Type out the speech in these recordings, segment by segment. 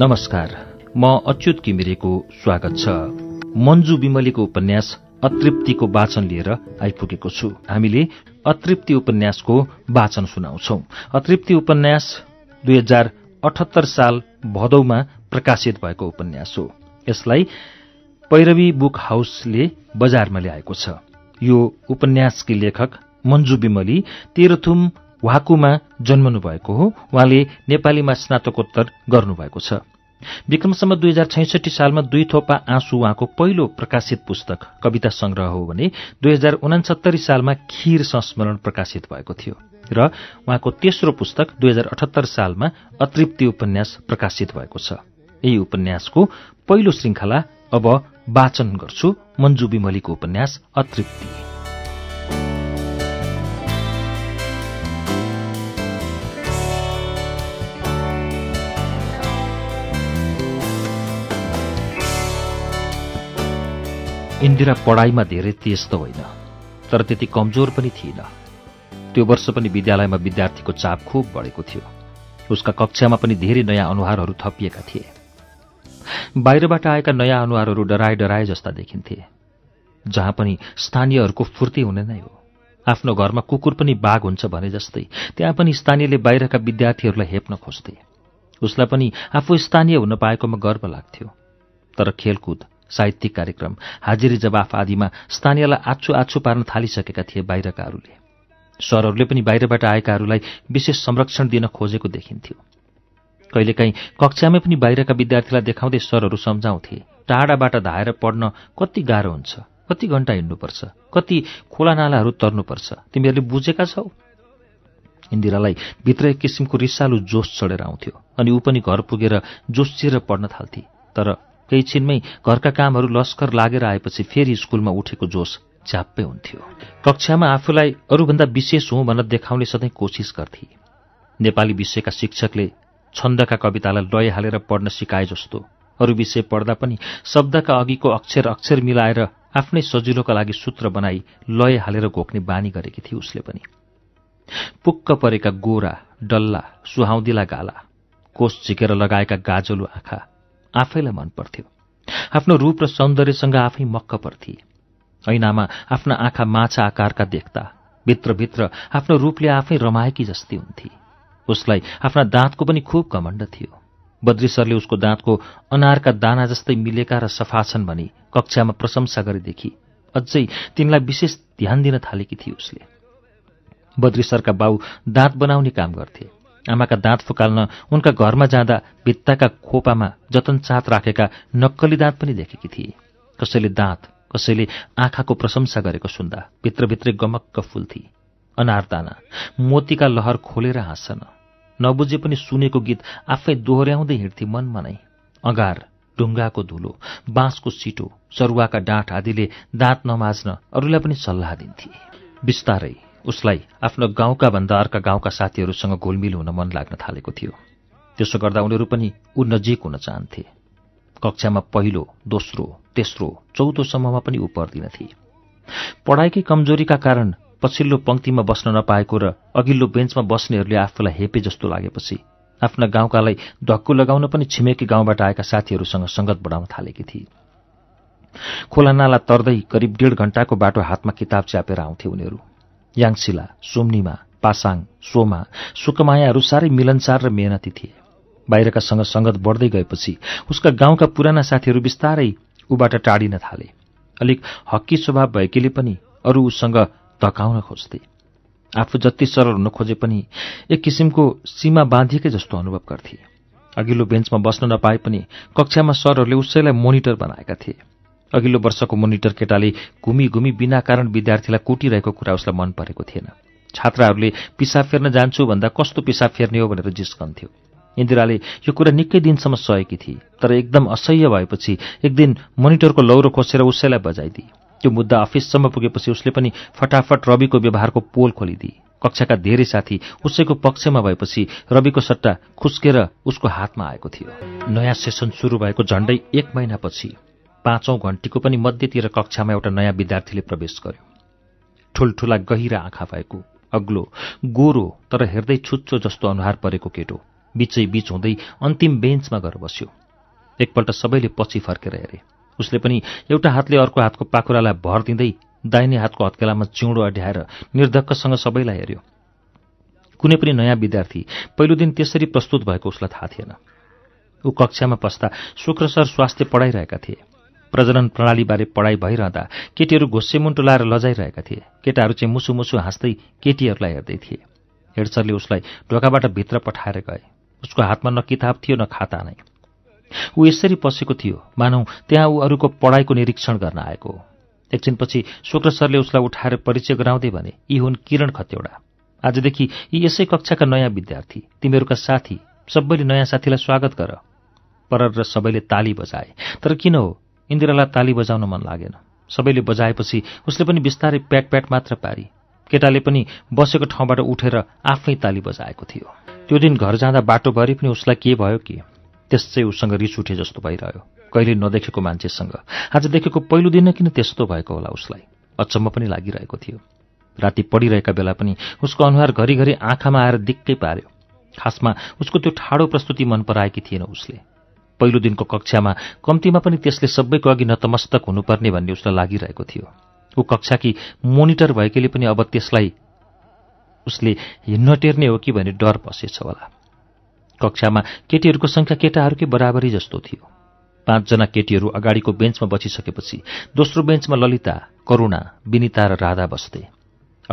नमस्कार म अच्युत किमिरेको स्वागत छ मन्जु विमलीको उपन्यास अतृप्तिको वाचन लिएर आइपुगेको छु हामीले अतृप्ति उपन्यासको वाचन सुनाउँछौ अतृप्ति उपन्यास दुई हजार अठहत्तर साल भदौमा प्रकाशित भएको उपन्यास हो यसलाई पैरवी बुक हाउसले बजारमा ल्याएको छ यो उपन्यासकी लेखक मन्जु विमली तेह्रथुम वाकुमा जन्मनु भएको हो उहाँले नेपालीमा स्नातकोत्तर गर्नुभएको छ विक्रमसम्म दुई हजार छैसठी सालमा दुई थोपा आँसु उहाँको पहिलो प्रकाशित पुस्तक कविता संग्रह हो भने दुई हजार उनासत्तरी सालमा खीर संस्मरण प्रकाशित भएको थियो र उहाँको तेस्रो पुस्तक दुई हजार अठहत्तर सालमा अतृप्ति उपन्यास प्रकाशित भएको छ यही उपन्यासको पहिलो श्रृङ्खला अब वाचन गर्छु मन्जु विमलीको उपन्यास अतृप्ति इन्दिरा पढाइमा धेरै तेज त होइन तर त्यति कमजोर पनि थिइन त्यो वर्ष पनि विद्यालयमा विद्यार्थीको चाप खुब बढेको थियो उसका कक्षामा पनि धेरै नयाँ अनुहारहरू थपिएका थिए बाहिरबाट आएका नयाँ अनुहारहरू डराए डराए जस्ता देखिन्थे जहाँ पनि स्थानीयहरूको फुर्ती हुने नै हो आफ्नो घरमा कुकुर पनि बाघ हुन्छ भने जस्तै त्यहाँ पनि स्थानीयले बाहिरका विद्यार्थीहरूलाई हेप्न खोज्थे उसलाई पनि आफू स्थानीय हुन पाएकोमा गर्व लाग्थ्यो तर खेलकुद साहित्यिक कार्यक्रम हाजिरी जवाफ आदिमा स्थानीयलाई आछु आछु पार्न थालिसकेका थिए बाहिरकाहरूले सरहरूले पनि बाहिरबाट आएकाहरूलाई विशेष संरक्षण दिन खोजेको देखिन्थ्यो कहिलेकाहीँ कक्षामै पनि बाहिरका विद्यार्थीलाई देखाउँदै सरहरू सम्झाउँथे टाढाबाट धाएर पढ्न कति गाह्रो हुन्छ कति घन्टा हिँड्नुपर्छ कति खोला नालाहरू तर्नुपर्छ तिमीहरूले बुझेका छौ इन्दिरालाई भित्र एक किसिमको रिसालु जोस चढेर आउँथ्यो अनि ऊ पनि घर पुगेर जोसिएर पढ्न थाल्थे तर केही छिनमै घरका कामहरू लस्कर लागेर आएपछि फेरि स्कुलमा उठेको जोस च्याप्पै हुन्थ्यो कक्षामा आफूलाई अरूभन्दा विशेष हुँ भनेर देखाउने सधैँ कोसिस गर्थे नेपाली विषयका शिक्षकले छन्दका कवितालाई लय हालेर पढ्न सिकाए जस्तो अरू विषय पढ्दा पनि शब्दका अघिको अक्षर अक्षर मिलाएर आफ्नै सजिलोका लागि सूत्र बनाई लय हालेर घोक्ने बानी गरेकी थिए उसले पनि पुक्क परेका गोरा डल्ला सुहाउँदिला गाला कोष झिकेर लगाएका गाजलु आँखा आफैलाई मन पर्थ्यो आफ्नो रूप र सौन्दर्यसँग आफै मक्क पर्थे ऐनामा आफ्ना आँखा माछा आकारका देख्दा भित्रभित्र आफ्नो रूपले आफै रमाएकी जस्तै हुन्थे उसलाई आफ्ना दाँतको पनि खुब घमण्ड थियो बद्री सरले उसको दाँतको अनारका दाना जस्तै मिलेका र सफा छन् भने कक्षामा प्रशंसा गरेदेखि अझै तिनलाई विशेष ध्यान दिन थालेकी थिए उसले बद्री सरका बाउ दाँत बनाउने काम गर्थे आमाका दाँत फुकाल्न उनका घरमा जाँदा भित्ताका खोपामा जतन चात राखेका नक्कली दाँत पनि देखेकी थिए कसैले दाँत कसैले आँखाको प्रशंसा गरेको सुन्दा भित्रभित्रै गमक्क फुल्थी अनारदाना मोतीका लहर खोलेर हाँस्छन् नबुझे पनि सुनेको गीत आफै दोहोऱ्याउँदै हिँड्थे मनाई अगार ढुङ्गाको धुलो बाँसको सिटो सरुवाका डाँठ आदिले दाँत नमाज्न अरूलाई पनि सल्लाह दिन्थे बिस्तारै उसलाई आफ्नो गाउँका भन्दा अर्का गाउँका साथीहरूसँग घुलमिल हुन मन लाग्न थालेको थियो त्यसो गर्दा उनीहरू पनि ऊ नजिक हुन चाहन्थे कक्षामा पहिलो दोस्रो तेस्रो चौथोसम्ममा पनि ऊ पर्दिनथे पढाइकै कमजोरीका कारण पछिल्लो पंक्तिमा बस्न नपाएको र अघिल्लो बेन्चमा बस्नेहरूले आफूलाई हेपे जस्तो लागेपछि आफ्ना गाउँकालाई धक्कु लगाउन पनि छिमेकी गाउँबाट आएका साथीहरूसँग संगत बढाउन थालेकी थिए खोलानाला तर्दै करिब डेढ घण्टाको बाटो हातमा किताब च्यापेर आउँथे उनीहरू याङशिला सुम्निमा पासाङ सोमा सुकमायाहरू साह्रै मिलनसार र मेहनती थिए बाहिरका सँग सङ्गत बढ्दै गएपछि उसका गाउँका पुराना साथीहरू बिस्तारै ऊबाट टाढिन थाले अलिक हक्की स्वभाव भएकीले पनि अरू उसँग धकाउन खोज्थे आफू जति सरल हुन खोजे पनि एक किसिमको सीमा बाँधिएकै जस्तो अनुभव गर्थे अघिल्लो बेन्चमा बस्न नपाए पनि कक्षामा सरहरूले उसैलाई मोनिटर बनाएका थिए अघिल्लो वर्षको मोनिटर केटाले घुमी घुमी बिना कारण विद्यार्थीलाई कुटिरहेको कुरा उसलाई मन परेको थिएन छात्राहरूले पिसाब फेर्न जान्छु भन्दा कस्तो पिसाब फेर्ने हो भनेर जिस्कन्थ्यो इन्दिराले यो कुरा निकै दिनसम्म सहेकी थिए तर एकदम असह्य भएपछि एक दिन मोनिटरको लौरो खोसेर उसैलाई बजाइदिए त्यो मुद्दा अफिससम्म पुगेपछि उसले पनि फटाफट रविको व्यवहारको पोल खोलिदिए कक्षाका धेरै साथी उसैको पक्षमा भएपछि रविको सट्टा खुस्केर उसको हातमा आएको थियो नयाँ सेसन सुरु भएको झण्डै एक महिनापछि पाँचौँ घन्टीको पनि मध्यतिर कक्षामा एउटा नयाँ विद्यार्थीले प्रवेश गर्यो ठुल्ठुला गहिरा आँखा भएको अग्लो गोरो तर हेर्दै छुच्चो जस्तो अनुहार परेको केटो बिचै बिच हुँदै अन्तिम बेन्चमा गएर बस्यो एकपल्ट सबैले पछि फर्केर हेरे उसले पनि एउटा हातले अर्को हातको पाखुरालाई भर दिँदै दाहिने हातको हत्केलामा चिउँडो अड्याएर निर्धक्कसँग सबैलाई हेऱ्यो कुनै पनि नयाँ विद्यार्थी पहिलो दिन त्यसरी प्रस्तुत भएको उसलाई थाहा थिएन ऊ कक्षामा पस्दा शुक्र सर स्वास्थ्य पढाइरहेका थिए प्रजनन प्रणालीबारे पढाइ भइरहँदा केटीहरू घोसे लाएर लजाइरहेका थिए केटाहरू चाहिँ मुसु मुसु हाँस्दै केटीहरूलाई हेर्दै थिए हेडसरले उसलाई ढोकाबाट भित्र पठाएर गए उसको हातमा न किताब थियो न खाता नै ऊ यसरी पसेको थियो मानौ त्यहाँ ऊ अरूको पढाइको निरीक्षण गर्न आएको एकछिनपछि शुक्र सरले उसलाई उठाएर परिचय गराउँदै भने यी हुन् किरण खत्यौडा आजदेखि यी यसै कक्षाका नयाँ विद्यार्थी तिमीहरूका साथी सबैले नयाँ साथीलाई स्वागत गर परर र सबैले ताली बजाए तर किन हो इन्दिरालाई ताली बजाउन मन लागेन सबैले बजाएपछि उसले पनि बिस्तारै प्याट प्याट मात्र पारी केटाले पनि बसेको ठाउँबाट उठेर आफै ताली बजाएको थियो त्यो दिन घर जाँदा बाटोभरि पनि उसलाई के भयो के चाहिँ उसँग रिस उठे जस्तो भइरह्यो कहिले नदेखेको मान्छेसँग आज देखेको पहिलो दिन किन त्यस्तो भएको होला उसलाई अचम्म पनि लागिरहेको थियो राति पढिरहेका बेला पनि उसको अनुहार घरिघरि आँखामा आएर दिक्कै पार्यो खासमा उसको त्यो ठाडो प्रस्तुति मन पराएकी थिएन उसले पहिलो दिनको कक्षामा कम्तीमा पनि त्यसले सबैको अघि नतमस्तक हुनुपर्ने भन्ने उसलाई लागिरहेको थियो ऊ कक्षाकी मोनिटर भएकोले पनि अब त्यसलाई उसले हिँड्नटेर्ने हो कि भन्ने डर बसेछ होला कक्षामा केटीहरूको सङ्ख्या केटाहरूकै बराबरी जस्तो थियो पाँचजना केटीहरू अगाडिको बेन्चमा बसिसकेपछि दोस्रो बेन्चमा ललिता करुणा विनिता र राधा बस्थे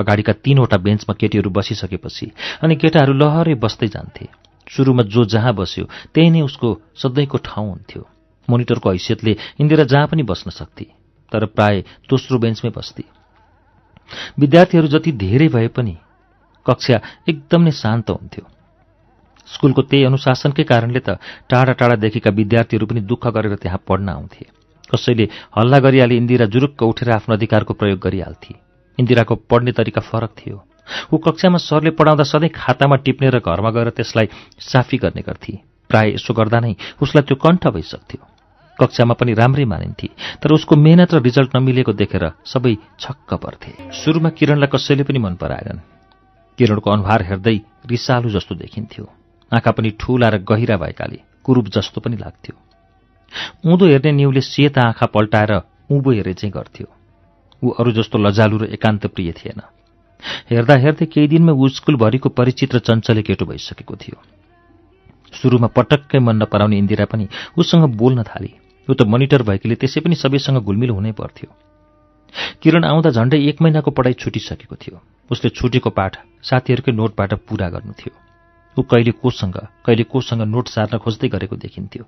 अगाडिका तीनवटा बेन्चमा केटीहरू बसिसकेपछि अनि केटाहरू लहरै बस्दै जान्थे सुरुमा जो जहाँ बस्यो त्यही नै उसको सधैँको ठाउँ हुन्थ्यो मोनिटरको हैसियतले इन्दिरा जहाँ पनि बस्न सक्थे तर प्राय दोस्रो बेन्चमै बस्थे विद्यार्थीहरू जति धेरै भए पनि कक्षा एकदम नै शान्त हुन्थ्यो स्कुलको त्यही अनुशासनकै कारणले त टाढा टाढा देखेका विद्यार्थीहरू पनि दुःख गरेर त्यहाँ पढ्न आउँथे कसैले हल्ला गरिहाले इन्दिरा जुरुक्क उठेर आफ्नो अधिकारको प्रयोग गरिहाल्थे इन्दिराको पढ्ने तरिका फरक थियो ऊ कक्षामा सरले पढाउँदा सधैँ खातामा टिप्ने र घरमा गएर त्यसलाई साफी गर्ने गर्थे प्राय यसो गर्दा नै उसलाई त्यो कण्ठ भइसक्थ्यो कक्षामा पनि राम्रै मानिन्थे तर उसको मेहनत र रिजल्ट नमिलेको देखेर सबै छक्क पर्थे सुरुमा किरणलाई कसैले पनि मन पराएनन् किरणको अनुहार हेर्दै रिसालु जस्तो देखिन्थ्यो आँखा पनि ठूला र गहिरा भएकाले कुरूप जस्तो पनि लाग्थ्यो उँधो हेर्ने न्युले सेत आँखा पल्टाएर उँभो हेरे चाहिँ गर्थ्यो ऊ अरू जस्तो लजालु र एकान्तप्रिय थिएन हेर्दा हेर्दै केही दिनमा ऊ स्कुलभरिको परिचित र चञ्चले केटो भइसकेको थियो सुरुमा पटक्कै मन नपराउने इन्दिरा पनि उसँग बोल्न थाले ऊ त मनिटर भएकोले त्यसै पनि सबैसँग घुलमिल हुनै पर्थ्यो किरण आउँदा झन्डै एक महिनाको पढाइ छुटिसकेको थियो उसले छुटेको पाठ साथीहरूकै नोटबाट पूरा गर्नु थियो ऊ कहिले कोसँग कहिले कोसँग नोट सार्न खोज्दै गरेको देखिन्थ्यो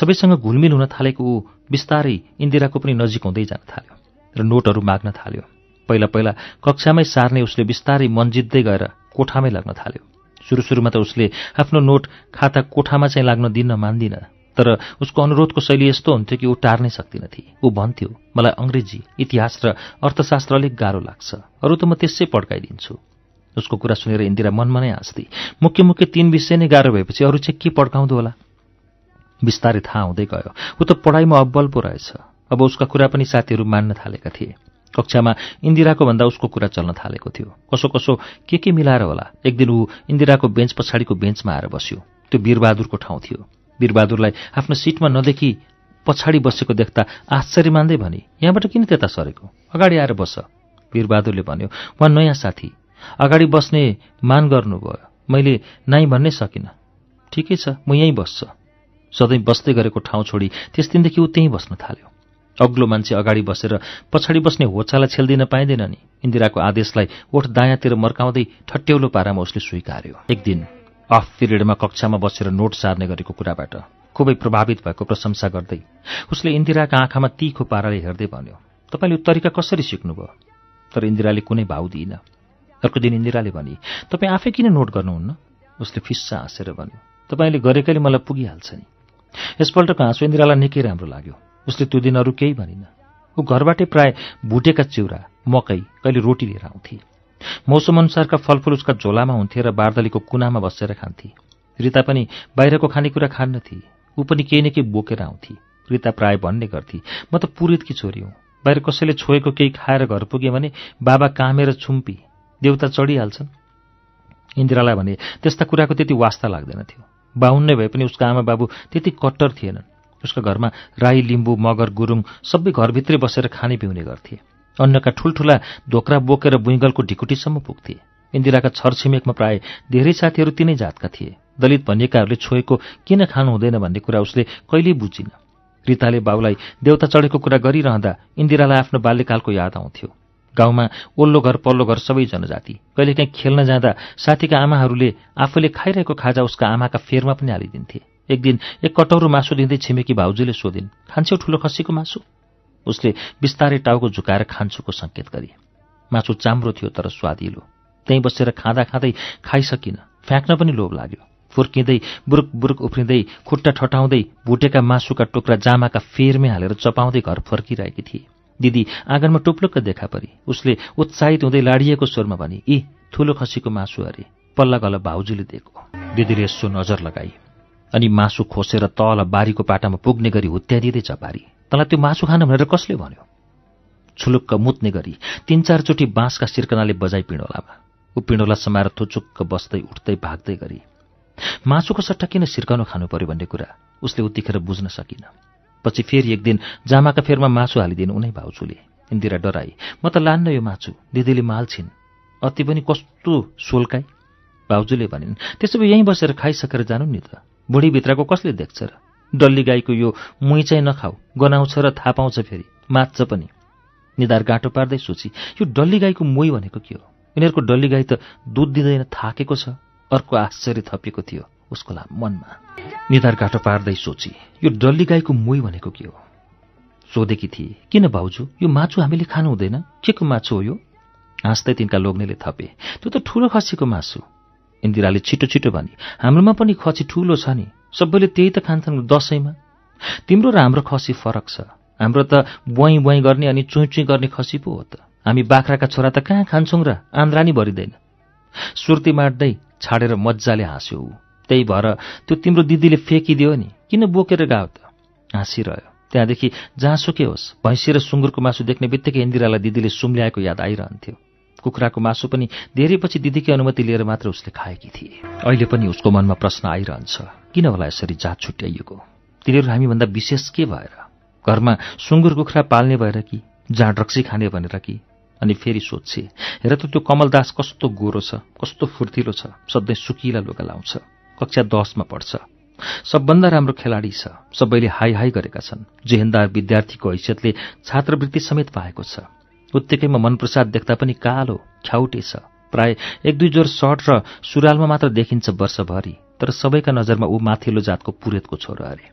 सबैसँग घुलमिल हुन थालेको ऊ बिस्तारै इन्दिराको पनि नजिक हुँदै जान थाल्यो र नोटहरू माग्न थाल्यो पहिला पहिला कक्षामै सार्ने उसले बिस्तारै मन जित्दै गएर कोठामै लाग्न थाल्यो सुरु सुरुमा त उसले आफ्नो नोट खाता कोठामा चाहिँ लाग्न दिन मान्दिन तर उसको अनुरोधको शैली यस्तो हुन्थ्यो कि ऊ टार्नै सक्दिन थिए ऊ भन्थ्यो मलाई अङ्ग्रेजी इतिहास र अर्थशास्त्र अलिक गाह्रो लाग्छ अरू त म त्यसै पड्काइदिन्छु उसको कुरा सुनेर इन्दिरा मनमा नै हाँस्थे मुख्य मुख्य तीन विषय नै गाह्रो भएपछि अरू चाहिँ के पड्काउँदो होला बिस्तारै थाहा हुँदै गयो ऊ त पढाइमा अब्बल पो रहेछ अब उसका कुरा पनि साथीहरू मान्न थालेका थिए कक्षामा इन्दिराको भन्दा उसको कुरा चल्न थालेको थियो कसो कसो के के मिलाएर होला एक दिन ऊ इन्दिराको बेन्च पछाडिको बेन्चमा आएर बस्यो त्यो वीरबहादुरको ठाउँ थियो वीरबहादुरलाई आफ्नो सिटमा नदेखी पछाडि बसेको देख्दा आश्चर्य मान्दै भने यहाँबाट किन त्यता सरेको अगाडि आएर बस वीरबहादुरले भन्यो उहाँ नयाँ साथी अगाडि बस्ने मान गर्नुभयो मैले नाइ भन्नै सकिनँ ठिकै छ म यहीँ बस्छ सधैँ बस्दै गरेको ठाउँ छोडी त्यस दिनदेखि ऊ त्यहीँ बस्न थाल्यो अग्लो मान्छे अगाडि बसेर पछाडि बस्ने होचालाई छेल्दिन पाइँदैन नि इन्दिराको आदेशलाई ओठ दायाँतिर मर्काउँदै ठट्याउलो पारामा उसले स्वीकार्यो एक दिन अफ पिरियडमा कक्षामा बसेर नोट सार्ने गरेको कुराबाट खुबै प्रभावित भएको प्रशंसा गर्दै उसले इन्दिराका आँखामा तीखो पाराले हेर्दै भन्यो तपाईँले यो तरिका कसरी सिक्नुभयो तर इन्दिराले कुनै भाव दिइन अर्को दिन इन्दिराले भने तपाईँ आफै किन नोट गर्नुहुन्न उसले फिस्सा हाँसेर भन्यो तपाईँले गरेकैले मलाई पुगिहाल्छ नि यसपल्टको हाँसो इन्दिरालाई निकै राम्रो लाग्यो उसले त्यो दिन अरू केही भनिन ऊ घरबाटै प्राय भुटेका चिउरा मकै कहिले रोटी लिएर आउँथे मौसम अनुसारका फलफुल उसका झोलामा हुन्थे र बारदलीको कुनामा बसेर खान्थे रिता पनि बाहिरको खानेकुरा खान्नथे ऊ पनि केही न केही बोकेर आउँथे रिता प्राय भन्ने गर्थे म त पुरितकी छोरी हुँ बाहिर कसैले छोएको केही खाएर घर पुगेँ भने बाबा कामेर छुम्पी देउता चढिहाल्छन् इन्दिरालाई भने त्यस्ता कुराको त्यति वास्ता लाग्दैनथ्यो बाहुन्नै भए पनि उसका आमा बाबु त्यति कट्टर थिएनन् उसका घरमा राई लिम्बू मगर गुरुङ सबै घरभित्रै बसेर खाने पिउने गर्थे अन्नका ठुल्ठुला धोक्रा बोकेर बुइँगलको ढिकुटीसम्म पुग्थे इन्दिराका छरछिमेकमा प्राय धेरै साथीहरू तिनै जातका थिए दलित भनिएकाहरूले छोएको किन खानु हुँदैन भन्ने कुरा उसले कहिल्यै बुझिन रिताले बाबुलाई देउता चढेको कुरा गरिरहँदा इन्दिरालाई आफ्नो बाल्यकालको याद आउँथ्यो गाउँमा ओल्लो घर पल्लो घर सबै जनजाति कहिलेकाहीँ खेल्न जाँदा साथीका आमाहरूले आफूले खाइरहेको खाजा उसका आमाका फेरमा पनि हालिदिन्थे एक दिन एक कटौरो मासु दिँदै छिमेकी भाउजूले सोधिन् खान्छौ ठुलो खसीको मासु उसले बिस्तारै टाउको झुकाएर खान्छुको सङ्केत गरे मासु चाम्रो थियो तर स्वादिलो त्यहीँ बसेर खाँदा खाँदै खाइसकिन फ्याँक्न पनि लोभ लाग्यो फुर्किँदै बुरुक बुरुक उफ्रिँदै खुट्टा ठटाउँदै भुटेका मासुका टुक्रा जामाका फेरमै हालेर चपाउँदै घर फर्किरहेकी थिए दिदी आँगनमा टुप्लुक्क देखा परी उसले उत्साहित हुँदै लाडिएको स्वरमा भने यी ठुलो खसीको मासु अरे पल्ला गल्ला भाउजूले दिएको दिदीले यसो नजर लगाई अनि मासु खोसेर तल बारीको पाटामा पुग्ने गरी छ बारी तँलाई त्यो मासु खान भनेर कसले भन्यो छुलुक्क मुत्ने गरी तिन चारचोटि बाँसका सिर्कनाले बजाई पिँडोलामा ऊ पिँडोला समाएर थुचुक्क बस्दै उठ्दै भाग्दै गरी मासुको सट्टा किन सिर्कनो खानु पर्यो भन्ने कुरा उसले उत्तिखेर बुझ्न सकिन पछि फेरि एक दिन जामाका फेरमा मासु हालिदिनु उनै भाउजूले इन्दिरा डराई म त लान्न यो मासु दिदीले मालछिन् अति पनि कस्तो सोल्काई भाउजूले भनिन् त्यसो भए यहीँ बसेर खाइसकेर जानु नि त बुढीभित्रको कसले देख्छ र डल्ली गाईको यो मुई चाहिँ नखाऊ गनाउँछ र थाहा पाउँछ फेरि माच्छ पनि निधार गाँटो पार्दै सोची यो डल्ली गाईको मोही भनेको के हो यिनीहरूको डल्ली गाई त दुध दिँदैन थाकेको छ अर्को आश्चर्य थपिएको थियो उसको मनमा निधार गाँटो पार्दै सोची यो डल्ली गाईको मुई भनेको के हो सोधेकी थिए किन भाउजू यो माछु हामीले खानु हुँदैन के को माछु हो यो हाँस्दै तिनका लोग्नेले थपे त्यो त ठुलो खसीको मासु इन्दिराले छिटो छिटो भने हाम्रोमा पनि खसी ठुलो छ नि सबैले त्यही त खान्छन् दसैँमा तिम्रो र हाम्रो खसी फरक छ हाम्रो त बुवाई बुवाई गर्ने अनि चुइँ चुइँ गर्ने खसी पो हो त हामी बाख्राका छोरा त कहाँ खान्छौँ र आन्द्रानी भरिँदैन सुर्ती माट्दै छाडेर मजाले हाँस्यो ऊ त्यही भएर त्यो तिम्रो दिदीले फेकिदियो नि किन बोकेर गयो त हाँसिरह्यो त्यहाँदेखि जहाँसुकै होस् भैँसी र सुँगुरको मासु देख्ने बित्तिकै इन्दिरालाई दिदीले सुम्ल्याएको याद आइरहन्थ्यो कुखुराको मासु पनि धेरै पछि दिदीकै अनुमति लिएर मात्र उसले खाएकी थिए अहिले पनि उसको मनमा प्रश्न आइरहन्छ किन होला यसरी जात छुट्याइएको तिनीहरू हामीभन्दा विशेष के भएर घरमा सुँगुर कुखुरा पाल्ने भएर कि जाँड रक्सी खाने भनेर कि अनि फेरि सोध्छे हेर त त्यो कमलदास कस्तो गोरो छ कस्तो फुर्तिलो छ सधैँ सुकिला लुगा लाउँछ कक्षा दसमा पढ्छ सबभन्दा राम्रो खेलाडी छ सबैले हाई हाई गरेका छन् जेहेन्दार विद्यार्थीको हैसियतले छात्रवृत्ति समेत पाएको छ उत्तिकैमा मनप्रसाद देख्दा पनि कालो ख्याउटे छ प्राय एक दुई जोर सर्ट र सुरालमा मात्र देखिन्छ वर्षभरि तर सबैका नजरमा ऊ माथिल्लो जातको पुरेतको छोरो अरे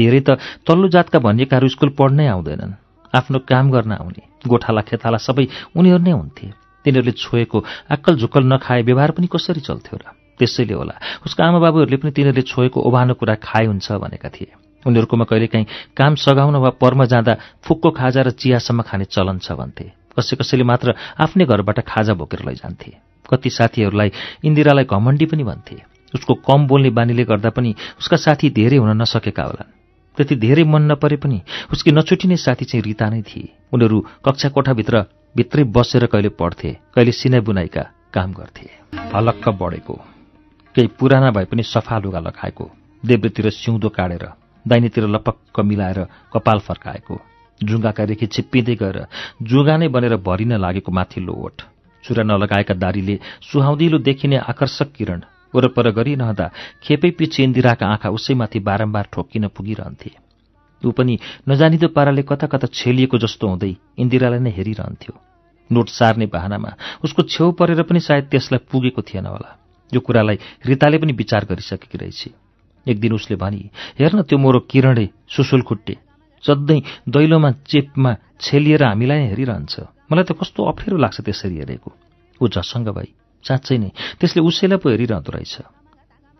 धेरै त तल्लो जातका भनिएकाहरू स्कुल पढ्नै आउँदैनन् आफ्नो काम गर्न आउने गोठाला खेताला सबै उनीहरू नै हुन्थे तिनीहरूले छोएको आक्कल झुक्कल नखाए व्यवहार पनि कसरी चल्थ्यो र त्यसैले होला उसको आमाबाबुहरूले पनि तिनीहरूले छोएको ओभानो कुरा खाए हुन्छ भनेका थिए उनीहरूकोमा कहिलेकाहीँ काम सघाउन वा पर्म जाँदा फुक्को खाजा र चियासम्म खाने चलन छ भन्थे कसै कसैले मात्र आफ्नै घरबाट खाजा बोकेर लैजान्थे कति साथीहरूलाई इन्दिरालाई घमण्डी पनि भन्थे उसको कम बोल्ने बानीले गर्दा पनि उसका साथी धेरै हुन नसकेका होला त्यति धेरै मन नपरे पनि उसकी नछुटिने साथी चाहिँ रिता नै थिए उनीहरू कक्षा कोठाभित्र भित्रै बसेर कहिले पढ्थे कहिले सिनाइ बुनाइका काम गर्थे हलक्क बढेको केही पुराना भए पनि सफा लुगा लगाएको देब्रेतिर सिउँदो काटेर दाहिनेतिर लपक्क मिलाएर कपाल फर्काएको जुङ्गाका रेखी छिप्पिँदै गएर जुगा नै बनेर भरिन लागेको माथिल्लो ओठ चुरा नलगाएका दारीले सुहाउँदिलो देखिने आकर्षक किरण वरपर गरिरहँदा खेपै पिछे इन्दिराका आँखा उसैमाथि बारम्बार ठोक्किन पुगिरहन्थे ऊ पनि नजानिदो पाराले कता कता छेलिएको जस्तो हुँदै इन्दिरालाई नै हेरिरहन्थ्यो नोट सार्ने बाहनामा उसको छेउ परेर पनि सायद त्यसलाई पुगेको थिएन होला यो कुरालाई रिताले पनि विचार गरिसकेकी रहेछ एक दिन उसले भने हेर्न त्यो मोरो किरणै खुट्टे सधैँ दैलोमा चेपमा छेलिएर हामीलाई हेरिरहन्छ मलाई त कस्तो अप्ठ्यारो लाग्छ त्यसरी हेरेको ऊ झसङ्ग भाइ साँच्चै नै त्यसले उसैलाई पो हेरिरहँदो रहेछ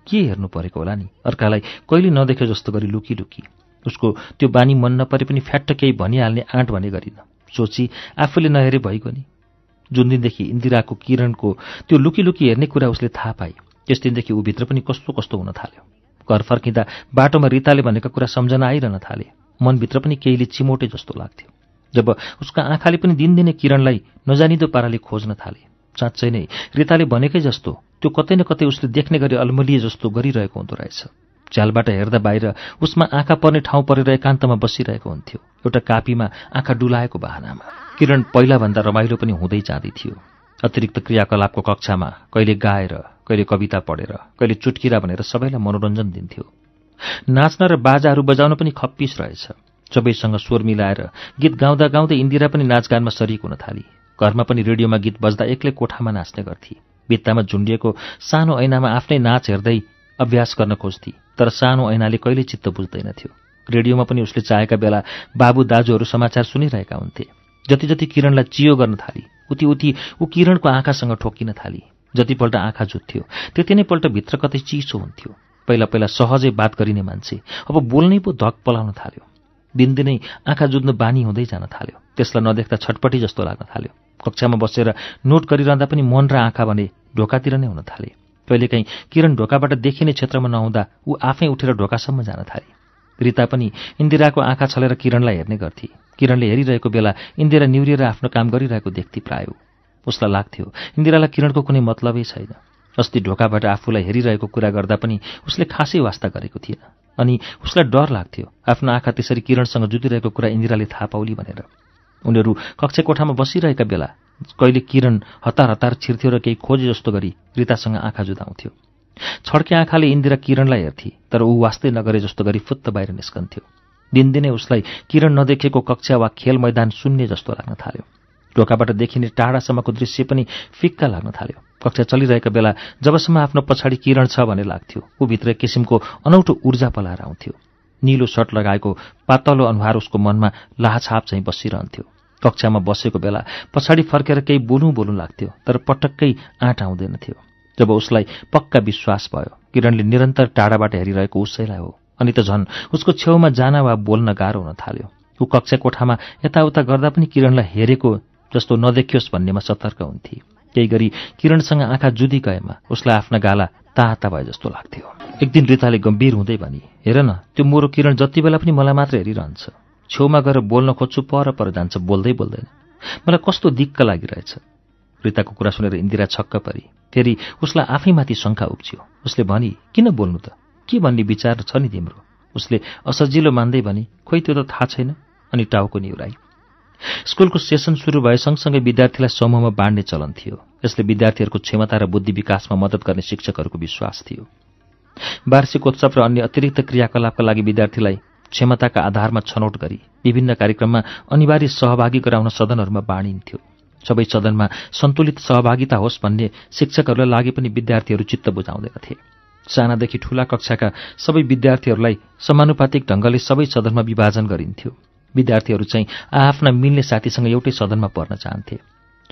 के हेर्नु परेको होला नि अर्कालाई कहिले नदेखे जस्तो गरी लुकी लुकी उसको त्यो बानी मन नपरे पनि फ्याट्ट केही भनिहाल्ने आँट भने गरिन सोची आफूले नहेरे भइगयो नि जुन दिनदेखि इन्दिराको किरणको त्यो लुकी लुकी हेर्ने कुरा उसले थाहा पाए त्यस दिनदेखि ऊ भित्र पनि कस्तो कस्तो हुन थाल्यो घर फर्किँदा बाटोमा रिताले भनेका कुरा सम्झना आइरहन थाले मनभित्र पनि केहीले चिमोटे जस्तो लाग्थ्यो जब उसका आँखाले पनि दिनदिनै किरणलाई नजानिदो पाराले खोज्न थाले साँच्चै नै रिताले भनेकै जस्तो त्यो कतै न कतै उसले देख्ने गरी अल्मलिए जस्तो गरिरहेको हुँदो रहेछ झ्यालबाट हेर्दा बाहिर उसमा आँखा पर्ने ठाउँ परेर एकान्तमा बसिरहेको हुन्थ्यो एउटा कापीमा आँखा डुलाएको बहानामा किरण पहिलाभन्दा रमाइलो पनि हुँदै जाँदै थियो अतिरिक्त क्रियाकलापको कक्षामा कहिले गाएर कहिले कविता पढेर कहिले चुटकिरा भनेर सबैलाई मनोरञ्जन दिन्थ्यो नाच्न र बाजाहरू बजाउन पनि खप्पिस रहेछ सबैसँग स्वर मिलाएर गीत गाउँदा गाउँदै इन्दिरा पनि नाचगानमा सरिक हुन थाली घरमा पनि रेडियोमा गीत बज्दा एक्लै कोठामा नाच्ने गर्थे भित्तामा झुन्डिएको सानो ऐनामा आफ्नै नाच हेर्दै अभ्यास गर्न खोज्थे तर सानो ऐनाले कहिले चित्त बुझ्दैनथ्यो रेडियोमा पनि उसले चाहेका बेला बाबु दाजुहरू समाचार सुनिरहेका हुन्थे जति जति किरणलाई चियो गर्न थाली उति उति ऊ किरणको आँखासँग ठोकिन थाली जतिपल्ट आँखा जुत्थ्यो त्यति नै पल्ट भित्र कतै चिसो हुन्थ्यो पहिला पहिला सहजै बात गरिने मान्छे अब बोल्नै पो धक पलाउन थाल्यो दिनदिनै आँखा जुत्नु बानी हुँदै जान थाल्यो त्यसलाई नदेख्दा छटपटी जस्तो लाग्न थाल्यो कक्षामा बसेर नोट गरिरहँदा पनि मन र आँखा भने ढोकातिर नै हुन थाले कहिलेकाहीँ किरण ढोकाबाट देखिने क्षेत्रमा नहुँदा ऊ आफै उठेर ढोकासम्म जान थाले रिता पनि इन्दिराको आँखा छलेर किरणलाई हेर्ने गर्थे किरणले हेरिरहेको बेला इन्दिरा निहुरिएर आफ्नो काम गरिरहेको देख्थे प्रायः उसलाई लाग्थ्यो इन्दिरालाई किरणको कुनै मतलबै छैन अस्ति ढोकाबाट आफूलाई हेरिरहेको कुरा गर्दा पनि उसले खासै वास्ता गरेको थिएन अनि उसलाई डर लाग्थ्यो आफ्नो आँखा त्यसरी किरणसँग जुतिरहेको कुरा इन्दिराले थाहा पाउली भनेर उनीहरू कक्षा कोठामा बसिरहेका बेला कहिले किरण हतार हतार छिर्थ्यो र केही खोजे जस्तो गरी रितासँग आँखा जुदाउँथ्यो छड्के आँखाले इन्दिरा किरणलाई हेर्थे तर ऊ वास्तै नगरे जस्तो गरी फुत्त बाहिर निस्कन्थ्यो दिनदिनै उसलाई किरण नदेखेको कक्षा वा खेल मैदान सुन्ने जस्तो लाग्न थाल्यो ढोकाबाट देखिने टाढासम्मको दृश्य पनि फिक्का लाग्न थाल्यो कक्षा चलिरहेका बेला जबसम्म आफ्नो पछाडि किरण छ भने लाग्थ्यो ऊ भित्र किसिमको अनौठो ऊर्जा पलाएर आउँथ्यो निलो सर्ट लगाएको पातलो अनुहार उसको मनमा लाछाप चाहिँ बसिरहन्थ्यो कक्षामा बसेको बेला पछाडि फर्केर केही बोलौँ बोलौँ लाग्थ्यो तर पटक्कै आँट आउँदैनथ्यो जब उसलाई पक्का विश्वास भयो किरणले निरन्तर टाढाबाट हेरिरहेको उसैलाई हो अनि त झन् उसको छेउमा जान वा बोल्न गाह्रो हुन थाल्यो ऊ कक्षा कोठामा यताउता गर्दा पनि किरणलाई हेरेको जस्तो नदेखियोस् भन्नेमा सतर्क हुन्थे केही गरी किरणसँग आँखा जुदी गएमा उसलाई आफ्ना गाला ताता भए जस्तो लाग्थ्यो एक दिन रिताले गम्भीर हुँदै भनी हेर न त्यो मोरो किरण जति बेला पनि मलाई मात्र हेरिरहन्छ छेउमा गएर बोल्न खोज्छु पर पर जान्छ बोल्दै बोल्दैन मलाई कस्तो दिक्क लागिरहेछ रिताको कुरा सुनेर इन्दिरा छक्क परी फेरि उसलाई आफैमाथि शङ्का उब्जियो उसले भनी किन बोल्नु त के भन्ने विचार छ नि तिम्रो उसले असजिलो मान्दै भने खोइ त्यो त थाहा छैन अनि टाउको निउराई स्कुलको सेसन सुरु भए सँगसँगै विद्यार्थीलाई समूहमा बाँड्ने चलन थियो यसले विद्यार्थीहरूको क्षमता र बुद्धि विकासमा मद्दत गर्ने शिक्षकहरूको विश्वास थियो वार्षिकोत्सव र अन्य अतिरिक्त क्रियाकलापका लागि विद्यार्थीलाई क्षमताका आधारमा छनौट गरी विभिन्न कार्यक्रममा अनिवार्य सहभागी गराउन सदनहरूमा बाँडिन्थ्यो सबै सदनमा सन्तुलित सहभागिता होस् भन्ने शिक्षकहरूलाई लागि पनि विद्यार्थीहरू चित्त बुझाउँदैनथे सानादेखि ठूला कक्षाका सबै विद्यार्थीहरूलाई समानुपातिक ढङ्गले सबै सदनमा विभाजन गरिन्थ्यो विद्यार्थीहरू चाहिँ आआफ्ना मिल्ने साथीसँग एउटै सदनमा पर्न चाहन्थे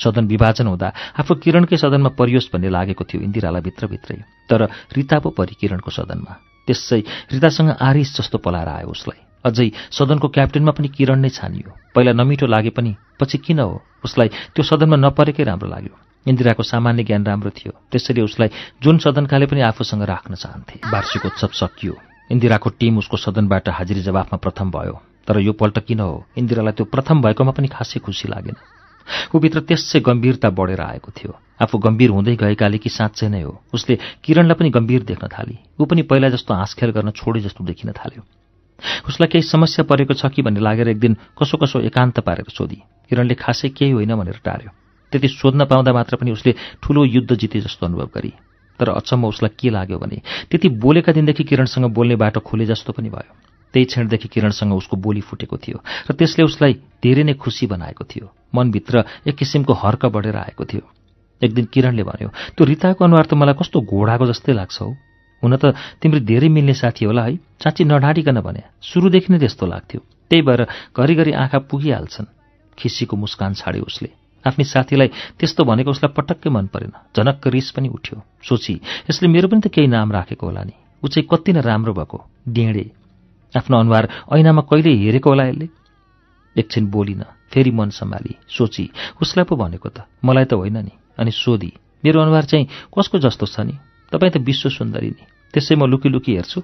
सदन विभाजन हुँदा आफू किरणकै सदनमा परियोस् भन्ने लागेको थियो इन्दिरालाई भित्रभित्रै तर रिता पो परि किरणको सदनमा त्यसै रितासँग आरिस जस्तो पलाएर आयो उसलाई अझै सदनको क्याप्टेनमा पनि किरण नै छानियो पहिला नमिठो लागे पनि पछि किन हो उसलाई त्यो सदनमा नपरेकै राम्रो लाग्यो इन्दिराको सामान्य ज्ञान राम्रो थियो त्यसैले उसलाई जुन सदनकाले पनि आफूसँग राख्न चाहन्थे वार्षिकोत्सव सकियो इन्दिराको टिम उसको सदनबाट हाजिरी जवाफमा प्रथम भयो तर यो पल्ट किन हो इन्दिरालाई त्यो प्रथम भएकोमा पनि खासै खुसी लागेन ऊभित्र त्यसै गम्भीरता बढेर आएको थियो आफू गम्भीर हुँदै गएकाले कि साँच्चै नै हो उसले किरणलाई पनि गम्भीर देख्न थाले ऊ पनि पहिला जस्तो हाँसखेल गर्न छोडे जस्तो देखिन थाल्यो उसलाई केही समस्या परेको छ कि भन्ने लागेर एक दिन कसो कसो एकान्त पारेर सोधी किरणले खासै केही होइन भनेर टार्यो त्यति सोध्न पाउँदा मात्र पनि उसले ठूलो युद्ध जिते जस्तो अनुभव गरी तर अचम्म उसलाई के लाग्यो भने त्यति बोलेका दिनदेखि किरणसँग बोल्ने बाटो खोले जस्तो पनि भयो त्यही क्षणदेखि किरणसँग उसको बोली फुटेको थियो र त्यसले उसलाई धेरै नै खुसी बनाएको थियो मनभित्र एक किसिमको हर्क बढेर आएको थियो एक दिन किरणले भन्यो त्यो रिताको अनुहार त मलाई कस्तो घोडाको जस्तै लाग्छ हौ हुन त तिम्रो धेरै मिल्ने साथी होला है साँच्ची नढाडिकन भने सुरुदेखि नै त्यस्तो लाग्थ्यो त्यही भएर घरिघरि आँखा पुगिहाल्छन् खिसीको मुस्कान छाड्यो उसले आफ्नै साथीलाई त्यस्तो भनेको उसलाई पटक्कै मन परेन झनक्क रिस पनि उठ्यो सोची यसले मेरो पनि त केही नाम राखेको होला नि ऊ चाहिँ कति नै राम्रो भएको डेँडे आफ्नो अनुहार ऐनामा कहिले हेरेको होला यसले एकछिन बोलिन फेरि मन सम्हाली सोची उसलाई पो भनेको त मलाई त होइन नि अनि सोधी मेरो अनुहार चाहिँ कसको जस्तो छ नि तपाईँ त विश्व सुन्दरी नि त्यसै म लुकी लुकी हेर्छु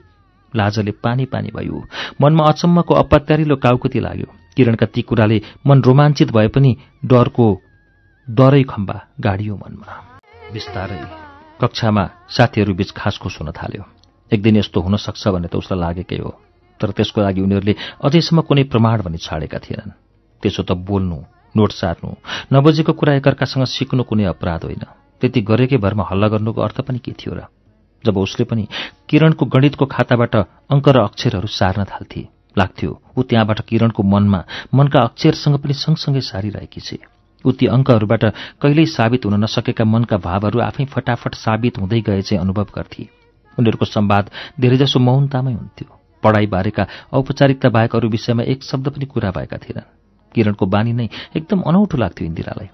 लाजले पानी पानी भयो मनमा अचम्मको अपत्यारिलो काउकुती लाग्यो किरणका ती कुराले मन रोमाञ्चित भए पनि डरको डरै खम्बा गाडियो मनमा बिस्तारै कक्षामा साथीहरू बीच खासको हुन थाल्यो एक दिन यस्तो हुन सक्छ भन्ने त उसलाई लागेकै हो तर त्यसको लागि उनीहरूले अझैसम्म कुनै प्रमाण भनी छाडेका थिएनन् त्यसो त बोल्नु नोट सार्नु नबुझेको कुरा एकअर्कासँग सिक्नु कुनै अपराध होइन त्यति गरेकै भरमा हल्ला गर्नुको अर्थ पनि के थियो र जब उसले पनि किरणको गणितको खाताबाट अङ्क र अक्षरहरू सार्न थाल्थे लाग्थ्यो ऊ त्यहाँबाट किरणको मनमा मनका अक्षरसँग पनि सँगसँगै सारिरहेकी छे ऊ ती अङ्कहरूबाट कहिल्यै साबित हुन नसकेका मनका भावहरू आफै फटाफट साबित हुँदै गए चाहिँ अनुभव गर्थे उनीहरूको सम्वाद धेरैजसो मौनतामै हुन्थ्यो पढाइबारेका बाहेक अरू विषयमा एक शब्द पनि कुरा भएका थिएनन् किरणको बानी नै एकदम अनौठो लाग्थ्यो इन्दिरालाई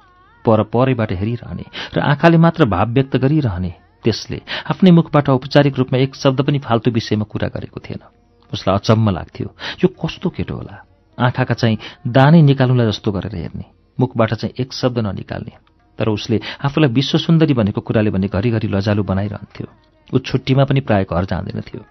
पर परैबाट हेरिरहने र आँखाले मात्र भाव व्यक्त गरिरहने त्यसले आफ्नै मुखबाट औपचारिक रूपमा एक शब्द पनि फाल्तु विषयमा कुरा गरेको थिएन उसलाई अचम्म लाग्थ्यो यो कस्तो केटो होला आँखाका चाहिँ दानै निकाल्नुलाई जस्तो गरेर हेर्ने मुखबाट चाहिँ एक शब्द ननिकाल्ने तर उसले आफूलाई विश्व सुन्दरी भनेको कुराले भने घरिघरि लजालु बनाइरहन्थ्यो ऊ छुट्टीमा पनि प्रायः घर जाँदैनथ्यो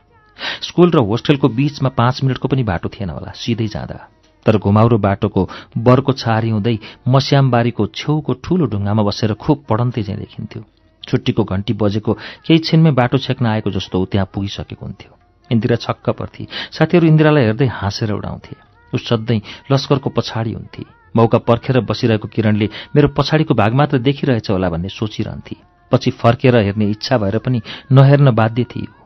स्कुल र होस्टेलको बीचमा पाँच मिनटको पनि बाटो थिएन होला सिधै जाँदा तर घुमाउरो बाटोको बरको छारी हुँदै मस्यामबारीको छेउको ठूलो ढुङ्गामा बसेर खुब पढन्ते चाहिँ देखिन्थ्यो छुट्टीको घन्टी बजेको केही छिनमै बाटो छेक्न आएको जस्तो त्यहाँ पुगिसकेको हुन्थ्यो इन्दिरा छक्क पर्थे साथीहरू इन्दिरालाई हेर्दै हाँसेर उडाउँथे ऊ सधैँ लस्करको पछाडि हुन्थे मौका पर्खेर बसिरहेको किरणले मेरो पछाडिको भाग मात्र देखिरहेछ होला भन्ने सोचिरहन्थे पछि फर्केर हेर्ने इच्छा भएर पनि नहेर्न बाध्य थियो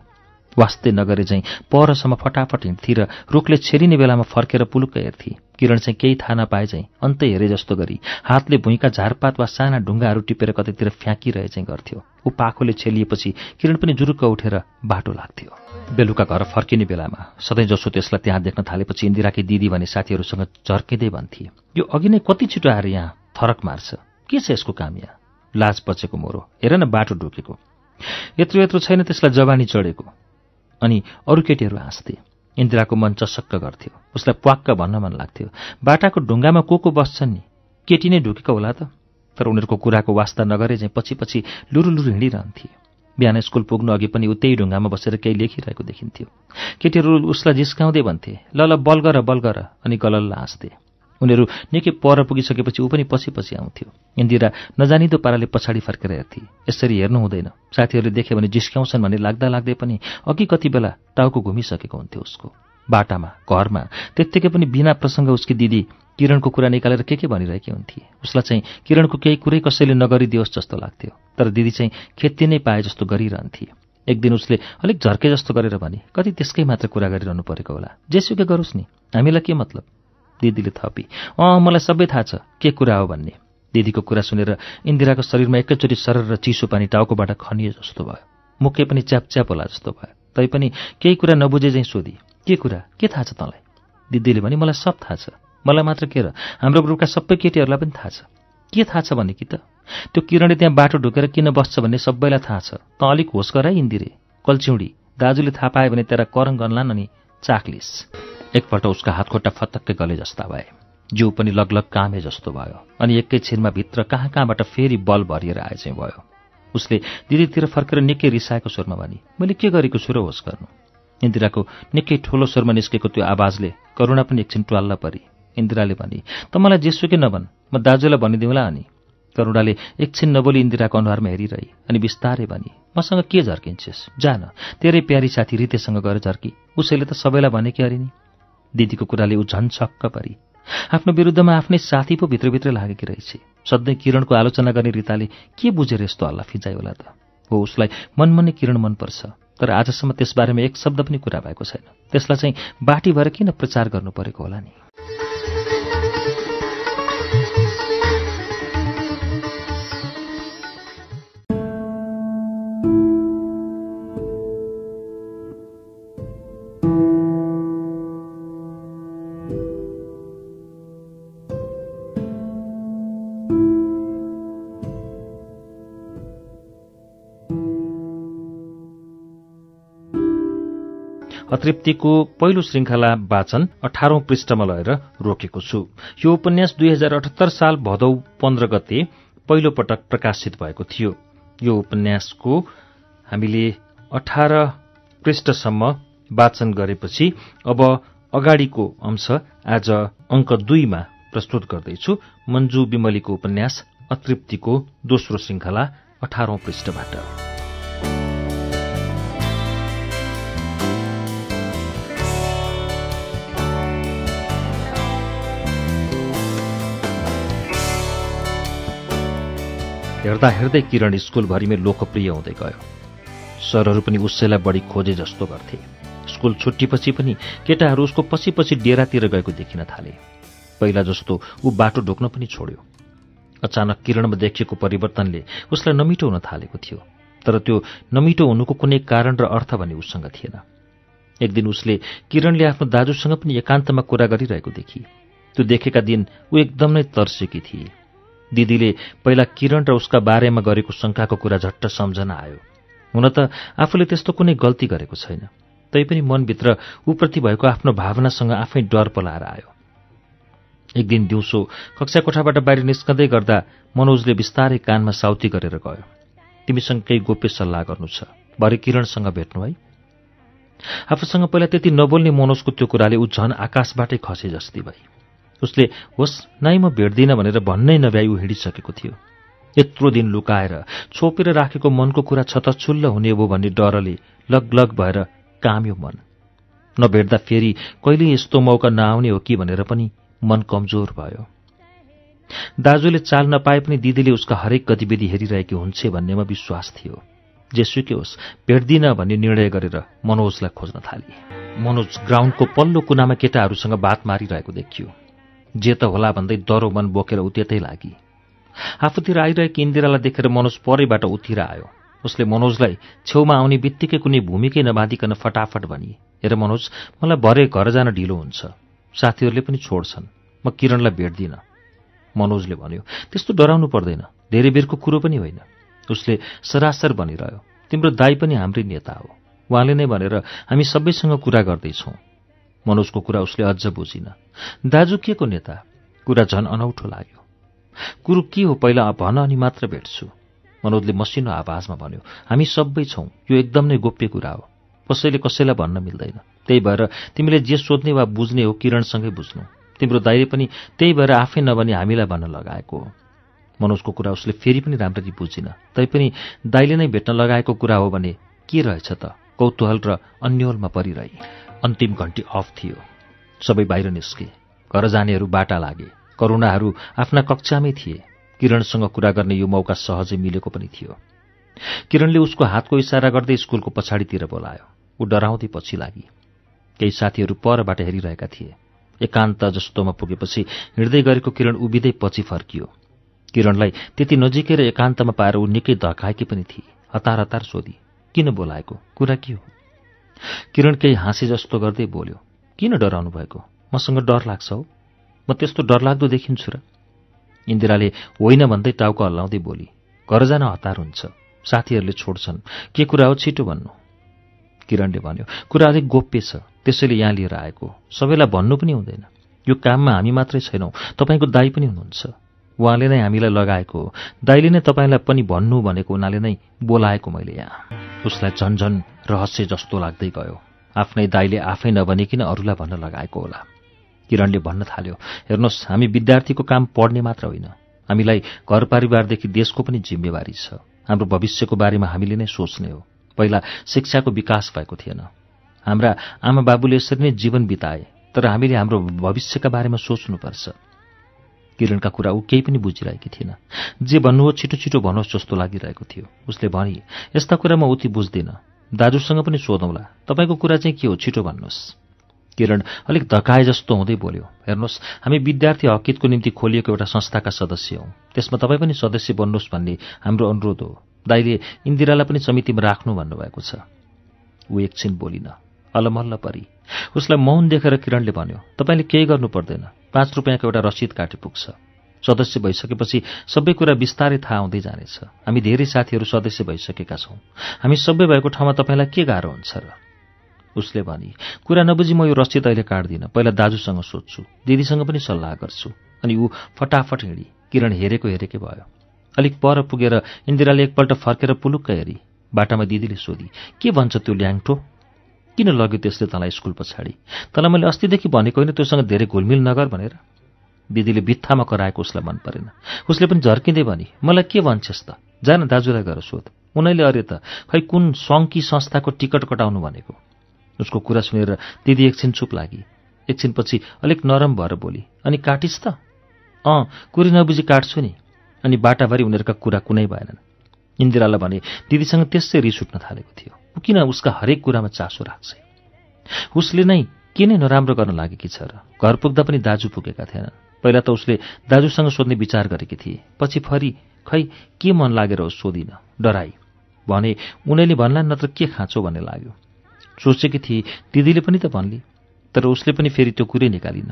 वास्ते नगरे झैँ परसम्म फटाफट हिँड्थी र रुखले छेरिने बेलामा फर्केर पुलुक्क हेर्थे किरण चाहिँ केही थाहा नपाए चाहिँ अन्तै हेरे जस्तो गरी हातले भुइँका झारपात वा साना ढुङ्गाहरू टिपेर कतैतिर फ्याँकिरहे चाहिँ गर्थ्यो ऊ पाखोले छेलिएपछि किरण पनि जुरुक्क उठेर बाटो लाग्थ्यो बेलुका घर फर्किने बेलामा सधैँ जसो त्यसलाई त्यहाँ देख्न थालेपछि इन्दिराकी दिदी भने साथीहरूसँग झर्किँदै भन्थे यो अघि नै कति छिटो आएर यहाँ थरक मार्छ के छ यसको काम यहाँ लाज बचेको मोरो हेर न बाटो ढुकेको यत्रो यत्रो छैन त्यसलाई जवानी चढेको अनि अरू केटीहरू हाँस्थे इन्दिराको मन चसक्क गर्थ्यो उसलाई प्वाक्क भन्न मन लाग्थ्यो बाटाको ढुङ्गामा को को बस्छन् नि केटी नै ढुकेको होला त तर उनीहरूको कुराको वास्ता नगरे चाहिँ पछि पछि लुरुलुरु हिँडिरहन्थे बिहान स्कुल पुग्नु अघि पनि ऊ ढुङ्गामा बसेर केही लेखिरहेको देखिन्थ्यो केटीहरू उसलाई जिस्काउँदै भन्थे ल ल बल्गर बल्गर अनि गलल्ल हाँस्थे उनीहरू निकै पर पुगिसकेपछि ऊ पनि पछि पछि आउँथ्यो इन्दिरा नजानिँदो पाराले पछाडि फर्केर हेर्थे यसरी हेर्नु हुँदैन साथीहरूले देखे भने जिस्क्याउँछन् भन्ने लाग्दा लाग्दै पनि अघि कति बेला टाउको घुमिसकेको हुन्थ्यो उसको बाटामा घरमा त्यत्तिकै पनि बिना प्रसङ्ग उसकी दिदी किरणको कुरा निकालेर के के भनिरहेकी हुन्थे उसलाई चाहिँ किरणको केही कुरै कसैले नगरिदियोस् जस्तो लाग्थ्यो तर दिदी चाहिँ खेती नै पाए जस्तो गरिरहन्थे एक दिन उसले अलिक झर्के जस्तो गरेर भने कति त्यसकै मात्र कुरा गरिरहनु परेको होला जेसुकै गरोस् नि हामीलाई के मतलब दिदीले थपी अँ मलाई सबै थाहा छ के कुरा हो भन्ने दिदीको कुरा सुनेर इन्दिराको शरीरमा एकैचोटि सरर र चिसो पानी टाउकोबाट खनियो जस्तो भयो मुखै पनि च्यापच्याप होला जस्तो भयो तैपनि केही कुरा नबुझे चाहिँ सोधी के कुरा के थाहा छ तँलाई दिदीले भने मलाई सब थाहा छ मलाई मात्र के र हाम्रो ग्रुपका सबै केटीहरूलाई पनि थाहा छ के थाहा छ भने कि त त्यो किरणले त्यहाँ बाटो ढुकेर किन बस्छ भन्ने सबैलाई थाहा छ तँ अलिक गर गराइ इन्दिरे कल्चिउडी दाजुले थाहा पायो भने तेरा करङ गर्ला अनि चाक्लिस एकपल्ट उसका हातखुट्टा फतक्कै गले जस्ता भए जिउ पनि लगलग कामे जस्तो भयो अनि एकैछिनमा भित्र कहाँ कहाँबाट फेरि बल भरिएर आए चाहिँ भयो उसले दिदीतिर फर्केर निकै रिसाएको स्वरमा भने मैले के गरेको छु र होस् गर्नु इन्दिराको निकै ठुलो स्वरमा निस्केको त्यो आवाजले करुणा पनि एकछिन ट्वाल्ला परि इन्दिराले भने त मलाई जेसुकै नभन् म दाजुलाई भनिदिउँला अनि करुणाले एकछिन नबोली इन्दिराको अनुहारमा हेरिरहे अनि बिस्तारै भने मसँग के झर्किन्छेस् जान तेरै प्यारी साथी रितेसँग गएर झर्की उसैले त सबैलाई भने कि अरे नि दिदीको कुराले ऊ झन् छक्क परी आफ्नो विरुद्धमा आफ्नै साथी पो भित्रभित्र लागेकी रहेछ सधैँ किरणको आलोचना गर्ने रिताले के बुझेर यस्तो हल्ला फिजायो होला त हो उसलाई मनमने किरण मनपर्छ तर आजसम्म त्यसबारेमा एक शब्द पनि कुरा भएको छैन त्यसलाई चाहिँ बाटी भएर किन प्रचार गर्नु परेको होला नि तृप्तिको पहिलो श्रृंखला वाचन अठारौं पृष्ठमा लगेर रोकेको छु यो उपन्यास दुई हजार अठहत्तर साल भदौ पन्ध्र गते पहिलो पटक प्रकाशित भएको थियो यो उपन्यासको हामीले अठार पृष्ठसम्म वाचन गरेपछि अब अगाडिको अंश आज अङ्क दुईमा प्रस्तुत गर्दैछु मन्जु विमलीको उपन्यास अतृप्तिको दोस्रो श्रृंखला अठारौं पृष्ठबाट हेर्दा हेर्दै किरण स्कुलभरिमै लोकप्रिय हुँदै गयो सरहरू पनि उसैलाई बढी खोजे जस्तो गर्थे स्कुल छुट्टीपछि पनि केटाहरू उसको पछि पछि डेरातिर गएको देखिन थाले पहिला जस्तो ऊ बाटो ढोक्न पनि छोड्यो अचानक किरणमा देखिएको परिवर्तनले उसलाई नमिठो हुन थालेको थियो तर त्यो नमिठो हुनुको कुनै कारण र अर्थ भने उसँग थिएन एक दिन उसले किरणले आफ्नो दाजुसँग पनि एकान्तमा कुरा गरिरहेको देखि त्यो देखेका दिन ऊ एकदम नै तर्सेकी थिए दिदीले पहिला किरण र उसका बारेमा गरेको शङ्काको कुरा झट्ट सम्झना आयो हुन त आफूले त्यस्तो कुनै गल्ती गरेको छैन तैपनि मनभित्र उप्रति भएको आफ्नो भावनासँग आफै डर पलाएर आयो एक दिन दिउँसो कक्षा कोठाबाट बाहिर निस्कँदै गर्दा मनोजले बिस्तारै कानमा साउती गरेर गयो तिमीसँग केही गोप्य सल्लाह गर्नु छ भरे किरणसँग भेट्नु है आफूसँग पहिला त्यति नबोल्ने मनोजको त्यो कुराले ऊ झन आकाशबाटै खसे जस्ती भई उसले होस् नै म भेट्दिनँ भनेर भन्नै नभ्याइ हिँडिसकेको थियो यत्रो दिन लुकाएर छोपेर राखेको मनको कुरा छतछुल्ल हुने हो भन्ने डरले लगलग भएर काम्यो मन नभेट्दा फेरि कहिले यस्तो मौका नआउने हो कि भनेर पनि मन कमजोर भयो दाजुले चाल नपाए पनि दिदीले उसका हरेक गतिविधि हेरिरहेकी हुन्छ भन्नेमा विश्वास थियो जेसुकै होस् भेट्दिन भन्ने निर्णय गरेर मनोजलाई खोज्न थाले मनोज ग्राउन्डको पल्लो कुनामा केटाहरूसँग बात मारिरहेको देखियो जे त होला भन्दै डरो मन बोकेर उत्यतै लागि आफूतिर आइरहेको इन्दिरालाई देखेर मनोज परैबाट उतिर आयो उसले मनोजलाई छेउमा आउने बित्तिकै कुनै भूमिकै नबाँधिकन फटाफट भनी हेर मनोज मलाई भरे घर जान ढिलो हुन्छ साथीहरूले पनि छोड्छन् म किरणलाई भेट्दिनँ मनोजले भन्यो त्यस्तो डराउनु पर्दैन धेरै बेरको कुरो पनि होइन उसले सरासर भनिरह्यो तिम्रो दाई पनि हाम्रै नेता हो उहाँले नै भनेर हामी सबैसँग कुरा गर्दैछौँ मनोजको कुरा उसले अझ बुझिन दाजु के को नेता कुरा झन अनौठो लाग्यो कुरो के हो पहिला भन अनि मात्र भेट्छु मनोजले मसिनो आवाजमा भन्यो हामी सबै छौँ यो एकदम नै गोप्य कुरा हो कसैले कसैलाई भन्न मिल्दैन त्यही भएर तिमीले जे सोध्ने वा बुझ्ने हो किरणसँगै बुझ्नु तिम्रो दाइले पनि त्यही भएर आफै नभनी हामीलाई भन्न लगाएको हो मनोजको कुरा उसले फेरि पनि राम्ररी बुझिन तैपनि दाइले नै भेट्न लगाएको कुरा हो भने के रहेछ त कौतूहल र अन्यलमा परिरहे अन्तिम घन्टी अफ थियो सबै बाहिर निस्के घर जानेहरू बाटा लागे करुणाहरू आफ्ना कक्षामै थिए किरणसँग कुरा गर्ने यो मौका सहजै मिलेको पनि थियो किरणले उसको हातको इसारा गर्दै स्कुलको पछाडितिर बोलायो ऊ डराउँदै पछि लागि केही साथीहरू परबाट हेरिरहेका थिए एकान्त जस्तोमा पुगेपछि हिँड्दै गरेको किरण उभिँदै पछि फर्कियो किरणलाई त्यति नजिकै र एकान्तमा पाएर ऊ निकै धकाएकी पनि थिए हतार हतार सोधी किन बोलाएको कुरा के हो किरण केही हाँसे जस्तो गर्दै बोल्यो किन डराउनु भएको मसँग डर लाग्छ हौ म त्यस्तो डरलाग्दो देखिन्छु र इन्दिराले होइन भन्दै टाउको हल्लाउँदै बोली घर जान हतार हुन्छ साथीहरूले छोड्छन् के कुरा हो छिटो भन्नु किरणले भन्यो कुरा अलिक गोप्य छ त्यसैले यहाँ लिएर आएको सबैलाई भन्नु पनि हुँदैन यो काममा हामी मात्रै छैनौँ तपाईँको दाई पनि हुनुहुन्छ उहाँले नै हामीलाई लगाएको दाइले नै तपाईँलाई पनि भन्नु भनेको हुनाले नै बोलाएको मैले यहाँ उसलाई झन्झन रहस्य जस्तो लाग्दै गयो आफ्नै दाइले आफै नभनिकन अरूलाई भन्न लगाएको होला किरणले भन्न थाल्यो हेर्नुहोस् हामी विद्यार्थीको काम पढ्ने मात्र होइन हामीलाई घर परिवारदेखि देशको पनि जिम्मेवारी छ हाम्रो भविष्यको बारेमा हामीले नै सोच्ने हो पहिला शिक्षाको विकास भएको थिएन हाम्रा आमा बाबुले यसरी नै जीवन बिताए तर हामीले हाम्रो भविष्यका बारेमा सोच्नुपर्छ किरणका कुरा ऊ केही पनि बुझिरहेकी थिएन जे भन्नु हो छिटो छिटो भनोस् जस्तो लागिरहेको थियो उसले भने यस्ता कुरा म उति बुझ्दिनँ दाजुसँग पनि सोधौँला तपाईँको कुरा चाहिँ के हो छिटो भन्नुहोस् किरण अलिक धकाए जस्तो हुँदै बोल्यो हेर्नुहोस् हामी विद्यार्थी हकितको निम्ति खोलिएको एउटा संस्थाका सदस्य हौ त्यसमा तपाईँ पनि सदस्य बन्नुहोस् भन्ने हाम्रो अनुरोध हो दाइले इन्दिरालाई पनि समितिमा राख्नु भन्नुभएको छ ऊ एकछिन बोलिन अलमल्ल परी उसलाई मौन देखेर किरणले भन्यो तपाईँले केही गर्नु पर्दैन पाँच रुपियाँको एउटा रसिद काटे पुग्छ सदस्य भइसकेपछि सबै कुरा बिस्तारै थाहा हुँदै जानेछ हामी धेरै साथीहरू सदस्य भइसकेका छौँ हामी सबै भएको ठाउँमा तपाईँलाई के गाह्रो हुन्छ र उसले भने कुरा नबुझी म यो रसिद अहिले काट्दिनँ पहिला दाजुसँग सोध्छु दिदीसँग पनि सल्लाह गर्छु अनि ऊ फटाफट हिँडी किरण हेरेको हेरेकै भयो अलिक पर पुगेर इन्दिराले एकपल्ट फर्केर पुलुक्क हेरी बाटामा दिदीले सोधी के भन्छ त्यो ल्याङ्ठो किन लग्यो त्यसले तँलाई स्कुल पछाडि तँलाई मैले अस्तिदेखि भनेको होइन त्योसँग धेरै घुलमिल नगर भनेर दिदीले बित्थामा कराएको उसलाई मन परेन उसले पनि झर्किँदै भने मलाई के भन्छस् त जान दाजुलाई गएर सोध उनैले अरे त खै कुन सङ्की संस्थाको टिकट कटाउनु भनेको उसको कुरा सुनेर दिदी एकछिन चुप लागि एकछिनपछि अलिक नरम भएर बोली अनि काटिस् त अँ कुरी नबुझी काट्छु नि अनि बाटाभरि उनीहरूका कुरा कुनै भएनन् इन्दिरालाई भने दिदीसँग त्यसै रिस उठ्न थालेको थियो किन उसका हरेक कुरामा चासो राख्छ उसले नै के नै नराम्रो गर्न लागेकी छ र घर पुग्दा पनि दाजु पुगेका थिएन पहिला त उसले दाजुसँग सोध्ने विचार गरेकी थिए पछि फरि खै के मन लागेर सोधिन डराई भने उनैले भन्ला नत्र के खाँचो भन्ने लाग्यो सोचेकी थिए दिदीले पनि त भन्ली तर उसले पनि फेरि त्यो कुरै निकालिन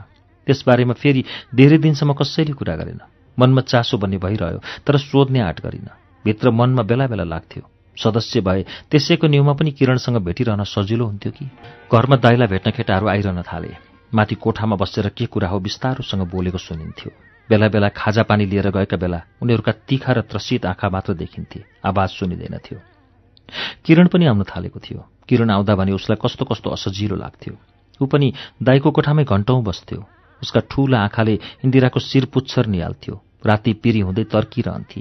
त्यसबारेमा फेरि धेरै दिनसम्म कसैले कुरा गरेन मनमा चासो भन्ने भइरह्यो तर सोध्ने आँट गरिन भित्र मनमा बेला बेला लाग्थ्यो सदस्य भए त्यसैको न्युमा पनि किरणसँग भेटिरहन सजिलो हुन्थ्यो कि घरमा दाइलाई भेट्न केटाहरू आइरहन थाले माथि कोठामा बसेर के कुरा हो बिस्तारोसँग बोलेको सुनिन्थ्यो बेला बेला खाजा पानी लिएर गएका बेला उनीहरूका तिखा र त्रसित आँखा मात्र देखिन्थे आवाज सुनिँदैनथ्यो किरण पनि आउन थालेको थियो किरण आउँदा भने उसलाई कस्तो कस्तो असजिलो लाग्थ्यो ऊ पनि दाईको कोठामै घन्टौँ बस्थ्यो उसका ठूला आँखाले इन्दिराको शिर पुच्छर निहाल्थ्यो राति पिरी हुँदै तर्किरहन्थे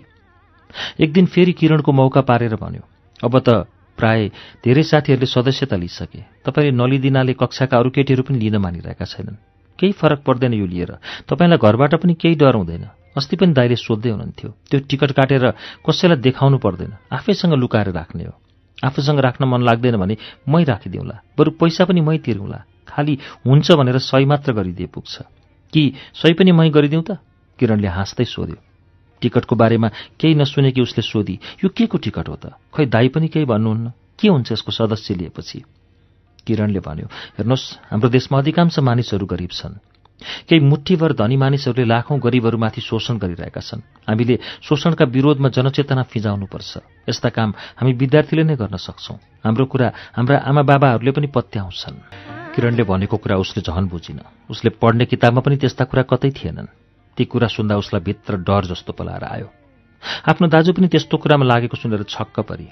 एक दिन फेरि किरणको मौका पारेर भन्यो अब त प्राय धेरै साथीहरूले सदस्यता लिइसके तपाईँले नलिदिनाले कक्षाका अरू केटीहरू पनि लिन मानिरहेका छैनन् केही फरक पर्दैन यो लिएर तपाईँलाई घरबाट पनि केही डर हुँदैन अस्ति पनि दाइले सोध्दै हुनुहुन्थ्यो त्यो टिकट काटेर कसैलाई देखाउनु पर्दैन आफैसँग लुकाएर राख्ने हो आफूसँग राख्न मन लाग्दैन भने मै राखिदिउँला बरु पैसा पनि मै तिरौँला खालि हुन्छ भनेर सही मात्र गरिदिए पुग्छ कि सही पनि मै गरिदिउँ त किरणले हाँस्दै सोध्यो टिकटको बारेमा केही नसुनेकी उसले सोधी यो के को टिकट हो त खै दाई पनि केही भन्नुहुन्न के हुन्छ यसको सदस्य लिएपछि किरणले भन्यो हेर्नुहोस् हाम्रो देशमा अधिकांश मानिसहरू गरिब छन् केही मुठीभर धनी मानिसहरूले लाखौं गरिबहरूमाथि शोषण गरिरहेका छन् हामीले शोषणका विरोधमा जनचेतना फिजाउनुपर्छ यस्ता काम हामी विद्यार्थीले नै गर्न सक्छौं हाम्रो कुरा हाम्रा आमा बाबाहरूले पनि पत्याउँछन् किरणले भनेको कुरा उसले झन बुझिन उसले पढ्ने किताबमा पनि त्यस्ता कुरा कतै थिएनन् ती कुरा सुन्दा उसलाई भित्र डर जस्तो पलाएर आयो आफ्नो दाजु पनि त्यस्तो कुरामा लागेको सुनेर छक्क परे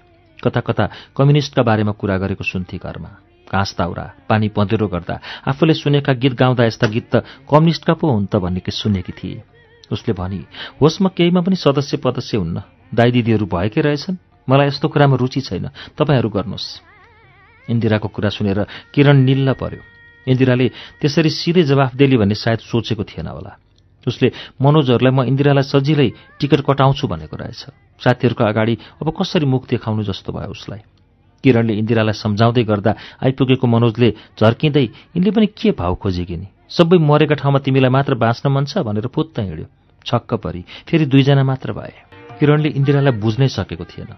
कता कता कम्युनिस्टका बारेमा कुरा गरेको सुन्थे घरमा काँस दाउरा पानी पँधेरो गर्दा आफूले सुनेका गीत गाउँदा यस्ता गीत त कम्युनिस्टका पो हुन् त भन्ने कि सुनेकी थिए उसले भनी होस् म केहीमा पनि सदस्य पदस्य हुन्न दाई दिदीहरू भएकै रहेछन् मलाई यस्तो कुरामा रुचि छैन तपाईँहरू गर्नुहोस् इन्दिराको कुरा सुनेर किरण निल्न पर्यो इन्दिराले त्यसरी सिधै जवाफ देली भन्ने सायद सोचेको थिएन होला उसले मनोजहरूलाई म इन्दिरालाई सजिलै टिकट कटाउँछु भनेको रहेछ साथीहरूको अगाडि अब कसरी मुख देखाउनु जस्तो भयो उसलाई किरणले इन्दिरालाई सम्झाउँदै गर्दा आइपुगेको मनोजले झर्किँदै यिनले पनि के भाव खोजेकी नि सबै मरेका ठाउँमा तिमीलाई मात्र बाँच्न मन छ भनेर पोत्त हिँड्यो छक्क परि फेरि दुईजना मात्र भए किरणले इन्दिरालाई बुझ्नै सकेको थिएन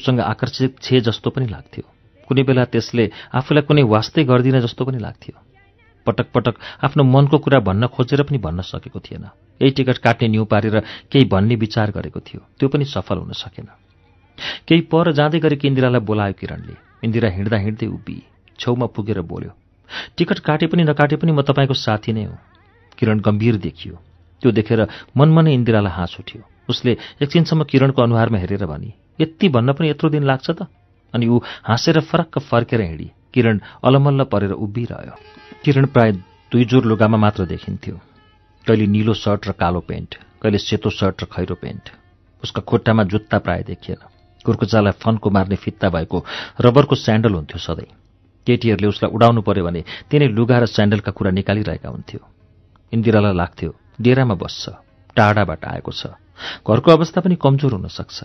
उसँग आकर्षित छे जस्तो पनि लाग्थ्यो कुनै बेला त्यसले आफूलाई कुनै वास्तै गर्दिन जस्तो पनि लाग्थ्यो पटक पटक आफ्नो मनको कुरा भन्न खोजेर पनि भन्न सकेको थिएन यही टिकट काट्ने न्यु पारेर केही भन्ने विचार गरेको थियो त्यो पनि सफल हुन सकेन केही पर जाँदै गरेक इन्दिरालाई बोलायो किरणले इन्दिरा हिँड्दा हिँड्दै उभिए छेउमा पुगेर बोल्यो टिकट काटे पनि नकाटे पनि म तपाईँको साथी नै हो किरण गम्भीर देखियो त्यो देखेर मनमा नै इन्दिरालाई हाँस उठ्यो उसले एकछिनसम्म किरणको अनुहारमा हेरेर भने यति भन्न पनि यत्रो दिन लाग्छ त अनि ऊ हाँसेर फरक्क फर्केर हिँडी किरण अलमल्ल परेर उभिरह्यो किरण प्राय दुई जोर लुगामा मात्र देखिन्थ्यो कहिले निलो सर्ट र कालो पेन्ट कहिले सेतो सर्ट र खैरो पेन्ट उसका खुट्टामा जुत्ता प्राय देखिएन कुर्कुचालाई फन्को मार्ने फित्ता भएको रबरको स्यान्डल हुन्थ्यो सधैँ केटीहरूले उसलाई उडाउनु पर्यो भने तिनै लुगा र स्यान्डलका कुरा निकालिरहेका हुन्थ्यो इन्दिरालाई लाग्थ्यो डेरामा बस्छ टाढाबाट आएको छ घरको अवस्था पनि कमजोर हुन सक्छ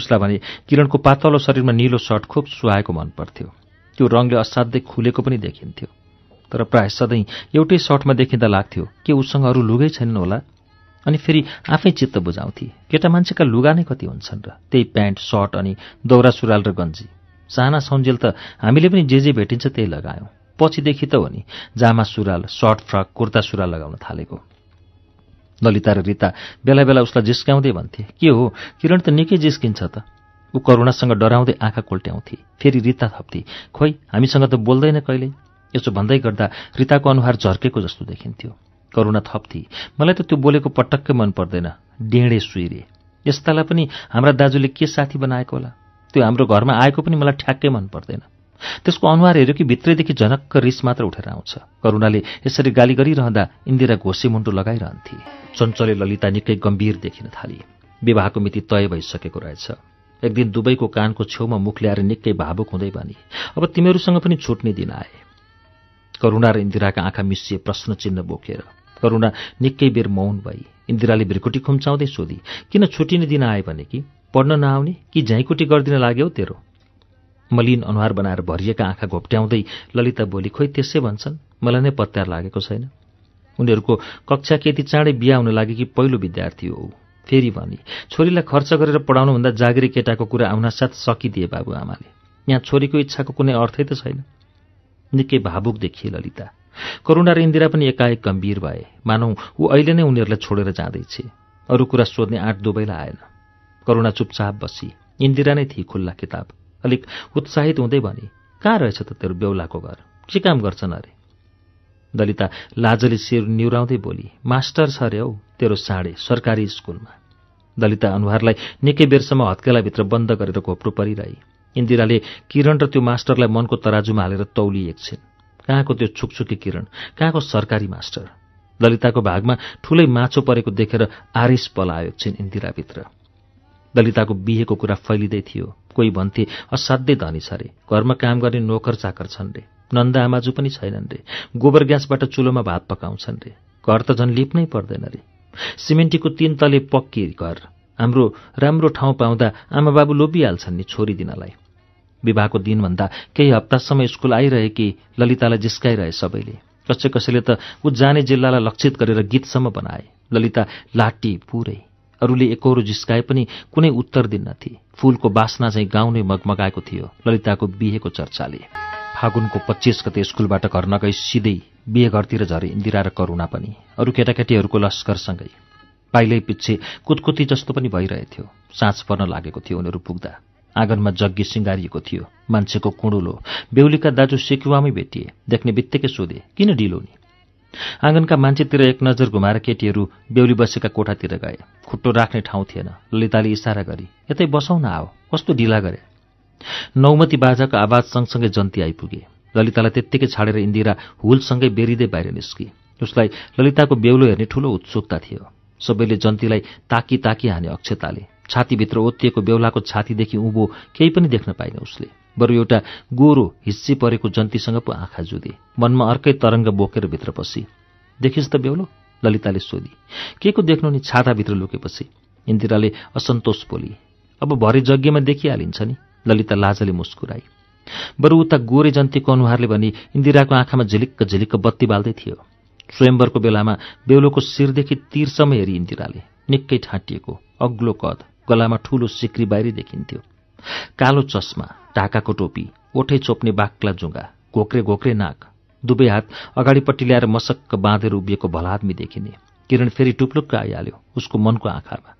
उसलाई भने किरणको पातलो शरीरमा निलो सर्ट खुब सुहाएको मनपर्थ्यो त्यो रङले असाध्यै खुलेको पनि देखिन्थ्यो तर प्राय सधैँ एउटै सर्टमा देखिँदा लाग्थ्यो के उसँग अरू लुगै छैनन् होला अनि फेरि आफै चित्त बुझाउँथे केटा मान्छेका लुगा नै कति हुन्छन् र त्यही प्यान्ट सर्ट अनि दौरा सुरुवाल र गन्जी साना सौन्जेल त हामीले पनि जे जे भेटिन्छ त्यही लगायौँ पछिदेखि त हो नि जामा सुराल सर्ट फ्रक कुर्ता सुराल लगाउन थालेको ललिता र रिता बेला बेला उसलाई जिस्काउँदै भन्थे के हो किरण त निकै जिस्किन्छ त ऊ करुणासँग डराउँदै आँखा कोल्ट्याउँथे फेरि रिता थप्थे खोइ हामीसँग त बोल्दैन कहिले यसो भन्दै गर्दा रिताको अनुहार झर्केको जस्तो देखिन्थ्यो करुणा थप्थे मलाई त त्यो बोलेको पटक्कै मन पर्दैन डेँडे सुइरे यस्तालाई पनि हाम्रा दाजुले के साथी बनाएको होला त्यो हाम्रो घरमा आएको पनि मलाई ठ्याक्कै मन पर्दैन त्यसको अनुहार हेऱ्यो कि भित्रैदेखि झनक्क रिस मात्र उठेर आउँछ करुणाले यसरी गाली गरिरहँदा इन्दिरा घोसे मुन्टो लगाइरहन्थे चञ्चले ललिता निकै गम्भीर देखिन थाली विवाहको मिति तय भइसकेको रहेछ एक दिन दुवैको कानको छेउमा मुख ल्याएर निकै भावुक हुँदै भने अब तिमीहरूसँग पनि छुट्ने दिन आए करुणा र इन्दिराका आँखा मिसिए प्रश्न चिन्ह बोकेर करुणा निकै बेर मौन भई इन्दिराले भिरकुटी खुम्चाउँदै सोधी किन छुट्टिने दिन आए भने कि पढ्न नआउने कि झैँकुटी गरिदिन लाग्यो तेरो मलिन अनुहार बनाएर भरिएका आँखा घोप्ट्याउँदै ललिता बोली खोइ त्यसै भन्छन् मलाई नै पत्यार लागेको छैन उनीहरूको कक्षा केति चाँडै बिहा हुन लागे कि पहिलो विद्यार्थी हो फेरि भने छोरीलाई खर्च गरेर पढाउनुभन्दा जागिरी केटाको कुरा आउनासाथ सकिदिए बाबुआमाले यहाँ छोरीको इच्छाको कुनै अर्थै त छैन निकै भावुक देखिए ललिता करुणा र इन्दिरा पनि एकाएक गम्भीर भए मानौ ऊ अहिले नै उनीहरूलाई छोडेर जाँदैछ अरू कुरा सोध्ने आँट दुवैलाई आएन करुणा चुपचाप बसी इन्दिरा नै थिए खुल्ला किताब अलिक उत्साहित हुँदै भने कहाँ रहेछ त तेरो बेहुलाको घर के काम गर्छन् अरे दलिता लाजले शिर निहुराउँदै बोली मास्टर छ अरे हौ तेरो साँडे सरकारी स्कुलमा दलिता अनुहारलाई निकै बेरसम्म हत्केलाभित्र बन्द गरेर घोप्रो परिरहे इन्दिराले किरण र त्यो मास्टरलाई मनको तराजुमा हालेर तौली छिन् कहाँको त्यो छुकछुकी किरण कहाँको सरकारी मास्टर दलिताको भागमा ठुलै माछो परेको देखेर आरिस पलायो एकछिन इन्दिराभित्र दलिताको बिहेको कुरा फैलिँदै थियो कोही भन्थे असाध्यै धनी छ अरे घरमा काम गर्ने नोकर चाकर छन् रे नन्द आमाजु पनि छैनन् रे गोबर ग्यासबाट चुलोमा भात पकाउँछन् रे घर त झन् लिप्नै पर्दैन रे सिमेन्टीको तिन तले पक्की घर हाम्रो राम्रो ठाउँ पाउँदा आमा बाबु लोभिहाल्छन् नि छोरी दिनलाई विवाहको दिनभन्दा केही हप्तासम्म स्कुल आइरहेकी ललितालाई जिस्काइरहे सबैले कसै कसैले त ऊ जाने जिल्लालाई लक्षित गरेर गीतसम्म बनाए ललिता लाटी पुरै अरूले एकरो जिस्काए पनि कुनै उत्तर दिन्नथे फूलको बासना चाहिँ गाउँ नै मगमगाएको थियो ललिताको बिहेको चर्चाले फागुनको पच्चिस गते स्कुलबाट घर नगई सिधै बिहे घरतिर झरे इन्दिरा र करुणा पनि अरू केटाकेटीहरूको लस्करसँगै पाइलै पिच्छे कुतकुती जस्तो पनि भइरहेथ्यो साँच पर्न लागेको थियो उनीहरू पुग्दा आँगनमा जग्गी सिँगारिएको थियो मान्छेको कुँडुलो बेहुलीका दाजु सेकुवामै भेटिए देख्ने बित्तिकै सोधे किन ढिलो नि आँगनका मान्छेतिर एक नजर घुमाएर केटीहरू बेहुली बसेका कोठातिर गए खुट्टो राख्ने ठाउँ थिएन ललिताले इसारा गरी यतै बसाउन आओ कस्तो ढिला गरे नौमती बाजाको आवाज सँगसँगै जन्ती आइपुगे ललितालाई त्यत्तिकै छाडेर इन्दिरा हुलसँगै बेरिँदै बाहिर निस्के उसलाई ललिताको बेहुलो हेर्ने ठूलो उत्सुकता थियो सबैले जन्तीलाई ताकी ताकी हाने अक्षताले छातीभित्र ओत्तिएको बेहुलाको छातीदेखि उँभो केही पनि देख्न पाइन उसले बरु एउटा गोरो हिस्सी परेको जन्तीसँग पो आँखा जुदे मनमा अर्कै तरङ्ग बोकेर भित्र पसी देखिस् त बेहुलो ललिताले सोधी के को देख्नु नि छाताभित्र लुकेपछि इन्दिराले असन्तोष बोली अब भरे जग्गेमा देखिहालिन्छ नि ललिता लाजले मुस्कुराई बरु उता गोरे जन्तीको अनुहारले भने इन्दिराको आँखामा झिलिक्क झिलिक्क बत्ती बाल्दै थियो स्वयम्वरको बेलामा बेहुलोको शिरदेखि तीरसम्म हेरी इन्दिराले निकै ठाँटिएको अग्लो कद गलामा ठूलो सिक्री बाहिरी देखिन्थ्यो कालो चस्मा ढाकाको टोपी ओठै चोप्ने बाक्ला जुङ्गा घोक्रे घोक्रे नाक दुवै हात अगाडिपट्टि ल्याएर मसक्क बाँधेर उभिएको भलादमी देखिने किरण फेरि टुप्लुक्क आइहाल्यो उसको मनको आँखामा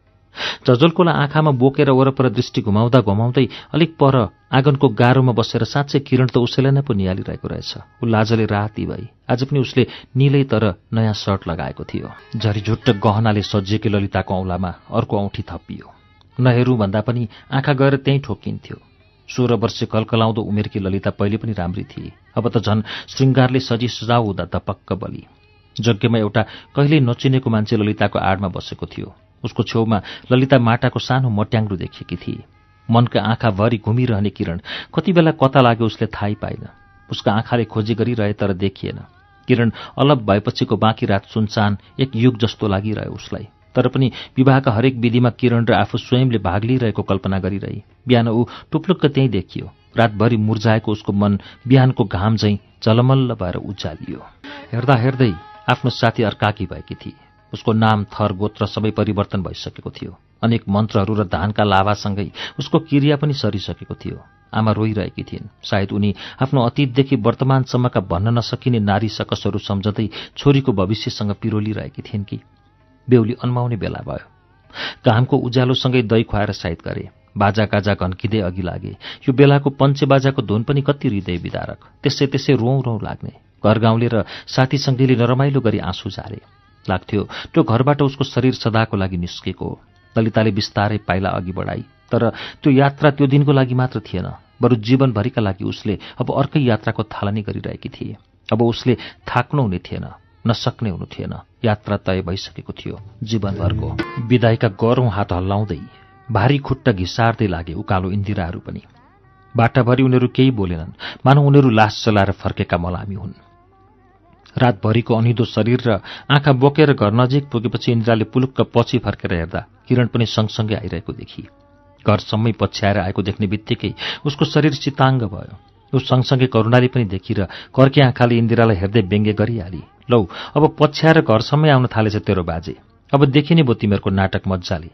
झजलकोलाई आँखामा बोकेर वरपर दृष्टि घुमाउँदा घुमाउँदै अलिक पर आँगनको गाह्रोमा बसेर साँच्चै किरण त उसैलाई नै पो निहालिरहेको रहेछ ऊ लाजले राति भई आज पनि उसले निलै तर नयाँ सर्ट लगाएको थियो झरिझुट्ट गहनाले सजिएकी ललिताको औँलामा अर्को औँठी थपियो नहेरू भन्दा पनि आँखा गएर त्यहीँ ठोकिन्थ्यो सोह्र वर्ष कलकलाउँदो उमेरकी ललिता पहिले पनि राम्री थिए अब त झन् श्रृङ्गारले सजी सजाउ हुँदा त पक्क बली यज्ञमा एउटा कहिल्यै नचिनेको मान्छे ललिताको आडमा बसेको थियो उसको छेउमा ललिता माटाको सानो मट्याङ्ग्रो देखेकी थिए मनका आँखाभरि घुमिरहने किरण कति बेला कता लाग्यो उसले थाहै पाएन उसको आँखाले खोजी गरिरहे तर देखिएन किरण अलग भएपछिको बाँकी रात सुनसान एक युग जस्तो लागिरह्यो उसलाई तर पनि विवाहका हरेक विधिमा किरण र आफू स्वयंले भाग लिइरहेको कल्पना गरिरहे बिहान ऊ टुप्लुक्क त्यहीँ देखियो रातभरि मुर्जाएको उसको मन बिहानको घाम झैँ झलमल्ल भएर उचालियो हेर्दा हेर्दै आफ्नो साथी अर्काकी भएकी थिए उसको नाम थर गोत्र सबै परिवर्तन भइसकेको थियो अनेक मन्त्रहरू र धानका लाभासँगै उसको क्रिया पनि सरिसकेको थियो आमा रोइरहेकी थिइन् सायद उनी आफ्नो अतीतदेखि वर्तमानसम्मका भन्न नसकिने नारी सकसहरू सम्झँदै छोरीको भविष्यसँग पिरोलिरहेकी थिइन् कि बेहुली अन्माउने बेला भयो घामको उज्यालोसँगै दही खुवाएर सायद गरे बाजा गाजा घन्किँदै अघि लागे यो बेलाको पञ्चे बाजाको धुन पनि कति हृदय विदारक त्यसै त्यसै रौँ रौँ लाग्ने घर गाउँले र साथीसङ्गीले नरमाइलो गरी आँसु झारे लाग्थ्यो त्यो घरबाट उसको शरीर सदाको लागि निस्केको ललिताले बिस्तारै पाइला अघि बढाई तर त्यो यात्रा त्यो दिनको लागि मात्र थिएन बरु जीवनभरिका लागि उसले अब अर्कै यात्राको थालनी गरिरहेकी थिए अब उसले थाक्नु हुने थिएन नसक्ने हुनु थिएन यात्रा तय भइसकेको थियो जीवनभरको विदायका गरौँ हात हल्लाउँदै भारी खुट्टा घिसार्दै लागे उकालो इन्दिराहरू पनि बाटाभरि उनीहरू केही बोलेनन् मानौ उनीहरू लास चलाएर फर्केका मलामी हुन् रातभरिको अनिदो शरीर र आँखा बोकेर घर नजिक पुगेपछि इन्द्राले पुलुक्क पछि फर्केर हेर्दा किरण पनि सँगसँगै आइरहेको देखि घरसम्मै पछ्याएर आएको देख्ने बित्तिकै उसको शरीर चिताङ्ग भयो उस सँगसँगै करुणाले पनि देखिर कर्के आँखाले इन्दिरालाई हेर्दै व्यङ्ग्य गरिहाले लौ अब पछ्याएर घरसम्मै आउन थालेछ तेरो बाजे अब देखिने भयो तिमीहरूको नाटक मजाले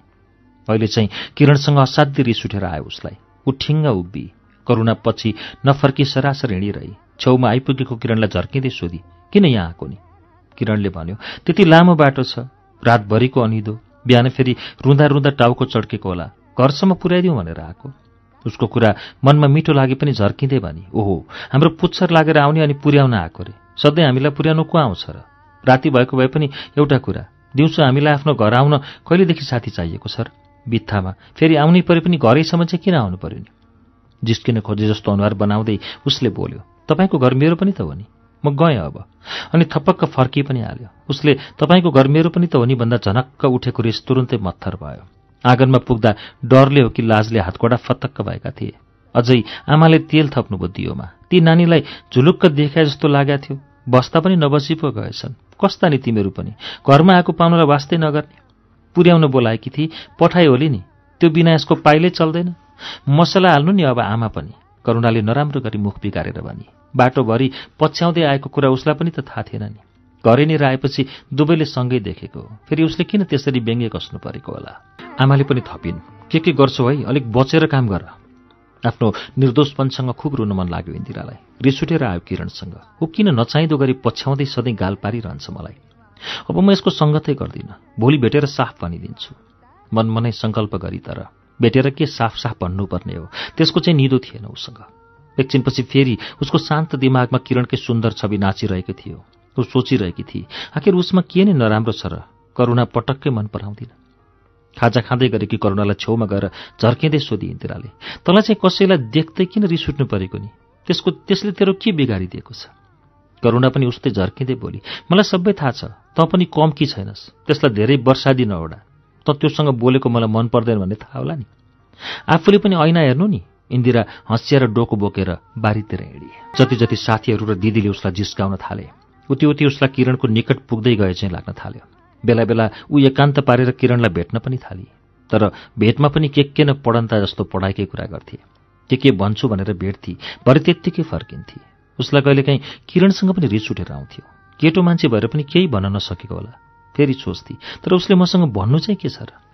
अहिले चाहिँ किरणसँग असाध्य रिस उठेर आयो उसलाई ऊ ठिङ्ग उभि करुणा पछि नफर्की सरासर हिँडिरहे छेउमा आइपुगेको किरणलाई झर्किँदै सोधी किन यहाँ आएको नि किरणले भन्यो त्यति लामो बाटो छ रातभरिको अनिदो बिहान फेरि रुँदा रुँदा टाउको चड्केको होला घरसम्म पुर्याइदिउँ भनेर आएको उसको कुरा मनमा मिठो लागे पनि झर्किँदै भने ओहो हाम्रो पुच्छर लागेर आउने अनि पुर्याउन आएको रे सधैँ हामीलाई पुर्याउनु को आउँछ र राति भएको भए पनि एउटा कुरा दिउँसो हामीलाई आफ्नो घर आउन कहिलेदेखि साथी चाहिएको सर बित्थामा फेरि आउनै परे पनि घरैसम्म चाहिँ किन आउनु पर्यो नि जिस्किन खोजे जस्तो अनुहार बनाउँदै उसले बोल्यो तपाईँको घर मेरो पनि त हो नि म गएँ अब अनि थपक्क फर्की पनि हाल्यो उसले तपाईँको घर मेरो पनि त हो नि भन्दा झनक्क उठेको रिस तुरुन्तै मत्थर भयो आँगनमा पुग्दा डरले हो कि लाजले हातकोडा फतक्क भएका थिए अझै आमाले तेल थप्नुभयो दियोमा ती नानीलाई झुलुक्क देखाए जस्तो लागेको थियो बस्दा पनि नबसी पो गएछन् कस्ता नि तिमीहरू पनि घरमा आएको पाहुनालाई वास्तै नगर्ने पुर्याउन बोलाएकी थिए पठाइ होली नि त्यो बिना यसको पाइलै चल्दैन मसला हाल्नु नि अब आमा पनि करुणाले नराम्रो गरी मुख बिगारेर भनी बाटोभरि पछ्याउँदै आएको कुरा उसलाई पनि त थाहा थिएन नि घरेनेर आएपछि दुवैले सँगै देखेको फेरि उसले किन त्यसरी व्यङ्ग्य कस्नु परेको होला आमाले पनि थपिन् के के गर्छौ है अलिक बचेर काम गर आफ्नो निर्दोषपनसँग खुब रुन मन लाग्यो इन्दिरालाई रिस उठेर आयो किरणसँग ऊ किन नचाहिँदो गरी पछ्याउँदै सधैँ गाल पारिरहन्छ मलाई अब म यसको सङ्गतै गर्दिनँ भोलि भेटेर साफ भनिदिन्छु मनमनै मनै सङ्कल्प गरी तर भेटेर के साफ साफ भन्नुपर्ने हो त्यसको चाहिँ निदो थिएन उसँग एकछिनपछि फेरि उसको शान्त दिमागमा किरणकै सुन्दर छवि नाचिरहेको थियो ऊ सोचिरहेकी थिए आखिर उसमा के नै नराम्रो छ र करुणा पटक्कै मन पराउँदिन खाजा खाँदै गरेकी करुणालाई छेउमा गएर झर्किँदै सोधी इन्दिराले तँलाई चाहिँ कसैलाई देख्दै किन रिस उठ्नु परेको नि त्यसको त्यसले तेरो के बिगारिदिएको छ करुणा पनि उस्तै झर्किँदै बोली मलाई सबै थाहा छ तँ पनि कम कि छैनस् त्यसलाई धेरै वर्षा एउटा तँ त्योसँग बोलेको मलाई मन पर्दैन भन्ने थाहा होला नि आफूले पनि ऐना हेर्नु नि इन्दिरा र डोको बोकेर बारीतिर हिँडे जति जति साथीहरू र दिदीले उसलाई जिस्काउन थाले उति उति उसलाई किरणको निकट पुग्दै गए चाहिँ लाग्न थाल्यो बेला बेला ऊ एकान्त पारेर किरणलाई भेट्न पनि थाली तर भेटमा पनि के के न पढन्ता जस्तो पढाएकै कुरा गर्थे के के भन्छु भनेर भेट्थे भरे त्यत्तिकै फर्किन्थे उसलाई कहिलेकाहीँ किरणसँग पनि रिस उठेर आउँथ्यो केटो मान्छे भएर पनि केही भन्न नसकेको होला फेरि सोच्थे तर उसले मसँग भन्नु चाहिँ के छ र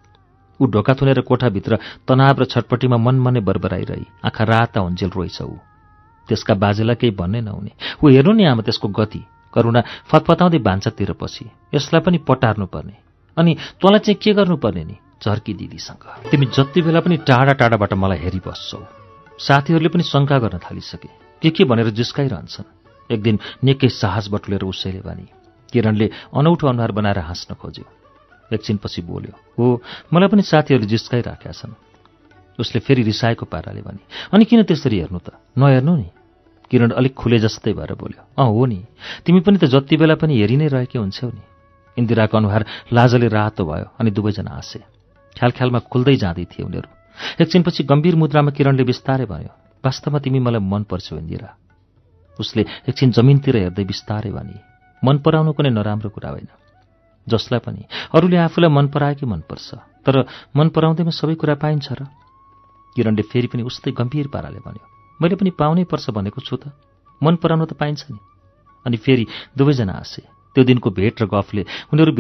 ऊ ढोका थुनेर कोठाभित्र तनाव र छटपट्टिमा मनमने बरबराइरही आँखा राता हुन्जेल रहेछ ऊ त्यसका बाजेलाई केही भन्नै नहुने ऊ हेर्नु नि आमा त्यसको गति करुणा फतफताउँदै भान्सातिर पछि यसलाई पनि पटार्नुपर्ने अनि तँलाई चाहिँ के गर्नुपर्ने नि झर्की दिदीसँग तिमी जति बेला पनि टाढा टाढाबाट मलाई हेरिबस्छौ साथीहरूले पनि शङ्का गर्न थालिसके के के भनेर जिस्काइरहन्छन् एक दिन निकै साहस बटुलेर उसैले भने किरणले अनौठो अनुहार बनाएर हाँस्न खोज्यो एकछिनपछि बोल्यो हो मलाई पनि साथीहरू जिस्काइराखेका छन् उसले फेरि रिसाएको पाराले भने अनि किन त्यसरी हेर्नु त नहेर्नु नि किरण अलिक खुले जस्तै भएर बोल्यो अँ हो नि तिमी पनि त जति बेला पनि हेरि नै रहेकै हुन्छौ नि इन्दिराको अनुहार लाजले रातो भयो अनि दुवैजना हाँसे ख्याल ख्यालमा खुल्दै जाँदै थिए उनीहरू एकछिनपछि गम्भीर मुद्रामा किरणले बिस्तारै भन्यो वास्तवमा तिमी मलाई मन पर्छौ इन्दिरा उसले एकछिन जमिनतिर हेर्दै बिस्तारै भने मन पराउनु कुनै नराम्रो कुरा होइन जसलाई पनि अरूले आफूलाई मन पराएकै मनपर्छ तर मन पराउँदैमा सबै कुरा पाइन्छ र किरणले फेरि पनि उस्तै गम्भीर पाराले भन्यो मैले पनि पाउनै पर्छ भनेको छु त मन पराउन त पाइन्छ नि अनि फेरि दुवैजना हाँसे त्यो दिनको भेट र गफले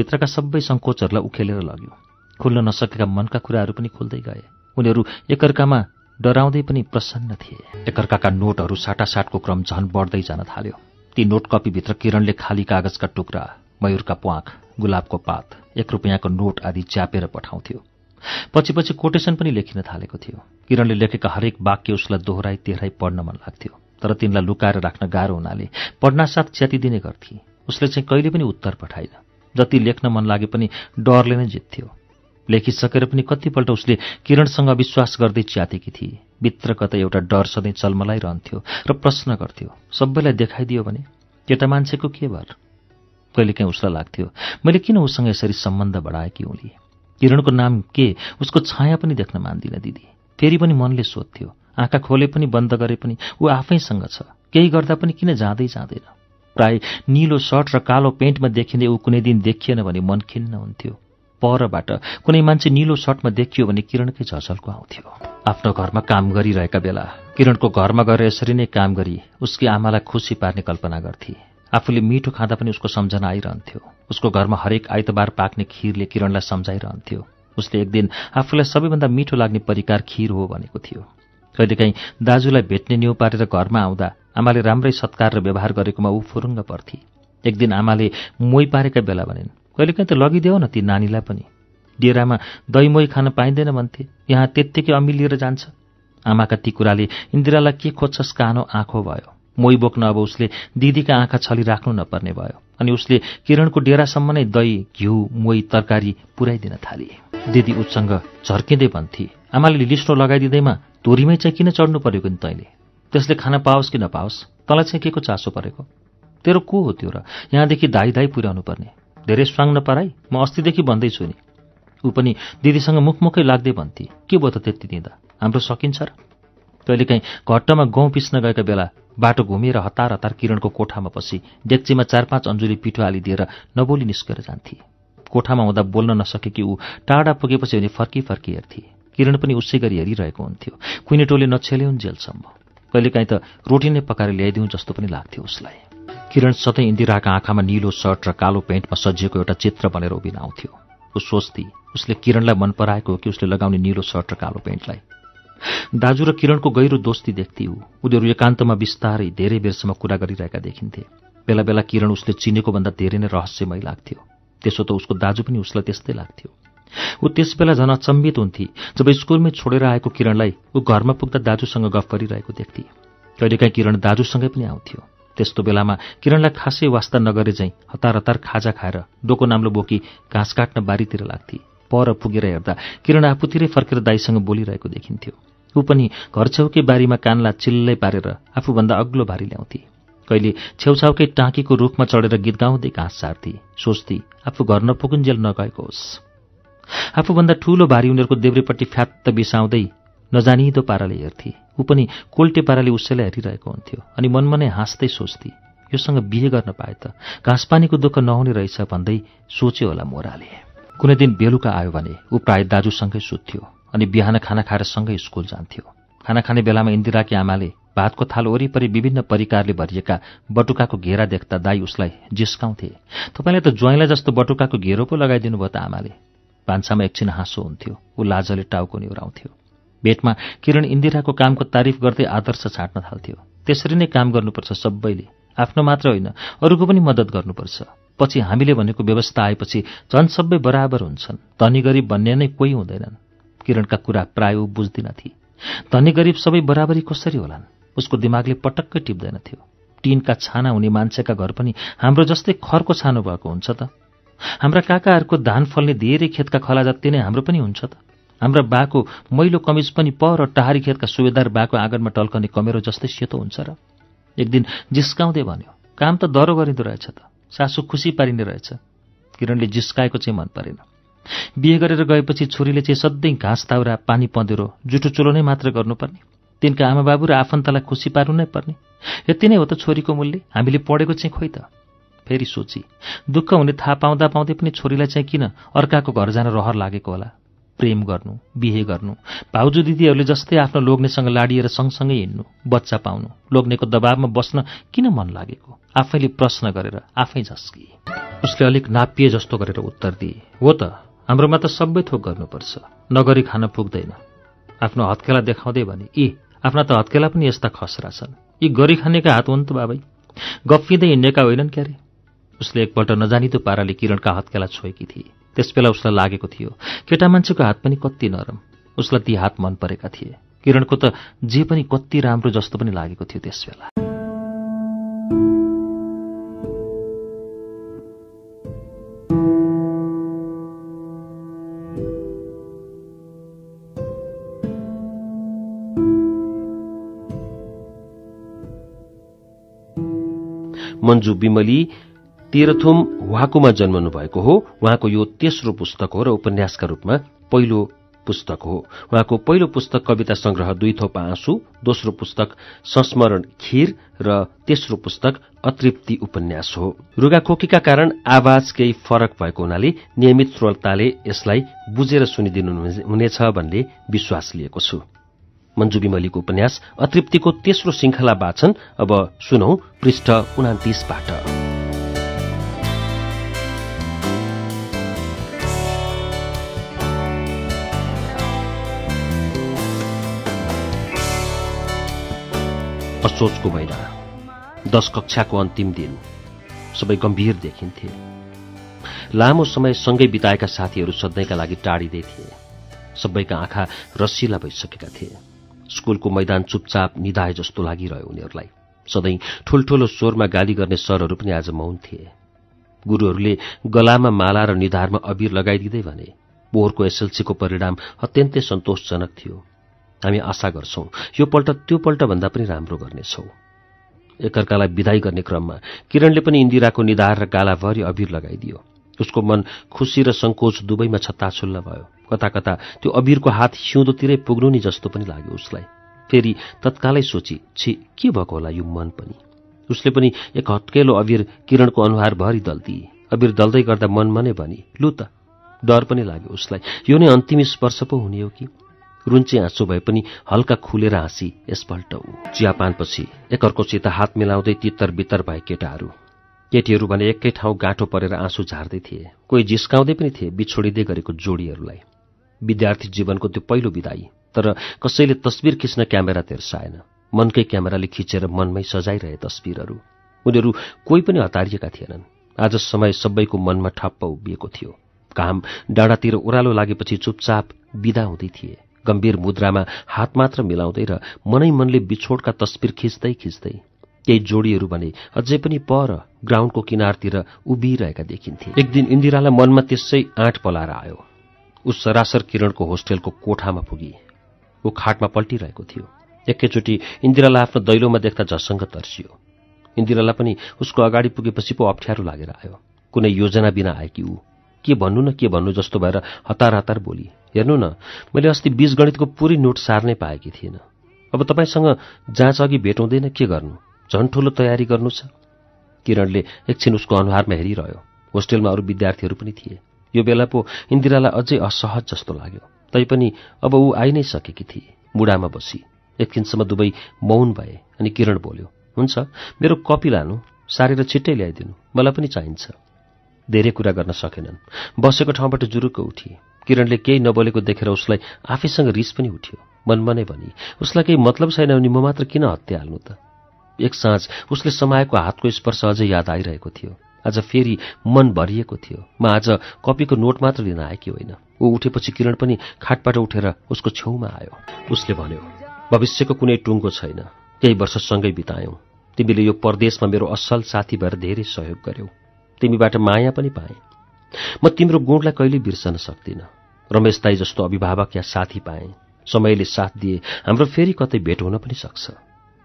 भित्रका सबै सङ्कोचहरूलाई उखेलेर लग्यो खुल्न नसकेका मनका कुराहरू पनि खुल्दै गए उनीहरू एकअर्कामा डराउँदै पनि प्रसन्न थिए एकअर्काका नोटहरू साटासाटको क्रम झन बढ्दै जान थाल्यो ती नोट कपीभित्र किरणले खाली कागजका टुक्रा मयूरका प्वाख गुलाबको पात एक रुपियाँको नोट आदि च्यापेर पठाउँथ्यो पछि पछि कोटेसन पनि लेखिन थालेको थियो किरणले लेखेका हरेक वाक्य उसलाई दोहोराई तेह्राई पढ्न मन लाग्थ्यो तर तिनलाई लुकाएर राख्न गाह्रो हुनाले पढ्नासाथ च्याति दिने गर्थे उसले चाहिँ कहिले पनि उत्तर पठाइन जति लेख्न मन लागे पनि डरले नै जित्थ्यो लेखिसकेर पनि कतिपल्ट उसले किरणसँग विश्वास गर्दै च्यातेकी थिए भित्र कतै एउटा डर सधैँ चलमलाइरहन्थ्यो र प्रश्न गर्थ्यो सबैलाई देखाइदियो भने केटा मान्छेको के भर कहिलेकाहीँ उसलाई लाग्थ्यो मैले किन उसँग यसरी सम्बन्ध बढाएकी उनले किरणको नाम के उसको छाया पनि देख्न मान्दिनँ दिदी फेरि पनि मनले सोध्थ्यो आँखा खोले पनि बन्द गरे पनि ऊ आफैसँग छ केही गर्दा पनि किन जाँदै जाँदैन प्राय निलो सर्ट र कालो पेन्टमा देखिँदै ऊ कुनै दिन देखिएन भने मन खिन्न हुन्थ्यो परबाट कुनै मान्छे निलो सर्टमा देखियो भने किरणकै झझल्को आउँथ्यो आफ्नो घरमा काम गरिरहेका बेला किरणको घरमा गएर यसरी नै काम गरी उसकी आमालाई खुसी पार्ने कल्पना गर्थे आफूले मिठो खाँदा पनि उसको सम्झना आइरहन्थ्यो उसको घरमा हरेक आइतबार पाक्ने खिरले किरणलाई सम्झाइरहन्थ्यो उसले एक दिन आफूलाई सबैभन्दा मिठो लाग्ने परिकार खिर हो भनेको थियो कहिलेकाहीँ दाजुलाई भेट्ने न्यु पारेर घरमा आउँदा आमाले राम्रै सत्कार र व्यवहार गरेकोमा ऊ फुरुङ्ग पर्थे एक दिन आमाले मोही पारेका बेला भनिन् कहिलेकाहीँ त लगिदेऊ न ती नानीलाई पनि डेरामा दही मोही खान पाइँदैन भन्थे यहाँ त्यत्तिकै अमिलिएर जान्छ आमाका ती कुराले इन्दिरालाई के खोज्छस् कानो आँखो भयो मोही बोक्न अब उसले दिदीका आँखा छलिराख्नु नपर्ने भयो अनि उसले किरणको डेरासम्म नै दही घिउ मोही तरकारी पुर्याइदिन थाले दिदी उसँग झर्किँदै भन्थे आमाले लिस्टो लगाइदिँदैमा तोरीमै चाहिँ किन चढ्नु परेको नि तैँले त्यसले खाना पाओस् कि नपाओस् तँलाई चाहिँ के को चासो परेको तेरो को हो त्यो र यहाँदेखि धाई धाई पुर्याउनु पर्ने धेरै स्वाङ नपराई म अस्तिदेखि भन्दैछु नि ऊ पनि दिदीसँग मुखमुखै लाग्दै भन्थे के भयो त त्यति दिँदा हाम्रो सकिन्छ र कहिलेकाहीँ घट्टमा गहुँ पिस्न गएका बेला बाटो घुमेर हतार हतार किरणको कोठामा पछि डेक्चीमा चार पाँच अन्जुली पिठो हालिदिएर नबोली निस्केर जान्थे कोठामा हुँदा बोल्न नसकेकी ऊ टाढा पुगेपछि भने फर्की फर्की हेर्थे किरण पनि उसै गरी हेरिरहेको हुन्थ्यो कुइने टोले नछेल्यौन् जेलसम्म कहिलेकाहीँ त रोटी नै पकाएर ल्याइदिउँ जस्तो पनि लाग्थ्यो उसलाई किरण सधैँ इन्दिराका आँखामा निलो सर्ट र कालो पेन्टमा सजिएको एउटा चित्र बनेर उभिन आउँथ्यो ऊ सोच्थे उसले किरणलाई मन पराएको हो कि उसले लगाउने निलो सर्ट र कालो पेन्टलाई दाजु र किरणको गहिरो दोस्ती देख्थे ऊ उनीहरू एकान्तमा बिस्तारै धेरै बेरसम्म कुरा गरिरहेका देखिन्थे बेला बेला किरण उसले चिनेको भन्दा धेरै नै रहस्यमय लाग्थ्यो त्यसो त उसको दाजु पनि उसलाई त्यस्तै लाग्थ्यो ऊ त्यस बेला झन अचम्बित हुन्थे जब स्कुलमै छोडेर आएको किरणलाई ऊ घरमा पुग्दा दाजुसँग गफ गरिरहेको देख्थे कहिलेकाहीँ किरण दाजुसँगै पनि आउँथ्यो त्यस्तो बेलामा किरणलाई खासै वास्ता नगरे झैँ हतार हतार खाजा खाएर डोको नाम्लो बोकी घाँस काट्न बारीतिर लाग्थे पर पुगेर हेर्दा किरण आफूतिरै फर्केर दाईसँग बोलिरहेको देखिन्थ्यो ऊ पनि घर छेउकै बारीमा कानलाई चिल्लै पारेर आफूभन्दा अग्लो भारी ल्याउँथे कहिले छेउछाउकै टाँकीको रुखमा चढेर गीत गाउँदै घाँस सार्थे सोच्थे आफू घर नपुगुन्जेल नगएको होस् आफूभन्दा ठूलो भारी उनीहरूको देब्रेपट्टि फ्यात्त बिसाउँदै नजानिदो पाराले हेर्थे ऊ पनि कोल्टे पाराले उसैलाई हेरिरहेको हुन्थ्यो अनि मनमा नै हाँस्दै सोच्थे योसँग बिहे गर्न पाए त घाँसपानीको दुःख नहुने रहेछ भन्दै सोच्यो होला मोराले कुनै दिन बेलुका आयो भने ऊ प्राय दाजुसँगै सुत्थ्यो अनि बिहान खाना खाएर सँगै स्कुल जान्थ्यो खाना खाने बेलामा इन्दिराकी आमाले भातको थाल वरिपरि विभिन्न परिकारले भरिएका बटुकाको घेरा देख्दा दाई उसलाई जिस्काउँथे तपाईँले त ज्वाइँलाई जस्तो बटुकाको घेरो पो लगाइदिनु भयो त आमाले भान्सामा एकछिन हाँसो हुन्थ्यो ऊ लाजले टाउको निहुराउँथ्यो भेटमा किरण इन्दिराको कामको तारिफ गर्दै आदर्श छाट्न थाल्थ्यो त्यसरी नै काम गर्नुपर्छ सबैले आफ्नो मात्र होइन अरूको पनि मद्दत गर्नुपर्छ पछि हामीले भनेको व्यवस्था आएपछि झन् सबै बराबर हुन्छन् धनी गरिब भन्ने नै कोही हुँदैनन् किरणका कुरा प्राय बुझ्दिन थिए धनी गरिब सबै बराबरी कसरी होलान् उसको दिमागले पटक्कै टिप्दैनथ्यो थियो टिनका छाना हुने मान्छेका घर पनि हाम्रो जस्तै खरको छानो भएको हुन्छ त हाम्रा काकाहरूको धान फल्ने धेरै खेतका खला जति नै हाम्रो पनि हुन्छ त हाम्रा बाको मैलो कमिज पनि र टहारी खेतका सुबेदार बाको आँगनमा टल्कने कमेरो जस्तै सेतो हुन्छ र एक दिन जिस्काउँदै भन्यो काम त दरो गरिँदो रहेछ त सासु खुसी पारिने रहेछ किरणले जिस्काएको चाहिँ मन परेन बिहे गरेर गएपछि छोरीले चाहिँ सधैँ घाँस दाउरा पानी पँधेरो जुठो चुलो नै मात्र गर्नुपर्ने तिनका आमा बाबु र आफन्तलाई खुसी पार्नु नै पर्ने यति नै हो त छोरीको मूल्य हामीले पढेको चाहिँ खोइ त फेरि सोची दुःख हुने थाहा पाउँदा पाउँदै पनि छोरीलाई चाहिँ किन अर्काको घर जान रहर लागेको होला प्रेम गर्नु बिहे गर्नु भाउजू दिदीहरूले जस्तै आफ्नो लोग्नेसँग लाडिएर सँगसँगै हिँड्नु बच्चा पाउनु लोग्नेको दबावमा बस्न किन मन लागेको आफैले प्रश्न गरेर आफै झस्किए उसले अलिक नापिए जस्तो गरेर उत्तर दिए हो त हाम्रोमा त सबै थोक गर्नुपर्छ नगरी खान पुग्दैन आफ्नो हत्केला देखाउँदै भने ए आफ्ना त हत्केला पनि यस्ता खसरा छन् यी गरी खानेका हात हुन् त बाबै गफिँदै हिँडेका होइनन् क्यारे उसले एकपल्ट नजानिदो पाराले किरणका हत्केला छोएकी थिए त्यसबेला उसलाई लागेको थियो केटा मान्छेको हात पनि कति नरम उसलाई ती हात मन परेका थिए किरणको त जे पनि कति राम्रो जस्तो पनि लागेको थियो त्यसबेला मन्जु बिमली तेह्रथुम वाकुमा जन्मनु भएको हो उहाँको यो तेस्रो पुस्तक हो र उपन्यासका रूपमा पहिलो पुस्तक हो उहाँको पहिलो पुस्तक कविता संग्रह दुई थोपा आँसु दोस्रो पुस्तक संस्मरण खीर र तेस्रो पुस्तक अतृप्ति उपन्यास हो रुगाखोकीका कारण आवाज केही फरक भएको हुनाले नियमित श्रोताले यसलाई बुझेर सुनिदिनु हुनेछ भन्ने विश्वास लिएको छु मन्जु विमलीको उपन्यास अतृप्तिको तेस्रो श्रृङ्खला वाचन अब सुनौ पृष्ठ उनातिसबाट सोचको महिना दश कक्षाको अन्तिम दिन सबै गम्भीर देखिन्थे लामो समय सँगै बिताएका साथीहरू सधैँका लागि टाढिँदै थिए सबैका आँखा रसिला भइसकेका थिए स्कुलको मैदान चुपचाप निधाए जस्तो लागिरह्यो उनीहरूलाई सधैँ ठुल्ठुलो स्वरमा गाली गर्ने सरहरू पनि आज मौन थिए गुरूहरूले गलामा माला र निधारमा अबिर लगाइदिँदै भने पोहोरको एसएलसीको परिणाम अत्यन्तै सन्तोषजनक थियो हामी आशा गर्छौं यो पल्ट त्यो पल्ट भन्दा पनि राम्रो गर्नेछौं एकअर्कालाई विदाई गर्ने क्रममा किरणले पनि इन्दिराको निधार र गालाभरि अबिर लगाइदियो उसको मन खुसी र सङ्कोच दुवैमा छत्ताछुल्न भयो कता कता त्यो अबिरको हात हिउँदोतिरै पुग्नु नि जस्तो पनि लाग्यो उसलाई फेरि तत्कालै सोची छि के भएको होला यो मन पनि उसले पनि एक हत्केलो अबिर किरणको अनुहारभरि दल्दिए अबिर दल्दै गर्दा मनमा नै भने लु त डर पनि लाग्यो उसलाई यो नै अन्तिम स्पर्श पो हुने हो कि रुन्ची आँसु भए पनि हल्का खुलेर हाँसी यसपल्ट ऊ चियापानपछि एकअर्कोसित हात मिलाउँदै तितर बितर भए केटाहरू केटीहरू भने एकै ठाउँ गाँठो परेर आँसु झार्दै थिए कोही जिस्काउँदै पनि थिए बिछोडिँदै गरेको जोडीहरूलाई विद्यार्थी जीवनको त्यो पहिलो विदाई तर कसैले तस्विर खिच्न क्यामेरा तेर्साएन मनकै क्यामेराले खिचेर मनमै सजाइरहे तस्विरहरू उनीहरू कोही पनि हतारिएका थिएनन् आज समय सबैको मनमा ठप्प उभिएको थियो काम डाँडातिर ओह्रालो लागेपछि चुपचाप बिदा हुँदै थिए गम्भीर मुद्रामा हात मात्र मिलाउँदै र मनै मनले बिछोडका तस्बिर खिच्दै खिच्दै केही जोडीहरू भने अझै पनि पर ग्राउन्डको किनारतिर उभिरहेका देखिन्थे एक दिन इन्दिरालाई मनमा त्यसै आँट पलाएर आयो ऊ सरासर किरणको होस्टेलको कोठामा पुगी ऊ खाटमा पल्टिरहेको थियो एकैचोटि इन्दिरालाई आफ्नो दैलोमा देख्दा झसङ्ग तर्सियो इन्दिरालाई पनि उसको अगाडि पुगेपछि पो अप्ठ्यारो लागेर आयो कुनै योजना बिना आएकी ऊ के भन्नु न के भन्नु जस्तो भएर हतार हतार बोली हेर्नु न मैले अस्ति बीस गणितको पुरै नोट सार्नै पाएकी थिएन अब तपाईँसँग जाँच अघि भेट हुँदैन के गर्नु झन् ठुलो तयारी गर्नु छ किरणले एकछिन उसको अनुहारमा हेरिरह्यो होस्टेलमा अरू विद्यार्थीहरू पनि थिए यो बेला पो इन्दिरालाई अझै असहज जस्तो लाग्यो तैपनि अब ऊ आइ नै सकेकी थिए बुढामा बसी एकछिनसम्म दुवै मौन भए अनि किरण बोल्यो हुन्छ मेरो कपी लानु सारेर छिट्टै ल्याइदिनु मलाई पनि चाहिन्छ धेरै कुरा गर्न सकेनन् बसेको ठाउँबाट जुरुक्क उठिए किरणले केही नबोलेको देखेर उसलाई आफैसँग रिस पनि उठ्यो मनमा नै भनी उसलाई केही मतलब छैन भने म मात्र किन हत्या हाल्नु त एक साँझ उसले समाएको हातको स्पर्श अझै याद आइरहेको थियो आज फेरि मन भरिएको थियो म आज कपीको नोट मात्र लिन आएकी होइन ऊ उठेपछि किरण पनि खाटबाट उठेर उसको छेउमा आयो उसले भन्यो भविष्यको कुनै टुङ्गो छैन केही वर्षसँगै बितायौं तिमीले यो परदेशमा मेरो असल साथी भएर धेरै सहयोग गर्यौ तिमीबाट माया पनि पाएँ म तिम्रो गुणलाई कहिले बिर्सन सक्दिनँ रमेश दाई जस्तो अभिभावक या साथी पाएँ समयले साथ दिए हाम्रो फेरि कतै भेट हुन पनि सक्छ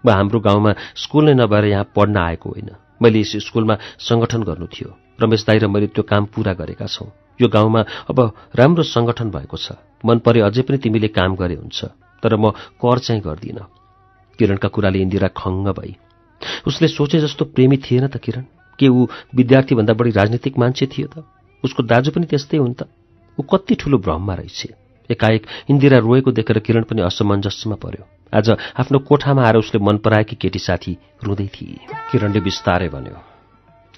म हाम्रो गाउँमा स्कुल नै नभएर यहाँ पढ्न आएको होइन मैले यस स्कुलमा सङ्गठन गर्नु थियो रमेश दाई र मैले त्यो काम पूरा गरेका छौँ यो गाउँमा अब राम्रो सङ्गठन भएको छ मन परे अझै पनि तिमीले काम गरे हुन्छ तर म कर चाहिँ गर्दिनँ किरणका कुराले इन्दिरा खङ्ग भई उसले सोचे जस्तो प्रेमी थिएन त किरण के ऊ विद्यार्थीभन्दा बढी राजनीतिक मान्छे थियो त उसको दाजु पनि त्यस्तै हुन् त ऊ कति ठुलो भ्रममा रहेछ एकाएक इन्दिरा रोएको देखेर किरण पनि असमञ्जस्यमा पर्यो आज आफ्नो कोठामा आएर उसले मन पराएकी केटी साथी रुँदै थिए किरणले बिस्तारै भन्यो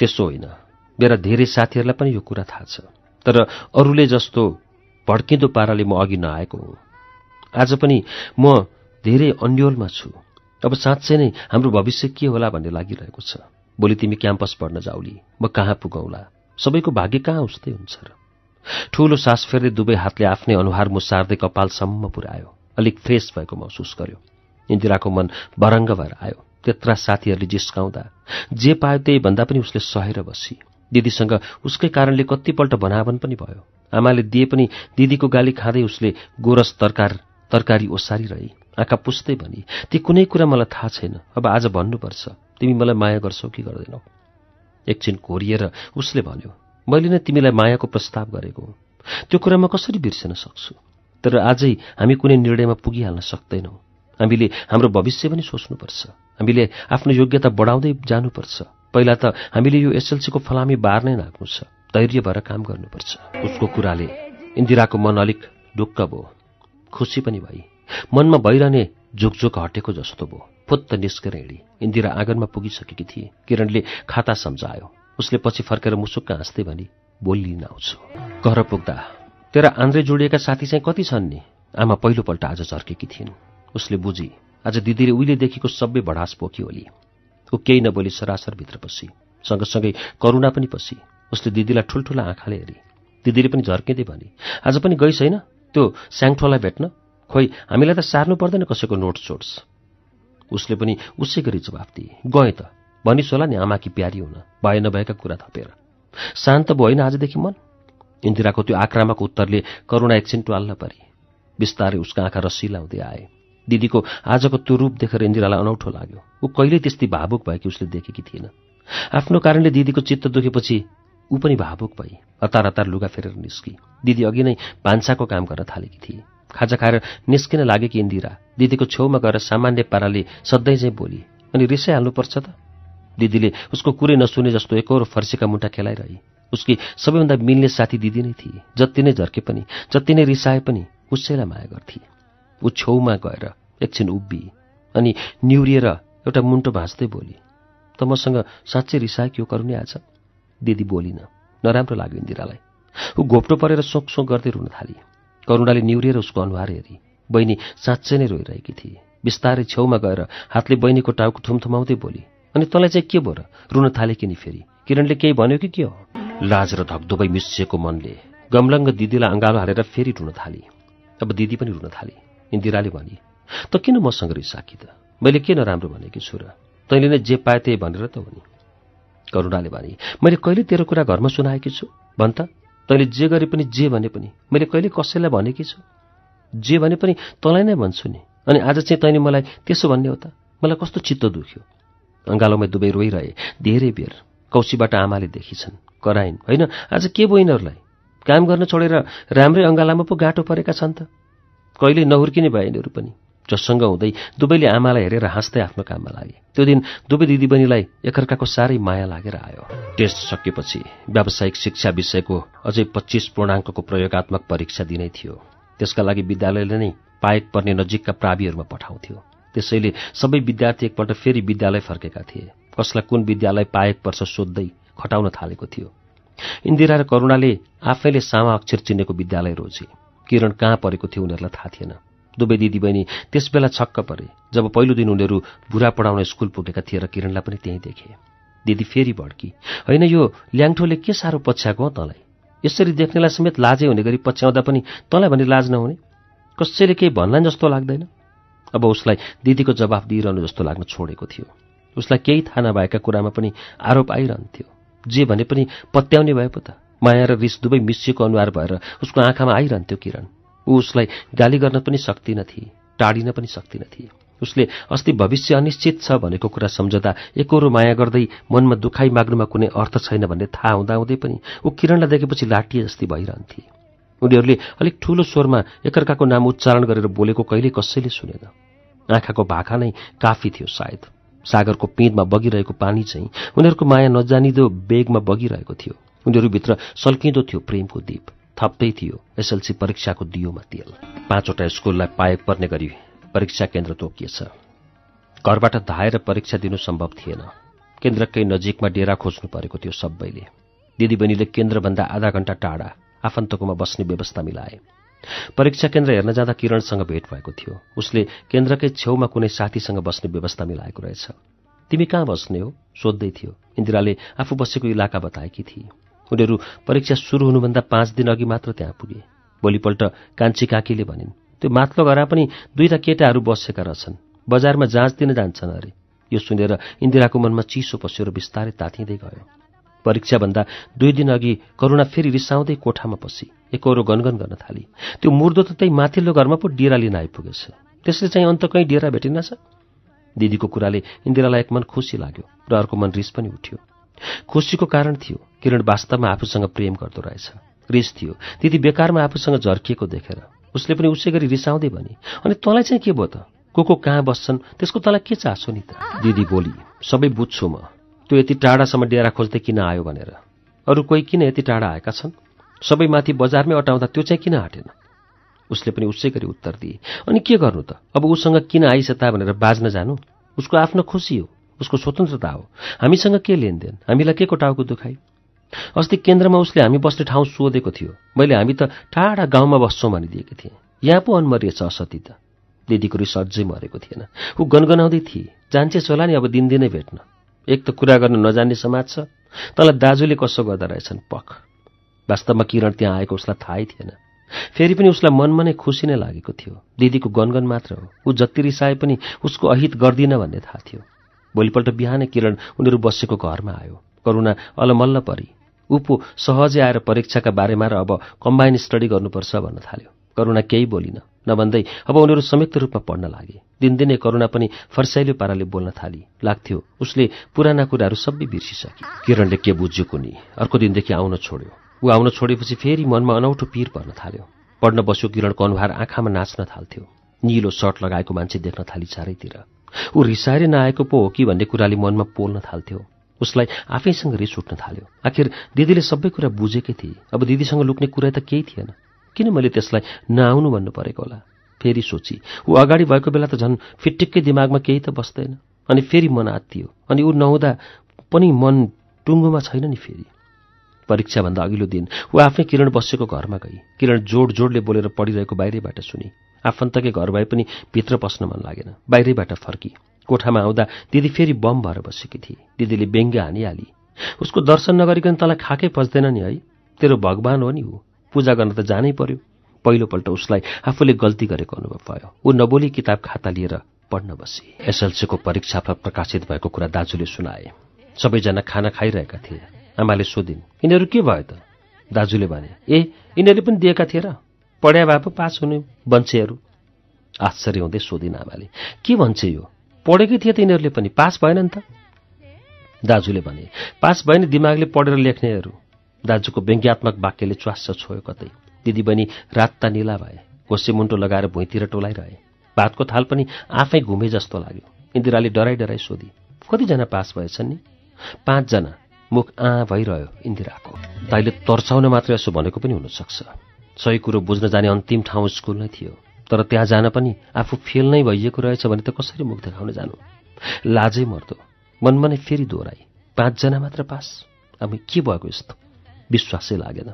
त्यसो होइन मेरा धेरै साथीहरूलाई पनि यो कुरा थाहा छ तर अरूले जस्तो भड्किँदो पाराले म अघि नआएको हुँ आज पनि म धेरै अन्यलमा छु अब साँच्चै नै हाम्रो भविष्य के होला भन्ने लागिरहेको छ भोलि तिमी क्याम्पस पढ्न जाउली म कहाँ पुगौला सबैको भाग्य कहाँ उस्तै हुन्छ र ठूलो सास फेर्दै दुवै हातले आफ्नै अनुहार मुसार्दै कपालसम्म पुर्यायो अलिक फ्रेस भएको महसुस गर्यो इन्दिराको मन बरङ्ग भएर आयो त्यत्रा साथीहरूले जिस्काउँदा जे पायो त्यही भन्दा पनि उसले सहेर बसी दिदीसँग उसकै कारणले कतिपल्ट भनावन पनि भयो आमाले दिए पनि दिदीको गाली खाँदै उसले गोरस तरकार तरकारी ओसारिरहे आँखा पुस्दै भनी ती कुनै कुरा मलाई थाहा छैन अब आज भन्नुपर्छ तिमी मलाई माया गर्छौ कि गर्दैनौ एकछिन कोरिएर उसले भन्यो मैले नै तिमीलाई मायाको प्रस्ताव गरेको त्यो त्यो कुरामा कसरी बिर्सिन सक्छु तर आजै हामी कुनै निर्णयमा पुगिहाल्न सक्दैनौँ हामीले हाम्रो भविष्य पनि सोच्नुपर्छ हामीले आफ्नो योग्यता बढाउँदै जानुपर्छ पहिला त हामीले यो एसएलसीको फलामी बार नै नाप्नु छ धैर्य भएर काम गर्नुपर्छ उसको कुराले इन्दिराको मन अलिक ढुक्क भयो खुसी पनि भई मनमा भइरहने झुकझुक हटेको जस्तो भयो खोत्त निस्केर हिँडी इन्दिरा आँगनमा पुगिसकेकी थिए किरणले खाता सम्झायो उसले पछि फर्केर मुसुक्क हाँस्दै भनी बोलिन आउँछु घर पुग्दा तेरा आन्द्रे जोडिएका साथी चाहिँ कति छन् नि आमा पहिलोपल्ट आज झर्केकी थिइन् उसले बुझी आज दिदीले उहिलेदेखिको सबै भडास पोखी होली ऊ केही नबोली सरासरभित्र पसी सँगसँगै करुणा पनि पसी उसले दिदीलाई ठुल्ठुला आँखाले हेरी दिदीले पनि झर्किँदै भने आज पनि गइस होइन त्यो स्याङठोलाई भेट्न खोइ हामीलाई त सार्नु पर्दैन कसैको नोट्स सोट्स उसले पनि उसै गरी जवाफ दिए गएँ त भनिस् होला नि आमाकी प्यारी हुन भए नभएका कुरा थपेर शान्त भयो होइन आजदेखि मन इन्दिराको त्यो आक्रामक उत्तरले करुणा एकछिन टुवाल्न परे बिस्तारै उसका आँखा रसिला हुँदै आए दिदीको आजको त्यो रूप देखेर इन्दिरालाई अनौठो लाग्यो ऊ कहिल्यै त्यस्तै भावुक भएकी उसले देखेकी थिएन आफ्नो कारणले दिदीको चित्त दुखेपछि ऊ पनि भावुक भई हतार हतार लुगा फेरेर निस्की दिदी अघि नै भान्साको काम गर्न थालेकी थिए खाजा खाएर निस्किन कि इन्दिरा दिदीको छेउमा गएर सामान्य पाराले सधैँ चाहिँ बोली अनि रिसै हाल्नुपर्छ त दिदीले उसको कुरै नसुने जस्तो एकहोरो फर्सीका मुठा खेलाइरहे उसकी सबैभन्दा मिल्ने साथी दिदी नै थिए जति नै झर्के पनि जति नै रिसाए पनि उसैलाई माया गर्थे ऊ छेउमा गएर एकछिन उभिए अनि निहुरिएर एउटा मुन्टो भाँच्दै बोली त मसँग साँच्चै रिसाए के नै आज दिदी बोलिन नराम्रो लाग्यो इन्दिरालाई ऊ घोप्टो परेर सोक सोक गर्दै रुन थाली करुणाले निहुरिएर उसको अनुहार हेरी बहिनी साँच्चै नै रोइरहेकी थिए बिस्तारै छेउमा गएर हातले बहिनीको टाउको थुम्थुमाउँदै बोली अनि तँलाई चाहिँ के भयो र रुन थाले नि फेरि किरणले केही भन्यो कि के हो लाज र धक दुवै मिसिएको मनले गमलङ्ग दिदीलाई अँगालो हालेर फेरि रुन थाले अब दिदी पनि रुन थाले इन्दिराले भने त किन मसँग रिसाकी त मैले के नराम्रो भनेकी छु र तैँले नै जे पाए त्यही भनेर त हो नि करुणाले भने मैले कहिले तेरो कुरा घरमा सुनाएकी छु भन् त तैँले जे गरे पनि जे भने पनि मैले कहिले कसैलाई भनेकी छु जे भने पनि तँलाई नै भन्छु नि अनि आज चाहिँ तैँले मलाई त्यसो भन्ने हो त मलाई कस्तो चित्त दुख्यो अङ्गालोमै दुवै रोइरहे धेरै बेर कौशीबाट आमाले देखिछन् कराइन् होइन आज के भयो यिनीहरूलाई काम गर्न छोडेर राम्रै अङ्गालामा पो गाटो परेका छन् त कहिले नहुर्किने भयो यिनीहरू पनि जससँग हुँदै दुवैले आमालाई हेरेर हाँस्दै आफ्नो काममा लागे त्यो दिन दुवै दिदीबहिनीलाई एकअर्काको साह्रै माया लागेर आयो टेस्ट सकिएपछि व्यावसायिक शिक्षा विषयको अझै पच्चिस पूर्णाङ्कको प्रयोगत्मक परीक्षा दिनै थियो त्यसका लागि विद्यालयले नै पाएक पर्ने नजिकका प्राविहरूमा पठाउँथ्यो त्यसैले सबै विद्यार्थी एकपल्ट फेरि विद्यालय फर्केका थिए कसलाई कुन विद्यालय पाएक पर्छ सोद्धै खटाउन थालेको थियो इन्दिरा र करुणाले आफैले सामा अक्षर चिनेको विद्यालय रोजे किरण कहाँ परेको थियो उनीहरूलाई थाहा थिएन दुवै त्यस बेला छक्क परे जब पहिलो दिन उनीहरू बुढा पढाउन स्कुल पुगेका थिए र किरणलाई पनि त्यहीँ देखे दिदी फेरि भड्की होइन यो ल्याङठोले के साह्रो पछ्याएको हो तँलाई यसरी देख्नेलाई समेत लाजै हुने गरी पछ्याउँदा पनि तँलाई भने लाज नहुने कसैले केही भन्लान् जस्तो लाग्दैन अब उसलाई दिदीको जवाफ दिइरहनु जस्तो लाग्न छोडेको थियो उसलाई केही थाहा नभएका कुरामा पनि आरोप आइरहन्थ्यो जे भने पनि पत्याउने भए पो त माया र रिस दुवै मिसिएको अनुहार भएर उसको आँखामा आइरहन्थ्यो किरण ऊ उसलाई गाली गर्न पनि सक्दिन थिए टाढिन पनि सक्दिन थिए उसले अस्ति भविष्य अनिश्चित छ भनेको कुरा सम्झँदा एकरो माया गर्दै मनमा दुखाइ माग्नुमा कुनै अर्थ छैन भन्ने थाहा हुँदाहुँदै पनि ऊ किरणलाई देखेपछि लाटिए जस्तै भइरहन्थे उनीहरूले अलिक ठूलो स्वरमा एकअर्काको नाम उच्चारण गरेर बोलेको कहिले कसैले सुनेन आँखाको भाका नै काफी थियो सायद सागरको पेदमा बगिरहेको पानी चाहिँ उनीहरूको माया नजानिँदो बेगमा बगिरहेको थियो उनीहरूभित्र सल्किँदो थियो प्रेमको दीप थप्दै थियो एसएलसी परीक्षाको दियोमा तेल पाँचवटा स्कुललाई पाए पर्ने गरी परीक्षा केन्द्र तोकिएछ घरबाट धाएर परीक्षा दिनु सम्भव थिएन केन्द्रकै नजिकमा डेरा खोज्नु परेको थियो सबैले दिदीबहिनीले केन्द्रभन्दा आधा घण्टा टाढा आफन्तकोमा बस्ने व्यवस्था मिलाए परीक्षा केन्द्र हेर्न जाँदा किरणसँग भेट भएको थियो उसले केन्द्रकै छेउमा कुनै साथीसँग बस्ने व्यवस्था मिलाएको रहेछ तिमी कहाँ बस्ने हो सोध्दै थियो इन्दिराले आफू बसेको इलाका बताएकी थिए उनीहरू परीक्षा सुरु हुनुभन्दा पाँच दिन अघि मात्र त्यहाँ पुगे भोलिपल्ट कान्छी काकीले भनिन् त्यो माथ्लो घरा पनि दुईवटा केटाहरू बसेका रहेछन् बजारमा जाँच दिन जान्छन् अरे यो सुनेर इन्दिराको मनमा चिसो पस्यो र बिस्तारै तातिँदै गयो परीक्षाभन्दा दुई दिन अघि करुणा फेरि रिसाउँदै कोठामा पसी एकरो गनगन गर्न थाली त्यो मुर्दो त त्यही माथिल्लो घरमा पो डेरा लिन आइपुगेछ त्यसले चाहिँ अन्त कहीँ डेरा भेटिनछ दिदीको कुराले इन्दिरालाई एक मन खुसी लाग्यो र अर्को मन रिस पनि उठ्यो खुसीको कारण थियो किरण वास्तवमा आफूसँग प्रेम गर्दो रहेछ रिस थियो त्यति बेकारमा आफूसँग झर्किएको देखेर उसले पनि उसै गरी रिसाउँदै भने अनि तँलाई चाहिँ के भयो त को को कहाँ बस्छन् त्यसको तँलाई के चासो नि त दिदी बोली सबै बुझ्छु म त्यो यति टाढासम्म डेरा खोज्दै किन आयो भनेर अरू कोही किन यति टाढा आएका छन् सबै माथि बजारमै अटाउँदा त्यो चाहिँ किन आँटेन उसले पनि उसै गरी उत्तर दिए अनि के गर्नु त अब उसँग किन आइस त भनेर बाज्न जानु उसको आफ्नो खुसी हो उसको स्वतन्त्रता हो हामीसँग के लेनदेन हामीलाई के को टाउको दुखाइ अस्ति केन्द्रमा उसले हामी बस्ने ठाउँ सोधेको थियो मैले हामी त टाढा गाउँमा बस्छौँ भनिदिएको थिएँ यहाँ पो छ असती त दिदीको रिस अझै मरेको थिएन ऊ गनगनाउँदै थिए जान्छेस् होला नि अब दिनदिनै भेट्न एक त कुरा गर्न नजान्ने समाज छ तँलाई दाजुले कसो गर्दा रहेछन् पख वास्तवमा किरण त्यहाँ आएको उसलाई थाहै थिएन फेरि पनि उसलाई मनमा नै खुसी नै लागेको थियो दिदीको गनगन मात्र हो ऊ जति रिसाए पनि उसको अहित गर्दिन भन्ने थाहा थियो भोलिपल्ट बिहानै किरण उनीहरू बसेको घरमा आयो करुणा अलमल्ल परी उपो सहजै आएर परीक्षाका बारेमा र अब कम्बाइन स्टडी गर्नुपर्छ भन्न थाल्यो करुणा केही बोलिन नभन्दै अब उनीहरू संयुक्त रूपमा पढ्न लागे दिनदिनै करुणा पनि फर्साइलो पाराले बोल्न थाली लाग्थ्यो उसले पुराना कुराहरू सबै बिर्सिसके किरणले के बुझ्यो कुनी अर्को दिनदेखि आउन छोड्यो ऊ आउन छोडेपछि फेरि मनमा अनौठो पिर पर्न थाल्यो पढ्न बस्यो किरणको अनुहार आँखामा नाच्न थाल्थ्यो निलो सर्ट लगाएको मान्छे देख्न थाली चारैतिर ऊ रिसाएर नआएको पो हो कि भन्ने कुराले मनमा पोल्न थाल्थ्यो उसलाई आफैसँग रिस उठ्न थाल्यो आखिर दिदीले सबै कुरा बुझेकै थिए अब दिदीसँग लुक्ने कुरा त केही थिएन किन मैले त्यसलाई नआउनु भन्नु परेको होला फेरि सोची ऊ अगाडि भएको बेला त झन् फिटिक्कै दिमागमा केही त बस्दैन अनि फेरि मन आत्तियो अनि ऊ नहुँदा पनि मन टुङ्गोमा छैन नि फेरि परीक्षाभन्दा अघिल्लो दिन ऊ आफै किरण बसेको घरमा गई किरण जोड जोडले बोलेर पढिरहेको बाहिरैबाट सुने आफन्तकै घर भए पनि भित्र पस्न मन लागेन बाहिरैबाट फर्की कोठामा आउँदा दिदी फेरि बम भएर बसेकी थिए दिदीले व्यङ्ग्य हानिहाली उसको दर्शन नगरिकन तँलाई खाकै पस्दैन नि है तेरो भगवान हो नि ऊ पूजा गर्न त जानै पर्यो पहिलोपल्ट उसलाई आफूले गल्ती गरेको अनुभव भयो ऊ नबोली किताब खाता लिएर पढ्न एसएलसी एसएलसीको परीक्षामा प्रकाशित भएको कुरा दाजुले सुनाए सबैजना खाना खाइरहेका थिए आमाले सोधिन् यिनीहरू के भयो त दाजुले भने ए यिनीहरूले पनि दिएका थिए र पढ्या भए पो पास हुने बन्छेहरू आश्चर्य हुँदै सोधिन् आमाले के भन्छ यो पढेकै थिए त यिनीहरूले पनि पास भएन नि त दाजुले भने पास भएन दिमागले पढेर लेख्नेहरू दाजुको व्यङ्ग्यात्मक वाक्यले च्वास छोयो कतै दिदीबहिनी रात निला भए घोसे मुन्टो लगाएर भुइँतिर टोलाइरहे भातको थाल पनि आफै घुमे जस्तो लाग्यो इन्दिराले डराइ डराइ सोधी कतिजना पास भएछन् नि पाँचजना मुख आँ भइरह्यो इन्दिराको दाइले तर्साउन मात्र यसो भनेको पनि हुनसक्छ सही कुरो बुझ्न जाने अन्तिम ठाउँ स्कुल नै थियो तर त्यहाँ जान पनि आफू फेल नै भइएको रहेछ भने त कसरी मुख देखाउन जानु लाजै मर्दो मनमा नै फेरि दोहोऱ्याए पाँचजना मात्र पास अब के भएको यस्तो विश्वासै लागेन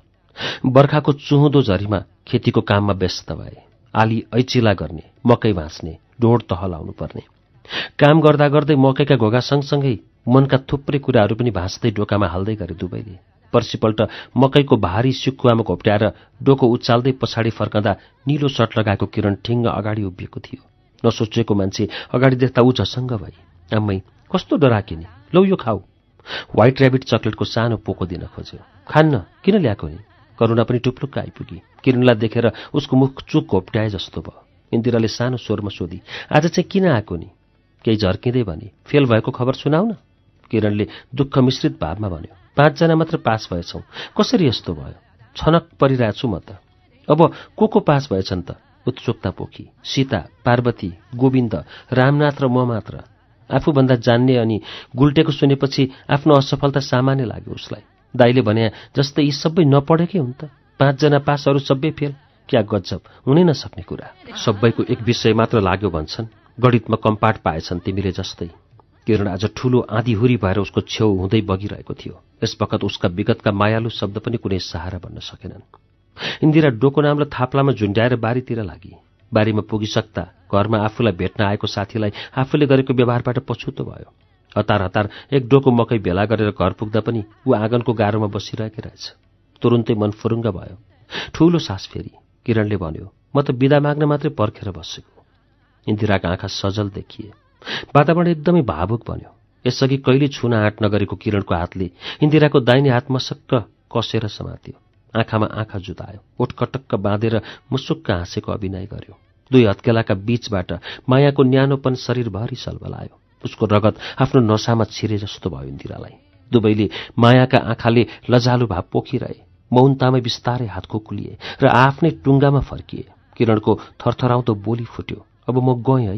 बर्खाको चुहुँदो झरीमा खेतीको काममा व्यस्त भए आली ऐचिला गर्ने मकै भाँच्ने ढोड तह लाउनु पर्ने काम गर्दा गर्दै मकैका घोगा सँगसँगै मनका थुप्रै कुराहरू पनि भाँच्दै डोकामा हाल्दै गरे दुवैले पर्सिपल्ट मकैको भारी सिक्कुवामा घोप्ट्याएर डोको उचाल्दै पछाडि फर्कँदा निलो सर्ट लगाएको किरण ठिङ्ग अगाडि उभिएको थियो नसोचेको मान्छे अगाडि देख्दा ऊ झसङ्ग भए आम्मै कस्तो डराकिने लौ यो खाऊ व्हाइट ऱ्याबिट चक्लेटको सानो पोको दिन खोज्यो खान्न किन ल्याएको नि करुणा पनि टुप्लुक्क आइपुगे किरणलाई देखेर उसको मुख चुक घोप्ट्याए जस्तो भयो इन्दिराले सानो स्वरमा सोधी आज चाहिँ किन आएको नि केही झर्किँदै भने फेल भएको खबर सुनाउन किरणले दुःख मिश्रित भावमा भन्यो पाँचजना मात्र पास भएछौँ कसरी यस्तो भयो छनक परिरहेछु म त अब को को पास भएछन् त उत्सुकता पोखी सीता पार्वती गोविन्द रामनाथ र म मात्र आफूभन्दा जान्ने अनि गुल्टेको सुनेपछि आफ्नो असफलता सामान्य लाग्यो उसलाई दाईले भने जस्तै यी सबै नपढेकै हुन् त पाँचजना पास अरू सबै फेल क्या गजब हुनै नसक्ने कुरा सबैको एक विषय मात्र लाग्यो भन्छन् गणितमा कम्पाट पाएछन् तिमीले जस्तै किरण आज ठूलो आँधीहुरी भएर उसको छेउ हुँदै बगिरहेको थियो यस वखत उसका विगतका मायालु शब्द पनि कुनै सहारा बन्न सकेनन् इन्दिरा डोको नामलाई थाप्लामा झुन्ड्याएर बारीतिर लागि बारीमा पुगिसक्दा घरमा आफूलाई भेट्न आएको साथीलाई आफूले गरेको व्यवहारबाट पछुतो भयो हतार हतार एक डोको मकै भेला गरेर घर पुग्दा पनि ऊ आँगनको गाह्रोमा बसिरहेकै रहेछ तुरुन्तै मन फुरुङ्ग भयो ठूलो सास फेरि किरणले भन्यो म त बिदा माग्न मात्रै पर्खेर बसेको इन्दिराका आँखा सजल देखिए वातावरण एकदमै भावुक बन्यो यसअघि कहिले छुना आँट नगरेको किरणको हातले इन्दिराको दाहिने हात मसक्क कसेर समात्यो आँखामा आँखा जुतायो ओठ कटक्क बाँधेर मुसुक्क हाँसेको अभिनय गर्यो दुई हत्केलाका बीचबाट मायाको न्यानोपन शरीरभरि सलबलायो उसको रगत आफ्नो नसामा छिरे जस्तो भयो इन्दिरालाई दुवैले मायाका आँखाले लजालु भाव पोखिरहे मौनतामै बिस्तारै हात खोकुलिए र आफ्नै टुङ्गामा फर्किए किरणको थरथराउँदो बोली फुट्यो अब म गएँ है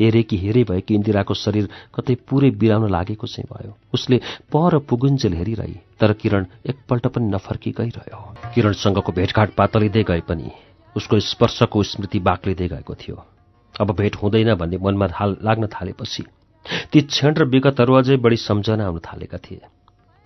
हेरे कि हेरे भएकी इन्दिराको शरीर कतै पुरै बिराउन लागेको चाहिँ भयो उसले पर पुगुन्जेल हेरिरहे तर किरण एकपल्ट पनि नफर्की गइरह्यो किरणसँगको भेटघाट पातलिँदै गए पनि उसको स्पर्शको स्मृति बाक्लिँदै गएको थियो अब भेट हुँदैन भन्ने मनमा हाल लाग्न थालेपछि ती क्षण र विगतहरू अझै बढी सम्झना आउन थालेका थिए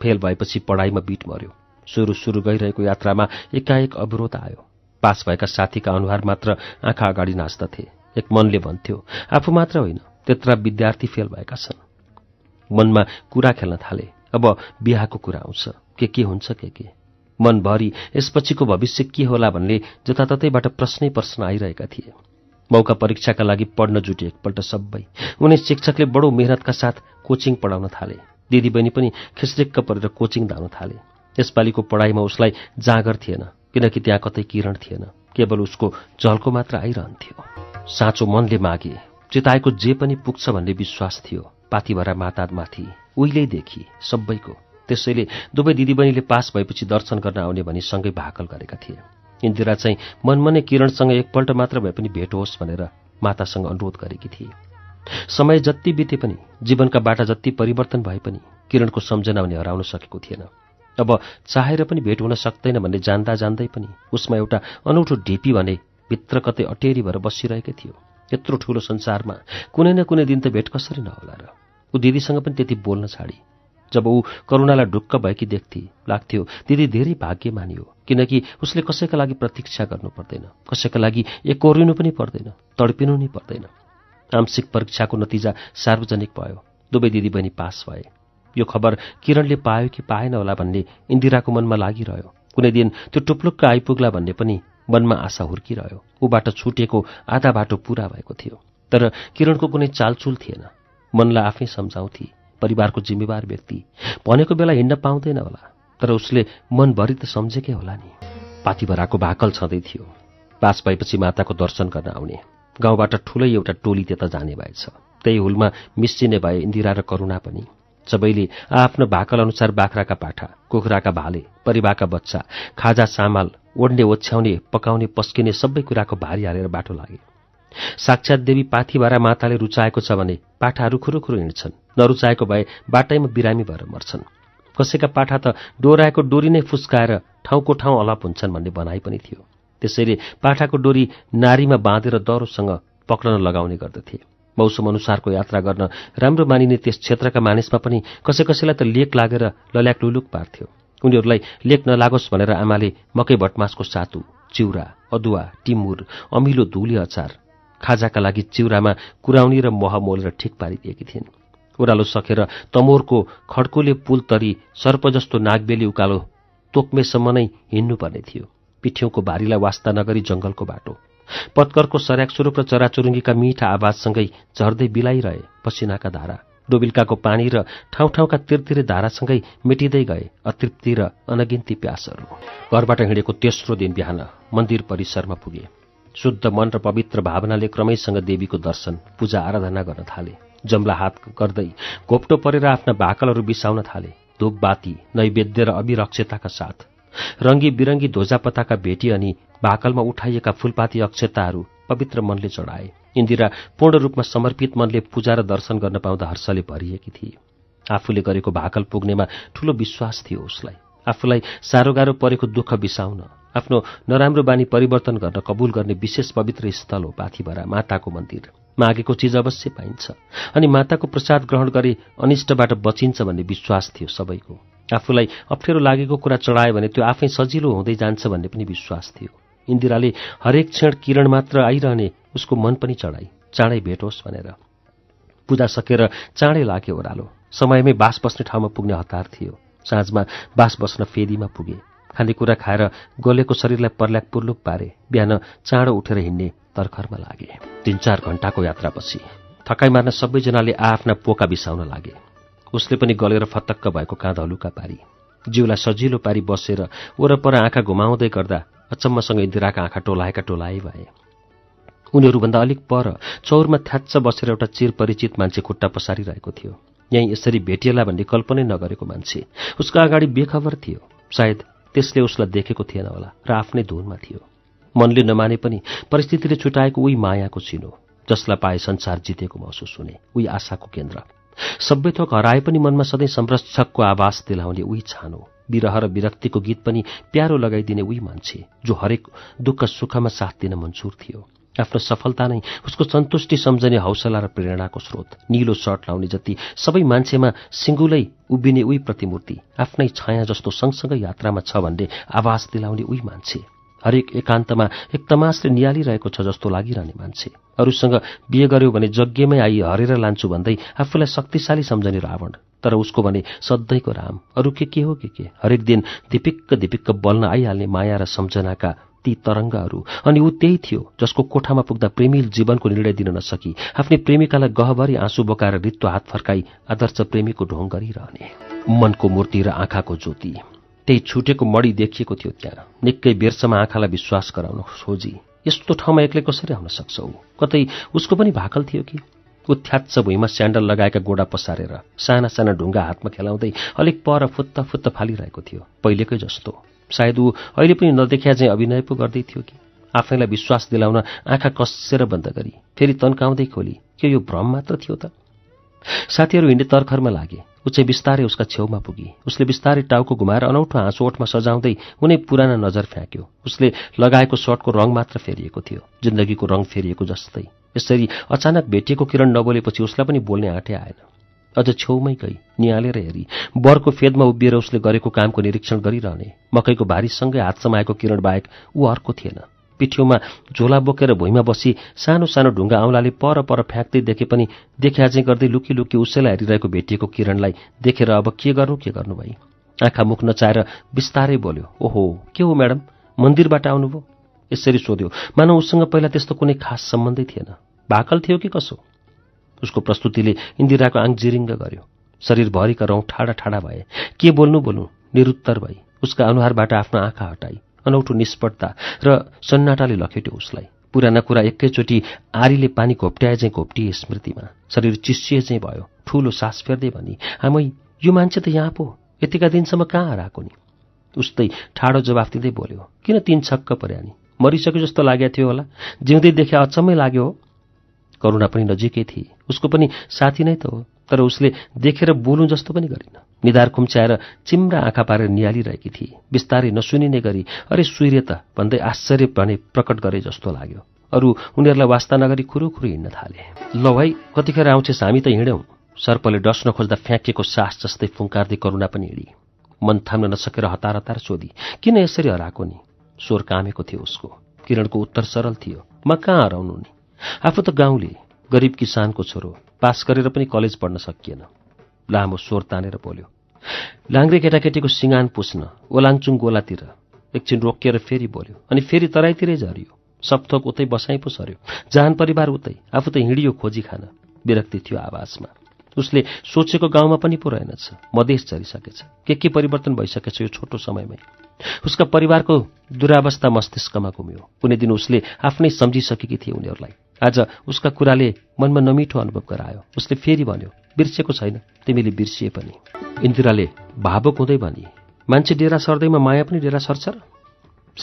फेल भएपछि पढाइमा बिट मर्यो सुरु सुरु गइरहेको यात्रामा एकाएक अवरोध आयो पास भएका साथीका अनुहार मात्र आँखा अगाडि नाच्दथे एक मनले भन्थ्यो आफू मात्र होइन त्यत्रा विद्यार्थी फेल भएका छन् मनमा कुरा खेल्न थाले अब बिहाको कुरा आउँछ के के हुन्छ के के मनभरि यसपछिको भविष्य के होला भन्ने जताततैबाट प्रश्नै प्रश्न आइरहेका थिए मौका परीक्षाका लागि पढ्न जुटे एकपल्ट सबै उनी शिक्षकले बडो मेहनतका साथ कोचिङ पढाउन थाले दिदीबहिनी पनि खिस्रिक्क परेर कोचिङ धाउन थाले यसपालिको पढाइमा उसलाई जाँगर थिएन किनकि त्यहाँ कतै किरण थिएन केवल उसको झल्को मात्र आइरहन्थ्यो साँचो मनले मागे चिताएको जे पनि पुग्छ भन्ने विश्वास थियो पाथीभरा मातामाथि उहिलेदेखि सबैको त्यसैले दुवै दिदीबहिनीले पास भएपछि दर्शन गर्न आउने भनी सँगै भाकल गरेका थिए इन्दिरा चाहिँ मनमनै किरणसँग एकपल्ट मात्र भए पनि भेट होस् भनेर मातासँग अनुरोध गरेकी थिए समय जति बिते पनि जीवनका बाटा जति परिवर्तन भए पनि किरणको सम्झना भने हराउन सकेको थिएन अब चाहेर पनि भेट हुन सक्दैन भन्ने जान्दा जान्दै पनि उसमा एउटा अनौठो ढिपी भने भित्र कतै अटेरी भएर बसिरहेकै थियो यत्रो ठूलो संसारमा कुनै न कुनै दिन त भेट कसरी नहोला र ऊ दिदीसँग पनि त्यति बोल्न छाडी जब ऊ करुणालाई ढुक्क भएकी देख्थे लाग्थ्यो दिदी धेरै भाग्य मानियो किनकि उसले कसैका लागि प्रतीक्षा गर्नु पर्दैन कसैका लागि एकोरिनु पनि पर्दैन तडपिनु नै पर्दैन आंशिक परीक्षाको नतिजा सार्वजनिक भयो दुवै दिदी बहिनी पास भए यो खबर किरणले पायो कि पाएन होला भन्ने इन्दिराको मनमा लागिरह्यो कुनै दिन त्यो टुप्लुक्क आइपुग्ला भन्ने पनि मनमा आशा हुर्किरह्यो ऊबाट छुटेको आधा बाटो पूरा भएको थियो तर किरणको कुनै चालचुल थिएन मनलाई आफै सम्झाउँथे परिवारको जिम्मेवार व्यक्ति भनेको बेला हिँड्न पाउँदैन होला तर उसले मनभरि त सम्झेकै होला नि पातिभराको भाकल छँदै थियो पास भएपछि माताको दर्शन गर्न आउने गाउँबाट ठुलै एउटा टोली त्यता जाने भएछ त्यही हुलमा मिस्सिने भए इन्दिरा र करुणा पनि सबैले आफ्नो भाकल अनुसार बाख्राका पाठा कुखुराका भाले परिवारका बच्चा खाजा सामाल ओड्ने ओछ्याउने पकाउने पस्किने सबै कुराको भारी हालेर बाटो लागे साक्षात देवी पाथीभारा माताले रुचाएको छ भने पाठाहरू खुरुखुरु हिँड्छन् नरुचाएको भए बाटैमा बिरामी भएर मर्छन् कसैका पाठा त डोराएको डोरी नै फुस्काएर ठाउँको ठाउँ अलाप हुन्छन् भन्ने भनाइ पनि थियो त्यसैले पाठाको डोरी नारीमा बाँधेर दरोसँग पक्रन लगाउने गर्दथे मौसम अनुसारको यात्रा गर्न राम्रो मानिने त्यस क्षेत्रका मानिसमा पनि कसै कसैलाई त लेक लागेर लल्याक लुलुक पार्थ्यो उनीहरूलाई लेक नलागोस् भनेर आमाले मकै भटमासको सातु चिउरा अदुवा टिमुर अमिलो धुली अचार खाजाका लागि चिउरामा कुराउनी र मह मोलेर ठिक पारिदिएकी थिइन् ओह्रालो सकेर तमोरको खड्कोले पुल तरी सर्प जस्तो नागबेली उकालो तोक्मेसम्म नै हिँड्नुपर्ने थियो पिठ्यौँको भारीलाई वास्ता नगरी जंगलको बाटो पत्करको सर्याक स्वरूप र चराचुरुङ्गीका मिठा आवाजसँगै झर्दै बिलाइरहे पसिनाका धारा डोबिल्काको पानी र ठाउँ ठाउँका तिरतिरे धारासँगै मेटिँदै गए अतृप्ति र अनगिन्ती प्यासहरू घरबाट हिँडेको तेस्रो दिन बिहान मन्दिर परिसरमा पुगे शुद्ध मन र पवित्र भावनाले क्रमैसँग देवीको दर्शन पूजा आराधना गर्न थाले जम्ला हात गर्दै घोप्टो परेर आफ्ना भाकलहरू बिसाउन थाले बाती नैवेद्य र अभिरक्षताका साथ रङ्गी बिरङ्गी ध्वजापताका भेटी अनि भाकलमा उठाइएका फूलपाती अक्षताहरू पवित्र मनले चढाए इन्दिरा पूर्ण रूपमा समर्पित मनले पूजा र दर्शन गर्न पाउँदा हर्षले भरिएकी थिए आफूले गरेको भाकल पुग्नेमा ठूलो विश्वास थियो उसलाई आफूलाई साह्रो गाह्रो परेको दुःख बिसाउन आफ्नो नराम्रो बानी परिवर्तन गर्न कबुल गर्ने विशेष पवित्र स्थल हो पाथिभरा माताको मन्दिर मागेको चिज अवश्य पाइन्छ अनि माताको प्रसाद ग्रहण गरी अनिष्टबाट बचिन्छ भन्ने विश्वास थियो सबैको आफूलाई अप्ठ्यारो लागेको कुरा चढायो भने त्यो आफै सजिलो हुँदै जान्छ भन्ने पनि विश्वास थियो इन्दिराले हरेक क्षण किरण मात्र आइरहने उसको मन पनि चढाई चाँडै भेटोस् भनेर पूजा सकेर चाँडै लाग्यो ओह्रालो समयमै बास बस्ने ठाउँमा पुग्ने हतार थियो साँझमा बास बस्न फेदीमा पुगे खानेकुरा खाएर गलेको शरीरलाई पर्ल्याक पुर्लुक पारे बिहान चाँडो उठेर हिँड्ने तर्खरमा लागे तिन चार घण्टाको यात्रापछि थकाइ मार्न सबैजनाले आआफ्ना पोका बिसाउन लागे उसले पनि गलेर फतक्क भएको काँध हलुका पारी जिउलाई सजिलो पारी बसेर वरपर आँखा घुमाउँदै गर्दा अचम्मसँग इन्दिराका आँखा टोलाएका टोलाए भए उनीहरूभन्दा अलिक पर चौरमा थ्याच्च बसेर एउटा चिरपरिचित मान्छे खुट्टा पसारिरहेको थियो यहीँ यसरी भेटिएला भन्ने कल्पनै नगरेको मान्छे उसको अगाडि बेखबर थियो सायद त्यसले उसलाई देखेको थिएन होला र आफ्नै धुनमा थियो मनले नमाने पनि परिस्थितिले छुटाएको उही मायाको चिनो जसलाई पाए संसार जितेको महसुस हुने उही आशाको केन्द्र सभ्य थोक हराए पनि मनमा सधैँ संरक्षकको आवास दिलाउने उही छानो विरह र विरक्तिको गीत पनि प्यारो लगाइदिने उही मान्छे जो हरेक दुःख सुखमा साथ दिन मन्सुर थियो आफ्नो सफलता नै उसको सन्तुष्टि सम्झने हौसला र प्रेरणाको स्रोत निलो सर्ट लाउने जति सबै मान्छेमा सिङ्गुलै उभिने उही प्रतिमूर्ति आफ्नै छाया जस्तो सँगसँगै यात्रामा छ भन्ने आवाज दिलाउने उही मान्छे हरेक एकान्तमा एक तमासले नियालिरहेको छ जस्तो लागिरहने मान्छे अरूसँग बिहे गर्यो भने जग्गेमै आई हरेर लान्छु भन्दै आफूलाई शक्तिशाली सम्झने रावण तर उसको भने सधैँको राम अरू के के हो के के हरेक दिन दिपिक्क दिपिक्क बल्न आइहाल्ने माया र सम्झनाका ती तरङ्गहरू अनि ऊ त्यही थियो जसको कोठामा पुग्दा प्रेमी जीवनको निर्णय दिन नसकी आफ्नै प्रेमिकालाई गहभरि आँसु बोकाएर रित्तो हात फर्काई आदर्श प्रेमीको ढोङ गरिरहने मनको मूर्ति र आँखाको ज्योति त्यही छुटेको मडी देखिएको थियो त्यहाँ निकै बेरसम्म आँखालाई विश्वास गराउन खोजी यस्तो ठाउँमा एक्लै कसरी आउन सक्छौ कतै उसको पनि भाकल थियो कि उत्थ्याच्च भुइँमा स्यान्डल लगाएका गोडा पसारेर साना साना ढुङ्गा हातमा खेलाउँदै अलिक पर फुत्त फुत्त फालिरहेको थियो पहिलेकै जस्तो सायद ऊ अहिले पनि नदेखिया चाहिँ अभिनय पो गर्दै थियो कि आफैलाई विश्वास दिलाउन आँखा कसेर बन्द गरी फेरि तन्काउँदै खोली के यो भ्रम मात्र थियो त साथीहरू हिँड्ने तर्खरमा लागे ऊ चाहिँ बिस्तारै उसका छेउमा पुगी उसले बिस्तारै टाउको घुमाएर अनौठो हाँसो ओठमा सजाउँदै उनै पुराना नजर फ्याँक्यो उसले लगाएको सर्टको रङ मात्र फेरिएको थियो जिन्दगीको रङ फेरिएको जस्तै यसरी अचानक भेटिएको किरण नबोलेपछि उसलाई पनि बोल्ने आँटै आएन अझ छेउमै गई निहालेर हेरी बरको फेदमा उभिएर उसले गरेको कामको निरीक्षण गरिरहने मकैको भारीसँगै हात समाएको किरण बाहेक ऊ अर्को थिएन पिठ्यौमा झोला बोकेर भुइँमा बसी सानो सानो ढुङ्गा औँलाले पर पर फ्याँक्दै देखे पनि देख्याजे गर्दै लुकी लुकी उसैलाई हेरिरहेको भेटिएको किरणलाई देखेर अब के गर्नु के गर्नु भई आँखा मुख नचाहेर बिस्तारै बोल्यो ओहो के हो म्याडम मन्दिरबाट आउनुभयो यसरी सोध्यो मानव उसँग पहिला त्यस्तो कुनै खास सम्बन्धै थिएन भाकल थियो कि कसो उसको प्रस्तुतिले इन्दिराको आङ जिरिङ्ग गर्यो शरीरभरिका रौँ ठाडा ठाडा भए के बोल्नु बोल्नु निरुत्तर भई उसका अनुहारबाट आफ्नो आँखा हटाई अनौठो निष्पटता र सन्नाटाले लखेट्यो उसलाई पुराना कुरा एकैचोटि आरीले पानी घोप्ट्याए चाहिँ घोप्टिए स्मृतिमा शरीर चिसिए चाहिँ भयो ठूलो सास फेर्दै भनी हामी यो मान्छे त यहाँ पो यतिका दिनसम्म कहाँ हराएको नि उस्तै ठाडो जवाफ दिँदै बोल्यो किन तिन छक्क पर्या मरिसक्यो जस्तो लागेको थियो होला देखे अचम्मै लाग्यो हो करुणा पनि नजिकै थिए उसको पनि साथी नै त हो तर उसले देखेर बोलुँ जस्तो पनि गरिन निधार खुम्च्याएर चिम्रा आँखा पारेर निहालिरहेकी थिए बिस्तारै नसुनिने गरी अरे सूर्य त भन्दै आश्चर्य भने प्रकट गरे जस्तो लाग्यो अरू उनीहरूलाई वास्ता नगरी खुरुखुरु हिँड्न थाले ल भाइ कतिखेर आउँछस् हामी त हिँड्यौँ सर्पले डस्न खोज्दा फ्याँकेको सास जस्तै फुङ्कार्दै करुणा पनि हिँडी मन थाम्न नसकेर हतार हतार सोधी किन यसरी हराएको नि स्वर कामेको थियो उसको किरणको उत्तर सरल थियो म कहाँ हराउनु नि आफू त गाउँले गरिब किसानको छोरो पास गरेर पनि कलेज पढ्न सकिएन लामो स्वर तानेर बोल्यो लाङ्रे केटाकेटीको सिँगान पुस्न ओलाङचुङ गोलातिर एकछिन रोकिएर फेरि बोल्यो अनि फेरि तराईतिरै झरियो सपथोक उतै बसाइ पो सर्यो जहान परिवार उतै आफू त हिँडियो खोजी खान विरक्ति थियो आवाजमा उसले सोचेको गाउँमा पनि पो रहेनछ मधेस झरिसकेछ के के परिवर्तन भइसकेछ यो छोटो समयमै उसका परिवारको दुरावस्था मस्तिष्कमा घुम्यो कुनै दिन उसले आफ्नै सम्झिसकेकी थिए उनीहरूलाई आज उसका कुराले मनमा नमिठो अनुभव गरायो उसले फेरि भन्यो बिर्सेको छैन तिमीले बिर्सिए पनि इन्दिराले भावुक हुँदै भनी मान्छे डेरा सर्दैमा माया पनि डेरा सर्छ र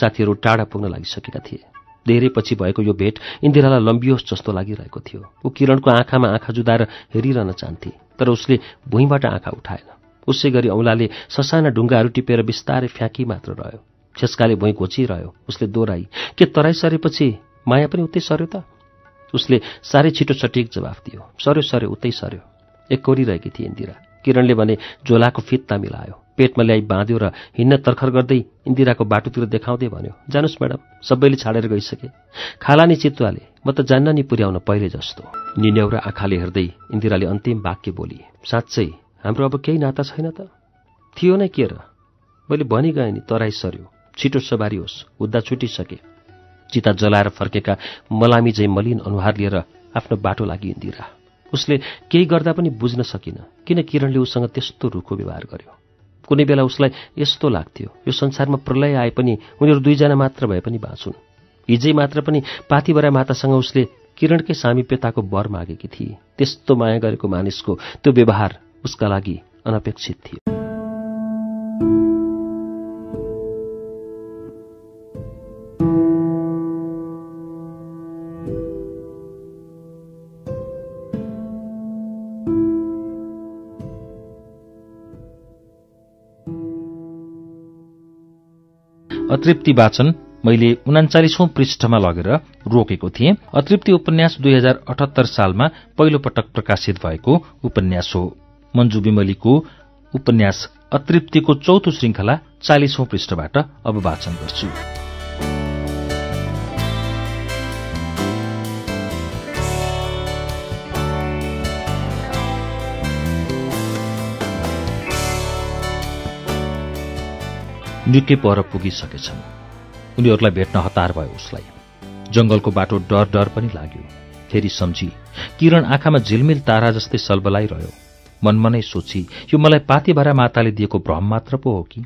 साथीहरू टाढा पुग्न लागिसकेका थिए धेरै पछि भएको यो भेट इन्दिरालाई लम्बियोस् जस्तो लागिरहेको थियो ऊ किरणको आँखामा आँखा जुदाएर हेरिरहन चाहन्थे तर उसले भुइँबाट आँखा उठाएन उसै गरी औँलाले ससाना ढुङ्गाहरू टिपेर बिस्तारै फ्याँकी मात्र रह्यो छेस्काले भुइँ घोचिरह्यो उसले दोहोऱ्याई के तराई सरेपछि माया पनि उतै सर्यो त उसले साह्रै छिटो सटिक जवाफ दियो सर्यो सर्यो उतै सर्यो एक कोरिरहेकी थिए इन्दिरा किरणले भने झोलाको फित्ता मिलायो पेटमा ल्याई बाँध्यो र हिँड्न तर्खर गर्दै इन्दिराको बाटोतिर देखाउँदै भन्यो जानुहोस् म्याडम सबैले छाडेर गइसके खालानी चितुवाले म त जान्न नि पुर्याउन पहिले जस्तो निन्याउ र आँखाले हेर्दै इन्दिराले अन्तिम वाक्य बोली साँच्चै हाम्रो अब केही नाता छैन त थियो नै के र मैले भनिगएँ नि तराई सर्यो छिटो सवारी होस् हुद्दा छुटिसके चिता जलाएर फर्केका मलामी झै मलिन अनुहार लिएर आफ्नो बाटो लागि इन्दिरा उसले केही गर्दा पनि बुझ्न सकिन किन किरणले उसँग त्यस्तो रुखो व्यवहार गर्यो कुनै बेला उसलाई यस्तो लाग्थ्यो यो संसारमा प्रलय आए पनि उनीहरू दुईजना मात्र भए पनि बाँचुन् हिजै मात्र पनि पाथिबरा मातासँग उसले किरणकै सामिप्यताको वर मागेकी थिए त्यस्तो माया गरेको मानिसको त्यो व्यवहार उसका लागि अनपेक्षित थियो अतृप्ति वाचन मैले उनाचालिसौं पृष्ठमा लगेर रोकेको थिएँ अतृप्ति उपन्यास दुई हजार अठहत्तर सालमा पहिलो पटक प्रकाशित भएको उपन्यास हो मन्जु विमलीको उपन्यास अतृप्तिको चौथो श्रृङ्खला चालिसौं पृष्ठबाट अब वाचन गर्छु निकै पर पुगिसकेछन् उनीहरूलाई भेट्न हतार भयो उसलाई जङ्गलको बाटो डर डर पनि लाग्यो फेरि सम्झी किरण आँखामा झिलमिल तारा जस्तै सल्बलाइरह्यो मनमनै सोची यो मलाई पातीभरा माताले दिएको भ्रम मात्र पो हो कि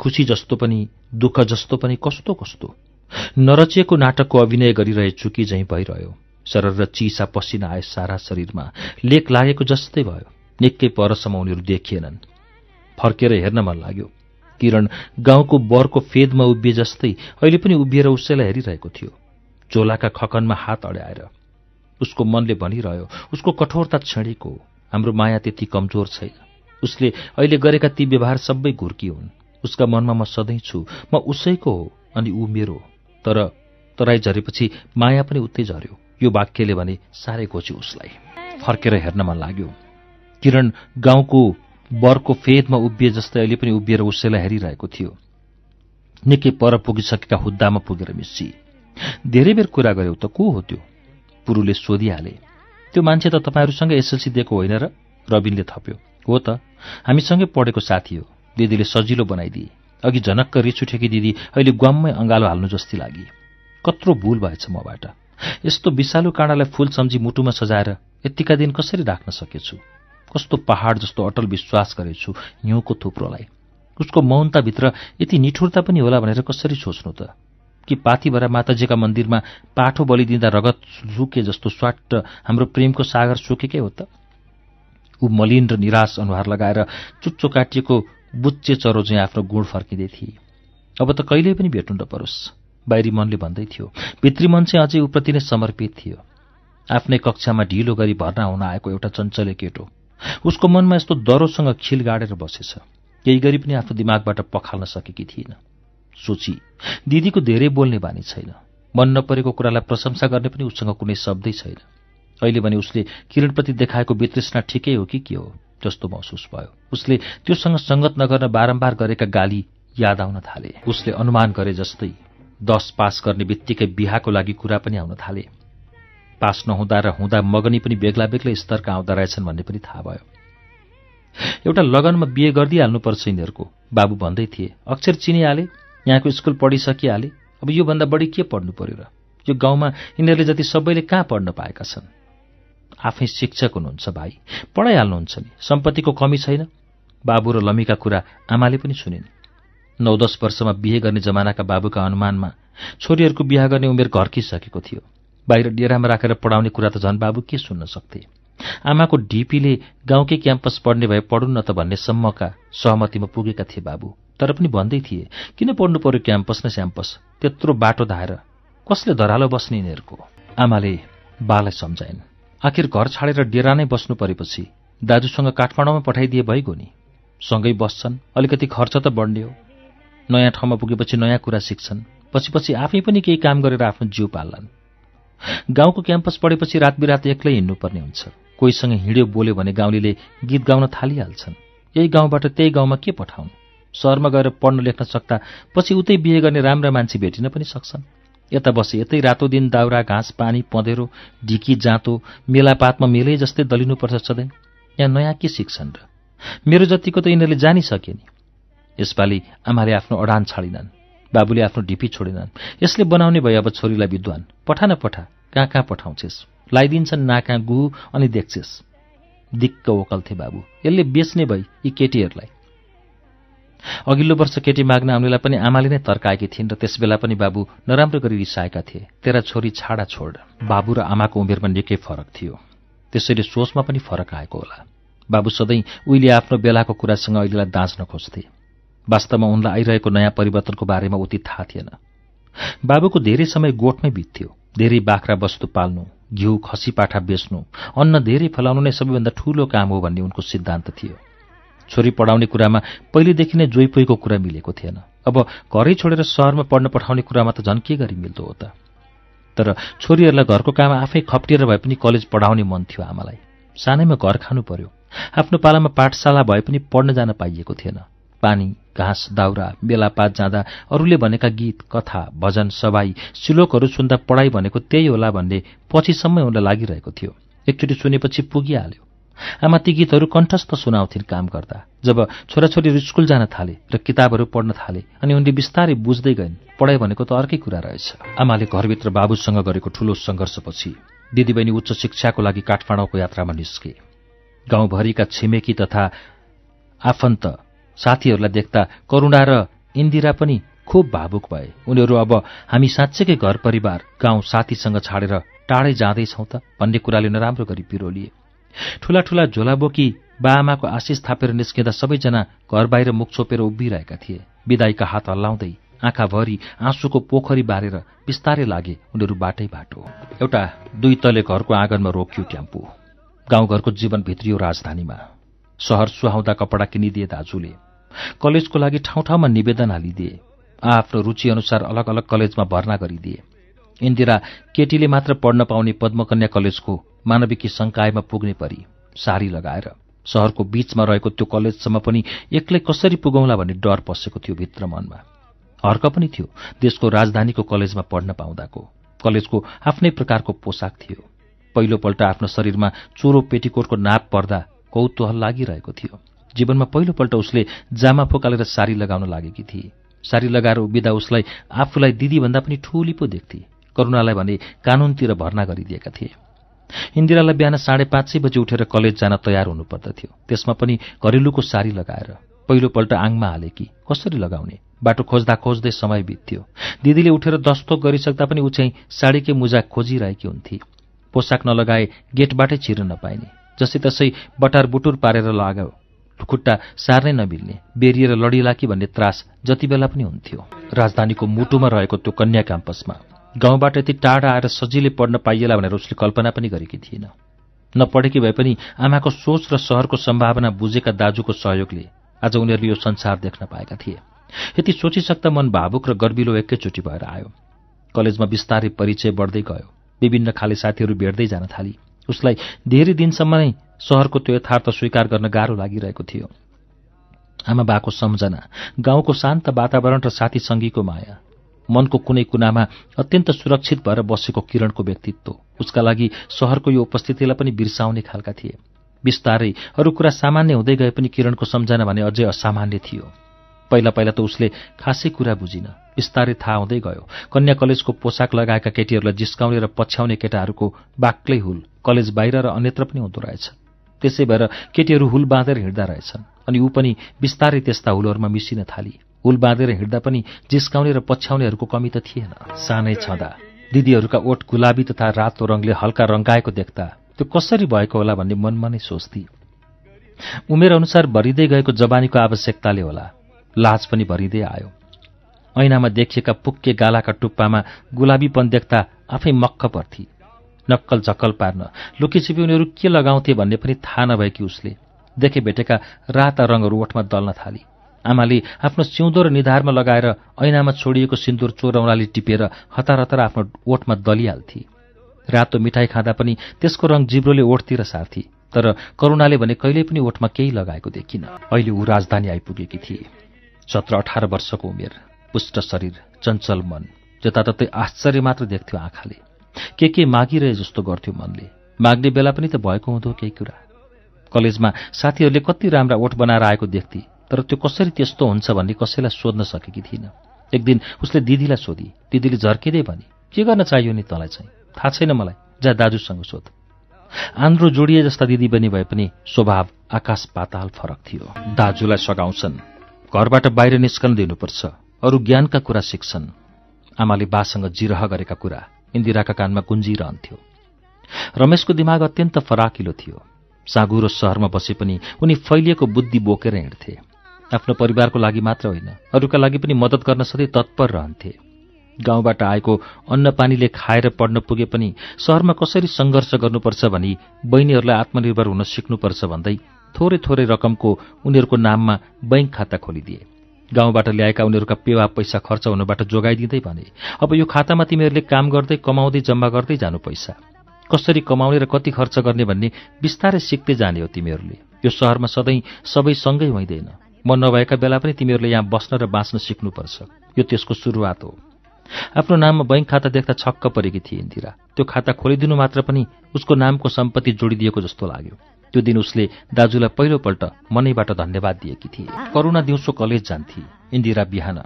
खुसी जस्तो पनि दुःख जस्तो पनि कस्तो कस्तो नरचिएको नाटकको अभिनय गरिरहेछु कि झैँ भइरह्यो सरर र चिसा पसिना आए सारा शरीरमा लेख लागेको जस्तै भयो निकै परसम्म उनीहरू देखिएनन् फर्केर हेर्न मन लाग्यो किरण गाउँको बरको फेदमा उभिए जस्तै अहिले पनि उभिएर उसैलाई हेरिरहेको थियो चोलाका खकनमा हात अड्याएर उसको मनले भनिरह्यो उसको कठोरता छेडेको हो हाम्रो माया त्यति कमजोर छैन उसले अहिले गरेका ती व्यवहार सबै घुर्की हुन् उसका मनमा म सधैँ छु म उसैको हो अनि ऊ मेरो तर तराई झरेपछि माया पनि उतै झऱ्यो यो वाक्यले भने साह्रै खोज्यो उसलाई फर्केर हेर्न मन लाग्यो किरण गाउँको बरको फेदमा उभिए जस्तै अहिले पनि उभिएर उसैलाई हेरिरहेको थियो निकै पर पुगिसकेका हुद्दामा पुगेर मिस्सी धेरै बेर कुरा गर्यो त को हो त्यो पुरूले सोधिहाले त्यो मान्छे त तपाईँहरूसँग एसएलसी दिएको होइन र रबिनले थप्यो हो त हामीसँगै पढेको साथी हो दिदीले सजिलो बनाइदिए अघि झनक्क रिस उठेकी दिदी अहिले ग्वाममै अँगालो हाल्नु जस्तै लागि कत्रो भूल भएछ मबाट यस्तो विषालु काँडालाई फुल सम्झी मुटुमा सजाएर यत्तिका दिन कसरी राख्न सकेछु कस्तो पहाड जस्तो अटल विश्वास गरेछु हिउँको थुप्रोलाई उसको मौनताभित्र यति निठुरता पनि होला भनेर कसरी सोच्नु त कि पाथिभरा माताजीका मन्दिरमा पाठो बलिदिँदा रगत सुके जस्तो स्वाट हाम्रो प्रेमको सागर सुकेकै हो त ऊ मलिन र निराश अनुहार लगाएर चुच्चो काटिएको बुच्चे चरो चाहिँ आफ्नो गुण फर्किँदै थिए अब त कहिल्यै पनि भेट्नु नपरोस् बाहिरी मनले भन्दै थियो भित्री मन चाहिँ अझै उप्रति नै समर्पित थियो आफ्नै कक्षामा ढिलो गरी भर्ना हुन आएको एउटा चञ्चले केटो उसको मनमा यस्तो दरोसँग खिल गाडेर बसेछ केही गरी पनि आफ्नो दिमागबाट पखाल्न सकेकी थिएन सोची दिदीको धेरै बोल्ने बानी छैन मन नपरेको कुरालाई प्रशंसा गर्ने पनि उसँग कुनै शब्दै छैन अहिले भने उसले किरणप्रति देखाएको वितृष्णा ठिकै हो कि के हो जस्तो महसुस भयो उसले त्योसँग सङ्गत नगर्न बारम्बार गरेका गाली याद आउन थाले उसले अनुमान गरे जस्तै दस पास गर्ने बित्तिकै बिहाको लागि कुरा पनि आउन थाले पास नहुँदा र हुँदा मगनी पनि बेग्ला बेग्लै स्तरका आउँदा रहेछन् भन्ने पनि थाहा भयो एउटा लगनमा बिहे गरिदिइहाल्नुपर्छ यिनीहरूको बाबु भन्दै थिए अक्षर चिनिहाले यहाँको स्कुल पढिसकिहाले अब योभन्दा बढी के पढ्नु पर्यो र यो गाउँमा यिनीहरूले जति सबैले कहाँ पढ्न पाएका छन् आफै शिक्षक हुनुहुन्छ भाइ पढाइहाल्नुहुन्छ नि सम्पत्तिको कमी छैन बाबु र लमीका कुरा आमाले पनि सुनिन् नौ दस वर्षमा बिहे गर्ने जमानाका बाबुका अनुमानमा छोरीहरूको बिहा गर्ने उमेर घर्किसकेको थियो बाहिर डेरामा राखेर पढाउने कुरा त झन् बाबु के सुन्न सक्थे आमाको डिपीले गाउँकै क्याम्पस पढ्ने भए पढुन् न त भन्ने सम्मका सहमतिमा पुगेका थिए बाबु तर पनि भन्दै थिए किन पढ्नु पर्यो क्याम्पस न स्याम्पस त्यत्रो बाटो धाएर कसले धरालो बस्ने यिनीहरूको आमाले बालाई सम्झाइन् आखिर घर छाडेर डेरा नै बस्नु परेपछि दाजुसँग काठमाडौँमा पठाइदिए भइगयो नि सँगै बस्छन् अलिकति खर्च त बढ्ने हो नयाँ ठाउँमा पुगेपछि नयाँ कुरा सिक्छन् पछि पछि आफै पनि केही काम गरेर आफ्नो जिउ पाल्लान् गाउँको क्याम्पस पढेपछि रात बिरात एक्लै हिँड्नुपर्ने हुन्छ कोहीसँग हिँड्यो बोल्यो भने गाउँले गीत गाउन थालिहाल्छन् यही गाउँबाट त्यही गाउँमा के पठाउन् सहरमा गएर पढ्न लेख्न सक्दा पछि उतै बिहे गर्ने राम्रा मान्छे भेटिन पनि सक्छन् यता बसे यतै रातो दिन दाउरा घाँस पानी पँधेरो ढिकी जाँतो मेलापातमा मेलै जस्तै दलिनुपर्छ सधैँ यहाँ नयाँ के सिक्छन् र मेरो जतिको त यिनीहरूले जानिसके नि यसपालि आमाले आफ्नो अडान छाडिनन् बाबुले आफ्नो ढिपी छोडेनन् यसले बनाउने भए अब छोरीलाई विद्वान पठा न पठा कहाँ कहाँ पठाउँछेस् लगाइदिन्छन् नाका गुहु अनि देख्छेस् दिक्क ओकल्थे बाबु यसले बेच्ने भई यी केटीहरूलाई अघिल्लो वर्ष केटी माग्न आउनेलाई पनि आमाले नै तर्काएकी थिइन् र त्यसबेला पनि बाबु नराम्रो गरी रिसाएका थिए तेरा छोरी छाडा छोड बाबु र आमाको उमेरमा निकै फरक थियो त्यसैले सोचमा पनि फरक आएको होला बाबु सधैँ उहिले आफ्नो बेलाको कुरासँग अहिलेलाई दाँच्न खोज्थे वास्तवमा उनलाई आइरहेको नयाँ परिवर्तनको बारेमा उति थाहा थिएन बाबुको धेरै समय गोठमै बित्थ्यो धेरै बाख्रा वस्तु पाल्नु घिउ खसी पाठा बेच्नु अन्न धेरै फलाउनु नै सबैभन्दा ठूलो काम हो भन्ने उनको सिद्धान्त थियो छोरी पढाउने कुरामा पहिलेदेखि नै जोइपोइको कुरा मिलेको थिएन अब घरै छोडेर सहरमा पढ्न पठाउने कुरामा त झन् के गरी मिल्दो हो त तर छोरीहरूलाई घरको काम आफै खप्टिएर भए पनि कलेज पढाउने मन थियो आमालाई सानैमा घर खानु पर्यो आफ्नो पालामा पाठशाला भए पनि पढ्न जान पाइएको थिएन पानी घाँस दाउरा बेलापात जाँदा अरूले भनेका गीत कथा भजन सवाई श्लोकहरू सुन्दा पढाइ भनेको त्यही होला भन्ने पछिसम्म उनलाई लागिरहेको थियो एकचोटि सुनेपछि पुगिहाल्यो आमा ती गीतहरू कण्ठस्थ सुनाउँथिन् काम गर्दा जब छोराछोरीहरू स्कुल जान थाले र किताबहरू पढ्न थाले अनि उनले बिस्तारै बुझ्दै गइन् पढाइ भनेको त अर्कै कुरा रहेछ आमाले घरभित्र बाबुसँग गरेको ठूलो सङ्घर्षपछि दिदीबहिनी उच्च शिक्षाको लागि काठमाडौँको यात्रामा निस्के गाउँभरिका छिमेकी तथा आफन्त साथीहरूलाई देख्दा करुणा र इन्दिरा पनि खुब भावुक भए उनीहरू अब हामी साँच्चैकै घर परिवार गाउँ साथीसँग छाडेर टाढै जाँदैछौँ त भन्ने कुराले नराम्रो गरी पिरोलिए ठूला झोला बोकी बाआमाको आशिष थापेर निस्किँदा सबैजना घर बाहिर मुख छोपेर उभिरहेका थिए विदाईका हात हल्लाउँदै आँखाभरि आँसुको पोखरी बारेर बिस्तारै लागे उनीहरू बाटै बाटो एउटा दुई तले घरको आँगनमा रोक्यो ट्याम्पू गाउँघरको जीवन भित्रियो राजधानीमा सहर सुहाउँदा कपडा किनिदिए दाजुले कलेजको लागि ठाउँ ठाउँमा निवेदन हालिदिए आफ्नो रुचि अनुसार अलग अलग कलेजमा भर्ना गरिदिए इन्दिरा केटीले मात्र पढ्न पाउने पद्मकन्या कलेजको मानविकी संकायमा पुग्ने परी सारी लगाएर सहरको बीचमा रहेको त्यो कलेजसम्म पनि एक्लै कसरी पुगौँला भन्ने डर पसेको थियो भित्र मनमा हर्क पनि थियो देशको राजधानीको कलेजमा पढ्न पाउँदाको कलेजको आफ्नै प्रकारको पोसाक थियो पहिलोपल्ट आफ्नो शरीरमा चोरो पेटीकोटको नाप पर्दा कौतूहल लागिरहेको थियो जीवनमा पहिलोपल्ट उसले जामा फोकालेर सारी लगाउन लागेकी थिए सारी लगाएर उभिँदा उसलाई आफूलाई दिदीभन्दा पनि ठुली पो देख्थे करुणालाई भने कानूनतिर भर्ना गरिदिएका थिए इन्दिरालाई बिहान साढे पाँच सय बजी उठेर कलेज जान तयार हुनुपर्दथ्यो त्यसमा पनि घरेलुको सारी लगाएर पहिलोपल्ट आङमा हाले कि कसरी लगाउने बाटो खोज्दा खोज्दै समय बित्थ्यो दिदीले उठेर दस्तोक गरिसक्दा पनि उचाइ साडीकै मुजा खोजिरहेकी हुन्थे पोसाक नलगाए गेटबाटै छिर्न नपाइने जसै तसै बटार बुटुर पारेर लगायो खुट्टा सार्नै नमिल्ने बेरिएर लडिला कि भन्ने त्रास जति बेला पनि हुन्थ्यो राजधानीको मुटुमा रहेको त्यो कन्या क्याम्पसमा गाउँबाट यति टाढा आएर सजिलै पढ्न पाइएला भनेर उसले कल्पना पनि गरेकी थिएन नपढेकी भए पनि आमाको सोच र सहरको सम्भावना बुझेका दाजुको सहयोगले आज उनीहरूले यो संसार देख्न पाएका थिए यति सोचिसक्दा मन भावुक र गर्विलो एकैचोटि भएर आयो कलेजमा बिस्तारै परिचय बढ्दै गयो विभिन्न खाले साथीहरू भेट्दै जान थाली उसलाई धेरै दिनसम्म नै सहरको त्यो यथार्थ स्वीकार गर्न गाह्रो लागिरहेको थियो आमा बाको सम्झना गाउँको शान्त वातावरण र साथी सङ्गीको माया मनको कुनै कुनामा अत्यन्त सुरक्षित भएर बसेको किरणको व्यक्तित्व उसका लागि सहरको यो उपस्थितिलाई पनि बिर्साउने खालका थिए बिस्तारै अरू कुरा सामान्य हुँदै गए पनि किरणको सम्झना भने अझै असामान्य थियो पहिला पहिला त उसले खासै कुरा बुझिन बिस्तारै थाहा हुँदै गयो कन्या कलेजको पोसाक लगाएका केटीहरूलाई जिस्काउने र पछ्याउने केटाहरूको बाक्लै हुल कलेज बाहिर र अन्यत्र पनि हुँदो रहेछ त्यसै भएर केटीहरू हुल बाँधेर हिँड्दा रहेछन् अनि ऊ पनि बिस्तारै त्यस्ता हुलहरूमा मिसिन थाली उल बाँधेर हिँड्दा पनि जिस्काउने र पछ्याउनेहरूको कमी त थिएन सानै छँदा दिदीहरूका ओठ गुलाबी तथा रातो रङले हल्का रङ्गाएको देख्दा त्यो कसरी भएको होला भन्ने मनमा नै सोच्थे उमेर अनुसार भरिँदै गएको जवानीको आवश्यकताले होला लाज पनि भरिँदै आयो ऐनामा देखिएका पुक्के गालाका टुप्पामा गुलाबीपन देख्दा आफै मक्क पर्थे नक्कल झक्कल पार्न लुकी उनीहरू के लगाउँथे भन्ने पनि थाहा नभएकी उसले देखे भेटेका राता रङहरू ओठमा दल्न थाली आमाले आफ्नो सिउँदो र निधारमा लगाएर ऐनामा छोडिएको सिन्दुर चोरौलाले टिपेर हतार हतार आफ्नो ओठमा दलिहाल्थे रातो मिठाई खाँदा पनि त्यसको रङ जिब्रोले ओठतिर सार्थे तर करुणाले भने कहिल्यै पनि ओठमा केही लगाएको देखिन अहिले ऊ राजधानी आइपुगेकी थिए सत्र अठार वर्षको उमेर पुष्ट शरीर चञ्चल मन जताततै आश्चर्य मात्र देख्थ्यो आँखाले के के मागिरहे जस्तो गर्थ्यो मनले माग्ने बेला पनि त भएको हुँदो केही कुरा कलेजमा साथीहरूले कति राम्रा ओठ बनाएर आएको देख्थे तर त्यो कसरी त्यस्तो हुन्छ भन्ने कसैलाई सोध्न सकेकी थिइनँ एक दिन उसले दिदीलाई सोधी दिदीले झर्किँदै भने के गर्न चाहियो नि तँलाई चाहिँ थाहा छैन मलाई जा दाजुसँग सोध आन्द्रो जोडिए जस्ता दिदी बनी भए पनि स्वभाव आकाश पाताल फरक थियो दाजुलाई सघाउँछन् घरबाट बाहिर निस्कन दिनुपर्छ अरू ज्ञानका कुरा सिक्छन् आमाले बासँग जिरह गरेका कुरा इन्दिराका कानमा गुन्जिरहन्थ्यो रमेशको दिमाग अत्यन्त फराकिलो थियो साँगुरो सहरमा बसे पनि उनी फैलिएको बुद्धि बोकेर हिँड्थे आफ्नो परिवारको लागि मात्र होइन अरूका लागि पनि मद्दत गर्न सधैँ तत्पर रहन्थे गाउँबाट आएको अन्नपानीले खाएर पढ्न पुगे पनि सहरमा कसरी सङ्घर्ष गर्नुपर्छ भनी बहिनीहरूलाई आत्मनिर्भर हुन सिक्नुपर्छ भन्दै थोरै थोरै रकमको उनीहरूको नाममा बैङ्क खाता खोलिदिए गाउँबाट ल्याएका उनीहरूका पेवा पैसा खर्च हुनबाट जोगाइदिँदै भने अब यो खातामा तिमीहरूले काम गर्दै कमाउँदै जम्मा गर्दै जानु पैसा कसरी कमाउने र कति खर्च गर्ने भन्ने बिस्तारै सिक्दै जाने हो तिमीहरूले यो सहरमा सधैँ सबै सँगै हुँदैन म नभएका बेला पनि तिमीहरूले यहाँ बस्न र बाँच्न सिक्नुपर्छ यो त्यसको सुरुवात हो आफ्नो नाममा बैङ्क खाता देख्दा छक्क परेकी थिए इन्दिरा त्यो खाता खोलिदिनु मात्र पनि उसको नामको सम्पत्ति जोडिदिएको जस्तो लाग्यो त्यो दिन उसले दाजुलाई पहिलोपल्ट मनैबाट धन्यवाद दिएकी थिए करुणा दिउँसो कलेज जान्थे इन्दिरा बिहान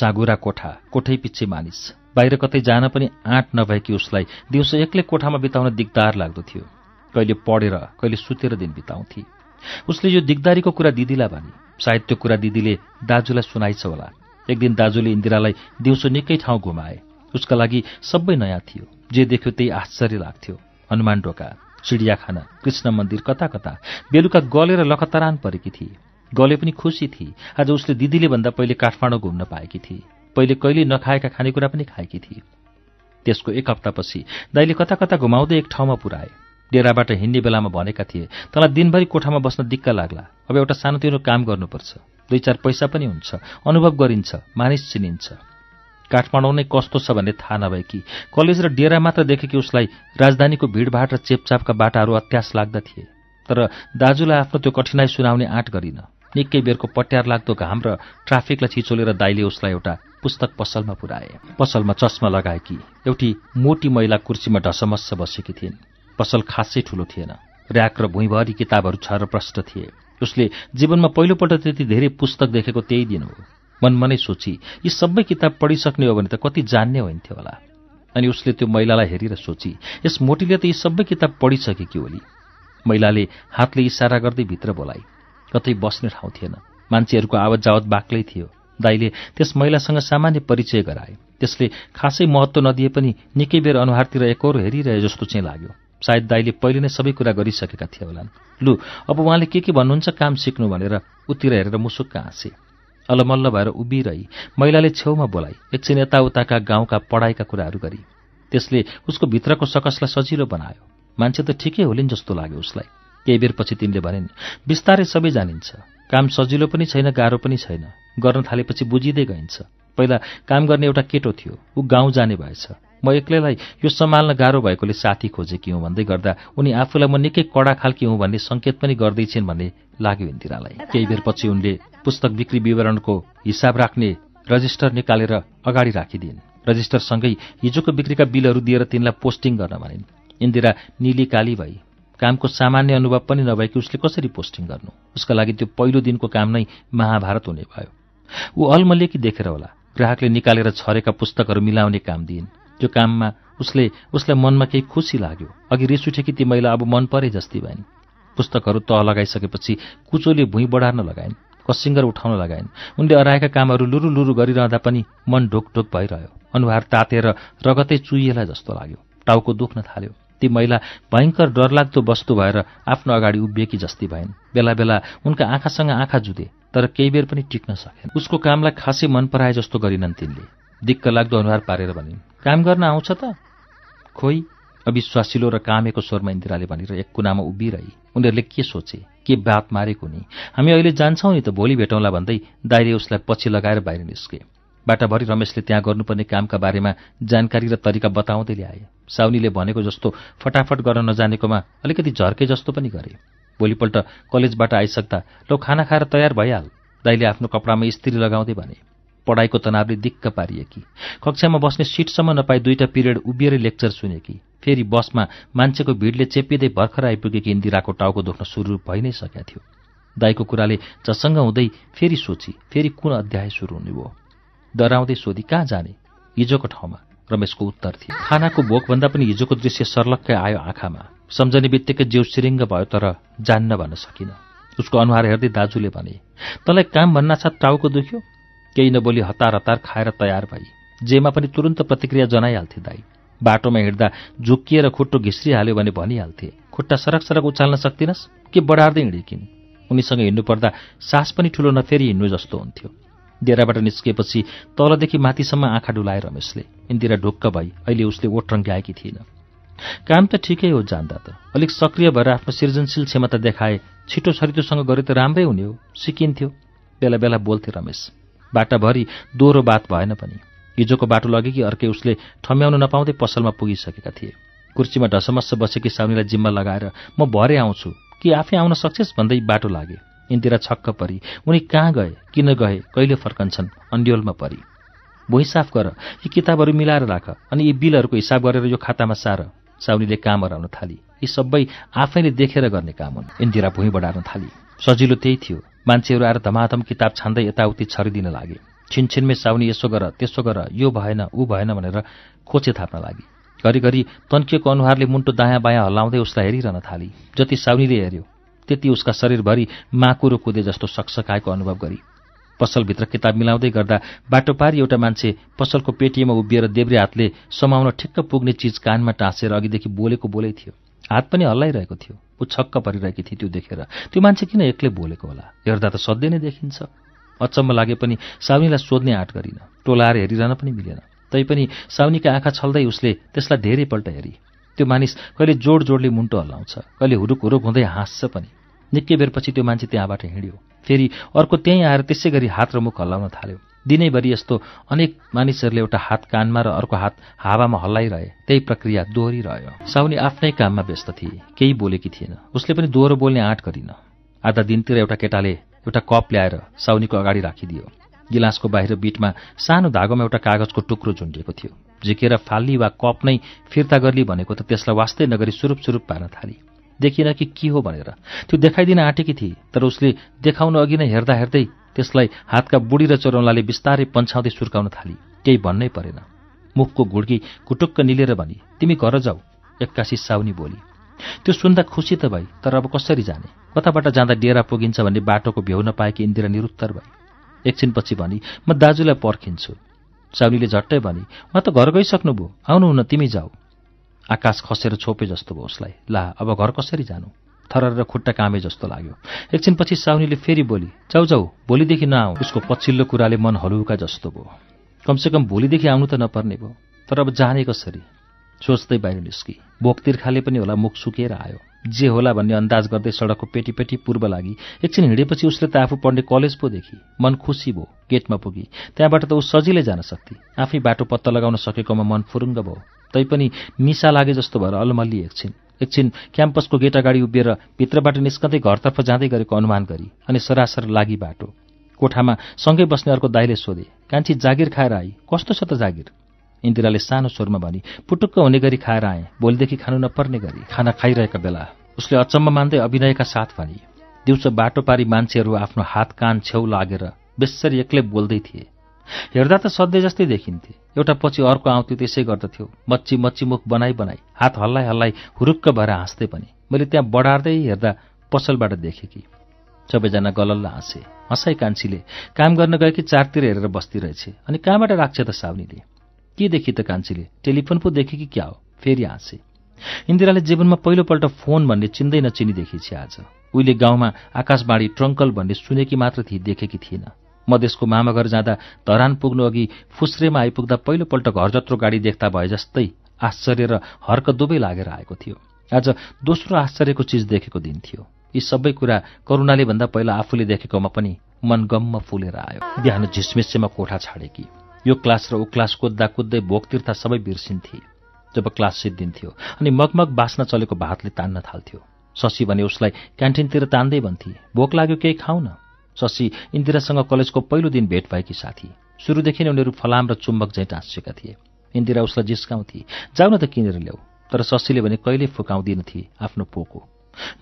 साँगुरा कोठा कोठै पिच्छे मानिस बाहिर कतै जान पनि आँट नभएकी उसलाई दिउँसो एक्लै कोठामा बिताउन दिगदार लाग्दो थियो कहिले पढेर कहिले सुतेर दिन बिताउँथे उसले यो दिगदारीको कुरा दिदीलाई भने सायद त्यो कुरा दिदीले दाजुलाई सुनाइछ होला एक दिन दाजुले इन्दिरालाई दिउँसो निकै ठाउँ घुमाए उसका लागि सबै नयाँ थियो जे देख्यो त्यही आश्चर्य लाग्थ्यो हनुमान ढोका चिडियाखाना कृष्ण मन्दिर कता कता बेलुका गलेर लखतरान परेकी थिए गले पनि खुसी थिए आज उसले दिदीले भन्दा पहिले काठमाडौँ घुम्न पाएकी थिए पहिले कहिले नखाएका खानेकुरा पनि खाएकी थिए त्यसको एक हप्तापछि दाइले कता कता घुमाउँदै एक ठाउँमा पुऱ्याए डेराबाट हिँड्ने बेलामा भनेका थिए तँलाई दिनभरि कोठामा बस्न दिक्क लाग्ला अब एउटा सानोतिनो काम गर्नुपर्छ दुई चार पैसा पनि हुन्छ अनुभव गरिन्छ मानिस चिनिन्छ काठमाडौँ नै कस्तो छ भन्ने थाहा नभए कि कलेज र डेरा मात्र देखेकी उसलाई राजधानीको भिडभाड र चेपचापका बाटाहरू अत्यास लाग्दा थिए तर दाजुलाई आफ्नो त्यो कठिनाई सुनाउने आँट गरिन निकै बेरको पट्यार लाग्दो घाम र ट्राफिकलाई छिचोलेर दाइले उसलाई एउटा पुस्तक पसलमा पुर्याए पसलमा चस्मा लगाएकी एउटी मोटी महिला कुर्सीमा ढसमस्स बसेकी थिइन् पसल खासै ठूलो थिएन ऱ्याक र भुइँभरि किताबहरू छ र प्रष्ट थिए उसले जीवनमा पहिलोपल्ट त्यति धेरै पुस्तक देखेको त्यही दिन हो मनमनै मनै सोची यी सबै किताब पढिसक्ने हो भने त कति जान्ने होइन्थ्यो होला अनि उसले त्यो महिलालाई हेरेर सोची यस मोटीले त यी सबै किताब पढिसकेकी होली महिलाले हातले इसारा गर्दै भित्र बोलाए कतै बस्ने ठाउँ थिएन मान्छेहरूको आवत जावत बाक्लै थियो दाईले त्यस महिलासँग सामान्य परिचय गराए त्यसले खासै महत्त्व नदिए पनि निकै बेर अनुहारतिर एकरो हेरिरहे जस्तो चाहिँ लाग्यो सायद दाईले पहिले नै सबै कुरा गरिसकेका थिए होलान् लु अब उहाँले के के भन्नुहुन्छ काम सिक्नु भनेर उतिर हेरेर मुसुक्क हाँसे अलमल्ल भएर उभिरही महिलाले छेउमा बोलाइ एकछिन यताउताका गाउँका पढाइका कुराहरू गरी त्यसले उसको भित्रको सकसलाई सजिलो बनायो मान्छे त ठिकै होलिन् जस्तो लाग्यो उसलाई केही बेरपछि तिनले भनिन् बिस्तारै सबै जानिन्छ काम सजिलो पनि छैन गाह्रो पनि छैन गर्न थालेपछि बुझिँदै गइन्छ पहिला काम गर्ने एउटा केटो थियो ऊ गाउँ जाने भएछ म एक्लैलाई यो सम्हाल्न गाह्रो भएकोले साथी खोजेकी हुँ भन्दै गर्दा उनी आफूलाई म निकै कडा खालकी हुँ भन्ने सङ्केत पनि गर्दैछिन् भन्ने लाग्यो इन्दिरालाई केही बेर पछि उनले पुस्तक बिक्री विवरणको हिसाब राख्ने रजिस्टर निकालेर रा अगाडि राखिदिन् रजिस्टरसँगै हिजोको बिक्रीका बिलहरू दिएर तिनलाई पोस्टिङ गर्न भनिन् इन्दिरा निली काली भई कामको सामान्य अनुभव पनि नभएकी उसले कसरी पोस्टिङ गर्नु उसका लागि त्यो पहिलो दिनको काम नै महाभारत हुने भयो ऊ अल्मलेकी देखेर होला ग्राहकले निकालेर छरेका पुस्तकहरू मिलाउने काम दिइन् त्यो काममा उसले उसलाई मनमा केही खुसी लाग्यो अघि रिस उठेकी ती महिला अब मन परे जस्ती भइन् पुस्तकहरू तह लगाइसकेपछि कुचोले भुइँ बढार्न लगाइन् कसिङ्गर उठाउन लगाइन् उनले अराएका कामहरू लुरु लुरु गरिरहँदा पनि मन ढोकढोक भइरह्यो अनुहार तातेर रगतै चुइएला जस्तो लाग्यो टाउको दुख्न थाल्यो ती महिला भयङ्कर डरलाग्दो वस्तु भएर आफ्नो अगाडि उभिएकी जस्ती भइन् बेला बेला उनका आँखासँग आँखा जुधे तर केही बेर पनि टिक्न सकेन उसको कामलाई खासै मन पराए जस्तो गरिनन् तिनले दिक्क लाग्दो अनुहार पारेर भनिन् काम गर्न आउँछ त खोइ अविश्वासिलो र कामेको स्वरमा इन्दिराले भनेर एक कुनामा उभिरहे उनीहरूले के सोचे के बात मारेको नि हामी अहिले जान्छौँ नि त भोलि भेटौँला भन्दै दाइले उसलाई पछि लगाएर बाहिर निस्के बाटाभरि रमेशले त्यहाँ गर्नुपर्ने कामका बारेमा जानकारी र तरिका बताउँदै ल्याए साउनीले भनेको जस्तो फटाफट गर्न नजानेकोमा अलिकति झर्के जस्तो पनि गरे भोलिपल्ट कलेजबाट आइसक्दा लौ खाना खाएर तयार भइहाल दाइले आफ्नो कपडामा स्त्री लगाउँदै भने पढाइको तनावले दिक्क पारिएकी कक्षामा बस्ने सिटसम्म नपाई दुईटा पिरियड उभिएर लेक्चर सुने सुनेकी फेरि बसमा मान्छेको भिडले चेपिँदै भर्खर आइपुगेकी इन्दिराको टाउको दुख्न सुरु भइ नै सकेका थियो दाईको कुराले चसङ्ग हुँदै फेरि सोची फेरि कुन अध्याय सुरु हुने भयो डराउँदै सोधी कहाँ जाने हिजोको ठाउँमा रमेशको उत्तर थियो खानाको भोकभन्दा पनि हिजोको दृश्य सर्लक्कै आयो आँखामा सम्झने बित्तिकै जिउ सिरिङ्ग भयो तर जान्न भन्न सकिन उसको अनुहार हेर्दै दाजुले भने तँलाई काम छ टाउको दुख्यो केही नबोली हतार हतार खाएर तयार भई जेमा पनि तुरन्त प्रतिक्रिया जनाइहाल्थे दाई बाटोमा हिँड्दा झुक्किएर खुट्टो घिस्रिहाल्यो भने भनिहाल्थे खुट्टा सरक सरक उचाल्न सक्दिनस् के बढार्दै हिँडेकिन् उनीसँग हिँड्नुपर्दा सास पनि ठुलो नफेरि हिँड्नु जस्तो हुन्थ्यो डेराबाट निस्किएपछि तलदेखि माथिसम्म आँखा डुलाए रमेशले इन्दिरा ढुक्क भई अहिले उसले ओठ रङ्ग्याएकी थिइन काम त ठिकै हो जान्दा त अलिक सक्रिय भएर आफ्नो सृजनशील क्षमता देखाए छिटो छरिटोसँग गरे त राम्रै हुने हो सिकिन्थ्यो बेला बेला बोल्थे रमेश बाटाभरि दोहोरो बात भएन पनि हिजोको बाटो लगे कि अर्कै उसले ठम्याउन नपाउँदै पसलमा पुगिसकेका थिए कुर्सीमा ढसमस बसेकी साउनीलाई जिम्मा लगाएर म भरे आउँछु कि आफै आउन सक्छेस् भन्दै बाटो लागे इन्दिरा छक्क परी उनी कहाँ गए किन गए कहिले फर्कन्छन् अन्ड्योलमा परी भुइँ साफ गर यी किताबहरू मिलाएर राख अनि यी बिलहरूको हिसाब गरेर यो खातामा सार साउनीले काम हराउन थाली यी सबै आफैले देखेर गर्ने काम हुन् इन्दिरा भुइँ बढाउन थाली सजिलो त्यही थियो मान्छेहरू आएर धमाधम किताब छान्दै यताउति छरिदिन लागे छिनछिनमै साउनी यसो गर त्यसो गर यो भएन ऊ भएन भनेर खोचे थाप्न लागे घरिघरि तन्किएको अनुहारले मुन्टो दायाँ बायाँ हल्लाउँदै उसलाई हेरिरहन थाली जति साउनीले हेऱ्यो त्यति उसका शरीरभरि माकुरो कुदे जस्तो सकसकाएको अनुभव गरी पसलभित्र किताब मिलाउँदै गर्दा बाटो पारी एउटा मान्छे पसलको पेटीमा उभिएर देब्रे हातले समाउन ठिक्क पुग्ने चिज कानमा टाँसेर अघिदेखि बोलेको बोलै थियो हात पनि हल्लाइरहेको थियो ऊ छक्क परिरहेकी थिए त्यो देखेर त्यो मान्छे किन एक्लै बोलेको होला हेर्दा त सधैँ नै देखिन्छ अचम्म लागे पनि साउनीलाई सोध्ने आँट गरिन टोलाएर हेरिरहन पनि मिलेन तैपनि साउनीका आँखा छल्दै उसले त्यसलाई धेरैपल्ट हेरी त्यो मानिस कहिले जोड जोडले मुन्टो हल्लाउँछ कहिले हुरुक हुरुक हुँदै हाँस्छ पनि निकै बेरपछि त्यो मान्छे त्यहाँबाट हिँड्यो फेरि अर्को त्यहीँ आएर त्यसै गरी हात र मुख हल्लाउन थाल्यो दिनैभरि यस्तो अनेक मानिसहरूले एउटा हात कानमा र अर्को हात हावामा हल्लाइरहे त्यही प्रक्रिया दोहोरिरह्यो साउनी आफ्नै काममा व्यस्त थिए केही बोलेकी थिएन उसले पनि दोहोरो बोल्ने आँट गरिन आधा दिनतिर एउटा केटाले एउटा कप ल्याएर साउनीको अगाडि राखिदियो गिलासको बाहिर बिटमा सानो धागोमा एउटा कागजको टुक्रो झुन्डिएको थियो झिकेर फाल्ली वा कप नै फिर्ता गर्ली भनेको त त्यसलाई वास्तै नगरी स्वरूप स्वरूप पार्न थाली देखिन कि के हो भनेर त्यो देखाइदिन आँटेकी थिए तर उसले देखाउन अघि नै हेर्दा हेर्दै त्यसलाई हातका बुढी र चरौलाले बिस्तारै पन्छाउँदै सुर्काउन थाली केही भन्नै परेन मुखको घुड्की कुटुक्क निलेर भनी तिमी घर जाऊ एक्कासी साउनी बोली त्यो सुन्दा खुसी त भई तर अब कसरी जाने कताबाट जाँदा डेरा पुगिन्छ भन्ने बाटोको भ्याउ नपाएकी इन्दिरा निरुत्तर भए एकछिनपछि भनी म दाजुलाई पर्खिन्छु साउनीले झट्टै भने उहाँ त घर गइसक्नुभयो आउनुहुन तिमी जाऊ आकाश खसेर छोपे जस्तो भयो उसलाई ला अब घर कसरी जानु थरर खुट्टा कामे जस्तो लाग्यो एकछिनपछि साउनीले फेरि बोली जाउ जाउ भोलिदेखि नआऊ उसको पछिल्लो कुराले मन हलुका जस्तो भयो कमसेकम भोलिदेखि आउनु त नपर्ने भयो तर अब जाने कसरी सोच्दै बाहिर निस्की भोक तिर्खाले पनि होला मुख सुकेर आयो जे होला भन्ने अन्दाज गर्दै सडकको पेटी पेटी पूर्व लागि एकछिन हिँडेपछि उसले त आफू पढ्ने कलेज पो देखि मन खुसी भयो गेटमा पुगी त्यहाँबाट त ऊ सजिलै जान सक्थे आफै बाटो पत्ता लगाउन सकेकोमा मन फुरुङ्ग भयो तैपनि निसा लागे जस्तो भएर अलमल्ली एकछिन एकछिन क्याम्पसको गेट अगाडि उभिएर भित्रबाट निस्कँदै घरतर्फ जाँदै गरेको अनुमान गरी अनि सरासर लागि बाटो कोठामा सँगै बस्ने अर्को दाइले सोधे कान्छी जागिर खाएर आई कस्तो छ त जागिर इन्दिराले सानो स्वरमा भनी पुटुक्क हुने गरी खाएर आएँ भोलिदेखि खानु नपर्ने गरी खाना खाइरहेका बेला उसले अचम्म मान्दै अभिनयका साथ भने दिउँसो बाटो पारी मान्छेहरू आफ्नो हात कान छेउ लागेर बेसरी एक्लै बोल्दै थिए हेर्दा त सधैँ जस्तै देखिन्थे एउटा पछि अर्को आउँथ्यो त्यसै गर्दथ्यो मच्ची मच्ची मुख बनाई बनाई हात हल्लाइ हल्लाइ हुरुक्क भएर हाँस्दै पनि मैले त्यहाँ बढार्दै हेर्दा पसलबाट देखेँ कि सबैजना गलल्ल हाँसे हँसाइ कान्छीले काम गर्न गएकी चारतिर हेरेर बस्ती अनि कहाँबाट राख्छ त साउनीले के देखि त कान्छीले टेलिफोन पो देखे कि क्या हो फेरि हाँसे इन्दिराले जीवनमा पहिलोपल्ट फोन भन्ने चिन्दै नचिनी देखेछ आज उहिले गाउँमा आकाशवाणी ट्रङ्कल भन्ने सुनेकी मात्र थिए देखेकी थिएन मधेसको मामा घर जाँदा धरान पुग्नु अघि फुस्रेमा आइपुग्दा पहिलोपल्ट घर जत्रो गाडी देख्दा भए जस्तै आश्चर्य र हर्क दुवै लागेर आएको थियो आज दोस्रो आश्चर्यको चिज देखेको दिन थियो यी सबै कुरा करुणाले भन्दा पहिला आफूले देखेकोमा पनि मन गम्म फुलेर आयो बिहान झिसमिसेमा कोठा छाडेकी यो क्लास र ऊ क्लास कुद्दा कुद्दै भोक सबै बिर्सिन्थे जब क्लास सिद्धिन्थ्यो अनि मगमग बाँच्न चलेको भातले तान्न थाल्थ्यो शशी भने उसलाई क्यान्टिनतिर तान्दै भन्थे भोक लाग्यो केही खाउन शशी इन्दिरासँग कलेजको पहिलो दिन भेट भएकी साथी सुरुदेखि नै उनीहरू फलाम र चुम्बक झैँ टाँसिएका थिए इन्दिरा उसलाई जिस्काउँथे जाउन त किनेर ल्याऊ तर शशीले भने कहिले फुकाउँदिनथे आफ्नो पोको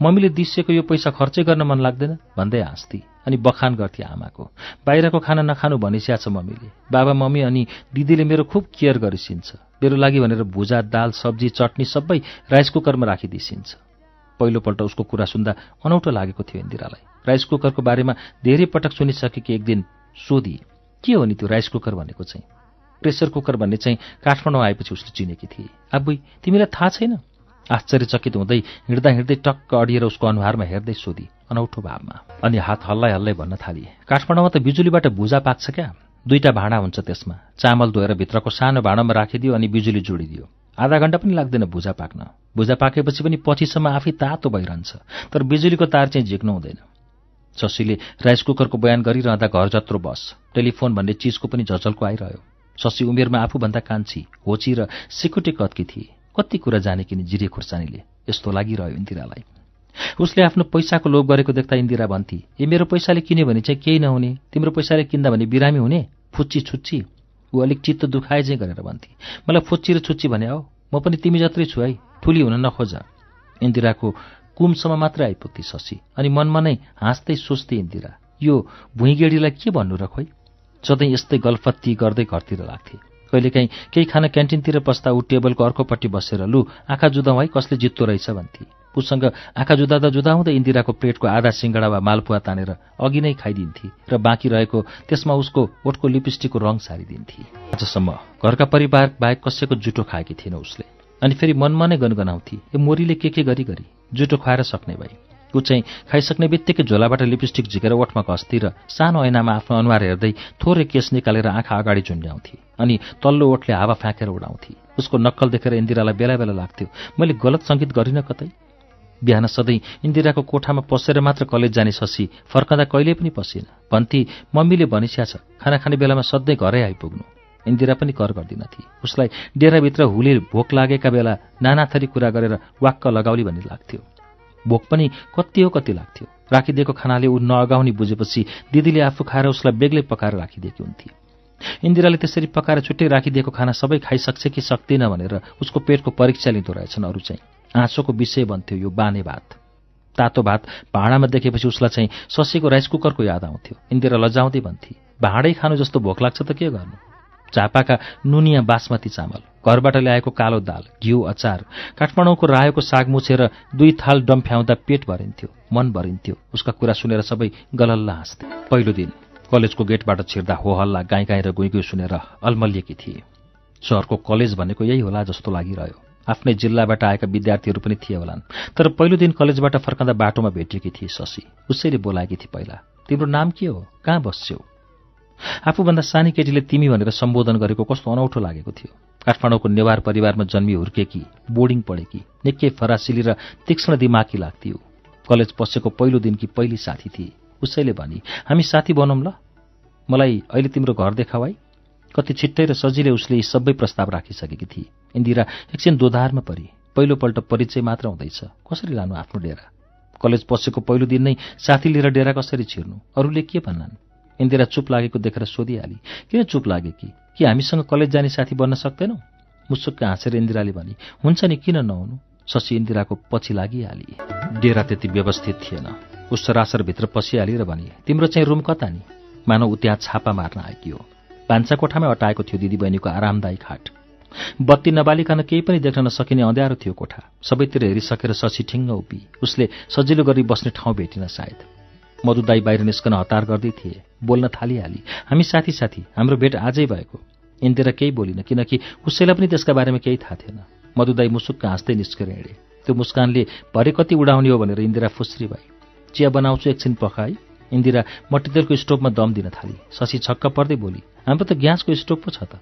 मम्मीले दिसिएको यो पैसा खर्चै गर्न मन लाग्दैन भन्दै हाँस्थे अनि बखान गर्थे आमाको बाहिरको खाना नखानु भनिस्या छ मम्मीले बाबा मम्मी अनि दिदीले मेरो खुब केयर गरिसिन्छ मेरो लागि भनेर भुजा दाल सब्जी चटनी सबै राइस कुकरमा राखिदिसिन्छ पहिलोपल्ट उसको कुरा सुन्दा अनौठो लागेको थियो इन्दिरालाई राइस कुकरको बारेमा धेरै पटक सुनिसकेकी एक दिन सोधिए के हो नि त्यो राइस कुकर भनेको चाहिँ प्रेसर कुकर भन्ने चाहिँ काठमाडौँ आएपछि उसले चिनेकी थिए आबुई तिमीलाई थाहा छैन आश्चर्यचकित हुँदै हिँड्दा हिँड्दै टक्क अडिएर उसको अनुहारमा हेर्दै सोधी अनौठो भावमा अनि हात हल्लाइ हल्लाइ भन्न थालिए काठमाडौँमा त बिजुलीबाट भुजा पाक्छ क्या दुईवटा भाँडा हुन्छ त्यसमा चामल धोएर भित्रको सानो भाँडामा राखिदियो अनि बिजुली जोडिदियो आधा घण्टा पनि लाग्दैन भुजा पाक्न भुजा पाकेपछि पनि पछिसम्म आफै तातो भइरहन्छ तर बिजुलीको तार चाहिँ झिक्नु हुँदैन शशीले राइस कुकरको बयान गरिरहँदा घर जत्रो बस टेलिफोन भन्ने चिजको पनि झचल्को आइरह्यो शशी उमेरमा आफूभन्दा कान्छी होची र सिकुटे कत्की थिए कति कुरा जाने किने जिरे खुर्सानीले यस्तो लागिरह्यो इन्दिरालाई उसले आफ्नो पैसाको लोभ गरेको देख्दा इन्दिरा भन्थे ए मेरो पैसाले किन्यो भने चाहिँ केही नहुने तिम्रो पैसाले किन्दा भने बिरामी हुने फुच्ची छुच्ची ऊ अलिक चित्त दुखाए चाहिँ गरेर भन्थे मलाई फुच्ची र छुच्ची भने हो म पनि तिमी जत्रै छु है ठुली हुन नखोज इन्दिराको कुमसम्म मात्र आइपुग्थे शशी अनि मनमा नै हाँस्दै सोच्थे इन्दिरा यो भुइँगेडीलाई के भन्नु र खोइ सधैँ यस्तै गल्फत्ती गर्दै घरतिर लाग्थे कहिलेकाहीँ केही खाना क्यान्टिनतिर पस्दा ऊ टेबलको अर्कोपट्टि बसेर लु आँखा जुदाउँ है कसले जित्दो रहेछ भन्थे उसँग आँखा जुदाउँदा जुदाउँदै इन्दिराको प्लेटको आधा सिङ्गडा वा मालपुवा तानेर अघि नै खाइदिन्थे र बाँकी रहेको त्यसमा उसको ओठको लिपस्टिकको रङ सारिदिन्थे आजसम्म घरका परिवार बाहेक कसैको जुटो खाएकी थिएन उसले अनि फेरि मनमा नै गनगनाउँथे यो मोरीले के के गरी गरी जुटो खुवाएर सक्ने भई ऊ चाहिँ खाइसक्ने बित्तिकै झोलाबाट लिपस्टिक झिकेर ओठमा घस्थे र सानो ऐनामा आफ्नो अनुहार हेर्दै थोरै केस निकालेर आँखा अगाडि झुन्ड्याउँथे अनि तल्लो ओठले हावा फ्याँकेर उडाउँथे उसको नक्कल देखेर इन्दिरालाई बेला बेला लाग्थ्यो मैले गलत सङ्गीत गरिनँ कतै बिहान सधैँ इन्दिराको कोठामा पसेर मात्र कलेज जाने शशी फर्कँदा कहिले पनि पसिन भन्थे मम्मीले भनिस्या छ खाना खाने बेलामा सधैँ घरै आइपुग्नु इन्दिरा पनि कर गर्दिनथे उसलाई डेराभित्र हुले भोक लागेका बेला नानाथरी कुरा गरेर वाक्क लगाउली भन्ने लाग्थ्यो भोक पनि कति हो कति लाग्थ्यो राखिदिएको खानाले ऊ नअगाउने बुझेपछि दिदीले आफू खाएर उसलाई बेग्लै पकाएर राखिदिएकी हुन्थे इन्दिराले त्यसरी पकाएर छुट्टै राखिदिएको खाना सबै खाइसक्छ कि सक्दिनँ भनेर उसको पेटको परीक्षा लिँदो रहेछन् अरू चाहिँ आँसोको विषय भन्थ्यो यो बाने भात तातो भात भाँडामा देखेपछि उसलाई चाहिँ ससेको राइस कुकरको याद आउँथ्यो इन्दिरा लजाउँदै भन्थे भाँडै खानु जस्तो भोक लाग्छ त के गर्नु झापाका नुनिया बासमती चामल घरबाट ल्याएको कालो दाल घिउ अचार काठमाडौँको रायोको साग मुछेर दुई थाल डम्फ्याउँदा पेट भरिन्थ्यो मन भरिन्थ्यो उसका कुरा सुनेर सबै गलल्ला हाँस्थे पहिलो दिन कलेजको गेटबाट छिर्दा हो हल्ला गाई गाई र गुई सुनेर अल्मलिएकी थिए सहरको कलेज भनेको यही होला जस्तो लागिरह्यो आफ्नै जिल्लाबाट आएका विद्यार्थीहरू पनि थिए होलान् तर पहिलो दिन कलेजबाट फर्काउँदा बाटोमा भेटिएकी थिए शशी उसैले बोलाएकी थिए पहिला तिम्रो नाम के हो कहाँ बस्छौ आफूभन्दा सानी केटीले तिमी भनेर सम्बोधन गरेको कस्तो अनौठो लागेको थियो काठमाडौँको नेवार परिवारमा जन्मी हुर्केकी बोर्डिङ पढेकी निकै फरासिली र तीक्ष्ण दिमागी लाग्थ्यो कलेज पसेको पहिलो दिनकी पहिली साथी थिए उसैले भने हामी साथी बनौँ ल मलाई अहिले तिम्रो घर देखावाई कति छिट्टै र सजिलै उसले यी सबै प्रस्ताव राखिसकेकी थिए इन्दिरा एकछिन दोधारमा परि पहिलोपल्ट परिचय मात्र हुँदैछ कसरी लानु आफ्नो डेरा कलेज पसेको पहिलो दिन नै साथी लिएर डेरा कसरी छिर्नु अरूले के भन्लान् इन्दिरा चुप लागेको देखेर सोधिहाली किन चुप लागे कि कि हामीसँग कलेज जाने साथी बन्न सक्दैनौ मुसुक्क हाँसेर इन्दिराले भने हुन्छ नि किन नहुनु शशी इन्दिराको पछि लागिहाली डेरा त्यति व्यवस्थित थिएन उस रासरभित्र पसिहाली र भने तिम्रो चाहिँ रुम कता नि मानव उत्या त्यहाँ छापा मार्न आएकी हो भान्सा कोठामै अटाएको थियो दिदी बहिनीको आरामदायी खाट बत्ती नबालिकन केही पनि देख्न नसकिने अँध्यारो थियो कोठा सबैतिर हेरिसकेर शशी ठिङ्ग उभि उसले सजिलो गरी बस्ने ठाउँ भेटिन सायद मधुदाई बाहिर निस्कन हतार गर्दै थिए बोल्न थालिहाली हामी साथी साथी हाम्रो भेट आजै भएको इन्दिरा केही बोलिन किनकि उसैलाई पनि त्यसका बारेमा केही थाहा थिएन मधुदाई मुसुक्क हाँस्दै निस्केर हिँडे त्यो मुस्कानले भरे कति उडाउने हो भनेर इन्दिरा फुस्री भए चिया बनाउँछु एकछिन पखाई इन्दिरा मट्टितेलको स्टोभमा दम दिन थाली शशी छक्क पर्दै बोली हाम्रो त ग्यासको स्टोभ पो छ त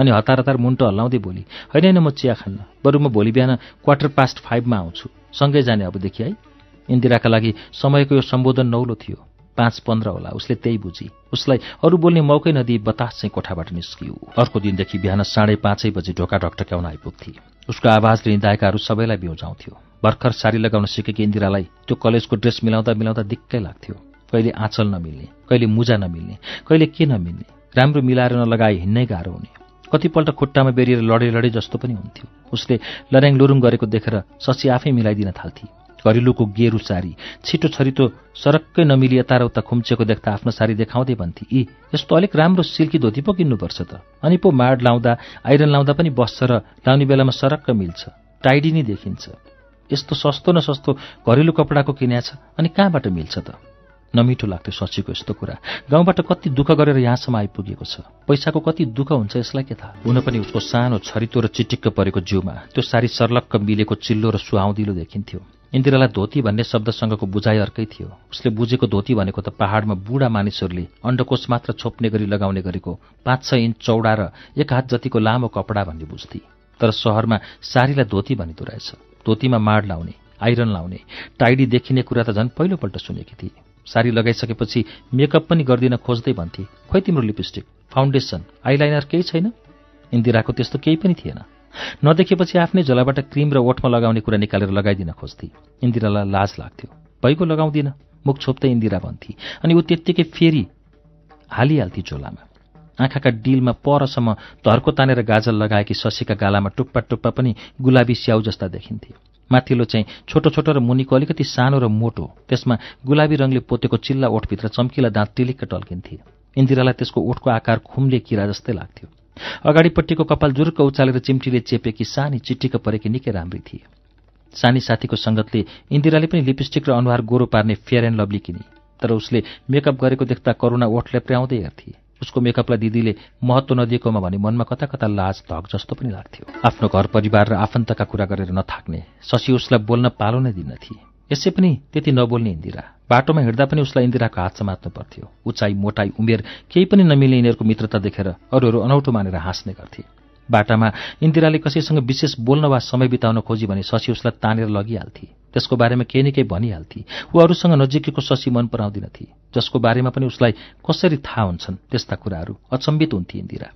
अनि हतार हतार मुन्टो हल्लाउँदै बोली होइन होइन म चिया खान्न बरु म भोलि बिहान क्वार्टर पास्ट फाइभमा आउँछु सँगै जाने अबदेखि है इन्दिराका लागि समयको यो सम्बोधन नौलो थियो पाँच पन्ध्र होला उसले त्यही बुझी उसलाई अरू बोल्ने मौकै नदी बतास चाहिँ कोठाबाट निस्कियो अर्को दिनदेखि बिहान साढे पाँचै बजी ढोका ढकटक्याउन आइपुग्थे उसको आवाजले हिँड्दाएकाहरू सबैलाई बिउजाउँथ्यो भर्खर सारी लगाउन सिकेकी इन्दिरालाई त्यो कलेजको ड्रेस मिलाउँदा मिलाउँदा दिक्कै लाग्थ्यो कहिले आँचल नमिल्ने कहिले मुजा नमिल्ने कहिले के नमिल्ने राम्रो मिलाएर नलगाए हिँड्नै गाह्रो हुने कतिपल्ट खुट्टामा बेरिएर लडे लडे जस्तो पनि हुन्थ्यो उसले लड्याङ लुरुङ गरेको देखेर शशी आफै मिलाइदिन थाल्थी घरेलुको गेरु सारी छिटो छरितो सरक्कै नमिली यताउता खुम्चेको देख्दा आफ्नो सारी देखाउँदै भन्थे यी यस्तो अलिक राम्रो सिल्की धोती पो किन्नुपर्छ त अनि पो माड लाउँदा आइरन लाउँदा पनि बस्छ र लाउने बेलामा सरक्क मिल्छ टाइडी नै देखिन्छ यस्तो सस्तो न सस्तो घरेलु कपडाको किन्या छ अनि कहाँबाट मिल्छ त नमिठो लाग्थ्यो सचीको यस्तो कुरा गाउँबाट कति दुःख गरेर यहाँसम्म आइपुगेको छ पैसाको कति दुःख हुन्छ यसलाई के थाहा हुन पनि उसको सानो छरितो र चिटिक्क परेको जिउमा त्यो सारी सर्लक्क मिलेको चिल्लो र सुहाउँदिलो देखिन्थ्यो इन्दिरालाई धोती भन्ने शब्दसँगको बुझाइ अर्कै थियो उसले बुझेको धोती भनेको त पहाडमा बुढा मानिसहरूले अण्डकोश मात्र छोप्ने गरी लगाउने गरेको पाँच छ इन्च चौडा र एक हात जतिको लामो कपडा भन्ने बुझ्थे तर सहरमा सारीलाई धोती भनिँदो रहेछ धोतीमा माड लाउने आइरन लाउने टाइडी देखिने कुरा त झन् पहिलोपल्ट सुनेकी थिए सारी लगाइसकेपछि मेकअप पनि गर्दिन खोज्दै भन्थे खोइ तिम्रो लिपस्टिक फाउन्डेसन आइलाइनर केही छैन इन्दिराको त्यस्तो केही पनि थिएन नदेखेपछि आफ्नै झोलाबाट क्रिम र ओठमा लगाउने कुरा निकालेर लगाइदिन खोज्थे इन्दिरालाई लाज लाग्थ्यो भैगो लगाउँदिन मुख छोप्दै इन्दिरा भन्थे अनि ऊ त्यत्तिकै फेरि हालिहाल्थे झोलामा आँखाका डिलमा परसम्म धर्को तानेर गाजल लगाएकी शशीका गालामा टुप्पा टुप्पा पनि गुलाबी स्याउ जस्ता देखिन्थे माथिल्लो चाहिँ छोटो छोटो र मुनिको अलिकति सानो र मोटो त्यसमा गुलाबी रङले पोतेको चिल्ला ओठभित्र चम्किला दाँत टिलिक्क टल्किन्थे इन्दिरालाई त्यसको ओठको आकार खुम्ले किरा जस्तै लाग्थ्यो अगाडिपट्टिको कपाल जुर्क उचालेर चिम्टीले चेपेकी सानी चिट्टीको परेकी निकै राम्री थिए सानी साथीको सङ्गतले इन्दिराले पनि लिपस्टिक र अनुहार गोरो पार्ने फेयर एन्ड लभली किने तर उसले मेकअप गरेको देख्दा करुणा ओठ ल्याप्र्याउँदै हेर्थे उसको मेकअपलाई दिदीले महत्व नदिएकोमा भने मनमा कता कता लाज धक जस्तो पनि लाग्थ्यो आफ्नो घर परिवार र आफन्तका कुरा गरेर नथाक्ने शशी उसलाई बोल्न पालो नै दिन्नथे यसै पनि त्यति नबोल्ने इन्दिरा बाटोमा हिँड्दा पनि उसलाई इन्दिराको हात समात्नु पर्थ्यो उचाइ मोटाई उमेर केही पनि नमिल्ने यिनीहरूको मित्रता देखेर अरूहरू अनौठो मानेर हाँस्ने गर्थे बाटामा इन्दिराले कसैसँग विशेष बोल्न वा समय बिताउन खोजी भने शशी उसलाई तानेर लगिहाल्थे त्यसको बारेमा केही न केही भनिहाल्थे ऊ अरूसँग नजिकैको शशी मन पराउँदिनथे जसको बारेमा पनि उसलाई कसरी थाहा हुन्छन् त्यस्ता कुराहरू अचम्बित हुन्थे इन्दिरा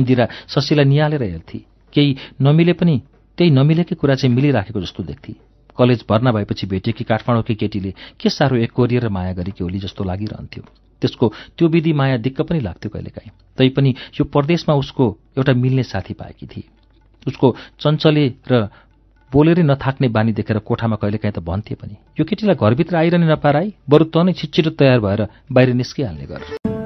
इन्दिरा शशीलाई निहालेर हेर्थे केही नमिले पनि त्यही नमिलेकै कुरा चाहिँ मिलिराखेको जस्तो देख्थे कलेज भर्ना भएपछि भेटेकी काठमाडौँकी केटीले के साह्रो एक र माया गरेकी होली जस्तो लागिरहन्थ्यो त्यसको त्यो विधि माया दिक्क पनि लाग्थ्यो कहिलेकाहीँ तैपनि यो परदेशमा उसको एउटा मिल्ने साथी पाएकी थिए उसको चञ्चले र बोलेरै नथाक्ने बानी देखेर कोठामा कहिलेकाहीँ त भन्थे पनि यो केटीलाई घरभित्र आइरहने नपाराई बरु त नै छिटछिटो तयार भएर बाहिर निस्किहाल्ने गर्छ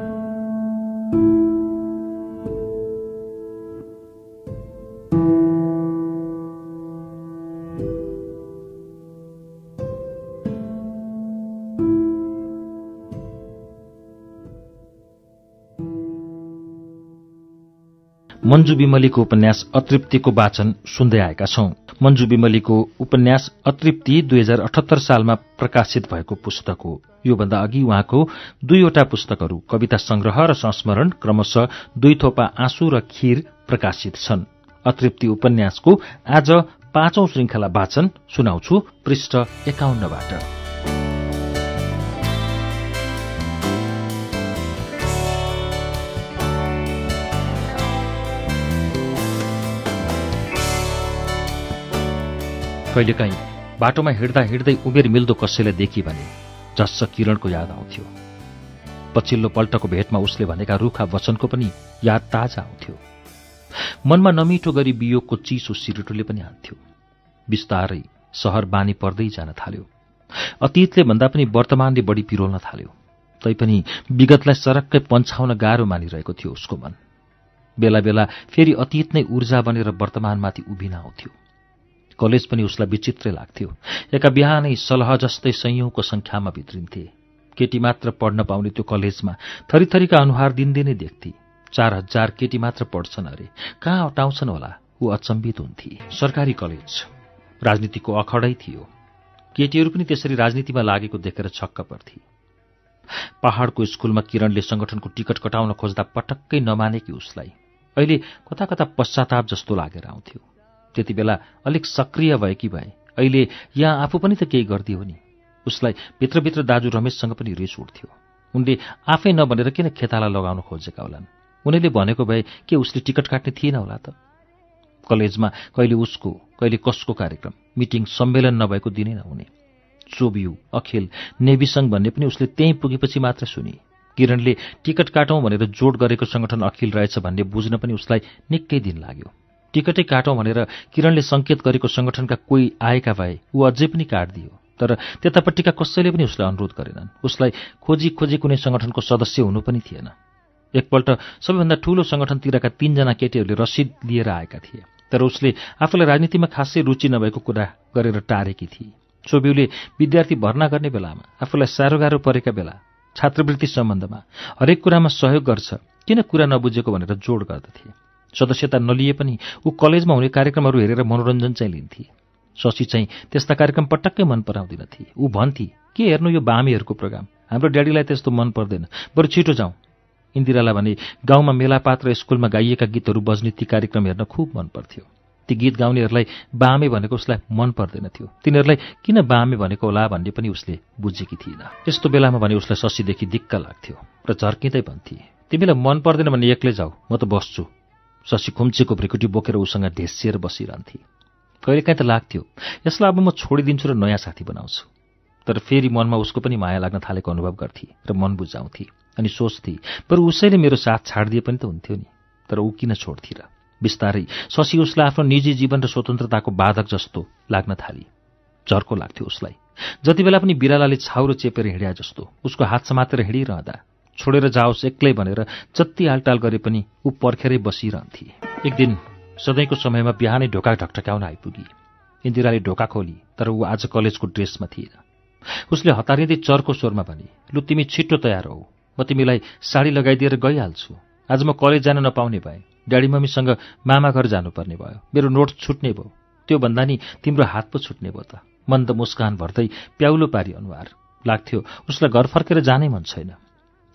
मन्जु विमलीको उपन्यास अतृप्तिको वाचन सुन्दै आएका छौं मन्जु विमलीको उपन्यास अतृप्ति दुई हजार अठहत्तर सालमा प्रकाशित भएको पुस्तक हो योभन्दा अघि उहाँको दुईवटा पुस्तकहरू कविता संग्रह र संस्मरण क्रमशः दुई थोपा आँसु र खीर प्रकाशित छन् अतृप्ति उपन्यासको आज पाँचौं श्रृंखला वाचन सुनाउँछु पृष्ठ एकाउन्नबाट कहिलेकाहीँ बाटोमा हिँड्दा हिँड्दै उमेर मिल्दो कसैले देखि भने झस्स किरणको याद आउँथ्यो पछिल्लो पल्टको भेटमा उसले भनेका रुखा वचनको पनि याद ताजा आउँथ्यो मनमा नमिठो गरी वियोगको चिसो सिरिटोले पनि हान्थ्यो बिस्तारै सहर बानी पर्दै जान थाल्यो अतीतले भन्दा पनि वर्तमानले बढी पिरोल्न थाल्यो तैपनि विगतलाई सरक्कै पन्छाउन गाह्रो मानिरहेको थियो उसको मन बेला बेला फेरि अतीत नै ऊर्जा बनेर वर्तमानमाथि उभिन आउँथ्यो कलेज पनि उसलाई विचित्रै लाग्थ्यो एका बिहानै सलह जस्तै संयौंको संख्यामा भित्रिन्थे केटी मात्र पढ्न पाउने त्यो कलेजमा थरीथरीका अनुहार दिनदिनै देख्थे चार हजार केटी मात्र पढ्छन् अरे कहाँ अटाउँछन् होला ऊ अचम्बित हुन्थे सरकारी कलेज राजनीतिको अखडै थियो केटीहरू पनि त्यसरी राजनीतिमा लागेको देखेर छक्क पर्थे पहाडको स्कूलमा किरणले संगठनको टिकट कटाउन खोज्दा पटक्कै नमानेकी उसलाई अहिले कता कता पश्चाताप जस्तो लागेर आउँथ्यो त्यति बेला अलिक सक्रिय भएकी भए अहिले यहाँ आफू पनि त केही गरिदियो नि उसलाई भित्रभित्र दाजु रमेशसँग पनि रिस उठ्थ्यो उनले आफै नभनेर किन खेताला लगाउन खोजेका होलान् उनीले भनेको भए के उसले टिकट काट्ने थिएन होला त कलेजमा कहिले उसको कहिले कसको कार्यक्रम मिटिङ सम्मेलन नभएको दिनै नहुने सोबियु अखिल नेभिसङ भन्ने पनि उसले त्यहीँ पुगेपछि मात्र सुने किरणले टिकट काटौँ भनेर जोड गरेको संगठन अखिल रहेछ भन्ने बुझ्न पनि उसलाई निकै दिन लाग्यो टिकटै काटौँ भनेर किरणले सङ्केत गरेको सङ्गठनका कोही आएका भए ऊ अझै पनि काटिदियो तर त्यतापट्टिका कसैले पनि उसलाई अनुरोध गरेनन् उसलाई खोजी खोजी कुनै सङ्गठनको सदस्य हुनु पनि थिएन एकपल्ट सबैभन्दा ठूलो सङ्गठनतिरका तीनजना केटीहरूले रसिद लिएर आएका थिए तर उसले आफूलाई राजनीतिमा खासै रुचि नभएको कुरा गरेर टारेकी थिए सोब्यूले विद्यार्थी भर्ना गर्ने बेलामा आफूलाई साह्रो गाह्रो परेका बेला छात्रवृत्ति सम्बन्धमा हरेक कुरामा सहयोग गर्छ किन कुरा नबुझेको भनेर जोड गर्दथे सदस्यता नलिए पनि ऊ कलेजमा हुने कार्यक्रमहरू हेरेर मनोरञ्जन चाहिँ लिन्थे शशी चाहिँ त्यस्ता कार्यक्रम पटक्कै मन पराउँदिन थिए ऊ भन्थे के हेर्नु यो बामीहरूको प्रोग्राम हाम्रो ड्याडीलाई त्यस्तो मन पर्दैन बरु छिटो जाउँ इन्दिरालाई भने गाउँमा मेलापात र स्कुलमा गाइएका गीतहरू बज्ने ती कार्यक्रम हेर्न खुब मन पर्थ्यो ती गीत गाउनेहरूलाई बामे भनेको उसलाई मन पर्दैन थियो तिनीहरूलाई किन बामे भनेको होला भन्ने पनि उसले बुझेकी थिएन त्यस्तो बेलामा भने उसलाई शशीदेखि दिक्क लाग्थ्यो र झर्किँदै भन्थे तिमीलाई मन पर्दैन भने एक्लै जाऊ म त बस्छु शशी खुम्चेको भ्रिकुटी बोकेर उसँग ढेसिएर बसिरहन्थे कहिलेकाहीँ त लाग्थ्यो यसलाई अब म छोडिदिन्छु र नयाँ साथी बनाउँछु तर फेरि मनमा उसको पनि माया लाग्न थालेको अनुभव गर्थे र मन बुझाउँथे अनि सोच्थे बरु उसैले मेरो साथ छाडिदिए पनि त हुन्थ्यो नि तर ऊ किन छोड्थे र बिस्तारै शशी उसलाई आफ्नो निजी जीवन र स्वतन्त्रताको बाधक जस्तो लाग्न थाली झर्को लाग्थ्यो उसलाई जति बेला पनि बिरालाले छाउरो चेपेर हिँड्या जस्तो उसको हात समातेर हिँडिरहँदा छोडेर जाओस् एक्लै भनेर जति आलटाल गरे पनि ऊ पर्खेरै बसिरहन्थे एक दिन सधैँको समयमा बिहानै ढोका ढकढक्याउन आइपुगी इन्दिराले ढोका खोली तर ऊ आज कलेजको ड्रेसमा थिएन उसले हतारिँदै चर्को स्वरमा भने लु तिमी छिट्टो तयार हौ म तिमीलाई साडी लगाइदिएर गइहाल्छु आज म कलेज जान नपाउने भएँ ड्याडी मम्मीसँग मामा घर जानुपर्ने भयो मेरो नोट छुट्ने भयो त्योभन्दा नि तिम्रो हात पो छुट्ने भयो त मन्द मुस्कान भर्दै प्याउलो पारी अनुहार लाग्थ्यो उसलाई घर फर्केर जानै मन छैन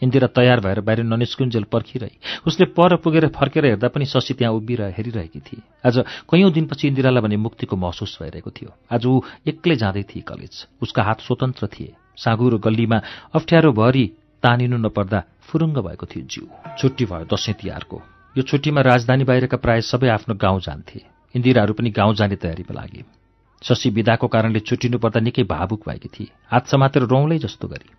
इन्दिरा तयार भएर बाहिर ननिस्कुन्जेल पर्खिरहे उसले पर पुगेर फर्केर हेर्दा पनि शशी त्यहाँ उभिएर हेरिरहेकी थिए आज कैयौँ दिनपछि इन्दिरालाई भने मुक्तिको महसुस भइरहेको थियो आज ऊ एक्लै जाँदै थिए कलेज उसका हात स्वतन्त्र थिए साँगुरो गल्लीमा अप्ठ्यारोभरि तानिनु नपर्दा फुरुङ्ग भएको थियो जिउ छुट्टी भयो दसैँ तिहारको यो छुट्टीमा राजधानी बाहिरका प्राय सबै आफ्नो गाउँ जान्थे इन्दिराहरू पनि गाउँ जाने तयारीमा लागे शशी विदाको कारणले छुट्टिनु पर्दा निकै भावुक भएकी थिए हात समातेर रौँलै जस्तो गरी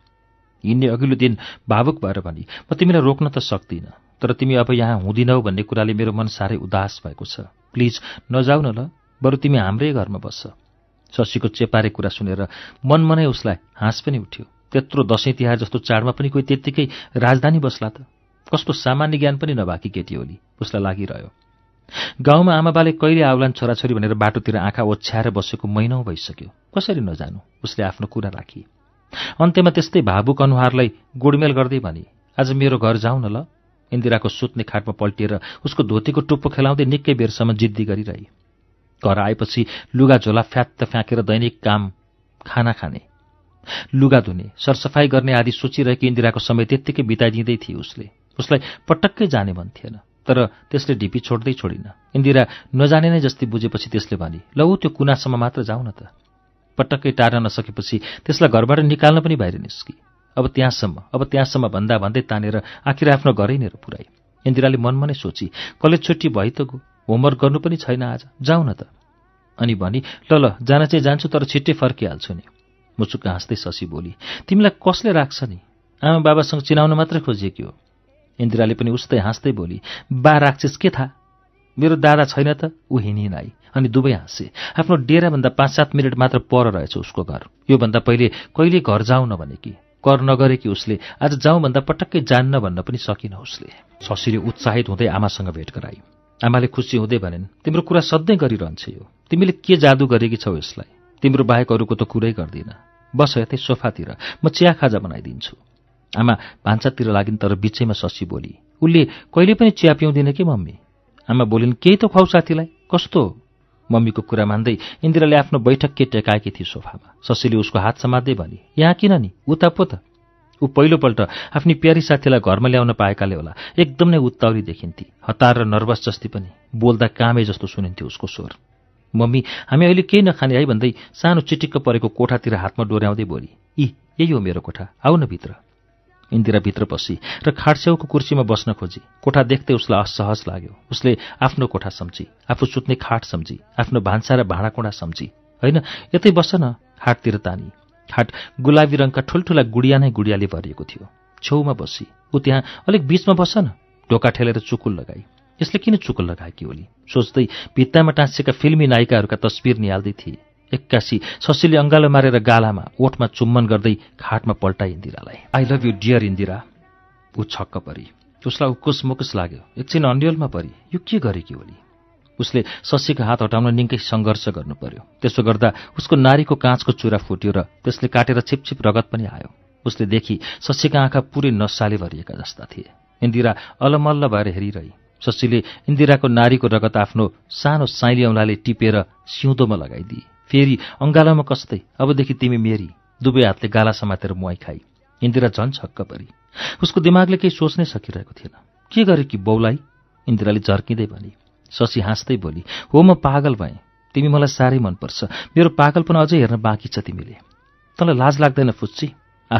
हिँड्ने अघिल्लो दिन भावुक भएर भने म तिमीलाई रोक्न त सक्दिनँ तर तिमी अब यहाँ हुँदिनौ भन्ने कुराले मेरो मन साह्रै उदास भएको छ प्लिज नजाउ न ल बरु तिमी हाम्रै घरमा बस्छ शशीको चेपारे कुरा सुनेर मनमनै उसलाई हाँस पनि उठ्यो त्यत्रो दसैँ तिहार जस्तो चाडमा पनि कोही त्यत्तिकै राजधानी बस्ला त कस्तो सामान्य ज्ञान पनि नभएकी केटी होली उसलाई लागिरह्यो गाउँमा आमाबाले कहिले आउलान् छोराछोरी भनेर बाटोतिर आँखा ओछ्याएर बसेको महिनौ भइसक्यो कसरी नजानु उसले आफ्नो कुरा राखी अन्त्यमा त्यस्तै भावुक अनुहारलाई गुडमेल गर्दै भने आज मेरो घर जाउँ न ल इन्दिराको सुत्ने खाटमा पल्टिएर उसको धोतीको टुप्पो खेलाउँदै निकै बेरसम्म जिद्दी गरिरहे घर आएपछि लुगा झोला फ्यात्त फ्याँकेर दैनिक काम खाना खाने लुगा धुने सरसफाई गर्ने आदि सोचिरहेकी इन्दिराको समय त्यत्तिकै बिताइदिँदै थिए उसले उसलाई पटक्कै जाने मन थिएन तर त्यसले ढिपी छोड्दै छोडिन इन्दिरा नजाने नै जस्तै बुझेपछि त्यसले भने ल ऊ त्यो कुनासम्म मात्र जाऊ न त पटक्कै टार्न नसकेपछि त्यसलाई घरबाट निकाल्न पनि बाहिर निस्की अब त्यहाँसम्म अब त्यहाँसम्म भन्दा भन्दै तानेर आखिर आफ्नो घरै घरैनेर पुऱ्याए इन्दिराले मनमा नै सोची कलेज छुट्टी भइ त गो होमवर्क गर्नु पनि छैन आज जाउँ न त अनि भनी ल ल जान चाहिँ जान्छु तर छिट्टै फर्किहाल्छु नि मुचुक्क हाँस्दै शशी बोली तिमीलाई कसले राख्छ नि आमा बाबासँग चिनाउन मात्रै खोजिएकी हो इन्दिराले पनि उस्तै हाँस्दै बोली बा राक्षस के थाहा मेरो दादा छैन त ऊ हिँडिन आई अनि दुवै हाँसे आफ्नो डेराभन्दा पाँच सात मिनट मात्र पर रहेछ उसको घर योभन्दा पहिले कहिले घर जाउँ न भने कि कर नगरे कि उसले आज जाउँ भन्दा पटक्कै जान्न भन्न पनि सकिन उसले ससिरी उत्साहित हुँदै आमासँग भेट गराई आमाले खुसी हुँदै भनेन् तिम्रो कुरा सधैँ गरिरहन्छ यो तिमीले के जादु गरेकी छौ यसलाई तिम्रो बाहेक अरूको त कुरै गर्दिन बस यतै सोफातिर म चिया खाजा बनाइदिन्छु आमा भान्सातिर लागिन् तर बिचैमा शशी बोली उसले कहिले पनि चिया पिउँदिन कि मम्मी आमा बोलिन् केही त खुवाउ साथीलाई कस्तो मम्मीको कुरा मान्दै इन्दिराले आफ्नो बैठक के टेकाएकी थिए सोफामा शशीले उसको हात समात्दै भने यहाँ किन नि उता पो त ऊ पहिलोपल्ट आफ्नो प्यारी साथीलाई घरमा ल्याउन पाएकाले होला एकदम नै उत्ताउरी देखिन्थे हतार र नर्भस जस्तै पनि बोल्दा कामे जस्तो सुनिन्थ्यो उसको स्वर मम्मी हामी अहिले केही नखाने है भन्दै सानो चिटिक्क परेको कोठातिर हातमा डोर्याउँदै बोली यी यही हो मेरो कोठा आऊ न भित्र इन्दिराभित्र पसी र खाडछेउको कुर्सीमा बस्न खोजी कोठा देख्दै उसलाई असहज लाग्यो उसले आफ्नो कोठा सम्झी आफू सुत्ने खाट सम्झी आफ्नो भान्सा र भाँडाकुँडा सम्झी होइन यतै बस न खाटतिर तानी खाट गुलाबी रङका ठुल्ठुला गुडिया नै गुडियाले भरिएको थियो छेउमा बसी ऊ त्यहाँ अलिक बिचमा बस न ढोका ठेलेर चुकुल लगाई यसले किन चुकुल कि ओली सोच्दै भित्तामा टाँसेका फिल्मी नायिकाहरूका तस्बिर निहाल्दै थिए एक्कासी शशीले अङ्गालो मारेर गालामा ओठमा चुम्बन गर्दै खाटमा पल्टाए इन्दिरालाई I love you dear Indira ऊ छक्क परी उसलाई उकुस मुकुस लाग्यो एकछिन अन्यलमा परि यो के गरे कि ओली उसले शशीको हात हटाउन निकै सङ्घर्ष गर्नु पर्यो त्यसो गर्दा उसको नारीको काँचको चुरा फुट्यो र त्यसले काटेर छिपछिप रगत पनि आयो उसले देखि शशीको आँखा पुरै नसाले भरिएका जस्ता थिए इन्दिरा अल्लमल्ल भएर हेरिरहे शशीले इन्दिराको नारीको रगत आफ्नो सानो साइली औँलाले टिपेर सिउँदोमा लगाइदिए फेरि अङ्गालामा कस्तै अबदेखि तिमी मेरी दुवै हातले गाला समातेर मुवाई खाई इन्दिरा झन् छक्क परी उसको दिमागले केही सोच्नै सकिरहेको थिएन के गरे कि बौलाई इन्दिराले झर्किँदै भने शशी हाँस्दै बोली हो म पागल भएँ तिमी मलाई साह्रै मनपर्छ मेरो पागल पनि अझै हेर्न बाँकी छ तिमीले तँलाई लाज लाग्दैन फुच्ची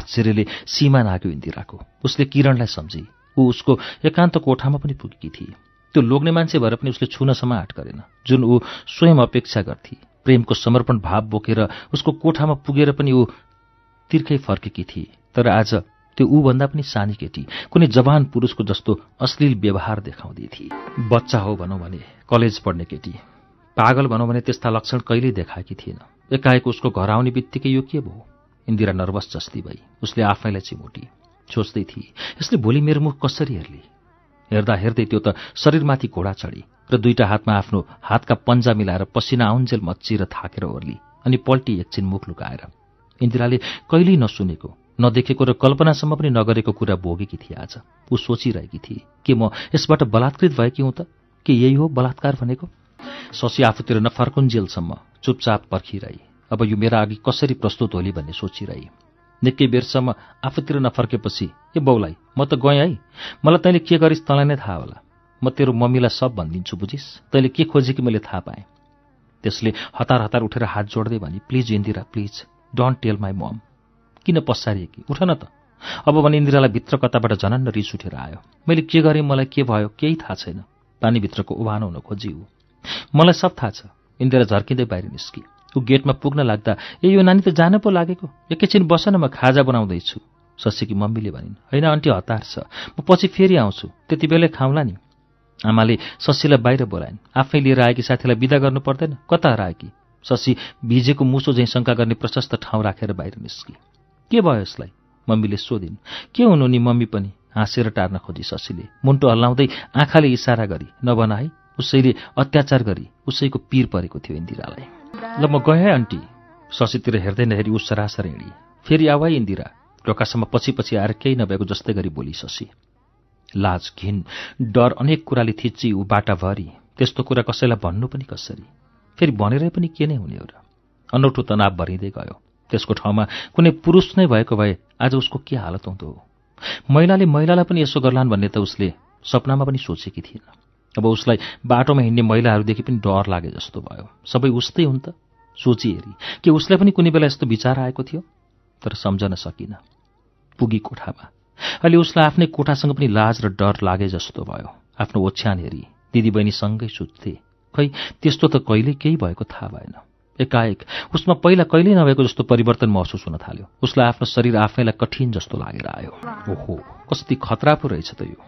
आश्चर्यले सीमा नाग्यो इन्दिराको उसले किरणलाई सम्झी ऊ उसको एकान्त कोठामा पनि पुगेकी थिए त्यो लोग्ने मान्छे भएर पनि उसले छुनसम्म आँट गरेन जुन ऊ स्वयं अपेक्षा गर्थे प्रेमको समर्पण भाव बोकेर उसको कोठामा पुगेर पनि ऊ तिर्खै फर्केकी थिए तर आज त्यो ऊभन्दा पनि सानी केटी कुनै जवान पुरुषको जस्तो अश्लील व्यवहार देखाउँदै थिए बच्चा हो भनौँ भने कलेज पढ्ने केटी पागल भनौँ भने त्यस्ता लक्षण कहिल्यै देखाएकी थिएन एकाएक उसको घर आउने बित्तिकै यो के भयो इन्दिरा नर्भस जस्ती भई उसले आफैलाई चिमोटी सोच्दै थिए यसले भोलि मेरो मुख कसरी हेर्ली हेर्दा हेर्दै त्यो त शरीरमाथि घोडा चढी र दुईटा हातमा आफ्नो हातका पन्जा मिलाएर पसिना आउन्जेल मच्ची र थाकेर ओर्ली अनि पल्टी एकछिन मुख लुकाएर इन्दिराले कहिल्यै नसुनेको नदेखेको र कल्पनासम्म पनि नगरेको कुरा भोगेकी थिए आज ऊ सोचिरहेकी थिए के म यसबाट बलात्कृत भएकी हुँ त के यही हो बलात्कार भनेको शशी आफूतिर नफर्कुन्जेलसम्म चुपचाप पर्खिरहे अब यो मेरा अघि कसरी प्रस्तुत होली भन्ने सोचिरहे निकै बेरसम्म आफूतिर नफर्केपछि ए बाउलाई म त गएँ है मलाई तैँले के गरिस् तँलाई नै थाहा होला म तेरो मम्मीलाई सब भनिदिन्छु बुझिस् तैँले के खोजे कि मैले थाहा पाएँ त्यसले हतार हतार उठेर हात जोड्दै भने please Indira please don't tell my mom किन पसारिए कि उठ न त अब भने इन्दिरालाई भित्र कताबाट झनन्न रिस उठेर आयो मैले के गरेँ मलाई के भयो केही थाहा छैन पानीभित्रको उभान हुन खोजी हो मलाई सब थाहा छ इन्दिरा झर्किँदै बाहिर निस्किए ऊ गेटमा पुग्न लाग्दा ए यो नानी त जान पो लागेको एकैछिन बस न म खाजा बनाउँदैछु शशीकी मम्मीले भनिन् होइन आन्टी हतार छ म पछि फेरि आउँछु त्यति बेलै खाउँला नि आमाले शशीलाई बाहिर बोलाइन् आफै लिएर आएकी साथीलाई विदा गर्नु पर्दैन कता हराएकी शशी भिजेको मुसो झैँ शङ्का गर्ने प्रशस्त ठाउँ राखेर बाहिर निस्की के भयो यसलाई मम्मीले सोधिन् के हुनु नि मम्मी पनि हाँसेर टार्न खोजी शशीले मुन्टो हल्लाउँदै आँखाले इसारा गरी नबनाए उसैले अत्याचार गरी उसैको पिर परेको थियो इन्दिरालाई ल म गएँ आन्टी शशीतिर हेर्दै नहेरी ऊ सरासर हिँडी फेरि आवाई इन्दिरा ढोकासम्म पछि पछि आएर केही नभएको जस्तै गरी बोली शशी लाज घिन डर अनेक कुराले थिची ऊ बाटाभरि त्यस्तो कुरा कसैलाई भन्नु पनि कसरी फेरि भनेरै पनि के नै हुने हो र अनौठो तनाव भरिँदै गयो त्यसको ठाउँमा कुनै पुरुष नै भएको भए आज उसको के हालत हुँदो हो महिलाले महिलालाई पनि यसो गर्लान् भन्ने त उसले सपनामा पनि सोचेकी थिएन अब उसलाई बाटोमा हिँड्ने महिलाहरूदेखि पनि डर लागे जस्तो भयो सबै उस्तै हुन् त सोची हेरी कि उसले पनि कुनै बेला यस्तो विचार आएको थियो तर सम्झन सकिन पुगी कोठामा अहिले उसलाई आफ्नै कोठासँग पनि लाज र डर लागे जस्तो भयो आफ्नो ओछ्यान हेरी दिदीबहिनीसँगै सुत्थे खै त्यस्तो त कहिल्यै केही भएको थाहा भएन एकाएक उसमा पहिला कहिल्यै नभएको जस्तो परिवर्तन महसुस हुन थाल्यो उसलाई आफ्नो शरीर आफैलाई कठिन जस्तो लागेर आयो ओहो कति खतरा पो रहेछ त यो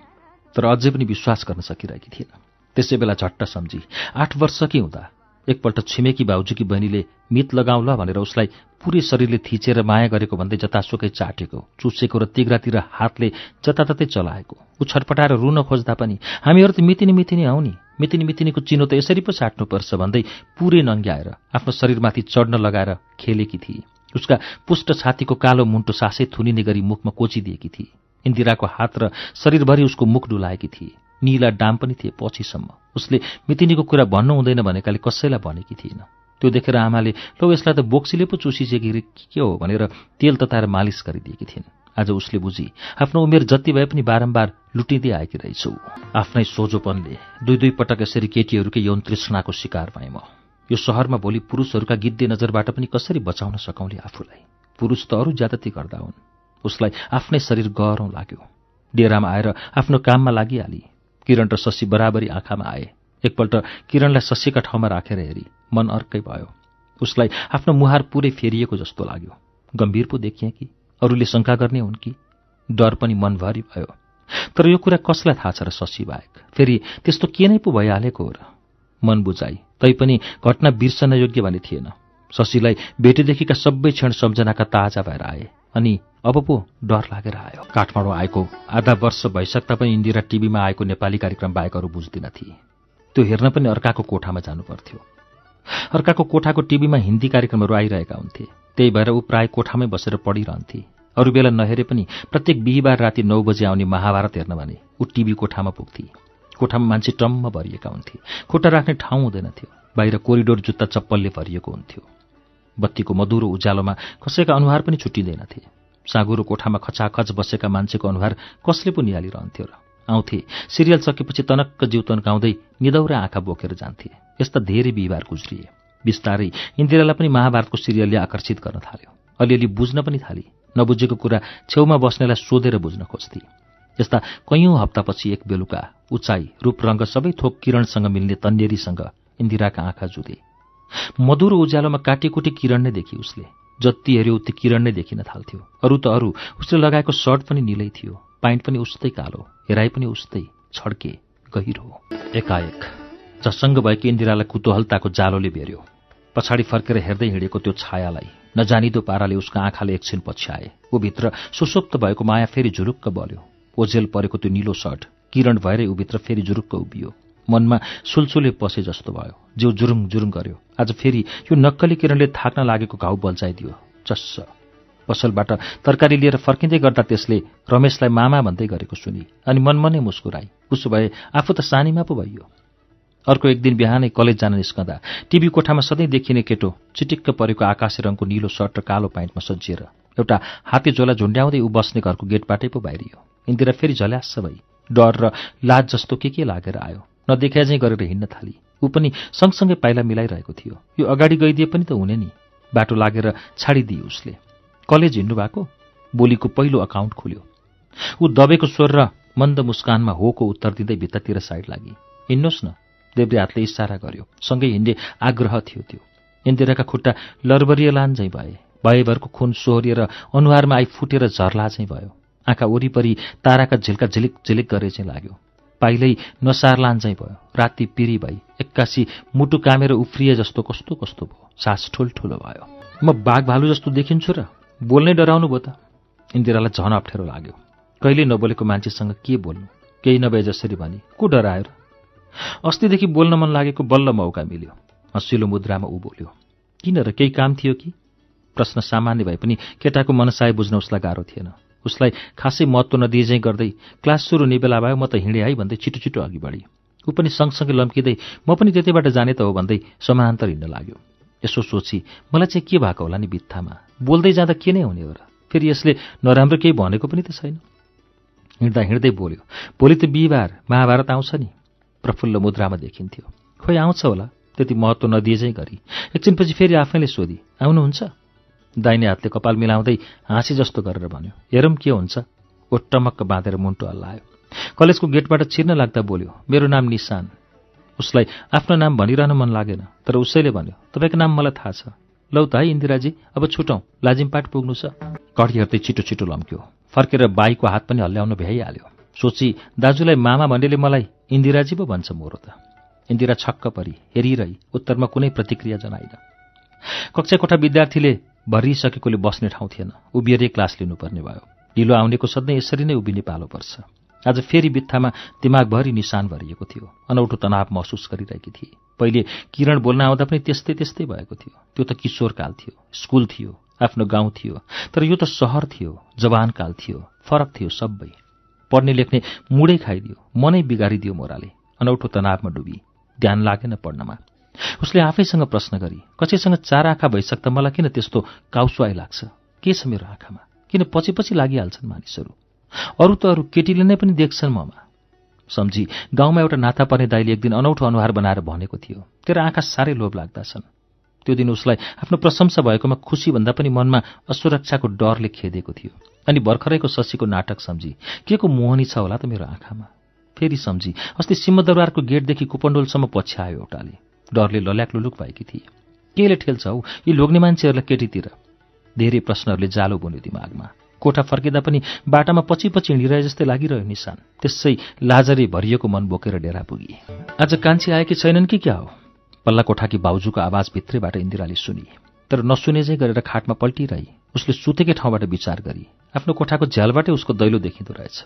तर अझै पनि विश्वास गर्न सकिरहेकी थिएन त्यसै बेला झट्ट सम्झी आठ वर्षकै हुँदा एकपल्ट छिमेकी भाउजूकी बहिनीले मित लगाउला भनेर उसलाई पुरै शरीरले थिचेर माया गरेको भन्दै जतासुकै चाटेको चुसेको र तिग्रातिर हातले जताततै चलाएको ऊ छटपटाएर रुन खोज्दा पनि हामीहरू त मितिनी मितिनी आउँ नि मितिनी मितिनीको चिनो त यसरी पो साट्नुपर्छ भन्दै पुरै नङ्ग्याएर आफ्नो शरीरमाथि चढ्न लगाएर खेलेकी थिए उसका पुष्ट छातीको कालो मुन्टो सासै थुनिने गरी मुखमा कोचिदिएकी थिए इन्दिराको हात र शरीरभरि उसको मुख डुलाएकी थिए निला डाम पनि थिए पछिसम्म उसले मितिनीको कुरा भन्नु हुँदैन भनेकाले कसैलाई भनेकी थिएन त्यो देखेर आमाले लौ यसलाई त बोक्सीले पो चुसिसके के हो भनेर तेल तताएर मालिस गरिदिएकी थिइन् आज उसले बुझी आफ्नो उमेर जति भए पनि बारम्बार लुटिँदै आएकी रहेछु आफ्नै सोझोपनले दुई दुई पटक यसरी केटीहरूकै यौन तृष्णाको शिकार भएँ म यो सहरमा भोलि पुरुषहरूका गिद्धे नजरबाट पनि कसरी बचाउन सकौँले आफूलाई पुरुष त अरू ज्यादती गर्दा हुन् उसलाई आफ्नै शरीर गह्रौँ लाग्यो डेरामा आएर आफ्नो काममा लागिहाली किरण र शशी बराबरी आँखामा आए एकपल्ट किरणलाई शशीका ठाउँमा राखेर हेरी मन अर्कै भयो उसलाई आफ्नो मुहार पुरै फेरिएको जस्तो लाग्यो गम्भीर पो देखिए कि अरूले शङ्का गर्ने हुन् कि डर पनि मनभरि भयो तर यो कुरा कसलाई थाहा छ र शशी बाहेक फेरि त्यस्तो के नै पो भइहालेको हो र मन बुझाई तैपनि घटना बिर्सन योग्य भने थिएन शशीलाई भेटेदेखिका सबै क्षण सम्झनाका ताजा भएर आए अनि अब पो डर लागेर आयो काठमाडौँ आएको आधा वर्ष भइसक्दा पनि इन्दिरा टिभीमा आएको नेपाली कार्यक्रम बाहेकहरू बुझ्दिन थिए त्यो हेर्न पनि अर्काको कोठामा जानु पर्थ्यो अर्काको कोठाको टिभीमा हिन्दी कार्यक्रमहरू आइरहेका हुन्थे त्यही भएर ऊ प्राय कोठामै बसेर पढिरहन्थे अरू बेला नहेरे पनि प्रत्येक बिहिबार राति नौ बजे आउने महाभारत हेर्न भने ऊ टिभी कोठामा पुग्थे कोठामा मान्छे टम्म भरिएका हुन्थे खोटा राख्ने ठाउँ हुँदैनथ्यो बाहिर कोरिडोर जुत्ता चप्पलले भरिएको हुन्थ्यो बत्तीको मधुरो उज्यालोमा कसैका अनुहार पनि छुट्टिँदैनथे साँगुरो कोठामा खचाखच बसेका मान्छेको अनुहार कसले पो निहालिरहन्थ्यो र आउँथे सिरियल सकेपछि तनक्क जिउ तन्काउँदै निदौरा आँखा बोकेर जान्थे यस्ता धेरै बिहिबार गुज्रिए बिस्तारै इन्दिरालाई पनि महाभारतको सिरियलले आकर्षित गर्न थाल्यो अलिअलि बुझ्न पनि थाली नबुझेको कुरा छेउमा बस्नेलाई सोधेर बुझ्न खोज्थे यस्ता कैयौँ हप्तापछि एक बेलुका उचाइ रूपरङ्ग सबै थोक किरणसँग मिल्ने तन्नेरीसँग इन्दिराका आँखा जुधे मधुर उज्यालोमा काटेकुटे किरण नै देखी उसले जति हेऱ्यो उति किरण नै देखिन थाल्थ्यो अरू त अरू उसले लगाएको सर्ट पनि निलै थियो पाइन्ट पनि उस्तै कालो हेराई पनि उस्तै छड्के गहिरो एकाएक जसङ्ग भएको इन्दिरालाई कुतूहलताको जालोले भेर्यो पछाडि फर्केर हेर्दै हिँडेको त्यो छायालाई नजानिदो पाराले उसको आँखाले एकछिन पछ्याए ऊभित्र सुसुप्त भएको माया फेरि झुरुक्क बल्यो ओझेल परेको त्यो निलो सर्ट किरण भएरै ऊभित्र फेरि झुरुक्क उभियो मनमा सुलसुले पसे जस्तो भयो जिउ जुरुङ जुरुङ गर्यो आज फेरि यो नक्कली किरणले थाक्न लागेको घाउ बल्झाइदियो चस्स पसलबाट तरकारी लिएर फर्किँदै गर्दा त्यसले रमेशलाई मामा भन्दै गरेको सुनि अनि मनमा नै मुस्कुराई उसो भए आफू त सानीमा पो भइयो अर्को एक दिन बिहानै कलेज जान निस्कँदा टिभी कोठामा सधैँ देखिने केटो चिटिक्क परेको आकाशे रङको निलो सर्ट र कालो प्यान्टमा सजिएर एउटा हाते झोला झुन्ड्याउँदै ऊ बस्ने घरको गेटबाटै पो बाहिरियो इन्दिरा फेरि झल्यास भई डर र लाज जस्तो के के लागेर आयो चाहिँ गरेर हिँड्न थाली ऊ पनि सँगसँगै पाइला मिलाइरहेको थियो यो अगाडि गइदिए पनि त हुने नि बाटो लागेर छाडिदिए उसले कलेज हिँड्नु भएको बोलीको पहिलो अकाउन्ट खोल्यो ऊ दबेको स्वर र मन्द मुस्कानमा होको उत्तर दिँदै भित्तातिर साइड लागि हिँड्नुहोस् न देव्रे हातले इसारा गर्यो सँगै हिँड्ने आग्रह थियो त्यो इन्दिराका खुट्टा लरबरिय लान्झै भए भएभरको खुन सोहोरिएर अनुहारमा फुटेर झर्ला चाहिँ भयो आँखा वरिपरि ताराका झिल्का झिलिक झिलिक गरे चाहिँ लाग्यो पाइलै नसारलान्जै भयो राति पिरी भई एक्कासी मुटु कामेर उफ्रिए जस्तो कस्तो कस्तो भयो सास ठुल्ठुलो भयो म बाघ भालु जस्तो देखिन्छु र बोल्नै डराउनु भयो त इन्दिरालाई झन अप्ठ्यारो लाग्यो कहिले नबोलेको मान्छेसँग के बोल्नु केही नभए जसरी भने को डरायो र अस्तिदेखि बोल्न मन लागेको बल्ल मौका मिल्यो हँसिलो मुद्रामा ऊ बोल्यो किन र केही काम थियो कि प्रश्न सामान्य भए पनि केटाको मनसाय बुझ्न उसलाई गाह्रो थिएन उसलाई खासै महत्त्व नदिएजै गर्दै क्लास सुरु हुने बेला भयो म त हिँडेँ है भन्दै छिटो छिटो अघि बढ्यो ऊ पनि सँगसँगै लम्किँदै म पनि त्यतैबाट जाने त हो भन्दै समानान्तर हिँड्न लाग्यो यसो सोची मलाई चाहिँ के भएको होला नि बित्थामा बोल्दै जाँदा के नै हुने हो र फेरि यसले नराम्रो केही भनेको पनि त छैन हिँड्दा हिँड्दै बोल्यो भोलि त बिहिबार महाभारत आउँछ नि प्रफुल्ल मुद्रामा देखिन्थ्यो खोइ आउँछ होला त्यति महत्त्व नदिए नदिएझै गरी एकछिनपछि फेरि आफैले सोधी आउनुहुन्छ दाहिने हातले कपाल मिलाउँदै हाँसी जस्तो गरेर भन्यो हेरौँ के हुन्छ ओटमक्क बाँधेर मुन्टु हल्लायो कलेजको गेटबाट छिर्न लाग्दा बोल्यो मेरो नाम निशान उसलाई आफ्नो नाम भनिरहन मन लागेन तर उसैले भन्यो तपाईँको नाम मलाई थाहा छ लौ त है इन्दिराजी अब छुटौँ लाजिमपाट पुग्नु छ घडी हेर्दै छिटो छिटो लम्क्यो फर्केर बाईको हात पनि हल्ल्याउन भ्याइहाल्यो सोची दाजुलाई मामा भन्नेले मलाई इन्दिराजी पो भन्छ मोरो त इन्दिरा छक्क परी हेरिरही उत्तरमा कुनै प्रतिक्रिया जनाइन कक्षा कोठा विद्यार्थीले भरिसकेकोले बस्ने ठाउँ थिएन उभिएरै क्लास लिनुपर्ने भयो ढिलो आउनेको सधैँ यसरी नै उभिने पालो पर्छ आज फेरि बित्थामा दिमागभरि निशान भरिएको थियो अनौठो तनाव महसुस गरिरहेकी थिए पहिले किरण बोल्न आउँदा पनि त्यस्तै त्यस्तै भएको थियो त्यो त किशोर काल थियो स्कुल थियो आफ्नो गाउँ थियो तर यो त सहर थियो जवानकाल थियो फरक थियो सबै पढ्ने लेख्ने मुडै खाइदियो मनै बिगारिदियो मोराले अनौठो तनावमा डुबी ध्यान लागेन पढ्नमा उसले आफैसँग प्रश्न गरी कसैसँग चार आँखा भइसक्दा मलाई किन त्यस्तो काउसुवाई लाग्छ के छ मेरो आँखामा किन पछि पछि लागिहाल्छन् मानिसहरू अरू त अरू केटीले नै पनि देख्छन् ममा सम्झी गाउँमा एउटा नाता पर्ने दाइले एक दिन अनौठो अनुहार बनाएर भनेको थियो तेरो आँखा साह्रै लोभ लाग्दा छन् त्यो दिन उसलाई आफ्नो प्रशंसा भएकोमा खुसी भन्दा पनि मनमा असुरक्षाको डरले खेदेको थियो अनि भर्खरैको शशीको नाटक सम्झी के को मोहनी छ होला त मेरो आँखामा फेरि सम्झी अस्ति सिंहदरबारको गेटदेखि कुपण्डोलसम्म पछ्यायो एउटाले डरले लल्याक लुलुक भएकी थिए केले ठेल्छ हौ यी लोग्ने मान्छेहरूलाई केटीतिर धेरै प्रश्नहरूले जालो बुन्यो दिमागमा कोठा फर्किँदा पनि बाटामा पछि पछि हिँडिरहे जस्तै लागिरह्यो निशान त्यसै लाजरी भरिएको मन बोकेर डेरा पुगी आज कान्छी आएकी छैनन् कि क्या हो पल्ला कोठाकी बाउजूको आवाज भित्रैबाट इन्दिराले सुनिए तर नसुने चाहिँ गरेर खाटमा पल्टिरहे उसले सुतेकै ठाउँबाट विचार गरी आफ्नो कोठाको झ्यालबाटै उसको दैलो देखिँदो रहेछ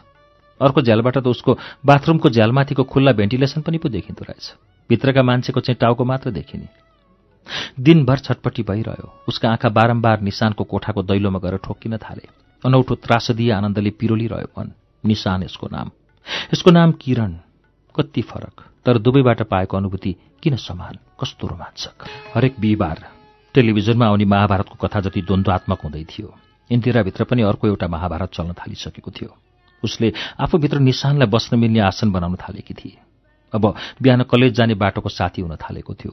अर्को झ्यालबाट त उसको बाथरूमको झ्यालमाथिको खुल्ला भेन्टिलेसन पनि पो देखिँदो रहेछ भित्रका मान्छेको चाहिँ टाउको मात्र देखिने दिनभर छटपट्टि भइरह्यो उसका आँखा बारम्बार निशानको कोठाको दैलोमा गएर ठोक्किन थाले अनौठो त्रासदीय आनन्दले पिरोलिरह्यो मन निशान यसको नाम यसको नाम किरण कति फरक तर दुवैबाट पाएको अनुभूति किन समान कस्तो रोमाञ्चक हरेक बिहिबार टेलिभिजनमा आउने महाभारतको कथा जति द्वन्द्वात्मक हुँदै थियो इन्दिराभित्र पनि अर्को एउटा महाभारत चल्न थालिसकेको थियो उसले आफूभित्र निशानलाई बस्न मिल्ने आसन बनाउन थालेकी थिए अब बिहान कलेज जाने बाटोको साथी हुन थालेको थियो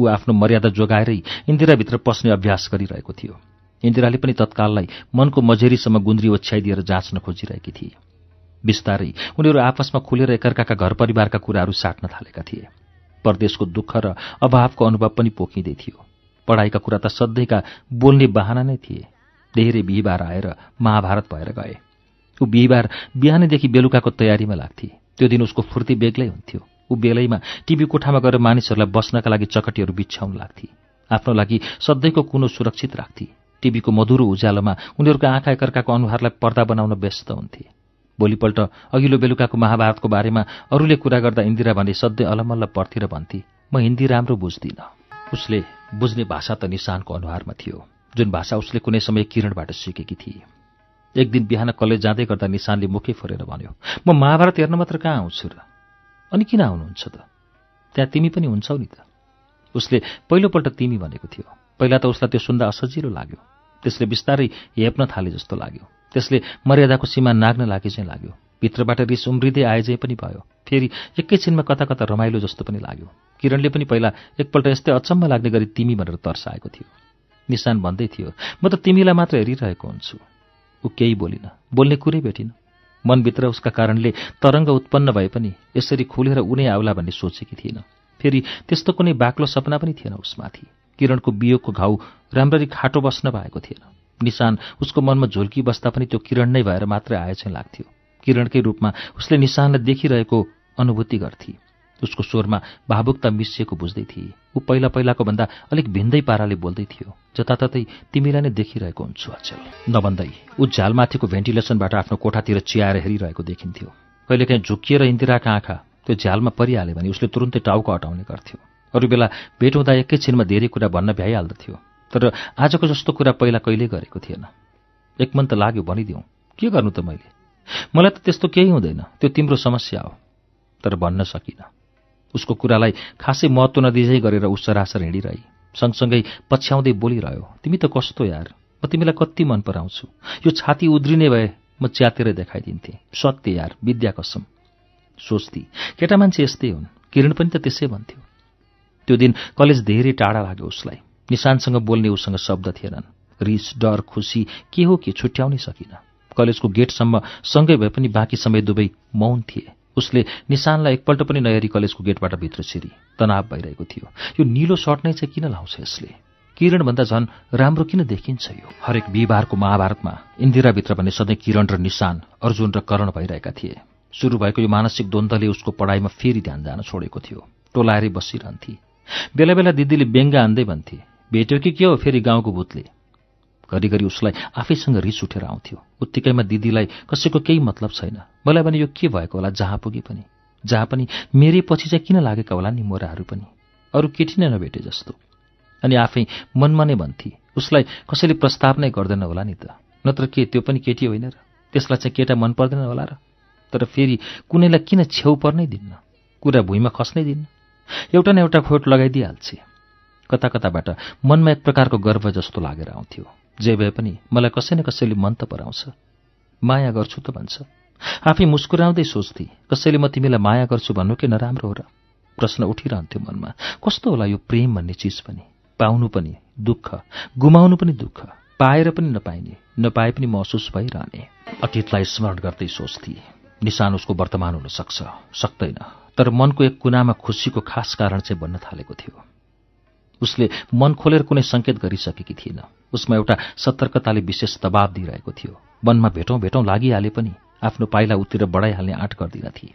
ऊ आफ्नो मर्यादा जोगाएरै इन्दिराभित्र पस्ने अभ्यास गरिरहेको थियो इन्दिराले पनि तत्काललाई मनको मझेरीसम्म गुन्द्री ओछ्याइदिएर जाँच्न खोजिरहेकी थिए बिस्तारै उनीहरू आपसमा खुलेर एकअर्काका घर परिवारका कुराहरू साट्न थालेका थिए परदेशको दुःख र अभावको अनुभव पनि पोखिँदै थियो पढाइका कुरा त सधैँका बोल्ने बाहना नै थिए धेरै बिहिबार आएर महाभारत भएर गए ऊ बिहिबार बिहानैदेखि बेलुकाको तयारीमा लाग्थे त्यो दिन उसको फुर्ती बेग्लै हुन्थ्यो ऊ बेलैमा टिभी कोठामा गएर मानिसहरूलाई बस्नका लागि चकटीहरू बिछ्याउन लाग्थे आफ्नो लागि सधैँको कुनो सुरक्षित राख्थे टिभीको मधुरो उज्यालोमा उनीहरूको आँखा एकअर्काको अनुहारलाई पर्दा बनाउन व्यस्त हुन्थे भोलिपल्ट अघिल्लो बेलुकाको महाभारतको बारेमा अरूले कुरा गर्दा इन्दिरा भने सधैँ अलमल्ल पर्थे र भन्थे म हिन्दी राम्रो बुझ्दिनँ उसले बुझ्ने भाषा त निशानको अनुहारमा थियो जुन भाषा उसले कुनै समय किरणबाट सिकेकी थिए एक दिन बिहान कलेज जाँदै गर्दा निशानले मुखै फोरेर भन्यो म महाभारत हेर्न मात्र कहाँ आउँछु र अनि किन आउनुहुन्छ त त्यहाँ तिमी पनि हुन्छौ नि त उसले पहिलोपल्ट तिमी भनेको थियो पहिला त उसलाई त्यो सुन्दा असजिलो लाग्यो त्यसले बिस्तारै हेप्न थाले जस्तो लाग्यो त्यसले मर्यादाको सीमा नाग्न लागे चाहिँ लाग्यो भित्रबाट रिस उम्रिँदै आएजे पनि भयो फेरि एकैछिनमा कता कता रमाइलो जस्तो पनि लाग्यो किरणले पनि पहिला एकपल्ट यस्तै अचम्म लाग्ने गरी तिमी भनेर तर्साएको थियो निशान भन्दै थियो म त तिमीलाई मात्र हेरिरहेको हुन्छु ऊ केही बोलिन बोल्ने कुरै भेटिन मनभित्र उसका कारणले तरङ्ग उत्पन्न भए पनि यसरी खुलेर उनै आउला भन्ने सोचेकी थिएन फेरि त्यस्तो कुनै बाक्लो सपना पनि थिएन उसमाथि किरणको बियोगको घाउ राम्ररी खाटो बस्न पाएको थिएन निशान उसको मनमा झुल्की बस्दा पनि त्यो किरण नै भएर मात्रै आए चाहिँ लाग्थ्यो किरणकै रूपमा उसले निशानलाई देखिरहेको अनुभूति गर्थे उसको स्वरमा भावुकता मिसिएको बुझ्दै थिए ऊ पहिला पहिलाको भन्दा अलिक भिन्दै पाराले बोल्दै थियो जताततै तिमीलाई नै देखिरहेको हुन्छु अचेल नभन्दै ऊ झ्यालमाथिको भेन्टिलेसनबाट आफ्नो कोठातिर चियाएर हेरिरहेको देखिन्थ्यो कहिलेकाहीँ झुक्किएर इन्दिराका आँखा त्यो झ्यालमा परिहाल्यो भने उसले तुरुन्तै टाउको हटाउने गर्थ्यो अरू बेला भेट हुँदा एकैछिनमा धेरै कुरा भन्न भ्याइहाल्दथ्यो तर आजको जस्तो कुरा पहिला कहिल्यै गरेको थिएन एक मन त लाग्यो भनिदिउँ के गर्नु त मैले मलाई त त्यस्तो केही हुँदैन त्यो तिम्रो समस्या हो तर भन्न सकिनँ उसको कुरालाई खासै महत्त्व नदिँदै गरेर उस सरासर हिँडिरहे सँगसँगै पछ्याउँदै बोलिरह्यो तिमी त कस्तो यार म तिमीलाई कति मन पराउँछु यो छाती उद्रिने भए म च्यातेर देखाइदिन्थे सत्य यार विद्या कसम सोच्थे केटा मान्छे यस्तै हुन् किरण पनि त त्यसै भन्थ्यो त्यो दिन कलेज धेरै टाढा लाग्यो उसलाई निशानसँग बोल्ने उसँग शब्द थिएनन् रिस डर खुसी के हो के छुट्याउनै सकिन कलेजको गेटसम्म सँगै भए पनि बाँकी समय दुवै मौन थिए उसले निशानलाई एकपल्ट पनि नयरी कलेजको गेटबाट भित्र छिरी तनाव भइरहेको थियो यो निलो सर्ट नै चाहिँ किन लाउँछ यसले किरणभन्दा झन् राम्रो किन देखिन्छ यो हरेक बिहिबारको महाभारतमा इन्दिराभित्र भने सधैँ किरण र निशान अर्जुन र करण भइरहेका थिए सुरु भएको यो मानसिक द्वन्द्वले उसको पढाइमा फेरि ध्यान जान छोडेको थियो टोलाएरै बसिरहन्थे बेला बेला दिदीले बेङ्गा आन्दै भन्थे भेट्यो कि के हो फेरि गाउँको भूतले घरिघरि उसलाई आफैसँग रिस उठेर आउँथ्यो उत्तिकैमा दिदीलाई कसैको केही मतलब छैन मलाई भने यो के भएको होला जहाँ पुगे पनि जहाँ पनि मेरै पछि चाहिँ किन लागेका होला नि मोराहरू पनि अरू केटी नै नभेटे जस्तो अनि आफै मनमा नै भन्थे उसलाई कसैले प्रस्ताव नै गर्दैन होला नि त नत्र के त्यो पनि केटी होइन र त्यसलाई चाहिँ केटा मन पर्दैन होला र तर फेरि कुनैलाई किन छेउ पर्नै दिन्न कुरा भुइँमा खस्नै दिन्न एउटा न एउटा खोट लगाइदिइहाल्छे कता कताबाट मनमा एक प्रकारको गर्व जस्तो लागेर आउँथ्यो जे भए पनि मलाई कसै न कसैले मन त पराउँछ माया गर्छु त भन्छ आफै मुस्कुराउँदै सोच्थे कसैले म तिमीलाई माया गर्छु भन्नु के नराम्रो हो र प्रश्न उठिरहन्थ्यो मनमा कस्तो होला यो प्रेम भन्ने चिज पनि पाउनु पनि दुःख गुमाउनु पनि दुःख पाएर पनि नपाइने नपाए पनि महसुस भइरहने अतीतलाई स्मरण गर्दै सोच्थे निशान उसको वर्तमान हुन सक्छ सक्दैन तर मनको एक कुनामा खुसीको खास कारण चाहिँ बन्न थालेको थियो उसले मन खोलेर कुनै सङ्केत गरिसकेकी थिएन उसमा एउटा सतर्कताले विशेष दबाव दिइरहेको थियो मनमा भेटौँ भेटौँ लागिहाले पनि आफ्नो पाइला उतिर बढाइहाल्ने आँट गर्दिन थिए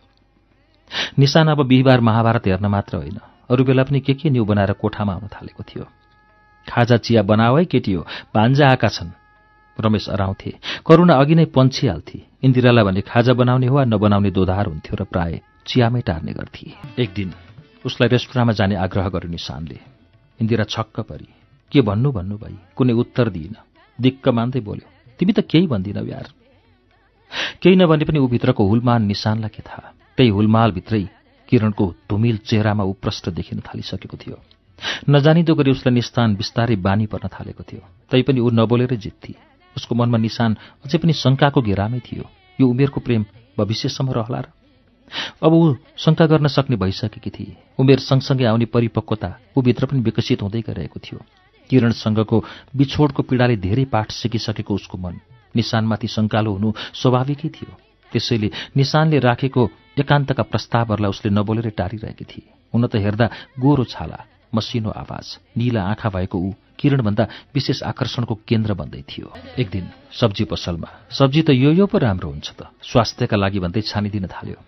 निशान अब बिहिबार महाभारत हेर्न मात्र होइन अरू बेला पनि के के न्यु बनाएर कोठामा आउन थालेको थियो खाजा चिया बनाओ है केटी हो भान्जा आएका छन् रमेश अराउँथे करुणा अघि नै हाल्थे इन्दिरालाई भने खाजा बनाउने हो वा नबनाउने दोधार हुन्थ्यो र प्राय चियामै टार्ने गर्थे एक दिन उसलाई रेस्टुराँमा जाने आग्रह गर्यो निशानले इन्दिरा छक्क परि के भन्नु भन्नु भाइ कुनै उत्तर दिइन दिक्क मान्दै बोल्यो तिमी त केही भन्दिन यार केही नभने पनि भित्रको हुलमान निशानलाई के थाहा त्यही हुलमालभित्रै किरणको धुमिल चेहरामा उप्रष्ट देखिन थालिसकेको थियो नजानिँदो गरी उसलाई निस्तान बिस्तारै बानी पर्न थालेको थियो तैपनि ऊ नबोलेरै जित्थी उसको मनमा निशान अझै पनि शङ्काको घेरामै थियो यो उमेरको प्रेम भविष्यसम्म रहला र अब ऊ शङ्का गर्न सक्ने भइसकेकी थिए उमेर सँगसँगै आउने परिपक्वता ऊभित्र पनि विकसित हुँदै गइरहेको थियो किरणसँगको बिछोडको पीडाले धेरै पाठ सिकिसकेको उसको मन निशानमाथि शङ्कालो हुनु स्वाभाविकै थियो त्यसैले निशानले राखेको एकान्तका प्रस्तावहरूलाई उसले नबोलेर टारिरहेकी थिए हुन त हेर्दा गोरो छाला मसिनो आवाज निला आँखा भएको ऊ किरणभन्दा विशेष आकर्षणको केन्द्र बन्दै थियो एक दिन सब्जी पसलमा सब्जी त यो यो पो राम्रो हुन्छ त स्वास्थ्यका लागि भन्दै छानिदिन थाल्यो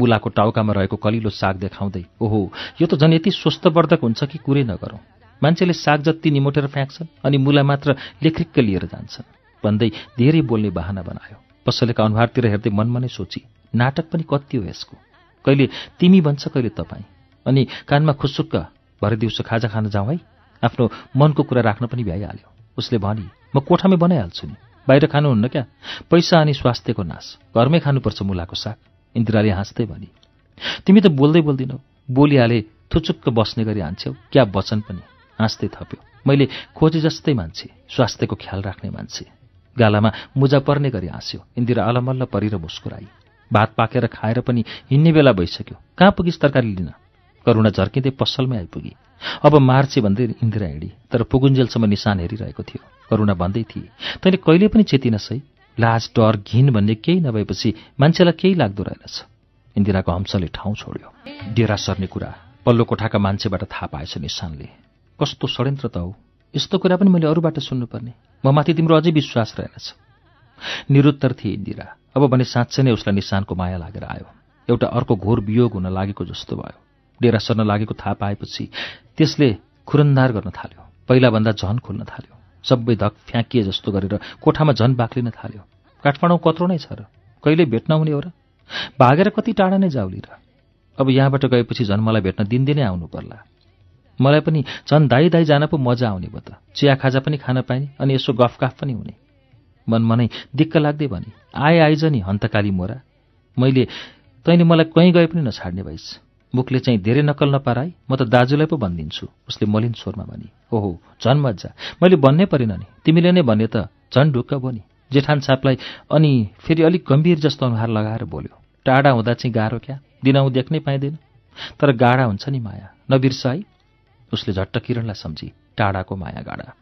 मुलाको टाउकामा रहेको कलिलो साग देखाउँदै ओहो यो त झन् यति स्वस्थवर्धक हुन्छ कि कुरै नगरौँ मान्छेले साग जति निमोटेर फ्याँक्छन् अनि मुला मात्र लेख्रिक्क लिएर जान्छन् भन्दै धेरै बोल्ने बाहना बनायो पसलेका अनुहारतिर हेर्दै मनमा नै सोची नाटक पनि कति हो यसको कहिले तिमी भन्छ कहिले तपाईँ अनि कानमा खुसुक्क भरे दिउँसो खाजा खान जाउँ है आफ्नो मनको कुरा राख्न पनि भ्याइहाल्यो उसले भने म कोठामै बनाइहाल्छु नि बाहिर खानुहुन्न क्या पैसा अनि स्वास्थ्यको नाश घरमै खानुपर्छ मुलाको साग इन्दिराले हाँस्दै भनी तिमी त बोल्दै बोल्दिनौ बोलिहाले थुचुक्क बस्ने गरी हान्छ्यौ क्या वचन पनि हाँस्दै थप्यो मैले खोजे जस्तै मान्छे स्वास्थ्यको ख्याल राख्ने मान्छे गालामा मुजा पर्ने गरी हाँस्यो इन्दिरा अलमल्ल परेर मुस्कुराई भात पाकेर खाएर पनि हिँड्ने बेला भइसक्यो कहाँ पुगिस् तरकारी लिन करुणा झर्किँदै पसलमै आइपुगी अब मार्छे भन्दै इन्दिरा हिँडी तर पुगुन्जेलसम्म निशान हेरिरहेको थियो करुणा भन्दै थिए तैँले कहिले पनि चेतिन सही लाज डर घिन भन्ने केही नभएपछि मान्छेलाई केही लाग्दो रहेनछ इन्दिराको हम्सले ठाउँ छोड्यो डेरा सर्ने कुरा पल्लो कोठाका मान्छेबाट थाहा पाएछ निशानले कस्तो षड्यन्त्र त हो यस्तो कुरा पनि मैले अरूबाट सुन्नुपर्ने म माथि तिम्रो अझै विश्वास रहेनछ निरुत्तर थिए इन्दिरा अब भने साँच्चै नै उसलाई निशानको माया लागेर आयो एउटा अर्को घोर वियोग हुन लागेको जस्तो भयो डेरा सर्न लागेको थाहा पाएपछि त्यसले खुरन्दार गर्न थाल्यो पहिलाभन्दा झन खोल्न थाल्यो सबै धक फ्याँकिए जस्तो गरेर कोठामा झन बाक्लिन थाल्यो काठमाडौँ कत्रो नै छ र कहिले भेट्न हुने हो र भागेर कति टाढा नै जाउली र अब यहाँबाट गएपछि झन् मलाई भेट्न दिनदिनै आउनु पर्ला मलाई पनि झन् दाई दाई जान पो मजा आउने भयो त चिया खाजा पनि खान पाइने अनि यसो गफ गफ पनि हुने मनमनै दिक्क लाग्दै भने आए आइज नि हन्तकाली मोरा मैले तैँले मलाई कहीँ गए पनि नछाड्ने भाइस मुखले चाहिँ धेरै नक्कल नपाराई म त दाजुलाई पो भनिदिन्छु उसले मलिन स्वरमा भने ओहो झन् मजा मैले भन्नै परेन नि तिमीले नै भने त झन् ढुक्क भयो नि जेठान छापलाई अनि फेरि अलिक गम्भीर जस्तो अनुहार लगाएर बोल्यो टाढा हुँदा चाहिँ गाह्रो क्या दिनाउँ देख्नै पाइँदैन तर गाडा हुन्छ नि माया है उसले झट्ट किरणलाई सम्झी टाढाको माया गाडा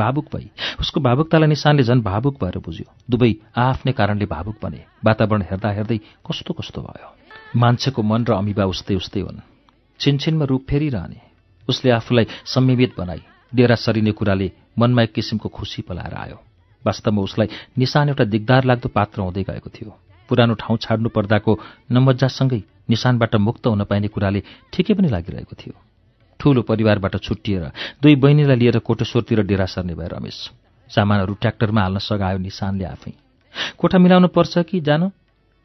भावुक भई उसको भावुकतालाई निशानले झन् भावुक भएर बुझ्यो दुवै आआफ्नै कारणले भावुक बने वातावरण हेर्दा हेर्दै कस्तो कस्तो भयो मान्छेको मन र अमिबा उस्तै उस्तै हुन् छिनछिनमा रूप फेरिरहने उसले आफूलाई संयमित बनाई डेरा सरिने कुराले मनमा एक किसिमको खुसी पलाएर आयो वास्तवमा उसलाई निशान एउटा दिगदार लाग्दो पात्र हुँदै गएको थियो पुरानो ठाउँ छाड्नु पर्दाको नमज्जासँगै निशानबाट मुक्त हुन पाइने कुराले ठिकै पनि लागिरहेको थियो ठूलो परिवारबाट छुट्टिएर दुई बहिनीलाई लिएर कोटेश्वरतिर डेरा सर्ने भए रमेश सामानहरू ट्र्याक्टरमा हाल्न सघायो निशानले आफै कोठा मिलाउनु पर्छ कि जान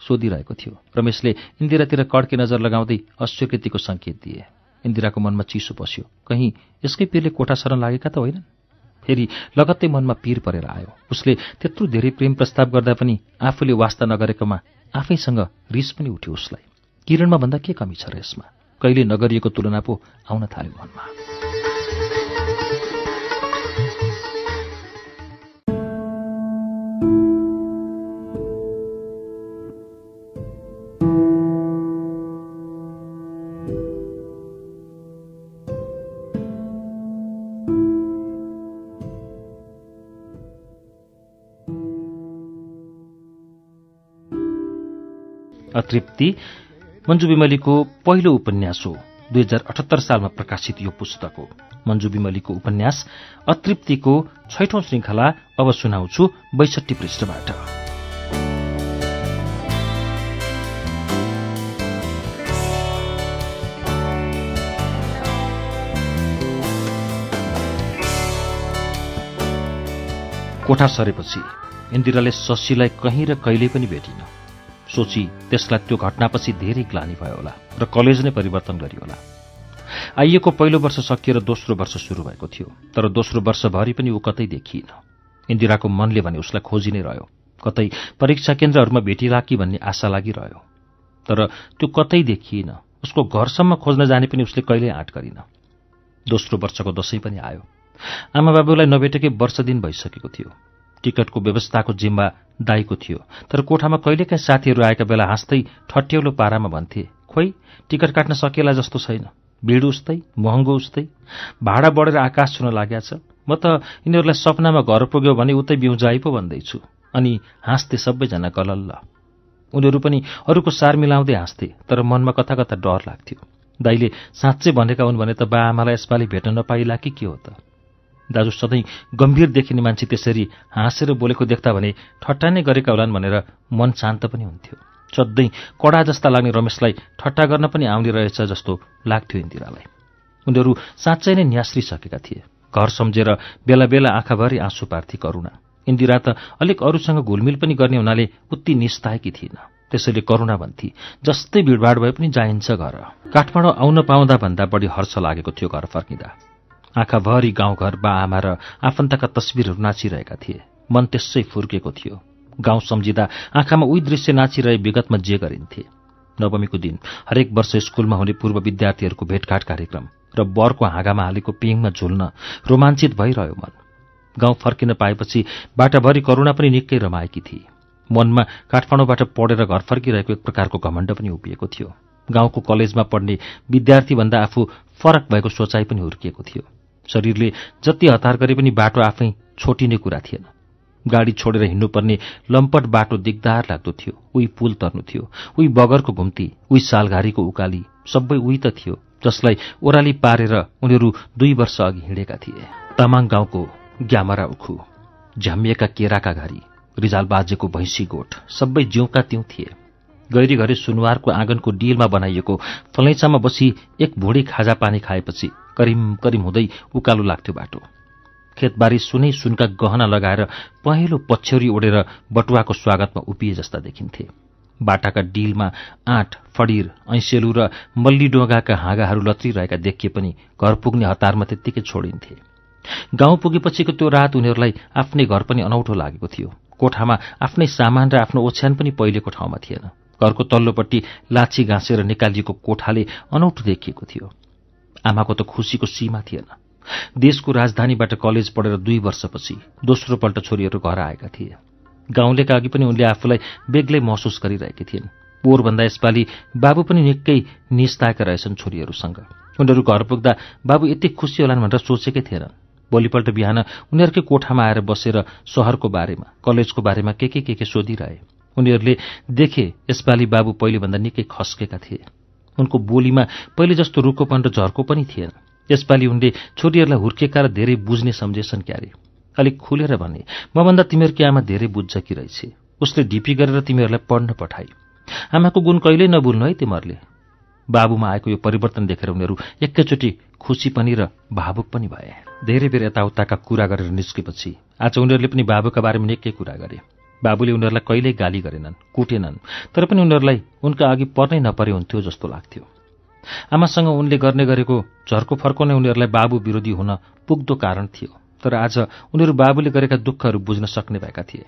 सोधिरहेको थियो रमेशले इन्दिरातिर कड्के नजर लगाउँदै अस्वीकृतिको सङ्केत दिए इन्दिराको मनमा चिसो पस्यो कहीँ यसकै पिरले कोठा सरन लागेका त होइनन् फेरि लगत्तै मनमा पिर परेर आयो उसले त्यत्रो धेरै प्रेम प्रस्ताव गर्दा पनि आफूले वास्ता नगरेकोमा आफैसँग रिस पनि उठ्यो उसलाई किरणमा भन्दा के कमी छ र यसमा कहिले नगरिएको तुलना पो आउन थाल्यो मनमा तृप्ति मन्जु विमलीको पहिलो उपन्यास हो दुई हजार अठहत्तर सालमा प्रकाशित यो पुस्तक हो मन्जु विमलीको उपन्यास अतृप्तिको छैठौं श्रृङ्खला अब सुनाउँछु बैसठी पृष्ठबाट कोठा सरेपछि इन्दिराले शशीलाई कहीँ र कहिले पनि भेटिन सोची त्यसलाई त्यो घटनापछि धेरै ग्लानी भयो होला र कलेज नै परिवर्तन गरियो होला आइएको पहिलो वर्ष सकिएर दोस्रो वर्ष सुरु भएको थियो तर दोस्रो वर्षभरि पनि ऊ कतै देखिएन इन्दिराको मनले भने उसलाई खोजी नै रह्यो कतै परीक्षा केन्द्रहरूमा भेटिला कि भन्ने आशा लागिरह्यो तर त्यो कतै देखिएन उसको घरसम्म खोज्न जाने पनि उसले कहिल्यै आँट गरिन दोस्रो वर्षको दसैँ पनि आयो आमा बाबुलाई नभेटेकै वर्ष दिन भइसकेको थियो टिकटको व्यवस्थाको जिम्मा दाईको थियो तर कोठामा कहिलेकाहीँ साथीहरू आएका बेला हाँस्दै ठट्यौलो पारामा भन्थे खोइ टिकट काट्न सकेला जस्तो छैन भिड उस्तै महँगो उस्तै भाडा बढेर आकाश छुन लागेको छ म त यिनीहरूलाई सपनामा घर पुग्यो भने उतै बिउजाइ पो भन्दैछु अनि हाँस्थे सबैजना गलल्ल उनीहरू पनि अरूको सार मिलाउँदै हाँस्थे तर मनमा कता कता डर लाग्थ्यो दाईले साँच्चै भनेका हुन् भने त बा आमालाई यसपालि भेट्न नपाइला कि के हो त दाजु सधैँ गम्भीर देखिने मान्छे त्यसरी हाँसेर बोलेको देख्दा भने ठट्टा नै गरेका होलान् भनेर मन शान्त पनि हुन्थ्यो सधैँ कडा जस्ता लाग्ने रमेशलाई ठट्टा गर्न पनि आउने रहेछ जस्तो लाग्थ्यो इन्दिरालाई उनीहरू साँच्चै नै न्यास्रिसकेका थिए घर सम्झेर बेला बेला आँखाभरि आँसु पार्थे करुणा इन्दिरा त अलिक अरूसँग घुलमिल पनि गर्ने हुनाले उत्ति निस्ताएकी थिएन त्यसैले करुणा भन्थे जस्तै भिडभाड भए पनि जाइन्छ घर काठमाडौँ आउन पाउँदा भन्दा बढी हर्ष लागेको थियो घर फर्किँदा आँखाभरि गाउँघर बा आमा र आफन्तका तस्विरहरू नाचिरहेका थिए मन त्यसै फुर्केको थियो गाउँ सम्झिँदा आँखामा उही दृश्य नाचिरहे विगतमा जे गरिन्थे नवमीको दिन हरेक वर्ष स्कुलमा हुने पूर्व विद्यार्थीहरूको भेटघाट कार्यक्रम र बरको हाँगामा हालेको पिङमा झुल्न रोमाञ्चित भइरह्यो मन गाउँ फर्किन पाएपछि बाटाभरि करुणा पनि निकै रमाएकी थिए मनमा काठमाडौँबाट पढेर घर फर्किरहेको एक प्रकारको घमण्ड पनि उभिएको थियो गाउँको कलेजमा पढ्ने विद्यार्थीभन्दा आफू फरक भएको सोचाइ पनि हुर्किएको थियो शरीरले जति हतार गरे पनि बाटो आफै छोटिने कुरा थिएन गाडी छोडेर हिँड्नुपर्ने लम्पट बाटो दिग्दार लाग्दो थियो उही पुल तर्नु थियो उही बगरको घुम्ती उही सालघारीको उकाली सबै उही त थियो जसलाई ओह्राली पारेर उनीहरू दुई वर्ष अघि हिँडेका थिए तामाङ गाउँको ग्यामरा उखु झ्याम्मिएका केराका घारी रिजाल बाजेको भैँसी गोठ सबै जिउका त्यौँ थिए गैरी घरे सुनवारको आँगनको डिलमा बनाइएको थलैचामा बसी एक भोडी खाजा पानी खाएपछि करिम करिम हुँदै उकालो लाग्थ्यो बाटो खेतबारी सुनै सुनका गहना लगाएर पहेँलो पछ्यौरी ओढेर बटुवाको स्वागतमा उभिए जस्ता देखिन्थे बाटाका डिलमा आँट फडिर ऐसेलु र मल्लीडोगाका हाँगाहरू लत्रिरहेका देखिए पनि घर पुग्ने हतारमा त्यत्तिकै छोडिन्थे गाउँ पुगेपछिको त्यो रात उनीहरूलाई आफ्नै घर पनि अनौठो लागेको थियो कोठामा आफ्नै सामान र आफ्नो ओछ्यान पनि पहिलेको ठाउँमा थिएन घरको तल्लोपट्टि लाछी घाँसेर निकालिएको कोठाले अनौठो देखिएको थियो आमाको त खुसीको सीमा थिएन देशको राजधानीबाट कलेज पढेर दुई वर्षपछि दोस्रो पल्ट छोरीहरू घर आएका थिए गाउँलेका अघि पनि उनले आफूलाई बेग्लै महसुस गरिरहेकी थिइन् पोहोरभन्दा यसपालि बाबु पनि निकै निस्ताएका रहेछन् छोरीहरूसँग उनीहरू घर पुग्दा बाबु यति खुसी होलान् भनेर सोचेकै थिएन भोलिपल्ट बिहान उनीहरूकै कोठामा आएर बसेर सहरको बारेमा कलेजको बारेमा के के के के सोधिरहे उनीहरूले देखे यसपालि बाबु पहिलेभन्दा निकै खस्केका थिए उनको बोलीमा पहिले जस्तो रुखोपन र झर्को पनि थिएन यसपालि उनले छोरीहरूलाई हुर्किएका र धेरै बुझ्ने सम्झेछन् क्यारे अलिक खुलेर भने मभन्दा तिमीहरूकी आमा धेरै बुझ्छ कि रहेछ उसले ढिपी गरेर तिमीहरूलाई पढ्न पठाए आमाको गुण कहिल्यै नबुल्नु है तिमीहरूले बाबुमा आएको यो परिवर्तन देखेर उनीहरू एकैचोटि खुसी पनि र भावुक पनि भए धेरै बेर यताउताका कुरा गरेर निस्केपछि आज उनीहरूले पनि बाबुका बारेमा निकै कुरा गरे बाबुले उनीहरूलाई कहिल्यै गाली गरेनन् कुटेनन् तर पनि उनीहरूलाई उनका अघि पर्नै नपरे हुन्थ्यो जस्तो लाग्थ्यो आमासँग उनले गर्ने गरेको झर्को फर्को नै उनीहरूलाई बाबु विरोधी हुन पुग्दो कारण थियो तर आज उनीहरू बाबुले गरेका दुःखहरू बुझ्न सक्ने भएका थिए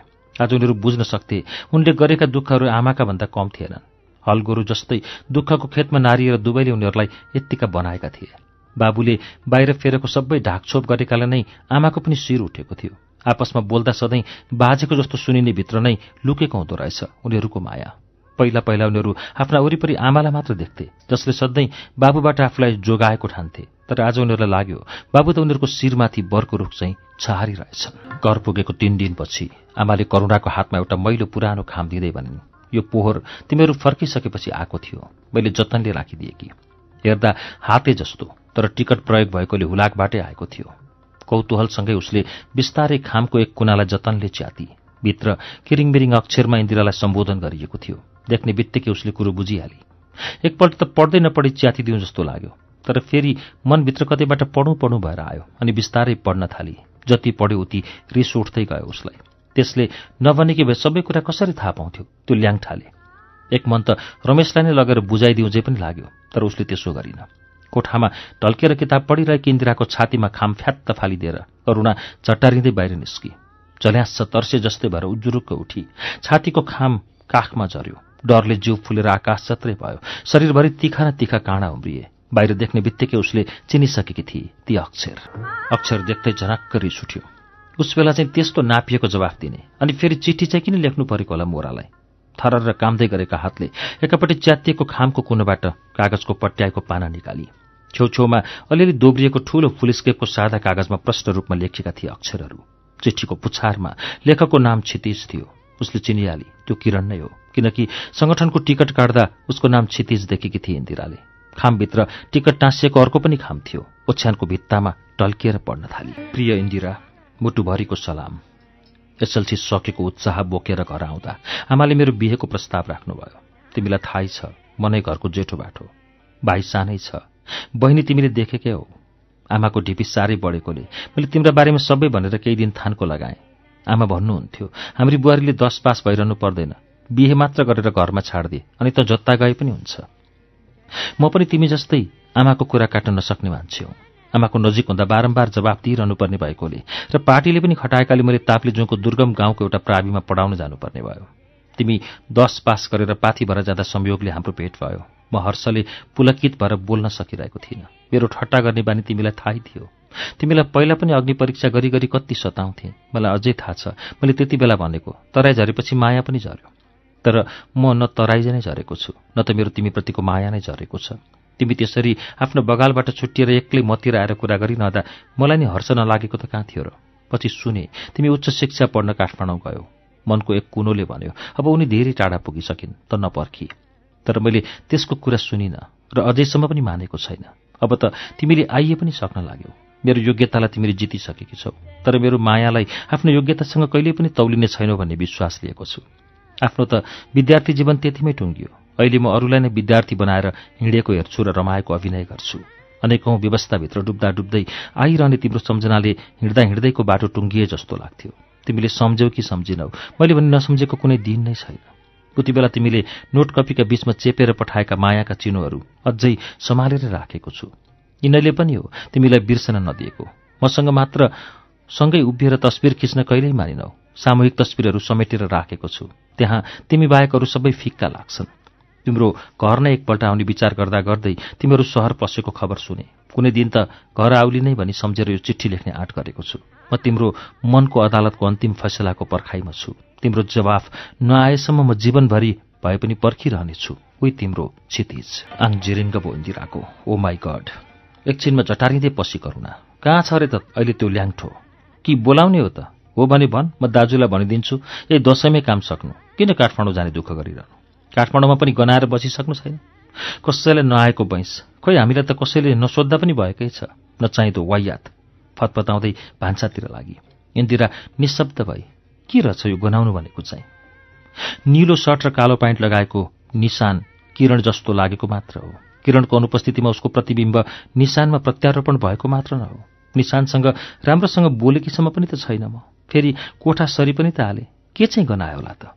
आज उनीहरू बुझ्न सक्थे उनले गरेका दुःखहरू आमाका भन्दा कम थिएनन् हलगोरु जस्तै दुःखको खेतमा नारिएर दुवैले उनीहरूलाई यत्तिका बनाएका थिए बाबुले बाहिर फेरेको सबै ढाकछोप गरेकाले नै आमाको पनि शिर उठेको थियो आपसमा बोल्दा सधैँ बाजेको जस्तो सुनिने भित्र नै लुकेको हुँदो रहेछ उनीहरूको माया पहिला पहिला उनीहरू आफ्ना वरिपरि आमालाई मात्र देख्थे जसले सधैँ बाबुबाट आफूलाई जोगाएको ठान्थे तर आज उनीहरूलाई लाग्यो बाबु त उनीहरूको शिरमाथि बरको रुख चाहिँ छहारिरहेछन् घर पुगेको तिन दिनपछि आमाले करुणाको हातमा एउटा मैलो पुरानो खाम दिँदै भनिन् यो पोहोर तिमीहरू फर्किसकेपछि आएको थियो मैले जतनले राखिदिएँ कि हेर्दा हाते जस्तो तर टिकट प्रयोग भएकोले हुलाकबाटै आएको थियो कौतूहलसँगै उसले बिस्तारै खामको एक कुनालाई जतनले च्याती भित्र किरिङबिरिङ अक्षरमा इन्दिरालाई सम्बोधन गरिएको थियो देख्ने बित्तिकै उसले कुरो बुझिहाले एकपल्ट त पढ्दै नपढी दिउँ जस्तो लाग्यो तर फेरि मनभित्र कतैबाट पढौँ पढौँ भएर आयो अनि बिस्तारै पढ्न थाली जति पढ्यो उति रिस उठ्दै गयो उसलाई त्यसले नभनेकी भए सबै कुरा कसरी थाहा पाउँथ्यो त्यो ल्याङ थाले एक मन त रमेशलाई नै लगेर बुझाइदिउँ जे पनि लाग्यो तर उसले त्यसो गरिन कोठामा टल्केर किताब पढिरहेकी इन्दिराको छातीमा खाम फ्यात्त फालिदिएर अरूणा चट्टारिँदै बाहिर निस्की चल्यास तर्से जस्तै भएर उजुरुक्क उठी छातीको खाम काखमा झर्यो डरले जिउ फुलेर आकाश जत्रै भयो शरीरभरि तिखा न तिखा काँडा उम्रिए बाहिर देख्ने बित्तिकै उसले चिनिसकेकी थिए ती अक्षर अक्षर देख्दै झनक्क रिस उस बेला चाहिँ त्यस्तो नापिएको जवाफ दिने अनि फेरि चिठी चाहिँ किन लेख्नु परेको होला मोरालाई थरर र कामदै गरेका हातले एकपट्टि च्यातिएको खामको कुनोबाट कागजको पट्याएको पाना निकाली छेउछेउमा अलिअलि दोब्रिएको ठूलो फुलस्केपको सादा कागजमा प्रश्न रूपमा लेखिएका थिए अक्षरहरू चिठीको पुछारमा लेखकको नाम क्षितिज थियो उसले चिनिहाली त्यो किरण नै हो किनकि सङ्गठनको टिकट काट्दा उसको नाम क्षितिज देखेकी थिए इन्दिराले खामभित्र टिकट टाँसिएको अर्को पनि खाम थियो ओछ्यानको भित्तामा टल्किएर पढ्न थाली प्रिय इन्दिरा मुटुभरिको सलाम एसएलसी सकेको उत्साह बोकेर घर आउँदा आमाले मेरो बिहेको प्रस्ताव राख्नुभयो तिमीलाई थाहै छ मनै घरको जेठो बाटो भाइ सानै छ बहिनी तिमीले देखेकै हो आमाको ढिपी साह्रै बढेकोले मैले तिम्रा बारेमा सबै भनेर केही दिन थानको लगाएँ आमा भन्नुहुन्थ्यो हाम्रो बुहारीले दस पास भइरहनु पर्दैन बिहे मात्र गरेर घरमा छाडिदिए अनि त जत्ता गए पनि हुन्छ म पनि तिमी जस्तै आमाको कुरा काट्न नसक्ने मान्छे हौ आमाको नजिक हुँदा बारम्बार जवाब दिइरहनु पर्ने भएकोले र पार्टीले पनि खटाएकाले मैले ताप्लेजुङको दुर्गम गाउँको एउटा प्राविमा पढाउन जानुपर्ने भयो तिमी दस पास गरेर पाथी भएर जाँदा संयोगले हाम्रो भेट भयो म हर्षले पुलकित भएर बोल्न सकिरहेको थिइनँ मेरो ठट्टा गर्ने बानी तिमीलाई थाहै थियो तिमीलाई पहिला पनि अग्नि परीक्षा गरी गरी कति सताउँथे मलाई अझै थाहा छ मैले त्यति बेला भनेको तराई झरेपछि माया पनि झऱ्यो तर म न तराई नै झरेको छु न त मेरो तिमीप्रतिको माया नै झरेको छ तिमी त्यसरी आफ्नो बगालबाट छुट्टिएर एक्लै मतिर आएर कुरा गरिरहँदा मलाई नै हर्ष नलागेको त कहाँ थियो र पछि सुने तिमी उच्च शिक्षा पढ्न काठमाडौँ गयो मनको एक कुनोले भन्यो अब उनी धेरै टाढा पुगिसकिन् त नपर्खी तर मैले त्यसको कुरा सुनिनँ र अझैसम्म पनि मानेको छैन अब त तिमीले आइए पनि सक्न लाग्यो मेरो योग्यतालाई तिमीले जितिसकेकी छौ तर मेरो मायालाई आफ्नो योग्यतासँग कहिले पनि तौलिने छैनौ भन्ने विश्वास लिएको छु आफ्नो त विद्यार्थी जीवन त्यतिमै टुङ्गियो अहिले म अरूलाई नै विद्यार्थी बनाएर हिँडेको हेर्छु र रमाएको अभिनय गर्छु अनेकौँ व्यवस्थाभित्र डुब्दा डुब्दै आइरहने तिम्रो सम्झनाले हिँड्दा हिँड्दैको बाटो टुङ्गिए जस्तो लाग्थ्यो तिमीले सम्झ्यौ कि सम्झिनौ मैले भने नसम्झेको कुनै दिन नै छैन उति बेला तिमीले नोट कपीका बीचमा चेपेर पठाएका मायाका चिनोहरू अझै सम्हालेर राखेको छु यिनैले पनि हो तिमीलाई बिर्सन नदिएको मसँग मात्र सँगै उभिएर तस्विर खिच्न कहिल्यै मानिनौ सामूहिक तस्विरहरू समेटेर राखेको छु त्यहाँ तिमी बाहेक अरू सबै फिक्का लाग्छन् तिम्रो घर नै एकपल्ट आउने विचार गर्दा गर्दै तिमीहरू सहर पसेको खबर सुने कुनै दिन त घर आउली नै भनी सम्झेर यो चिठी लेख्ने आँट गरेको छु म तिम्रो मनको अदालतको अन्तिम फैसलाको पर्खाइमा छु तिम्रो जवाफ नआएसम्म म जीवनभरि भए पनि पर्खिरहनेछु उही तिम्रो क्षितिज आङ जिरिन्ग भो इन्दिराको ओ oh माई गड एकछिनमा जटारिँदै पसी करुणा कहाँ छ अरे त अहिले त्यो ल्याङठो कि बोलाउने हो त हो भने भन् म दाजुलाई भनिदिन्छु ए दसैँमै काम सक्नु किन काठमाडौँ जाने दुःख गरिरहनु काठमाडौँमा पनि गनाएर बसिसक्नु छैन कसैलाई नआएको बैंस खोइ हामीलाई त कसैले नसोद्धा पनि भएकै छ नचाहिँदो वायात फतफताउँदै भान्सातिर लागि इन्दिरा निशब्द भई के रहेछ यो गनाउनु भनेको चाहिँ निलो सर्ट र कालो प्यान्ट लगाएको निशान किरण जस्तो लागेको मात्र हो किरणको अनुपस्थितिमा उसको प्रतिबिम्ब निशानमा प्रत्यारोपण भएको मात्र न हो निशानसँग राम्रोसँग बोलेकीसम्म पनि त छैन म फेरि कोठा सरी पनि त हालेँ के चाहिँ गनायो होला त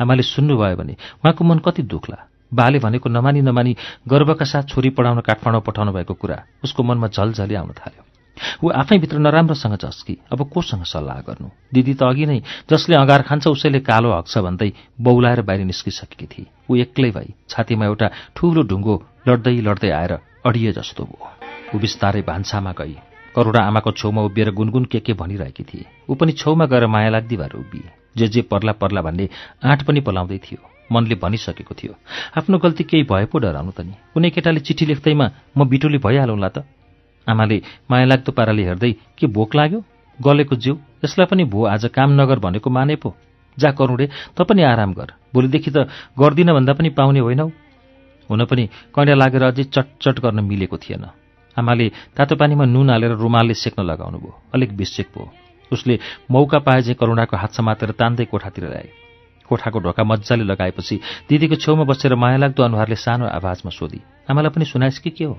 आमाले सुन्नुभयो भने उहाँको मन कति दुख्ला बाले भनेको नमानी नमानी गर्वका साथ छोरी पढाउन काठमाडौँ पठाउनु भएको कुरा उसको मनमा झलझली आउन थाल्यो ऊ आफैभित्र नराम्रोसँग झस्की अब कोसँग सल्लाह गर्नु दिदी त अघि नै जसले अगार खान्छ उसैले कालो हक्छ भन्दै बौलाएर बाहिर निस्किसकेकी थिए ऊ एक्लै भई छातीमा एउटा ठुलो ढुङ्गो लड्दै लड्दै आएर अडिए जस्तो भयो ऊ बिस्तारै भान्सामा गई करुणा आमाको छेउमा उभिएर गुनगुन के के भनिरहेकी थिए ऊ पनि छेउमा गएर माया लाग्दी भएर उभिए जे जे पर्ला पर्ला भन्ने आँट पनि पलाउँदै थियो मनले भनिसकेको थियो आफ्नो गल्ती केही भए पो डराउनु त नि कुनै केटाले चिठी लेख्दैमा म बिटुली भइहालौँला त आमाले मायालाग्दो पाराले हेर्दै के भोक लाग्यो गलेको जिउ यसलाई पनि भो आज काम नगर भनेको माने पो जा करुणे त पनि आराम गर भोलिदेखि त गर्दिन भन्दा पनि पाउने होइनौ हुन पनि कैँडा लागेर अझै चटचट गर्न मिलेको थिएन आमाले तातो पानीमा नुन हालेर रुमालले सेक्न लगाउनु भयो अलिक बिसेक भयो उसले मौका पाए चाहिँ करुणाको हात समातेर तान्दै कोठातिर ल्याए कोठाको ढोका मजाले लगाएपछि दिदीको छेउमा बसेर मायालाग्दो अनुहारले सानो आवाजमा सोधी आमालाई पनि सुनाइस् कि के हो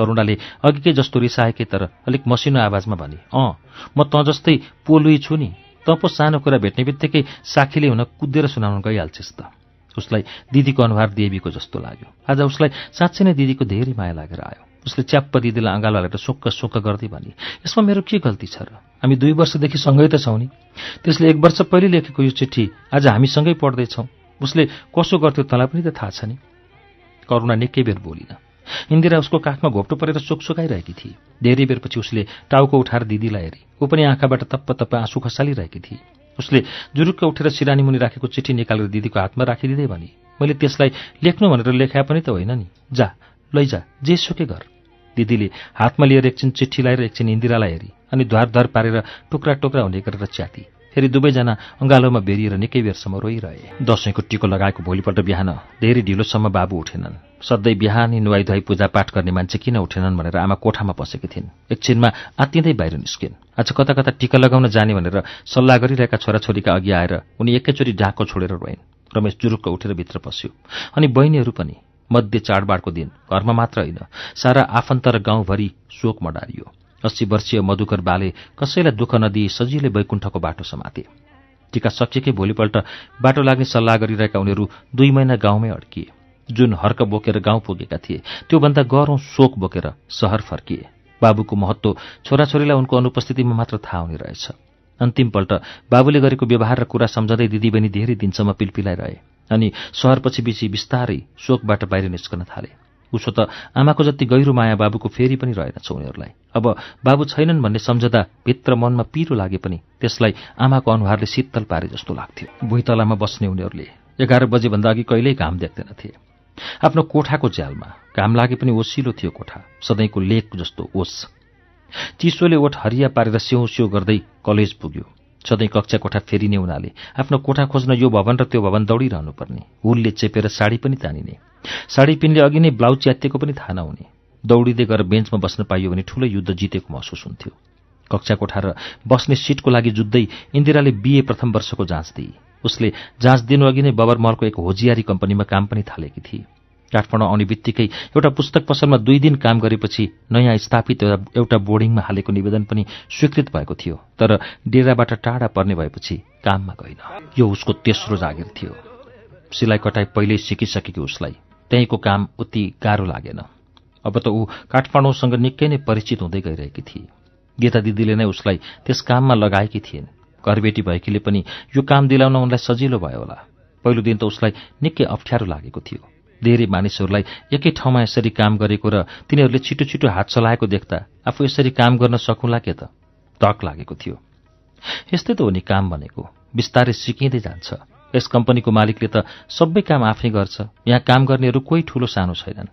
करुणाले अघिकै जस्तो रिसाएके तर अलिक मसिनो आवाजमा भने अँ म तँ जस्तै पोलुई छु नि तँ पो सानो कुरा भेट्ने बित्तिकै साखीले हुन कुदेर सुनाउन गइहाल्छस् त उसलाई दिदीको अनुहार देवीको जस्तो लाग्यो आज उसलाई साँच्चै नै दिदीको धेरै माया लागेर आयो उसले च्याप्प दिदीलाई अँगालो हालेर सोक्क सोक्क गर्दै भने यसमा मेरो के गल्ती छ र हामी दुई वर्षदेखि सँगै त छौँ नि त्यसले एक वर्ष पहिले लेखेको यो चिठी आज हामीसँगै पढ्दैछौँ उसले कसो गर्थ्यो तँलाई पनि त थाहा छ नि करुणा निकै बेर बोलिन इन्दिरा उसको काखमा घोप्टो परेर सुकाइरहेकी थिए धेरै बेरपछि उसले टाउको उठाएर दिदीलाई हेरी ऊ पनि आँखाबाट तप्प तप्प आँसु खसालिरहेकी थिए उसले जुरुक्क उठेर सिरानी मुनि राखेको चिठी निकालेर दिदीको हातमा राखिदिँदै भने मैले त्यसलाई लेख्नु भनेर लेखाए पनि त होइन नि जा लैजा जे सुके घर दिदीले हातमा लिएर एकछिन चिठी लाएर एकछिन इन्दिरालाई हेरी अनि द्वार पारेर टुक्रा टुक्रा हुने गरेर च्याती फेरि दुवैजना अँगालोमा बेरिएर निकै बेरसम्म रोइरहे दसैँको टिको लगाएको भोलिपल्ट बिहान धेरै ढिलोसम्म बाबु उठेनन् सधैँ बिहानी नुहाई धुवाई पूजापाठ गर्ने मान्छे किन उठेनन् भनेर आमा कोठामा पसेकी थिइन् एकछिनमा आत्तिँदै बाहिर निस्किन् आज कता कता टिका लगाउन जाने भनेर सल्लाह गरिरहेका छोराछोरीका अघि आएर उनी एकैचोटि डाको छोडेर रोइन् रमेश जुरुक्क उठेर भित्र पस्यो अनि बहिनीहरू पनि मध्य चाडबाडको दिन घरमा मात्र होइन सारा आफन्त र गाउँभरि शोक मडारियो अस्सी वर्षीय मधुकर बाले कसैलाई दुःख नदिई सजिलै वैकुण्ठको बाटो समाते टिका सकिएकै भोलिपल्ट बाटो लाग्ने सल्लाह गरिरहेका उनीहरू दुई महिना गाउँमै अड्किए जुन हर्क बोकेर गाउँ पुगेका थिए त्योभन्दा गह्रौँ शोक बोकेर सहर फर्किए बाबुको महत्व छोराछोरीलाई उनको अनुपस्थितिमा मात्र थाहा हुने रहेछ अन्तिमपल्ट बाबुले गरेको व्यवहार र कुरा सम्झँदै दिदीबहिनी धेरै दिनसम्म रहे अनि सहरपछि बिची बिस्तारै शोकबाट बाहिर निस्कन थाले उसो त आमाको जति गहिरो माया बाबुको फेरि पनि रहेनछ उनीहरूलाई अब बाबु छैनन् भन्ने सम्झदा भित्र मनमा पिरो लागे पनि त्यसलाई आमाको अनुहारले शीतल पारे जस्तो लाग्थ्यो भुइँतलामा बस्ने उनीहरूले एघार बजेभन्दा अघि कहिल्यै घाम देख्दैनथे आफ्नो कोठाको ज्यालमा घाम लागे पनि ओसिलो थियो कोठा सधैँको लेक जस्तो ओस चिसोले ओठ हरिया पारेर स्याउ स्याउ गर्दै कलेज पुग्यो सधैँ कक्षा कोठा फेरिने हुनाले आफ्नो कोठा खोज्न यो भवन र त्यो भवन दौडिरहनुपर्ने हुलले चेपेर साडी पनि तानिने साडी पिनले अघि नै ब्लाउज च्यातिएको पनि थाहा नहुने दौडिँदै गएर बेन्चमा बस्न पाइयो भने ठूलो युद्ध जितेको महसुस हुन्थ्यो कक्षा कोठा र बस्ने सिटको लागि जुत्दै इन्दिराले बिए प्रथम वर्षको जाँच दिए उसले जाँच दिनु अघि नै बबर महलको एक होजियारी कम्पनीमा काम पनि थालेकी थिए काठमाडौँ आउने बित्तिकै एउटा पुस्तक पसलमा दुई दिन काम गरेपछि नयाँ स्थापित एउटा बोर्डिङमा हालेको निवेदन पनि स्वीकृत भएको थियो तर डेराबाट टाढा पर्ने भएपछि काममा गएन यो उसको तेस्रो जागिर थियो सिलाइ कटाई पहिल्यै सिकिसकेको उसलाई त्यहीँको काम उति गाह्रो लागेन अब त ऊ काठमाडौँसँग निकै नै परिचित हुँदै गइरहेकी थिए गीता दिदीले नै उसलाई त्यस काममा लगाएकी थिइन् घरबेटी भएकीले पनि यो काम दिलाउन उनलाई सजिलो भयो होला पहिलो दिन त उसलाई निकै अप्ठ्यारो लागेको थियो धेरै मानिसहरूलाई एकै ठाउँमा यसरी काम गरेको र तिनीहरूले छिटो छिटो हात चलाएको देख्दा आफू यसरी काम गर्न सकुला के त धक लागेको थियो यस्तै त हो नि काम भनेको बिस्तारै सिकिँदै जान्छ यस कम्पनीको मालिकले त सबै काम आफै गर्छ यहाँ काम गर्नेहरू कोही ठूलो सानो छैनन्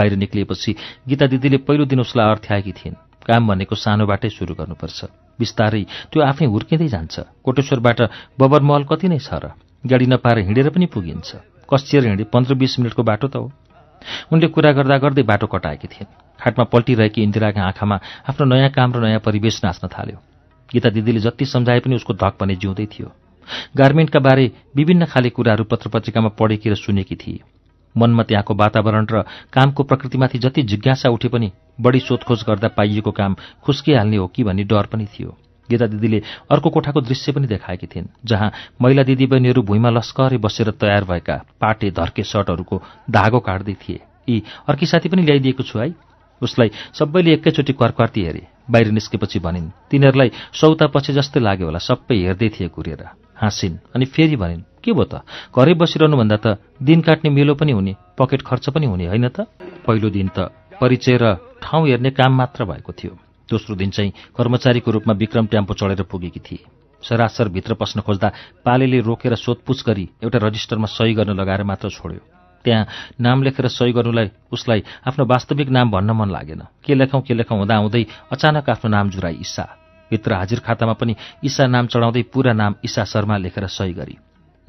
बाहिर निक्लिएपछि गीता दिदीले पहिलो दिन उसलाई अर्थ्याएकी थिइन् काम भनेको सानोबाटै सुरु गर्नुपर्छ बिस्तारै त्यो आफै हुर्किँदै जान्छ कोटेश्वरबाट बबर महल कति नै छ र गाडी नपाएर हिँडेर पनि पुगिन्छ कसिएर हिँडे पन्ध्र बिस मिनटको बाटो त हो उनले कुरा गर्दा गर्दै बाटो कटाएकी थिइन् खाटमा पल्टिरहेकी इन्दिराका आँखामा आफ्नो नयाँ काम र नयाँ परिवेश नाच्न थाल्यो गीता दिदीले जति सम्झाए पनि उसको धक भने जिउँदै थियो गार्मेन्टका बारे विभिन्न खाले कुराहरू पत्र पत्रिकामा पढेकी र सुनेकी थिए मनमा त्यहाँको वातावरण र कामको प्रकृतिमाथि जति जिज्ञासा उठे पनि बढी सोधखोज गर्दा पाइएको काम खुस्किहाल्ने हो कि भन्ने डर पनि थियो गीता दिदीले अर्को कोठाको दृश्य पनि देखाएकी थिइन् जहाँ महिला दिदीबहिनीहरू भुइँमा लस्करे बसेर तयार भएका पाटे धर्के सर्टहरूको धागो काट्दै थिए यी अर्की साथी पनि ल्याइदिएको छु है उसलाई सबैले एकैचोटि कर्कर्ती हेरे बाहिर निस्केपछि भनिन् तिनीहरूलाई सौता पछि जस्तै लाग्यो होला सबै हेर्दै थिए कुरेर हाँसिन् अनि फेरि भनिन् के भयो त घरै बसिरहनुभन्दा त दिन काट्ने मेलो पनि हुने पकेट खर्च पनि हुने होइन त पहिलो दिन त परिचय र ठाउँ हेर्ने काम मात्र भएको थियो दोस्रो दिन चाहिँ कर्मचारीको रूपमा विक्रम ट्याम्पो चढेर पुगेकी थिए सरासर भित्र पस्न खोज्दा पालेले रोकेर सोधपुछ गरी एउटा रजिस्टरमा सही गर्न लगाएर मात्र छोड्यो त्यहाँ नाम लेखेर सही गर्नुलाई उसलाई आफ्नो वास्तविक नाम भन्न मन लागेन के लेखौँ के लेखौँ हुँदा हुँदै अचानक आफ्नो नाम जुराई इसा भित्र हाजिर खातामा पनि ईसा नाम चढाउँदै पूरा नाम ईसा शर्मा लेखेर सही गरी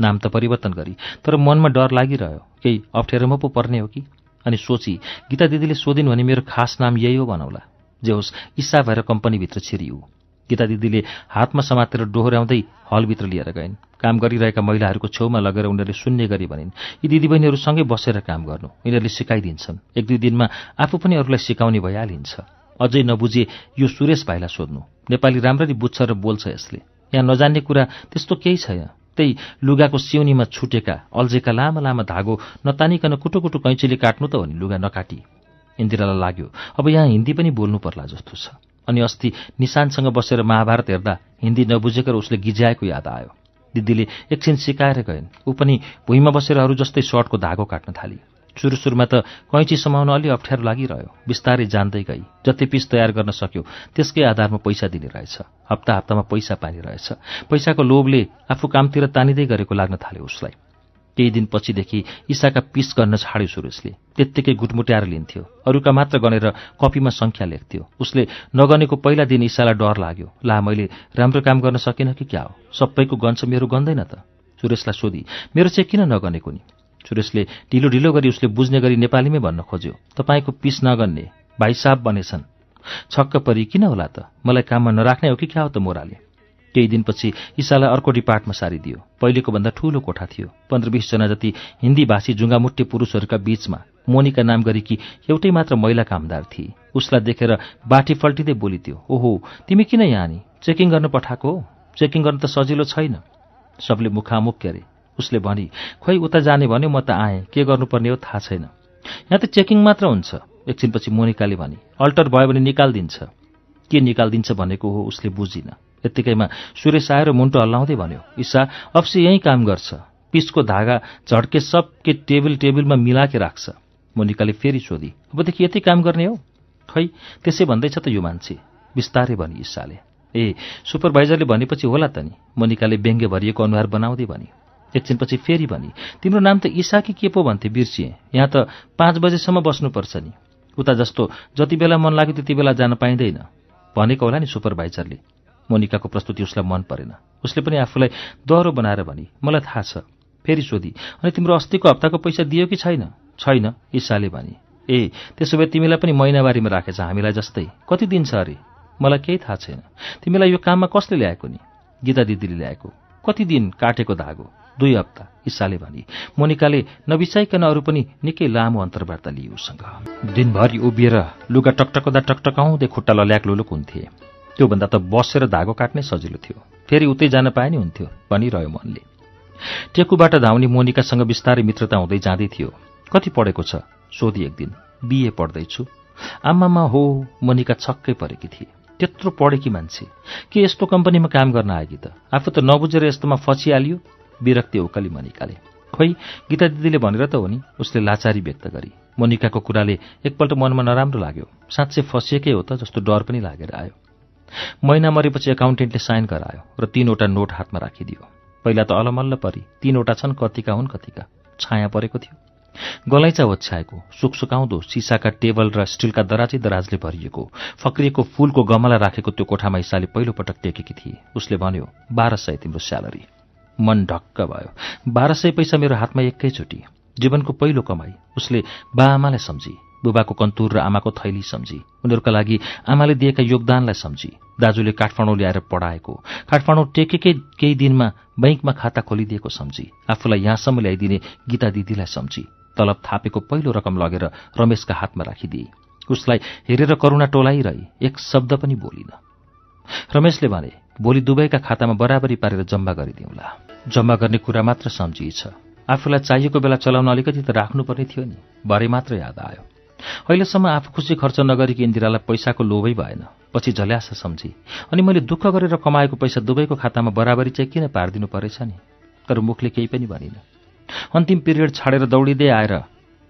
नाम त परिवर्तन गरी तर मनमा डर लागिरह्यो केही अप्ठ्यारोमा पो पर्ने हो कि अनि सोची गीता दिदीले सोधिन् भने मेरो खास नाम यही हो भनौँला जे होस् ईसा भएर कम्पनीभित्र छिरियो गीता दिदीले हातमा समातेर डोहोऱ्याउँदै हलभित्र लिएर गइन् काम गरिरहेका महिलाहरूको छेउमा लगेर उनीहरूले सुन्ने गरी भनिन् यी दिदीबहिनीहरूसँगै बसेर काम गर्नु यिनीहरूले सिकाइदिन्छन् एक दुई दिनमा आफू पनि अरूलाई सिकाउने भइहालिन्छ अझै नबुझे यो सुरेश भाइलाई सोध्नु नेपाली राम्ररी बुझ्छ र बोल्छ यसले यहाँ नजान्ने कुरा त्यस्तो केही छैन त्यही लुगाको सिउनीमा छुटेका अल्झेका लामा लामा धागो नतानिकन कुटो कुटो कैँचीले काट्नु त हो नि लुगा नकाटी इन्दिरालाई लाग्यो अब यहाँ हिन्दी पनि बोल्नु पर्ला जस्तो छ अनि अस्ति निशानसँग बसेर महाभारत हेर्दा हिन्दी नबुझेको र उसले गिज्याएको याद आयो दिदीले एकछिन सिकाएर गयन् ऊ पनि भुइँमा बसेर अरू जस्तै सर्टको धागो काट्न थाली सुरु सुरुमा त कैँची समाउन अलि अप्ठ्यारो लागिरह्यो बिस्तारै जान्दै गई जति पिस तयार गर्न सक्यो त्यसकै आधारमा पैसा दिने रहेछ हप्ता हप्तामा पैसा पानी रहेछ पैसाको लोभले आफू कामतिर तानिँदै गरेको लाग्न थाल्यो उसलाई केही दिनपछिदेखि इसाका पिस गर्न छाड्यो सुरेशले त्यत्तिकै गुटमुट्याएर लिन्थ्यो अरूका मात्र गनेर कपीमा सङ्ख्या लेख्थ्यो उसले नगनेको पहिला दिन इसालाई डर लाग्यो ला मैले राम्रो काम गर्न सकिनँ कि क्या हो सबैको गन्छ मेरो गन्दैन त सुरेशलाई सोधी मेरो चाहिँ किन नगनेको नि सुरेशले ढिलो ढिलो गरी उसले बुझ्ने गरी नेपालीमै भन्न खोज्यो तपाईँको पिस नगर्ने भाइ साप बनेछन् छक्क परी किन होला त मलाई काममा नराख्ने हो कि क्या हो त मोराले केही दिनपछि इसालाई अर्को डिपार्टमा सारिदियो पहिलेको भन्दा ठूलो कोठा थियो पन्ध्र बिसजना जति हिन्दी भाषी जुङ्गामुट्टे पुरुषहरूका बीचमा मोनिका नाम गरेकी एउटै मात्र महिला कामदार थिए उसलाई देखेर बाटी फल्टिँदै दे बोलिदियो ओहो तिमी किन यहाँ नि चेकिङ गर्न पठाएको हो चेकिङ गर्न त सजिलो छैन सबले मुखामुख के अरे उसले भनी खै उता जाने भन्यो म त आएँ के गर्नुपर्ने हो थाहा छैन यहाँ त चेकिङ मात्र हुन्छ एकछिनपछि मोनिकाले भने अल्टर भयो भने निकालिदिन्छ के निकालिदिन्छ भनेको हो उसले बुझिन यत्तिकैमा सुरेश आएर मुन्टो हल्लाउँदै भन्यो ईसा अप्सी यहीँ काम गर्छ पिसको धागा झड्के सब के टेबल टेबलमा मिलाके राख्छ मोनिकाले फेरि सोधी अबदेखि यति काम गर्ने हो खै त्यसै भन्दैछ त यो मान्छे बिस्तारै भनी ईसाले ए सुपरभाइजरले भनेपछि होला त नि मोनिकाले व्यङ्ग्य भरिएको अनुहार बनाउँदै भन्यो एकछिनपछि फेरि भनी तिम्रो नाम त ईसा कि के पो भन्थे बिर्सिएँ यहाँ त पाँच बजेसम्म बस्नुपर्छ नि उता जस्तो जति बेला मन लाग्यो त्यति बेला जान पाइँदैन भनेको होला नि सुपरभाइजरले मोनिकाको प्रस्तुति उसलाई मन परेन उसले पनि आफूलाई दह्रो बनाएर भने मलाई थाहा छ फेरि सोधी अनि तिम्रो अस्तिको हप्ताको पैसा दियो कि छैन छैन ईसाले भने ए त्यसो भए तिमीलाई पनि महिनावारीमा राखेछ हामीलाई जस्तै कति दिन छ अरे मलाई केही थाहा छैन तिमीलाई यो काममा कसले ल्याएको नि गीता दिदीले ल्याएको कति दिन काटेको धागो दुई हप्ता ईसाले भने मोनिकाले नबिसाइकन अरू पनि निकै लामो अन्तर्वार्ता लिए उसँग दिनभरि उभिएर लुगा टकटकदा टकटकाउँदै खुट्टा लल्याक लुलुक हुन्थे त्योभन्दा त बसेर धागो काट्ने सजिलो थियो फेरि उतै जान पाए नि हुन्थ्यो भनिरह्यो मनले टेकुबाट धाउने मोनिकासँग बिस्तारै मित्रता हुँदै जाँदै थियो कति पढेको छ सोधी एक दिन बिए पढ्दैछु आमामा हो मोनिका छक्कै परेकी थिए त्यत्रो पढेकी मान्छे के यस्तो कम्पनीमा काम गर्न आएकी त आफू त नबुझेर यस्तोमा फसिहालियो विरक्ति उकली मनिकाले खोइ गीता दिदीले भनेर त हो नि उसले लाचारी व्यक्त गरी मोनिकाको कुराले एकपल्ट मनमा नराम्रो लाग्यो साँच्चै फसिएकै हो त जस्तो डर पनि लागेर आयो महिना मरेपछि एकाउन्टेन्टले साइन गरायो र तीनवटा नोट हातमा राखिदियो पहिला त अलमल्ल परी तीनवटा छन् कतिका हुन् कतिका छाया परेको थियो गलैँचा ओछ्याएको सुकसुकाउँदो सिसाका टेबल र स्टिलका दराजी दराजले भरिएको फक्रिएको फूलको गमला राखेको त्यो कोठामा हिसाले पहिलोपटक टेकेकी थिए उसले भन्यो बाह्र सय तिम्रो स्यालेरी मन ढक्क भयो बाह्र सय पैसा मेरो हातमा एकैचोटि जीवनको पहिलो कमाई उसले बाआमालाई सम्झी बुबाको कन्तुर र आमाको थैली सम्झी उनीहरूका लागि आमाले दिएका योगदानलाई सम्झी दाजुले काठमाडौँ ल्याएर पढाएको काठमाडौँ टेकेकै केही दिनमा बैङ्कमा खाता खोलिदिएको सम्झी आफूलाई यहाँसम्म ल्याइदिने गीता दिदीलाई सम्झी तलब थापेको पहिलो रकम लगेर रमेशका हातमा राखिदिए उसलाई हेरेर करुणा टोलाइरहे एक शब्द पनि बोलिन रमेशले भने भोलि दुवैका खातामा बराबरी पारेर जम्मा गरिदिउँला जम्मा गर्ने कुरा मात्र सम्झिएछ आफूलाई चाहिएको बेला चलाउन अलिकति त राख्नुपर्ने थियो नि भरे मात्र याद आयो अहिलेसम्म आफू खुसी खर्च नगरेकी इन्दिरालाई पैसाको लोभै भएन पछि झल्यास सम्झे अनि मैले दुःख गरेर कमाएको पैसा दुवैको खातामा बराबरी चाहिँ किन पारिदिनु परेछ नि तर मुखले केही पनि भनिन अन्तिम पिरियड छाडेर दौडिँदै आएर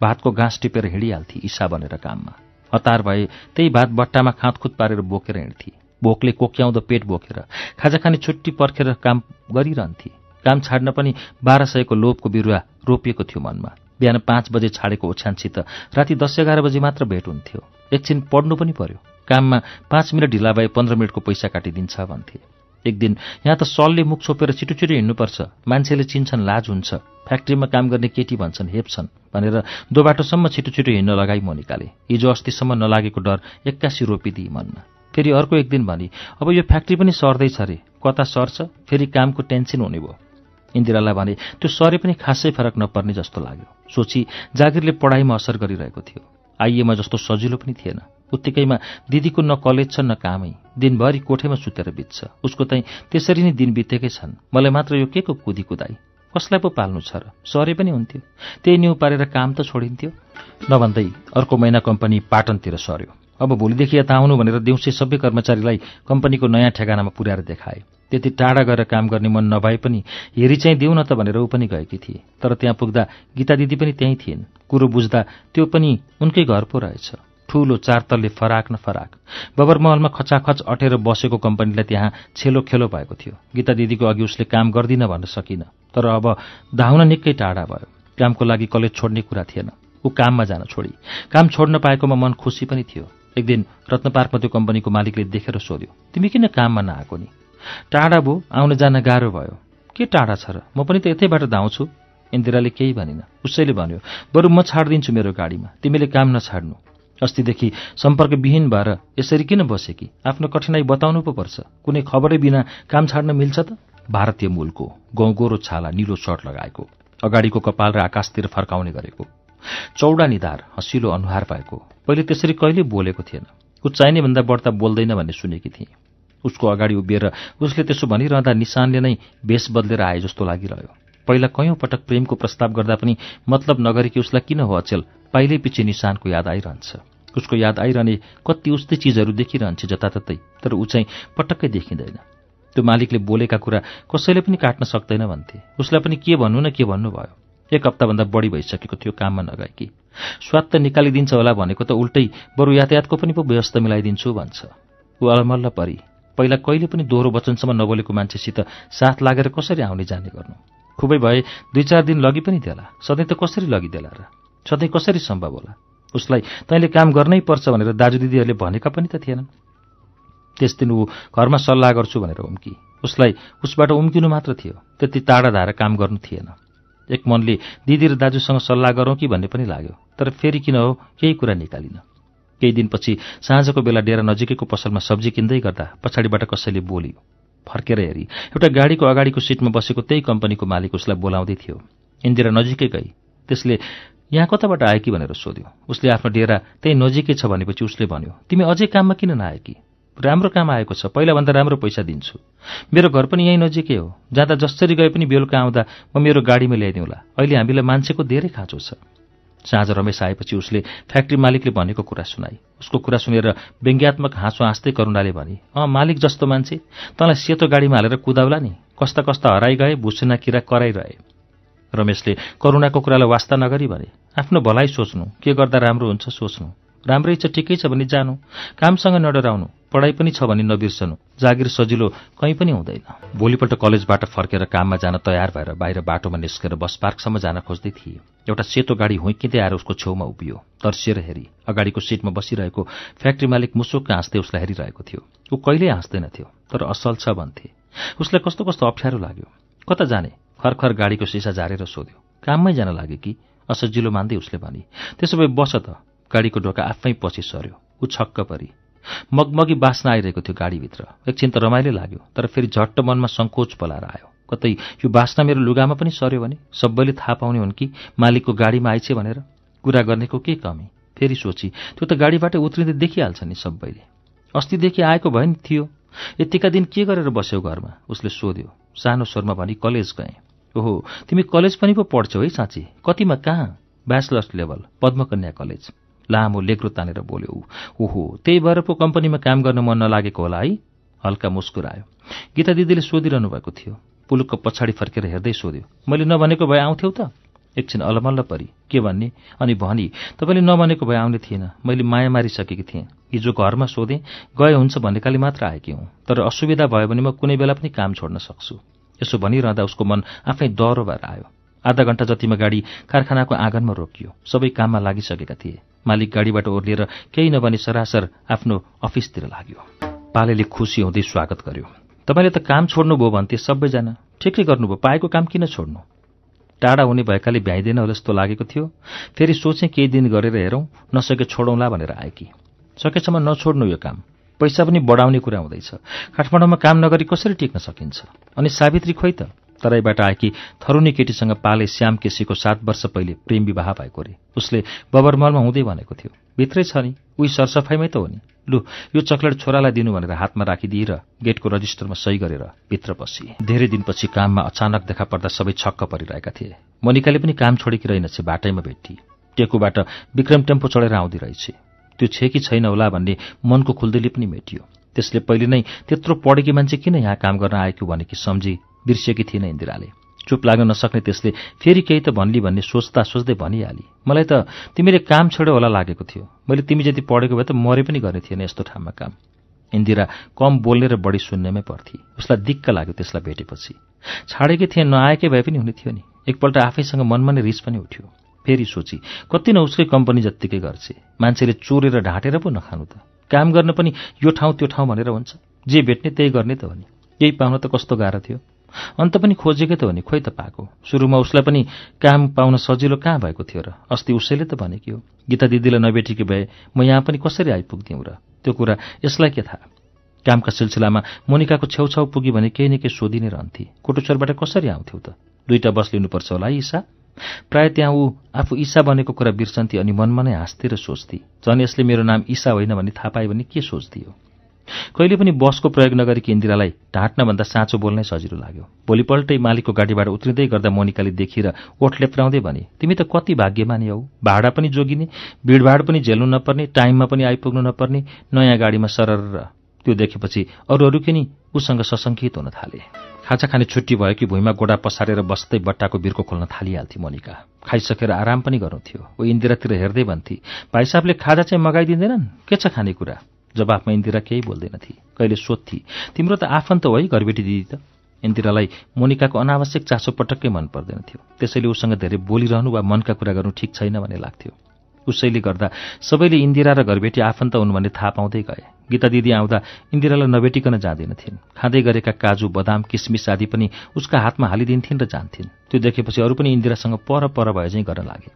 भातको घाँस टिपेर हिँडिहाल्थे इसा बनेर काममा हतार भए त्यही भात बट्टामा खाँतखुत पारेर बोकेर हिँड्थे भोकले कोक्याउँदो पेट बोकेर खाजा खाने छुट्टी पर्खेर काम गरिरहन्थे काम छाड्न पनि बाह्र सयको लोभको बिरुवा रोपिएको थियो मनमा बिहान पाँच बजे छाडेको ओछ्यानसित राति दस एघार बजे मात्र भेट हुन्थ्यो एकछिन पढ्नु पनि पर्यो काममा पाँच मिनट ढिला भए पन्ध्र मिनटको पैसा काटिदिन्छ भन्थे एक दिन यहाँ त सलले मुख छोपेर छिटो छिटो हिँड्नुपर्छ मान्छेले चिन्छन् लाज हुन्छ फ्याक्ट्रीमा काम गर्ने केटी भन्छन् हेप्छन् भनेर दोबाटोसम्म छिटो छिटो हिँड्न लगाई म निकाले हिजो अस्तिसम्म नलागेको डर एक्कासी रोपिदिए मनमा फेरि अर्को एक दिन भने अब यो फ्याक्ट्री पनि सर्दैछ अरे कता सर्छ फेरि कामको टेन्सन हुने भयो इन्दिरालाई भने त्यो सरे पनि खासै फरक नपर्ने जस्तो लाग्यो सोची जागिरले पढाइमा असर गरिरहेको थियो आइएमा जस्तो सजिलो पनि थिएन उत्तिकैमा दिदीको न कलेज छ न कामै दिनभरि कोठेमा सुतेर बित्छ उसको चाहिँ त्यसरी नै दिन बितेकै छन् मलाई मात्र यो के को कुदी कुदाई कसलाई पो पाल्नु छ र सरे पनि हुन्थ्यो त्यही न्यु पारेर काम त छोडिन्थ्यो नभन्दै अर्को महिना कम्पनी पाटनतिर सर्यो अब भोलिदेखि यता आउनु भनेर दिउँसे सबै कर्मचारीलाई कम्पनीको नयाँ ठेगानामा पुर्याएर देखाए त्यति टाढा गएर काम गर्ने मन नभए पनि हेरी चाहिँ दिउँ न त भनेर ऊ पनि गएकी थिए तर त्यहाँ पुग्दा गीता दिदी पनि त्यहीँ थिइन् कुरो बुझ्दा त्यो पनि उनकै घर पो रहेछ ठूलो चार फराक न फराक बबरमहलमा खचाखच अटेर बसेको कम्पनीलाई त्यहाँ छेलो खेलो भएको थियो गीता दिदीको अघि उसले काम गर्दिन भन्न सकिन तर अब धाउन निकै टाढा भयो कामको लागि कलेज छोड्ने कुरा थिएन ऊ काममा जान छोडी काम छोड्न पाएकोमा मन खुसी पनि थियो एक दिन रत्न पार्कमा त्यो कम्पनीको मालिकले देखेर सोध्यो तिमी किन काममा नआएको नि टाढा भयो आउन जान गाह्रो भयो के टाढा छ र म पनि त यतैबाट धाउँछु इन्दिराले केही भनेन उसैले भन्यो बरु म छाडिदिन्छु मेरो गाडीमा तिमीले काम नछाड्नु अस्तिदेखि सम्पर्कविहीन भएर यसरी किन बसे कि आफ्नो कठिनाई बताउनु पो पर्छ कुनै खबरै बिना काम छाड्न मिल्छ त भारतीय मूलको गौँ गोरो छाला निलो सर्ट लगाएको अगाडिको कपाल र आकाशतिर फर्काउने गरेको चौडा निधार हँसिलो अनुहार भएको पहिले त्यसरी कहिले बोलेको थिएन ऊ चाहिने भन्दा बढ्ता बोल्दैन भन्ने सुनेकी थिएँ उसको अगाडि उभिएर उसले त्यसो भनिरहँदा निशानले नै भेष बदलेर आए जस्तो लागिरह्यो पहिला कयौँ पटक प्रेमको प्रस्ताव गर्दा पनि मतलब नगरेकी उसलाई किन हो अचेल पाइलै पछि निशानको याद आइरहन्छ उसको याद आइरहने कति उस्तै चिजहरू देखिरहन्छ जताततै तर ऊ चाहिँ पटक्कै देखिँदैन त्यो मालिकले बोलेका कुरा कसैले पनि काट्न सक्दैन भन्थे उसलाई पनि के भन्नु न के भन्नुभयो एक हप्ताभन्दा बढी भइसकेको थियो काममा नगएकी स्वाद त निकालिदिन्छ होला भनेको त उल्टै बरु यातायातको पनि पो व्यवस्था मिलाइदिन्छु भन्छ ऊ अलमल्ल परी पहिला कहिले पनि दोहोरो वचनसम्म नबोलेको मान्छेसित साथ लागेर कसरी आउने जाने गर्नु खुबै भए दुई चार दिन लगि पनि देला सधैँ त कसरी लगिदेला र सधैँ कसरी सम्भव होला उसलाई तैँले काम गर्नै पर्छ भनेर दाजु दिदीहरूले भनेका पनि त थिएनन् त्यस दिन ऊ घरमा सल्लाह गर्छु भनेर उम्की उसलाई उसबाट उम्किनु मात्र थियो त्यति टाढा धाएर काम गर्नु थिएन एक मनले दिदी र दाजुसँग सल्लाह गरौँ कि भन्ने पनि लाग्यो तर फेरि किन हो केही कुरा निकालिन केही दिनपछि साँझको बेला डेरा नजिकैको पसलमा सब्जी किन्दै गर्दा पछाडिबाट कसैले बोल्यो फर्केर हेरी एउटा गाडीको अगाडिको सिटमा बसेको त्यही कम्पनीको मालिक उसलाई बोलाउँदै थियो इन्दिरा नजिकै गई त्यसले यहाँ कताबाट आयो कि भनेर सोध्यो उसले आफ्नो डेरा त्यही नजिकै छ भनेपछि उसले भन्यो तिमी अझै काममा किन कि राम्रो काम आएको छ पहिलाभन्दा राम्रो पैसा दिन्छु मेरो घर पनि यहीँ नजिकै हो जाँदा जसरी गए पनि बेलुका आउँदा म मेरो गाडीमा ल्याइदिउँला अहिले हामीलाई मान्छेको धेरै खाँचो छ साँझ रमेश आएपछि उसले फ्याक्ट्री मालिकले भनेको कुरा सुनाए उसको कुरा सुनेर व्यङ्ग्यात्मक हाँसो हाँस्दै करुणाले भने अँ मालिक जस्तो मान्छे तँलाई सेतो गाडीमा हालेर कुदाउला नि कस्ता कस्ता हराइ गए भुसेना किरा कराइरहे रमेशले करुणाको कुरालाई वास्ता नगरी भने आफ्नो भलाइ सोच्नु के गर्दा राम्रो हुन्छ सोच्नु राम्रै छ ठिकै छ भने जानु कामसँग नडराउनु पढाइ पनि छ भने नबिर्सनु जागिर सजिलो कहीँ पनि हुँदैन भोलिपल्ट कलेजबाट फर्केर काममा जान तयार भएर बाहिर बाटोमा निस्केर बस पार्कसम्म जान खोज्दै थिए एउटा सेतो गाडी हुइकिँदै आएर उसको छेउमा उभियो तर्सिएर हेरी अगाडिको सिटमा बसिरहेको फ्याक्ट्री मालिक मुसुक हाँस्दै उसलाई हेरिरहेको थियो ऊ कहिल्यै हाँस्दैनथ्यो तर असल छ भन्थे उसलाई कस्तो कस्तो अप्ठ्यारो लाग्यो कता जाने खरखर गाडीको सिसा झारेर सोध्यो काममै जान लाग्यो कि असजिलो मान्दै उसले भने त्यसो भए बस त गाडीको ढोका आफै पछि सर्यो ऊ छक्क परि मगमगी बास्ना आइरहेको थियो गाडीभित्र एकछिन त रमाइलो लाग्यो तर फेरि झट्ट मनमा सङ्कोच पलाएर आयो कतै यो बास्ना मेरो लुगामा पनि सर्यो भने सबैले थाहा पाउने हुन् कि मालिकको गाडीमा आइछे भनेर कुरा गर्नेको के कमी फेरि सोची त्यो त गाडीबाट उत्रिँदै देखिहाल्छ नि सबैले अस्तिदेखि आएको भए नि थियो यतिका दिन के गरेर बस्यौ घरमा उसले सोध्यो सानो स्वरमा भनी कलेज गएँ ओहो तिमी कलेज पनि पो पढ्छौ है साँच्ची कतिमा कहाँ ब्याचलर्स लेभल पद्मकन्या कलेज लामो लेग्रो तानेर बोल्यो ऊ ओहो त्यही भएर पो कम्पनीमा काम गर्न मन नलागेको होला है हल्का मुस्कुरायो गीता दिदीले सोधिरहनु भएको थियो पुलुकको पछाडि फर्केर हेर्दै सोध्यो मैले नभनेको भए आउँथ्यौ त एकछिन अलमल्ल परी के भन्ने अनि भनी तपाईँले नभनेको भए आउने थिएन मैले माया मारिसकेकी थिएँ हिजो घरमा सोधेँ गए हुन्छ भनेकाले मात्र आएकी हुँ तर असुविधा भयो भने म कुनै बेला पनि काम छोड्न सक्छु यसो भनिरहँदा उसको मन आफै डह्रो भएर आयो आधा घण्टा जतिमा गाडी कारखानाको आँगनमा रोकियो सबै काममा लागिसकेका थिए मालिक गाडीबाट ओर्लिएर केही नभने सरासर आफ्नो अफिसतिर लाग्यो पालेले खुसी हुँदै स्वागत गर्यो तपाईँले त काम छोड्नुभयो भन्थे सबैजना ठिकै गर्नुभयो पाएको काम किन छोड्नु टाढा हुने भएकाले भ्याइँदैन होला जस्तो लागेको थियो फेरि सोचे केही दिन गरेर हेरौँ नसके छोडौँला भनेर आएकी सकेसम्म नछोड्नु यो काम पैसा पनि बढाउने कुरा हुँदैछ काठमाडौँमा काम नगरी कसरी टिक्न सकिन्छ अनि सावित्री खोइ त तराईबाट आएकी थरुनी केटीसँग पाले श्याम केसीको सात वर्ष पहिले प्रेम विवाह भएको रे उसले बबरमलमा हुँदै भनेको थियो भित्रै छ नि उही सरसफाइमै त हो नि लु यो चक्लेट छोरालाई दिनु भनेर हातमा राखिदिए र गेटको रजिस्टरमा सही गरेर भित्र पसी धेरै दिनपछि काममा अचानक देखा पर्दा सबै छक्क परिरहेका थिए मनिकाले पनि काम छोडेकी रहेनछ बाटैमा भेटी टेकुबाट विक्रम टेम्पो चढेर आउँदै रहेछ त्यो छ कि छैन होला भन्ने मनको खुल्दैले पनि मेटियो त्यसले पहिले नै त्यत्रो पढेकी मान्छे किन यहाँ काम गर्न आएको भनेकी सम्झी बिर्सेकी थिएन इन्दिराले चुप लाग्न नसक्ने त्यसले फेरि केही त भन्ली भन्ने सोच्दा सोच्दै भनिहाली मलाई त तिमीले काम छोड्यो होला लागेको थियो मैले तिमी जति पढेको भए त मरे पनि गर्ने थिएन यस्तो ठाउँमा काम इन्दिरा कम बोल्ने र बढी सुन्नेमै पर्थे उसलाई दिक्क लाग्यो त्यसलाई भेटेपछि छाडेकै थिए नआएकै भए पनि हुने थियो नि एकपल्ट आफैसँग मनमा नै रिस पनि उठ्यो फेरि सोची कति न उसकै कम्पनी जत्तिकै गर्छ मान्छेले चोरेर ढाँटेर पो नखानु त काम गर्न पनि यो ठाउँ त्यो ठाउँ भनेर हुन्छ जे भेट्ने त्यही गर्ने त हो केही पाउन त कस्तो गाह्रो थियो अन्त पनि खोजेकै त हो नि खोइ त पाएको सुरुमा उसलाई पनि काम पाउन सजिलो कहाँ भएको थियो र अस्ति उसैले त कि हो गीता दिदीलाई नभेटेकी भए म यहाँ पनि कसरी आइपुग्थेँ र त्यो कुरा यसलाई के थाहा कामका सिलसिलामा मोनिकाको छेउछाउ पुगी भने केही न केही सोधि नै रहन्थे कोटेश्वरबाट कसरी आउँथ्यौ त दुईवटा बस लिनुपर्छ होला ईसा प्राय त्यहाँ ऊ आफू ईसा बनेको कुरा बिर्सन्थे अनि मनमा नै हाँस्थे र सोच्थे झन् यसले मेरो नाम ईसा होइन भने थाहा पायो भने के सोच्थ्यो कहिले पनि बसको प्रयोग नगरेकी इन्दिरालाई ढाँट्नभन्दा साँचो बोल्नै सजिलो लाग्यो भोलिपल्टै मालिकको गाडीबाट उत्रिँदै गर्दा मोनिकाले देखेर ओठ लेप्राउँदै भने तिमी त कति भाग्यमानी हौ भाडा पनि जोगिने भिडभाड पनि झेल्नु नपर्ने टाइममा पनि आइपुग्नु नपर्ने नयाँ गाडीमा सरर त्यो देखेपछि अरू अरू किनी उसँग सशङ्कित हुन थाले खाजा खाने छुट्टी भयो कि भुइँमा गोडा पसारेर बस्दै बट्टाको बिर्को खोल्न थालिहाल्थे मोनिका खाइसकेर आराम पनि गर्नुथ्यो ऊ इन्दिरातिर हेर्दै भन्थे भाइ खाजा चाहिँ मगाइदिँदैनन् के छ खानेकुरा जवाफमा इन्दिरा केही बोल्दैनथे कहिले सोध्थे तिम्रो त आफन्त हो है घरबेटी दिदी त इन्दिरालाई मोनिकाको अनावश्यक चासो पटक्कै मन पर्दैन थियो त्यसैले उसँग धेरै बोलिरहनु वा मनका कुरा गर्नु ठिक छैन भन्ने लाग्थ्यो उसैले गर्दा सबैले इन्दिरा र घरबेटी आफन्त हुन् भन्ने थाहा पाउँदै गए गीता दिदी आउँदा इन्दिरालाई नभेटिकन जाँदैनथिन् खाँदै गरेका काजु बदाम किसमिस आदि पनि उसका हातमा हालिदिन्थिन् र जान्थिन् त्यो देखेपछि अरू पनि इन्दिरासँग पर पर भए चाहिँ गर्न लागे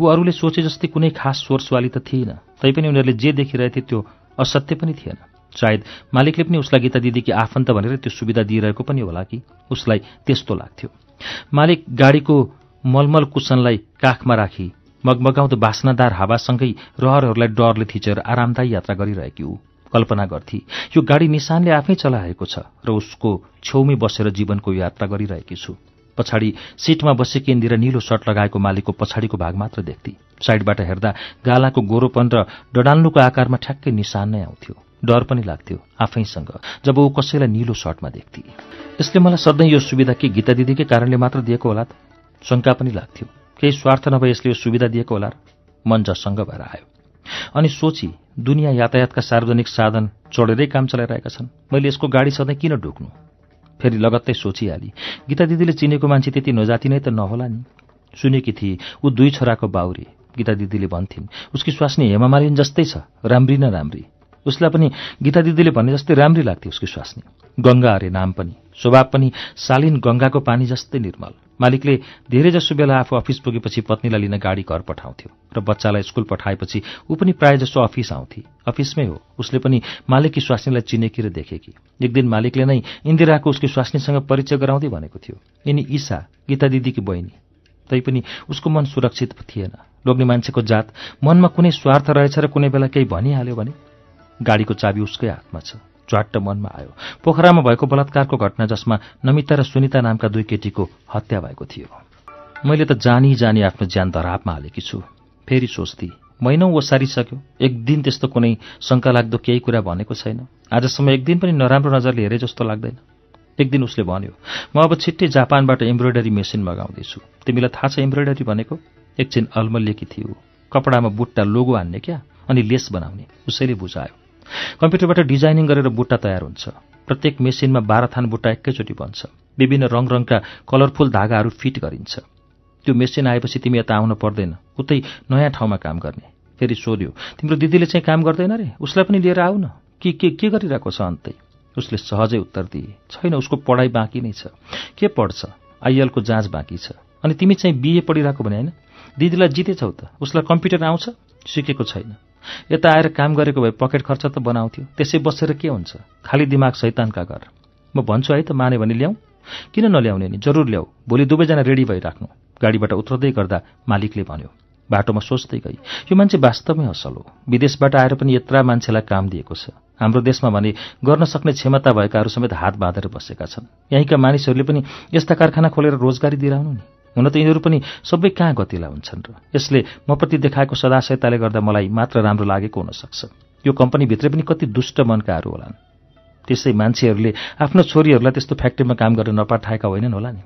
ऊ अरूले सोचे जस्तै कुनै खास स्वर त थिएन तैपनि उनीहरूले जे देखिरहेथे त्यो असत्य पनि थिएन सायद मालिकले पनि उसलाई गीता दिदीकी आफन्त भनेर त्यो सुविधा दिइरहेको पनि होला कि उसलाई त्यस्तो लाग्थ्यो मालिक गाडीको मलमल कुसनलाई काखमा राखी मगमगाउँदो बासनादार हावासँगै रहरहरूलाई डरले थिचेर आरामदायी यात्रा गरिरहेकी ऊ कल्पना गर्थे यो गाडी निशानले आफै चलाएको छ र उसको छेउमै बसेर जीवनको यात्रा गरिरहेकी छु पछाडि सिटमा बसेकी इन्दिरा निलो सर्ट लगाएको मालिकको पछाडिको भाग मात्र देख्थे साइडबाट हेर्दा गालाको गोरोपन र डडाल्नुको आकारमा ठ्याक्कै निशान नै आउँथ्यो डर पनि लाग्थ्यो आफैसँग जब ऊ कसैलाई निलो सर्टमा देख्थे यसले मलाई सधैँ यो सुविधा के गीता दिदीकै कारणले मात्र दिएको होला त शङ्का पनि लाग्थ्यो केही स्वार्थ नभए यसले यो सुविधा दिएको होला मन जसँग भएर आयो अनि सोची दुनियाँ यातायातका सार्वजनिक साधन चढेरै काम चलाइरहेका छन् मैले यसको गाडी सधैँ किन ढुक्नु फेरि लगत्तै सोचिहाली गीता दिदीले चिनेको मान्छे त्यति नजाति नै त नहोला नि सुनेकी थिए ऊ दुई छोराको बाउरी गीता दिदीले भन्थिन् उसकी स्वास्नी हेमामालिन जस्तै छ राम्री न राम्री उसलाई पनि गीता दिदीले भने जस्तै राम्री लाग्थ्यो उसकी स्वास्नी गङ्गा अरे नाम पनि स्वभाव पनि शालिन गङ्गाको पानी जस्तै निर्मल मालिकले धेरैजसो बेला आफू अफिस पुगेपछि पत्नीलाई लिन गाडी घर पठाउँथ्यो र बच्चालाई स्कुल पठाएपछि ऊ पनि जसो अफिस आउँथे अफिसमै हो उसले पनि मालिककी स्वास्नीलाई चिनेकी र देखेकी एक दिन मालिकले नै इन्दिराको उसकी स्वास्नीसँग परिचय गराउँदै भनेको थियो यिनी ईसा गीता दिदीकी बहिनी तैपनि उसको मन सुरक्षित थिएन लोग्ने मान्छेको जात मनमा कुनै स्वार्थ रहेछ र कुनै बेला केही भनिहाल्यो भने गाडीको चाबी उसकै हातमा छ च्वाट्ट मनमा आयो पोखरामा भएको बलात्कारको घटना जसमा नमिता र सुनिता नामका दुई केटीको हत्या भएको थियो मैले त जानी जानी आफ्नो ज्यान धरापमा हालेकी छु फेरि सोच्थेँ महिनौ ओसारिसक्यो एक दिन त्यस्तो कुनै शङ्का लाग्दो केही कुरा भनेको छैन आजसम्म एक दिन पनि नराम्रो नजरले हेरे जस्तो लाग्दैन एक दिन उसले भन्यो म अब छिट्टै जापानबाट इम्ब्रोइडरी मेसिन मगाउँदैछु तिमीलाई थाहा छ एम्ब्रोइडरी भनेको एकछिन अल्मलिएकी थियो कपडामा बुट्टा लोगो हान्ने क्या अनि लेस बनाउने उसैले बुझायो कम्प्युटरबाट डिजाइनिङ गरेर बुट्टा तयार हुन्छ प्रत्येक मेसिनमा बाह्र थान बुट्टा एकैचोटि बन्छ विभिन्न रङ रङका कलरफुल धागाहरू फिट गरिन्छ त्यो मेसिन आएपछि तिमी यता आउन पर्दैन उतै नयाँ ठाउँमा काम गर्ने फेरि सोध्यो तिम्रो दिदीले चाहिँ काम गर्दैन रे उसलाई पनि लिएर आऊ न के के के गरिरहेको छ अन्तै उसले सहजै उत्तर दिए छैन उसको पढाइ बाँकी नै छ के पढ्छ आइएलको जाँच बाँकी छ अनि तिमी चाहिँ बिए पढिरहेको भने होइन दिदीलाई जितेछौ त उसलाई कम्प्युटर आउँछ सिकेको छैन यता आएर काम गरेको भए पकेट खर्च त बनाउँथ्यो त्यसै बसेर के हुन्छ खाली दिमाग सैतानका घर म भन्छु है त माने भने ल्याऊ किन नल्याउने नि जरुर ल्याऊ भोलि दुवैजना रेडी भइराख्नु गाडीबाट उत्रदै गर्दा मालिकले भन्यो बाटोमा सोच्दै गई यो मान्छे वास्तवमै असल हो विदेशबाट आएर पनि यत्रा मान्छेलाई काम दिएको छ हाम्रो देशमा भने गर्न सक्ने क्षमता भएकाहरू समेत हात बाँधेर बसेका छन् यहीँका मानिसहरूले पनि यस्ता कारखाना खोलेर रोजगारी दिइरहनु नि हुन त यिनीहरू पनि सबै कहाँ गतिला हुन्छन् र यसले मप्रति देखाएको सदाशयताले गर्दा मलाई मात्र राम्रो लागेको हुनसक्छ यो कम्पनीभित्रै पनि कति दुष्ट मनकाहरू होलान् त्यसै मान्छेहरूले आफ्नो छोरीहरूलाई त्यस्तो फ्याक्ट्रीमा काम गर्न नपठाएका होइनन् होला नि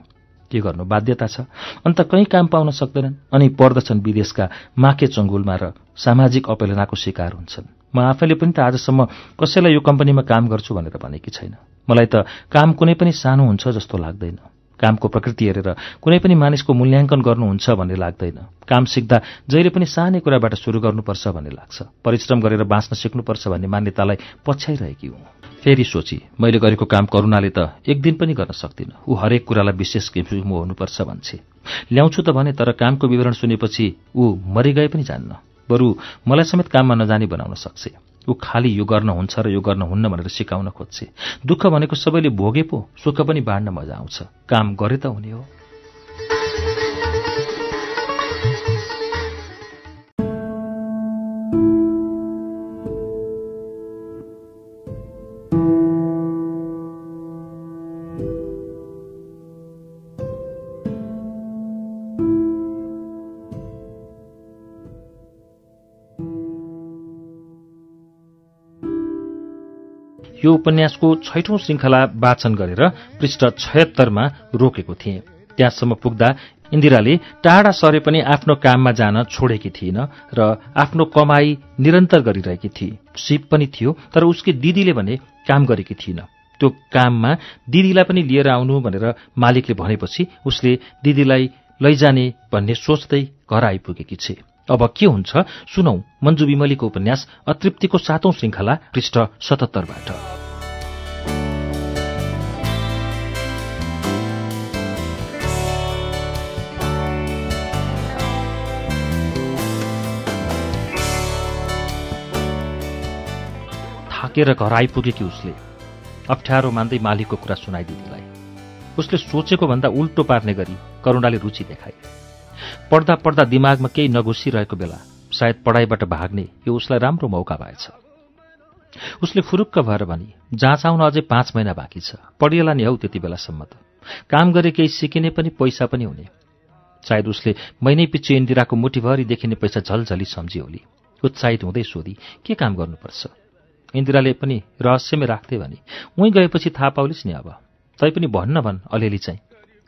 के गर्नु बाध्यता छ अन्त कहीँ काम पाउन सक्दैनन् अनि पर्दछन् विदेशका माखे चङ्गुलमा र सामाजिक अपेलनाको शिकार हुन्छन् म आफैले पनि त आजसम्म कसैलाई यो कम्पनीमा काम गर्छु भनेर भनेकी छैन मलाई त काम कुनै पनि सानो हुन्छ जस्तो लाग्दैन कामको प्रकृति हेरेर कुनै पनि मानिसको मूल्याङ्कन गर्नुहुन्छ भन्ने लाग्दैन काम सिक्दा जहिले पनि सानै कुराबाट सुरु गर्नुपर्छ भन्ने लाग्छ परिश्रम गरेर बाँच्न सिक्नुपर्छ भन्ने मान्यतालाई पछ्याइरहेकी हुँ फेरि सोची मैले गरेको काम करुणाले त एक दिन पनि गर्न सक्दिनँ ऊ हरेक कुरालाई विशेष किसिमको हुनुपर्छ भन्छे ल्याउँछु त भने तर कामको विवरण सुनेपछि ऊ गए पनि जान्न बरु मलाई समेत काममा नजाने बनाउन सक्छ ऊ खालि यो गर्न हुन्छ र यो गर्न हुन्न भनेर सिकाउन खोज्छे दुःख भनेको सबैले भोगे पो सुख पनि बाँड्न मजा आउँछ काम गरे त हुने हो यो उपन्यासको छैठौं श्रृङ्खला वाचन गरेर पृष्ठ छयत्तरमा रोकेको थिएँ त्यहाँसम्म पुग्दा इन्दिराले टाढा सरे पनि आफ्नो काममा जान छोडेकी थिइन र आफ्नो कमाई निरन्तर गरिरहेकी थिए सिप पनि थियो तर उसकी दिदीले भने काम गरेकी थिइन त्यो काममा दिदीलाई पनि लिएर आउनु भनेर मालिकले भनेपछि उसले दिदीलाई लैजाने भन्ने सोच्दै घर आइपुगेकी छे अब के हुन्छ सुनौ मन्जु विमलीको उपन्यास अतृप्तिको सातौं श्रृङ्खला पृष्ठ सतहत्तरबाट थाकेर घर आइपुगेकी उसले अप्ठ्यारो मान्दै मालिकको कुरा सुनाइदिदीलाई उसले सोचेको भन्दा उल्टो पार्ने गरी करुणाले रुचि देखाए पढ्दा पढ्दा दिमागमा केही नघुसिरहेको बेला सायद पढाइबाट भाग्ने यो उसलाई राम्रो मौका भएछ उसले फुरुक्क भएर भने जाँच आउन अझै पाँच महिना बाँकी छ पढिएला नि हौ त्यति बेलासम्म त काम गरे केही सिकिने पनि पैसा पनि हुने सायद उसले महिनै पछि इन्दिराको मुठीभरि देखिने पैसा झलझली होली उत्साहित हुँदै सोधी के काम गर्नुपर्छ इन्दिराले पनि रहस्यमै राख्थे भने उहीँ गएपछि थाहा पाउलिस् नि अब तै पनि भन्न भन् अलिअलि चाहिँ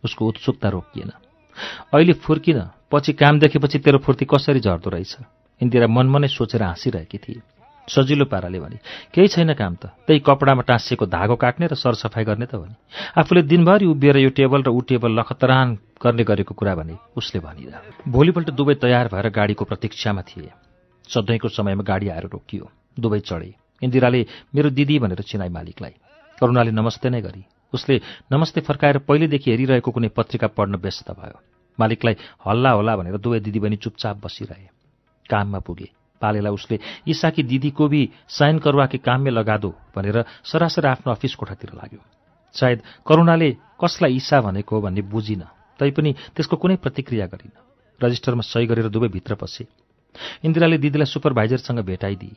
उसको उत्सुकता रोकिएन अहिले फुर्किन पछि काम देखेपछि तेरो फुर्ती कसरी झर्दो रहेछ इन्दिरा मनमनै नै सोचेर हाँसिरहेकी थिए सजिलो पाराले भने केही छैन काम त त्यही कपडामा टाँसिएको धागो काट्ने र सरसफाई गर्ने त भने आफूले दिनभरि उभिएर यो टेबल र ऊ टेबल लखतरान गर्ने गरेको कुरा भने उसले भनिरह भोलिपल्ट दुवै तयार भएर गाडीको प्रतीक्षामा थिए सधैँको समयमा गाडी आएर रोकियो दुवै चढे इन्दिराले मेरो दिदी भनेर चिनाई मालिकलाई करुणाले नमस्ते नै गरी उसले नमस्ते फर्काएर पहिलेदेखि हेरिरहेको कुनै पत्रिका पढ्न व्यस्त भयो मालिकलाई हल्ला होला भनेर दुवै दिदीबहिनी चुपचाप बसिरहे काममा पुगे पालेलाई उसले इसाकी दिदीको भी साइन करुवाकी काममै लगा लगादो भनेर सरासर आफ्नो अफिस कोठातिर लाग्यो सायद करुणाले कसलाई इसा भनेको भन्ने बुझिन तैपनि त्यसको कुनै प्रतिक्रिया गरिन रजिस्टरमा सही गरेर दुवै भित्र पसे इन्दिराले दिदीलाई सुपरभाइजरसँग भेटाइदिए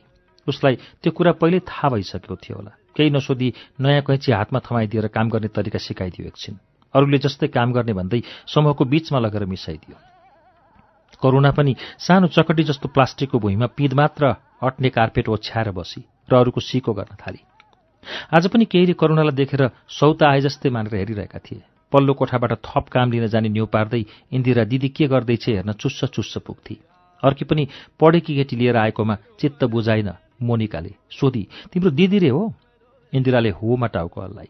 उसलाई त्यो कुरा पहिल्यै थाहा भइसकेको थियो होला केही नसोधी नयाँ कैँची हातमा थमाइदिएर काम गर्ने तरिका सिकाइदियो एकछिन अरूले जस्तै काम गर्ने भन्दै समूहको बीचमा लगेर मिसाइदियो करुणा पनि सानो चकटी जस्तो प्लास्टिकको भुइँमा पिँध मात्र अट्ने कार्पेट ओछ्याएर बसी र अरूको सिको गर्न थाली आज पनि केहीले करुणालाई देखेर सौता आए जस्तै मानेर हेरिरहेका थिए पल्लो कोठाबाट थप काम लिन जाने न्यु पार्दै इन्दिरा दिदी के गर्दैछ हेर्न चुस्स चुस्स पुग्थे अर्की पनि पढेकी केटी लिएर आएकोमा चित्त बुझाइन मोनिकाले सोधी तिम्रो दिदी रे हो इन्दिराले होमा टाउको हल्लाई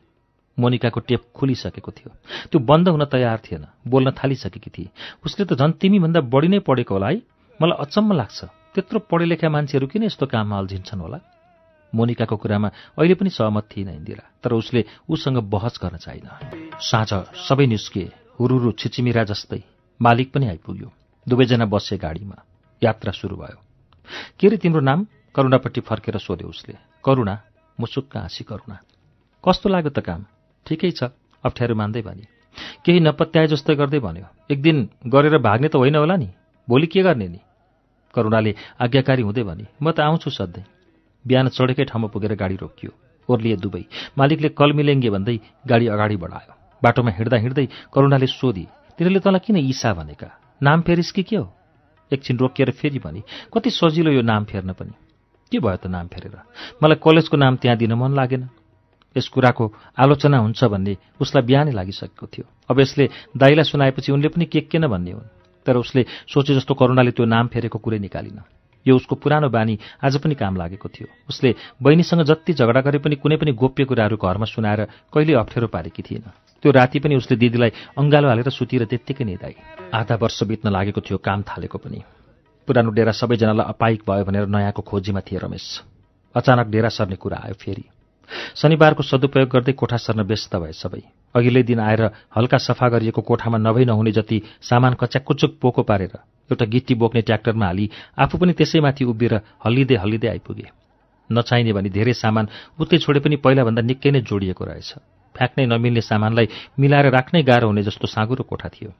मोनिकाको टेप खुलिसकेको थियो त्यो बन्द हुन तयार थिएन बोल्न थालिसकेकी थिए उसले त झन् तिमीभन्दा बढी नै पढेको होला है मलाई अचम्म लाग्छ त्यत्रो पढे लेखा मान्छेहरू किन यस्तो काममा अल्झिन्छन् होला मोनिकाको कुरामा अहिले पनि सहमत थिएन इन्दिरा तर उसले उसँग बहस गर्न चाहिन साँझ सबै निस्किए हुरुरु छिचिमिरा जस्तै मालिक पनि आइपुग्यो दुवैजना बसे गाडीमा यात्रा सुरु भयो के अरे तिम्रो नाम करुणापट्टि फर्केर सोध्यो उसले करुणा मुसुक्क हाँसी करुणा कस्तो लाग्यो त काम ठिकै छ अप्ठ्यारो मान्दै भने केही नपत्याए जस्तै गर्दै भन्यो एक दिन गरेर भाग्ने त होइन होला नि भोलि के गर्ने नि करुणाले आज्ञाकारी हुँदै भने म त आउँछु सधैँ बिहान चढेकै ठाउँमा पुगेर गाडी रोकियो ओर्लिए दुवै मालिकले कल मिलेङ्गे भन्दै गाडी अगाडि बढायो बाटोमा हिँड्दा हिँड्दै करुणाले सोधी तिनीहरूले तँलाई किन ईसा भनेका नाम फेरिस् कि के हो एकछिन रोकिएर फेरि भने कति सजिलो यो नाम फेर्न पनि के भयो त नाम फेरेर मलाई कलेजको नाम त्यहाँ दिन मन लागेन यस कुराको आलोचना हुन्छ भन्ने उसलाई बिहानै लागिसकेको थियो अब यसले दाईलाई सुनाएपछि उनले पनि के के न भन्ने हुन् तर उसले सोचे जस्तो करुणाले त्यो नाम फेरेको कुरै निकालिन यो उसको पुरानो बानी आज पनि काम लागेको थियो उसले बहिनीसँग जति झगडा गरे पनि कुनै पनि गोप्य कुराहरू घरमा सुनाएर कहिले अप्ठ्यारो पारेकी थिएन त्यो राति पनि उसले दिदीलाई अङ्गालो हालेर सुतिर त्यत्तिकै निदाई आधा वर्ष बित्न लागेको थियो काम थालेको पनि पुरानो डेरा सबैजनालाई अपाइक भयो भनेर नयाँको खोजीमा थिए रमेश अचानक डेरा सर्ने कुरा आयो फेरि शनिबारको सदुपयोग गर्दै कोठा सर्न व्यस्त भए सबै अघिल्लै दिन आएर हल्का सफा गरिएको कोठामा नभई नहुने जति सामान कच्याकुचुक पोको पारेर एउटा गिट्टी बोक्ने ट्र्याक्टरमा हाली आफू पनि त्यसैमाथि उभिएर हल्लिँदै हल्लिँदै आइपुगे नचाहिने भने धेरै सामान उतै छोडे पनि पहिलाभन्दा निकै नै जोडिएको रहेछ फ्याँक्नै नमिल्ने सामानलाई मिलाएर राख्नै गाह्रो हुने जस्तो साँगुरो कोठा थियो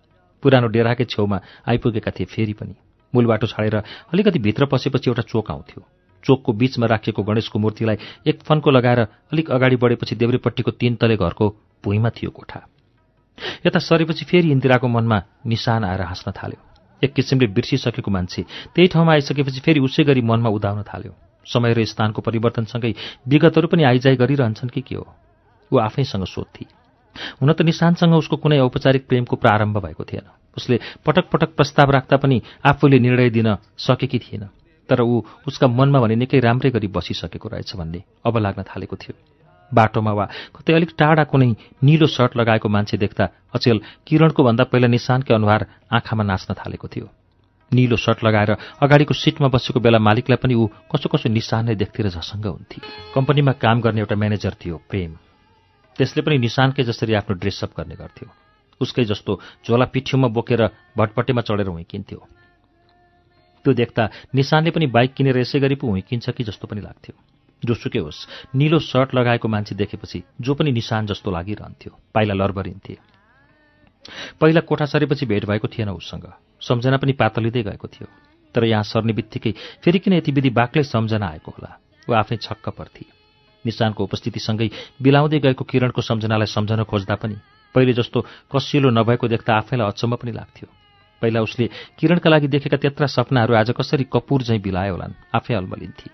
पुरानो डेराकै छेउमा आइपुगेका थिए फेरि पनि मूल बाटो छाडेर अलिकति भित्र पसेपछि एउटा चोक आउँथ्यो चोकको बीचमा राखिएको गणेशको मूर्तिलाई एक फन्को लगाएर अलिक अगाडि बढेपछि देब्रेपट्टिको तीन तले घरको भुइँमा थियो कोठा यता सरेपछि फेरि इन्दिराको मनमा निशान आएर हाँस्न थाल्यो एक किसिमले बिर्सिसकेको मान्छे त्यही ठाउँमा आइसकेपछि फेरि उसै गरी मनमा उदाउन थाल्यो समय र स्थानको परिवर्तनसँगै विगतहरू पनि आइजाई गरिरहन्छन् कि के हो ऊ आफैसँग सोध्थे हुन त निशानसँग उसको कुनै औपचारिक प्रेमको प्रारम्भ भएको थिएन उसले पटक पटक प्रस्ताव राख्दा पनि आफूले निर्णय दिन सकेकी थिएन तर ऊ उसका मनमा भने निकै राम्रै गरी बसिसकेको रहेछ भन्ने अब लाग्न थालेको थियो बाटोमा वा कतै अलिक टाढा कुनै निलो सर्ट लगाएको मान्छे देख्दा अचेल किरणको भन्दा पहिला निशानकै अनुहार आँखामा नाच्न थालेको थियो निलो सर्ट लगाएर अगाडिको सिटमा बसेको बेला मालिकलाई पनि ऊ कसो कसो निशान नै देख्थे र झसङ्ग हुन्थे कम्पनीमा काम गर्ने एउटा म्यानेजर थियो प्रेम त्यसले पनि निशानकै जसरी आफ्नो ड्रेसअप गर्ने गर्थ्यो उसकै जस्तो झोला पिठ्यौमा बोकेर भटपट्टेमा चढेर हुँकिन्थ्यो त्यो देख्दा निशानले पनि बाइक किनेर यसै गरी पो हुँकिन्छ कि जस्तो पनि लाग्थ्यो जोसुकै होस् निलो सर्ट लगाएको मान्छे देखेपछि जो पनि निशान जस्तो लागिरहन्थ्यो पाइला लरबरिन्थे पहिला कोठा सरेपछि भेट भएको थिएन उसँग सम्झना पनि पातलिँदै गएको थियो तर यहाँ सर्ने बित्तिकै फेरि किन यति विधि बाक्लै सम्झना आएको होला ऊ आफ्नै छक्क पर्थे निशानको उपस्थितिसँगै बिलाउँदै गएको किरणको सम्झनालाई सम्झन खोज्दा पनि पहिले जस्तो कसिलो नभएको देख्दा आफैलाई अचम्म पनि लाग्थ्यो पहिला उसले किरणका लागि देखेका त्यत्रा सपनाहरू आज कसरी कपुर झैँ बिलायो होलान् आफै अल्मलिन्थे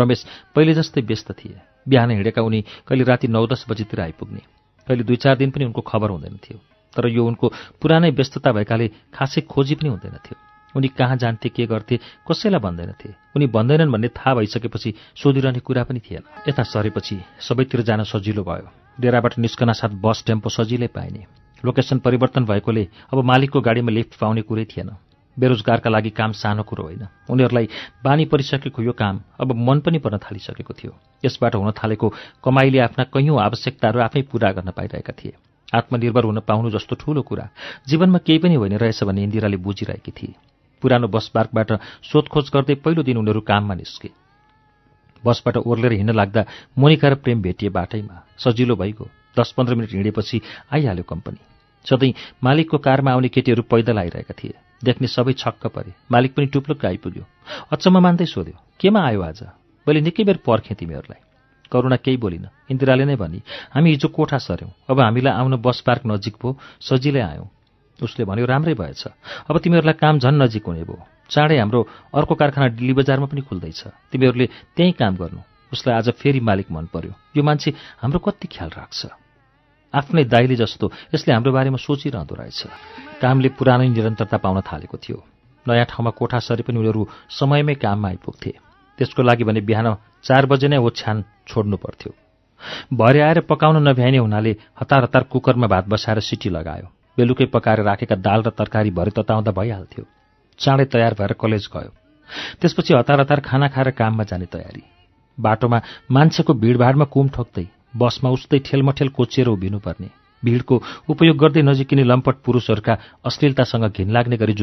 रमेश पहिले जस्तै व्यस्त थिए बिहान हिँडेका उनी कहिले राति नौ दस बजीतिर आइपुग्ने कहिले दुई चार दिन पनि उनको खबर हुँदैन थियो तर यो उनको पुरानै व्यस्तता भएकाले खासै खोजी पनि हुँदैन थियो उनी कहाँ जान्थे के गर्थे कसैलाई भन्दैनथे उनी भन्दैनन् भन्ने थाहा भइसकेपछि सोधिरहने कुरा पनि थिएन यता सरेपछि सबैतिर जान सजिलो भयो डेराबाट निस्कन साथ बस टेम्पो सजिलै पाइने लोकेसन परिवर्तन भएकोले अब मालिकको गाडीमा लिफ्ट पाउने कुरै थिएन बेरोजगारका लागि काम सानो कुरो होइन उनीहरूलाई बानी परिसकेको यो काम अब मन पनि पर्न थालिसकेको थियो यसबाट हुन थालेको कमाईले आफ्ना कैयौँ आवश्यकताहरू आफै पूरा गर्न पाइरहेका थिए आत्मनिर्भर हुन पाउनु जस्तो ठूलो कुरा जीवनमा केही पनि होइन रहेछ भन्ने इन्दिराले बुझिरहेकी थिए पुरानो बस पार्कबाट सोधखोज गर्दै पहिलो दिन उनीहरू काममा निस्के बसबाट ओर्लेर हिँड्न लाग्दा मोनिका र प्रेम भेटिए बाटैमा सजिलो भइगयो दस पन्ध्र मिनट हिँडेपछि आइहाल्यो कम्पनी सधैँ मालिकको कारमा आउने केटीहरू पैदल आइरहेका थिए देख्ने सबै छक्क परे मालिक पनि टुप्लुक्क आइपुग्यो अचम्म मान्दै सोध्यो केमा आयो आज मैले निकै बेर पर्खेँ तिमीहरूलाई करुणा केही बोलिन इन्दिराले नै भनी हामी हिजो कोठा सर्यौँ अब हामीलाई आउन बस पार्क नजिक भयो सजिलै आयौँ उसले भन्यो राम्रै भएछ अब तिमीहरूलाई काम झन् नजिक हुने भयो चाँडै हाम्रो अर्को कारखाना डिल्ली बजारमा पनि खुल्दैछ तिमीहरूले त्यहीँ काम गर्नु उसलाई आज फेरि मालिक मन पर्यो यो मान्छे हाम्रो कति ख्याल राख्छ आफ्नै दाइले जस्तो यसले हाम्रो बारेमा सोचिरहँदो रहेछ कामले पुरानै निरन्तरता पाउन थालेको थियो नयाँ ठाउँमा कोठा सरे पनि उनीहरू समयमै काममा आइपुग्थे त्यसको लागि भने बिहान चार बजे नै ओछ्यान छोड्नु पर्थ्यो भरे आएर पकाउन नभ्याइने हुनाले हतार हतार कुकरमा भात बसाएर सिटी लगायो बेलुकै पकाएर राखेका दाल र तरकारी भरे तताउँदा भइहाल्थ्यो चाँडै तयार भएर कलेज गयो त्यसपछि हतार हतार खाना खाएर काममा जाने तयारी बाटोमा मान्छेको भिडभाडमा कुम ठोक्दै बसमा उस्तै ठेलमठेल कोचेर उभिनुपर्ने भिडको उपयोग गर्दै नजिकिने लम्पट पुरुषहरूका अश्लीलतासँग घिन लाग्ने गरी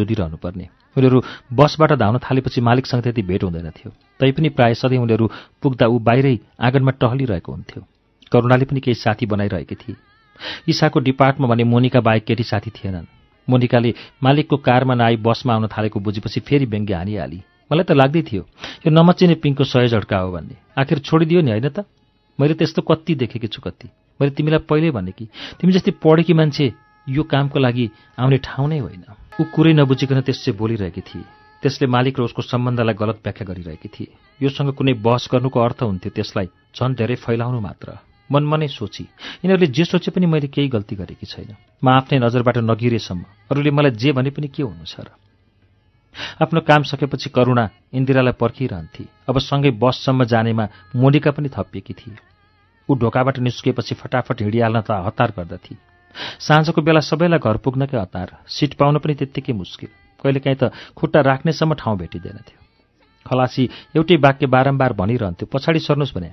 पर्ने उनीहरू बसबाट धाउन थालेपछि मालिकसँग त्यति भेट हुँदैन थियो तैपनि प्रायः सधैँ उनीहरू पुग्दा ऊ बाहिरै आँगनमा टहलिरहेको हुन्थ्यो करुणाले पनि केही साथी बनाइरहेकी थिए ईसाको डिपार्टमा भने मोनिका बाहेक केटी साथी थिएनन् मोनिकाले मालिकको कारमा नआई बसमा आउन थालेको बुझेपछि फेरि व्यङ्ग्य हानिहाली मलाई त लाग्दै थियो यो नमचिने पिङको सय झड्का हो भन्ने आखिर छोडिदियो नि होइन त मैले त्यस्तो कति देखेकी छु कति मैले तिमीलाई पहिल्यै भने कि तिमी जस्तै पढेकी मान्छे यो कामको लागि आउने ठाउँ नै होइन ऊ कुरै नबुझिकन त्यसै बोलिरहेकी थिए त्यसले मालिक र उसको सम्बन्धलाई गलत व्याख्या गरिरहेकी थिए योसँग कुनै बहस गर्नुको अर्थ हुन्थ्यो त्यसलाई झन् धेरै फैलाउनु मात्र मनमा नै सोची यिनीहरूले जे सोचे पनि मैले केही गल्ती गरेकी छैन म आफ्नै नजरबाट नगिरेसम्म अरूले मलाई जे भने पनि के हुनु छ र आफ्नो काम सकेपछि करुणा इन्दिरालाई पर्खिरहन्थे अब सँगै बससम्म जानेमा मोनिका पनि थपिएकी थिए ऊ ढोकाबाट निस्किएपछि फटाफट हिँडिहाल्न त हतार गर्दथे साँझको बेला सबैलाई घर पुग्नकै हतार सिट पाउन पनि त्यत्तिकै मुस्किल कहिलेकाहीँ त खुट्टा राख्नेसम्म ठाउँ भेटिँदैनथ्यो खलासी एउटै वाक्य बारम्बार भनिरहन्थ्यो पछाडि सर्नुहोस् भने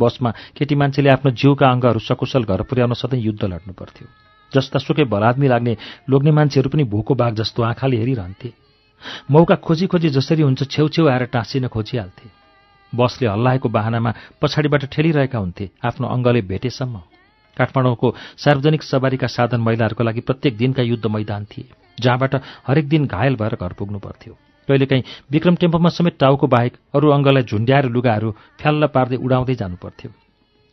बसमा केटी मान्छेले आफ्नो जिउका अङ्गहरू सकुशल घर पुर्याउन सधैँ युद्ध लड्नु पर्थ्यो जस्ता सुकै भलादमी लाग्ने लोग्ने मान्छेहरू पनि भोको बाघ जस्तो आँखाले हेरिरहन्थे मौका खोजी खोजी जसरी हुन्छ छेउछेउ आएर टाँसिन खोजिहाल्थे बसले हल्लाएको बाहनामा पछाडिबाट ठेलिरहेका हुन्थे आफ्नो अङ्गले भेटेसम्म काठमाडौँको सार्वजनिक सवारीका साधन महिलाहरूको लागि प्रत्येक दिनका युद्ध मैदान थिए जहाँबाट हरेक दिन घायल भएर घर पुग्नु पर्थ्यो कहिलेकाहीँ विक्रम टेम्पोमा समेत टाउको बाहेक अरू अङ्गलाई झुन्ड्याएर लुगाहरू फ्याल्ल पार्दै उडाउँदै जानुपर्थ्यो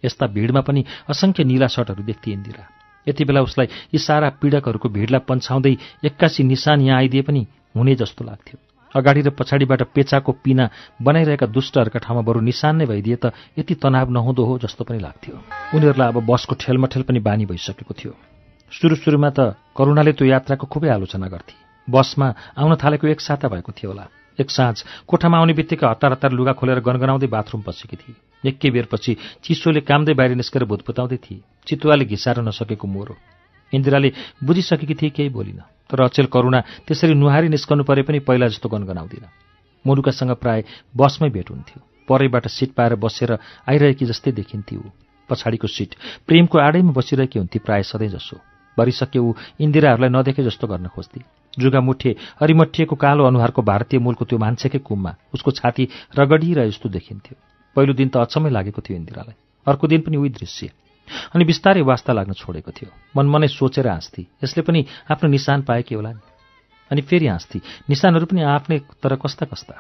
यस्ता भिडमा पनि असङ्ख्य निला सर्टहरू देख्थे इन्दिरा यति बेला उसलाई यी सारा पीडकहरूको भिडलाई पन्छाउँदै एक्कासी निशान यहाँ आइदिए पनि हुने जस्तो लाग्थ्यो अगाडि र पछाडिबाट पेचाको पिना बनाइरहेका दुष्टहरूका ठाउँमा बरु निशान नै भइदिए त यति तनाव नहुँदो हो जस्तो पनि लाग्थ्यो उनीहरूलाई अब बसको ठेलमठेल पनि बानी भइसकेको थियो सुरु सुरुमा त करुणाले त्यो यात्राको खुबै आलोचना गर्थे बसमा आउन थालेको एक साता भएको थियो होला एक साँझ कोठामा आउने बित्तिकै हतार हतार लुगा खोलेर गनगनाउँदै बाथरुम पसेकी थिए बेर बेरपछि चिसोले कामदै बाहिर निस्केर भुतपुताउँदै थिए चितुवाले घिसार नसकेको मोरो इन्दिराले बुझिसकेकी थिए केही बोलिन तर अचेल करुणा त्यसरी नुहारी निस्कनु परे पनि पहिला जस्तो गनगनाउँदिन मुरुकासँग प्राय बसमै भेट हुन्थ्यो परैबाट सिट पाएर बसेर आइरहेकी जस्तै देखिन्थ्यो पछाडिको सिट प्रेमको आडैमा बसिरहेकी हुन्थे प्राय सधैँ जसो भरिसके ऊ इन्दिराहरूलाई नदेखे जस्तो गर्न खोज्थे जुगा मुठे हरिमठिएको कालो अनुहारको भारतीय मूलको त्यो मान्छेकै कुममा उसको छाती रगडिरहे जस्तो देखिन्थ्यो पहिलो दिन त अचम्मै लागेको थियो इन्दिरालाई अर्को दिन पनि उही दृश्य अनि बिस्तारै वास्ता लाग्न छोडेको थियो मनमनै सोचेर हाँस्थे यसले पनि आफ्नो निशान पाए पाएकी होला नि अनि फेरि हाँस्थे निशानहरू पनि आफ्नै तर कस्ता कस्ता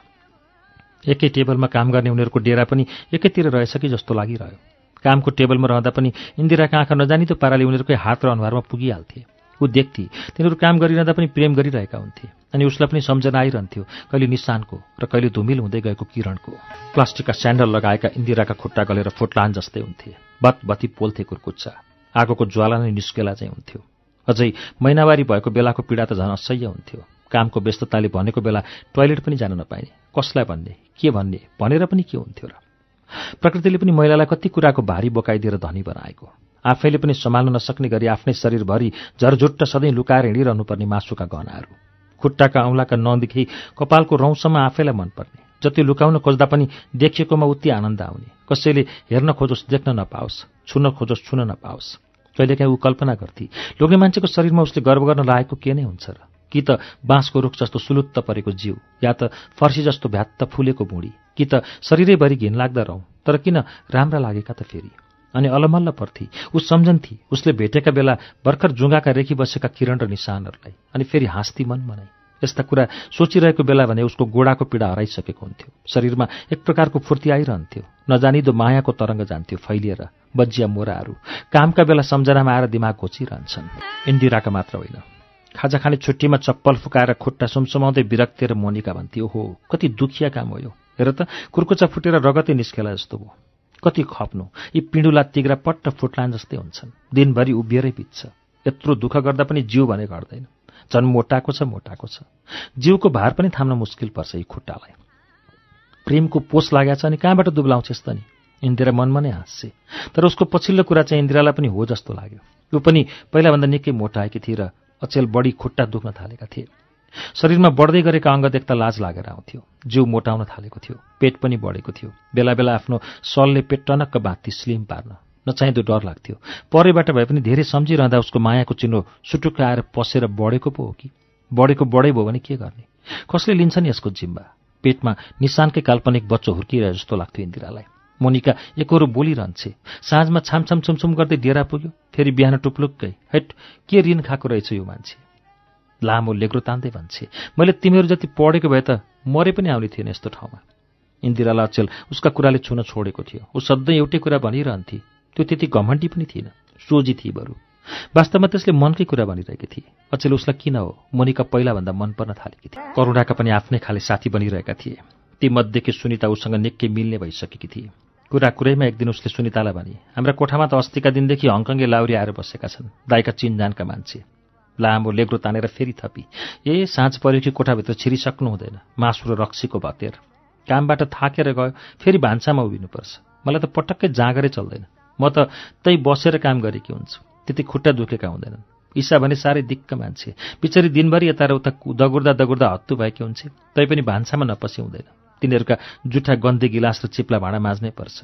एकै टेबलमा काम गर्ने उनीहरूको डेरा पनि एकैतिर रहेछ कि जस्तो लागिरह्यो कामको टेबलमा रहँदा पनि इन्दिराको आँखा नजानी त्यो पाराले उनीहरूकै हात र अनुहारमा पुगिहाल्थे ऊ देख्थे तिनीहरू काम गरिरहँदा पनि प्रेम गरिरहेका हुन्थे अनि उसलाई पनि सम्झना आइरहन्थ्यो कहिले निशानको र कहिले धुमिल हुँदै गएको किरणको प्लास्टिकका स्यान्डल लगाएका इन्दिराका खुट्टा गलेर फुटलान जस्तै हुन्थे बत बत्ती पोल्थे कुर्कुच्चा आगोको ज्वाला नै निस्केला चाहिँ हुन्थ्यो अझै महिनावारी भएको बेलाको पीडा त झन् असह्य हुन्थ्यो कामको व्यस्तताले भनेको बेला टोयलेट पनि जान नपाइने कसलाई भन्ने के भन्ने भनेर पनि के हुन्थ्यो र प्रकृतिले पनि महिलालाई कति कुराको भारी बोकाइदिएर धनी बनाएको आफैले पनि सम्हाल्न नसक्ने गरी आफ्नै शरीरभरि झरझुट्ट सधैँ लुकाएर हिँडिरहनुपर्ने मासुका गहनाहरू खुट्टाका औँलाका नदेखि कपालको रौँसम्म आफैलाई मनपर्ने जति लुकाउन खोज्दा पनि देखिएकोमा उति आनन्द आउने कसैले हेर्न खोजोस् देख्न नपाओस् छुन खोजोस् छुन नपाओस् कहिलेकाहीँ ऊ कल्पना गर्थे लोग्ने मान्छेको शरीरमा उसले गर्व गर्न लागेको के नै हुन्छ र कि त बाँसको रुख जस्तो सुलुत्त परेको जिउ या त फर्सी जस्तो भ्यात्त फुलेको भुँडी कि त शरीरैभरि घिनलाग्दा रहँ तर किन राम्रा लागेका त फेरि अनि अलमल्ल पर्थे ऊ सम्झन्थी उसले भेटेका बेला भर्खर जुङ्गाका रेखी बसेका किरण र निशानहरूलाई अनि फेरि हाँस्ती मन मनाई यस्ता कुरा सोचिरहेको बेला भने उसको गोडाको पीडा हराइसकेको हुन्थ्यो शरीरमा एक प्रकारको फुर्ती आइरहन्थ्यो नजानिदो मायाको तरङ्ग जान्थ्यो फैलिएर बजिया मोराहरू कामका बेला सम्झनामा आएर दिमाग घोचिरहन्छन् इन्दिराका मात्र होइन खाजा खाने छुट्टीमा चप्पल फुकाएर खुट्टा सुमसुमाउँदै विरक्तिर मोनिका भन्थे ओहो कति दुखिया काम हो यो हेर त कुर्कुचा फुटेर रगतै निस्केला जस्तो भयो कति खप्नु यी पिँडुला तिग्रा पट्ट फुट्लान जस्तै हुन्छन् दिनभरि उभिएरै बित्छ यत्रो दुःख गर्दा पनि जिउ भने घट्दैन झन् मोटाको छ मोटाको छ जिउको भार पनि थाम्न मुस्किल पर्छ यी खुट्टालाई प्रेमको पोस लागेको छ अनि कहाँबाट दुब्लाउँछेस् त नि इन्दिरा मनमा नै हाँस्छे तर उसको पछिल्लो कुरा चाहिँ इन्दिरालाई पनि हो जस्तो लाग्यो यो पनि पहिलाभन्दा निकै मोटाएकी थिए र अचेल बढी खुट्टा दुख्न थालेका थिए शरीरमा बढ्दै गरेका अङ्ग देख्दा लाज लागेर आउँथ्यो जिउ मोटाउन थालेको थियो पेट पनि बढेको थियो बेला बेला आफ्नो सलले पेट टनक्क बाँकी स्लिम पार्न नचाहिँदो डर लाग्थ्यो परेबाट भए पनि धेरै सम्झिरहँदा उसको मायाको चिनो सुटुक्क आएर पसेर बढेको पो हो कि बढेको बढै भयो भने के गर्ने कसले लिन्छ नि यसको जिम्बा पेटमा निशानकै काल्पनिक बच्चो हुर्किरहे जस्तो लाग्थ्यो इन्दिरालाई मोनिका एकहरू बोलिरहन्छे साँझमा छामछाम छुमछुम गर्दै डेरा पुग्यो फेरि बिहान टुप्लुक्कै हैट के ऋण खाएको रहेछ यो मान्छे लामो लेग्रो तान्दै भन्छे मैले तिमीहरू जति पढेको भए त मरे पनि आउने थिएन यस्तो ठाउँमा इन्दिरालाई अचेल उसका कुराले छुन छोडेको थियो ऊ सधैँ एउटै कुरा भनिरहन्थे त्यो त्यति घमण्डी पनि थिएन सोझी थिए बरु वास्तवमा त्यसले मनकै कुरा भनिरहेकी थिए अचेल उसलाई किन हो मोनिका पहिलाभन्दा मन पर्न थालेकी थिए करुणाका पनि आफ्नै खाले साथी बनिरहेका थिए ती मध्येकी सुनिता उसँग निकै मिल्ने भइसकेकी थिए कुरा कुरैमा एक दिन उसले सुनितालाई भने हाम्रा कोठामा त अस्तिका दिनदेखि हङकङ्गे लाउरी आएर बसेका छन् दाईका चिनजानका मान्छे लामो लेग्रो तानेर फेरि थपी ए साँझ पऱ्यो कि कोठाभित्र छिरिसक्नु हुँदैन मासु र रक्सीको भतेर कामबाट थाकेर गयो फेरि भान्सामा उभिनुपर्छ मलाई त पटक्कै जाँगरै चल्दैन म त त्यही बसेर काम गरेकी हुन्छु त्यति खुट्टा दुखेका हुँदैनन् इसा भने साह्रै दिक्क मान्छे बिचरी दिनभरि यता र उता दगुर्दा दगुर्दा हत्तु भएकी हुन्छे तैपनि भान्सामा नपसी हुँदैन तिनीहरूका जुठा गन्दे गिलास र चिप्ला भाँडा माझ्नै पर्छ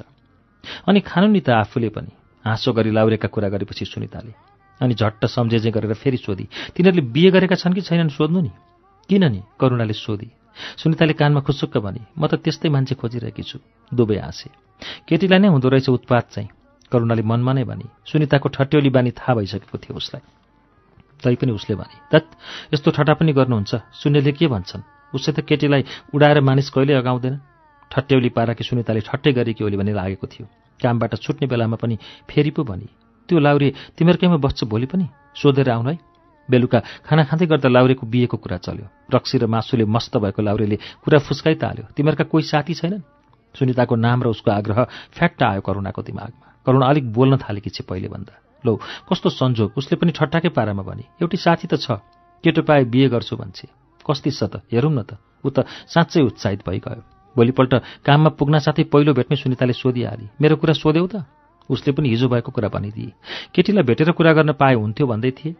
अनि खानु नि त आफूले पनि हाँसो गरी लाउरेका कुरा गरेपछि सुनिताले अनि झट्ट सम्झेजे गरेर फेरि सोधी तिनीहरूले बिहे गरेका छन् कि छैनन् सोध्नु नि किन नि करुणाले सोधी सुनिताले कानमा खुसुक्क भने म त त्यस्तै मान्छे खोजिरहेकी छु दुवै हाँसे केटीलाई नै हुँदो रहेछ उत्पात चाहिँ करुणाले मनमा नै भने सुनिताको ठट्यौली बानी थाहा भइसकेको थियो उसलाई तै पनि उसले भने तत् यस्तो ठटा पनि गर्नुहुन्छ सुन्यले के भन्छन् उसले त केटीलाई उडाएर मानिस कहिले अगाउँदैन ठट्टेउली पाराकी सुनिताले ठट्टै गरेकी ओली भने लागेको थियो कामबाट छुट्ने बेलामा पनि फेरि पो भनी त्यो लाउरे तिमीहरूकैमा बस्छ भोलि पनि सोधेर आउन है बेलुका खाना खाँदै गर्दा लाउरेको बिहेको कुरा चल्यो रक्सी र मासुले मस्त भएको लाउरेले कुरा फुस्काइ हाल्यो तिमीहरूका कोही साथी छैनन् सुनिताको नाम र उसको आग्रह फ्याट्टा आयो करुणाको दिमागमा करुणा अलिक बोल्न थालेकी छ पहिले भन्दा लौ कस्तो संजोग उसले पनि ठट्टाकै पारामा भने एउटी साथी त छ केटो पाए बिहे गर्छु भन्छे कस्ती छ त हेरौँ न त ऊ त साँच्चै उत्साहित भइगयो भोलिपल्ट काममा पुग्न साथै पहिलो भेट्ने सुनिताले सोधिहाले मेरो कुरा सोध्यौ त उसले पनि हिजो भएको कुरा भनिदिए केटीलाई भेटेर कुरा गर्न पाए हुन्थ्यो भन्दै थिए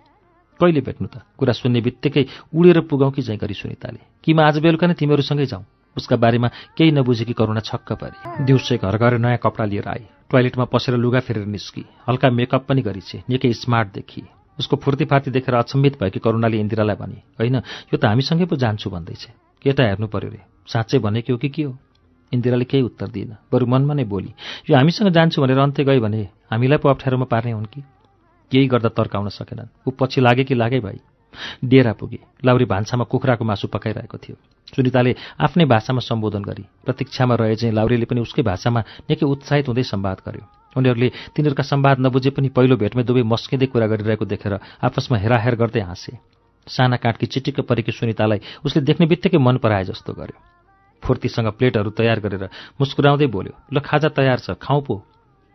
कहिले भेट्नु त कुरा सुन्ने बित्तिकै उडेर पुगौँ कि जै गरी सुनिताले कि म आज बेलुका नै तिमीहरूसँगै जाउँ उसका बारेमा केही नबुझेकी करुणा छक्क परे दिउँसै घर गएर नयाँ कपडा लिएर आए टोयलेटमा पसेर लुगा फेरेर निस्की हल्का मेकअप पनि गरिछे निकै स्मार्ट देखिए उसको फुर्तीफार्ती देखेर अचम्बित भएकी करुणाले इन्दिरालाई भने होइन यो त हामीसँगै पो जान्छु भन्दैछ केटा हेर्नु पर्यो रे साँच्चै भने हो कि के हो इन्दिराले केही उत्तर दिएन बरु मनमा नै बोली यो हामीसँग जान्छु भनेर अन्त्य गयो भने हामीलाई पो अप्ठ्यारोमा पार्ने हुन् कि केही गर्दा तर्काउन सकेनन् ऊ पछि लागे कि लागे भाइ डेरा पुगे लाउरी भान्सामा कुखुराको मासु पकाइरहेको थियो सुनिताले आफ्नै भाषामा सम्बोधन गरी प्रतीक्षामा रहे चाहिँ लाउरीले पनि उसकै भाषामा निकै उत्साहित हुँदै सम्वाद गर्यो उनीहरूले तिनीहरूका सम्वाद नबुझे पनि पहिलो भेटमै दुवै मस्किँदै कुरा गरिरहेको देखेर आपसमा हेराहेर गर्दै हाँसे साना काँटकी चिटिक्क परेकी सुनितालाई उसले देख्ने बित्तिकै मन पराए जस्तो गर्यो फुर्तीसँग प्लेटहरू तयार गरेर मुस्कुराउँदै बोल्यो ल खाजा तयार छ खाउँ पो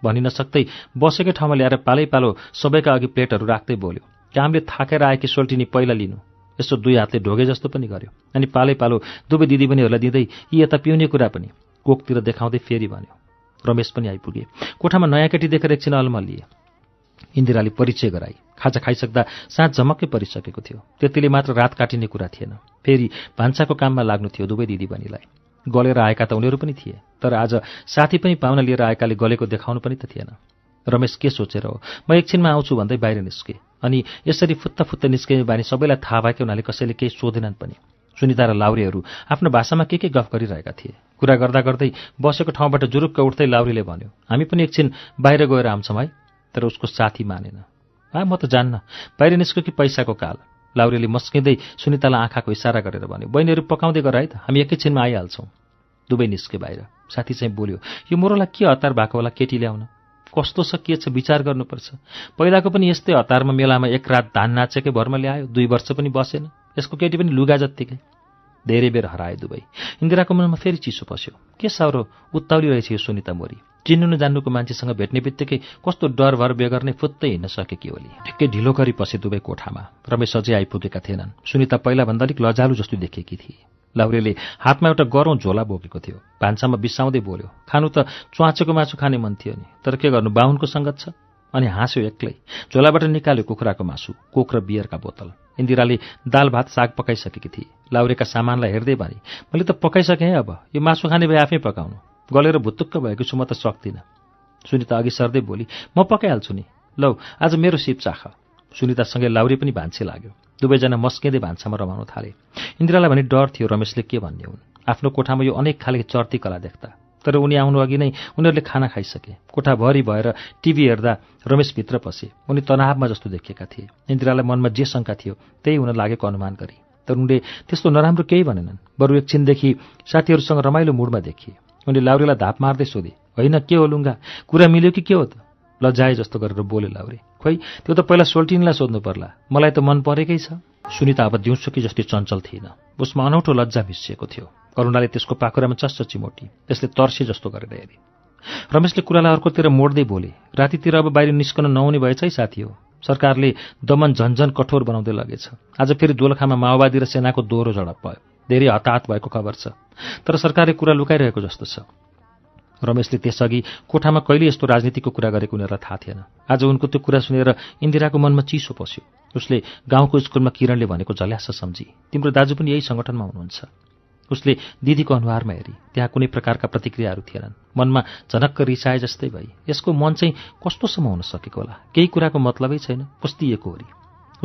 भनिन सक्दै बसेकै ठाउँमा ल्याएर पालै पालो सबैका अघि प्लेटहरू राख्दै बोल्यो कामले थाकेर आएकी सोल्टिनी पहिला लिनु यसो दुई हातले ढोगे जस्तो पनि गर्यो अनि पालै पालो दुवै दिदीबहिनीहरूलाई दिँदै यी यता पिउने कुरा पनि कोकतिर देखाउँदै फेरि भन्यो रमेश पनि आइपुगे कोठामा नयाँ केटी देखेर एकछिन लिए इन्दिराले परिचय गराई खाजा खाइसक्दा साँझ झमक्कै परिसकेको थियो त्यतिले मात्र रात काटिने कुरा थिएन फेरि भान्साको काममा लाग्नु थियो दुवै दिदीबहिनीलाई गलेर आएका त उनीहरू पनि थिए तर आज साथी पनि पाहुना लिएर आएकाले गलेको देखाउनु पनि त थिएन रमेश के सोचेर हो म एकछिनमा आउँछु भन्दै बाहिर निस्केँ अनि यसरी फुत्ता फुत्ता निस्किने बानी सबैलाई थाहा भएकै हुनाले कसैले केही सोधेनन् पनि सुनिता र लाउरीहरू आफ्नो भाषामा के के गफ गरिरहेका थिए कुरा गर्दा गर्दै बसेको ठाउँबाट जुरुक्क उठ्दै लाउरीले भन्यो हामी पनि एकछिन बाहिर गएर आउँछौँ है तर उसको साथी मानेन आ म त जान्न बाहिर निस्क्यो कि पैसाको काल लाउरीले मस्किँदै सुनितालाई आँखाको इसारा गरेर भन्यो बहिनीहरू पकाउँदै गर है त हामी एकैछिनमा आइहाल्छौँ दुवै निस्के बाहिर साथी चाहिँ बोल्यो यो मोरोलाई के हतार भएको होला केटी ल्याउन कस्तो छ के छ विचार गर्नुपर्छ पहिलाको पनि यस्तै हतारमा मेलामा एक रात धान नाचेकै भरमा ल्यायो दुई वर्ष पनि बसेन यसको केटी पनि लुगा जत्तिकै धेरै बेर हराए दुवै इन्दिराको मनमा फेरि चिसो पस्यो के साह्रो रहेछ यो सुनिता मोरी चिन्नु नजान्नुको मान्छेसँग भेट्ने बित्तिकै कस्तो डर भर बेगर्ने फुत्तै हिँड्न सकेकी ओली ठिक्कै ढिलो गरी पसे दुवै कोठामा रमेश अझै आइपुगेका थिएनन् सुनिता पहिलाभन्दा अलिक लजालु जस्तो देखेकी थिए लाहुरेले हातमा एउटा गरौँ झोला बोकेको थियो भान्सामा बिसाउँदै बोल्यो खानु त च्वाचेको मासु खाने मन थियो नि तर के गर्नु बाहुनको सङ्गत छ अनि हाँस्यो एक्लै झोलाबाट निकाल्यो कुखुराको मासु कोक र बियरका बोतल इन्दिराले दाल भात साग पकाइसकेकी थिए लाउरेका सामानलाई हेर्दै भने मैले त पकाइसकेँ अब यो मासु खाने भए आफै पकाउनु गलेर भुत्तुक्क भएको छु म त सक्दिनँ सुनिता अघि सर्दै बोली म पकाइहाल्छु नि लौ आज मेरो सिप चाख सुनितासँगै लाउरे पनि भान्से लाग्यो दुवैजना मस्किँदै भान्सामा रमाउन थाले इन्दिरालाई भने डर थियो रमेशले के भन्ने हुन् आफ्नो कोठामा यो अनेक खाले चर्ती कला देख्दा तर उनी आउनु अघि नै उनीहरूले खाना खाइसके कोठाभरि भएर टिभी हेर्दा रमेश भित्र पसे उनी तनावमा जस्तो देखिएका थिए इन्दिरालाई मनमा जे शङ्का थियो त्यही हुन लागेको अनुमान गरे तर उनले त्यस्तो नराम्रो केही भनेनन् बरु एकछिनदेखि साथीहरूसँग रमाइलो मुडमा देखिए उनले लाउरेलाई धाप मार्दै सोधे होइन के हो लुङ्गा कुरा मिल्यो कि के हो त लजाए जस्तो गरेर बोले लाउरे खोइ त्यो त पहिला सोल्टिनलाई सोध्नु पर्ला मलाई त मन परेकै छ सुनिता अब कि जस्तै चञ्चल थिएन उसमा अनौठो लज्जा मिसिएको थियो करुणाले त्यसको पाखुरामा चस्च चिमोटी त्यसले तर्से जस्तो गरेर हेरे रमेशले कुरालाई अर्कोतिर मोड्दै बोले रातितिर अब बाहिर निस्कन नहुने भएछ है साथी हो सरकारले दमन झन्झन कठोर बनाउँदै लगेछ आज फेरि दोलखामा माओवादी र सेनाको दोहोरो झडप भयो धेरै हताहत भएको खबर छ तर सरकारले कुरा लुकाइरहेको जस्तो छ रमेशले त्यसअघि कोठामा कहिले यस्तो राजनीतिको कुरा गरेको उनीहरूलाई थाहा थिएन आज उनको त्यो कुरा सुनेर इन्दिराको मनमा चिसो पस्यो उसले गाउँको स्कुलमा किरणले भनेको झल्यास सम्झी तिम्रो दाजु पनि यही सङ्गठनमा हुनुहुन्छ उसले दिदीको अनुहारमा हेरी त्यहाँ कुनै प्रकारका प्रतिक्रियाहरू थिएनन् मनमा झनक्क रिसाए जस्तै भई यसको मन चाहिँ कस्तोसम्म हुन सकेको होला केही कुराको मतलबै छैन पुस्तिएको हो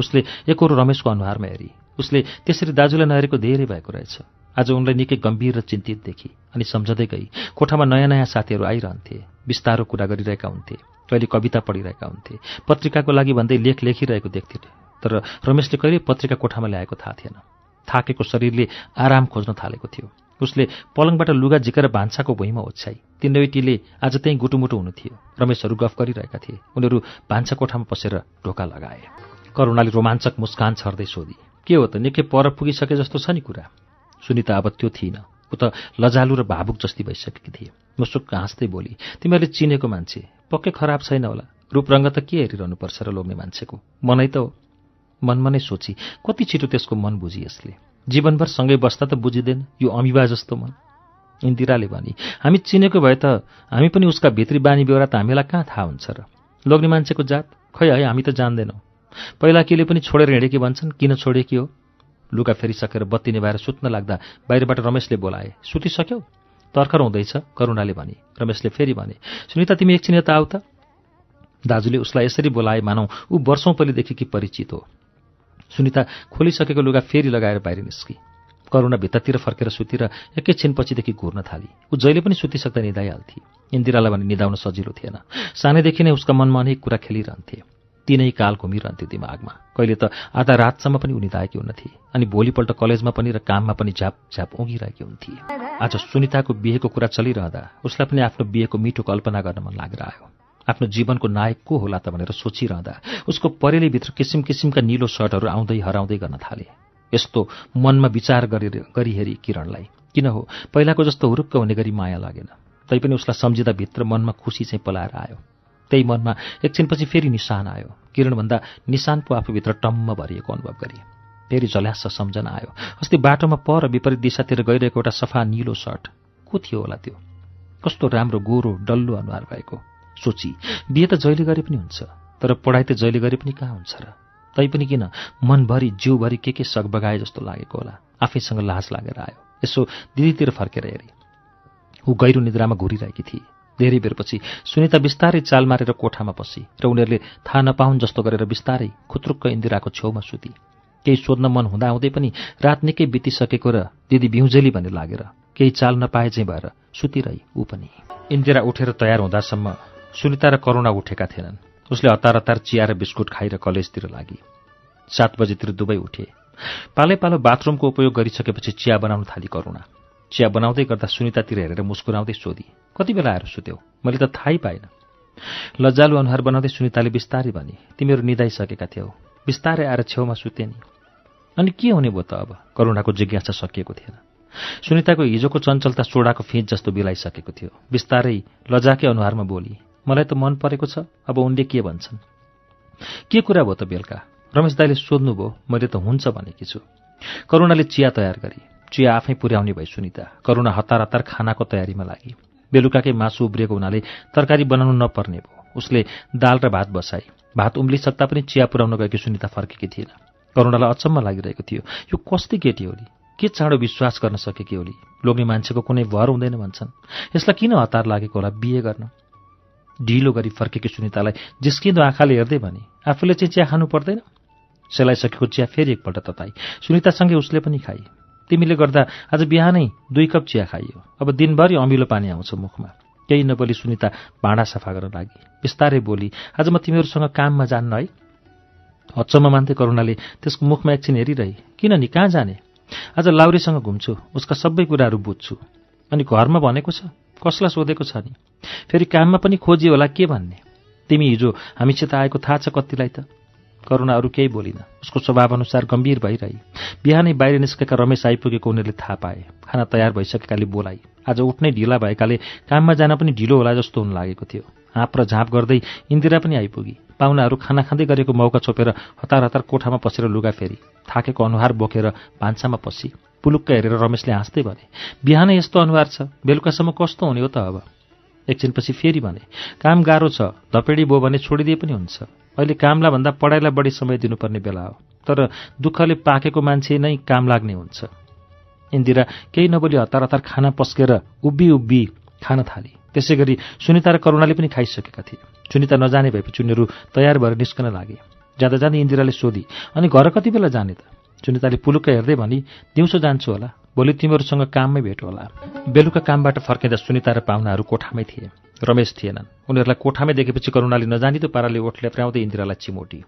उसले एकहोरो रमेशको अनुहारमा हेरी उसले त्यसरी दाजुलाई नहेरेको धेरै भएको रहेछ आज उनलाई निकै गम्भीर र चिन्तित देखे अनि सम्झँदै गई कोठामा नयाँ नयाँ साथीहरू आइरहन्थे बिस्तारो कुरा गरिरहेका हुन्थे कहिले कविता पढिरहेका हुन्थे पत्रिकाको लागि भन्दै लेख लेखिरहेको देख्थे तर रमेशले कहिले पत्रिका कोठामा ल्याएको थाहा थिएन थाकेको शरीरले आराम खोज्न थालेको थियो उसले पलङबाट लुगा झिकेर भान्साको भुइँमा ओछ्याई तिनैटीले आज त्यहीँ गुटुमुटु हुनु थियो रमेशहरू गफ गरिरहेका थिए उनीहरू भान्सा कोठामा पसेर ढोका लगाए करुणाले रोमाञ्चक मुस्कान छर्दै सोधी के हो त निकै पर पुगिसके जस्तो छ नि कुरा सुनिता अब त्यो थिइन ऊ त लजालु र भावुक जस्ती भइसकेकी थिए मुसुक हाँस्दै बोली तिमीहरूले चिनेको मान्छे पक्कै खराब छैन होला रूपरङ्ग त के हेरिरहनुपर्छ र लोग्ने मान्छेको मनै त हो मनमा नै सोची कति छिटो त्यसको मन बुझी यसले जीवनभर सँगै बस्दा त बुझिँदैन यो अमिबा जस्तो मन इन्दिराले भने हामी चिनेको भए त हामी पनि उसका भित्री बानी बेहोरा त हामीलाई कहाँ थाहा हुन्छ र लोग्ने मान्छेको जात खै है हामी त जान्दैनौँ पहिला केले पनि छोडेर हिँडेकी भन्छन् किन छोडेकी हो लुगा फेरिसकेर बत्ती निभाएर सुत्न लाग्दा बाहिरबाट रमेशले बोलाए सुतिसक्यौ तर्खर हुँदैछ करुणाले भने रमेशले फेरि भने सुनिता तिमी एकछिन यता आऊ त दाजुले उसलाई यसरी बोलाए मानौ ऊ वर्षौँ पहिलेदेखि कि परिचित हो सुनिता खोलिसकेको लुगा फेरि लगाएर बाहिर निस्की करुणा भित्तातिर फर्केर सुतिर एकैछिनपछिदेखि घुर्न थाली ऊ जहिले पनि सुतिसक्दा निधाइहाल्थे इन्दिरालाई भने निधाउन सजिलो थिएन सानैदेखि नै उसका मनमा अनेक कुरा खेलिरहन्थे तिनै काल घुमिरहन्थ्यो दिमागमा कहिले त आधा रातसम्म पनि उनी दाएकी हुन्थे अनि भोलिपल्ट कलेजमा पनि र काममा पनि झ्याप झ्याप ओगिरहेकी हुन्थे आज सुनिताको बिहेको कुरा चलिरहँदा उसलाई पनि आफ्नो बिहेको मिठो कल्पना गर्न मन लागेर आयो आफ्नो जीवनको नायक को होला त भनेर सोचिरहँदा उसको परेलीभित्र किसिम किसिमका निलो सर्टहरू आउँदै हराउँदै गर्न थाले यस्तो मनमा विचार गरेर गरिहेरी किरणलाई किन हो पहिलाको जस्तो हुरुक्क हुने गरी माया लागेन तैपनि उसलाई सम्झिँदा भित्र मनमा खुसी चाहिँ पलाएर आयो त्यही मनमा एकछिनपछि फेरि निशान आयो किरणभन्दा निशान पो आफूभित्र टम्म भरिएको अनुभव गरे फेरि झल्यास सम्झना आयो अस्ति बाटोमा पर विपरीत दिशातिर गइरहेको एउटा सफा निलो सर्ट को थियो होला त्यो कस्तो राम्रो गोरो डल्लो अनुहार भएको सोची बिहे त जहिले गरे पनि हुन्छ तर पढाइ त जहिले गरे पनि कहाँ हुन्छ र तैपनि किन मनभरि जिउभरि के के बगाए जस्तो लागेको होला आफैसँग लाज लागेर आयो यसो दिदीतिर फर्केर हेरे ऊ गहिरो निद्रामा घुरिरहेकी थिए धेरै बेरपछि सुनिता बिस्तारै चाल मारेर कोठामा पसी र उनीहरूले थाहा नपाउन् जस्तो गरेर बिस्तारै खुत्रुक्क इन्दिराको छेउमा सुती केही सोध्न मन हुँदाहुँदै पनि रात निकै बितिसकेको र दिदी बिउजेली भन्ने लागेर केही चाल नपाए चाहिँ भएर सुतिरहे ऊ पनि इन्दिरा उठेर तयार हुँदासम्म सुनिता र करुणा उठेका थिएनन् उसले हतार हतार चिया र बिस्कुट खाएर कलेजतिर लागि सात बजेतिर दुवै उठे पालै पालो बाथरुमको उपयोग गरिसकेपछि चिया बनाउन थाली करुणा चिया बनाउँदै गर्दा सुनितातिर हेरेर मुस्कुराउँदै सोधी कति बेला आएर सुत्यौ मैले त थाहै पाएन लज्जालु अनुहार बनाउँदै सुनिताले बिस्तारै भने तिमीहरू निधाइसकेका थियौ बिस्तारै आएर छेउमा सुते नि अनि के हुने भयो त अब करुणाको जिज्ञासा सकिएको थिएन सुनिताको हिजोको चञ्चलता सोडाको फेज जस्तो बिलाइसकेको थियो बिस्तारै लजाकै अनुहारमा बोली मलाई त मन परेको छ अब उनले के भन्छन् के कुरा भयो त बेलुका रमेश दाईले सोध्नुभयो मैले त हुन्छ भनेकी छु करुणाले चिया तयार गरे चिया आफै पुर्याउने भए सुनिता करुणा हतार हतार खानाको तयारीमा लागे बेलुकाकै मासु उब्रिएको हुनाले तरकारी बनाउनु नपर्ने भयो उसले दाल र भात बसाए भात उम्लिसक्दा पनि चिया पुर्याउन गएकी सुनिता फर्केकी थिएन करुणालाई अचम्म लागिरहेको थियो यो कस्तो केटी होली के चाँडो विश्वास गर्न सकेकी होली लोग्ने मान्छेको कुनै भर हुँदैन भन्छन् यसलाई किन हतार लागेको होला बिहे गर्न ढिलो गरी फर्केकी सुनितालाई जिस्किँदो आँखाले हेर्दै भने आफूले चाहिँ चिया खानु पर्दैन सेलाइसकेको चिया फेरि एकपल्ट तताई सुनितासँगै उसले पनि खाए तिमीले गर्दा आज बिहानै दुई कप चिया खाइयो अब दिनभरि अमिलो पानी आउँछ मुखमा केही नबोली सुनिता भाँडा सफा गर्न लागि बिस्तारै बोली आज म तिमीहरूसँग काममा जान्न है अचम्म मान्थे करुणाले त्यसको मुखमा एकछिन हेरिरहे किन नि कहाँ जाने आज लाउरीसँग घुम्छु उसका सबै कुराहरू बुझ्छु अनि घरमा भनेको छ कसलाई सोधेको छ नि फेरि काममा पनि खोजियो होला के भन्ने तिमी हिजो हामीसित आएको थाहा छ कतिलाई त करुणा अरू केही बोलिन उसको स्वभाव अनुसार गम्भीर भइरहे बिहानै बाहिर निस्केका रमेश आइपुगेको उनीहरूले थाहा पाए खाना तयार भइसकेकाले बोलाइ आज उठ्नै ढिला भएकाले काममा जान पनि ढिलो होला जस्तो हुन लागेको थियो हाँप र झाँप गर्दै इन्दिरा पनि आइपुगी पाहुनाहरू खाना खाँदै गरेको मौका छोपेर हतार हतार कोठामा पसेर लुगा फेरि थाकेको अनुहार बोकेर भान्सामा पसी पुलुक्क हेरेर रमेशले हाँस्दै भने बिहानै यस्तो अनुहार छ बेलुकासम्म कस्तो हुने हो त अब एकछिनपछि फेरि भने काम गाह्रो छ धपेडी भयो भने छोडिदिए पनि हुन्छ अहिले कामलाई भन्दा पढाइलाई बढी समय दिनुपर्ने बेला हो तर दुःखले पाकेको मान्छे नै काम लाग्ने हुन्छ इन्दिरा केही नबोली हतार हतार खाना पस्केर उब्बी उब्बी खान थाले त्यसै गरी सुनिता र करुणाले पनि खाइसकेका थिए सुनिता नजाने भएपछि उनीहरू तयार भएर निस्कन लागे जाँदा जाँदै इन्दिराले सोधी अनि घर कति बेला जाने त सुनिताले पुलुक्क हेर्दै भनी दिउँसो जान्छु होला भोलि तिमीहरूसँग काममै भेट होला बेलुका कामबाट फर्किँदा सुनिता र पाहुनाहरू कोठामै थिए रमेश थिएनन् उनीहरूलाई कोठामै देखेपछि करुणाले नजानिदो पाराले ओठले प्याउँदै इन्दिरालाई चिमोटी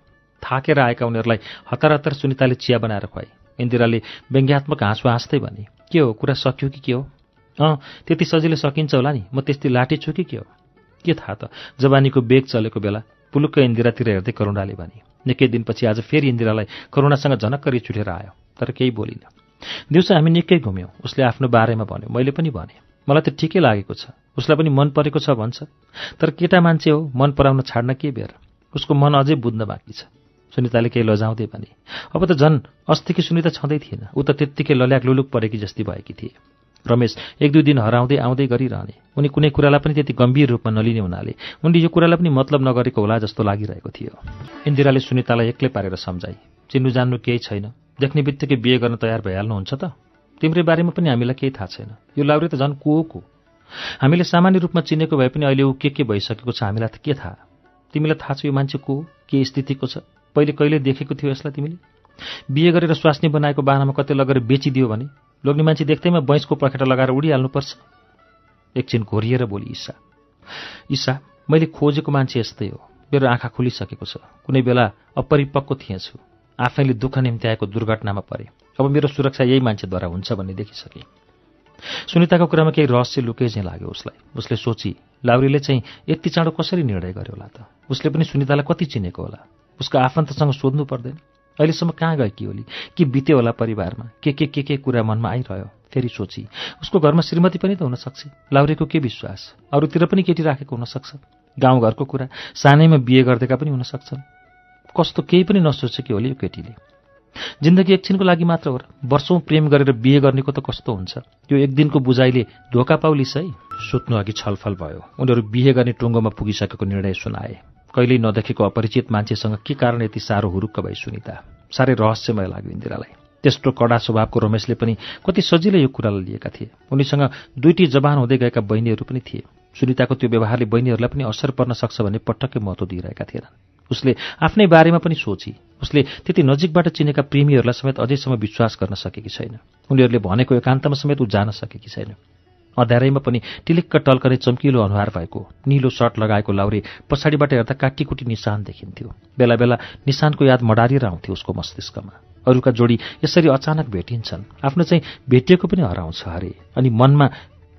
थाकेर आएका उनीहरूलाई हतार हतार सुनिताले चिया बनाएर खुवाए इन्दिराले व्यङ्ग्यात्मक हाँसो हाँस्दै भने के हो कुरा सक्यो कि के हो अँ त्यति सजिलै सकिन्छ होला नि म त्यस्तै लाटे छु कि के हो के थाहा त जवानीको बेग चलेको बेला पुलुक्क इन्दिरातिर हेर्दै करुणाले भने निकै दिनपछि आज फेरि इन्दिरालाई करुणासँग झनक्करी छुटेर आयो तर केही बोलिनँ दिउँसो हामी निकै घुम्यौँ उसले आफ्नो बारेमा भन्यो मैले पनि भने मलाई त ठिकै लागेको छ उसलाई पनि मन परेको छ भन्छ तर केटा मान्छे हो मन पराउन छाड्न के बेर उसको मन अझै बुझ्न बाँकी छ सुनिताले केही लजाउँदै भने अब त झन् अस्तिकी सुनिता छँदै थिएन ऊ त त्यत्तिकै लल्याक लुलुक परेकी जस्तै भएकी थिए रमेश एक दुई दिन हराउँदै आउँदै गरिरहने उनी कुनै कुरालाई पनि त्यति गम्भीर रूपमा नलिने हुनाले उनले यो कुरालाई पनि मतलब नगरेको होला जस्तो लागिरहेको थियो इन्दिराले सुनितालाई एक्लै पारेर सम्झाई चिन्नु जान्नु केही छैन देख्ने बित्तिकै बिहे गर्न तयार भइहाल्नुहुन्छ त तिम्रै बारेमा पनि हामीलाई केही थाहा छैन यो लाउरे त झन् को को हामीले सामान्य रूपमा चिनेको भए पनि अहिले ऊ के के भइसकेको छ हामीलाई त के थाहा तिमीलाई थाहा छ यो मान्छे को के स्थितिको छ पहिले कहिले देखेको थियो यसलाई तिमीले बिहे गरेर स्वास्नी बनाएको बाहनामा कतै लगेर बेचिदियो भने लोग्ने मान्छे देख्दैमा बैंसको पखेटा लगाएर उडिहाल्नुपर्छ एकछिन घोरिएर बोली ईसा ईसा मैले खोजेको मान्छे यस्तै हो मेरो आँखा खुलिसकेको छ कुनै बेला अपरिपक्व थिएछु आफैले दुःख निम्त्याएको दुर्घटनामा परे अब मेरो सुरक्षा यही मान्छेद्वारा हुन्छ भन्ने देखिसके सुनिताको कुरामा केही रहस्य लुकै चाहिँ लाग्यो उसलाई उसले सोची लाउरीले चाहिँ यति चाँडो कसरी निर्णय गर्यो होला त उसले पनि सुनितालाई कति चिनेको होला उसको आफन्तसँग सोध्नु पर्दैन अहिलेसम्म कहाँ गए कि होली कि बित्यो होला परिवारमा के के के के कुरा मनमा आइरह्यो फेरि सोची उसको घरमा श्रीमती पनि त हुनसक्छ लाउरेको के विश्वास अरूतिर पनि केटी राखेको हुनसक्छ गाउँघरको कुरा सानैमा बिहे गरिदिएका पनि हुनसक्छन् कस्तो केही पनि नसोचेकी होली यो केटीले जिन्दगी एकछिनको लागि मात्र हो र वर्षौँ प्रेम गरेर बिहे गर्नेको त कस्तो हुन्छ यो एक दिनको बुझाइले धोका है सुत्नु अघि छलफल भयो उनीहरू बिहे गर्ने टुङ्गोमा पुगिसकेको निर्णय सुनाए कहिल्यै नदेखेको अपरिचित मान्छेसँग के कारण यति साह्रो हुरुक्क भई सुनिता साह्रै रहस्यमय लाग्यो इन्दिरालाई त्यस्तो कडा स्वभावको रमेशले पनि कति सजिलै यो कुरालाई लिएका थिए उनीसँग दुईटी जवान हुँदै गएका बहिनीहरू पनि थिए सुनिताको त्यो व्यवहारले बहिनीहरूलाई पनि असर पर्न सक्छ भन्ने पटक्कै महत्त्व दिइरहेका थिएनन् उसले आफ्नै बारेमा पनि सोची उसले त्यति नजिकबाट चिनेका प्रेमीहरूलाई समेत अझैसम्म विश्वास गर्न सकेकी छैन उनीहरूले भनेको एकान्तमा समेत ऊ जान सकेकी छैन अध्यारैमा पनि टिलिक्क टल्कने चम्किलो अनुहार भएको निलो सर्ट लगाएको लाउरे पछाडिबाट हेर्दा काटीकुटी निशान देखिन्थ्यो बेला बेला निशानको याद मडारिएर आउँथ्यो उसको मस्तिष्कमा अरूका जोडी यसरी अचानक भेटिन्छन् आफ्नो चाहिँ भेटिएको पनि हराउँछ हरे अनि मनमा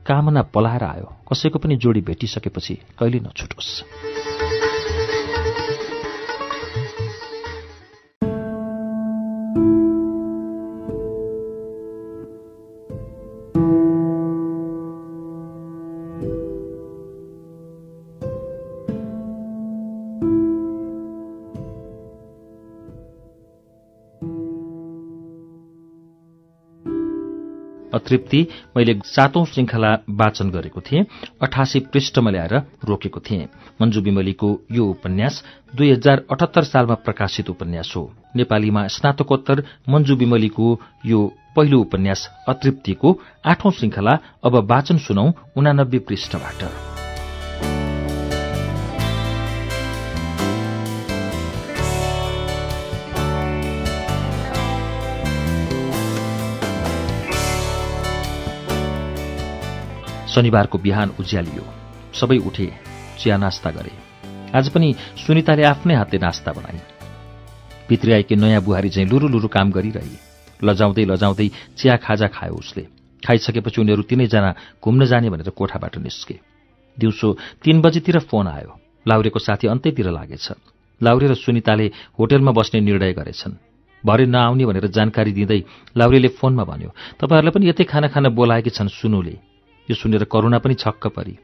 कामना पलाएर आयो कसैको पनि जोडी भेटिसकेपछि कहिले नछुटोस् तृप्ति मैले सातौं श्रृंखला वाचन गरेको थिएँ अठासी पृष्ठमा ल्याएर रोकेको थिएँ मन्जु विमलीको यो उपन्यास दुई हजार अठहत्तर सालमा प्रकाशित उपन्यास हो नेपालीमा स्नातकोत्तर मन्जु विमलीको यो पहिलो उपन्यास अतृप्तिको आठौं श्रृंखला अब वाचन सुनौ उनानब्बे पृष्ठबाट शनिबारको बिहान उज्यालियो सबै उठे चिया नास्ता गरे आज पनि सुनिताले आफ्नै हातले नास्ता बनाए भित्री आएकी नयाँ बुहारी चाहिँ लुरु लुरु काम गरिरहे लजाउँदै लजाउँदै चिया खाजा खायो उसले खाइसकेपछि उनीहरू तिनैजना घुम्न जाने भनेर कोठाबाट निस्के दिउँसो तिन बजीतिर फोन आयो लाउरेको साथी अन्तैतिर लागेछ लाउरे र सुनिताले होटेलमा बस्ने निर्णय गरेछन् भरे नआउने भनेर जानकारी दिँदै लाउरेले फोनमा भन्यो तपाईँहरूलाई पनि यतै खाना खाना बोलाएकी छन् सुनुले यो सुनेर करुणा पनि छक्क परी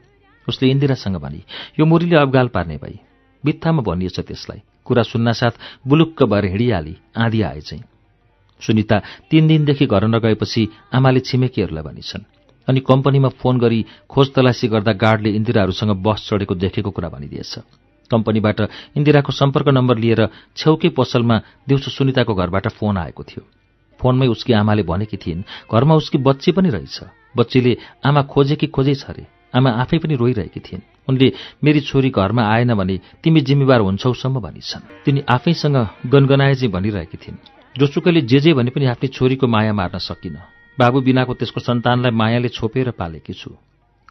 उसले इन्दिरासँग भने यो मुरीले अबगाल पार्ने भई बित्थामा भनिएछ त्यसलाई कुरा सुन्नासाथ बुलुक्क भएर हिँडिहाली आँधी आए चाहिँ सुनिता तीन दिनदेखि घर नगएपछि आमाले छिमेकीहरूलाई भनिन्छन् अनि कम्पनीमा फोन गरी खोज तलासी गर्दा गार्डले इन्दिराहरूसँग बस चढेको देखेको कुरा भनिदिएछ कम्पनीबाट इन्दिराको सम्पर्क नम्बर लिएर छेउकै पसलमा दिउँसो सुनिताको घरबाट फोन आएको थियो फोनमै उसकी आमाले भनेकी थिइन् घरमा उसकी बच्ची पनि रहेछ बच्चीले आमा खोजेकी खोजे छ अरे आमा आफै पनि रोइरहेकी थिइन् उनले मेरी छोरी घरमा आएन भने तिमी जिम्मेवार हुन्छौसम्म भनिन्छन् तिनी आफैसँग गनगनाएजी भनिरहेकी थिइन् जोसुकैले जे जे भने पनि आफ्नै छोरीको माया मार्न सकिन बाबु बिनाको त्यसको सन्तानलाई मायाले छोपेर पालेकी छु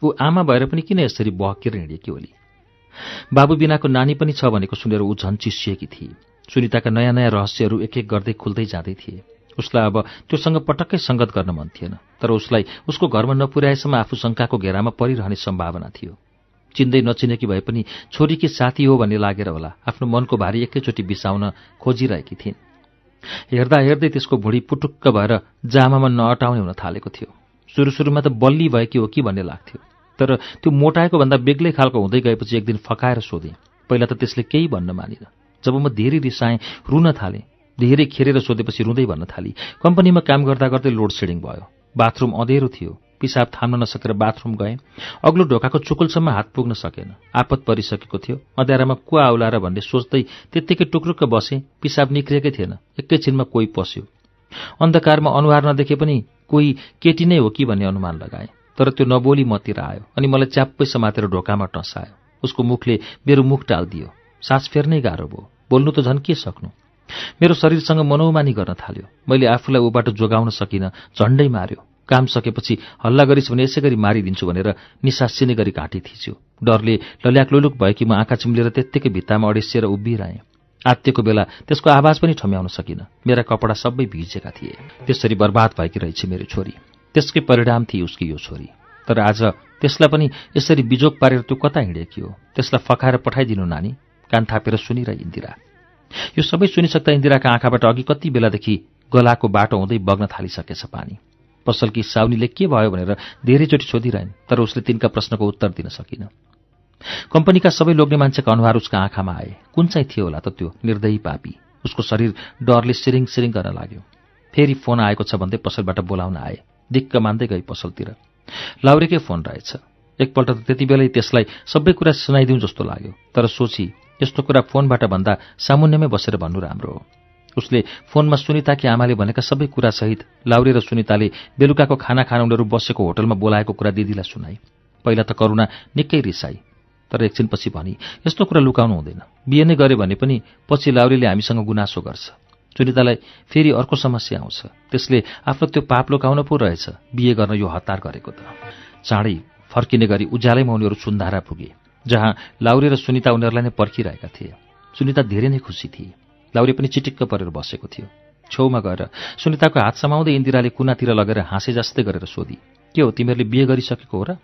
ऊ आमा भएर पनि किन यसरी बहकेर हिँडेकी ओली बाबु बिनाको नानी पनि छ भनेको सुनेर ऊ झन् चिसिएकी थिए सुनिताका नयाँ नयाँ रहस्यहरू एक एक गर्दै खुल्दै जाँदै थिए उसलाई अब त्योसँग पटक्कै सङ्गत गर्न मन थिएन तर उसलाई उसको घरमा नपुर्याएसम्म आफू शङ्काको घेरामा परिरहने सम्भावना थियो चिन्दै नचिनेकी भए पनि छोरीकी साथी हो भन्ने लागेर होला आफ्नो मनको भारी एकैचोटि बिसाउन खोजिरहेकी थिइन् हेर्दा हेर्दै त्यसको भुँडी पुटुक्क भएर जामामा नअटाउने हुन थालेको थियो सुरु सुरुमा त बल्ली भएकी हो कि भन्ने लाग्थ्यो तर त्यो मोटाएको भन्दा बेग्लै खालको हुँदै गएपछि एक दिन फकाएर सोधेँ पहिला त त्यसले केही भन्न मानिन जब म धेरै रिसाएँ रुन थालेँ धेरै खेरेर सोधेपछि रुँदै भन्न थाली कम्पनीमा काम गर्दा गर्दै लोड सेडिङ भयो बाथरूम अँधेरो थियो पिसाब थाम्न नसकेर बाथरूम गएँ अग्लो ढोकाको चुकुलसम्म हात पुग्न सकेन आपत परिसकेको थियो अँध्यारामा कुवा र भन्ने सोच्दै त्यत्तिकै टुक्रुक्क बसेँ पिसाब निक्रिएकै थिएन एकैछिनमा कोही पस्यो अन्धकारमा अनुहार नदेखे पनि कोही केटी नै हो कि भन्ने अनुमान लगाएँ तर त्यो नबोली मतिर आयो अनि मलाई च्याप्पै समातेर ढोकामा टसायो उसको मुखले मेरो मुख टालिदियो सास फेर्नै गाह्रो भयो बोल्नु त झन् के सक्नु मेरो शरीरसँग मनोमानी गर्न थाल्यो मैले आफूलाई ऊ बाटो जोगाउन सकिनँ झन्डै मार्यो काम सकेपछि हल्ला गरिस् भने यसै गरी मारिदिन्छु भनेर निसासिने गरी घाँटी थिच्यो डरले लल्याक लुलुक भयो कि म आँखा चिम्लेर त्यत्तिकै भित्तामा अडेसिएर उभिरहेँ आत्तिको बेला त्यसको आवाज पनि ठम्याउन सकिनँ मेरा कपडा सबै भिजेका थिए त्यसरी बर्बाद भएकी रहेछ मेरो छोरी त्यसकै परिणाम थिए उसकी यो छोरी तर आज त्यसलाई पनि यसरी बिजोग पारेर त्यो कता हिँडेकी हो त्यसलाई फकाएर पठाइदिनु नानी कान थापेर सुनिरह इन्दिरा यो सबै सुनिसक्दा इन्दिराका आँखाबाट अघि कति बेलादेखि गलाको बाटो हुँदै बग्न थालिसकेछ पानी पसलकी साउनीले के भयो भनेर धेरैचोटि सोधिरहन् तर उसले तिनका प्रश्नको उत्तर दिन सकिन कम्पनीका सबै लोग्ने मान्छेको अनुहार उसका आँखामा आए कुन चाहिँ थियो होला त त्यो निर्दयी पापी उसको शरीर डरले सिरिङ सिरिङ गर्न लाग्यो फेरि फोन आएको छ भन्दै पसलबाट बोलाउन आए दिक्क मान्दै गए पसलतिर लाउरेकै फोन रहेछ एकपल्ट त त्यति बेलै त्यसलाई सबै कुरा सुनाइदिउँ जस्तो लाग्यो तर सोची यस्तो कुरा फोनबाट भन्दा सामुन्यमै बसेर भन्नु राम्रो हो उसले फोनमा सुनिताकी आमाले भनेका सबै कुरासहित लाउरे र सुनिताले बेलुकाको खाना खान उनीहरू बसेको होटलमा बोलाएको कुरा दिदीलाई सुनाए पहिला त करुणा निकै रिसाई तर एकछिनपछि भनी यस्तो कुरा लुकाउनु हुँदैन बिहे नै गरे भने पनि पछि लाउरीले हामीसँग गुनासो गर्छ सुनितालाई फेरि अर्को समस्या आउँछ त्यसले आफ्नो त्यो पाप लुकाउन पो रहेछ बिहे गर्न यो हतार गरेको त चाँडै फर्किने गरी उज्यालैमा उनीहरू सुन्धारा पुगे जहाँ लाउरे र सुनिता उनीहरूलाई नै पर्खिरहेका थिए सुनिता धेरै नै खुसी थिए लाउरे पनि चिटिक्क परेर बसेको थियो छेउमा गएर सुनिताको हात समाउँदै इन्दिराले कुनातिर लगेर हाँसे जस्तै गरेर सोधी के हो तिमीहरूले बिहे गरिसकेको हो र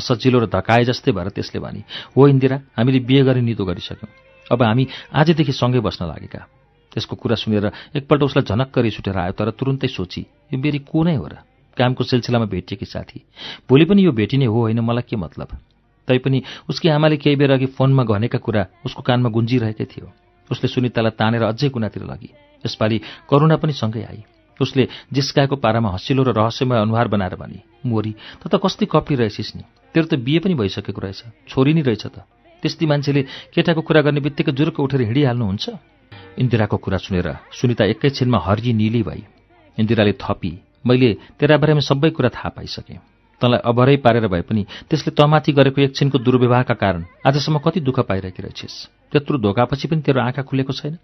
असजिलो र धकाए जस्तै भएर त्यसले भने हो इन्दिरा हामीले बिहे गरी निदो गरिसक्यौँ अब हामी आजदेखि सँगै बस्न लागेका त्यसको कुरा सुनेर एकपल्ट उसलाई झनक्क गरी उठेर आयो तर तुरुन्तै सोची यो बेरी को नै हो र कामको सिलसिलामा भेटिएकी साथी भोलि पनि यो भेटिने हो होइन मलाई के मतलब तैपनि उसकी आमाले केही बेर अघि फोनमा भनेका कुरा उसको कानमा गुन्जिरहेकै थियो उसले सुनितालाई तानेर अझै कुनातिर लगी यसपालि करुणा पनि सँगै आई उसले जिस्काएको पारामा हँसिलो र रहस्यमय अनुहार बनाएर भने मोरी त त कस्ती कपी रहेछिस् नि तेरो त बिहे पनि भइसकेको रहेछ छोरी नै रहेछ त त्यस्ती मान्छेले केटाको कुरा गर्ने बित्तिकै जुरुक्क उठेर हिँडिहाल्नुहुन्छ इन्दिराको कुरा सुनेर सुनिता एकैछिनमा हर्गी निली भई इन्दिराले थपी मैले तेरा बारेमा सबै कुरा थाहा पाइसकेँ तँलाई अभरै पारेर भए पनि त्यसले तमाथि गरेको एकछिनको दुर्व्यवहारका कारण आजसम्म कति दुःख पाइरहेकी रहेछस् त्यत्रो धोकापछि पनि तेरो आँखा खुलेको छैन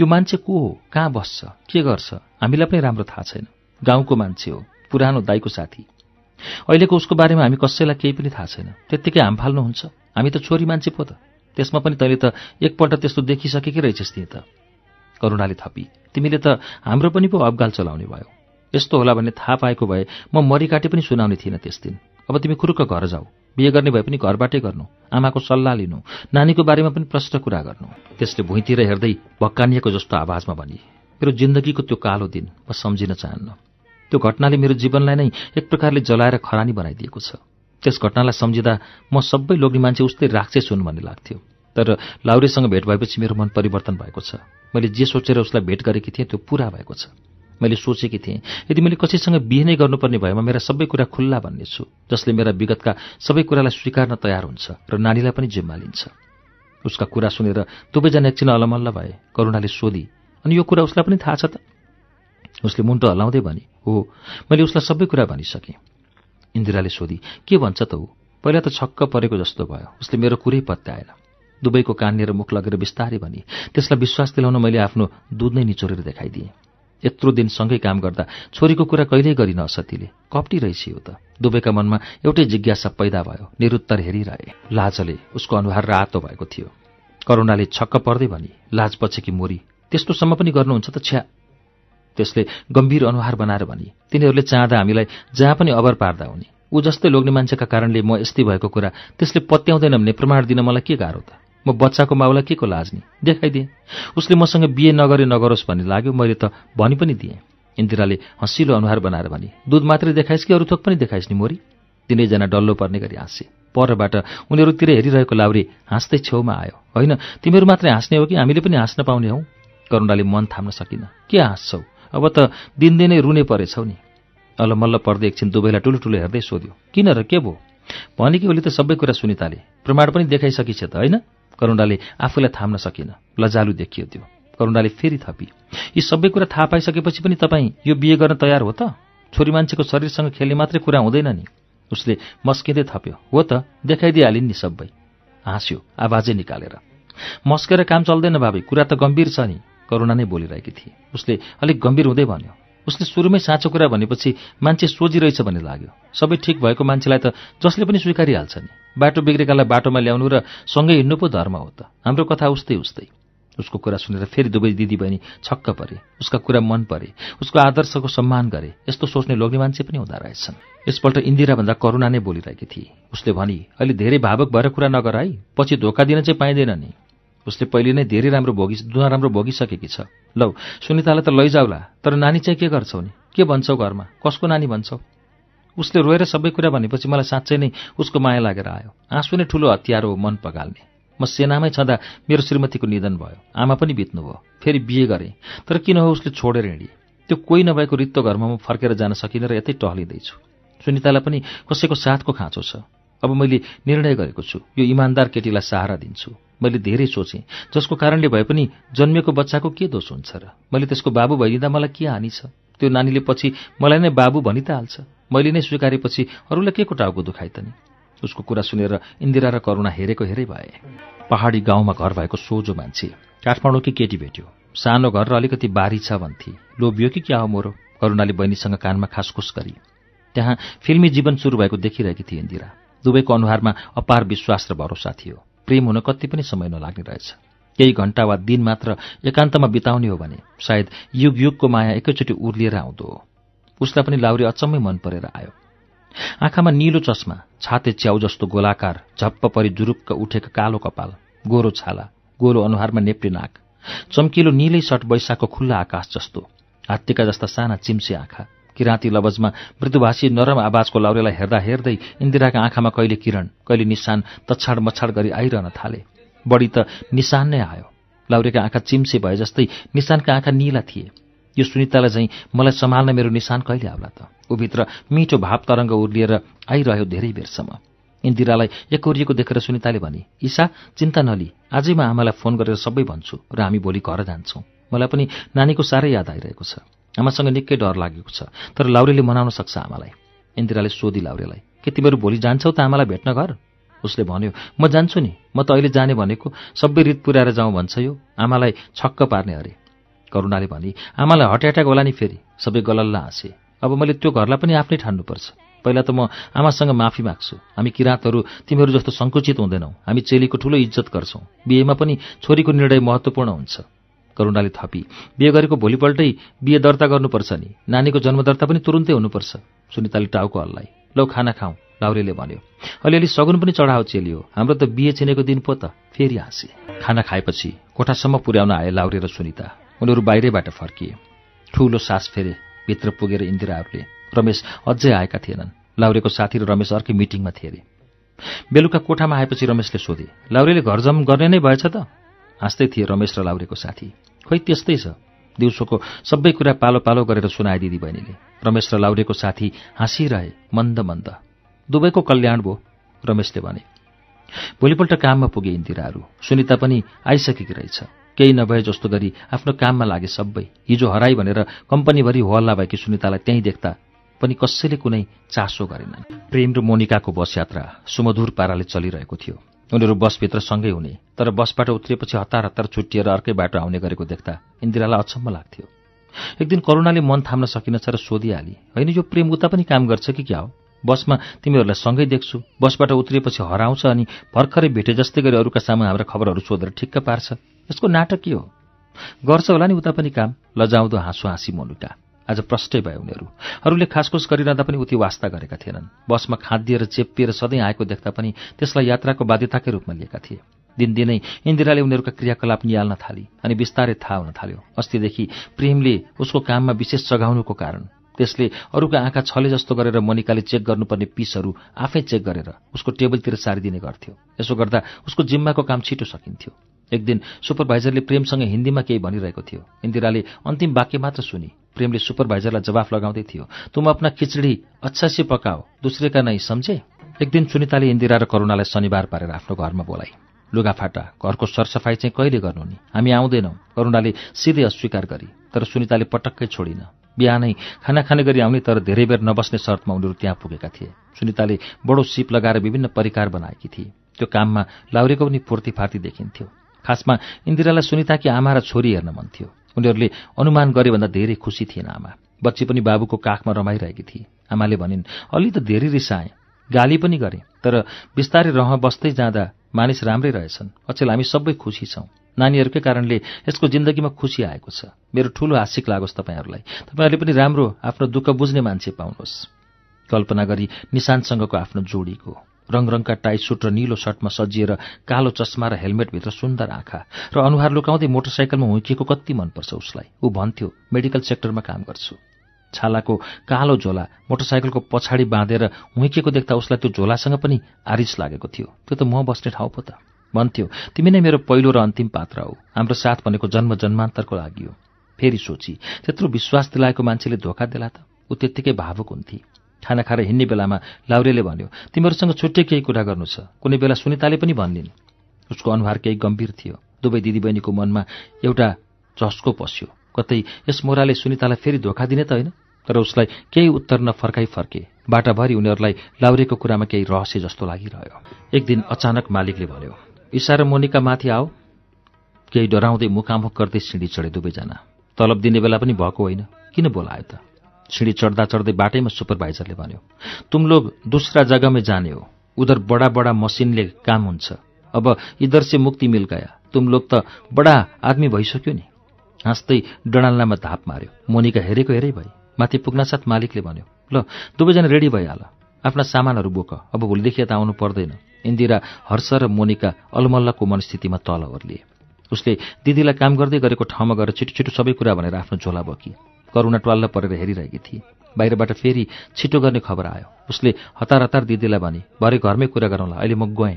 यो मान्छे को हो कहाँ बस्छ के गर्छ हामीलाई पनि राम्रो थाहा छैन गाउँको मान्छे हो पुरानो दाईको साथी अहिलेको उसको बारेमा हामी कसैलाई केही पनि थाहा छैन त्यत्तिकै हाम फाल्नुहुन्छ हामी त छोरी मान्छे पो त त्यसमा पनि तैँले त एकपल्ट त्यस्तो देखिसकेकै रहेछस् नि त करुणाले थपी तिमीले त हाम्रो पनि पो अबगाल चलाउने भयो यस्तो होला भन्ने थाहा पाएको भए म मरिकाटे पनि सुनाउने थिइनँ त्यस दिन अब तिमी खुरुक्क घर जाऊ बिहे गर्ने भए पनि घरबाटै गर्नु आमाको सल्लाह लिनु नानीको बारेमा पनि प्रश्न कुरा गर्नु त्यसले भुइँतिर हेर्दै भक्कानिएको जस्तो आवाजमा भने मेरो जिन्दगीको त्यो कालो दिन म सम्झिन चाहन्न त्यो घटनाले मेरो जीवनलाई नै एक प्रकारले जलाएर खरानी बनाइदिएको छ त्यस घटनालाई सम्झिँदा म सबै लोग्ने मान्छे उस्तै राक्षस हुन् भन्ने लाग्थ्यो तर लाउरेसँग भेट भएपछि मेरो मन परिवर्तन भएको छ मैले जे सोचेर उसलाई भेट गरेकी थिएँ त्यो पुरा भएको छ मैले सोचेकी थिएँ यदि मैले कसैसँग बिहे नै गर्नुपर्ने भएमा मेरा सबै कुरा खुल्ला भन्ने छु जसले मेरा विगतका सबै कुरालाई स्वीकार्न तयार हुन्छ र नानीलाई पनि जिम्मा लिन्छ उसका कुरा सुनेर दुवैजना एकछिन अलमल्ल भए करुणाले सोधी अनि यो कुरा उसलाई पनि थाहा छ त उसले मुन्टो हल्लाउँदै भने हो मैले उसलाई सबै कुरा भनिसकेँ इन्दिराले सोधी के भन्छ त ऊ पहिला त छक्क परेको जस्तो भयो उसले मेरो कुरै पत्याएन दुवैको कान लिएर मुख लगेर बिस्तारै भने त्यसलाई विश्वास दिलाउन मैले आफ्नो दुध नै निचोरेर देखाइदिएँ यत्रो दिनसँगै काम गर्दा छोरीको कुरा कहिल्यै गरिन असतीले कप्टी रहेछ यो त दुबेका मनमा एउटै जिज्ञासा पैदा भयो निरुत्तर हेरिरहे लाजले उसको अनुहार रातो भएको थियो करुणाले छक्क पर्दै भनी लाज पछि कि मोरी त्यस्तोसम्म पनि गर्नुहुन्छ त छ्या त्यसले गम्भीर अनुहार बनाएर भनी तिनीहरूले चाहँदा हामीलाई जहाँ पनि अबर पार्दा हुने ऊ जस्तै लोग्ने मान्छेका कारणले म यस्तै भएको कुरा त्यसले पत्याउँदैन भने प्रमाण दिन मलाई के गाह्रो त म बच्चाको माउलाई के को लाज्ने देखाइदिएँ उसले मसँग बिहे नगरे नगरोस् भन्ने लाग्यो मैले त भनी पनि दिएँ इन्दिराले हँसिलो अनुहार बनाएर भने दुध मात्रै देखाइस् कि अरू थोक पनि देखाइस् नि मोरी तिनैजना डल्लो पर्ने गरी हाँसे परबाट उनीहरूतिर हेरिरहेको लाउरी हाँस्दै छेउमा आयो होइन तिमीहरू मात्रै हाँस्ने हो कि हामीले पनि हाँस्न पाउने हौ करुणाले मन थाम्न सकिन के हाँस्छौ अब त दिनदिनै रुने परेछौ नि अल्लमल्ल पर्दै एकछिन दुवैलाई ठुलो ठुलो हेर्दै सोध्यो किन र के भो भने कि उसले त सबै कुरा सुनिताले प्रमाण पनि देखाइसकेछ त होइन करुणाले आफूलाई थाम्न सकेन लजालु देखियो त्यो करुणाले फेरि थपी यी सबै कुरा थाहा पाइसकेपछि पनि तपाईँ यो बिहे गर्न तयार हो त छोरी मान्छेको शरीरसँग खेल्ने मात्रै कुरा हुँदैन नि उसले मस्किँदै थप्यो हो त देखाइदिइहालिन् नि सबै हाँस्यो आवाजै निकालेर मस्केर काम चल्दैन भावी कुरा त गम्भीर छ नि करुणा नै बोलिरहेकी थिए उसले अलिक गम्भीर हुँदै भन्यो उसले सुरुमै साँचो कुरा भनेपछि मान्छे सोझिरहेछ भन्ने लाग्यो सबै ठिक भएको मान्छेलाई त जसले पनि स्वीकारिहाल्छ नि बाटो बिग्रेकालाई बाटोमा ल्याउनु र सँगै हिँड्नु पो धर्म हो त हाम्रो कथा उस्तै उस्तै उसको कुरा सुनेर फेरि दुवै दिदीबहिनी छक्क परे उसका कुरा मन परे उसको आदर्शको सम्मान गरे यस्तो सोच्ने लोग्ने मान्छे पनि हुँदो रहेछन् यसपल्ट इन्दिराभन्दा करुणा नै बोलिरहेकी थिए उसले भनी अहिले धेरै भावक भएर कुरा नगर है पछि धोका दिन चाहिँ पाइँदैन नि उसले पहिले नै धेरै राम्रो भोगि राम्रो भोगिसकेकी छ लौ सुनितालाई त लैजाउला तर नानी चाहिँ के गर्छौ नि के भन्छौ घरमा कसको नानी भन्छौ उसले रोएर सबै कुरा भनेपछि मलाई साँच्चै नै उसको माया लागेर आयो आँसु नै ठुलो हतियार हो मन पगाल्ने म सेनामै छँदा मेरो श्रीमतीको निधन भयो आमा पनि बित्नुभयो फेरि बिहे गरेँ तर किन हो उसले छोडेर हिँडेँ त्यो कोही नभएको रित्तो घरमा म फर्केर जान सकिनँ र यतै टहलिँदैछु सुनितालाई पनि कसैको साथको खाँचो छ अब मैले निर्णय गरेको छु यो इमान्दार केटीलाई सहारा दिन्छु मैले धेरै सोचेँ जसको कारणले भए पनि जन्मिएको बच्चाको के दोष हुन्छ र मैले त्यसको बाबु भइदिँदा मलाई के हानि छ त्यो नानीले पछि मलाई नै बाबु भनि त हाल्छ मैले नै स्वीकारेपछि अरूलाई के को टाउको दुखाइ त नि उसको कुरा सुनेर इन्दिरा र करुणा हेरेको हेरै भए पहाडी गाउँमा घर भएको सोझो मान्छे कि केटी भेट्यो सानो घर र अलिकति बारी छ भन्थे लोभियो कि क्या हो मोरो करुणाले बहिनीसँग कानमा खासखुस गरी त्यहाँ फिल्मी जीवन सुरु भएको देखिरहेकी थिए इन्दिरा दुवैको अनुहारमा अपार विश्वास र भरोसा थियो प्रेम हुन कति पनि समय नलाग्ने रहेछ केही घण्टा वा दिन मात्र एकान्तमा बिताउने हो भने सायद युग युगको माया एकैचोटि उर्लिएर आउँदो हो उसलाई पनि लाउरी अचम्मै मन परेर आयो आँखामा निलो चस्मा छाते च्याउ जस्तो गोलाकार झप्प परि जुरुक्क उठेका कालो कपाल गोरो छाला गोरो अनुहारमा नेप्री नाक चम्किलो निलै सट वैशाखको खुल्ला आकाश जस्तो हात्तीका जस्ता साना चिम्से आँखा किराँती लवजमा मृदुभाषी नरम आवाजको लाउरेलाई हेर्दा हेर्दै इन्दिराका आँखामा कहिले किरण कहिले निशान तछाड मछाड गरी आइरहन थाले बढी त निशान नै आयो लाउरेका आँखा चिम्से भए जस्तै निशानका आँखा निला थिए यो सुनितालाई झैँ मलाई सम्हाल्न मेरो निशान कहिले आउला त ऊभित्र मिठो भाव तरङ्ग उर्लिएर आइरह्यो धेरै बेरसम्म इन्दिरालाई एकोरिएको देखेर सुनिताले भने ईशा चिन्ता नली आजै म आमालाई फोन गरेर सबै भन्छु र हामी भोलि घर जान्छौँ मलाई पनि नानीको साह्रै याद आइरहेको छ आमासँग निकै डर लागेको छ तर लाउरेले मनाउन सक्छ आमालाई इन्दिराले सोधी लाउरेलाई के तिमीहरू भोलि जान्छौ त आमालाई भेट्न घर उसले भन्यो म जान्छु नि म त अहिले जाने भनेको सबै रित पुर्याएर जाउँ भन्छ यो आमालाई छक्क पार्ने अरे करुणाले भने आमालाई हट एट्याक होला नि फेरि सबै गलल्ला हाँसे अब मैले त्यो घरलाई पनि आफ्नै ठान्नुपर्छ पहिला त म आमासँग माफी माग्छु हामी किराँतहरू तिमीहरू जस्तो सङ्कुचित हुँदैनौ हामी चेलीको ठुलो इज्जत गर्छौँ बिहेमा पनि छोरीको निर्णय महत्त्वपूर्ण हुन्छ करुणाले थपी बिहे गरेको भोलिपल्टै बिहे दर्ता गर्नुपर्छ नि नानीको जन्म दर्ता पनि तुरुन्तै हुनुपर्छ सुनिताले टाउको हल्लाई लौ खाना खाऊ लाउरेले भन्यो अलिअलि सगुन पनि चढाओ चेलियो हाम्रो त बिहे चिनेको दिन पो त फेरि हाँसे खाना खाएपछि कोठासम्म पुर्याउन आए लाउरे र सुनिता उनीहरू बाहिरैबाट फर्किए ठूलो सास फेरे भित्र पुगेर इन्दिराहरूले रमेश अझै आएका थिएनन् लाउरेको साथी र रमेश अर्कै मिटिङमा थिए अरे बेलुका कोठामा आएपछि रमेशले सोधे लाउरेले घर गर्ने नै भएछ त हाँस्दै थिए रमेश र लाउरेको साथी खोइ त्यस्तै छ दिउँसोको सबै कुरा पालो पालो गरेर सुनाए दिदी बहिनीले रमेश र लाउरेको साथी हाँसिरहे मन्द मन्द दुवैको कल्याण भो रमेशले भने भोलिपल्ट काममा पुगे इन्दिराहरू सुनिता पनि आइसकेकी रहेछ केही नभए जस्तो गरी आफ्नो काममा लागे सबै हिजो हराई भनेर कम्पनीभरि हल्ला भएकी सुनितालाई त्यहीँ देख्दा पनि कसैले कुनै चासो गरेनन् प्रेम र मोनिकाको बस यात्रा सुमधुर पाराले चलिरहेको थियो उनीहरू बसभित्र सँगै हुने तर बसबाट उत्रिएपछि हतार हतार छुट्टिएर अर्कै बाटो आउने गरेको देख्दा इन्दिरालाई अचम्म लाग्थ्यो एक दिन करुणाले मन थाम्न सकिनछ र सोधिहाली होइन यो प्रेम उता पनि काम गर्छ कि क्या हो बसमा तिमीहरूलाई सँगै देख्छु बसबाट उत्रिएपछि हराउँछ अनि भर्खरै भेटे जस्तै गरी अरूका सामु हाम्रा खबरहरू सोधेर ठिक्क पार्छ यसको नाटक के हो गर्छ होला नि उता पनि काम लजाउँदो हाँसो हाँसी मनुका आज प्रष्टै भए उनीहरू अरूले खासखुस गरिरहँदा पनि उति वास्ता गरेका थिएनन् बसमा खाँदिएर चेपिएर सधैँ आएको देख्दा पनि त्यसलाई यात्राको बाध्यताकै रूपमा लिएका थिए दिनदिनै इन्दिराले उनीहरूका क्रियाकलाप निहाल्न थाली अनि बिस्तारै थाहा हुन थाल्यो अस्तिदेखि प्रेमले उसको काममा विशेष जगाउनुको कारण त्यसले अरूका आँखा छले जस्तो गरेर मनिकाले चेक गर्नुपर्ने पिसहरू आफै चेक गरेर उसको टेबलतिर सारिदिने गर्थ्यो यसो गर्दा उसको जिम्माको काम छिटो सकिन्थ्यो एक दिन सुपरभाइजरले प्रेमसँग हिन्दीमा केही भनिरहेको थियो इन्दिराले अन्तिम वाक्य मात्र सुनि प्रेमले सुपरभाइजरलाई जवाफ लगाउँदै थियो तुम अपना खिचडी अच्छासी पकाऊ पकाओ दुस्रेका नै सम्झे एक दिन सुनिताले इन्दिरा र करुणालाई शनिबार पारेर आफ्नो घरमा बोलाए लुगाफाटा घरको सरसफाई चाहिँ कहिले गर्नु नि हामी आउँदैनौ करुणाले सिधै अस्वीकार गरी तर सुनिताले पटक्कै छोडिन बिहानै खाना खाने गरी आउने तर धेरै बेर नबस्ने शर्तमा उनीहरू त्यहाँ पुगेका थिए सुनिताले बडो सिप लगाएर विभिन्न परिकार बनाएकी थिए त्यो काममा लाउरेको पनि फुर्ती फार्ती देखिन्थ्यो खासमा इन्दिरालाई सुनिताकी आमा र छोरी हेर्न मन थियो उनीहरूले अनुमान गरे भन्दा धेरै खुसी थिएन आमा बच्ची पनि बाबुको काखमा रमाइरहेकी थिए आमाले भनिन् अलि त धेरै रिसाएँ गाली पनि गरे तर बिस्तारै रह बस्दै जाँदा मानिस राम्रै रहेछन् अचेल हामी सबै खुसी छौँ नानीहरूकै कारणले यसको जिन्दगीमा खुसी आएको छ मेरो ठूलो आशिक लागोस् तपाईँहरूलाई तपाईँहरूले पनि राम्रो आफ्नो दुःख बुझ्ने मान्छे पाउनुहोस् कल्पना गरी निशानसँगको आफ्नो जोडीको रङरङका टाई सुट र निलो सर्टमा सजिएर कालो चस्मा र हेलमेटभित्र सुन्दर आँखा र अनुहार लुकाउँदै मोटरसाइकलमा हुँकिएको कति मनपर्छ उसलाई ऊ भन्थ्यो मेडिकल सेक्टरमा काम गर्छु छालाको कालो झोला मोटरसाइकलको पछाडि बाँधेर हुँकिएको देख्दा उसलाई त्यो झोलासँग पनि आरिस लागेको थियो त्यो त म बस्ने ठाउँ पो त भन्थ्यो तिमी नै मेरो पहिलो र अन्तिम पात्र हो हाम्रो साथ भनेको जन्म जन्मान्तरको लागि हो फेरि सोची त्यत्रो विश्वास दिलाएको मान्छेले धोका देला त ऊ त्यत्तिकै भावुक हुन्थे खाना खाएर हिँड्ने बेलामा लाउरेले भन्यो तिमीहरूसँग छुट्टै केही कुरा गर्नु छ कुनै बेला सुनिताले पनि भनिदिन् उसको अनुहार केही गम्भीर थियो दुवै दिदीबहिनीको मनमा एउटा झस्को पस्यो कतै यस मोराले सुनितालाई फेरि धोका दिने त होइन तर उसलाई केही उत्तर नफर्काइ फर्के बाटाभरि उनीहरूलाई लाउरेको कुरामा केही रहस्य जस्तो लागिरह्यो एक दिन अचानक मालिकले भन्यो इसा र मोनिका माथि आओ केही डराउँदै मुखामुख गर्दै सिँढी चढे दुवैजना तलब दिने बेला पनि भएको होइन किन बोलायो त सिँढी चढ्दा चढ्दै बाटैमा सुपरभाइजरले भन्यो तुम लोग दुसरा जग्गामै जाने हो उधर बडा बडा मसिनले काम हुन्छ अब इधर से मुक्ति मिल गया तुम लोग त बडा आदमी भइसक्यो नि हाँस्दै डणाल्नामा धाप मार्यो मोनिका हेरेको हेरै भई माथि पुग्नासाथ मालिकले भन्यो ल दुवैजना रेडी भइहाल आफ्ना सामानहरू बोक अब भोलिदेखि यता आउनु पर्दैन इन्दिरा हर्ष र मोनिका अलमल्लाको मनस्थितिमा तल ओर्लिए उसले दिदीलाई काम गर्दै गरेको ठाउँमा गएर छिटो छिटो सबै कुरा भनेर आफ्नो झोला बोकी करुणा ट्वाल्न परेर हेरिरहेकी थिए बाहिरबाट फेरि छिटो गर्ने खबर आयो उसले हतार हतार दिदीलाई भने भरे घरमै कुरा गरौँला अहिले म गएँ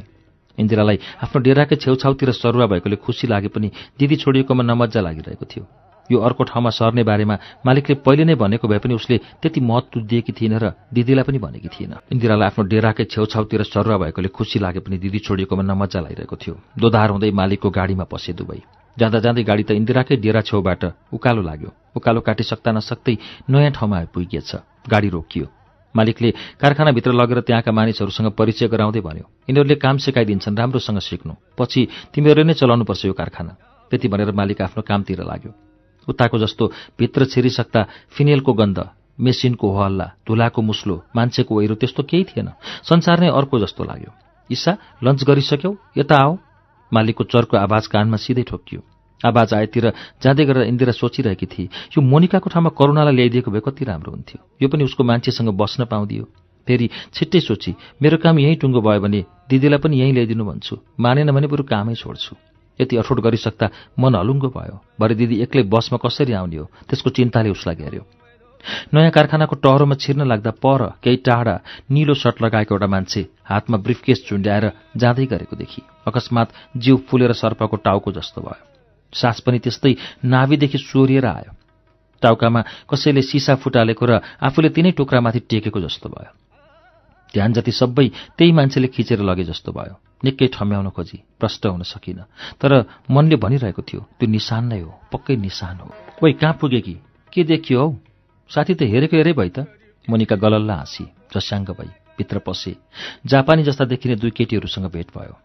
इन्दिरालाई आफ्नो डेराकै छेउछाउतिर सरुवा भएकोले खुसी लागे पनि दिदी छोडिएकोमा नमज्जा लागिरहेको थियो यो अर्को ठाउँमा सर्ने बारेमा मालिकले पहिले नै भनेको भए पनि उसले त्यति महत्त्व दिएकी थिएन र दिदीलाई पनि भनेकी थिएन इन्दिरालाई आफ्नो डेराकै छेउछाउतिर सरुवा भएकोले खुसी लागे पनि दिदी छोडिएकोमा नमज्जा लागिरहेको थियो दोधार हुँदै मालिकको गाडीमा पसे दुवै जाँदा जाँदै गाडी त इन्दिराकै डेरा छेउबाट उकालो लाग्यो उकालो काटिसक्दा नसक्दै नयाँ ठाउँमा आइपुगिएछ गाडी रोकियो मालिकले कारखानाभित्र लगेर त्यहाँका मानिसहरूसँग परिचय गराउँदै भन्यो यिनीहरूले काम सिकाइदिन्छन् राम्रोसँग सिक्नु पछि तिमीहरूले नै चलाउनुपर्छ यो कारखाना त्यति भनेर मालिक आफ्नो कामतिर लाग्यो उताको जस्तो भित्र छिरिसक्दा फिनेलको गन्ध मेसिनको हल्ला धुलाको मुस्लो मान्छेको ओहिरो त्यस्तो केही थिएन संसार नै अर्को जस्तो लाग्यो इसा लन्च गरिसक्यौ यता आऊ मालिकको चर्को आवाज कानमा सिधै ठोकियो आवाज आएतिर जाँदै गरेर इन्दिरा सोचिरहेकी थिए यो मोनिकाको ठाउँमा करुणालाई ल्याइदिएको भए कति राम्रो हुन्थ्यो यो पनि उसको मान्छेसँग बस्न पाउँदियो फेरि छिट्टै सोची मेरो काम यहीँ टुङ्गो भयो भने दिदीलाई पनि यहीँ ल्याइदिनु भन्छु मानेन भने बरु कामै छोड्छु यति अठोट गरिसक्दा मन हलुङ्गो भयो भरे दिदी एक्लै बसमा कसरी आउने हो त्यसको चिन्ताले उसलाई घेर्यो नयाँ कारखानाको टहरोमा छिर्न लाग्दा पर केही टाढा निलो सर्ट लगाएको एउटा मान्छे हातमा ब्रिफकेस झुन्ड्याएर जाँदै गरेको देखि अकस्मात जिउ फुलेर सर्पको टाउको जस्तो भयो सास पनि त्यस्तै नाभिदेखि सोरिएर आयो टाउकामा कसैले सिसा फुटालेको र आफूले तिनै टुक्रामाथि टेकेको जस्तो भयो ध्यान जति सबै त्यही मान्छेले खिचेर लगे जस्तो भयो निकै ठम्याउन खोजी प्रष्ट हुन सकिन तर मनले भनिरहेको थियो त्यो निशान नै हो पक्कै निशान हो ओइ कहाँ पुगे कि के देखियो हौ साथी त हेरेको हेरे भई त मोनिका गलल्ला हाँसी जस्याङ्ग भई भित्र पसे जापानी जस्ता देखिने दुई केटीहरूसँग भेट भयो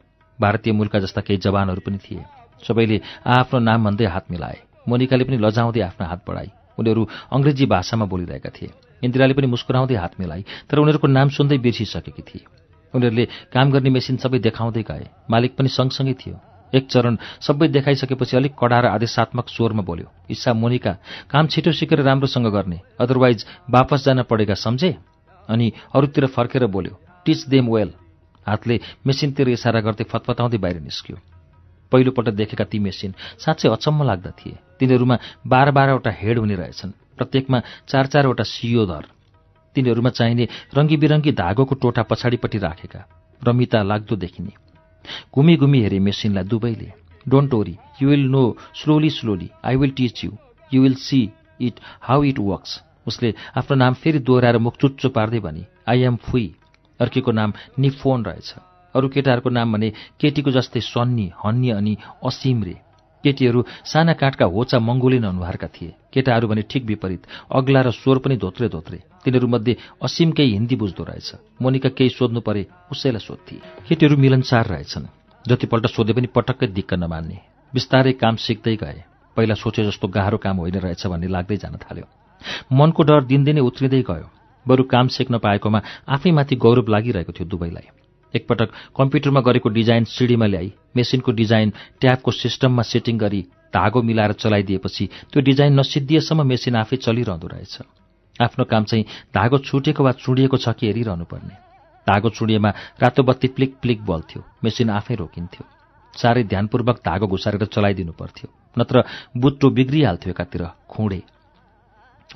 भारतीय मूलका जस्ता केही जवानहरू पनि थिए सबैले आफ्नो नाम भन्दै हात मिलाए मोनिकाले पनि लजाउँदै आफ्नो हात बढाए उनीहरू अङ्ग्रेजी भाषामा बोलिरहेका थिए इन्दिराले पनि मुस्कुराउँदै हात मिलाए तर उनीहरूको नाम सुन्दै बिर्सिसकेकी थिए उनीहरूले काम गर्ने मेसिन सबै देखाउँदै गए मालिक पनि सँगसँगै थियो एक चरण सबै देखाइसकेपछि अलिक कडा र आदेशात्मक स्वरमा बोल्यो इच्छा मोनिका काम छिटो सिकेर राम्रोसँग गर्ने अदरवाइज वापस जान पडेका सम्झे अनि अरूतिर फर्केर बोल्यो टिच देम वेल हातले मेसिनतिर इसारा गर्दै फतफताउँदै बाहिर निस्क्यो पहिलोपल्ट देखेका ती मेसिन साँच्चै अचम्म लाग्दा थिए तिनीहरूमा बाह्र बाह्रवटा हेड हुने रहेछन् प्रत्येकमा चार चारवटा सियोधर तिनीहरूमा चाहिने रङ्गी बिरङ्गी धागोको टोटा पछाडिपट्टि राखेका रमिता लाग्दो देखिने घुमी घुमी हेरे मेसिनलाई दुवैले don't worry you will know slowly slowly I will teach you you will see it how it works उसले आफ्नो नाम फेरि दोहोऱ्याएर मुख चुच्चो पार्दै भने आई एम फुई अर्केको नाम निफोन रहेछ अरू केटाहरूको नाम भने केटीको जस्तै सन्नी हन्नी अनि असिम रे केटीहरू साना काठका होचा मङ्गोलिन अनुहारका थिए केटाहरू भने ठिक विपरीत अग्ला र स्वर पनि धोत्रे धोत्रे तिनीहरूमध्ये असीम केही हिन्दी बुझ्दो रहेछ मोनिका केही सोध्नु परे उसैलाई सोध्थे केटीहरू मिलनसार रहेछन् जतिपल्ट सोधे पनि पटक्कै दिक्क नमान्ने बिस्तारै काम सिक्दै गए पहिला सोचे जस्तो गाह्रो काम होइन रहेछ भन्ने लाग्दै जान थाल्यो मनको डर दिनदिनै उत्रिँदै गयो बरु काम सिक्न पाएकोमा आफैमाथि गौरव लागिरहेको थियो दुवैलाई एकपटक कम्प्युटरमा गरेको डिजाइन सिडीमा ल्याई मेसिनको डिजाइन ट्याबको सिस्टममा सेटिङ गरी धागो मिलाएर चलाइदिएपछि त्यो डिजाइन नसिद्धिएसम्म मेसिन आफै चलिरहँदो रहेछ आफ्नो काम चाहिँ धागो छुटेको वा चुडिएको छ कि हेरिरहनु पर्ने धागो चुडिएमा रातो बत्ती प्लिक प्लिक बल्थ्यो मेसिन आफै रोकिन्थ्यो साह्रै ध्यानपूर्वक धागो घुसारेर चलाइदिनु पर्थ्यो नत्र बुट्टो बिग्रिहाल्थ्यो एकातिर खुँडे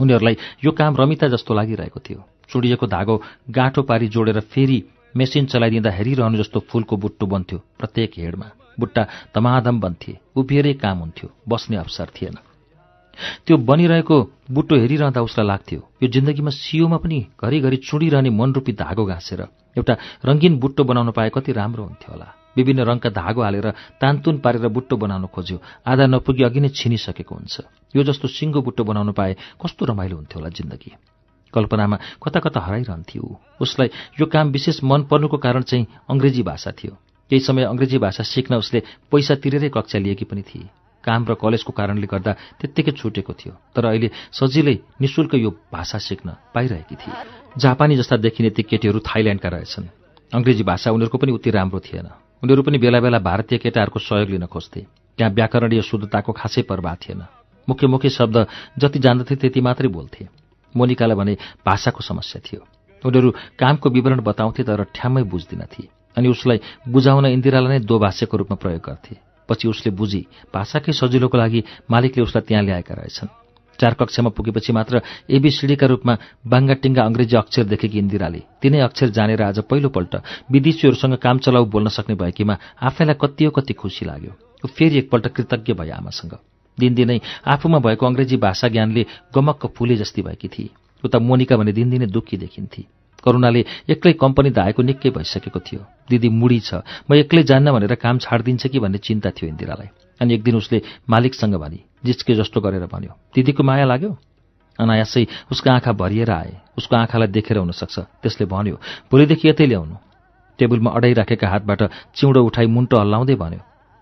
उनीहरूलाई यो काम रमिता जस्तो लागिरहेको थियो चुडिएको धागो गाँठो पारी जोडेर फेरि मेसिन चलाइदिँदा हेरिरहनु जस्तो फुलको बुट्टु बन्थ्यो प्रत्येक हेडमा बुट्टा तमादम बन्थे उभिएरै काम हुन्थ्यो बस्ने अवसर थिएन त्यो बनिरहेको बुट्टो हेरिरहँदा उसलाई लाग्थ्यो यो जिन्दगीमा सियोमा पनि घरिघरि चुडिरहने मनरूपी धागो घाँसेर एउटा रङ्गीन बुट्टो बनाउन पाए कति राम्रो हुन्थ्यो होला विभिन्न रङका धागो हालेर तानतुन पारेर बुट्टो बनाउन खोज्यो आधा नपुगी अघि नै छिनिसकेको हुन्छ यो जस्तो सिङ्गो बुट्टो बनाउन पाए कस्तो रमाइलो हुन्थ्यो होला जिन्दगी कल्पनामा कता कता हराइरहन्थ्यो उसलाई यो काम विशेष मन पर्नुको कारण चाहिँ अङ्ग्रेजी भाषा थियो केही समय अङ्ग्रेजी भाषा सिक्न उसले पैसा तिरेरै कक्षा लिएकी पनि थिए काम र कलेजको कारणले गर्दा त्यत्तिकै छुटेको थियो तर अहिले सजिलै निशुल्क यो भाषा सिक्न पाइरहेकी थिए जापानी जस्ता देखिने ती केटीहरू थाइल्यान्डका रहेछन् अङ्ग्रेजी भाषा उनीहरूको पनि उति राम्रो थिएन उनीहरू पनि बेला बेला भारतीय केटाहरूको सहयोग लिन खोज्थे त्यहाँ व्याकरणीय शुद्धताको खासै प्रभाव थिएन मुख्य मुख्य शब्द जति जान्दथे त्यति मात्रै बोल्थे मोनिकालाई भने भाषाको समस्या थियो उनीहरू कामको विवरण बताउँथे तर ठ्याम्मै बुझ्दिनथे अनि उसलाई बुझाउन इन्दिरालाई नै दोभाष्यको रूपमा प्रयोग गर्थे पछि उसले बुझी भाषाकै सजिलोको लागि मालिकले उसलाई त्यहाँ ल्याएका रहेछन् चार कक्षामा पुगेपछि मात्र एबिसिडीका रूपमा बाङ्गाटिङ्गा अङ्ग्रेजी अक्षर देखेकी इन्दिराले तिनै अक्षर जानेर आज पहिलोपल्ट विदेशीहरूसँग काम चलाउ बोल्न सक्ने भएकीमा आफैलाई कति कति खुसी लाग्यो ऊ फेरि एकपल्ट कृतज्ञ भयो आमासँग दिनदिनै आफूमा भएको अङ्ग्रेजी भाषा ज्ञानले गमक्क फुले जस्तै भएकी थिए उता मोनिका भने दिनदिनै दुःखी देखिन्थे करुणाले एक्लै कम्पनी धाएको निकै भइसकेको थियो दिदी मुडी छ म एक्लै जान्न भनेर काम छाडिदिन्छ कि भन्ने चिन्ता थियो इन्दिरालाई अनि एक दिन उसले मालिकसँग भने जिस्के जस्तो गरेर भन्यो दिदीको माया लाग्यो अनायासै उसको आँखा भरिएर आए उसको आँखालाई देखेर हुनसक्छ त्यसले भन्यो भोलिदेखि यतै ल्याउनु टेबुलमा अडाइराखेका हातबाट चिउँडो उठाई मुन्टो हल्लाउँदै भन्यो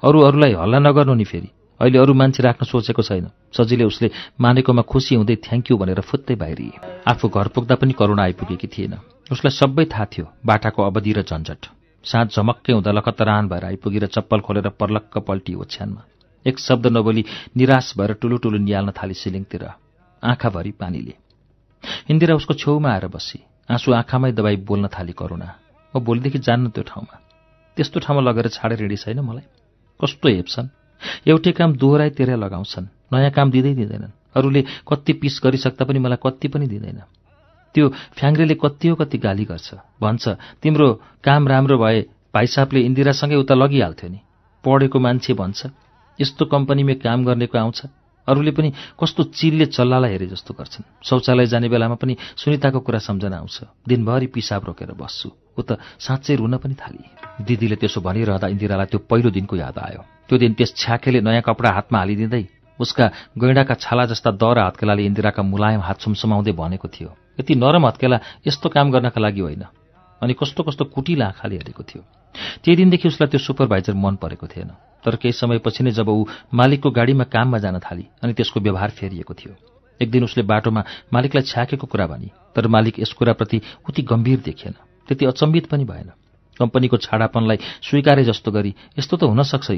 अरू अरूलाई हल्ला नगर्नु नि फेरि अहिले अरू मान्छे राख्न सोचेको छैन सजिलै उसले मानेकोमा खुसी हुँदै थ्याङ्क भनेर फुत्तै बाहिरिए आफू घर पुग्दा पनि करुणा आइपुगेकी थिएन उसलाई सबै थाहा थियो बाटाको अवधि र झन्झट साँझ झमक्कै हुँदा लखतरान भएर आइपुगेर चप्पल खोलेर पर्लक्क पल्टी ओछ्यानमा एक शब्द नबोली निराश भएर टुलो टुलो निहाल्न थाले सिलिङतिर आँखाभरि पानीले इन्दिरा उसको छेउमा आएर बसी आँसु आँखामै दबाई बोल्न थाली करुणा म भोलिदेखि जान्न त्यो ठाउँमा त्यस्तो ठाउँमा लगेर छाडेर हिँडी छैन मलाई कस्तो हेप्छन् एउटै काम दोहोऱ्याइ तेह्र लगाउँछन् नयाँ काम दिँदै दिँदैनन् अरूले कति पिस गरिसक्दा पनि मलाई कति पनि दिँदैन त्यो फ्याङ्ग्रेले कति हो कति गाली गर्छ भन्छ तिम्रो काम राम्रो भए भाइसाबले इन्दिरासँगै उता लगिहाल्थ्यो नि पढेको मान्छे भन्छ यस्तो कम्पनीमै काम गर्नेको आउँछ अरूले पनि कस्तो चिलले चल्लालाई हेरे जस्तो गर्छन् शौचालय जाने बेलामा पनि सुनिताको कुरा सम्झना आउँछ दिनभरि पिसाब रोकेर बस्छु ऊ त साँच्चै रुन पनि थाली दिदीले त्यसो भनिरहँदा इन्दिरालाई त्यो पहिलो दिनको याद आयो त्यो दिन त्यस छ्याकेले नयाँ कपडा हातमा हालिदिँदै उसका गैँडाका छाला जस्ता दर हत्केलाले इन्दिराका मुलायम हात छुमसुमाउँदै भनेको थियो यति नरम हत्केला यस्तो काम गर्नका लागि होइन अनि कस्तो कस्तो कुटिला आँखाले हेरेको थियो त्यही दिनदेखि उसलाई त्यो सुपरभाइजर मन परेको थिएन तर केही समयपछि नै जब ऊ मालिकको गाडीमा काममा जान थाली अनि त्यसको व्यवहार फेरिएको थियो एक दिन उसले बाटोमा मालिकलाई छ्याकेको कुरा भनी तर मालिक यस कुराप्रति उति गम्भीर देखेन त्यति अचम्बित पनि भएन कम्पनीको छाडापनलाई स्वीकारे जस्तो गरी यस्तो त हुन सक्छ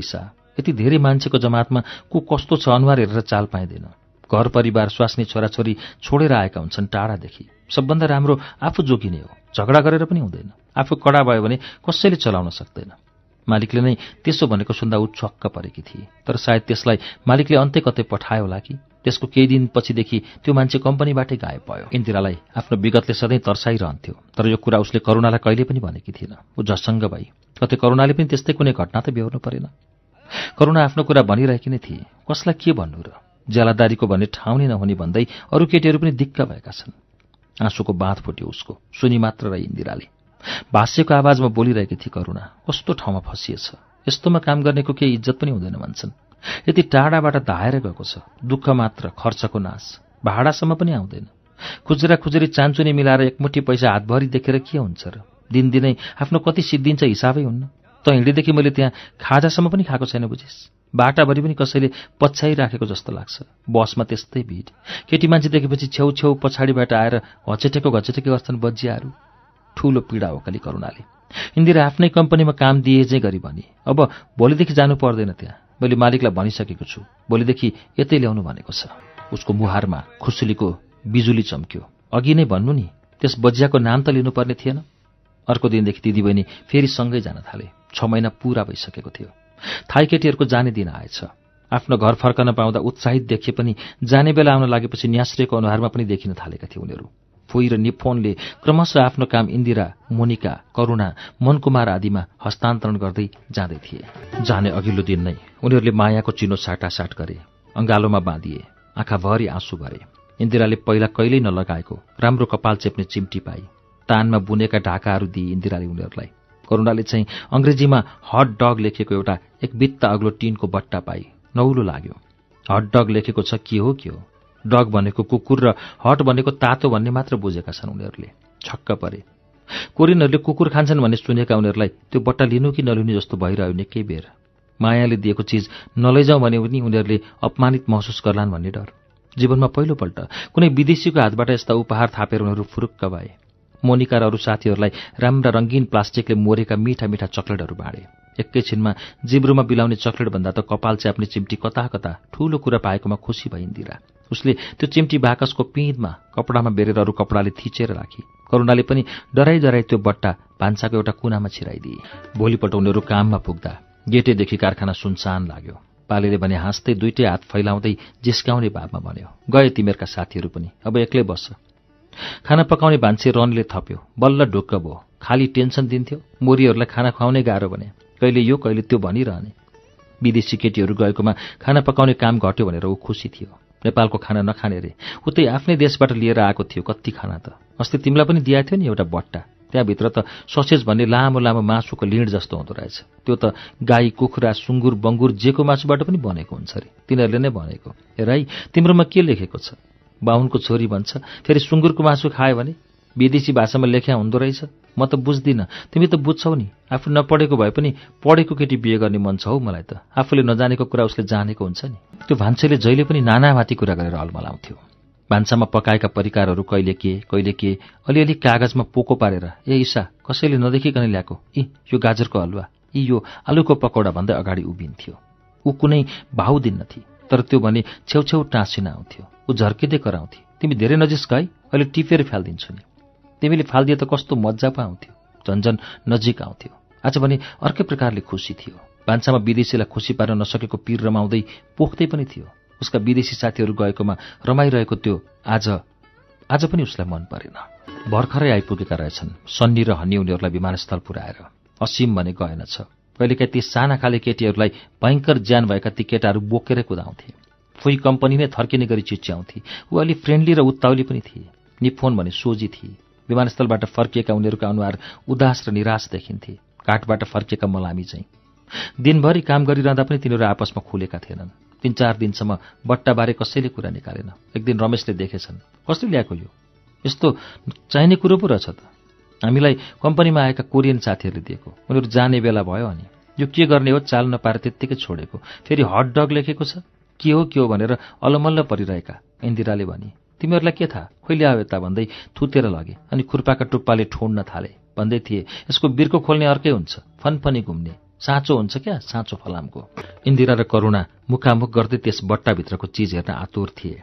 यति धेरै मान्छेको जमातमा को कस्तो छ अनुहार हेरेर चाल पाइँदैन घर परिवार स्वास्नी छोराछोरी छोडेर आएका हुन्छन् टाढादेखि सबभन्दा राम्रो आफू जोगिने हो झगडा गरेर पनि हुँदैन आफू कडा भयो भने कसैले चलाउन सक्दैन मालिकले नै त्यसो भनेको सुन्दा ऊ छक्क परेकी थिए तर सायद त्यसलाई मालिकले अन्तै कतै पठायो होला कि त्यसको केही दिनपछिदेखि त्यो मान्छे कम्पनीबाटै गायब भयो इन्दिरालाई आफ्नो विगतले सधैँ तर्साइरहन्थ्यो तर यो कुरा उसले करुणालाई कहिले पनि भनेकी थिएन ऊ झसङ्ग भई कतै करुणाले पनि त्यस्तै कुनै घटना त बेहोर्नु परेन करुणा आफ्नो कुरा भनिरहेकी नै थिए कसलाई के भन्नु र ज्यालादारीको भन्ने ठाउँ नै नहुने भन्दै अरू केटीहरू पनि दिक्क भएका छन् आँसुको बाँध फुट्यो उसको सुनि मात्र र इन्दिराले भाष्यको आवाजमा बोलिरहेकी थिए करुणा कस्तो ठाउँमा फँसिएछ यस्तोमा काम गर्नेको केही इज्जत पनि हुँदैन भन्छन् यति टाढाबाट धाएर गएको छ दुःख मात्र खर्चको नाश भाडासम्म पनि आउँदैन खुजरा खुजुरी चान्चुनी मिलाएर एकमुठी पैसा हातभरि देखेर के हुन्छ र दिनदिनै आफ्नो कति सिद्धिन्छ हिसाबै हुन्न त हिँडेदेखि मैले त्यहाँ खाजासम्म पनि खाएको छैन बुझिस बाटाभरि पनि कसैले पछ्याइराखेको जस्तो लाग्छ बसमा त्यस्तै भिड केटी मान्छे देखेपछि छेउछेउ पछाडिबाट आएर घचेटेको घचेटेको गर्छन् बजियाहरू ठुलो पीडा हो कली करुणाले इन्दिरा आफ्नै कम्पनीमा काम दिए जे गरी भने अब भोलिदेखि जानु पर्दैन त्यहाँ मैले मालिकलाई भनिसकेको छु भोलिदेखि यतै ल्याउनु भनेको छ उसको मुहारमा खुसुलीको बिजुली चम्क्यो अघि नै भन्नु नि त्यस बजियाको नाम त लिनुपर्ने थिएन अर्को दिनदेखि दिदीबहिनी फेरि सँगै जान थाले छ महिना पुरा भइसकेको थियो थाई केटीहरूको जाने दिन आएछ आफ्नो घर फर्कन पाउँदा उत्साहित देखिए पनि जाने बेला आउन लागेपछि न्यास्रेको अनुहारमा पनि देखिन थालेका थिए उनीहरू फोइ र निप्फोनले क्रमशः आफ्नो काम इन्दिरा मोनिका करुणा मनकुमार आदिमा हस्तान्तरण गर्दै जाँदै थिए जाने अघिल्लो दिन नै उनीहरूले मायाको चिनो साटासाट गरे अङ्गालोमा बाँधिए आँखाभरि आँसु भरे इन्दिराले पहिला कहिल्यै नलगाएको राम्रो कपाल चेप्ने चिम्टी पाई तानमा बुनेका ढाकाहरू दिए इन्दिराले उनीहरूलाई करुणाले चाहिँ अङ्ग्रेजीमा हट डग लेखेको एउटा एक बित्ता अग्लो टिनको बट्टा पाई नौलो लाग्यो हट डग लेखेको छ के हो के हो डग भनेको कुकुर र हट भनेको तातो भन्ने मात्र बुझेका छन् उनीहरूले छक्क परे कोरियनहरूले कुकुर खान्छन् भन्ने सुनेका उनीहरूलाई त्यो बट्टा लिनु कि नलिनु जस्तो भइरह्यो निकै बेर मायाले दिएको चिज नलैजाउँ भने पनि उनीहरूले अपमानित महसुस गर्लान् भन्ने डर जीवनमा पहिलोपल्ट कुनै विदेशीको हातबाट यस्ता उपहार थापेर उनीहरू फुरुक्क भए मोनिका र अरू साथीहरूलाई राम्रा रङ्गीन प्लास्टिकले मोरेका मिठा मिठा चक्लेटहरू बाँडे एकैछिनमा जिब्रोमा बिलाउने चक्लेटभन्दा त कपाल च्याप्ने चिम्टी कता कता ठूलो कुरा पाएकोमा खुसी भइन्दिरा उसले त्यो चिम्टी बाकसको पिँधमा कपडामा बेरेर अरू कपडाले थिचेर राखी करुणाले पनि डराइ डराई त्यो बट्टा भान्साको एउटा कुनामा छिराइदिए भोलिपल्ट उनीहरू काममा पुग्दा गेटेदेखि कारखाना सुनसान लाग्यो पालेले भने हाँस्दै दुइटै हात फैलाउँदै जिस्काउने भावमा भन्यो गए तिमीहरूका साथीहरू पनि अब एक्लै बस्छ खाना पकाउने भान्से रनले थप्यो बल्ल ढुक्क भयो खाली टेन्सन दिन्थ्यो मोरीहरूलाई खाना खुवाउनै गाह्रो भने कहिले यो कहिले त्यो भनिरहने विदेशी केटीहरू गएकोमा खाना पकाउने काम घट्यो भनेर ऊ खुसी थियो नेपालको खाना नखाने रे उतै आफ्नै देशबाट लिएर आएको थियो कति खाना त अस्ति तिमीलाई पनि दिएको थियो नि एउटा बट्टा त्यहाँभित्र त ससेज भन्ने लामो लामो मासुको लिड जस्तो हुँदो रहेछ त्यो त गाई कुखुरा सुँगुर बङ्गुर जेको मासुबाट पनि बनेको हुन्छ अरे तिनीहरूले नै भनेको है तिम्रोमा के लेखेको छ बाहुनको छोरी भन्छ फेरि सुँगुरको मासु खायो भने विदेशी भाषामा लेख्या हुँदो रहेछ म त बुझ्दिनँ तिमी त बुझ्छौ नि आफू नपढेको भए पनि पढेको केटी बिहे गर्ने मन छ हौ मलाई त आफूले नजानेको कुरा उसले जानेको हुन्छ नि त्यो भान्सेले जहिले पनि नानामाथि कुरा गरेर अल्मलाउँथ्यो भान्सामा पकाएका परिकारहरू कहिले के कहिले के अलिअलि कागजमा पोको पारेर ए ईसा कसैले नदेखिकन ल्याएको यी यो गाजरको हलुवा यी यो आलुको पकौडा भन्दै अगाडि उभिन्थ्यो ऊ कुनै भाउ दिन्नथे तर त्यो भने छेउछेउ टाँसिन आउँथ्यो ऊ झर्किँदै कराउँथे तिमी धेरै नजिस्क है अहिले टिपेर फालिदिन्छु नि तिमीले फालिदिए त कस्तो मजा पो आउँथ्यो झन्झन नजिक आउँथ्यो आज भने अर्कै प्रकारले खुसी थियो भान्सामा विदेशीलाई खुसी पार्न नसकेको पिर रमाउँदै पोख्दै पनि थियो उसका विदेशी साथीहरू गएकोमा रमाइरहेको त्यो आज आज पनि उसलाई मन परेन भर्खरै आइपुगेका रहेछन् सन्नी र हन्नी उनीहरूलाई विमानस्थल पुऱ्याएर असीम भने गएनछ कहिलेकाहीँ ती साना खाले केटीहरूलाई भयङ्कर ज्यान भएका ती केटाहरू बोकेरै कुदाउँथे फुई कम्पनी नै थर्किने गरी चिच्याउँथे ऊ अलि फ्रेन्डली र उत्ताउली पनि थिए निफोन भने सोझी थिए विमानस्थलबाट फर्किएका उनीहरूका अनुहार उदास र निराश देखिन्थे काठबाट फर्किएका मलामी चाहिँ दिनभरि काम गरिरहँदा पनि तिनीहरू आपसमा खुलेका थिएनन् तिन चार दिनसम्म बट्टाबारे कसैले कुरा निकालेन एक दिन रमेशले देखेछन् कसले ल्याएको यो यस्तो चाहिने कुरो पो रहेछ त हामीलाई कम्पनीमा आएका कोरियन साथीहरूले दिएको उनीहरू जाने बेला भयो अनि यो के गर्ने हो चाल नपाएर त्यत्तिकै छोडेको फेरि हट डग लेखेको छ के हो के हो भनेर अलमल्ल परिरहेका इन्दिराले भने तिमीहरूलाई के थाहा खोइले आयो यता भन्दै थुतेर लगे अनि खुर्पाका टुप्पाले ठोड्न थाले भन्दै थिए यसको बिर्को खोल्ने अर्कै हुन्छ फनफनी घुम्ने साँचो हुन्छ क्या साँचो फलामको इन्दिरा र करुणा मुखामुख गर्दै त्यस बट्टाभित्रको चिज हेर्न आतुर थिए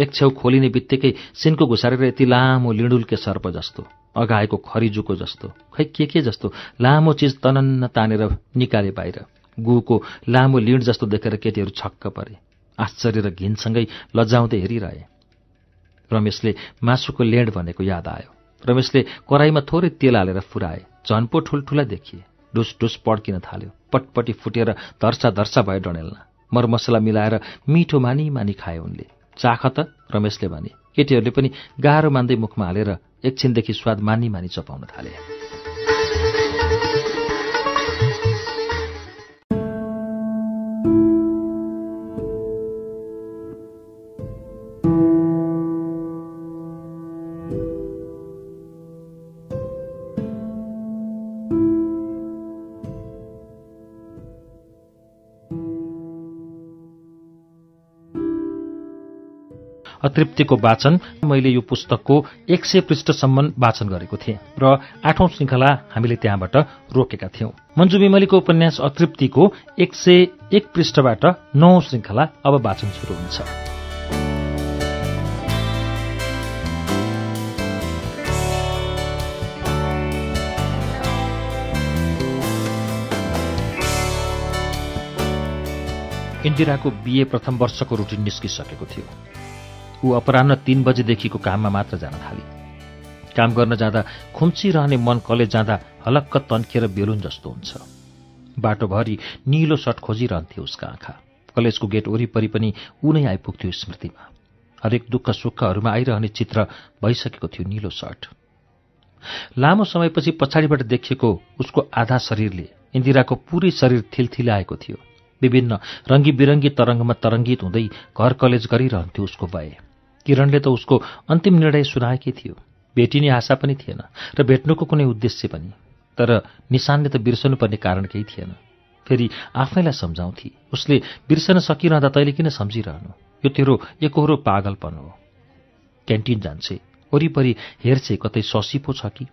एक छेउ खोलिने बित्तिकै सिनको घुसारेर यति लामो लिडुल्के सर्प जस्तो अघाएको खरिजुको जस्तो खै के के जस्तो लामो चिज तनन्न तानेर निकाले बाहिर गुको लामो लिड जस्तो देखेर केटीहरू छक्क परे आश्चर्य र घिनसँगै लजाउँदै हेरिरहे रमेशले मासुको लेण्ड भनेको याद आयो रमेशले कराईमा थोरै तेल हालेर फुराए झन्पो ठुल्ठुला देखिए डुस डुस पड्किन थाल्यो पटपटी फुटेर धर्सा धर्सा भयो डणेल्न मरमसला मिलाएर मिठो मानी मानी खाए उनले चाख त रमेशले भने केटीहरूले पनि गाह्रो मान्दै मुखमा हालेर एकछिनदेखि स्वाद मानी मानी चपाउन थाले अतृप्तिको वाचन मैले यो पुस्तकको एक सय पृष्ठसम्म वाचन गरेको थिएँ र आठौं श्रृङ्खला हामीले त्यहाँबाट रोकेका थियौं मन्जु विमलीको उपन्यास अतृप्तिको एक सय एक पृष्ठबाट नौ श्रृङ्खला अब वाचन सुरु हुन्छ इन्दिराको बिए प्रथम वर्षको रुटिन निस्किसकेको थियो ऊ अपराह तीन बजेदेखिको काममा मात्र जान थाले काम गर्न जाँदा खुम्चिरहने मन कलेज जाँदा हलक्क तन्किएर बेलुन जस्तो हुन्छ बाटोभरि निलो सर्ट खोजिरहन्थ्यो उसका आँखा कलेजको गेट वरिपरि पनि ऊ नै आइपुग्थ्यो स्मृतिमा हरेक दुःख सुखहरूमा आइरहने चित्र भइसकेको थियो निलो सर्ट लामो समयपछि पछाडिबाट देखिएको उसको आधा शरीरले इन्दिराको पूरै शरीर थिलथिलाएको थियो विभिन्न रङ्गी बिरङ्गी तरङ्गमा तरङ्गित हुँदै घर कलेज गरिरहन्थ्यो उसको भए किरणले त उसको अन्तिम निर्णय सुनाएकै थियो भेटिने आशा पनि थिएन र भेट्नुको कुनै उद्देश्य पनि तर निशानले त बिर्सनुपर्ने कारण केही थिएन फेरि आफैलाई सम्झाउँथे उसले बिर्सन सकिरहँदा तैँले किन सम्झिरहनु यो तेरो एकहोरो पागलपन हो क्यान्टिन जान्छे वरिपरि हेर्छे कतै शशी पो छ कि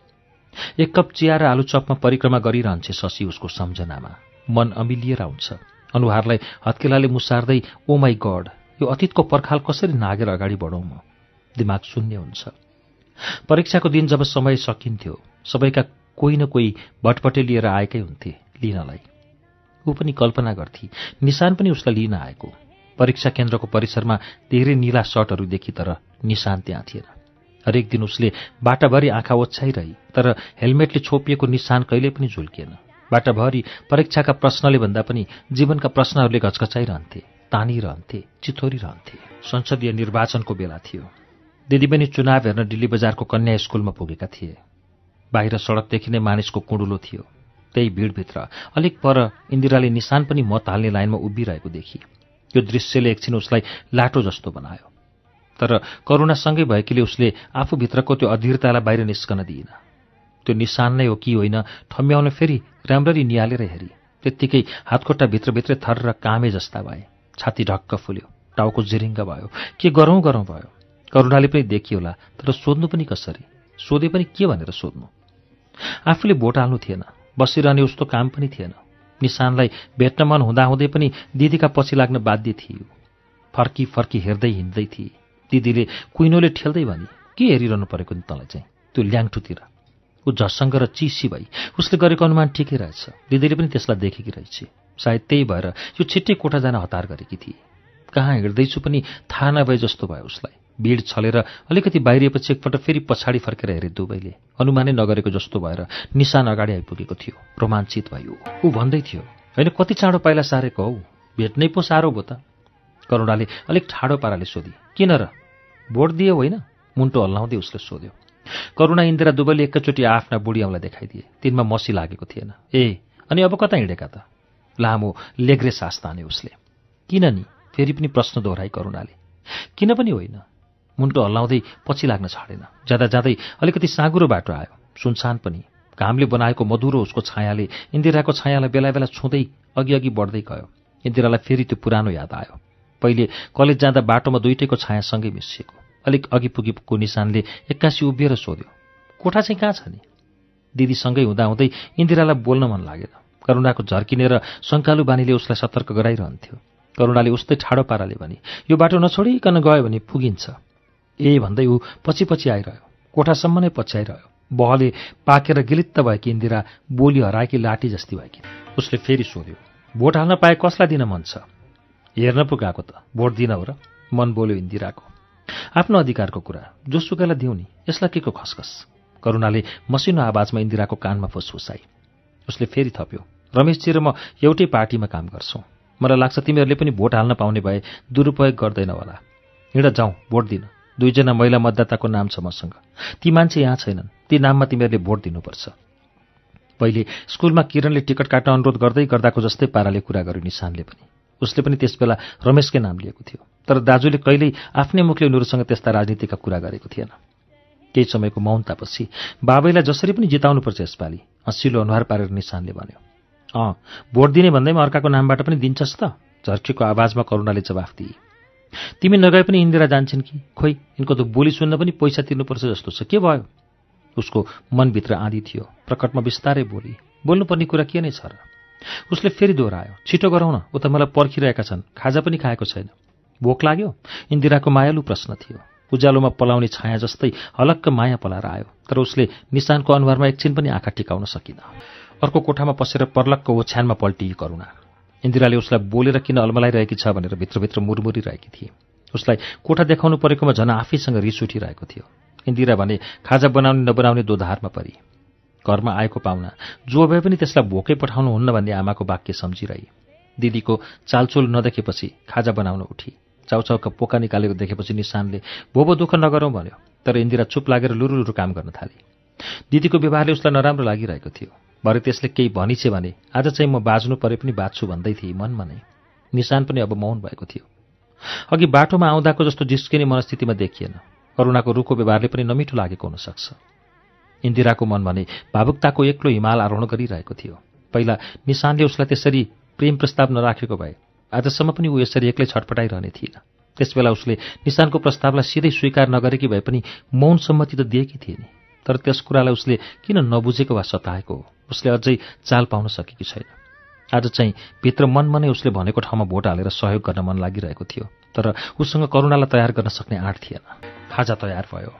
एक कप चिया र आलु चपमा परिक्रमा गरिरहन्छे शशी उसको सम्झनामा मन अमिलिएर आउँछ अनुहारलाई हत्केलाले मुसार्दै ओ माई गड यो अतीतको पर्खाल कसरी नागेर अगाडि बढौँ म दिमाग शून्य हुन्छ परीक्षाको दिन जब समय सकिन्थ्यो सबैका कोही न कोही भटपटे लिएर आएकै हुन्थे लिनलाई ऊ पनि कल्पना गर्थे निशान पनि उसलाई लिन आएको परीक्षा केन्द्रको परिसरमा धेरै निला सर्टहरू देखि तर निशान त्यहाँ थिएन हरेक दिन उसले बाटाभरि आँखा ओछ्याइरहे तर हेलमेटले छोपिएको निशान कहिले पनि झुल्किएन बाटाभरि परीक्षाका प्रश्नले भन्दा पनि जीवनका प्रश्नहरूले घचघचाइरहन्थे तानिरहन्थे चिथोरिरहन्थे संसदीय निर्वाचनको बेला थियो दिदी पनि चुनाव हेर्न दिल्ली बजारको कन्या स्कुलमा पुगेका थिए बाहिर सडकदेखि नै मानिसको कुँडुलो थियो त्यही भिडभित्र अलिक पर इन्दिराले निशान पनि मत हाल्ने लाइनमा उभिरहेको देखि त्यो दृश्यले एकछिन उसलाई लाटो जस्तो बनायो तर करुणासँगै भएकीले उसले आफूभित्रको त्यो अधीरतालाई बाहिर निस्कन दिइन त्यो निशान नै हो कि होइन ठम्ब्याउन फेरि राम्ररी निहालेर हेरी त्यत्तिकै हातखुट्टा भित्रभित्रै थर र कामे जस्ता भए छाती ढक्क फुल्यो टाउको जिरिङ्ग भयो के गरौँ गरौँ भयो करुणाले पनि देखियोला तर सोध्नु पनि कसरी सोधे पनि के भनेर सोध्नु आफूले भोट हाल्नु थिएन बसिरहने उस्तो काम पनि थिएन निशानलाई भेट्न मन हुँदाहुँदै पनि दिदीका पछि लाग्न बाध्य थियो फर्की फर्की हेर्दै हिँड्दै थिए दिदीले कुइनोले ठेल्दै भने के हेरिरहनु परेको नि तँलाई चाहिँ त्यो ल्याङ्ठुतिर ऊ झसङ्ग र चिसी भई उसले गरेको अनुमान ठिकै रहेछ दिदीले पनि त्यसलाई देखेकी रहेछ सायद त्यही भएर यो छिट्टै कोठा जान हतार गरेकी थिए कहाँ हिँड्दैछु पनि थाहा नभए जस्तो भयो उसलाई भिड छलेर अलिकति बाहिरिएपछि एकपल्ट फेरि पछाडि फर्केर हेरे दुवैले अनुमानै नगरेको जस्तो भएर निशान अगाडि आइपुगेको थियो रोमाञ्चित भयो ऊ भन्दै थियो होइन कति चाँडो पाइला सारेको हौ भेट्नै पो साह्रो भयो त करुणाले अलिक ठाडो पाराले सोधे किन र भोट दियो होइन मुन्टो हल्लाउँदै उसले सोध्यो करुणा इन्दिरा दुवैले एकैचोटि आफ्ना बुढी आउँलाई देखाइदिए तिनमा मसी लागेको थिएन ए अनि अब कता हिँडेका त लामो लेग्रे सास ताने उसले किन नि फेरि पनि प्रश्न दोहोऱ्याई करुणाले किन पनि होइन मुन्टो हल्लाउँदै पछि लाग्न छाडेन जाँदा जाँदै अलिकति साँगुरो बाटो आयो सुनसान पनि घामले बनाएको मधुरो उसको छायाले इन्दिराको छायालाई बेला बेला छुँदै अघि बढ्दै गयो इन्दिरालाई फेरि त्यो पुरानो याद आयो पहिले कलेज जाँदा बाटोमा दुइटैको छायासँगै मिसिएको अलिक अघि पुगेको निशानले एक्कासी उभिएर सोध्यो कोठा चाहिँ कहाँ छ नि दिदीसँगै हुँदाहुँदै इन्दिरालाई बोल्न मन लागेन करुणाको झर्किनेर सङ्कालु शङ्कालु बानीले उसलाई सतर्क गराइरहन्थ्यो करुणाले उस्तै ठाडो पाराले भने यो बाटो नछोडिकन गयो भने पुगिन्छ ए भन्दै ऊ पछि पछि आइरह्यो कोठासम्म नै पछ्याइरह्यो बहले पाकेर गिलित्त भएकी इन्दिरा बोली हराएकी लाठी जस्ती भएकी उसले फेरि सोध्यो भोट हाल्न पाए कसलाई दिन मन छ हेर्न पो त भोट दिन हो र मन बोल्यो इन्दिराको आफ्नो अधिकारको कुरा जोसुकैलाई दिउ नि यसलाई के को खसखस करुणाले मसिनो आवाजमा इन्दिराको कानमा फुसफुसाई उसले फेरि थप्यो रमेशजी र म एउटै पार्टीमा काम गर्छौँ मलाई लाग्छ तिमीहरूले पनि भोट हाल्न पाउने भए दुरुपयोग गर्दैन होला हिँड जाउँ भोट दिन दुईजना महिला मतदाताको नाम छ मसँग ती मान्छे यहाँ छैनन् ती नाममा तिमीहरूले भोट दिनुपर्छ पहिले स्कुलमा किरणले टिकट काट्न अनुरोध गर्दै गर्दाको जस्तै पाराले कुरा गर्यो निशानले पनि उसले पनि त्यसबेला रमेशकै नाम लिएको थियो तर दाजुले कहिल्यै आफ्नै मुखले उनीहरूसँग त्यस्ता राजनीतिका कुरा गरेको थिएन केही समयको मौनतापछि बाबैलाई जसरी पनि जिताउनुपर्छ यसपालि असिलो अनुहार पारेर निशानले भन्यो अँ भोट दिने भन्दैमा अर्काको नामबाट पनि दिन्छस् त झर्केको आवाजमा करुणाले जवाफ दिए तिमी नगए पनि इन्दिरा जान्छन् कि खोइ यिनको त बोली सुन्न पनि पैसा तिर्नुपर्छ जस्तो छ के भयो उसको मनभित्र आँधी थियो प्रकटमा बिस्तारै बोली बोल्नुपर्ने कुरा के नै छ र उसले फेरि दोहोऱ्यायो छिटो गरौँ न त मलाई पर्खिरहेका छन् खाजा पनि खाएको छैन भोक लाग्यो इन्दिराको मायालु प्रश्न थियो उज्यालोमा पलाउने छाया जस्तै हलक्क माया पलाएर आयो तर उसले निशानको अनुहारमा एकछिन पनि आँखा टिकाउन सकिन अर्को कोठामा पसेर पर्लक्क ओछ्यानमा पल्टियो करुणा इन्दिराले उसलाई बोलेर किन अल्मलाइरहेकी छ भनेर भित्रभित्र मुरमुरिरहेकी थिए उसलाई कोठा देखाउनु परेकोमा झन आफैसँग रिस उठिरहेको थियो इन्दिरा भने खाजा बनाउने नबनाउने दोधारमा परि घरमा आएको पाहुना जो भए पनि त्यसलाई भोकै पठाउनुहुन्न भन्ने आमाको वाक्य सम्झिरहे दिदीको चालचोल नदेखेपछि खाजा बनाउन उठी चाउचाउका पोका निकालेको देखेपछि निशानले भोबो दुःख नगरौँ भन्यो तर इन्दिरा चुप लागेर लुरु लुरु काम गर्न थाले दिदीको व्यवहारले उसलाई नराम्रो लागिरहेको थियो भरे त्यसले केही भनिछे भने आज चाहिँ म बाँच्नु परे पनि बाँच्छु भन्दै थिएँ मनमा नै निशान पनि अब मौन भएको थियो अघि बाटोमा आउँदाको जस्तो जिस्किने मनस्थितिमा देखिएन करुणाको रुखको व्यवहारले पनि नमिठो लागेको हुनसक्छ इन्दिराको मन भने भावुकताको एक्लो हिमाल आरोहण गरिरहेको थियो पहिला निशानले उसलाई त्यसरी प्रेम प्रस्ताव नराखेको भए आजसम्म पनि ऊ यसरी एक्लै छटपटाइरहने थिएन त्यसबेला उसले निशानको प्रस्तावलाई सिधै स्वीकार नगरेकी भए पनि मौन सम्मति त दिएकी थिएन तर त्यस कुरालाई उसले किन नबुझेको वा सताएको हो उसले अझै चाल पाउन सकेकी छैन आज चाहिँ भित्र मनमनै उसले भनेको ठाउँमा भोट हालेर सहयोग गर्न मन लागिरहेको थियो तर उसँग करुणालाई तयार गर्न सक्ने आँट थिएन खाजा तयार भयो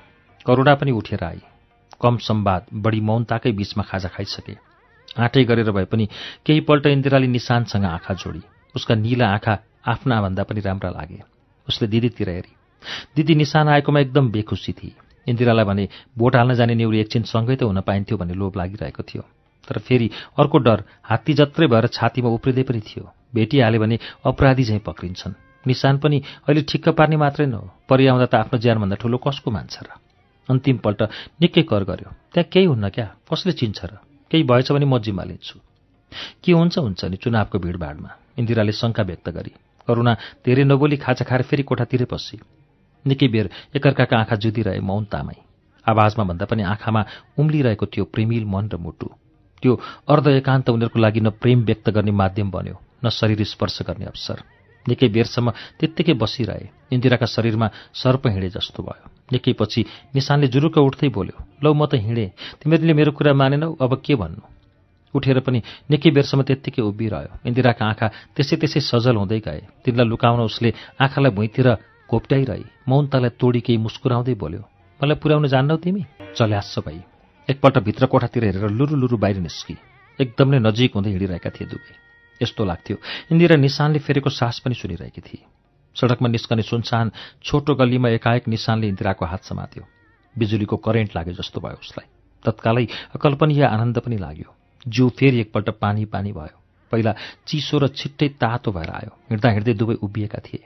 करुणा पनि उठेर आई कम सम्वाद बढी मौनताकै बीचमा खाजा खाइसके आँटै गरेर भए पनि केही केहीपल्ट इन्दिराले निशानसँग आँखा जोडी उसका निला आँखा भन्दा पनि राम्रा लागे उसले दिदीतिर हेरी दिदी निशान आएकोमा एकदम बेखुसी थिए इन्दिरालाई भने भोट हाल्न जाने नेउरी एकछिन सँगै त हुन पाइन्थ्यो भन्ने लोभ लागिरहेको थियो तर फेरि अर्को डर हात्ती जत्रै भएर छातीमा उफ्रिँदै पनि थियो भेटिहाल्यो भने अपराधी झैँ पक्रिन्छन् निशान पनि अहिले ठिक्क पार्ने मात्रै नहो परि आउँदा त आफ्नो ज्यानभन्दा ठुलो कसको मान्छ र अन्तिमपल्ट निकै कर गर्यो त्यहाँ केही हुन्न क्या कसले चिन्छ र केही भएछ भने म जिम्मा लिन्छु के हुन्छ हुन्छ नि चुनावको भिडभाडमा इन्दिराले शङ्का व्यक्त गरी करुणा धेरै नबोली खाजा खाएर फेरि कोठातिरै पसे निकै बेर एकअर्काका आँखा जुदिरहे मौन तामाई आवाजमा भन्दा पनि आँखामा उम्लिरहेको थियो प्रेमिल मन र मुटु त्यो अर्ध एकान्त उनीहरूको लागि न प्रेम व्यक्त गर्ने माध्यम बन्यो न शरीर स्पर्श गर्ने अवसर निकै बेरसम्म त्यत्तिकै बसिरहे इन्दिराका शरीरमा सर्प हिँडे जस्तो भयो निकै पछि निशानले जुरुक्क उठ्दै बोल्यो लौ म त हिँडेँ तिमीहरूले मेरो कुरा मानेनौ अब के भन्नु उठेर पनि निकै बेरसम्म त्यत्तिकै उभिरह्यो इन्दिराका आँखा त्यसै त्यसै सजल हुँदै गए तिनलाई लुकाउन उसले आँखालाई भुइँतिर घोप्ट्याइरहे मौनतालाई तोडी केही मुस्कुराउँदै बोल्यो मलाई पुर्याउन जान्नौ तिमी चल्यास भाइ एकपल्ट भित्र कोठातिर हेरेर लुरु लुरु बाहिर निस्कि एकदमै नजिक हुँदै हिँडिरहेका थिए दुवै यस्तो लाग्थ्यो इन्दिरा निशानले फेरेको सास पनि सुनिरहेकी थिए सडकमा निस्कने सुनसान छोटो गल्लीमा एकाएक निशानले इन्दिराको हात समात्यो बिजुलीको करेन्ट लाग्यो जस्तो भयो उसलाई तत्कालै अकल्पनीय आनन्द पनि लाग्यो जिउ फेरि एकपल्ट पानी पानी भयो पहिला चिसो र छिट्टै तातो भएर आयो हिँड्दा हिँड्दै दुवै उभिएका थिए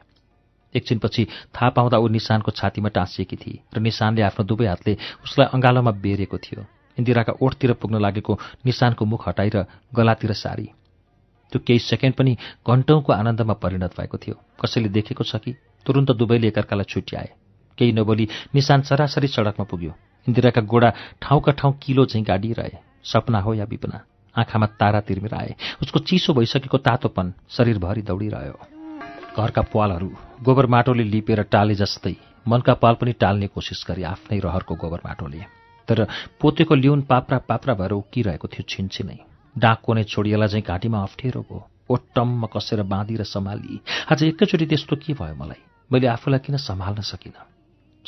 एकछिनपछि थाहा पाउँदा ऊ निशानको छातीमा टाँसिएकी थिए र निशानले आफ्नो दुवै हातले उसलाई अँगालोमा बेरेको थियो इन्दिराका ओठतिर पुग्न लागेको निशानको मुख हटाएर गलातिर सारी त्यो केही सेकेन्ड पनि घन्टौँको आनन्दमा परिणत भएको थियो कसैले देखेको छ कि तुरन्त दुवैले एकअर्कालाई छुट्याए केही नबोली निशान सरासरी सडकमा पुग्यो इन्दिराका गोडा ठाउँका ठाउँ किलो झैँ गाडिरहे सपना हो या विपना आँखामा तारा तिर्मेर आए उसको चिसो भइसकेको तातोपन शरीरभरि दौडिरह्यो घरका पालहरू गोबर माटोले लिपेर टाले जस्तै मनका पाल पनि टाल्ने कोसिस गरे आफ्नै रहरको गोबर माटोले तर पोतेको लिउन पाप्रा पाप्रा भएर उक्किरहेको थियो छिनछिनै डाँको नै छोडिएला चाहिँ घाँटीमा अप्ठ्यारो भयो ओटम्म कसेर बाँधि र सम्हालिए आज एकैचोटि त्यस्तो के भयो मलाई मैले आफूलाई किन सम्हाल्न सकिनँ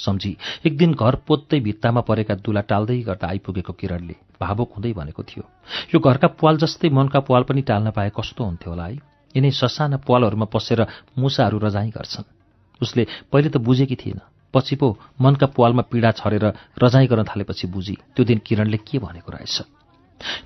सम्झी एक दिन घर पोत्तै भित्तामा परेका दुला टाल्दै गर्दा आइपुगेको किरणले भावुक हुँदै भनेको थियो यो घरका पाल जस्तै मनका पाल पनि टाल्न पाए कस्तो हुन्थ्यो होला है यिनै ससाना पालहरूमा पसेर मुसाहरू रजाई गर्छन् उसले पहिले त बुझेकी थिएन पछि पो मनका पालमा पीडा छरेर रजाई गर्न थालेपछि बुझी त्यो दिन किरणले के भनेको रहेछ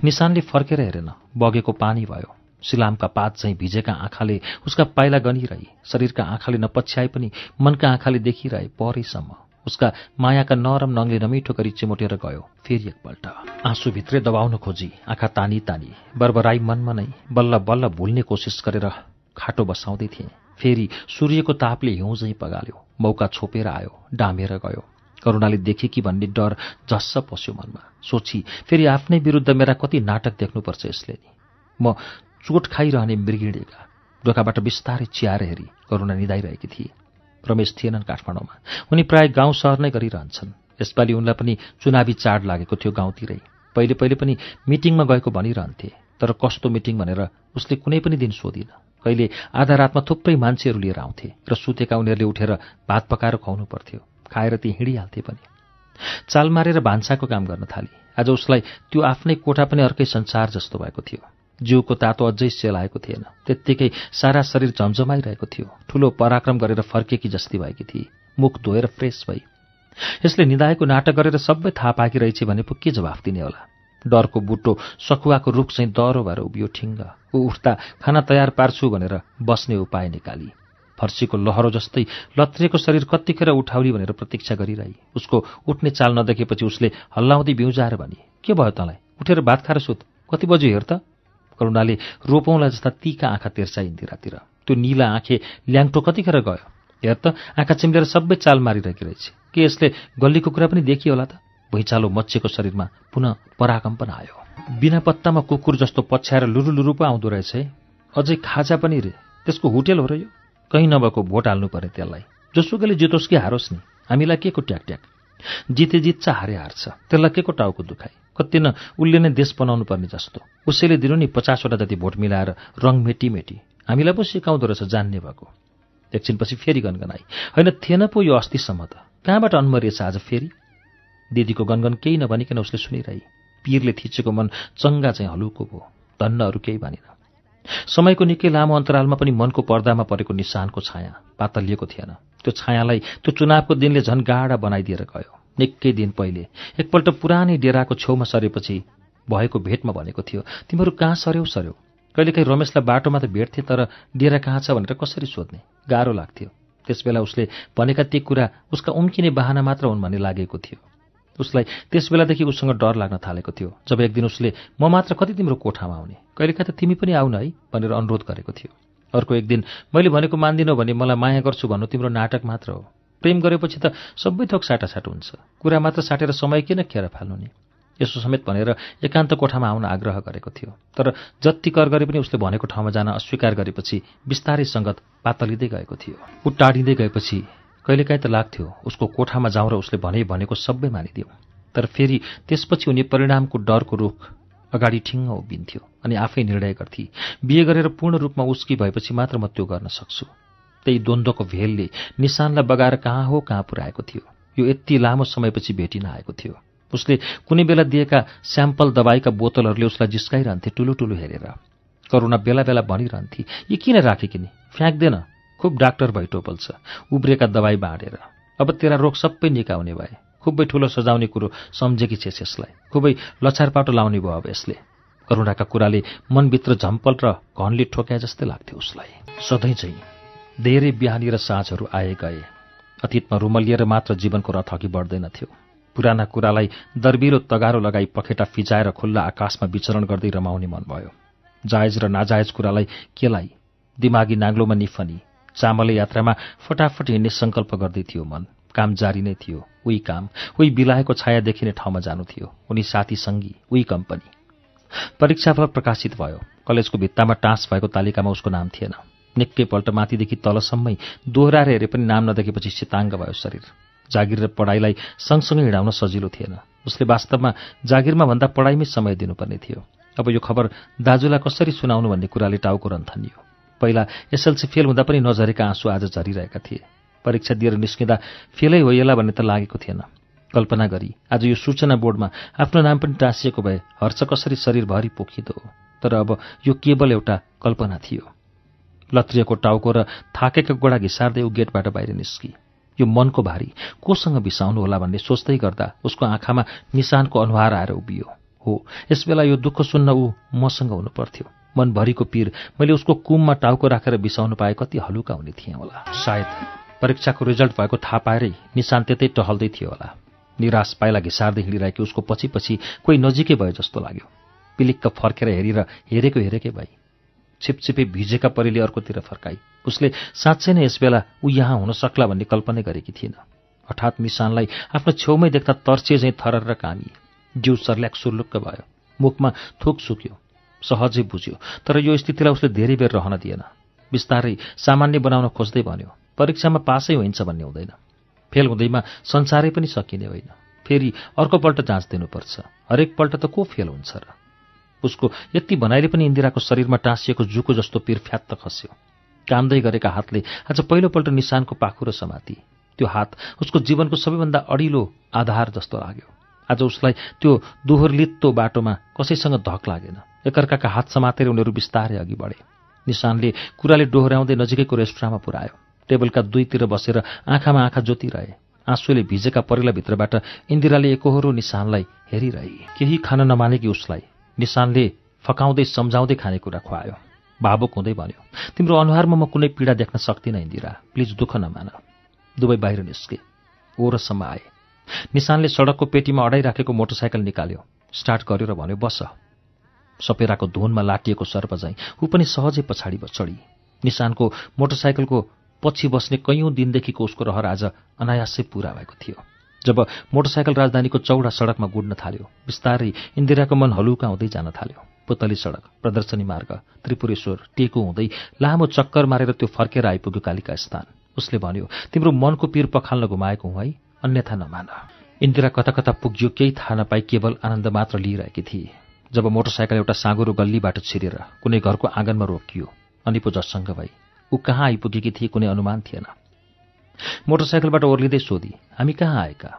निशानले फर्केर हेरेन बगेको पानी भयो सिलामका पात चाहिँ भिजेका आँखाले उसका पाइला गनिरहे शरीरका आँखाले नपछ्याए पनि मनका आँखाले देखिरहे परेसम्म उसका मायाका नरम नङले नमिठो गरी चिमोटेर गयो फेरि एकपल्ट आँसुभित्रै दबाउन खोजी आँखा तानी तानी बर्बराई मनमा नै बल्ल बल्ल भुल्ने कोसिस गरेर खाटो बसाउँदै थिए फेरि सूर्यको तापले हिउँझै पगाल्यो मौका छोपेर आयो डामेर गयो करुणाले देखे कि भन्ने डर झस्स पस्यो मनमा सोची फेरि आफ्नै विरुद्ध मेरा कति नाटक देख्नुपर्छ यसले म चोट खाइरहने मृगिडेका डोकाबाट बिस्तारै चियाएर हेरी करुणा निधाइरहेकी थिए रमेश थिएनन् काठमाडौँमा उनी प्राय गाउँ सहर नै गरिरहन्छन् यसपालि उनलाई पनि चुनावी चाड लागेको थियो गाउँतिरै पहिले पहिले पनि मिटिङमा गएको भनिरहन्थे तर कस्तो मिटिङ भनेर उसले कुनै पनि दिन सोधिन कहिले आधा रातमा थुप्रै मान्छेहरू लिएर आउँथे र सुतेका उनीहरूले उठेर भात पकाएर खुवाउनु पर्थ्यो खाएर ती हिँडिहाल्थे पनि चाल मारेर भान्साको काम गर्न थाले आज उसलाई त्यो आफ्नै कोठा पनि अर्कै संसार जस्तो भएको थियो जिउको तातो अझै सेलाएको थिएन त्यत्तिकै सारा शरीर झमझमाइरहेको थियो ठूलो पराक्रम गरेर फर्केकी जस्ती भएकी थिए मुख धोएर फ्रेस भई यसले निदाएको नाटक गरेर सबै थाहा पाकिरहेछ भने पो के जवाफ दिने होला डरको बुटो सखुवाको रुख चाहिँ दह्रो भएर उभियो ठिङ्ग ऊ उठ्दा खाना तयार पार्छु भनेर बस्ने उपाय निकाली फर्सीको लहरो जस्तै लत्रिएको शरीर कतिखेर उठाउली भनेर प्रतीक्षा गरिरहे उसको उठ्ने चाल नदेखेपछि उसले हल्लाउँदै बिउजाएर भने के भयो तँलाई उठेर भात खाएर सुत कति बजी हेर त करुणाले रोपौँला जस्ता तिका आँखा तिर्छा इन्दिरातिर त्यो निला आँखे ल्याङटो कतिखेर गयो हेर त आँखा चिम्लेर सबै चाल मारिरहेकी रहेछ के यसले गल्लीको कुरा पनि देखियो होला त भुइँचालो मच्छेको शरीरमा पुनः पराकम्पन आयो बिना पत्तामा कुकुर जस्तो पछ्याएर लुरु पो आउँदो रहेछ है अझै खाजा पनि रे त्यसको होटेल हो र यो कहीँ नभएको भोट हाल्नु पर्ने त्यसलाई जोसुकैले जितोस् कि हारोस् नि हामीलाई के को ट्याक ट्याक जिते जित्छ हारे हार्छ त्यसलाई के को टाउको दुखाइ कति न उसले नै देश बनाउनु पर्ने जस्तो उसैले दिनु नि पचासवटा जति भोट मिलाएर रङ मेटी मेटी हामीलाई पो सिकाउँदो रहेछ जान्ने भएको एकछिनपछि फेरि गनगनाई होइन थिएन पो यो अस्तिसम्म त कहाँबाट अन्मरिएछ आज फेरि दिदीको गनगन केही नभनिकन उसले सुनिरहे पिरले थिचेको मन चङ्गा चाहिँ हलुको भयो धन्नहरू केही भनेन समयको निकै लामो अन्तरालमा पनि मनको पर्दामा परेको निशानको छाया पातलिएको थिएन त्यो छायालाई त्यो चुनावको दिनले झन् गाडा बनाइदिएर गयो निकै दिन पहिले एकपल्ट पुरानै डेराको छेउमा सरेपछि भएको भेटमा भनेको थियो तिमीहरू कहाँ सर्यौ सर्यौ कहिलेकाहीँ रमेशलाई बाटोमा त भेट्थे तर डेरा कहाँ छ भनेर कसरी सोध्ने गाह्रो लाग्थ्यो त्यसबेला उसले भनेका ती कुरा उसका उम्किने बाहना मात्र हुन् भन्ने लागेको थियो उसलाई त्यस बेलादेखि उसँग डर लाग्न थालेको थियो जब एक दिन उसले म मात्र कति तिम्रो कोठामा आउने कहिलेकाहीँ त तिमी पनि आउन है भनेर अनुरोध गरेको थियो अर्को एक दिन मैले भनेको मान्दिनौ भने मलाई माया गर्छु भन्नु तिम्रो नाटक मात्र हो प्रेम गरेपछि त सबै थोक साटासाट हुन्छ कुरा मात्र साटेर समय किन खेर फाल्नु नि यसो समेत भनेर एकान्त कोठामा आउन आग्रह गरेको थियो तर जति कर गरे पनि उसले भनेको ठाउँमा जान अस्वीकार गरेपछि बिस्तारै सङ्गत पातलिँदै गएको थियो ऊ टाढिँदै गएपछि कहिलेकाहीँ त लाग्थ्यो उसको कोठामा जाउँ र उसले भने भनेको सबै मानिदिउँ तर फेरि त्यसपछि हुने परिणामको डरको रुख अगाडि ठिङ्ग उभिन्थ्यो अनि आफै निर्णय गर्थे बिहे गरेर पूर्ण रूपमा उसकी भएपछि मात्र म त्यो गर्न सक्छु त्यही द्वन्द्वको भेलले निशानलाई बगाएर कहाँ हो कहाँ पुर्याएको थियो यो यति लामो समयपछि भेटिन आएको थियो उसले कुनै बेला दिएका स्याम्पल दबाईका बोतलहरूले उसलाई जिस्काइरहन्थे टुलो टुलो हेरेर करुणा बेला बेला भनिरहन्थे यी किन राखे किने फ्याँक्दैन खुब डाक्टर भई टोपल्छ उब्रेका दबाई बाँडेर अब तेरा रोग सबै निका हुने भए खुबै ठुलो सजाउने कुरो सम्झेकी छेस यसलाई खुबै लछारपाटो लाउने भयो अब यसले करुणाका कुराले मनभित्र झम्पल र घनले ठोक्या जस्तै लाग्थ्यो उसलाई सधैँ चाहिँ धेरै बिहानी र साँझहरू आए गए अतीतमा रुमलिएर मात्र जीवनको रथ अघि बढ्दैनथ्यो पुराना कुरालाई दरबिरो तगारो लगाई पखेटा फिजाएर खुल्ला आकाशमा विचरण गर्दै रमाउने मन भयो जायज र नाजायज कुरालाई केलाई दिमागी नाङ्लोमा निफनी चामले यात्रामा फटाफट हिँड्ने सङ्कल्प गर्दै थियो मन काम जारी नै थियो उही काम उही बिलाएको छाया देखिने ठाउँमा जानु थियो उनी साथी सङ्गी उही कम्पनी परीक्षाफल प्रकाशित भयो कलेजको भित्तामा टाँस भएको तालिकामा उसको नाम थिएन निकैपल्ट माथिदेखि तलसम्मै दोहोऱ्याएर हेरे पनि नाम नदेखेपछि सिताङ्ग भयो शरीर जागिर र पढाइलाई सँगसँगै हिँडाउन सजिलो थिएन उसले वास्तवमा जागिरमा भन्दा पढाइमै समय दिनुपर्ने थियो अब यो खबर दाजुलाई कसरी सुनाउनु भन्ने कुराले टाउको रन्थनियो पहिला एसएलसी फेल हुँदा पनि नझरेका आँसु आज झरिरहेका थिए परीक्षा दिएर निस्किँदा फेलै होइला भन्ने त लागेको थिएन कल्पना गरी आज यो सूचना बोर्डमा आफ्नो नाम पनि टाँसिएको भए हर्ष कसरी शरीरभरि पोखिँदो हो तर अब यो केवल एउटा कल्पना थियो लत्रिएको टाउको र थाकेको गोडा घिसार्दै ऊ गेटबाट बाहिर निस्की यो मनको भारी कोसँग बिसाउनु होला भन्ने सोच्दै गर्दा उसको आँखामा निशानको अनुहार आएर उभियो हो यस बेला यो दुःख सुन्न ऊ मसँग हुनुपर्थ्यो मनभरिको पीर मैले उसको कुममा टाउको राखेर बिसाउनु पाए कति हलुका हुने थिएँ होला सायद परीक्षाको रिजल्ट भएको थाहा पाएरै निशान त्यतै टहल्दै थियो होला निराश पाइला घिसार्दै हिँडिरहेको उसको पछि पछि कोही नजिकै भयो जस्तो लाग्यो पिलिक्क फर्केर हेरेर हेरेको हेरेकै भई छिपछिपे भिजेका परिले अर्कोतिर फर्काई उसले साँच्चै नै यसबेला ऊ यहाँ हुन सक्ला भन्ने कल्पना गरेकी थिएन हठात निशानलाई आफ्नो छेउमै देख्दा तर्सिए झैँ थरर र कामी जिउ सर्ल्याक सुर्लुक्क भयो मुखमा थुक सुक्यो सहजै बुझ्यो तर यो स्थितिलाई उसले धेरै बेर रहन दिएन बिस्तारै सामान्य बनाउन खोज्दै भन्यो परीक्षामा पासै होइन्छ भन्ने हुँदैन फेल हुँदैमा संसारै पनि सकिने होइन फेरि अर्कोपल्ट जाँच दिनुपर्छ हरेकपल्ट त को फेल हुन्छ र उसको यति भनाइले पनि इन्दिराको शरीरमा टाँसिएको जुको जस्तो पिर फ्यात्त खस्यो काँदै गरेका हातले आज पहिलोपल्ट निशानको पाखुरो समाति त्यो हात उसको जीवनको सबैभन्दा अडिलो आधार जस्तो लाग्यो आज उसलाई त्यो दोहोरलित्तो बाटोमा कसैसँग धक लागेन एकअर्काका हात समातेर उनीहरू बिस्तारै अघि बढे निशानले कुराले डोहोऱ्याउँदै नजिकैको रेस्टुराँमा पुऱ्यायो टेबलका दुईतिर बसेर आँखामा आँखा जोतिरहे आँसुले भिजेका परेला भित्रबाट इन्दिराले एकहोरो निशानलाई हेरिरहे केही खान नमानेकी उसलाई निशानले फकाउँदै सम्झाउँदै खानेकुरा खुवायो भावुक हुँदै भन्यो तिम्रो अनुहारमा म कुनै पीडा देख्न सक्दिनँ इन्दिरा प्लिज दुःख नमान दुवै बाहिर निस्के ओरसम्म आए निशानले सडकको पेटीमा अडाइराखेको मोटरसाइकल निकाल्यो स्टार्ट गर्यो र भन्यो बस सपेराको धुनमा लाटिएको सर्प झैँ ऊ पनि सहजै पछाडि चढी निशानको मोटरसाइकलको पछि बस्ने कैयौं दिनदेखिको उसको रहर आज अनायासै पूरा भएको थियो जब मोटरसाइकल राजधानीको चौडा सडकमा गुड्न थाल्यो बिस्तारै इन्दिराको मन हलुका हुँदै जान थाल्यो पुतली सडक प्रदर्शनी मार्ग त्रिपुरेश्वर टेको हुँदै लामो चक्कर मारेर त्यो फर्केर आइपुग्यो कालिका स्थान उसले भन्यो तिम्रो मनको पीर पखाल्न घुमाएको हुँ है अन्यथा नमान इन्दिरा कता कता पुग्यो केही थाहा नपाई केवल आनन्द मात्र लिइरहेकी थिए जब मोटरसाइकल एउटा साँगुरो गल्लीबाट छिरेर कुनै घरको आँगनमा रोकियो अनि पो जससँग भई ऊ कहाँ आइपुगेकी थिए कुनै अनुमान थिएन मोटरसाइकलबाट ओर्लिँदै सोधी हामी कहाँ आएका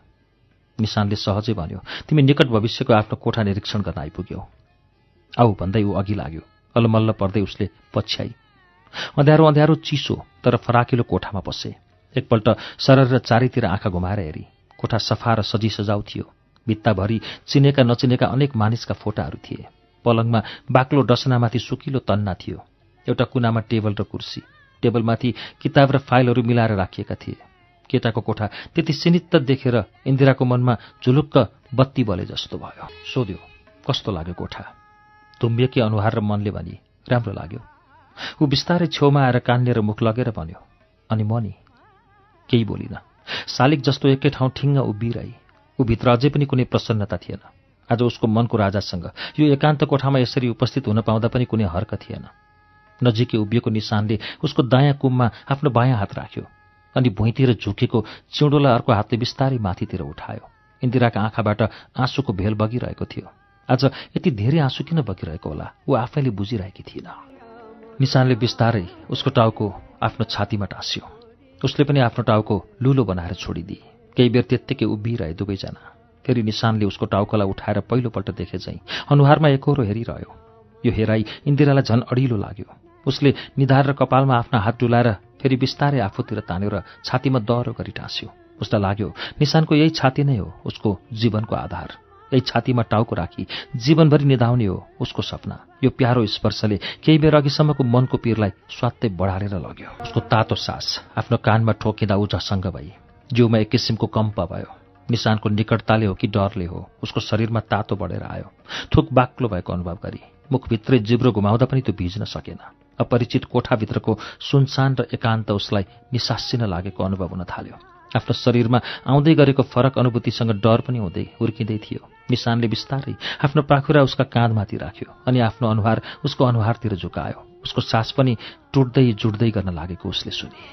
निशानले सहजै भन्यो तिमी निकट भविष्यको आफ्नो कोठा निरीक्षण गर्न आइपुग्यौ आऊ भन्दै ऊ अघि लाग्यो अलमल्ल पर्दै उसले पछ्याई अँध्यारो अँध्यारो चिसो तर फराकिलो कोठामा पसे एकपल्ट सरर र चारैतिर आँखा घुमाएर हेरी कोठा सफा र सजी सजाउ थियो भित्ताभरि चिनेका नचिनेका अनेक मानिसका फोटाहरू थिए पलङमा बाक्लो डसनामाथि सुकिलो तन्ना थियो एउटा कुनामा टेबल र कुर्सी टेबलमाथि किताब र फाइलहरू मिलाएर राखिएका थिए केटाको कोठा त्यति सिनित्त देखेर इन्दिराको मनमा झुलुक्क बत्ती बले जस्तो भयो सोध्यो कस्तो लाग्यो कोठा धुम्बिएकी अनुहार र मनले भनी राम्रो लाग्यो ऊ बिस्तारै छेउमा आएर र मुख लगेर भन्यो अनि म नि केही बोलिन शालिक जस्तो एकै ठाउँ ठिङ्ग उभिरही ऊ भित्र अझै पनि कुनै प्रसन्नता थिएन आज उसको मनको राजासँग यो एकान्त कोठामा यसरी उपस्थित हुन पाउँदा पनि कुनै हर्क थिएन नजिकै उभिएको निशानले उसको दायाँ कुममा आफ्नो बायाँ हात राख्यो अनि भुइँतिर झुकेको चिउँडोलाई अर्को हातले बिस्तारै माथितिर उठायो इन्दिराका आँखाबाट आँसुको भेल बगिरहेको थियो आज यति धेरै आँसु किन बगिरहेको होला ऊ आफैले बुझिरहेकी थिइन निशानले बिस्तारै उसको टाउको आफ्नो छातीमा टाँस्यो उसले पनि आफ्नो टाउको लुलो बनाएर छोडिदिए केही बेर त्यत्तिकै उभिरहे दुवैजना फेरि निशानले उसको टाउकोलाई उठाएर पहिलोपल्ट देखे चाहिँ अनुहारमा एकहोरो हेरिरह्यो यो हेराई इन्दिरालाई झन् अडिलो लाग्यो उसले निधार र कपालमा आफ्ना हात डुलाएर फेरि बिस्तारै आफूतिर तान्यो र छातीमा दह्रो गरी टाँस्यो उसलाई लाग्यो निशानको यही छाती नै हो उसको जीवनको आधार यही छातीमा टाउको राखी जीवनभरि निधाउने हो उसको सपना यो प्यारो स्पर्शले केही बेर अघिसम्मको मनको पिरलाई स्वात्तै बढारेर लग्यो उसको तातो सास आफ्नो कानमा ठोकिँदा उजासँग भए भई जिउमा एक किसिमको कम्प भयो निशानको निकटताले हो कि डरले हो उसको शरीरमा तातो बढेर आयो थुक बाक्लो भएको अनुभव गरी मुखभित्रै जिब्रो घुमाउँदा पनि त्यो भिज्न सकेन अपरिचित कोठाभित्रको सुनसान र एकान्त उसलाई निसासिन लागेको अनुभव हुन थाल्यो आफ्नो शरीरमा आउँदै गरेको फरक अनुभूतिसँग डर पनि हुँदै हुर्किँदै थियो निशानले बिस्तारै आफ्नो पाखुरा उसका काँधमाथि राख्यो अनि आफ्नो अनुहार उसको अनुहारतिर झुकायो उसको सास पनि टुट्दै जुट्दै गर्न लागेको उसले सुने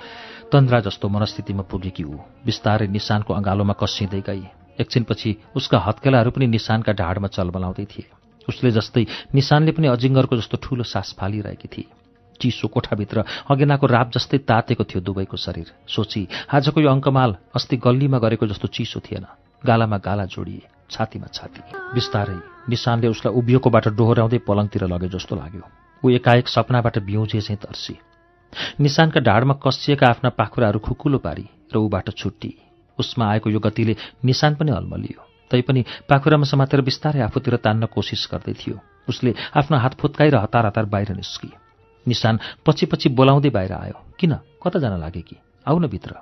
तन्द्रा जस्तो मनस्थितिमा पुगेकी ऊ बिस्तारै निशानको अँगालोमा कसिँदै गई एकछिनपछि उसका हत्केलाहरू पनि निशानका ढाडमा चलबलाउँदै थिए उसले जस्तै निशानले पनि अजिङ्गरको जस्तो ठूलो सास फालिरहेकी थिए चिसो कोठाभित्र अगेनाको राप जस्तै तातेको थियो दुवैको शरीर सोची आजको यो अङ्कमाल अस्ति गल्लीमा गरेको जस्तो चिसो थिएन गालामा गाला जोडिए छातीमा छाती बिस्तारै निशानले उसलाई उभिएकोबाट डोहोऱ्याउँदै पलङतिर लगे जस्तो लाग्यो ऊ एकाएक सपनाबाट बिउजे चाहिँ तर्सी निशानका ढाडमा कसिएका आफ्ना पाखुराहरू खुकुलो पारी र ऊबाट छुट्टी उसमा आएको यो गतिले निशान पनि हल्मलियो तैपनि पाखुरामा समातेर बिस्तारै आफूतिर तान्न कोसिस गर्दै थियो उसले आफ्नो हात फुत्काएर हतार हतार बाहिर निस्कियो निशान पछि पछि बोलाउँदै बाहिर आयो किन कता जान लागे कि आउन भित्र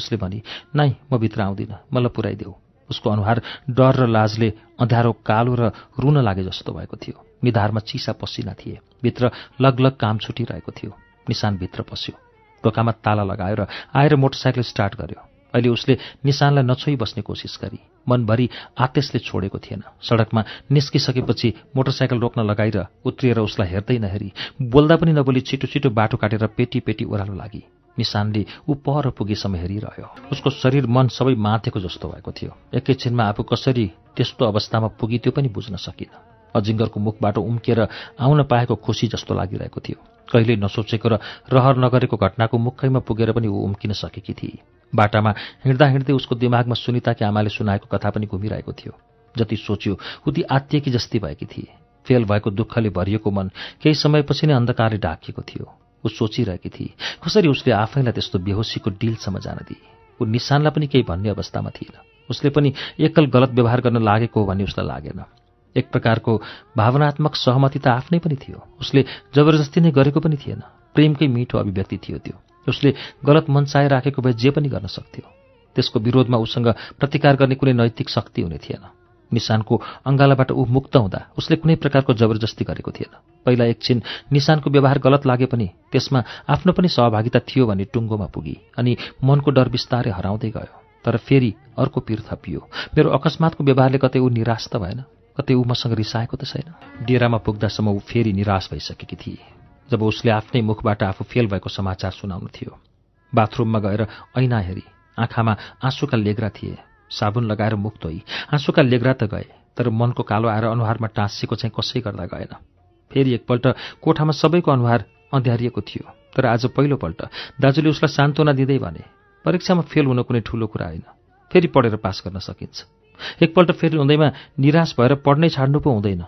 उसले भने नाइ म भित्र आउँदिनँ मलाई पुऱ्याइदेऊ उसको अनुहार डर र लाजले अँध्यारो कालो र रुन लागे जस्तो भएको थियो निधारमा चिसा पसिना थिए भित्र लगलग काम छुटिरहेको थियो निशान भित्र पस्यो ढोकामा ताला लगायो र आएर मोटरसाइकल स्टार्ट गर्यो अहिले उसले निशानलाई नछोई बस्ने कोसिस गरी मनभरि आतेशले छोडेको थिएन सडकमा निस्किसकेपछि मोटरसाइकल रोक्न लगाएर उत्रिएर उसलाई हेर्दै नहेरी बोल्दा पनि नबोली छिटो छिटो बाटो काटेर पेटी पेटी ओह्रालो लागि निशानले ऊ पर पुगेसम्म हेरिरह्यो उसको शरीर मन सबै माथेको जस्तो भएको थियो एकैछिनमा आफू कसरी त्यस्तो अवस्थामा पुगी त्यो पनि बुझ्न सकिन अजिङ्गरको मुखबाट उम्किएर आउन पाएको खुसी जस्तो लागिरहेको थियो कहिल्यै नसोचेको र रहर नगरेको घटनाको मुखैमा पुगेर पनि ऊ उम्किन सकेकी थिए बाटामा हिँड्दा हिँड्दै उसको दिमागमा सुनिताकी आमाले सुनाएको कथा पनि घुमिरहेको थियो जति सोच्यो उति आत्तिएकी जस्ती भएकी थिए फेल भएको दुःखले भरिएको मन केही समयपछि नै अन्धकारले ढाकिएको थियो ऊ सोचिरहेकी थिए कसरी उसले आफैलाई त्यस्तो बेहोसीको डिलसम्म जान दिए ऊ निशानलाई पनि केही भन्ने अवस्थामा थिएन उसले पनि एकल गलत व्यवहार गर्न लागेको हो भन्ने उसलाई लागेन एक प्रकारको भावनात्मक सहमति त आफ्नै पनि थियो उसले जबरजस्ती नै गरेको पनि थिएन प्रेमकै मिठो अभिव्यक्ति थियो त्यो उसले गलत मन राखेको भए जे पनि गर्न सक्थ्यो त्यसको विरोधमा उसँग प्रतिकार गर्ने कुनै नैतिक शक्ति हुने थिएन निशानको अङ्गालाबाट ऊ मुक्त हुँदा उसले कुनै प्रकारको जबरजस्ती गरेको थिएन पहिला एकछिन निशानको व्यवहार गलत लागे पनि त्यसमा आफ्नो पनि सहभागिता थियो भने टुङ्गोमा पुगी अनि मनको डर बिस्तारै हराउँदै गयो तर फेरि अर्को पिर थपियो मेरो अकस्मातको व्यवहारले कतै ऊ निराश त भएन कतै ऊ मसँग रिसाएको त छैन डेरामा पुग्दासम्म ऊ फेरि निराश भइसकेकी थिए जब उसले आफ्नै मुखबाट आफू फेल भएको समाचार सुनाउनु थियो बाथरूममा गएर ऐना हेरी आँखामा आँसुका लेग्रा थिए साबुन लगाएर मुख धोई आँसुका लेग्रा त गए तर मनको कालो आएर अनुहारमा टाँसिएको चाहिँ कसै गर्दा गएन फेरि एकपल्ट कोठामा सबैको अनुहार अँध्यारिएको थियो तर आज पहिलोपल्ट दाजुले उसलाई सान्त्वना दिँदै भने परीक्षामा फेल हुन कुनै ठूलो कुरा होइन फेरि पढेर पास गर्न सकिन्छ एकपल्ट फेरि हुँदैमा निराश भएर पढ्नै छाड्नु पो हुँदैन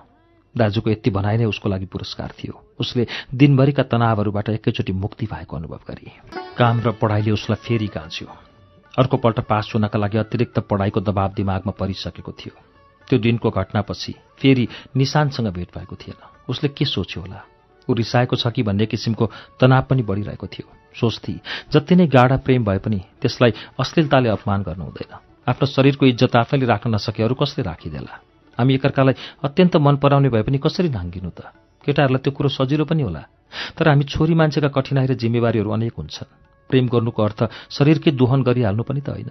दाजुको यति भनाइ नै उसको लागि पुरस्कार थियो उसले दिनभरिका तनावहरूबाट एकैचोटि मुक्ति भएको अनुभव गरे काम र पढाइले उसलाई फेरि गाँच्यो अर्कोपल्ट पास हुनका लागि अतिरिक्त पढाइको दबाव दिमागमा परिसकेको थियो त्यो दिनको घटनापछि फेरि निशानसँग भेट भएको थिएन उसले के सोच्यो होला ऊ रिसाएको छ कि भन्ने किसिमको तनाव पनि बढिरहेको थियो सोच्थे जति नै गाढा प्रेम भए पनि त्यसलाई अश्लीलताले अपमान गर्नु हुँदैन आफ्नो शरीरको इज्जत आफैले राख्न नसके अरू कसले राखिदेला हामी एकअर्कालाई अत्यन्त मन पराउने भए पनि कसरी नाङ्गिनु त केटाहरूलाई त्यो कुरो सजिलो पनि होला तर हामी छोरी मान्छेका कठिनाई र जिम्मेवारीहरू अनेक हुन्छन् प्रेम गर्नुको अर्थ शरीरकै दोहन गरिहाल्नु पनि त होइन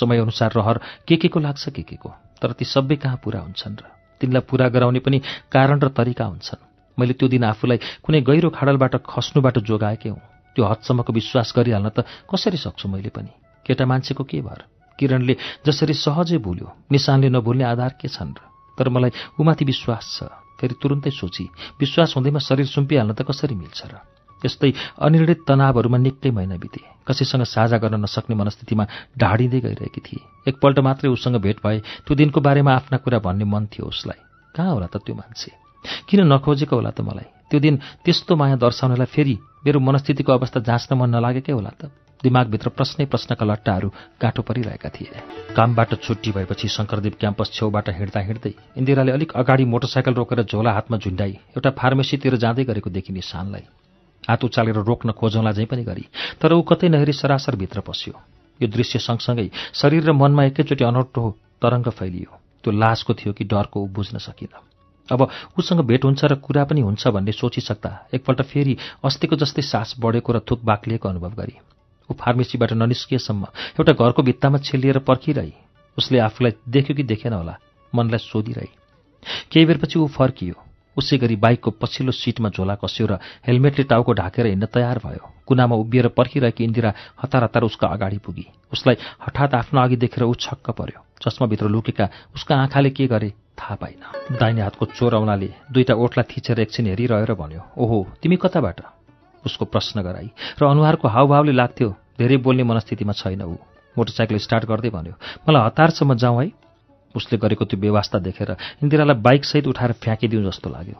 समयअनुसार रहर के के को लाग्छ के के को तर ती सबै कहाँ पुरा हुन्छन् र तिनलाई पुरा गराउने पनि कारण र तरिका हुन्छन् मैले त्यो दिन आफूलाई कुनै गहिरो खाडलबाट खस्नुबाट जोगाएकै हुँ त्यो हदसम्मको विश्वास गरिहाल्न त कसरी सक्छु मैले पनि केटा मान्छेको के भर किरणले जसरी सहजै भुल्यो निशानले नभुल्ने आधार के छन् र तर मलाई उमाथि विश्वास छ फेरि तुरुन्तै सोची विश्वास हुँदैमा शरीर सुम्पिहाल्न त कसरी मिल्छ र यस्तै अनिर्णित तनावहरूमा निकै महिना बिते कसैसँग साझा गर्न नसक्ने मनस्थितिमा ढाडिँदै गइरहेकी थिए एकपल्ट मात्रै उसँग भेट भए त्यो दिनको बारेमा आफ्ना कुरा भन्ने मन थियो उसलाई कहाँ होला त त्यो मान्छे किन नखोजेको होला त मलाई त्यो दिन त्यस्तो माया दर्शाउनलाई फेरि मेरो मनस्थितिको अवस्था जाँच्न मन नलागेकै होला त दिमागभित्र प्रश्नै प्रश्नका लट्टाहरू गाँठो परिरहेका थिए कामबाट छुट्टी भएपछि शङ्करदेव क्याम्पस छेउबाट हिँड्दा हिँड्दै इन्दिराले अलिक अगाडि मोटरसाइकल रोकेर झोला हातमा झुन्डाई एउटा फार्मेसीतिर जाँदै गरेको देखिने सानलाई हात उचालेर रोक्न खोजौँला झैँ पनि गरी तर ऊ कतै नहेरी सरासर भित्र पस्यो यो दृश्य सँगसँगै शरीर र मनमा एकैचोटि अनौठो तरङ्ग फैलियो त्यो लाजको थियो कि डरको ऊ बुझ्न सकिन अब उसँग भेट हुन्छ र कुरा पनि हुन्छ भन्ने सोचिसक्दा एकपल्ट फेरि अस्तिको जस्तै सास बढेको र थुक बाक्लिएको अनुभव गरी ऊ फार्मेसीबाट ननिस्किएसम्म एउटा घरको भित्तामा छेलिएर पर्खिरहे उसले आफूलाई देख्यो कि देखेन होला मनलाई सोधिरहे केही बेरपछि ऊ फर्कियो उसै गरी बाइकको पछिल्लो सिटमा झोला कस्यो र हेलमेटले टाउको ढाकेर हिँड्न तयार भयो कुनामा उभिएर पर्खिरहेकी इन्दिरा हतार हतार उसको अगाडि पुगी उसलाई हठात आफ्नो अघि देखेर ऊ छक्क पर्यो चस्माभित्र लुकेका उसका आँखाले के गरे थाहा पाइन दाहिने हातको चोर औनाले दुईवटा ओठलाई थिचेर एकछिन हेरिरहेर भन्यो ओहो तिमी कताबाट उसको प्रश्न गराई र अनुहारको हावभावले लाग्थ्यो धेरै बोल्ने मनस्थितिमा छैन ऊ मोटरसाइकल स्टार्ट गर्दै भन्यो मलाई हतारसम्म जाउँ है उसले गरेको त्यो व्यवस्था देखेर इन्दिरालाई बाइकसहित उठाएर फ्याँकिदिउँ जस्तो लाग्यो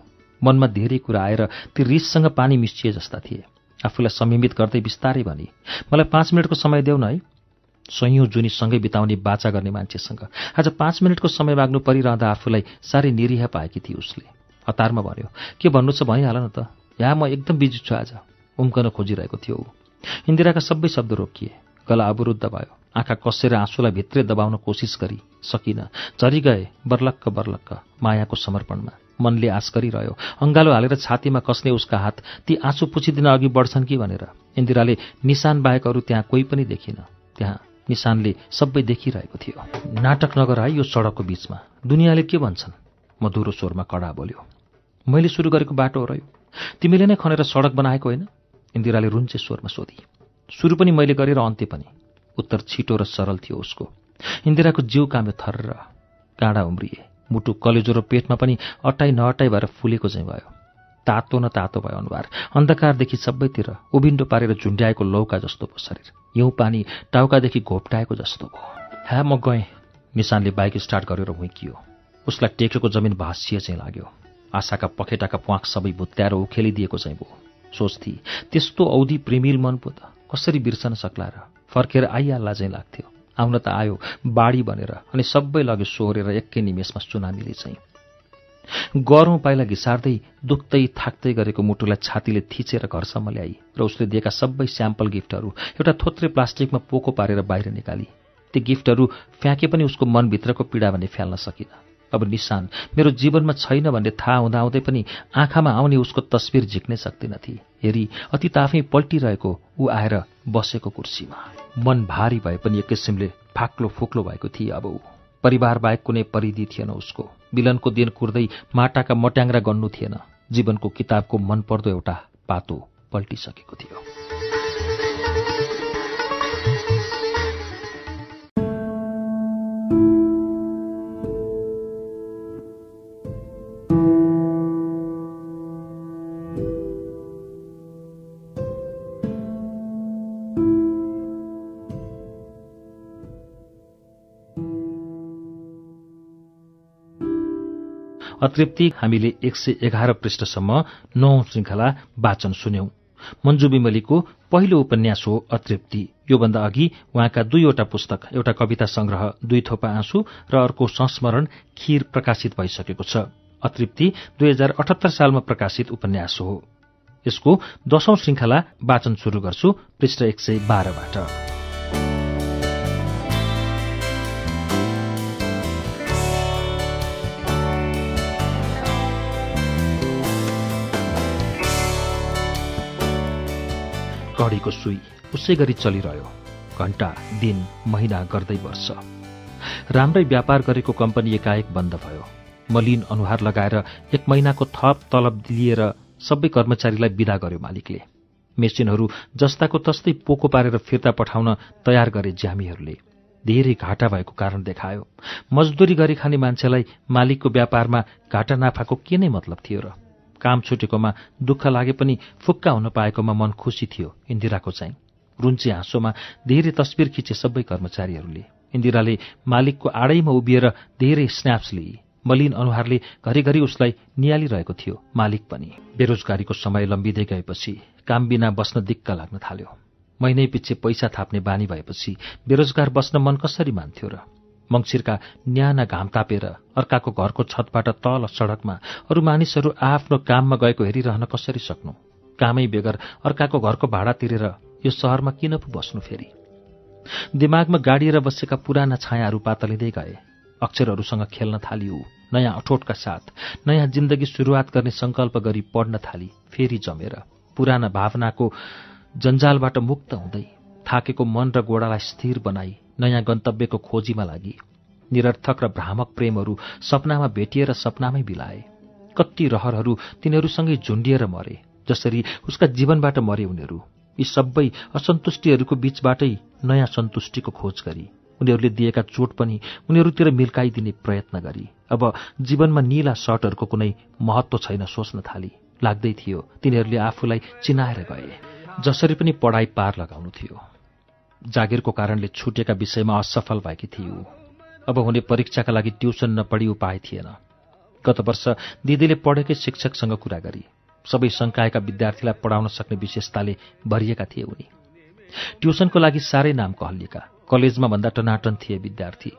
मनमा धेरै कुरा आएर ती रिससँग पानी मिसिए जस्ता थिए आफूलाई समयमित गर्दै बिस्तारै भने मलाई पाँच मिनटको समय देऊ न है सयौँ जुनीसँगै बिताउने बाचा गर्ने मान्छेसँग आज पाँच मिनटको समय माग्नु परिरहँदा आफूलाई साह्रै निरीह पाएकी थिए उसले हतारमा भन्यो के भन्नु छ भनिहाल न त यहाँ म एकदम बिजी छु आज उम्कन खोजिरहेको थियो इन्दिराका सबै शब्द रोकिए गला अवरुद्ध भयो आँखा कसेर आँसुलाई भित्रै दबाउन कोसिस गरी सकिन झरी गए बर्लक्क बर्लक्क मायाको समर्पणमा मनले आश गरिरह्यो अङ्गालो हालेर छातीमा कस्ने उसका हात ती आँसु पुछिदिन अघि बढ्छन् कि भनेर इन्दिराले निशान बाहेक अरू त्यहाँ कोही पनि देखिन त्यहाँ निशानले सबै देखिरहेको थियो नाटक नगर है यो सडकको बिचमा दुनियाँले के भन्छन् म दुरो स्वरमा कडा बोल्यो मैले सुरु गरेको बाटो हो रह्यो तिमीले नै खनेर सडक बनाएको होइन इन्दिराले रुन्चे स्वरमा सोधी सुरु पनि मैले गरेर अन्त्य पनि उत्तर छिटो र सरल थियो उसको इन्दिराको जिउ काम्यो थर्र काँडा उम्रिए मुटु कलेजो र पेटमा पनि अटाई नअटाई भएर फुलेको चाहिँ भयो तातो न तातो भयो अनुहार अन्धकारदेखि सबैतिर उभिन्डो पारेर झुन्ड्याएको लौका जस्तो भयो शरीर यौँ पानी टाउकादेखि घोप्टाएको जस्तो भयो ह्या म गएँ मिसानले बाइक स्टार्ट गरेर हुँकियो उसलाई टेकेको जमिन भाष्य चाहिँ लाग्यो आशाका पखेटाका प्वाख सबै भुत्याएर उखेलिदिएको चाहिँ भयो सोच्थे त्यस्तो औधी प्रेमिल मन पो त कसरी बिर्सन सक्ला र फर्केर आइहाल्ला चाहिँ लाग्थ्यो आउन त आयो बाढी बनेर अनि सबै लग्यो सोहोरेर एकै निमेषमा सुनामीले चाहिँ गरौँ पाइला घिसार्दै दुख्दै थाक्दै गरेको मुटुलाई छातीले थिचेर घरसम्म ल्याई र उसले दिएका सबै स्याम्पल गिफ्टहरू एउटा थोत्रे प्लास्टिकमा पोको पारेर बाहिर निकाली ती गिफ्टहरू फ्याँके पनि उसको मनभित्रको पीडा भने फ्याल्न सकिन अब निशान मेरो जीवनमा छैन भन्ने थाहा हुँदाहुँदै पनि आँखामा आउने उसको तस्विर झिक्नै थिए हेरी अति ताफै पल्टिरहेको ऊ आएर बसेको कुर्सीमा मन भारी भए पनि एक किसिमले फाक्लो फुक्लो भएको थिए अब ऊ परिवार बाहेक कुनै परिधि थिएन उसको मिलनको दिन कुर्दै माटाका मट्याङ्रा गन्नु थिएन जीवनको किताबको मनपर्दो एउटा पातो पल्टिसकेको थियो अतृप्ति हामीले एक सय एघार पृष्ठसम्म नौ श्रृङ्खला वाचन सुन्यौं मन्जु विमलीको पहिलो उपन्यास हो अतृप्ति योभन्दा अघि उहाँका दुईवटा पुस्तक एउटा कविता संग्रह दुई थोपा आँसु र अर्को संस्मरण खीर प्रकाशित भइसकेको छ अतृप्ति दुई हजार अठहत्तर सालमा प्रकाशित उपन्यास हो यसको दशौं श्रृङ्खला वाचन शुरू गर्छु पृष्ठ एक सय बाह्रबाट घडीको सुई उसै गरी चलिरह्यो घण्टा दिन महिना गर्दै वर्ष राम्रै व्यापार गरेको कम्पनी एकाएक बन्द भयो मलिन अनुहार लगाएर एक महिनाको थप तलब लिएर सबै कर्मचारीलाई विदा गर्यो मालिकले मेसिनहरू जस्ताको तस्तै पोको पारेर फिर्ता पठाउन तयार गरे ज्यामीहरूले धेरै घाटा भएको कारण देखायो मजदुरी गरी खाने मान्छेलाई मालिकको व्यापारमा घाटा नाफाको के नै मतलब थियो र काम छुटेकोमा दुःख लागे पनि फुक्का हुन पाएकोमा मन खुसी थियो इन्दिराको चाहिँ रुन्ची हाँसोमा धेरै तस्बिर खिचे सबै कर्मचारीहरूले इन्दिराले मालिकको आडैमा उभिएर धेरै स्न्याप्स लिए मलिन अनुहारले घरिघरि उसलाई निहालिरहेको थियो मालिक पनि बेरोजगारीको समय लम्बिँदै गएपछि काम बिना बस्न दिक्क लाग्न थाल्यो महिनै पछि पैसा थाप्ने बानी भएपछि बेरोजगार बस्न मन कसरी मान्थ्यो र मङ्सिरका न्याना घाम तापेर अर्काको घरको छतबाट तल सडकमा अरू मानिसहरू आफ्नो काममा गएको हेरिरहन कसरी सक्नु कामै बेगर अर्काको घरको भाडा तिरेर यो सहरमा किन पो बस्नु फेरि दिमागमा गाडिएर बसेका पुराना छायाहरू पातलिँदै गए अक्षरहरूसँग खेल्न थालियो नयाँ अठोटका साथ नयाँ जिन्दगी सुरुवात गर्ने सङ्कल्प गरी पढ्न थाली फेरि जमेर पुराना भावनाको जन्जालबाट मुक्त हुँदै थाकेको मन र गोडालाई स्थिर बनाई नयाँ गन्तव्यको खोजीमा लागि निरर्थक र भ्रामक प्रेमहरू सपनामा भेटिएर सपनामै बिलाए कति रहरहरू तिनीहरूसँगै झुन्डिएर मरे जसरी उसका जीवनबाट मरे उनीहरू यी सबै असन्तुष्टिहरूको बीचबाटै नयाँ सन्तुष्टिको खोज गरी उनीहरूले दिएका चोट पनि उनीहरूतिर मिल्काइदिने प्रयत्न गरी अब जीवनमा निला सर्टहरूको कुनै महत्व छैन सोच्न थाली लाग्दै थियो तिनीहरूले आफूलाई चिनाएर गए जसरी पनि पढाइ पार लगाउनु थियो जागिरको कारणले छुटेका विषयमा असफल भएकी थियो अब हुने परीक्षाका लागि ट्युसन नपढी उपाय थिएन गत वर्ष दिदीले पढेकै शिक्षकसँग कुरा गरी सबै संकायका विद्यार्थीलाई पढाउन सक्ने विशेषताले भरिएका थिए उनी ट्युसनको लागि साह्रै नाम कहलिएका कलेजमा भन्दा टनाटन थिए विद्यार्थी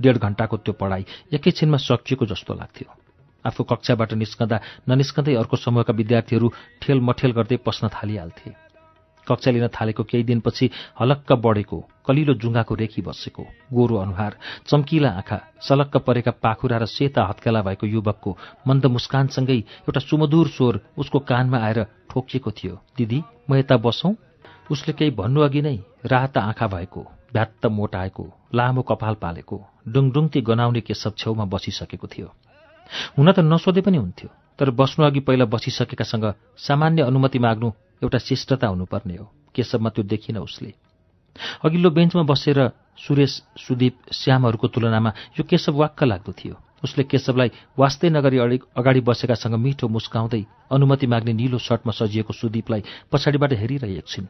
डेढ घण्टाको त्यो पढाइ एकैछिनमा सकिएको जस्तो लाग्थ्यो आफू कक्षाबाट निस्कँदा ननिस्कँदै अर्को समूहका विद्यार्थीहरू ठेल मठेल गर्दै पस्न थालिहाल्थे कक्षा लिन थालेको केही दिनपछि हलक्क बढेको कलिलो जुङ्गाको रेखी बसेको गोरो अनुहार चम्किला आँखा सलक्क परेका पाखुरा र सेता हत्केला भएको युवकको मन्द मुस्कानसँगै एउटा सुमधुर स्वर उसको कानमा आएर ठोकिएको थियो दिदी म यता बसौँ उसले केही भन्नु अघि नै राहत आँखा भएको भ्यात्त मोटाएको लामो कपाल पालेको डुङडुङ्ती गनाउने केशव छेउमा बसिसकेको थियो हुन त नसोधे पनि हुन्थ्यो तर बस्नु अघि पहिला बसिसकेकासँग सामान्य अनुमति माग्नु एउटा शिष्टता हुनुपर्ने हो केशवमा त्यो देखिन उसले अघिल्लो बेन्चमा बसेर सुरेश सुदीप श्यामहरूको तुलनामा यो केशव वाक्क लाग्दो थियो उसले केशवलाई वास्तै नगरी अगाडि बसेकासँग मिठो मुस्काउँदै अनुमति माग्ने निलो सर्टमा सजिएको सुदीपलाई पछाडिबाट हेरिरहेको छिन्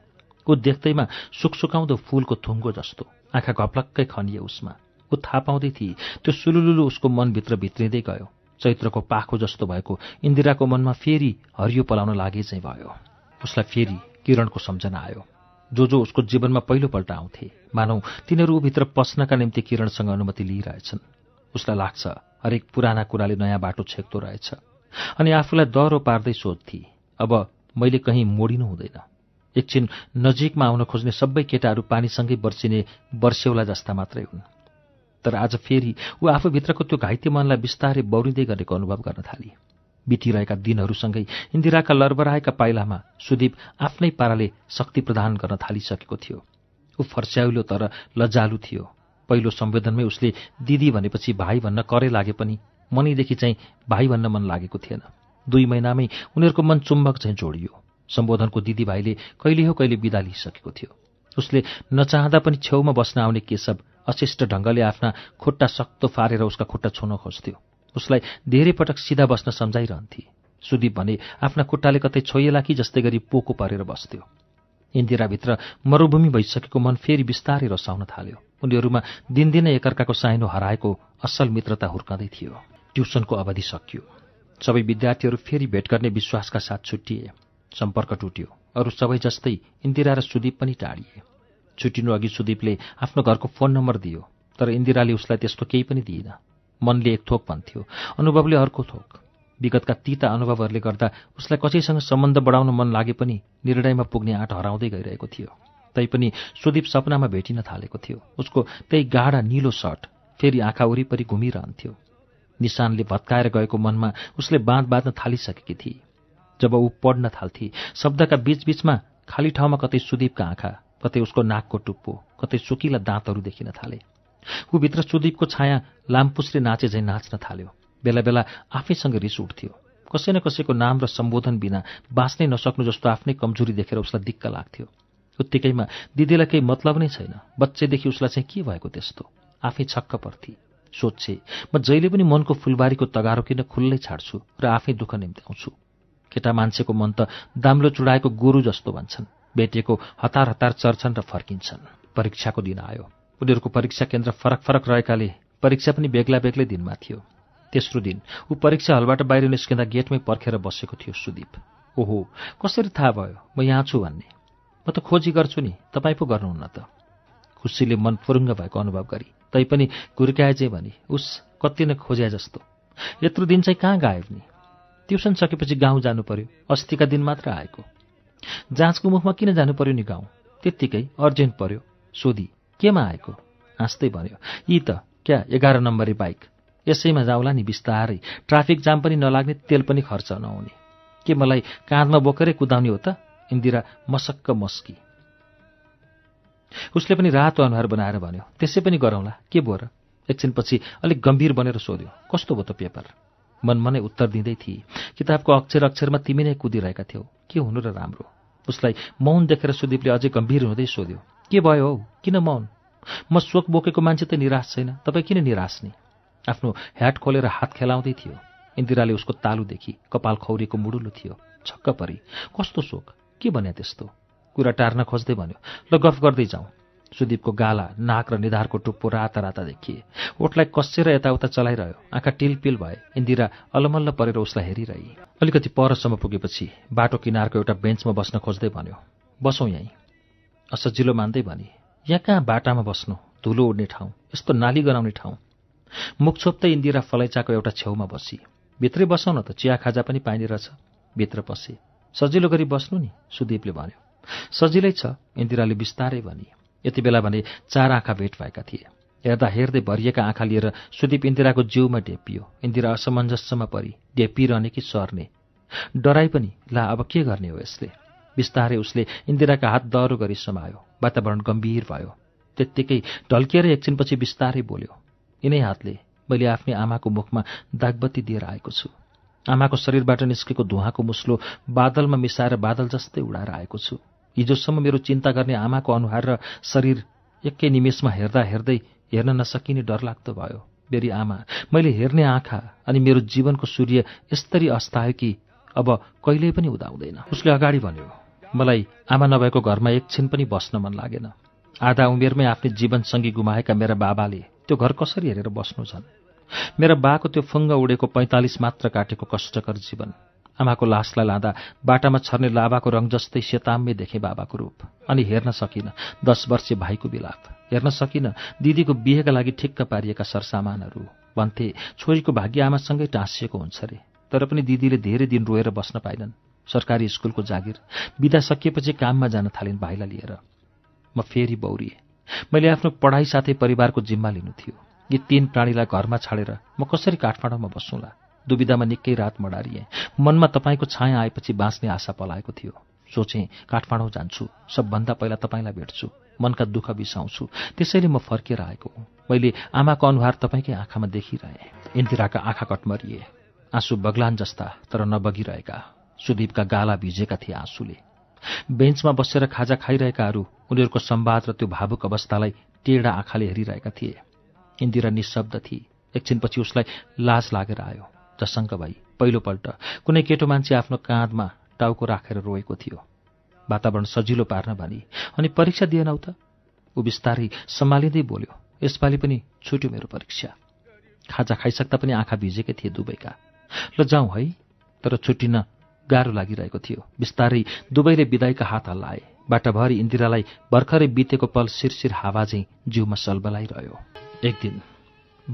ऊ देख्दैमा सुकसुकाउँदो फूलको थुङ्गो जस्तो आँखा घप्लक्कै खनिए उसमा ऊ थाहा पाउँदै थिए त्यो सुलुलुलु उसको मनभित्र भित्रिँदै गयो चैत्रको पाखो जस्तो भएको इन्दिराको मनमा फेरि हरियो पलाउन लागे चाहिँ भयो उसलाई फेरि किरणको सम्झना आयो जो जो उसको जीवनमा पहिलोपल्ट आउँथे मानौ तिनीहरू ऊभित्र पस्नका निम्ति किरणसँग अनुमति लिइरहेछन् उसलाई लाग्छ हरेक पुराना कुराले नयाँ बाटो छेक्दो रहेछ अनि आफूलाई दह्रो पार्दै सोध्थे अब मैले कहीँ मोडिनु हुँदैन एकछिन नजिकमा आउन खोज्ने सबै केटाहरू पानीसँगै बर्सिने वर्षेउला जस्ता मात्रै हुन् तर आज फेरि ऊ आफूभित्रको त्यो घाइते मनलाई बिस्तारै बौरिँदै गरेको अनुभव गर्न थाली बितिरहेका दिनहरूसँगै इन्दिराका लरबराएका पाइलामा सुदीप आफ्नै पाराले शक्ति प्रदान गर्न थालिसकेको थियो ऊ फर्स्याउलो तर लजालु थियो पहिलो सम्वेदनमै उसले दिदी भनेपछि भाइ भन्न करे लागे पनि मनैदेखि चाहिँ भाइ भन्न मन लागेको थिएन दुई महिनामै उनीहरूको मन चुम्बक चाहिँ जोडियो सम्बोधनको दिदी दिदीभाइले कहिले हो कहिले बिदा लिइसकेको थियो उसले नचाहँदा पनि छेउमा बस्न आउने केशव अशिष्ट ढङ्गले आफ्ना खुट्टा सक्तो फारेर उसका खुट्टा छुन खोज्थ्यो उसलाई धेरै पटक सिधा बस्न सम्झाइरहन्थे सुदीप भने आफ्ना खुट्टाले कतै छोइएला कि जस्तै गरी पोको परेर बस्थ्यो इन्दिराभित्र मरुभूमि भइसकेको मन फेरि बिस्तारै रसाउन थाल्यो उनीहरूमा दिनदिनै एकअर्काको साइनो हराएको असल मित्रता हुर्काउँदै थियो ट्युसनको अवधि सकियो सबै विद्यार्थीहरू फेरि भेट गर्ने विश्वासका साथ छुट्टिए सम्पर्क टुट्यो अरू सबै जस्तै इन्दिरा र सुदीप पनि टाढिए छुट्टिनु अघि सुदीपले आफ्नो घरको फोन नम्बर दियो तर इन्दिराले उसलाई त्यस्तो केही पनि दिएन मनले एक थोक भन्थ्यो अनुभवले अर्को थोक विगतका तिता अनुभवहरूले गर्दा उसलाई कसैसँग सम्बन्ध बढाउन मन लागे पनि निर्णयमा पुग्ने आँट हराउँदै गइरहेको थियो तैपनि सुदीप सपनामा भेटिन थालेको थियो उसको त्यही गाढा निलो सर्ट फेरि आँखा वरिपरि घुमिरहन्थ्यो निशानले भत्काएर गएको मनमा उसले बाँध बाँध्न थालिसकेकी थिए जब ऊ पढ्न थाल्थे शब्दका बीचबीचमा खाली ठाउँमा कतै सुदीपका आँखा कतै उसको नाकको टुप्पो कतै सुकिला दाँतहरू देखिन थाले ऊ भित्र सुदीपको छाया लामपुस्रे नाचे झै नाच्न थाल्यो बेला बेला आफैसँग रिस उठ्थ्यो कसै न कसैको नाम र सम्बोधन बिना बाँच्नै नसक्नु जस्तो आफ्नै कमजोरी देखेर उसलाई दिक्क लाग्थ्यो उत्तिकैमा दिदीलाई केही मतलब नै छैन बच्चेदेखि उसलाई चाहिँ के भएको त्यस्तो आफै छक्क पर्थे सोच्छे म जहिले पनि मनको फुलबारीको तगारो किन खुल्लै छाड्छु र आफै दुःख निम्त्याउँछु केटा मान्छेको मन त दाम्लो चुडाएको गोरु जस्तो भन्छन् भेटेको हतार हतार चर्छन् र फर्किन्छन् परीक्षाको दिन आयो उनीहरूको परीक्षा केन्द्र फरक फरक रहेकाले परीक्षा पनि बेग्ला बेग्लै दिनमा थियो तेस्रो दिन ऊ परीक्षा हलबाट बाहिर निस्किँदा गेटमै पर्खेर बसेको थियो सुदीप ओहो कसरी थाहा भयो म यहाँ छु भन्ने म त खोजी गर्छु नि तपाईँ पो गर्नुहुन्न त खुसीले मन फुरुङ्ग भएको अनुभव गरी तैपनि गुर्काएजे भने उस कति नै खोज्या जस्तो यत्रो दिन चाहिँ कहाँ गायो नि ट्युसन सकेपछि गाउँ जानु पर्यो अस्तिका दिन मात्र आएको जाँचको मुखमा किन जानु पर्यो नि गाउँ त्यत्तिकै अर्जेन्ट पर्यो सोधी केमा आएको हाँस्दै भन्यो यी त क्या एघार नम्बरे बाइक यसैमा जाउँला नि बिस्तारै ट्राफिक जाम पनि नलाग्ने तेल पनि खर्च नहुने के मलाई काँधमा बोकेरै कुदाउने हो त इन्दिरा मसक्क मस्की उसले पनि रातो अनुहार बनाएर भन्यो त्यसै पनि गरौँला के भयो र एकछिनपछि अलिक गम्भीर बनेर सोध्यो कस्तो भयो त पेपर मनमनै मनै उत्तर दिँदै थिए किताबको अक्षर अक्षरमा तिमी नै कुदिरहेका थियौ के हुनु र राम्रो उसलाई मौन देखेर सुदीपले अझै गम्भीर हुँदै सोध्यो के भयो हौ किन मौन म शोक बोकेको मान्छे त निराश छैन तपाईँ किन निराश नि आफ्नो ह्याट खोलेर हात खेलाउँदै थियो इन्दिराले उसको तालु तालुदेखि कपाल खौरीको मुडुलो थियो छक्क परी कस्तो शोक के भन्यो त्यस्तो कुरा टार्न खोज्दै भन्यो ल गफ गर्दै जाउँ सुदीपको गाला नाक र निधारको टुप्पो राता राता देखिए ओठलाई कसेर यताउता चलाइरह्यो आँखा टिलपिल भए इन्दिरा अलमल्ल परेर उसलाई हेरिरहे अलिकति परसम्म पुगेपछि बाटो किनारको एउटा बेन्चमा बस्न खोज्दै भन्यो बसौँ यहीँ असजिलो मान्दै भने यहाँ कहाँ बाटामा बस्नु धुलो उड्ने ठाउँ यस्तो नाली गराउने ठाउँ मुख छोप्दै इन्दिरा फलैचाको एउटा छेउमा बसी भित्रै बसौँ न त चिया खाजा पनि पाइने रहेछ भित्र पसे सजिलो गरी बस्नु नि सुदीपले भन्यो सजिलै छ इन्दिराले बिस्तारै भने यति बेला भने चार आँखा भेट भएका थिए हेर्दा हेर्दै भरिएका आँखा लिएर सुदीप इन्दिराको जिउमा ढेपियो इन्दिरा असमञ्जस्यमा परि ढेपिरहने कि सर्ने डराई पनि ला अब के गर्ने हो यसले बिस्तारै उसले इन्दिराका हात दह्रो गरी समायो वातावरण गम्भीर भयो त्यत्तिकै ढल्किएर एकछिनपछि बिस्तारै बोल्यो यिनै हातले मैले आफ्नै आमाको मुखमा दागबत्ती दिएर आएको छु आमाको शरीरबाट निस्केको धुवाको मुस्लो बादलमा मिसाएर बादल जस्तै उडाएर आएको छु हिजोसम्म मेरो चिन्ता गर्ने आमाको अनुहार र शरीर एकै निमेषमा हेर्दा हेर्दै हेर्न नसकिने डरलाग्दो भयो मेरी आमा मैले हेर्ने आँखा अनि मेरो जीवनको सूर्य यस्तरी अस्तायो कि अब कहिल्यै पनि उदाउँदैन उसले अगाडि भन्यो मलाई आमा नभएको घरमा एकछिन पनि बस्न मन लागेन आधा उमेरमै आफ्नो जीवनसँगी गुमाएका मेरा बाबाले त्यो घर कसरी हेरेर बस्नु छन् मेरा बाको त्यो फुङ्ग उडेको पैँतालिस मात्र काटेको कष्टकर जीवन आमाको लासलाई लाँदा बाटामा छर्ने लाभाको रङ जस्तै सेताम्य देखे बाबाको रूप अनि हेर्न सकिन दस वर्षे भाइको विलाप हेर्न सकिन दिदीको बिहेका लागि ठिक्क पारिएका सरसामानहरू भन्थे छोरीको भाग्य आमासँगै टाँसिएको हुन्छ रे तर पनि दिदीले धेरै दिन रोएर बस्न पाएनन् सरकारी स्कुलको जागिर बिदा सकिएपछि काममा जान थालिन् भाइलाई लिएर म फेरि बौरिएँ मैले आफ्नो पढाइ साथै परिवारको जिम्मा लिनु थियो यी तीन प्राणीलाई घरमा छाडेर म कसरी काठमाडौँमा बस्नुला दुविधामा निकै रात मडारिएँ मनमा तपाईँको छाया आएपछि बाँच्ने आशा पलाएको थियो सोचेँ काठमाडौँ जान्छु सबभन्दा पहिला तपाईँलाई भेट्छु मनका दुःख बिसाउँछु त्यसैले म फर्केर आएको हुँ मैले आमाको अनुहार तपाईँकै आँखामा देखिरहेँ इन्दिराका आँखा कटमरिए आँसु बग्लान जस्ता तर नबगिरहेका सुदीपका गाला भिजेका थिए आँसुले बेन्चमा बसेर खाजा खाइरहेकाहरू उनीहरूको संवाद र त्यो भावुक अवस्थालाई टेढा आँखाले हेरिरहेका थिए इन्दिरा निशब्द थिए एकछिनपछि उसलाई लाज लागेर आयो जसङ्क भाइ पहिलोपल्ट कुनै केटो मान्छे आफ्नो काँधमा टाउको राखेर रोएको थियो वातावरण सजिलो पार्न भनी अनि परीक्षा दिएनौ त ऊ बिस्तारै सम्हालिँदै बोल्यो यसपालि पनि छुट्यो मेरो परीक्षा खाजा खाइसक्दा पनि आँखा भिजेकै थिए दुबैका ल जाउँ है तर छुट्टिन गाह्रो लागिरहेको थियो बिस्तारै दुवैले विदाईका हात हल्लाए बाटाभरि इन्दिरालाई भर्खरै बितेको पल शिरशिर हावा झैँ जिउमा सलबलाइरह्यो एक दिन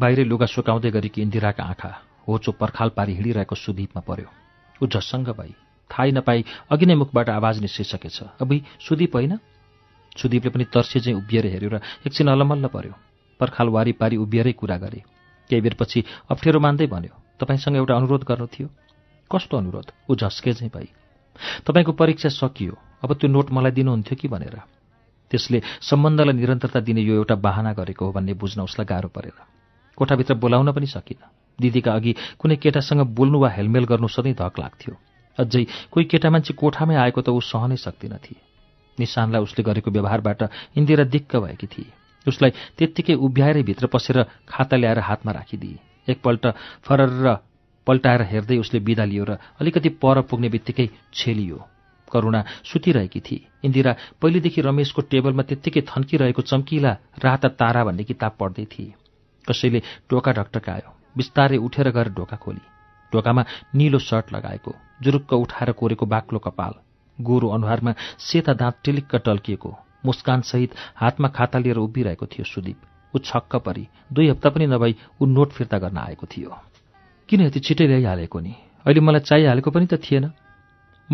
बाहिरै लुगा सुकाउँदै गरेकी इन्दिराका आँखा होचो पर्खाल पारी हिँडिरहेको सुदीपमा पर्यो ऊ झसङ्ग भई थाहै नपाई अघि नै मुखबाट आवाज निस्किसकेछ अबै सुदीप होइन सुदीपले पनि चाहिँ उभिएर हेऱ्यो र एकछिन अलमल्ल पर्यो पर्खाल वारी पारी उभिएरै कुरा गरे केही बेरपछि अप्ठ्यारो मान्दै भन्यो तपाईँसँग एउटा अनुरोध गर्नु थियो कस्तो अनुरोध ऊ चाहिँ भाइ तपाईँको परीक्षा सकियो अब त्यो नोट मलाई दिनुहुन्थ्यो कि भनेर त्यसले सम्बन्धलाई निरन्तरता दिने यो एउटा बाहना गरेको हो भन्ने बुझ्न उसलाई गाह्रो परेन कोठाभित्र बोलाउन पनि सकिनँ दिदीका अघि कुनै केटासँग बोल्नु वा हेलमेल गर्नु सधैँ धक लाग्थ्यो अझै कोही केटा मान्छे कोठामै आएको त ऊ सहनै सक्दिन थिए निशानलाई उसले गरेको व्यवहारबाट इन्दिरा दिक्क भएकी थिए उसलाई त्यत्तिकै उभ्याएरै भित्र पसेर खाता ल्याएर हातमा राखिदिए एकपल्ट फरर र पल्टाएर हेर्दै उसले बिदा लियो र अलिकति पर पुग्ने बित्तिकै छेलियो करुणा सुतिरहेकी थिए इन्दिरा पहिलेदेखि रमेशको टेबलमा त्यत्तिकै थन्किरहेको चम्किला राता तारा भन्ने किताब पढ्दै थिए कसैले टोका ढकटकायो बिस्तारै उठेर गएर ढोका खोली ढोकामा निलो सर्ट लगाएको जुरुक्क उठाएर कोरेको बाक्लो कपाल गोरु अनुहारमा सेता दाँत टिलिक्क टल्किएको मुस्कानसहित हातमा खाता लिएर उभिरहेको थियो सुदीप ऊ छक्क परी दुई हप्ता पनि नभई ऊ नोट फिर्ता गर्न आएको थियो किन यति छिटै ल्याइहालेको नि अहिले मलाई चाहिहालेको पनि त थिएन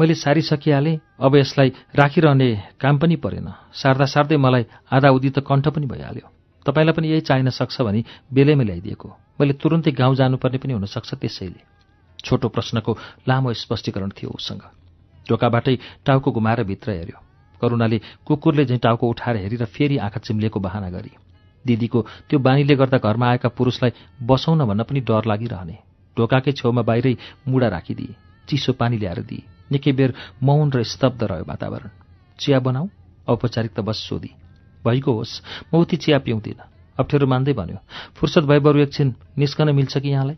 मैले सारिसकिहालेँ अब यसलाई राखिरहने काम पनि परेन सार्दा सार्दै मलाई आधा उदी त कण्ठ पनि भइहाल्यो तपाईँलाई पनि यही चाहिन सक्छ भने बेलैमा ल्याइदिएको मैले तुरन्तै गाउँ जानुपर्ने पनि हुनसक्छ त्यसैले छोटो प्रश्नको लामो स्पष्टीकरण थियो उसँग ढोकाबाटै टाउको गुमाएर भित्र हेऱ्यो करुणाले कुकुरले झैँ टाउको उठाएर हेरेर फेरि आँखा चिम्लिएको बहाना गरी दिदीको त्यो बानीले गर्दा घरमा आएका पुरुषलाई बसाउन भन्न पनि डर लागिरहने ढोकाकै छेउमा बाहिरै मुढा राखिदिए चिसो पानी ल्याएर दिए निकै बेर मौन र स्तब्ध रह्यो वातावरण चिया बनाऊ औपचारिकता बस सोधी भइको होस् म उति चिया पिउँदिनँ अप्ठ्यारो मान्दै भन्यो फुर्सद भए बरु एकछिन निस्कन मिल्छ कि यहाँलाई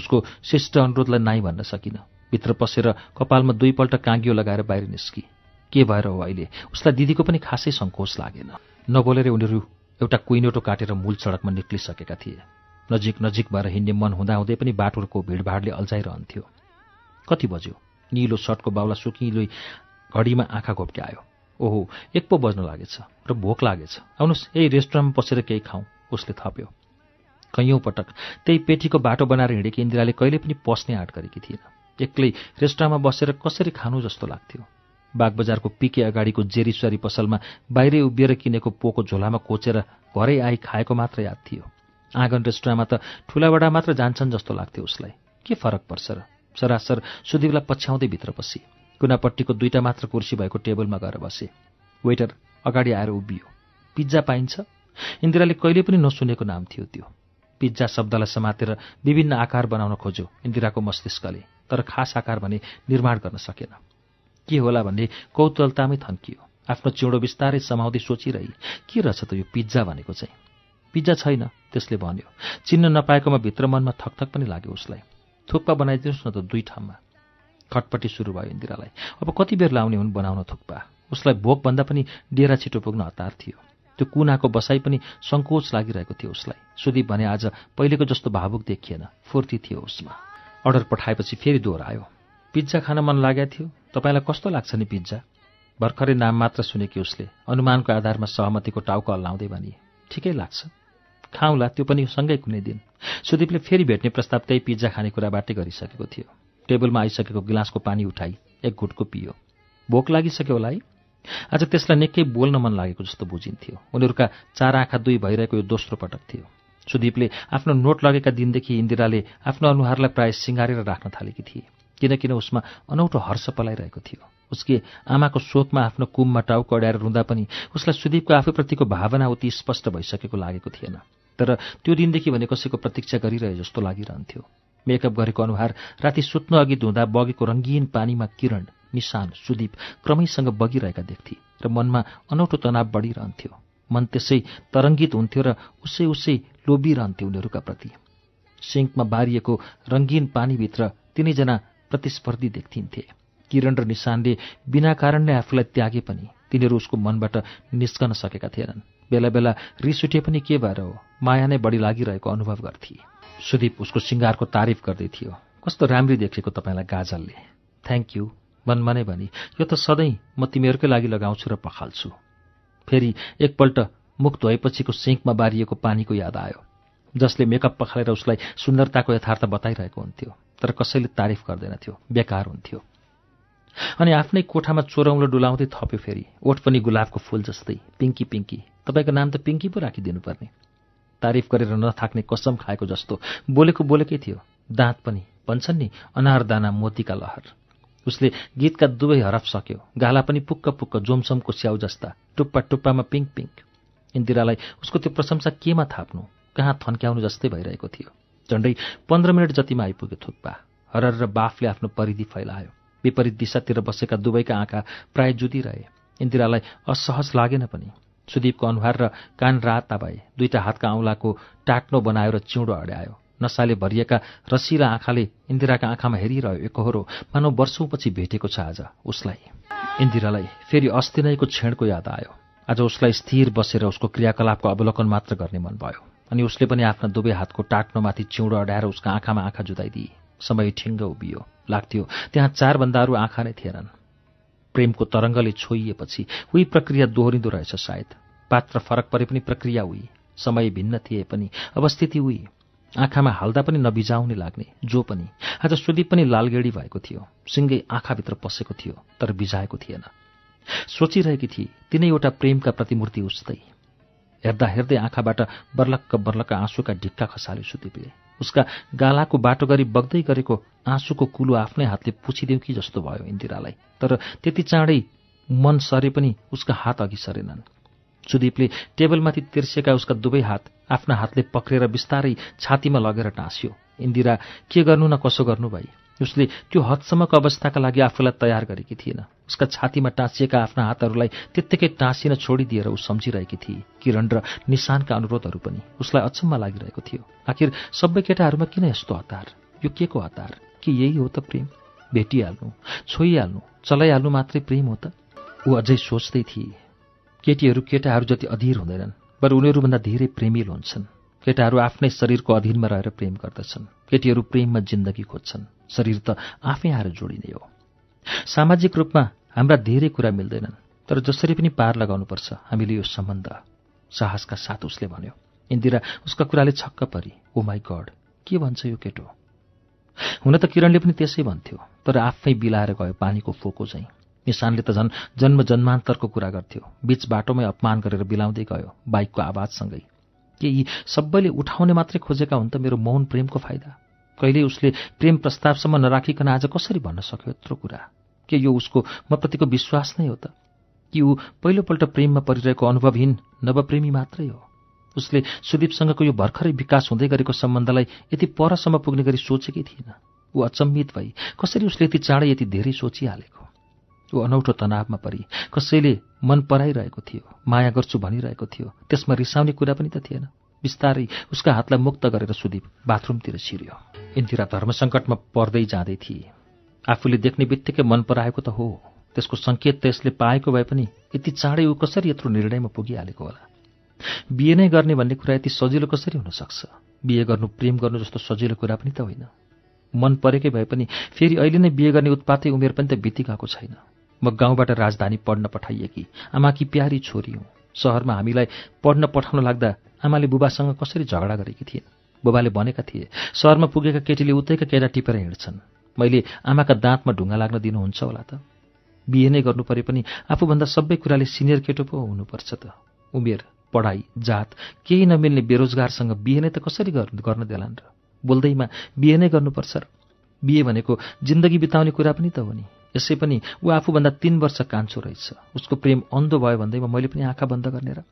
उसको शिष्ट अनुरोधलाई नाइ भन्न सकिनँ भित्र पसेर कपालमा दुईपल्ट काङ्गियो लगाएर बाहिर निस्की के भएर हो अहिले उसलाई दिदीको पनि खासै सङ्कोच लागेन नबोलेर उनीहरू एउटा कुइनोटो काटेर मूल सडकमा निक्लिसकेका थिए नजिक नजिक भएर हिँड्ने मन हुँदाहुँदै पनि बाटोको भिडभाडले अल्झाइरहन्थ्यो कति बज्यो निलो सर्टको बाउला सुकिलो घडीमा आँखा घोप्ट्यायो ओहो एक पो बज्न लागेछ र भोक लागेछ आउनुहोस् यही रेस्टुरेन्टमा पसेर केही खाउँ उसले थप्यो कैयौँ पटक त्यही पेटीको बाटो बनाएर हिँडेकी इन्दिराले कहिले पनि पस्ने आँट गरेकी थिएन एक्लै रेस्टुरेन्टमा बसेर कसरी खानु जस्तो लाग्थ्यो बागबजारको पिके अगाडिको जेरी पसलमा बाहिरै उभिएर किनेको पोको झोलामा कोचेर घरै आई खाएको मात्र याद थियो आँगन रेस्टुराँमा त ठुलाबडा मात्र जान्छन् जस्तो लाग्थ्यो उसलाई के फरक पर्छ र सरासर सुदीपलाई पछ्याउँदै भित्र बसी कुनापट्टिको दुईवटा मात्र कुर्सी भएको टेबलमा गएर बसे वेटर अगाडि आएर उभियो पिज्जा पाइन्छ इन्दिराले कहिले पनि नसुनेको नाम थियो त्यो पिज्जा शब्दलाई समातेर विभिन्न आकार बनाउन खोज्यो इन्दिराको मस्तिष्कले तर खास आकार भने निर्माण गर्न सकेन के होला भन्ने कौतलतामै थन्कियो आफ्नो चिउँडो बिस्तारै समाउँदै सोचिरहे के रहेछ त यो पिज्जा भनेको चाहिँ पिज्जा छैन त्यसले भन्यो चिन्न नपाएकोमा भित्र मनमा थकथक पनि लाग्यो उसलाई थुक्पा बनाइदिनुहोस् न त दुई ठाउँमा खटपट्टि सुरु भयो इन्दिरालाई अब कति बेर लाउने हुन् बनाउन थुक्पा उसलाई भोकभन्दा पनि डेरा छिटो पुग्न हतार थियो त्यो कुनाको बसाई पनि सङ्कोच लागिरहेको थियो उसलाई सुदीप भने आज पहिलेको जस्तो भावुक देखिएन फुर्ती थियो उसमा अर्डर पठाएपछि फेरि दोहोऱ्यायो पिज्जा खान मन लागेको थियो तपाईँलाई कस्तो लाग्छ नि पिज्जा भर्खरै नाम मात्र सुनेकी उसले अनुमानको आधारमा सहमतिको टाउको हल्लाउँदै भनिए ठिकै लाग्छ खाउँला त्यो पनि सँगै कुनै दिन सुदीपले फेरि भेट्ने प्रस्ताव त्यही पिज्जा खानेकुराबाटै गरिसकेको थियो टेबलमा आइसकेको गिलासको पानी उठाई एक घुटको पियो भोक लागिसक्यो होला है आज त्यसलाई निकै बोल्न मन लागेको जस्तो बुझिन्थ्यो उनीहरूका चार आँखा दुई भइरहेको यो दोस्रो पटक थियो सुदीपले आफ्नो नोट लगेका दिनदेखि इन्दिराले आफ्नो अनुहारलाई प्रायः सिँगारेर राख्न थालेकी थिए किनकिन उसमा अनौठो हर्ष पलाइरहेको थियो उसकी आमाको शोकमा आफ्नो कुममा टाउको अड्याएर रुँदा पनि उसलाई सुदीपको आफूप्रतिको भावना उति स्पष्ट भइसकेको लागेको थिएन तर त्यो दिनदेखि भने कसैको प्रतीक्षा गरिरहे जस्तो लागिरहन्थ्यो मेकअप गरेको अनुहार राति सुत्न अघि धुँदा बगेको रङ्गीन पानीमा किरण निशान सुदीप क्रमैसँग बगिरहेका देख्थे र मनमा अनौठो तनाव बढिरहन्थ्यो मन त्यसै तरङ्गित हुन्थ्यो र उसै उसै लोभिरहन्थ्यो उनीहरूका प्रति सिङ्कमा बारिएको रङ्गीन पानीभित्र तिनैजना प्रतिस्पर्धी देखिन्थे किरण र निशानले बिना कारण नै आफूलाई त्यागे पनि तिनीहरू उसको मनबाट निस्कन सकेका थिएनन् बेला बेला रिस उठे पनि के भएर हो माया नै बढी लागिरहेको अनुभव गर्थे सुदीप उसको सिङ्गारको तारिफ गर्दै थियो कस्तो राम्री देखेको तपाईँलाई गाजलले थ्याङ्क यू मन भनी भने यो त सधैँ म तिमीहरूकै लागि लगाउँछु र पखाल्छु फेरि एकपल्ट मुख धोएपछिको सिङ्कमा बारिएको पानीको याद आयो जसले मेकअप पखालेर उसलाई सुन्दरताको यथार्थ बताइरहेको हुन्थ्यो तर कसैले तारिफ गर्दैनथ्यो बेकार हुन्थ्यो अनि आफ्नै कोठामा चोरौलो डुलाउँदै थप्यो फेरि ओठ पनि गुलाबको फुल जस्तै पिङ्की पिङ्की तपाईँको नाम त पिङ्की पो राखिदिनुपर्ने तारिफ गरेर नथाक्ने कसम खाएको जस्तो बोलेको बोलेकै थियो दाँत पनि भन्छन् नि अनारदाना मोतीका लहर उसले गीतका दुवै हरफ सक्यो गाला पनि पुक्क पुक्क जोमसमको स्याउ जस्ता टुप्पा टुप्पामा पिङ्क पिङ्क इन्दिरालाई उसको त्यो प्रशंसा केमा थाप्नु कहाँ थन्क्याउनु जस्तै भइरहेको थियो झन्डै पन्ध्र मिनट जतिमा आइपुग्यो थुक्पा हरर र बाफले आफ्नो परिधि फैलायो विपरीत दिशातिर बसेका दुवैका आँखा प्राय जुदिरहे इन्दिरालाई असहज लागेन पनि सुदीपको अनुहार र कान राता भए दुईटा हातका औँलाको टाट्नो बनायो र चिउँडो अड्यायो नसाले भरिएका रसिला आँखाले इन्दिराका आँखामा हेरिरह्यो एकहोरो मानव वर्षौँपछि भेटेको छ आज उसलाई इन्दिरालाई फेरि अस्ति नैको क्षणको याद आयो आज उसलाई स्थिर बसेर उसको क्रियाकलापको अवलोकन मात्र गर्ने मन भयो अनि उसले पनि आफ्ना दुवै हातको टाट्नोमाथि चिउँडो अड्याएर उसको आँखामा आँखा जुदाइदिए समय ठिङ्ग उभियो लाग्थ्यो त्यहाँ चारभन्दा अरू आँखा नै थिएनन् प्रेमको तरङ्गले छोइएपछि उही प्रक्रिया दोहोरिँदो रहेछ सायद पात्र फरक परे पनि प्रक्रिया उही समय भिन्न थिए पनि अवस्थिति उही आँखामा हाल्दा पनि नबिजाउने लाग्ने जो पनि आज सुदीप पनि लालगेडी भएको थियो सिँगै आँखाभित्र पसेको थियो तर बिजाएको थिएन सोचिरहेकी थिए तिनैवटा प्रेमका प्रतिमूर्ति उस्तै हेर्दा हेर्दै आँखाबाट बर्लक्क बर्लक्क आँसुका ढिक्का खसाल्यो सुदीपले उसका गालाको बाटो गरी बग्दै गरेको आँसुको कुलो आफ्नै हातले पुछिदेऊ कि जस्तो भयो इन्दिरालाई तर त्यति चाँडै मन सरे पनि उसका हात अघि सरेनन् सुदीपले टेबलमाथि तिर्सिएका उसका दुवै हात आफ्ना हातले पक्रेर बिस्तारै छातीमा लगेर टाँस्यो इन्दिरा के गर्नु न कसो गर्नु भई उसले त्यो हदसम्मको अवस्थाका लागि आफूलाई तयार गरेकी थिएन उसका छातीमा टाँसिएका आफ्ना हातहरूलाई त्यत्तिकै टाँसिन छोडिदिएर ऊ सम्झिरहेकी थिए किरण र निशानका अनुरोधहरू पनि उसलाई अचम्म लागिरहेको थियो आखिर सबै केटाहरूमा किन यस्तो हतार यो के को हतार कि यही हो त प्रेम भेटिहाल्नु छोइहाल्नु चलाइहाल्नु मात्रै प्रेम हो त ऊ अझै सोच्दै थिए केटीहरू केटाहरू जति अधीर हुँदैनन् बर उनीहरूभन्दा धेरै प्रेमिल हुन्छन् केटाहरू आफ्नै शरीरको अधीनमा रहेर प्रेम गर्दछन् केटीहरू प्रेममा जिन्दगी खोज्छन् शरीर त आफै आएर जोडिने हो सामाजिक रूपमा हाम्रा धेरै कुरा मिल्दैनन् तर जसरी पनि पार लगाउनुपर्छ हामीले यो सम्बन्ध साहसका साथ उसले भन्यो इन्दिरा उसका कुराले छक्क परी ओ माई गड के भन्छ यो केटो हुन त किरणले पनि त्यसै भन्थ्यो तर आफै बिलाएर गयो पानीको फोको चाहिँ निशानले त झन् जन्म जन्मान्तरको कुरा गर्थ्यो बीच बाटोमै अपमान गरेर बिलाउँदै गयो बाइकको आवाजसँगै के यी सबैले उठाउने मात्रै खोजेका हुन् त मेरो मौन प्रेमको फाइदा कहिले उसले प्रेम प्रस्तावसम्म नराखिकन आज कसरी भन्न सक्यो यत्रो कुरा के यो उसको म प्रतिको विश्वास नै हो त कि ऊ पहिलोपल्ट प्रेममा परिरहेको अनुभवहीन नवप्रेमी मात्रै हो उसले सुदीपसँगको यो भर्खरै विकास हुँदै गरेको सम्बन्धलाई यति परसम्म पुग्ने गरी सोचेकै थिएन ऊ अचम्मित भई कसरी उसले यति चाँडै यति धेरै सोचिहालेको ऊ अनौठो तनावमा परि कसैले मन पराइरहेको थियो माया गर्छु भनिरहेको थियो त्यसमा रिसाउने कुरा पनि त थिएन बिस्तारै उसका हातलाई मुक्त गरेर सुदीप बाथरूमतिर छिर्यो इन्दिरा धर्मसङ्कटमा पर्दै जाँदै थिए आफूले देख्ने बित्तिकै मन पराएको त हो त्यसको सङ्केत त यसले पाएको भए पनि यति चाँडै ऊ कसरी यत्रो निर्णयमा पुगिहालेको होला बिहे नै गर्ने भन्ने कुरा यति सजिलो कसरी हुनसक्छ बिहे गर्नु प्रेम गर्नु जस्तो सजिलो कुरा पनि त होइन मन परेकै भए पनि फेरि अहिले नै बिहे गर्ने उत्पातै उमेर पनि त बिति गएको छैन म गाउँबाट राजधानी पढ्न पठाइएकी आमाकी प्यारी छोरी हुँ सहरमा हामीलाई पढ्न पठाउन लाग्दा आमाले बुबासँग कसरी झगडा गरेकी थिइन् बुबाले भनेका थिए सहरमा पुगेका केटीले उतैका केटा टिपेर हिँड्छन् मैले आमाका दाँतमा ढुङ्गा लाग्न दिनुहुन्छ होला त बिहे नै गर्नु परे पनि आफूभन्दा सबै कुराले सिनियर केटो पो हुनुपर्छ त उमेर पढाइ जात केही नमिल्ने बेरोजगारसँग बिहे नै त कसरी गर्न देलान् र बोल्दैमा बिहे नै गर्नुपर्छ र बिहे भनेको जिन्दगी बिताउने कुरा पनि त हो नि यसै पनि ऊ आफूभन्दा तिन वर्ष कान्छो रहेछ उसको प्रेम अन्धो भयो भन्दैमा मैले पनि आँखा बन्द गर्ने र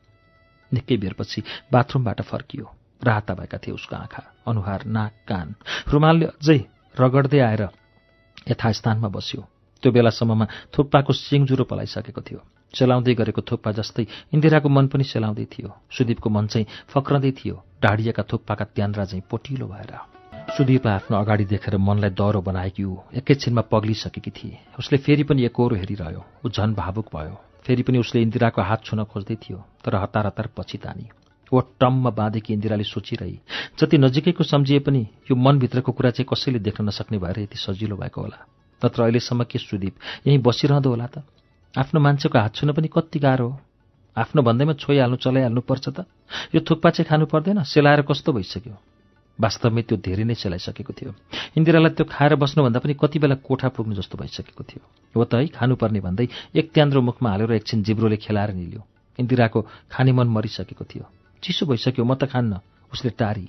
निकै बेरपछि बाथरुमबाट फर्कियो राहता भएका थिए उसको आँखा अनुहार नाक कान रुमालले अझै रगड्दै आएर यथास्थानमा बस्यो त्यो बेलासम्ममा थुप्पाको सिङजुरो पलाइसकेको थियो सेलाउँदै गरेको थुप्पा जस्तै इन्दिराको मन पनि सेलाउँदै थियो सुदीपको मन चाहिँ फक्रँदै थियो ढाडिएका थुप्पाका त्यान्द्रा चाहिँ पोटिलो भएर सुदीप आफ्नो अगाडि देखेर मनलाई दह्रो बनाएकी ऊ एकैछिनमा पग्लिसकेकी थिए उसले फेरि पनि एकरो हेरिरह्यो ऊ झन भावुक भयो फेरि पनि उसले इन्दिराको हात छुन खोज्दै थियो तर हतार हतार पछि तानी टम्ममा बाँधेकी इन्दिराले सोचिरहे जति नजिकैको सम्झिए पनि यो मनभित्रको कुरा चाहिँ कसैले देख्न नसक्ने भएर यति सजिलो भएको होला नत्र अहिलेसम्म के सुदीप यहीँ बसिरहँदो होला त आफ्नो मान्छेको हात छुन पनि कति गाह्रो हो आफ्नो भन्दैमा छोइहाल्नु चलाइहाल्नुपर्छ त यो थुक्पा चाहिँ खानु पर्दैन सेलाएर कस्तो भइसक्यो वास्तवमै त्यो धेरै नै सेलाइसकेको थियो इन्दिरालाई त्यो खाएर बस्नुभन्दा पनि कति बेला कोठा पुग्नु जस्तो भइसकेको थियो हो त है खानुपर्ने भन्दै एक त्यान्द्रो मुखमा हालेर एकछिन जिब्रोले खेलाएर निल्यो इन्दिराको खाने मन मरिसकेको थियो चिसो भइसक्यो म त खान्न उसले टारी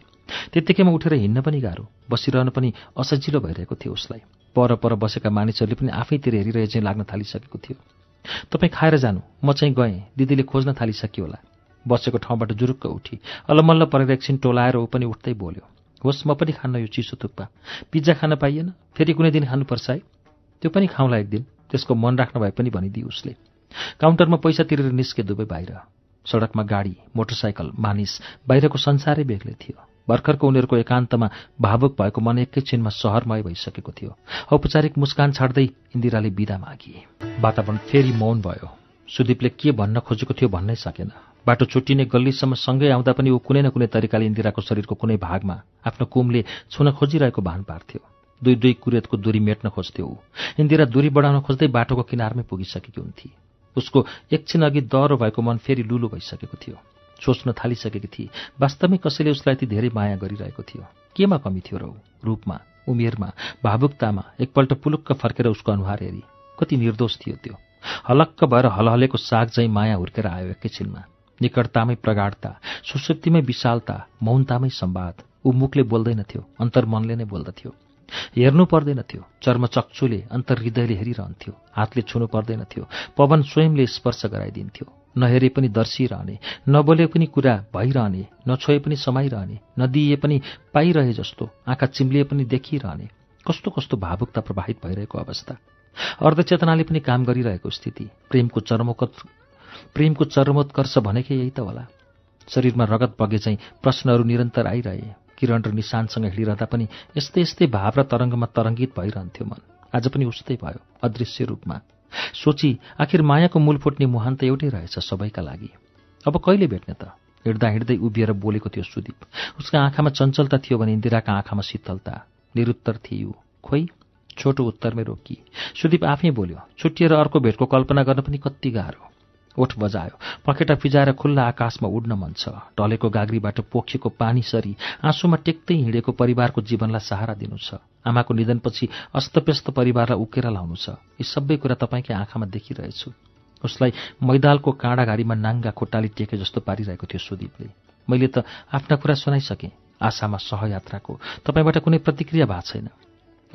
त्यत्तिकैमा उठेर हिँड्न पनि गाह्रो बसिरहन पनि असजिलो भइरहेको थियो उसलाई पर पर बसेका मानिसहरूले पनि आफैतिर हेरिरहे चाहिँ लाग्न थालिसकेको थियो तपाईँ खाएर जानु म चाहिँ गएँ दिदीले खोज्न थालिसक्यो होला बसेको ठाउँबाट जुरुक्क उठी अल्लमल्ल परेर एकछिन टोलाएर ऊ पनि उठ्दै बोल्यो होस् म पनि खान्न यो चिसो थुक्पा पिज्जा खान पाइएन फेरि कुनै दिन खानुपर्छ है त्यो पनि खाउँला एक दिन त्यसको मन राख्न भए पनि भनिदियो उसले काउन्टरमा पैसा तिरेर निस्के दुवै बाहिर सड़कमा गाडी मोटरसाइकल मानिस बाहिरको संसारै बेग्लै थियो भर्खरको उनीहरूको एकान्तमा भावुक भएको मन एकैछिनमा सहरमय भइसकेको थियो औपचारिक मुस्कान छाड्दै इन्दिराले विदा मागिए वातावरण फेरि मौन भयो सुदीपले के भन्न खोजेको थियो भन्नै सकेन बाटो छुट्टिने गल्लीसम्म सँगै आउँदा पनि ऊ कुनै न कुनै तरिकाले इन्दिराको शरीरको कुनै भागमा आफ्नो कुमले छुन खोजिरहेको भान पार्थ्यो दुई दुई कुरेतको दूरी मेट्न खोज्थ्यो ऊ इन्दिरा दूरी बढाउन खोज्दै बाटोको किनारमै पुगिसकेकी हुन्थे उसको एकछिन अघि दह्रो भएको मन फेरि लुलो भइसकेको थियो सोच्न थालिसकेकी थिए वास्तविक कसैले उसलाई यति धेरै माया गरिरहेको थियो केमा कमी थियो रौ रूपमा उमेरमा भावुकतामा एकपल्ट पुलुक्क फर्केर उसको अनुहार हेरी कति निर्दोष थियो त्यो हलक्क भएर हलहलेको साग झैँ माया हुर्केर आयो एकैछिनमा निकटतामै प्रगाढता सुशक्तिमै विशालता मौनतामै सम्वाद ऊ मुखले बोल्दैनथ्यो अन्तर्मनले नै बोल्दथ्यो हेर्नु पर्दैन थियो अन्तर अन्तर्हृदयले हेरिरहन्थ्यो हातले छुनु पर्दैनथ्यो पवन स्वयंले स्पर्श गराइदिन्थ्यो नहेरे पनि दर्शिरहने नबोले पनि कुरा भइरहने नछोए पनि समाइरहने नदिए पनि पाइरहे जस्तो आँखा चिम्लिए पनि देखिरहने कस्तो कस्तो भावुकता प्रभावित भइरहेको अवस्था अर्धचेतनाले पनि काम गरिरहेको स्थिति प्रेमको चर्मोकत प्रेमको चर्मोत्कर्ष भनेकै यही त होला शरीरमा रगत बगे चाहिँ प्रश्नहरू निरन्तर आइरहे किरण र निशानसँग हिँडिरहँदा पनि यस्तै यस्तै भाव र तरङ्गमा तरङ्गित भइरहन्थ्यो मन आज पनि उस्तै भयो अदृश्य रूपमा सोची आखिर मायाको मूल फुट्ने मुहान त एउटै रहेछ सबैका लागि अब कहिले भेट्ने त हिँड्दा हिँड्दै उभिएर बोलेको थियो सुदीप उसका आँखामा चञ्चलता थियो भने इन्दिराका आँखामा शीतलता निरुत्तर थियो खोइ छोटो उत्तरमै रोकी सुदीप आफै बोल्यो छुट्टिएर अर्को भेटको कल्पना गर्न पनि कति गाह्रो ओठ बजायो पखेटा फिजाएर खुल्ला आकाशमा उड्न मन छ ढलेको गाग्रीबाट पोखिएको पानी सरी आँसुमा टेक्दै हिँडेको परिवारको जीवनलाई सहारा दिनु छ आमाको निधनपछि अस्तव्यस्त परिवारलाई उकेर लाउनु छ यी सबै कुरा तपाईँकै आँखामा देखिरहेछु उसलाई मैदालको काँडाघारीमा नाङ्गा खुट्टाले टेके जस्तो पारिरहेको थियो सुदीपले मैले त आफ्ना कुरा सुनाइसकेँ आशामा सहयात्राको तपाईँबाट कुनै प्रतिक्रिया भएको छैन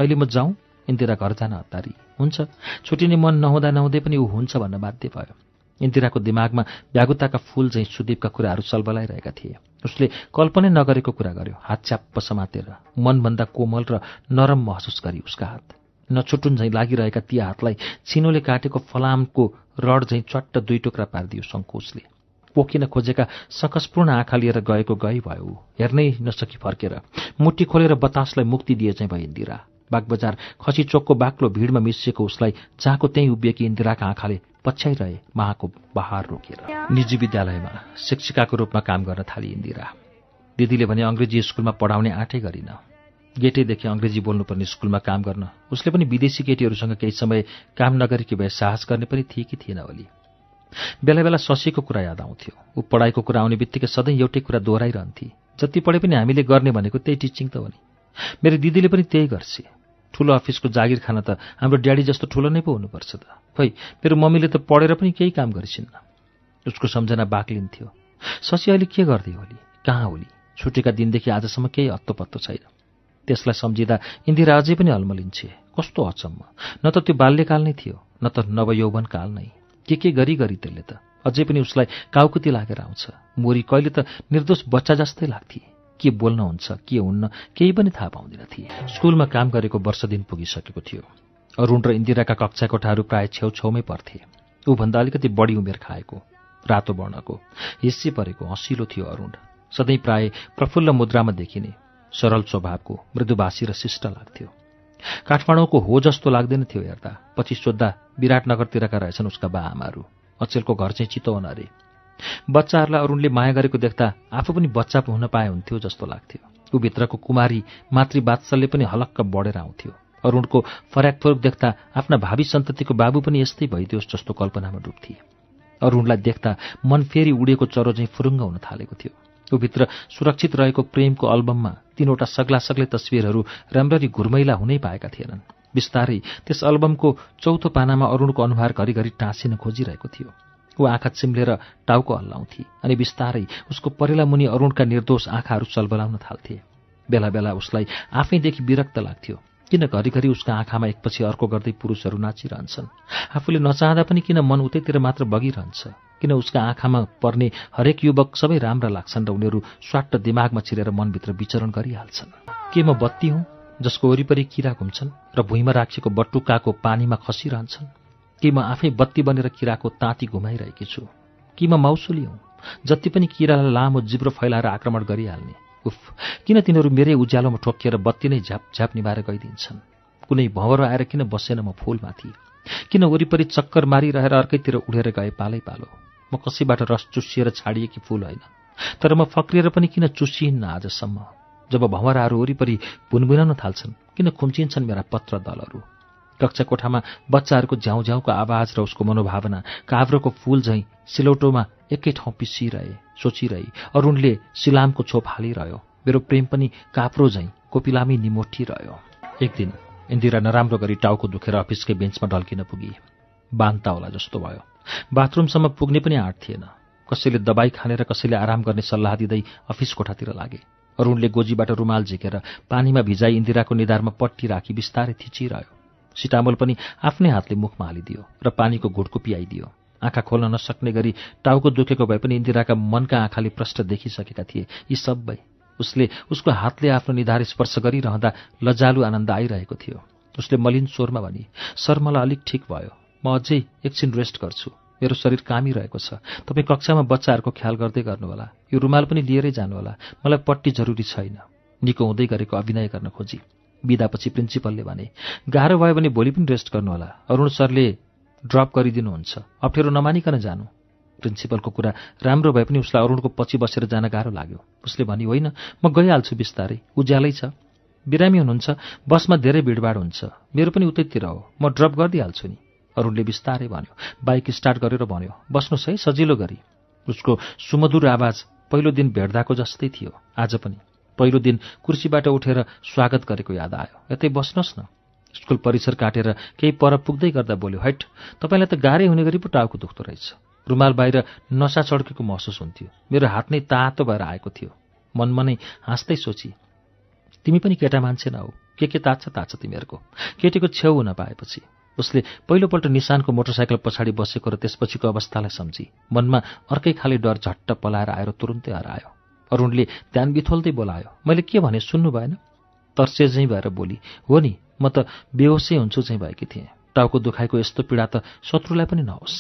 अहिले म जाउँ इन्दिरा घर जान हतारी हुन्छ छुटिने मन नहुँदा नहुँदै पनि ऊ हुन्छ भन्न बाध्य भयो इन्दिराको दिमागमा व्यागुताका फूल झैँ सुदीपका कुराहरू चलबलाइरहेका थिए उसले कल्पनै नगरेको कुरा गर्यो हात च्याप्प समातेर मनभन्दा कोमल र नरम महसुस गरी उसका हात नछुटुन झैँ लागिरहेका ती हातलाई छिनोले काटेको फलामको रड झैँ चट्ट दुई टुक्रा पारिदियो सङ्कोचले पोखिन खोजेका सकसपूर्ण आँखा लिएर गएको गई भयो हेर्नै नसकी फर्केर मुठी खोलेर बतासलाई मुक्ति दिए चाहिँ भयो इन्दिरा बागबजार खसी चोकको बाक्लो भिडमा मिसिएको उसलाई जहाँको त्यहीँ उभिएकी इन्दिराका आँखाले पछ्याइरहे माको बहार रोकेर निजी विद्यालयमा शिक्षिकाको रूपमा काम गर्न थाली इन्दिरा दिदीले भने अङ्ग्रेजी स्कुलमा पढाउने आँटै गरिन गेटेदेखि अङ्ग्रेजी बोल्नुपर्ने स्कुलमा काम गर्न उसले पनि विदेशी केटीहरूसँग केही समय काम नगरेकी भए साहस गर्ने पनि थिए कि थिएन ओली बेला बेला शशीको कुरा याद आउँथ्यो ऊ पढाइको कुरा आउने बित्तिकै सधैँ एउटै कुरा दोहोऱ्याइरहन्थे जति पढे पनि हामीले गर्ने भनेको त्यही टिचिङ त हो नि मेरो दिदीले पनि त्यही गर्छे ठुलो अफिसको जागिर खान त हाम्रो ड्याडी जस्तो ठुलो नै पो हुनुपर्छ त खै मेरो मम्मीले त पढेर पनि केही काम गरिसिन्न उसको सम्झना बाक्लिन्थ्यो शशी अहिले के गर्दै होली कहाँ होली छुटेका दिनदेखि आजसम्म केही अत्तो पत्तो छैन त्यसलाई सम्झिँदा इन्दिरा अझै पनि हलमलिन्छे कस्तो अचम्म न त त्यो बाल्यकाल नै थियो न त नवयौवन काल नै के के गरी गरी त्यसले त अझै पनि उसलाई काउकुती लागेर आउँछ मोरी कहिले त निर्दोष बच्चा जस्तै लाग्थे के बोल्न हुन्छ के हुन्न केही पनि थाहा पाउँदैन थिए स्कुलमा काम गरेको वर्ष दिन पुगिसकेको थियो अरुण र इन्दिराका कक्षा कोठाहरू प्राय छेउछेउमै पर्थे ऊभन्दा अलिकति बढी उमेर खाएको रातो वर्णको हिस्से परेको हँसिलो थियो अरुण सधैँ प्राय प्रफुल्ल मुद्रामा देखिने सरल स्वभावको मृदुभाषी र शिष्ट लाग्थ्यो काठमाडौँको हो जस्तो लाग्दैन थियो हेर्दा पछि सोद्धा विराटनगरतिरका रहेछन् उसका बा आमाहरू अचेलको घर चाहिँ चितवन अरे बच्चाहरूलाई अरूणले माया गरेको देख्दा आफू पनि बच्चा हुन पाए हुन्थ्यो जस्तो लाग्थ्यो ऊभित्रको कुमारी मातृवात्सल्य पनि हलक्क बढेर आउँथ्यो अरूणको फरक देख्दा आफ्ना भावी सन्ततिको बाबु पनि यस्तै भइदियोस् जस्तो कल्पनामा डुब्थे अरूणलाई देख्दा मन फेरि उडेको चरो चाहिँ फुरुङ्ग हुन थालेको थियो ऊभित्र सुरक्षित रहेको प्रेमको अल्बममा तीनवटा सग्ला सग्लै तस्विरहरू राम्ररी घुर्मैला हुनै पाएका थिएनन् बिस्तारै त्यस अल्बमको चौथो पानामा अरूणको अनुहार घरिघरि टाँसिन खोजिरहेको थियो ऊ आँखा चिम्लेर टाउको हल्लाउँथे अनि बिस्तारै उसको परेला मुनि अरूणका निर्दोष आँखाहरू चलबलाउन थाल्थे बेला बेला उसलाई आफैदेखि विरक्त लाग्थ्यो किन घरिघरि उसका आँखामा एकपछि अर्को गर्दै पुरुषहरू नाचिरहन्छन् आफूले नचाहँदा पनि किन मन उतैतिर मात्र बगिरहन्छ किन उसका आँखामा पर्ने हरेक युवक सबै राम्रा लाग्छन् र उनीहरू स्वाट दिमागमा छिरेर मनभित्र विचरण गरिहाल्छन् के म बत्ती हुँ जसको वरिपरि किरा घुम्छन् र भुइँमा राखिएको बटुकाको पानीमा खसिरहन्छन् कि म आफै बत्ती बनेर किराको ताती घुमाइरहेकी छु कि म माउसुली हुँ जति पनि किरालाई लामो जिब्रो फैलाएर आक्रमण गरिहाल्ने उफ किन तिनीहरू मेरै उज्यालोमा ठोकिएर बत्ती नै झ्याप झ्याप निभाएर गइदिन्छन् कुनै भँवर आएर किन बसेन म फुलमाथि किन वरिपरि चक्कर मारिरहेर अर्कैतिर उडेर गए पालै पालो म कसैबाट रस चुसिएर छाडिएकी फुल होइन तर म फक्रिएर पनि किन चुसिन्न आजसम्म जब भँवराहरू वरिपरि भुनभुनाउन थाल्छन् किन खुम्चिन्छन् मेरा पत्र दलहरू कक्षा कोठामा बच्चाहरूको झ्याउ झ्याउको आवाज र उसको मनोभावना काभ्रोको फूल झैँ सिलौटोमा एकै ठाउँ पिसिरहे सोचिरहे अरूणले सिलामको छोप हालिरह्यो मेरो प्रेम पनि काप्रो झैँ कोपिलामी निमोठी रह्यो एक दिन इन्दिरा नराम्रो गरी टाउको दुखेर अफिसकै बेन्चमा ढल्किन पुगी बान्ता होला जस्तो भयो बाथरुमसम्म पुग्ने पनि आँट थिएन कसैले दबाई खाने र कसैले आराम गर्ने सल्लाह दिँदै अफिस कोठातिर लागे अरूणले गोजीबाट रुमाल झिकेर पानीमा भिजाई इन्दिराको निधारमा पट्टी राखी बिस्तारै थिचिरह्यो सिटामोल पनि आफ्नै हातले मुखमा हालिदियो र पानीको घुटको पियाइदियो आँखा खोल्न नसक्ने गरी टाउको दुखेको भए पनि इन्दिराका मनका आँखाले प्रष्ट देखिसकेका थिए यी सबै उसले उसको हातले आफ्नो निधार स्पर्श गरिरहँदा लजालु आनन्द आइरहेको थियो उसले मलिन स्वरमा भने सर मलाई अलिक ठिक भयो म अझै एकछिन रेस्ट गर्छु मेरो शरीर कामिरहेको छ तपाईँ कक्षामा बच्चाहरूको ख्याल गर्दै गर्नुहोला यो रुमाल पनि लिएरै जानुहोला मलाई पट्टी जरुरी छैन निको हुँदै गरेको अभिनय गर्न खोजी बिदापछि प्रिन्सिपलले भने गाह्रो भयो भने भोलि पनि रेस्ट गर्नुहोला अरुण सरले ड्रप गरिदिनुहुन्छ अप्ठ्यारो नमानिकन जानु प्रिन्सिपलको कुरा राम्रो भए पनि उसलाई अरुणको पछि बसेर जान गाह्रो लाग्यो उसले भन्यो होइन म गइहाल्छु बिस्तारै उज्यालै छ बिरामी हुनुहुन्छ बसमा धेरै भिडभाड हुन्छ मेरो पनि उतैतिर हो म ड्रप गरिदिइहाल्छु नि अरूणले बिस्तारै भन्यो बाइक स्टार्ट गरेर भन्यो बस्नुहोस् है सजिलो गरी उसको सुमधुर आवाज पहिलो दिन भेट्दाको जस्तै थियो आज पनि पहिलो दिन कुर्सीबाट उठेर स्वागत गरेको याद आयो यतै बस्नुहोस् न स्कुल परिसर काटेर केही पर पुग्दै गर्दा बोल्यो हैट तपाईँलाई त गाह्रै हुने गरी पो टाउको दुख्दो रहेछ रुमाल बाहिर नसा चड्केको महसुस हुन्थ्यो मेरो हात नै तातो भएर आएको थियो मनमा नै हाँस्दै सोची तिमी पनि केटा मान्छे नहो के के तात्छ तात्छ तिमीहरूको केटीको छेउ हुन पाएपछि उसले पहिलोपल्ट निशानको मोटरसाइकल पछाडि बसेको र त्यसपछिको अवस्थालाई सम्झी मनमा अर्कै खाले डर झट्ट पलाएर आएर तुरुन्तै हरायो अरूणले ध्यान बिथोल्दै बोलायो मैले के भने सुन्नु भएन तर्सेझै भएर बोली हो नि म त बेहोसै हुन्छु चाहिँ भएकी थिएँ टाउको दुखाइको यस्तो पीडा त शत्रुलाई पनि नहोस्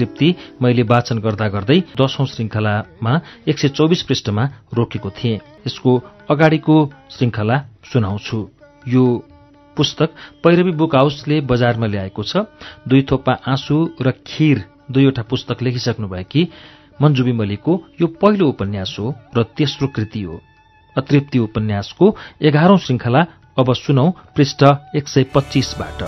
तृप्ति मैले वाचन गर्दा गर्दै दशौं श्रृंखलामा एक सय चौबिस पृष्ठमा रोकेको थिएँ यसको अगाडिको श्रृङ्खला सुनाउँछु यो पुस्तक पैरवी बुक हाउसले बजारमा ल्याएको छ दुई थोपा आँसु र खिर दुईवटा पुस्तक कि मन्जु विमलीको यो पहिलो उपन्यास हो र तेस्रो कृति हो अतृप्ति उपन्यासको एघारौं श्रृंखला अब सुनौ पृष्ठ एक सय पच्चिसबाट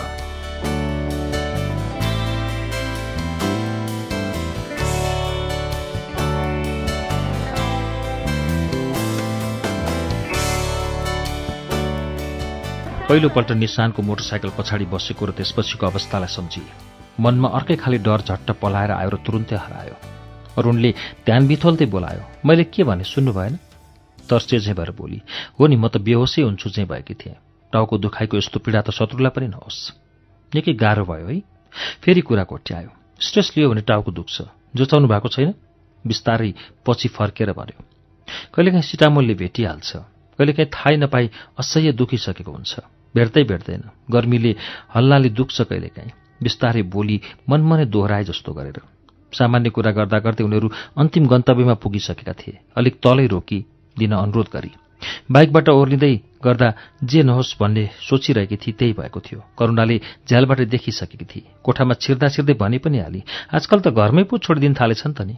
पहिलोपल्ट निशानको मोटरसाइकल पछाडि बसेको र त्यसपछिको अवस्थालाई सम्झिए मनमा अर्कै खाले डर झट्ट पलाएर आयो र तुरुन्तै हरायो अरूणले ध्यान बिथोल्दै बोलायो मैले के भने सुन्नु भएन तर्सेझै भएर बोली हो नि म त बेहोसै हुन्छु चाहिँ भएकी थिएँ टाउको दुखाइको यस्तो पीडा त शत्रुलाई पनि नहोस् निकै गाह्रो भयो है फेरि कुरा कोट्यायो स्ट्रेस लियो भने टाउको दुख्छ जोचाउनु भएको छैन बिस्तारै पछि फर्केर भन्यो कहिलेकाहीँ सिटामोलले भेटिहाल्छ कहिलेकाहीँ थाहै नपाई असह्य दुखिसकेको हुन्छ भेट्दै भेट्दैन गर्मीले हल्लाले दुख्छ कहिलेकाहीँ बिस्तारै बोली मनमनै दोहोऱ्याए जस्तो गरेर सामान्य कुरा गर्दा गर्दै उनीहरू अन्तिम गन्तव्यमा पुगिसकेका थिए अलिक तलै रोकी दिन अनुरोध गरी बाइकबाट ओर्लिँदै गर्दा जे नहोस् भन्ने सोचिरहेकी थिए त्यही भएको थियो करुणाले झ्यालबाट देखिसकेकी थिए कोठामा छिर्दा छिर्दै भने पनि हाली आजकल त घरमै पो छोडिदिन थालेछन् त नि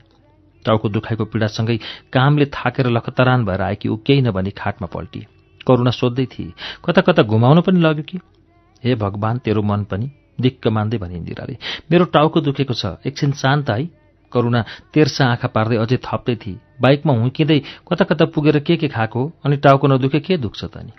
टाउको दुखाइको पीडासँगै कामले थाकेर लखतरान भएर आएकी ऊ केही नभनी खाटमा पल्टिए करुणा सोध्दै थिए कता कता घुमाउन पनि लग्यो कि हे भगवान् तेरो मन पनि दिक्क मान्दै भने इन्दिराले मेरो टाउको दुखेको छ एकछिन शान्त है करुणा तेर्सा आँखा पार्दै अझै थप्दै थिए बाइकमा हुँकिँदै कता कता पुगेर के के खाएको अनि टाउको नदुखे के दुख्छ त नि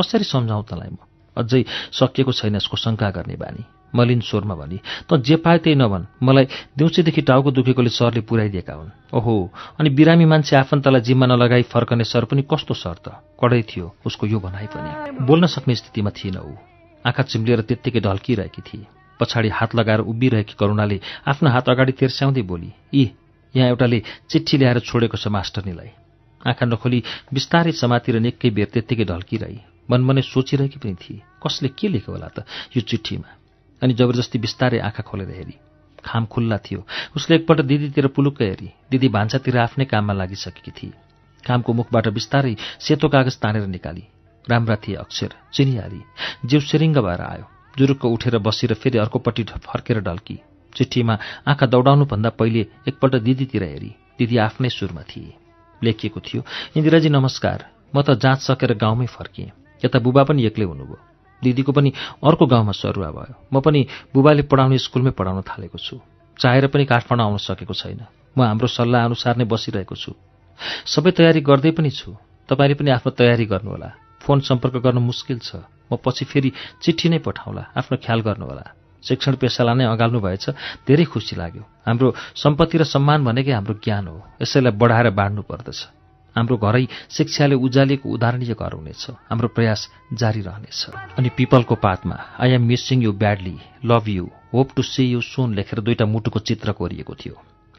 कसरी सम्झाउँ तँलाई म अझै सकिएको छैन यसको शङ्का गर्ने बानी मलिन स्वरमा भनी त जे पाए त्यही नभन् मलाई दिउँसीदेखि टाउको दुखेकोले सरले पुऱ्याइदिएका हुन् ओहो अनि बिरामी मान्छे आफन्तलाई जिम्मा नलगाई फर्कने सर पनि कस्तो सर त कडै थियो उसको यो भनाइ पनि बोल्न सक्ने स्थितिमा थिएन ऊ आँखा चिम्लिएर त्यत्तिकै ढल्किरहेकी थिए पछाडि हात लगाएर उभिरहेकी करुणाले आफ्नो हात अगाडि तेर्स्याउँदै बोली यी यहाँ एउटाले चिठी ल्याएर छोडेको छ मास्टरनीलाई आँखा नखोली बिस्तारै समातिर निकै बेर त्यत्तिकै ढल्किरहे मनमनै सोचिरहेकी पनि थिए कसले के लेख्यो होला त यो चिठीमा अनि जबरजस्ती बिस्तारै आँखा खोलेर हेरी खाम खुल्ला थियो उसले एकपल्ट दिदीतिर पुलुक्क हेरी दिदी भान्सातिर आफ्नै काममा लागिसकेकी थिए कामको मुखबाट बिस्तारै सेतो कागज तानेर निकाली राम्रा थिए अक्षर चिनिहाली जिउ सिरिङ्ग भएर आयो जुरुक्क उठेर बसेर फेरि अर्कोपट्टि फर्केर ढल्की चिठीमा आँखा दौडाउनुभन्दा पहिले एकपल्ट दिदीतिर हेरी दिदी आफ्नै सुरमा थिए लेखिएको थियो इन्दिराजी नमस्कार म त जाँच सकेर गाउँमै फर्किएँ यता बुबा पनि एक्लै हुनुभयो दिदीको पनि अर्को गाउँमा सरुवा भयो म पनि बुबाले पढाउने स्कुलमै पढाउन थालेको छु चाहेर पनि काठमाडौँ आउन सकेको छैन म हाम्रो सल्लाह अनुसार नै बसिरहेको छु सबै तयारी गर्दै पनि छु तपाईँले पनि आफ्नो तयारी गर्नुहोला फोन सम्पर्क गर्नु मुस्किल छ म पछि फेरि चिठी नै पठाउँला आफ्नो ख्याल गर्नुहोला शिक्षण पेसालाई नै अगाल्नु भएछ धेरै खुसी लाग्यो हाम्रो सम्पत्ति र सम्मान भनेकै हाम्रो ज्ञान हो यसैलाई बढाएर बाँड्नु पर्दछ हाम्रो घरै शिक्षाले उजालेको उदाहरणीय घर हुनेछ हाम्रो प्रयास जारी रहनेछ अनि पिपलको पातमा I am missing you badly love you hope to see you soon लेखेर दुईवटा मुटुको चित्र कोरिएको थियो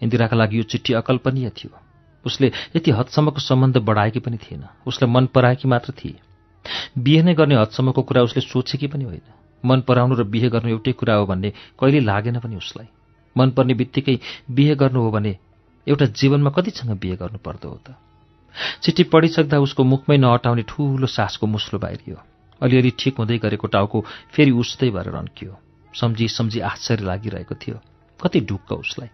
इन्दिराका लागि यो चिठी अकल्पनीय थियो उसले यति हदसम्मको सम्बन्ध बढाएकी पनि थिएन उसलाई मन पराएकी मात्र थिए बिहे नै गर्ने हदसम्मको कुरा उसले सोचेकी पनि होइन मन पराउनु र बिहे गर्नु एउटै कुरा हो भन्ने कहिले लागेन पनि उसलाई मनपर्ने बित्तिकै बिहे गर्नु हो भने एउटा जीवनमा कतिसँग बिहे गर्नु पर्दो हो त चिठी पढिसक्दा उसको मुखमै नअटाउने ठूलो सासको मुस्लो बाहिरियो अलिअलि ठिक हुँदै गरेको टाउको फेरि उस्तै भएर रन्कियो सम्झी सम्झी आश्चर्य लागिरहेको थियो कति ढुक्क उसलाई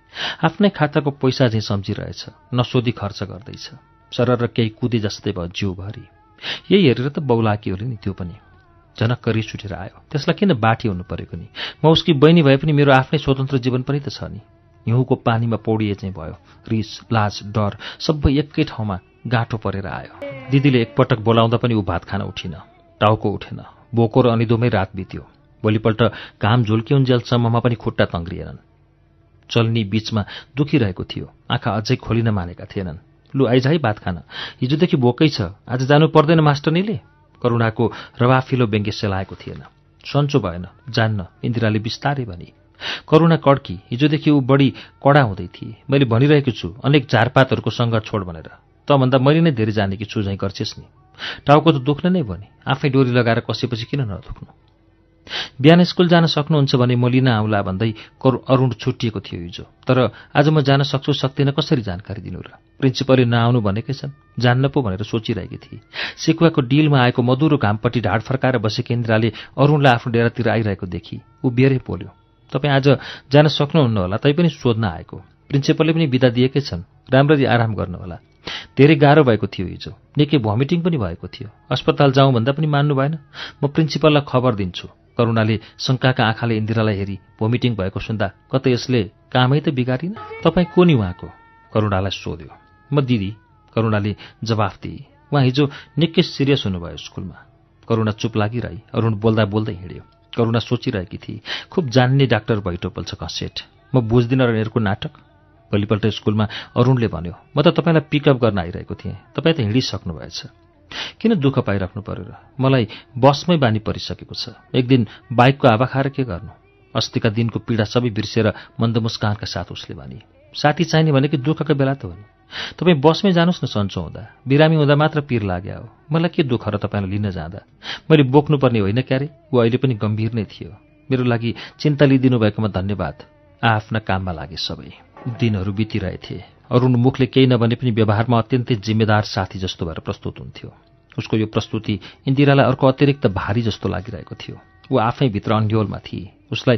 आफ्नै खाताको पैसा झैँ सम्झिरहेछ नसोधी खर्च गर्दैछ सरर र केही कुदे जस्तै भयो जिउभरि यही हेरेर त बौलाकियोले नि त्यो पनि झनक्क रिस उठेर आयो त्यसलाई किन बाठी हुनु परेको नि म उसकी बहिनी भए पनि मेरो आफ्नै स्वतन्त्र जीवन पनि त छ नि हिउँको पानीमा पौडिए चाहिँ भयो रिस लाज डर सबै एकै ठाउँमा गाँठो परेर आयो दिदीले एकपटक बोलाउँदा पनि ऊ भात खान उठिन टाउको उठेन बोको र अनिदोमै रात बित्यो भोलिपल्ट घाम झुल्किउन्जेलसम्ममा पनि खुट्टा तङ्ग्रिएनन् चल्नी बीचमा दुखिरहेको थियो आँखा अझै खोलिन मानेका थिएनन् लु आइजाई भात खान हिजोदेखि बोकै छ आज जानु पर्दैन मास्टरनीले करुणाको रवाफिलो व्यङ्ग्य सेलाएको थिएन सन्चो भएन जान्न इन्दिराले बिस्तारै भनी करुणा कड्की हिजोदेखि ऊ बढी कडा हुँदै थिए मैले भनिरहेको छु अनेक झारपातहरूको सङ्घ छोड भनेर भन्दा मैले नै धेरै जानेकी छु झैँ गर्छेस् नि टाउको त दुख्न नै भने आफै डोरी लगाएर कसेपछि किन नदुख्नु बिहान स्कुल जान सक्नुहुन्छ भने म लिन आउला भन्दै करु अरुण छुट्टिएको थियो हिजो तर आज म जान सक्छु सक्दिनँ कसरी जानकारी दिनु र प्रिन्सिपलले नआउनु भनेकै छन् जान्न पो भनेर सोचिरहेकी थिए सिकुवाको डिलमा आएको मधुरो घामपट्टि ढाड फर्काएर बसेको इन्द्राले अरुणलाई आफ्नो डेरातिर आइरहेको देखि ऊ बेरै पोल्यो तपाईँ आज जान सक्नुहुन्न होला तैपनि सोध्न आएको प्रिन्सिपलले पनि बिदा दिएकै छन् राम्ररी आराम गर्नुहोला धेरै गाह्रो भएको थियो हिजो निकै भमिटिङ पनि भएको थियो अस्पताल जाउँ भन्दा पनि मान्नु भएन म प्रिन्सिपललाई खबर दिन्छु करुणाले शङ्काका आँखाले इन्दिरालाई हेरी भोमिटिङ भएको सुन्दा कतै यसले कामै त बिगारिन तपाईँ को नि उहाँको करुणालाई सोध्यो म दिदी करुणाले जवाफ दिए उहाँ हिजो निकै सिरियस हुनुभयो स्कुलमा करुणा चुप लागिरहे अरुण बोल्दा बोल्दै हिँड्यो करुणा सोचिरहेकी थिए खुब जान्ने डाक्टर छ कसेट म बुझ्दिनँ र यिनीहरूको नाटक भोलिपल्ट स्कुलमा अरुणले भन्यो म त तपाईँलाई पिकअप गर्न आइरहेको थिएँ तपाईँ त हिँडिसक्नु भएछ किन दुःख पाइराख्नु पऱ्यो र मलाई बसमै बानी परिसकेको छ एक दिन बाइकको आवा खाएर के गर्नु अस्तिका दिनको पीडा सबै बिर्सेर मन्दमुस्कानका साथ उसले भने साथी चाहिने भने कि दुःखको बेला त हो नि तपाईँ बसमै जानुहोस् न सन्चो हुँदा बिरामी हुँदा मात्र पिर लाग्यो हो मलाई के दुःख र तपाईँलाई लिन जाँदा मैले बोक्नुपर्ने होइन क्यारे ऊ अहिले पनि गम्भीर नै थियो मेरो लागि चिन्ता लिइदिनु भएकोमा धन्यवाद आफ्ना काममा लागे सबै दिनहरू बितिरहेथे अरूण मुखले केही नभने पनि व्यवहारमा अत्यन्तै जिम्मेदार साथी जस्तो भएर प्रस्तुत हुन्थ्यो उसको यो प्रस्तुति इन्दिरालाई अर्को अतिरिक्त भारी जस्तो लागिरहेको थियो ऊ आफै भित्र अन्ड्योलमा थिए उसलाई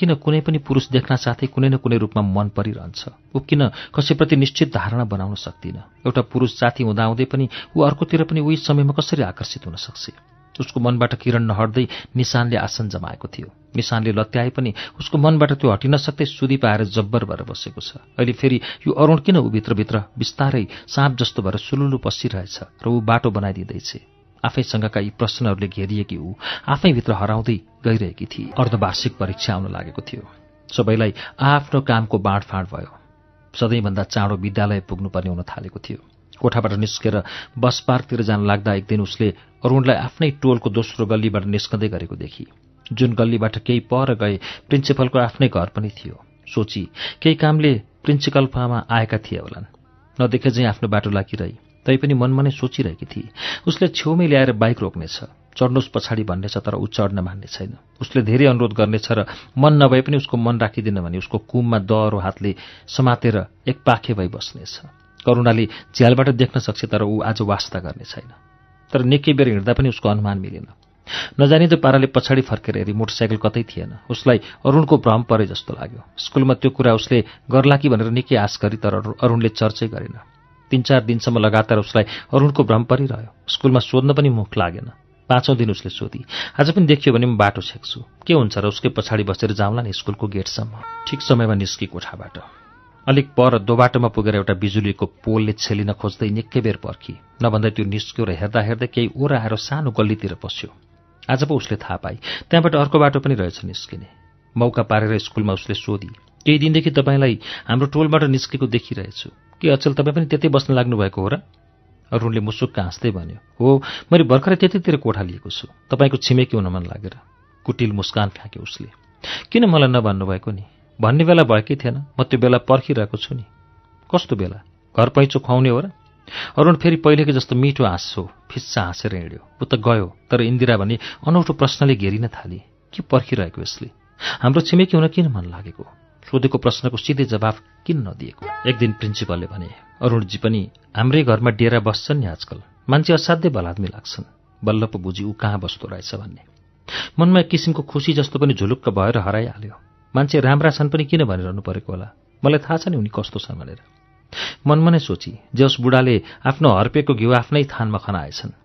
किन कुनै पनि पुरुष देख्न साथै कुनै न कुनै रूपमा मन परिरहन्छ ऊ किन कसैप्रति निश्चित धारणा बनाउन सक्दिन एउटा पुरुष साथी हुँदाहुँदै पनि ऊ अर्कोतिर पनि उही समयमा कसरी आकर्षित हुन सक्छ उसको मनबाट किरण नहट्दै निशानले आसन जमाएको थियो निशानले लत्याए पनि उसको मनबाट त्यो हटिन सक्दै सुदी पाएर जब्बर भएर बसेको छ अहिले फेरि यो अरूण किन ऊ भित्रभित्र बिस्तारै साँप जस्तो भएर सुलुलु पसिरहेछ र ऊ बाटो बनाइदिँदैछ आफैसँगका यी प्रश्नहरूले घेरिएकी ऊ आफैभित्र हराउँदै गइरहेकी थिए अर्धवार्षिक परीक्षा आउन लागेको थियो सबैलाई आआफ्नो कामको बाँडफाँड भयो सधैँभन्दा चाँडो विद्यालय पुग्नुपर्ने हुन थालेको थियो कोठाबाट निस्केर बस पार्कतिर जान लाग्दा एक दिन उसले अरूणलाई आफ्नै टोलको दोस्रो गल्लीबाट निस्कँदै गरेको देखि जुन गल्लीबाट केही पर गए प्रिन्सिपलको आफ्नै घर पनि थियो सोची केही कामले प्रिन्सिपल फामा आएका थिए होलान् नदेखे चाहिँ आफ्नो बाटो लागिरही तैपनि मनमा नै सोचिरहेकी थिए उसले छेउमै ल्याएर बाइक रोक्नेछ चढ्नुहोस् पछाडि भन्नेछ तर ऊ चढ्न मान्ने छैन उसले धेरै अनुरोध गर्नेछ र मन नभए पनि उसको मन राखिदिन भने उसको कुममा दहरो हातले समातेर एक पाखे भई बस्नेछ करुणाले झ्यालबाट देख्न सक्छ तर ऊ आज वास्ता गर्ने छैन तर निकै बेर हिँड्दा पनि उसको अनुमान मिलेन नजानिँदो पाराले पछाडि फर्केर हेरी मोटरसाइकल कतै थिएन उसलाई अरुणको भ्रम परे जस्तो लाग्यो स्कुलमा त्यो कुरा उसले गर्ला कि भनेर निकै आश गरी तर अरुणले चर्चै गरेन तिन चार दिनसम्म लगातार उसलाई अरुणको भ्रम परिरह्यो स्कुलमा सोध्न पनि मुख लागेन पाँचौँ दिन उसले सोधी आज पनि देखियो भने म बाटो छेक्छु के हुन्छ र उसकै पछाडि बसेर जाउँला नि स्कुलको गेटसम्म ठिक समयमा निस्की कोठाबाट अलिक पर दोबाटोमा पुगेर एउटा बिजुलीको पोलले छेलिन खोज्दै निकै बेर पर्खी नभन्दै त्यो निस्क्यो र हेर्दा हेर्दै केही ओर आएर सानो गल्लीतिर पस्यो आज पो उसले थाहा पाए त्यहाँबाट अर्को बाटो पनि रहेछ निस्किने मौका पारेर स्कुलमा उसले सोधी केही दिनदेखि तपाईँलाई हाम्रो टोलबाट निस्केको देखिरहेछु के अचल तपाईँ पनि त्यतै बस्न लाग्नुभएको हो र अरुणले मुसुक्क हाँस्दै भन्यो हो मैले भर्खरै त्यतैतिर कोठा लिएको छु तपाईँको छिमेकी हुन मन लागेर कुटिल मुस्कान फ्याँक्यो उसले किन मलाई नभन्नुभएको नि भन्ने बेला भएकै थिएन म त्यो बेला पर्खिरहेको छु नि कस्तो बेला घर पैँचो खुवाउने हो र अरुण फेरि पहिलेको जस्तो मिठो हो फिच्चा हाँसेर हिँड्यो ऊ त गयो तर इन्दिरा भने अनौठो प्रश्नले घेरिन थाले के पर्खिरहेको यसले हाम्रो छिमेकी हुन किन मन लागेको सोधेको प्रश्नको सिधै जवाफ किन नदिएको एक दिन प्रिन्सिपलले भने अरूणजी पनि हाम्रै घरमा डेरा बस्छन् नि आजकल मान्छे असाध्यै बलादमी लाग्छन् बल्ल पो बुझी ऊ कहाँ बस्दो रहेछ भन्ने मनमा एक किसिमको खुसी जस्तो पनि झुलुक्क भएर हराइहाल्यो मान्छे राम्रा छन् पनि किन भनिरहनु परेको होला मलाई थाहा छ नि उनी कस्तो छन् भनेर मनमा नै सोची जस बुढाले आफ्नो हर्पेको घिउ आफ्नै थानमा खनाएछन्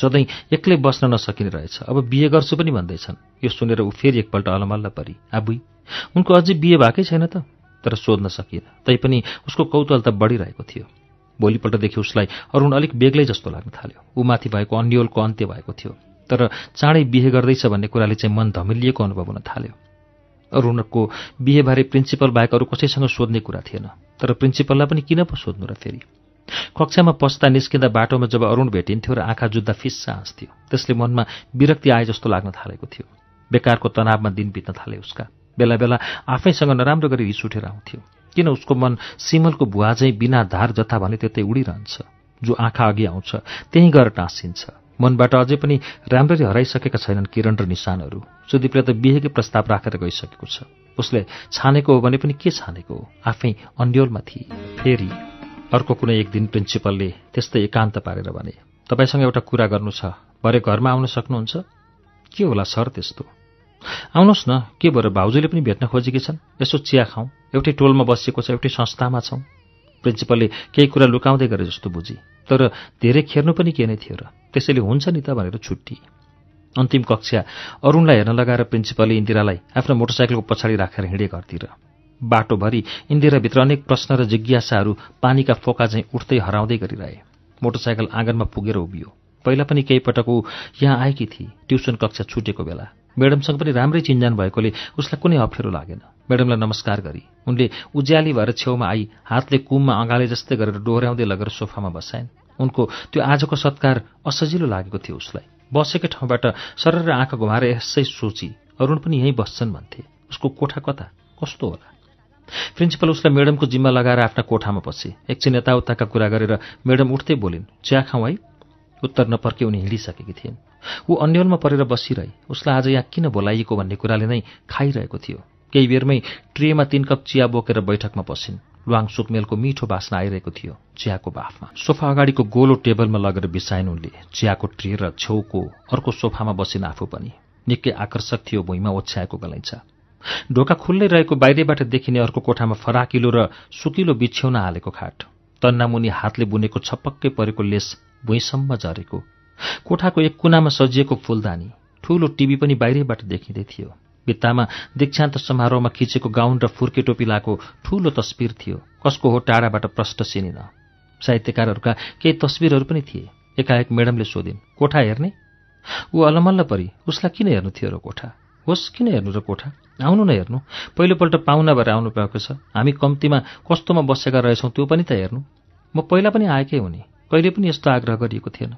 सधैँ एक्लै बस्न नसकिने रहेछ अब बिहे गर्छु पनि भन्दैछन् यो सुनेर ऊ फेरि एकपल्ट अलमल्ल परि आबुई उनको अझै बिहे भएकै छैन त तर सोध्न सकिएन तैपनि उसको कौतल त बढिरहेको थियो भोलिपल्टदेखि उसलाई अरूण अलिक बेग्लै जस्तो लाग्न थाल्यो ऊ माथि भएको अन्यलको अन्त्य भएको थियो तर चाँडै बिहे गर्दैछ भन्ने कुराले चाहिँ मन धमिलिएको अनुभव हुन थाल्यो अरूणको बिहेबारे प्रिन्सिपल बाहेक अरू कसैसँग सोध्ने कुरा थिएन तर प्रिन्सिपललाई पनि किन पो सोध्नु र फेरि कक्षामा पस्दा निस्किँदा बाटोमा जब अरुण भेटिन्थ्यो र आँखा जुत्दा फिस्सा हाँस्थ्यो त्यसले मनमा विरक्ति आए जस्तो लाग्न थालेको थियो बेकारको तनावमा दिन बित्न थाले उसका बेला बेला आफैसँग नराम्रो गरी रिस उठेर आउँथ्यो किन उसको मन सिमलको भुवा चाहिँ बिना धार जथा भने त्यतै उडिरहन्छ जो आँखा अघि आउँछ त्यहीँ गएर टाँसिन्छ मनबाट अझै पनि राम्ररी हराइसकेका छैनन् किरण र निशानहरू सुदीपले त बिहेकै प्रस्ताव राखेर गइसकेको छ उसले छानेको हो भने पनि के छानेको हो आफै अन्ड्योलमा थिए फेरि अर्को कुनै एक दिन प्रिन्सिपलले त्यस्तै एकान्त पारेर भने तपाईँसँग एउटा कुरा गर्नु छ भरे घरमा आउन सक्नुहुन्छ के होला सर त्यस्तो आउनुहोस् न के भएर भाउजूले पनि भेट्न खोजेकी छन् यसो चिया खाउँ एउटै टोलमा बसेको छ एउटै संस्थामा छौँ प्रिन्सिपलले केही कुरा लुकाउँदै गरे जस्तो बुझे तर धेरै खेर्नु पनि के नै थियो र त्यसैले हुन्छ नि त भनेर छुट्टी अन्तिम कक्षा अरूणलाई हेर्न लगाएर प्रिन्सिपलले इन्दिरालाई आफ्नो मोटरसाइकलको पछाडि राखेर हिँडे घरतिर बाटोभरि इन्दिराभित्र अनेक प्रश्न र जिज्ञासाहरू पानीका फोका चाहिँ उठ्दै हराउँदै गरिरहे मोटरसाइकल आँगनमा पुगेर उभियो पहिला पनि केही पटक ऊ यहाँ आएकी थिए ट्युसन कक्षा छुटेको बेला म्याडमसँग पनि राम्रै चिन्जान भएकोले उसलाई कुनै अप्ठ्यारो लागेन म्याडमलाई नमस्कार गरी उनले उज्याली भएर छेउमा आई हातले कुममा अँगाले जस्तै गरेर डोहोऱ्याउँदै लगेर सोफामा बसाइन् उनको त्यो आजको सत्कार असजिलो लागेको थियो उसलाई बसेकै ठाउँबाट सरर आँखा घुमाएर यसै सोची अरूण पनि यहीँ बस्छन् भन्थे उसको कोठा कता कस्तो होला प्रिन्सिपल उसलाई म्याडमको जिम्मा लगाएर आफ्ना कोठामा पछि एकछिन यताउताका कुरा गरेर म्याडम उठ्दै बोलिन् चिया खाउँ है उत्तर नपर्के उनी हिँडिसकेकी थिइन् ऊ अन्यलमा परेर बसिरहे उसलाई आज यहाँ किन बोलाइएको भन्ने कुराले नै खाइरहेको थियो केही बेरमै ट्रेमा तीन कप चिया बोकेर बैठकमा पसिन् ल्वाङ सुकमेलको मिठो बास्न आइरहेको थियो चियाको बाफमा सोफा अगाडिको गोलो टेबलमा लगेर बिसाइन् उनले चियाको ट्रे र छेउको अर्को सोफामा बसिन् आफू पनि निकै आकर्षक थियो भुइँमा ओछ्याएको छ ढोका खुल्लै रहेको बाहिरैबाट देखिने अर्को कोठामा फराकिलो र सुकिलो बिछ्याउन हालेको खाट तन्नामुनि हातले बुनेको छपक्कै परेको लेस भुइँसम्म झरेको कोठाको एक कुनामा सजिएको फुलदानी ठूलो टिभी पनि बाहिरैबाट देखिँदै थियो भित्तामा दीक्षान्त समारोहमा खिचेको गाउन र फुर्के टोपी ठूलो तस्विर थियो कसको हो टाढाबाट प्रष्ट सिनिन साहित्यकारहरूका केही तस्विरहरू पनि थिए एकाएक म्याडमले सोधिन् कोठा हेर्ने ऊ अलमल्ल परी उसलाई किन हेर्नु थियो र कोठा होस् किन हेर्नु र कोठा आउनु न हेर्नु पहिलोपल्ट पाहुना भएर आउनु पाएको छ हामी कम्तीमा कस्तोमा बसेका रहेछौँ त्यो पनि त हेर्नु म पहिला पनि आएकै हुने कहिले पनि यस्तो आग्रह गरिएको थिएन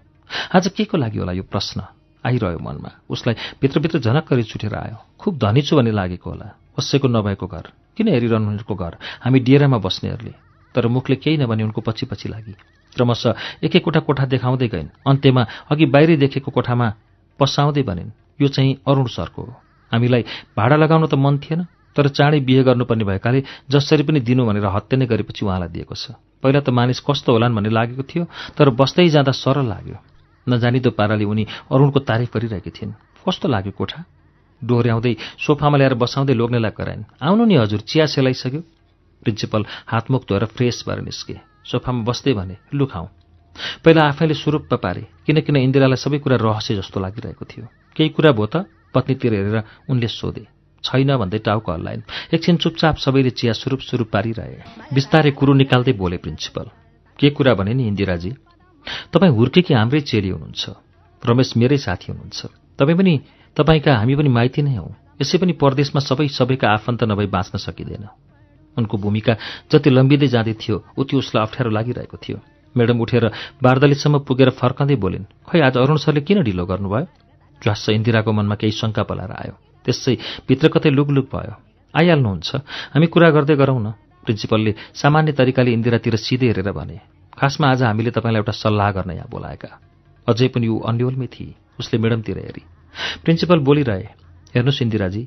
आज के को लागि होला यो प्रश्न आइरह्यो मनमा उसलाई भित्रभित्र झनक्करी छुटेर आयो खुब धनी छु भन्ने लागेको होला कसैको नभएको घर किन हेरिरहनु हेरिरहनुको घर हामी डेरामा बस्नेहरूले तर मुखले केही नभने उनको पछि पछि लागि क्रमशः एक एक कोठा कोठा देखाउँदै गइन् अन्त्यमा अघि बाहिरै देखेको कोठामा पसाउँदै भनिन् यो चाहिँ अरुण सरको हो हामीलाई भाडा लगाउन त मन थिएन तर चाँडै बिहे गर्नुपर्ने भएकाले जसरी पनि दिनु भनेर हत्या नै गरेपछि उहाँलाई दिएको छ पहिला त मानिस कस्तो होलान् भन्ने लागेको थियो तर बस्दै जाँदा सरल लाग्यो नजानिदो पाराले उनी अरूणको तारिफ गरिरहेकी थिइन् कस्तो लाग्यो कोठा डोहोऱ्याउँदै सोफामा ल्याएर बसाउँदै लोग्नेलाई कराइन् आउनु नि हजुर चिया सेलाइसक्यो प्रिन्सिपल हातमुख धोएर फ्रेस भएर निस्के सोफामा बस्दै भने लु पहिला आफैले स्वरूप पारे किनकिन इन्दिरालाई सबै कुरा रहस्य जस्तो लागिरहेको थियो केही कुरा भयो त पत्नीतिर हेरेर उनले सोधे छैन भन्दै टाउको हल्लाइन् एकछिन चुपचाप सबैले चिया स्वरूप स्वरूप पारिरहे बिस्तारै कुरो निकाल्दै बोले प्रिन्सिपल के कुरा भने नि इन्दिराजी तपाईँ हुर्केकी हाम्रै चेली हुनुहुन्छ रमेश मेरै साथी हुनुहुन्छ तपाईँ पनि तपाईँका हामी पनि माइती नै हौ यसै पनि परदेशमा सबै सबैका आफन्त नभई बाँच्न सकिँदैन उनको भूमिका जति लम्बिँदै जाँदै थियो उति उसलाई अप्ठ्यारो लागिरहेको थियो म्याडम उठेर बारदलीसम्म पुगेर फर्काउँदै बोलिन् खै आज अरुण सरले किन ढिलो गर्नुभयो ज्वास इन्दिराको मनमा केही शङ्का पलाएर आयो त्यसै भित्र कतै लुकलुक भयो आइहाल्नुहुन्छ हामी कुरा गर्दै गरौँ न प्रिन्सिपलले सामान्य तरिकाले इन्दिरातिर सिधै हेरेर भने खासमा आज हामीले तपाईँलाई एउटा सल्लाह गर्न यहाँ बोलाएका अझै पनि ऊ अन्यलमै थिए उसले मेडमतिर हेरी प्रिन्सिपल बोलिरहे हेर्नुहोस् इन्दिराजी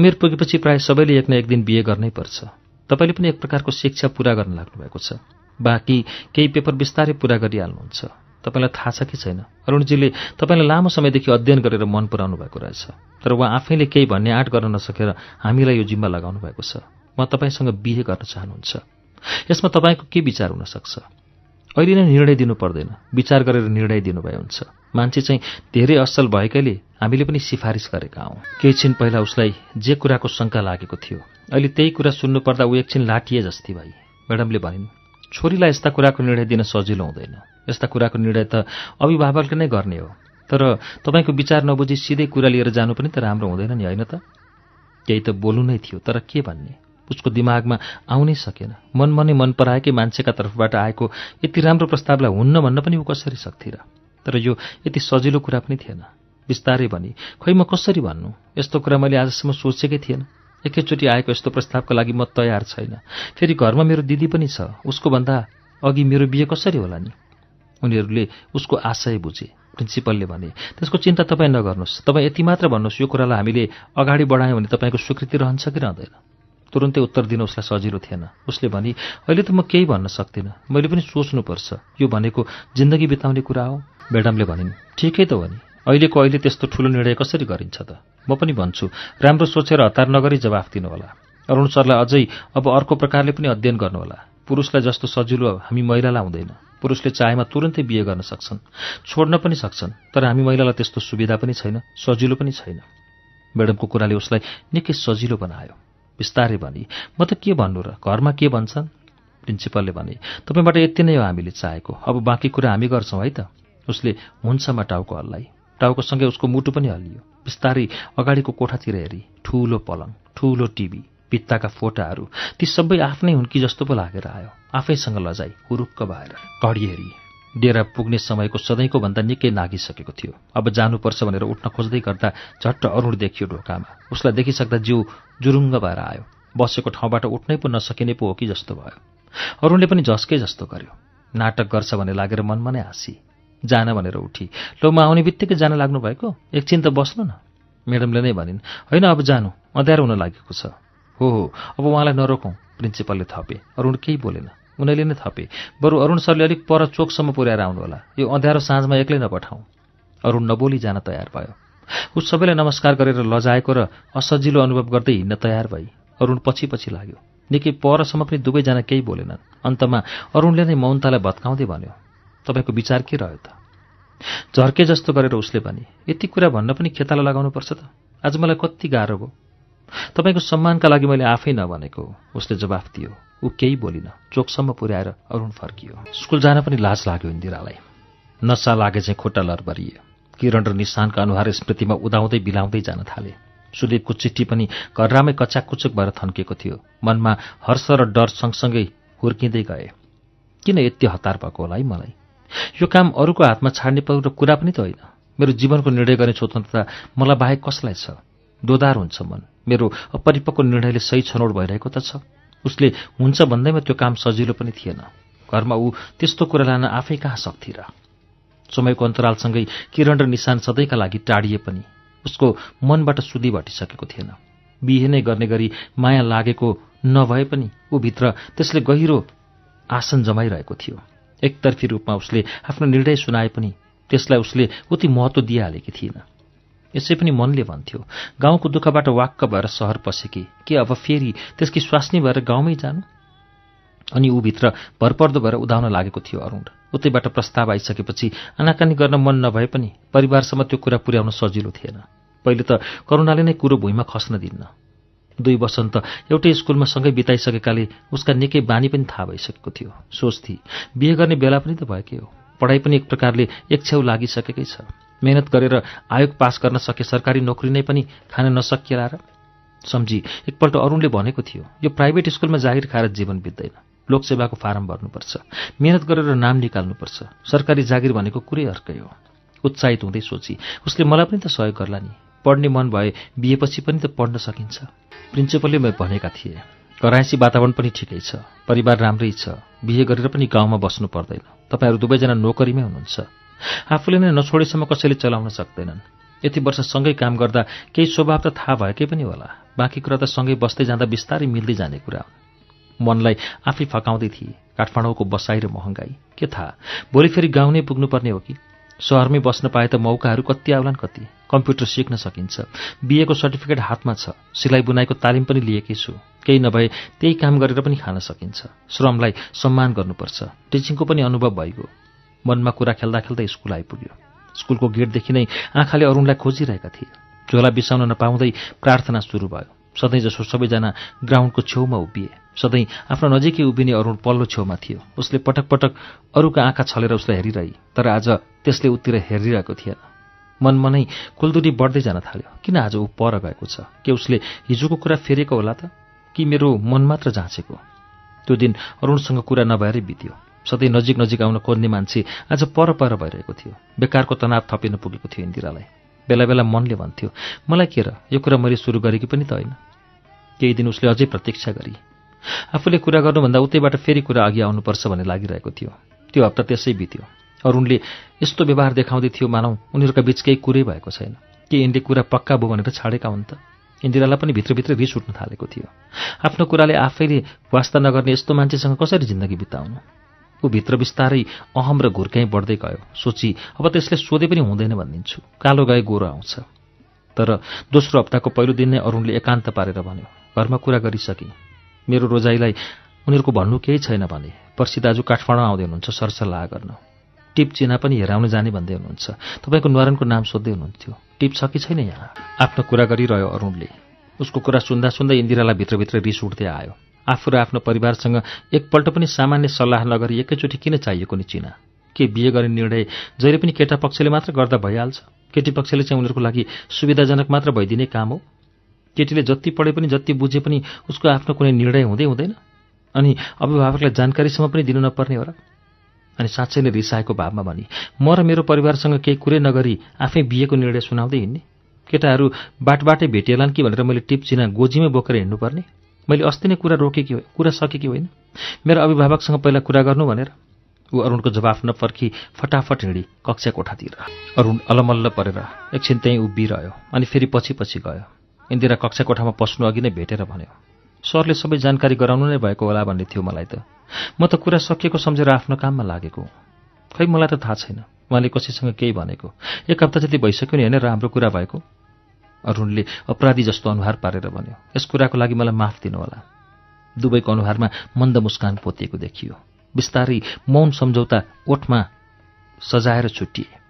उमेर पुगेपछि प्राय सबैले एक न एक दिन बिहे गर्नै पर्छ तपाईँले पनि एक प्रकारको शिक्षा पूरा गर्न लाग्नुभएको छ बाँकी केही पेपर बिस्तारै पूरा गरिहाल्नुहुन्छ तपाईँलाई थाहा छ कि छैन अरुणजीले तपाईँलाई लामो समयदेखि अध्ययन गरेर मन पराउनु भएको रहेछ तर उहाँ आफैले केही भन्ने आँट गर्न नसकेर हामीलाई यो जिम्मा लगाउनु भएको छ उहाँ तपाईँसँग बिहे गर्न चाहनुहुन्छ यसमा तपाईँको के विचार हुनसक्छ अहिले नै निर्णय दिनु पर्दैन विचार गरेर निर्णय दिनुभए हुन्छ मान्छे चाहिँ धेरै असल भएकैले हामीले पनि सिफारिस गरेका हौँ केही छिन पहिला उसलाई जे कुराको शङ्का लागेको थियो अहिले त्यही कुरा सुन्नुपर्दा ऊ एकछिन लाटिए जस्तै भई म्याडमले भनिन् छोरीलाई यस्ता कुराको निर्णय दिन सजिलो हुँदैन यस्ता कुराको निर्णय त अभिभावकले नै गर्ने हो तर तपाईँको विचार नबुझी सिधै कुरा लिएर जानु पनि त राम्रो हुँदैन नि होइन त केही त बोल्नु नै थियो तर के भन्ने उसको दिमागमा आउनै सकेन मनमनै मनै मन पराएकै मान्छेका तर्फबाट आएको यति राम्रो प्रस्तावलाई हुन्न भन्न पनि ऊ कसरी सक्थिर तर यो यति सजिलो कुरा पनि थिएन बिस्तारै भने खै म कसरी भन्नु यस्तो कुरा मैले आजसम्म सोचेकै थिएन एकैचोटि आएको यस्तो प्रस्तावको लागि म तयार छैन फेरि घरमा मेरो दिदी पनि छ उसको भन्दा अघि मेरो बिहे कसरी होला नि उनीहरूले उसको आशय बुझे प्रिन्सिपलले भने त्यसको चिन्ता तपाईँ नगर्नुहोस् तपाईँ यति मात्र भन्नुहोस् यो कुरालाई हामीले अगाडि बढायौँ भने तपाईँको स्वीकृति रहन्छ कि रहँदैन तुरन्तै उत्तर दिन उसलाई सजिलो थिएन उसले भने अहिले त म केही भन्न सक्दिनँ मैले पनि सोच्नुपर्छ यो भनेको जिन्दगी बिताउने कुरा हो म्याडमले भनिन् ठिकै त हो नि अहिलेको अहिले त्यस्तो ठुलो निर्णय कसरी गरिन्छ त म पनि भन्छु राम्रो सोचेर हतार नगरी जवाफ दिनुहोला अरुण सरलाई अझै अब अर्को प्रकारले पनि अध्ययन गर्नुहोला पुरुषलाई जस्तो सजिलो हामी महिलालाई हुँदैन पुरुषले चाहेमा तुरन्तै बिहे गर्न सक्छन् छोड्न पनि सक्छन् तर हामी महिलालाई त्यस्तो सुविधा पनि छैन सजिलो पनि छैन म्याडमको कुराले उसलाई निकै सजिलो बनायो बिस्तारै भने म त के भन्नु र घरमा के भन्छन् प्रिन्सिपलले भने तपाईँबाट यति नै हो हामीले चाहेको अब बाँकी कुरा हामी गर्छौँ है त उसले हुन्छमा टाउको हल्लाई सँगै उसको मुटु पनि हल्लियो बिस्तारै अगाडिको कोठातिर हेरी ठुलो पलङ ठुलो टिभी पित्ताका फोटाहरू ती सबै आफ्नै हुन् कि जस्तो पो लागेर आयो आफैसँग लजाई हुरुक्क भएर घडी हेरी डेरा पुग्ने समयको सधैँको भन्दा निकै नागिसकेको थियो अब जानुपर्छ भनेर उठ्न खोज्दै गर्दा झट्ट अरुण देखियो ढोकामा उसलाई देखिसक्दा जिउ जुरुङ्ग भएर आयो बसेको ठाउँबाट उठ्नै पो नसकिने पो हो कि जस्तो भयो अरुणले पनि झस्कै जस्तो गर्यो नाटक गर्छ भने लागेर मनमा नै हाँसी जान भनेर उठी लौ म आउने बित्तिकै जान लाग्नु भएको एकछिन त बस्नु न म्याडमले नै भनिन् होइन अब जानु अँध्यारो हुन लागेको छ हो हो अब उहाँलाई नरोकौँ प्रिन्सिपलले थपे अरुण केही बोलेन उनीहरूले नै थपे बरु अरुण सरले अलिक पर चोकसम्म पुर्याएर आउनुहोला यो अँध्यारो साँझमा एक्लै नपठाउँ अरुण नबोली जान तयार भयो ऊ सबैलाई नमस्कार गरेर लजाएको र असजिलो अनुभव गर्दै हिँड्न तयार भई अरुण पछि पछि लाग्यो निकै परसम्म पनि दुवैजना केही बोलेनन् अन्तमा अरुणले नै मौनतालाई भत्काउँदै भन्यो तपाईँको विचार के रह्यो त झर्के जस्तो गरेर उसले भने यति कुरा भन्न पनि खेताला लगाउनुपर्छ त आज मलाई कति गाह्रो भयो तपाईँको सम्मानका लागि मैले आफै नभनेको उसले जवाफ दियो ऊ केही बोलिन चोकसम्म पुर्याएर अरुण फर्कियो स्कुल जान पनि लाज लाग्यो इन्दिरालाई नसा लागे चाहिँ खुट्टा लरबरिए किरण र निशानका अनुहार स्मृतिमा उदाउँदै बिलाउँदै जान थाले सुदीपको चिठी पनि घरमै कुचुक भएर थन्किएको थियो मनमा हर्ष र डर सँगसँगै हुर्किँदै गए किन यति हतार भएको होला है मलाई यो काम अरूको हातमा छाड्ने पर्ने कुरा पनि त होइन मेरो जीवनको निर्णय गर्ने स्वतन्त्रता मलाई बाहेक कसलाई छ दोदार हुन्छ मन मेरो अपरिपक्व निर्णयले सही छनौट भइरहेको त छ उसले हुन्छ भन्दैमा त्यो काम सजिलो पनि थिएन घरमा ऊ त्यस्तो कुरा लान आफै कहाँ सक्थे र समयको अन्तरालसँगै किरण र निशान सधैँका लागि टाढिए पनि उसको मनबाट सुदी भटिसकेको थिएन बिहे नै गर्ने गरी माया लागेको नभए पनि भित्र त्यसले गहिरो आसन जमाइरहेको थियो एकतर्फी रूपमा उसले आफ्नो निर्णय सुनाए पनि त्यसलाई उसले उति महत्त्व दिइहालेकी थिएन यसै पनि मनले भन्थ्यो गाउँको दुःखबाट वाक्क भएर सहर पसेकी के अब फेरि त्यसकी स्वास्नी भएर गाउँमै जानु अनि ऊभित्र भरपर्दो भएर उदाउन लागेको थियो अरुण उतैबाट प्रस्ताव आइसकेपछि आनाकानी गर्न मन नभए पनि परिवारसम्म त्यो कुरा पुर्याउन सजिलो थिएन पहिले त करुणाले नै कुरो भुइँमा खस्न दिन्न दुई वसन्त एउटै स्कुलमा सँगै बिताइसकेकाले उसका निकै बानी पनि थाहा भइसकेको थियो सोच थिए बिहे गर्ने बेला पनि त भएकै हो पढाइ पनि एक प्रकारले एक छेउ लागिसकेकै छ मेहनत गरेर आयोग पास गर्न सके सरकारी नोकरी नै पनि खान नसकिएला र सम्झी एकपल्ट अरूणले भनेको थियो यो प्राइभेट स्कुलमा जागिर खाएर जीवन बित्दैन लोकसेवाको फारम भर्नुपर्छ मेहनत गरेर नाम निकाल्नुपर्छ सरकारी जागिर भनेको कुरै अर्कै हो उत्साहित हुँदै सोची उसले मलाई पनि त सहयोग गर्ला नि पढ्ने मन भए बिएपछि पनि त पढ्न सकिन्छ प्रिन्सिपलले भनेका थिए करायसी वातावरण पनि ठिकै छ परिवार राम्रै छ बिहे गरेर पनि गाउँमा बस्नु पर्दैन तपाईँहरू दुवैजना नोकरीमै हुनुहुन्छ आफूले नै नछोडेसम्म कसैले चलाउन सक्दैनन् यति वर्ष सँगै काम गर्दा केही स्वभाव त थाहा भएकै पनि होला बाँकी कुरा त सँगै बस्दै जाँदा बिस्तारै मिल्दै जाने कुरा हो मनलाई आफै फकाउँदै थिए काठमाडौँको बसाइ र महँगाई के थाहा भोलि फेरि गाउँ नै पुग्नुपर्ने हो कि सहरमै बस्न पाए त मौकाहरू कति आउलान् कति कम्प्युटर सिक्न सकिन्छ बिएको सर्टिफिकेट हातमा छ सिलाइ बुनाइको तालिम पनि लिएकै छु केही नभए त्यही काम गरेर पनि खान सकिन्छ श्रमलाई सम्मान गर्नुपर्छ टिचिङको पनि अनुभव भइगयो मनमा कुरा खेल्दा खेल्दै स्कुल आइपुग्यो स्कुलको गेटदेखि नै आँखाले अरूणलाई खोजिरहेका थिए झोला बिसाउन नपाउँदै प्रार्थना सुरु भयो सधैँ जसो सबैजना ग्राउन्डको छेउमा उभिए सधैँ आफ्नो नजिकै उभिने अरूण पल्लो छेउमा थियो उसले पटक पटक अरूको आँखा छलेर उसलाई हेरिरहे तर आज त्यसले उतिर हेरिरहेको थिएन मनमनै कुलदुरी बढ्दै जान थाल्यो किन आज ऊ पर गएको छ के उसले हिजोको कुरा फेरेको होला त कि मेरो मन मात्र जाँचेको त्यो दिन अरूणसँग कुरा नभएरै बित्यो सधैँ नजिक नजिक आउन खोज्ने मान्छे आज पर पर भइरहेको थियो बेकारको तनाव थपिन पुगेको थियो इन्दिरालाई बेला बेला मनले भन्थ्यो मलाई के र यो कुरा मैले सुरु गरेकी पनि त होइन केही दिन उसले अझै प्रतीक्षा गरी आफूले कुरा गर्नुभन्दा उतैबाट फेरि कुरा अघि आउनुपर्छ भन्ने लागिरहेको थियो त्यो हप्ता त्यसै बित्यो अरूणले यस्तो व्यवहार देखाउँदै थियो मानौ उनीहरूका बीच केही कुरै भएको छैन के यिनले कुरा पक्का भयो भनेर छाडेका हुन् त इन्दिरालाई पनि भित्रभित्र रिस उठ्न थालेको थियो आफ्नो कुराले आफैले वास्ता नगर्ने यस्तो मान्छेसँग कसरी जिन्दगी बिताउनु ऊ भित्र बिस्तारै अहम र घुर्काई बढ्दै गयो सोची अब त्यसले सोधे पनि हुँदैन भनिदिन्छु कालो गए गोरो आउँछ तर दोस्रो हप्ताको पहिलो दिन नै अरूणले एकान्त पारेर भन्यो घरमा कुरा गरिसके मेरो रोजाइलाई उनीहरूको भन्नु केही छैन भने पर्सि दाजु काठमाडौँ आउँदै हुनुहुन्छ सरसल्लाह गर्न टिप चिना पनि हेराउन जाने भन्दै हुनुहुन्छ तपाईँको नवारणको नाम सोध्दै हुनुहुन्थ्यो टिप छ कि छैन यहाँ आफ्नो कुरा गरिरह्यो अरुणले उसको कुरा सुन्दा सुन्दा इन्दिरालाई भित्रभित्र रिस उठ्दै आयो आफू र आफ्नो परिवारसँग एकपल्ट पनि सामान्य सल्लाह नगरी एकैचोटि किन चाहिएको नि चिना के बिहे गर्ने निर्णय जहिले पनि केटा पक्षले मात्र गर्दा भइहाल्छ केटी पक्षले चाहिँ उनीहरूको लागि सुविधाजनक मात्र भइदिने काम हो केटीले जति पढे पनि जति बुझे पनि उसको आफ्नो कुनै निर्णय हुँदै हुँदैन अनि अभिभावकलाई जानकारीसम्म पनि दिनु नपर्ने हो र अनि साँच्चै नै रिसाएको भावमा भने म र मेरो परिवारसँग केही कुरै नगरी आफै बिहेको निर्णय सुनाउँदै हिँड्ने केटाहरू बाटबाटै भेटिएलान् कि भनेर मैले टिप चिना गोजीमै बोकेर हिँड्नुपर्ने मैले अस्ति नै कुरा रोकेकी कुरा सकेकी होइन मेरो अभिभावकसँग पहिला कुरा गर्नु भनेर ऊ अरुणको जवाफ नपर्खी फटाफट हिँडी कक्षा कोठातिर अरुण अलमल्ल परेर एकछिन त्यहीँ उभिरह्यो अनि फेरि पछि पछि गयो इन्दिरा कक्षा कोठामा पस्नु अघि नै भेटेर भन्यो सरले सबै जानकारी गराउनु नै भएको होला भन्ने थियो मलाई त म त कुरा सकिएको सम्झेर आफ्नो काममा लागेको खै मलाई त थाहा छैन उहाँले कसैसँग केही भनेको एक हप्ता जति भइसक्यो नि होइन राम्रो कुरा भएको अरूणले अपराधी जस्तो अनुहार पारेर भन्यो यस कुराको लागि मलाई माफ दिनुहोला दुवैको अनुहारमा मन्द मुस्कान पोतिएको देखियो बिस्तारै मौन सम्झौता ओठमा सजाएर छुट्टिए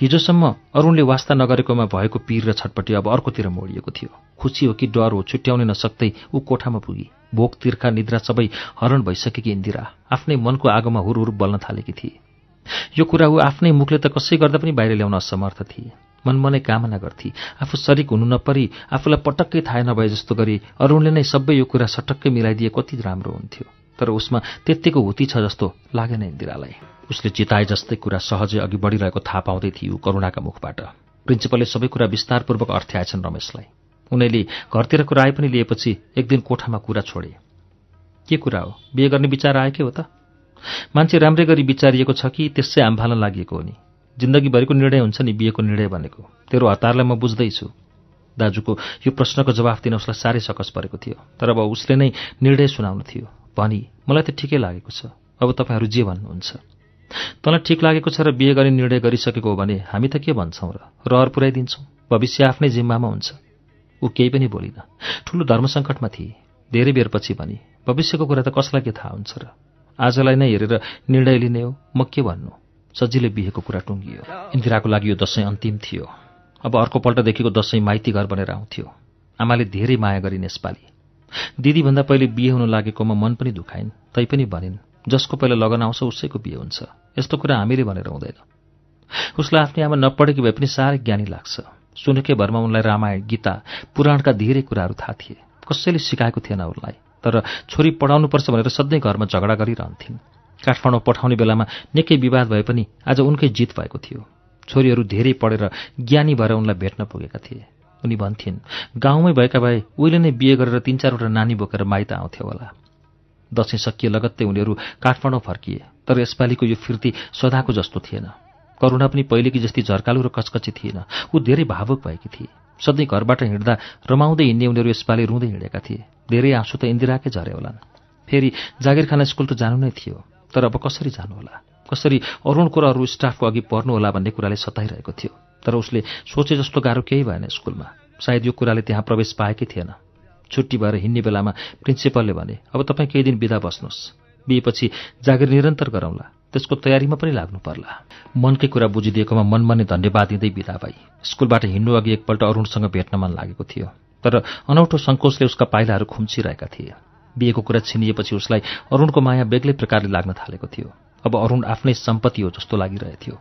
हिजोसम्म अरूणले वास्ता नगरेकोमा भएको पीर र छटपट्टि अब अर्कोतिर मोडिएको थियो खुसी हो कि डर हो छुट्याउन नसक्दै ऊ कोठामा पुगी भोक तिर्खा निद्रा सबै हरण भइसकेकी इन्दिरा आफ्नै मनको आगोमा हुरहुर बल्न थालेकी थिए यो कुरा ऊ आफ्नै मुखले त कसै गर्दा पनि बाहिर ल्याउन असमर्थ थिए मनमनै कामना गर्थे आफू सरिक हुनु नपरी आफूलाई पटक्कै थाहै नभए जस्तो गरी अरूणले नै सबै यो कुरा सटक्कै मिलाइदिए कति राम्रो हुन्थ्यो तर उसमा त्यत्तिको हुती छ जस्तो लागेन इन्दिरालाई उसले चिताए जस्तै कुरा सहजै अघि बढिरहेको थाहा पाउँदै थियो करुणाका मुखबाट प्रिन्सिपलले सबै कुरा विस्तारपूर्वक अर्थ्याएछन् रमेशलाई उनैले घरतिरको राय पनि लिएपछि एक दिन कोठामा कुरा छोडे के कुरा हो बिहे गर्ने विचार आएकै हो त मान्छे राम्रै गरी विचारिएको छ कि त्यसै आम्फाल्न लागेको हो नि जिन्दगीभरिको निर्णय हुन्छ नि बिहेको निर्णय भनेको तेरो हतारलाई म बुझ्दैछु दाजुको यो प्रश्नको जवाफ दिन उसलाई साह्रै सकस परेको थियो तर अब उसले नै निर्णय सुनाउनु थियो भनी मलाई त ठिकै लागेको छ अब तपाईँहरू जे भन्नुहुन्छ तँलाई ठिक लागेको छ र बिहे गर्ने निर्णय गरिसकेको हो भने हामी त के भन्छौँ र रहर पुऱ्याइदिन्छौँ भविष्य आफ्नै जिम्मामा हुन्छ ऊ केही पनि बोलिन ठुलो धर्मसङ्कटमा थिए धेरै बेरपछि भने भविष्यको कुरा त कसलाई के थाहा हुन्छ र आजलाई नै हेरेर निर्णय लिने हो म के भन्नु सजिलै बिहेको कुरा टुङ्गियो इन्दिराको लागि यो दसैँ अन्तिम थियो अब अर्कोपल्टदेखिको दसैँ माइती घर बनेर आउँथ्यो आमाले धेरै माया गरिन् यसपालि दिदीभन्दा पहिले बिहे हुन लागेकोमा मन पनि दुखाइन् तैपनि भनिन् जसको पहिले लगन आउँछ उसैको बिहे हुन्छ यस्तो कुरा हामीले भनेर हुँदैन उसलाई आफ्नै आमा नपढेकी भए पनि साह्रै ज्ञानी लाग्छ सुनेकै भरमा उनलाई रामायण गीता पुराणका धेरै कुराहरू थाहा थिए कसैले सिकाएको थिएन उनलाई तर छोरी पढाउनुपर्छ भनेर सधैँ घरमा झगडा गरिरहन्थिन् काठमाडौँ पठाउने बेलामा निकै विवाद भए पनि आज उनकै जित भएको थियो छोरीहरू धेरै पढेर ज्ञानी भएर उनलाई भेट्न पुगेका थिए उनी भन्थिन् गाउँमै भएका भए उहिले नै बिहे गरेर तिन चारवटा नानी बोकेर माइत आउँथ्यो होला दसैँ सकिए लगत्तै उनीहरू काठमाडौँ फर्किए तर यसपालिको यो फिर्ती सदाको जस्तो थिएन करुणा पनि पहिलेकी जस्तै झर्कालु र कचकची थिएन ऊ धेरै भावुक भएकी थिए सधैँ घरबाट हिँड्दा रमाउँदै हिँड्ने उनीहरू यसपालि रुँदै हिँडेका थिए धेरै आँसु त इन्दिराकै झरे होलान् फेरि जागिर स्कुल त जानु नै थियो तर अब कसरी जानुहोला कसरी अरूणको र अरू स्टाफको अघि होला भन्ने कुराले सताइरहेको थियो तर उसले सोचे जस्तो गाह्रो केही भएन स्कुलमा सायद यो कुराले त्यहाँ प्रवेश पाएकै थिएन छुट्टी भएर हिँड्ने बेलामा प्रिन्सिपलले भने अब तपाईँ केही दिन बिदा बस्नुहोस् बिएपछि जागिर निरन्तर गराउँला त्यसको तयारीमा पनि लाग्नु पर्ला मनकै कुरा बुझिदिएकोमा मनमा धन्यवाद दिँदै बिदा भई स्कुलबाट हिँड्नु अघि एकपल्ट अरुणसँग भेट्न मन लागेको थियो तर अनौठो सङ्कोचले उसका पाइलाहरू खुम्चिरहेका थिए बिहेको कुरा छिनिएपछि उसलाई अरुणको माया बेग्लै प्रकारले लाग्न थालेको थियो अब अरुण आफ्नै सम्पत्ति हो जस्तो लागिरहेथ्यो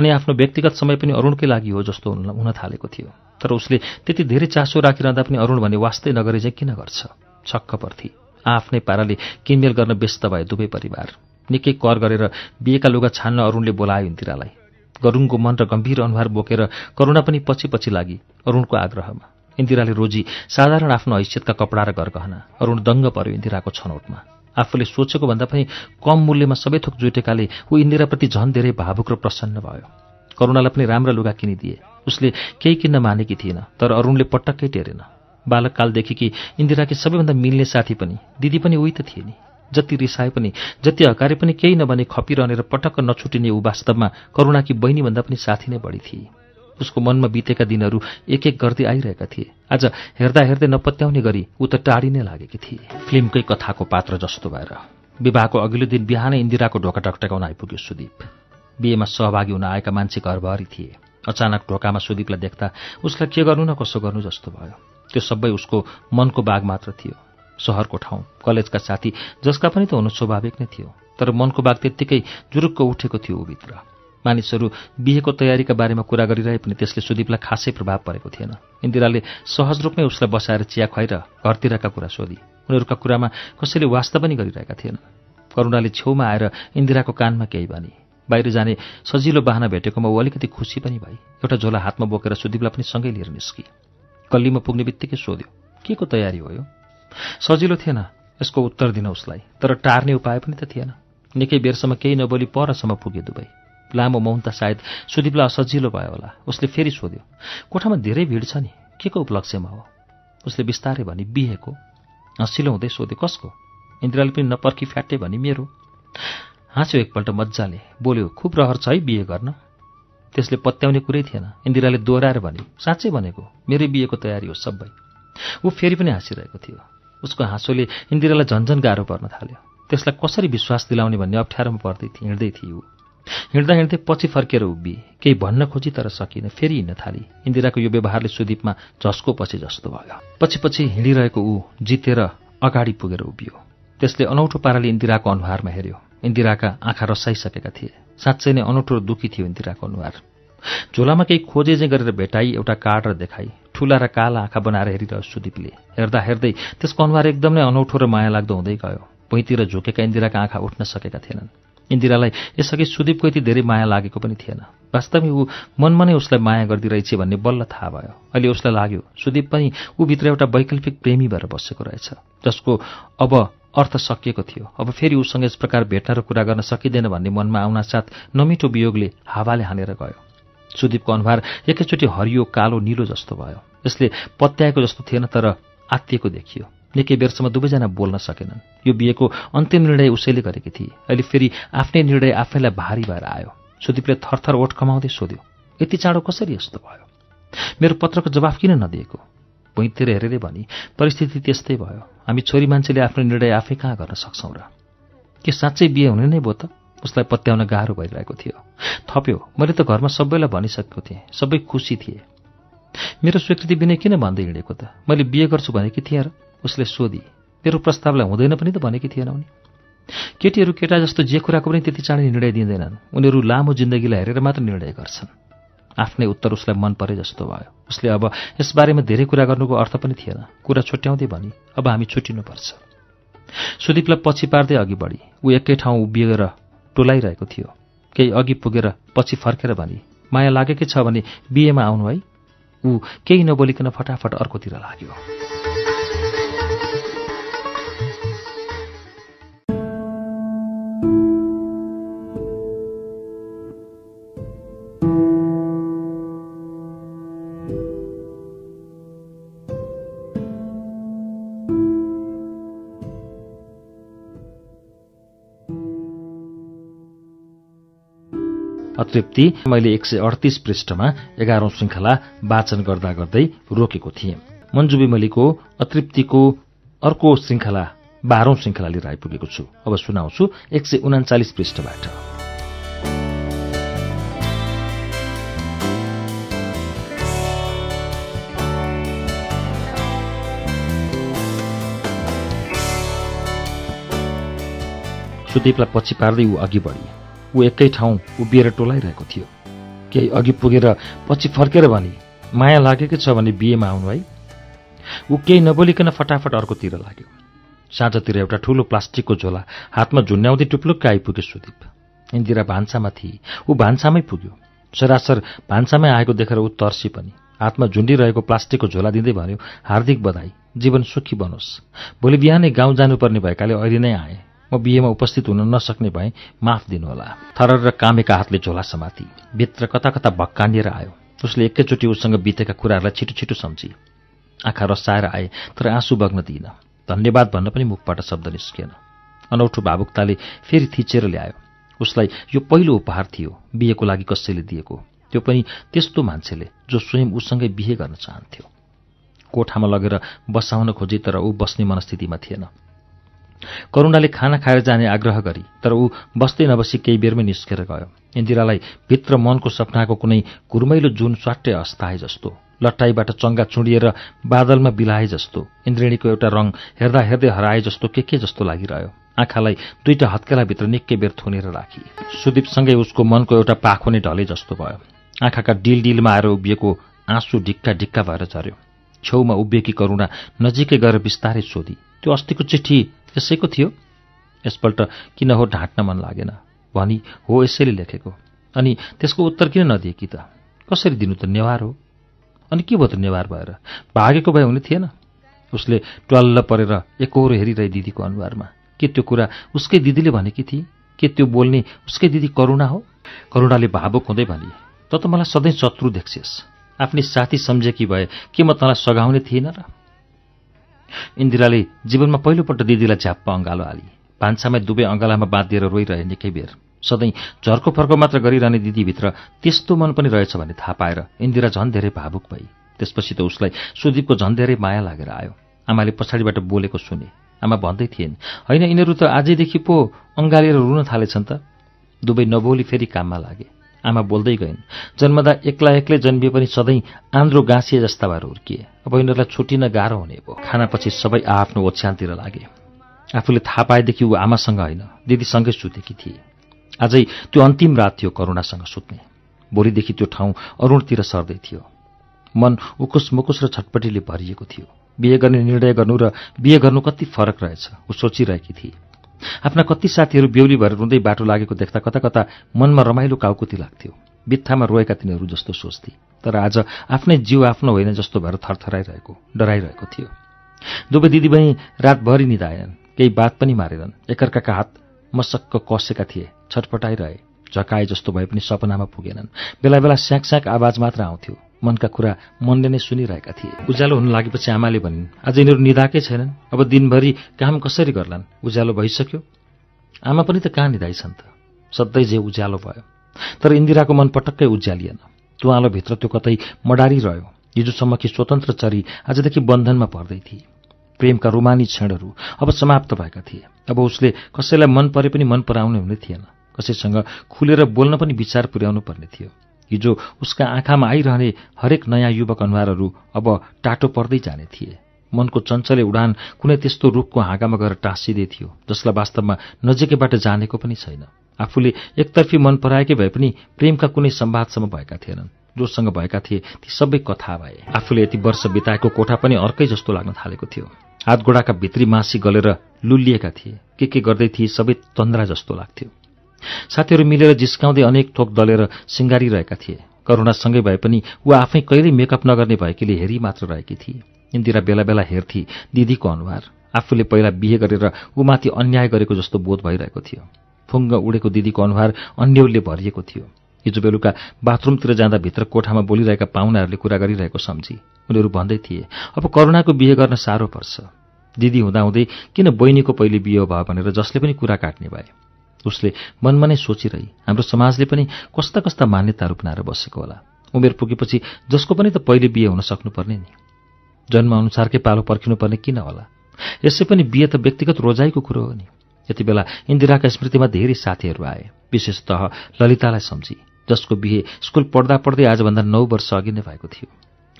अनि आफ्नो व्यक्तिगत समय पनि अरुणकै लागि हो जस्तो हुन थालेको थियो तर उसले त्यति धेरै चासो राखिरहँदा पनि अरुण भने वास्तै नगरे चाहिँ किन गर्छ छक्क पर्थी आफ्नै पाराले किनमेल गर्न व्यस्त भए दुवै परिवार निकै कर गरेर बिहेका लुगा छान्न अरुणले बोलायो इन्दिरालाई गरुङको मन र गम्भीर अनुहार बोकेर करुणा पनि पछि पछि लागि अरुणको आग्रहमा इन्दिराले रोजी साधारण आफ्नो हैसियतका कपडा र घर गहना अरूण दङ्ग पर्यो इन्दिराको छनौटमा आफूले सोचेको भन्दा पनि कम मूल्यमा सबै थोक जुटेकाले ऊ इन्दिराप्रति झन् धेरै भावुक र प्रसन्न भयो करुणालाई पनि राम्रा लुगा किनिदिए उसले केही किन्न मानेकी थिएन तर अरूणले पटक्कै टेरेन बालककालदेखि कि इन्दिराकी सबैभन्दा मिल्ने साथी पनि दिदी पनि उही त थिए नि जति रिसाए पनि जति हकारे पनि केही नभने खपिरहनेर पटक्क नछुटिने ऊ वास्तवमा करुणाकी बहिनीभन्दा पनि साथी नै बढी थिए उसको मनमा बितेका दिनहरू एक एक गर्दै आइरहेका थिए आज हेर्दा हेर्दै नपत्याउने गरी ऊ त टाढी नै लागेकी थिए फिल्मकै कथाको पात्र जस्तो भएर विवाहको अघिल्लो दिन बिहानै इन्दिराको ढोका टकटकाउन आइपुग्यो सुदीप बिहेमा सहभागी हुन आएका मान्छे घरभरि थिए अचानक ढोकामा सुदीपलाई देख्दा उसलाई के गर्नु न कसो गर्नु जस्तो भयो त्यो सबै उसको मनको बाघ मात्र थियो सहरको ठाउँ कलेजका साथी जसका पनि त हुनु स्वाभाविक नै थियो तर मनको बाघ त्यत्तिकै जुरुक्क उठेको थियो ऊभित्र मानिसहरू बिहेको तयारीका बारेमा कुरा गरिरहे पनि त्यसले सुदीपलाई खासै प्रभाव परेको थिएन इन्दिराले सहज रूपमै उसलाई बसाएर चिया खुवाएर घरतिरका कुरा सोधी उनीहरूका कुरामा कसैले वास्ता पनि गरिरहेका थिएन करुणाले छेउमा आएर इन्दिराको कानमा केही भने बाहिर जाने सजिलो बाहना भेटेकोमा ऊ अलिकति खुसी पनि भई एउटा झोला हातमा बोकेर सुदीपलाई पनि सँगै लिएर निस्की कल्लीमा पुग्ने बित्तिकै सोध्यो के को तयारी हो यो सजिलो थिएन यसको उत्तर दिन उसलाई तर टार्ने उपाय पनि त थिएन निकै बेरसम्म केही नबोली परसम्म पुगे दुवै लामो मौन त सायद सुदीपलाई असजिलो भयो होला उसले फेरि सोध्यो कोठामा धेरै भिड छ नि के को उपलक्ष्यमा हो उसले बिस्तारै भने बिहेको हँसिलो हुँदै सोध्यो कसको इन्दिराले पनि नपर्खी फ्याटे भने मेरो हाँस्यो एकपल्ट मजाले बोल्यो खुब रहर छ है बिहे गर्न त्यसले पत्याउने कुरै थिएन इन्दिराले दोहोऱ्याएर भन्यो साँच्चै भनेको मेरै बिहेको तयारी हो सबै ऊ फेरि पनि हाँसिरहेको थियो उसको हाँसोले इन्दिरालाई झन्झन गाह्रो पर्न थाल्यो त्यसलाई कसरी विश्वास दिलाउने भन्ने अप्ठ्यारोमा पर्दै थिए हिँड्दै थियो हिँड्दा हिँड्दै पछि फर्केर उभिए केही भन्न खोजी तर सकिन फेरि हिँड्न थाली इन्दिराको यो व्यवहारले सुदीपमा झस्को पछि जस्तो भयो पछि पछि हिँडिरहेको ऊ जितेर अगाडि पुगेर उभियो त्यसले अनौठो पाराले इन्दिराको अनुहारमा हेऱ्यो इन्दिराका आँखा रसाइसकेका थिए साँच्चै नै अनौठो र दुखी थियो इन्दिराको अनुहार झोलामा केही खोजे जे गरेर भेटाई एउटा कार्ड र देखाई ठुला र काला आँखा बनाएर हेरिरह्यो सुदीपले हेर्दा हेर्दै त्यसको अनुहार एकदमै अनौठो र माया लाग्दो हुँदै गयो भुइँतिर झुकेका इन्दिराका आँखा उठ्न सकेका थिएनन् इन्दिरालाई यसअघि सुदीपको यति धेरै माया लागेको पनि थिएन वास्तवमै ऊ मनमा नै उसलाई माया गरिदिरहेछ भन्ने बल्ल थाहा भयो अहिले उसलाई लाग्यो सुदीप पनि ऊभित्र एउटा वैकल्पिक प्रेमी भएर बसेको रहेछ जसको अब अर्थ सकिएको थियो अब फेरि उसँग यस प्रकार भेट्न र कुरा गर्न सकिँदैन भन्ने मनमा आउनसाथ नमिठो वियोगले हावाले हानेर गयो सुदीपको अनुहार एकैचोटि हरियो कालो निलो जस्तो भयो यसले पत्याएको जस्तो थिएन तर आत्तिएको देखियो निकै बेरसम्म दुवैजना बोल्न सकेनन् यो बिहेको अन्तिम निर्णय उसैले गरेकी थिए अहिले फेरि आफ्नै निर्णय आफैलाई भारी भएर आयो सुदीपले थरथर ओठ कमाउँदै सोध्यो यति चाँडो कसरी यस्तो भयो मेरो पत्रको जवाफ किन नदिएको भुइँतिर हेरेरै भनी परिस्थिति त्यस्तै भयो हामी छोरी मान्छेले आफ्नो निर्णय आफै कहाँ गर्न सक्छौँ र के साँच्चै बिहे हुने नै भयो त उसलाई पत्याउन गाह्रो भइरहेको थियो थप्यो मैले त घरमा सबैलाई भनिसकेको थिएँ सबै खुसी थिए मेरो स्वीकृति बिना किन भन्दै हिँडेको त मैले बिहे गर्छु भनेकी थिएँ र उसले सोधी तेरो प्रस्तावलाई हुँदैन पनि त भनेकी थिएन उनी केटीहरू केटा जस्तो जे कुराको पनि त्यति चाँडै निर्णय दिँदैनन् उनीहरू लामो जिन्दगीलाई हेरेर मात्र निर्णय गर्छन् आफ्नै उत्तर उसलाई मन परे जस्तो भयो उसले अब यसबारेमा धेरै कुरा गर्नुको अर्थ पनि थिएन कुरा छुट्याउँदै भनी अब हामी छुट्टिनुपर्छ सुदीपलाई पछि पार्दै अघि बढी ऊ एकै ठाउँ उभिएर टोलाइरहेको थियो केही अघि पुगेर पछि फर्केर भनी माया लागेकै छ भने बिहेमा आउनु है ऊ केही नबोलिकन फटाफट अर्कोतिर लाग्यो तृप्ति मैले एक सय अडतिस पृष्ठमा एघारौं श्रृङ्खला वाचन गर्दा गर्दै रोकेको थिएँ मन्जु विमलीको अतृप्तिको अर्को श्रृङ्खला बाह्रौं श्रृंखला लिएर आइपुगेको छु अब सुनाउँछु एक सय उनाचालिस पृष्ठबाट सुदीपलाई पछि पार्दै ऊ अघि बढी ऊ एकै ठाउँ उभिएर टोलाइरहेको थियो केही अघि पुगेर पछि फर्केर भने माया लागेकै छ भने बिहेमा आउनु है ऊ केही नबोलिकन फटाफट अर्कोतिर लाग्यो साँझतिर एउटा ठुलो प्लास्टिकको झोला हातमा झुन्याउँदै टुप्लुक्क आइपुग्यो सुदीप इन्दिरा भान्सामा थिए ऊ भान्सामै पुग्यो सरासर भान्सामै आएको देखेर ऊ तर्सी पनि हातमा झुन्डिरहेको प्लास्टिकको झोला दिँदै भन्यो हार्दिक बधाई जीवन सुखी बनोस् भोलि बिहानै गाउँ जानुपर्ने भएकाले अहिले नै आएँ म बिहेमा उपस्थित हुन नसक्ने भए माफ दिनुहोला थरर र कामेका हातले झोला समाथि भित्र कता कता भक्कानिएर आयो उसले एकैचोटि उसँग बितेका कुराहरूलाई छिटो छिटो सम्झी आँखा रसाएर आए तर आँसु बग्न दिइन धन्यवाद भन्न पनि मुखबाट शब्द निस्किएन अनौठो भावुकताले फेरि थिचेर ल्यायो उसलाई यो पहिलो उपहार थियो बिहेको लागि कसैले दिएको त्यो पनि त्यस्तो मान्छेले जो स्वयं उसँगै बिहे गर्न चाहन्थ्यो कोठामा लगेर बसाउन खोजे तर ऊ बस्ने मनस्थितिमा थिएन करुणाले खाना खाएर जाने आग्रह गरी तर ऊ बस्दै नबसी केही बेरमै निस्केर गयो इन्दिरालाई भित्र मनको सपनाको कुनै घुर्मैलो जुन स्वाट्य अस्ताए जस्तो लट्टाईबाट चङ्गा चुडिएर बादलमा बिलाए जस्तो इन्द्रिणीको एउटा रङ हेर्दा हेर्दै हराए जस्तो के के जस्तो लागिरह्यो आँखालाई दुईटा हत्केलाभित्र निकै बेर थुनेर राखी सुदीपसँगै उसको मनको एउटा पाखो नै ढले जस्तो भयो आँखाका डिल डिलमा आएर उभिएको आँसु ढिक्का ढिक्का भएर झर्यो छेउमा उभिएकी करुणा नजिकै गएर बिस्तारै सोधी त्यो अस्तिको चिठी यसैको थियो यसपल्ट किन हो ढाँट्न मन लागेन भनी हो यसैले लेखेको अनि त्यसको उत्तर किन नदिए कि त कसरी दिनु त नेवार हो अनि के भयो त नेवार भएर भागेको भए हुने थिएन उसले ट्वाल्ल परेर एकहोरो हेरिरहे दिदीको अनुहारमा के त्यो कुरा उसकै दिदीले भनेकी थिए के त्यो बोल्ने उसकै दिदी करुणा हो करुणाले भावुक हुँदै भने त त मलाई सधैँ शत्रु देख्छेस् आफ्नै साथी सम्झेकी भए के म तँलाई सघाउने थिइनँ र इन्दिराले जीवनमा पहिलोपल्ट दिदीलाई झ्याप्प अँगालो हाली पान्छामै दुवै अँगालामा बाँधिएर रोइरहे निकै बेर सधैँ झर्को फर्को मात्र गरिरहने दिदीभित्र त्यस्तो मन पनि रहेछ भन्ने थाहा पाएर इन्दिरा झन् धेरै भावुक भई त्यसपछि त उसलाई सुदीपको झन् धेरै माया लागेर आयो आमाले पछाडिबाट बोलेको सुने आमा भन्दै थिएन होइन यिनीहरू त आजैदेखि पो अँगालेर रुन थालेछन् त दुवै नबोली फेरि काममा लागे आमा बोल्दै गइन् जन्मदा एक्ला एक्लै जन्मिए पनि सधैँ आन्द्रो गाँसिए जस्ता हुर्किए अब यिनीहरूलाई छुट्टिन गाह्रो हुने भयो खानापछि सबै आआफ्नो ओछ्यानतिर लागे आफूले थाहा पाएदेखि ऊ आमासँग होइन दिदीसँगै सुतेकी थिए आजै त्यो अन्तिम रात थियो करुणासँग सुत्ने भोलिदेखि त्यो ठाउँ अरूणतिर सर्दै थियो मन उकुस मुकुस र छटपटीले भरिएको थियो बिहे गर्ने निर्णय गर्नु र बिहे गर्नु कति फरक रहेछ ऊ सोचिरहेकी थिए आफ्ना कति साथीहरू बेहुली भएर रुँदै बाटो लागेको देख्दा कता कता मनमा रमाइलो काउकुती लाग्थ्यो बित्थामा रोएका तिनीहरू जस्तो सोच्थे तर आज आफ्नै जिउ आफ्नो होइन जस्तो भएर थरथराइरहेको डराइरहेको थियो दुवै दिदीबहिनी रातभरि निधाएनन् केही बात पनि मारेनन् एकअर्काका हात मसक्क कसेका थिए छटपटाइरहे झकाए जस्तो भए पनि सपनामा पुगेनन् बेला बेला स्याक स्याक आवाज मात्र आउँथ्यो मनका कुरा मनले नै सुनिरहेका थिए उज्यालो हुन लागेपछि आमाले भनिन् आज यिनीहरू निधाएकै छैनन् अब दिनभरि काम कसरी गर्लान् उज्यालो भइसक्यो आमा पनि त कहाँ निधाइछन् त सधैँ जे उज्यालो भयो तर इन्दिराको मन पटक्कै उज्यालिएन भित्र त्यो कतै मडारिरह्यो कि स्वतन्त्र चरी आजदेखि बन्धनमा पर्दै थिए प्रेमका रोमानी क्षणहरू अब समाप्त भएका थिए अब उसले कसैलाई मन परे पनि मन पराउने हुने थिएन कसैसँग खुलेर बोल्न पनि विचार पुर्याउनु पर्ने थियो हिजो उसका आँखामा आइरहने हरेक नयाँ युवक अनुहारहरू अब टाटो पर्दै जाने थिए मनको चञ्चले उडान कुनै त्यस्तो रूपको हाँगामा गएर टाँसिँदै थियो जसलाई वास्तवमा नजिकैबाट जानेको पनि छैन आफूले एकतर्फी मन पराएकै भए पनि प्रेमका कुनै सम्वादसम्म भएका थिएनन् जोसँग भएका थिए ती सबै कथा भए आफूले यति वर्ष बिताएको कोठा पनि अर्कै जस्तो लाग्न थालेको थियो हातगोडाका भित्री मासी गलेर लुलिएका थिए के के गर्दै थिए सबै तन्द्रा जस्तो लाग्थ्यो साथीहरू मिलेर जिस्काउँदै अनेक थोक दलेर सिँगारिरहेका थिए करुणासँगै भए पनि ऊ आफै कहिल्यै मेकअप नगर्ने भएकीले हेरि मात्र रहेकी थिए इन्दिरा बेला बेला हेर्थे दिदीको अनुहार आफूले पहिला बिहे गरेर ऊमाथि अन्याय गरेको जस्तो बोध भइरहेको थियो फुङ्ग उडेको दिदीको अनुहार अन्यलले भरिएको थियो हिजो बेलुका बाथरुमतिर जाँदा भित्र कोठामा बोलिरहेका पाहुनाहरूले कुरा गरिरहेको सम्झी उनीहरू भन्दै थिए अब करुणाको बिहे गर्न साह्रो पर्छ दिदी हुँदाहुँदै किन बहिनीको पहिले बिहे भयो भनेर जसले पनि कुरा काट्ने भए उसले मनमा नै सोचिरही हाम्रो समाजले पनि कस्ता कस्ता मान्यताहरू बनाएर बसेको होला उमेर पुगेपछि जसको पनि त पहिले बिहे हुन सक्नुपर्ने नि जन्मअनुसारकै पालो पर्खिनुपर्ने किन होला यसै पनि बिहे त व्यक्तिगत रोजाइको कुरो हो नि यति बेला इन्दिराका स्मृतिमा धेरै साथीहरू आए विशेषतः ललितालाई सम्झी जसको बिहे स्कुल पढ्दा पढ्दै आजभन्दा नौ वर्ष अघि नै भएको थियो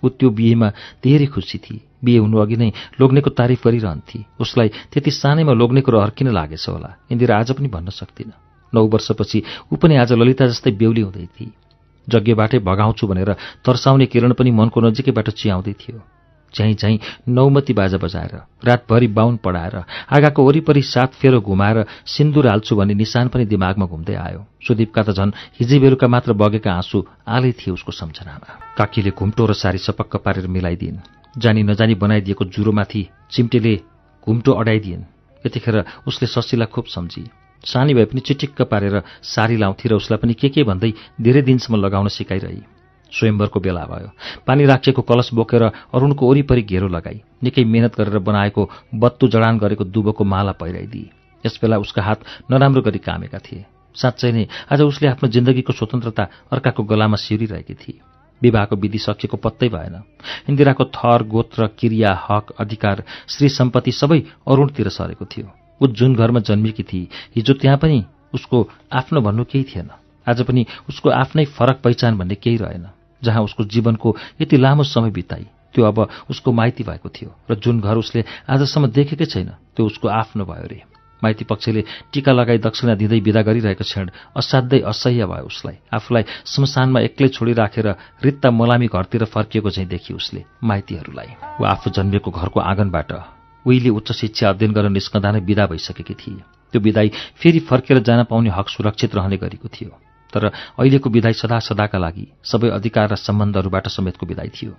ऊ त्यो बिहेमा धेरै खुसी थिए बिहे हुनु अघि नै लोग्नेको तारिफ गरिरहन्थे उसलाई त्यति सानैमा लोग्नेको रहर किन लागेछ होला इन्दिरा आज पनि भन्न सक्दिन नौ वर्षपछि ऊ पनि आज ललिता जस्तै बेहुली हुँदै थिए यज्ञबाटै भगाउँछु भनेर तर्साउने किरण पनि मनको नजिकैबाट चियाउँदै थियो झैँ झैँ नौमती बाजा बजाएर रातभरि बाहुन पढाएर आगाको वरिपरि सात फेरो घुमाएर सिन्दुर हाल्छु भन्ने निशान पनि दिमागमा घुम्दै आयो सुदीपका त झन् हिजै बेलुका मात्र बगेका आँसु आलै थिए उसको सम्झनामा काकीले घुम्टो र सारी सपक्क पारेर मिलाइदिन् जानी नजानी बनाइदिएको जुरोमाथि चिम्टेले घुम्टो अडाइदिन् यतिखेर उसले शशीलाई खुब सम्झी सानी भए पनि चिटिक्क पारेर सारी लाउँथे र उसलाई पनि के के भन्दै धेरै दिनसम्म लगाउन सिकाइरहे स्वयम्वरको बेला भयो पानी राखिएको कलश बोकेर अरूणको वरिपरि घेरो लगाई निकै मेहनत गरेर बनाएको बत्तु जडान गरेको दुबोको माला पहिराइदिए यस बेला उसका हात नराम्रो गरी कामेका थिए साँच्चै नै आज उसले आफ्नो जिन्दगीको स्वतन्त्रता अर्काको गलामा सिरिरहेकी थिए विवाहको विधि सकिएको पत्तै भएन इन्दिराको थर गोत्र क्रिया हक अधिकार श्री सम्पत्ति सबै अरूणतिर सरेको थियो ऊ जुन घरमा जन्मिएकी थिए हिजो त्यहाँ पनि उसको आफ्नो भन्नु केही थिएन आज पनि उसको आफ्नै फरक पहिचान भन्ने केही रहेन जहाँ उसको जीवनको यति लामो समय बिताई त्यो अब उसको माइती भएको थियो र जुन घर उसले आजसम्म देखेकै छैन त्यो उसको आफ्नो भयो रे माइती पक्षले टिका लगाई दक्षिणा दिँदै विदा गरिरहेको क्षण असाध्यै असह्य भयो उसलाई आफूलाई शमशानमा एक्लै छोडिराखेर रित्त मलामी घरतिर फर्किएको चाहिँ देखि उसले माइतीहरूलाई वा आफू जन्मिएको घरको आँगनबाट उहिले उच्च शिक्षा अध्ययन गर्न निस्कँदा नै विदा भइसकेकी थिए त्यो विदाई फेरि फर्केर जान पाउने हक सुरक्षित रहने गरेको थियो तर अहिलेको विधाई सदा सदाका लागि सबै अधिकार र सम्बन्धहरूबाट समेतको विधाई थियो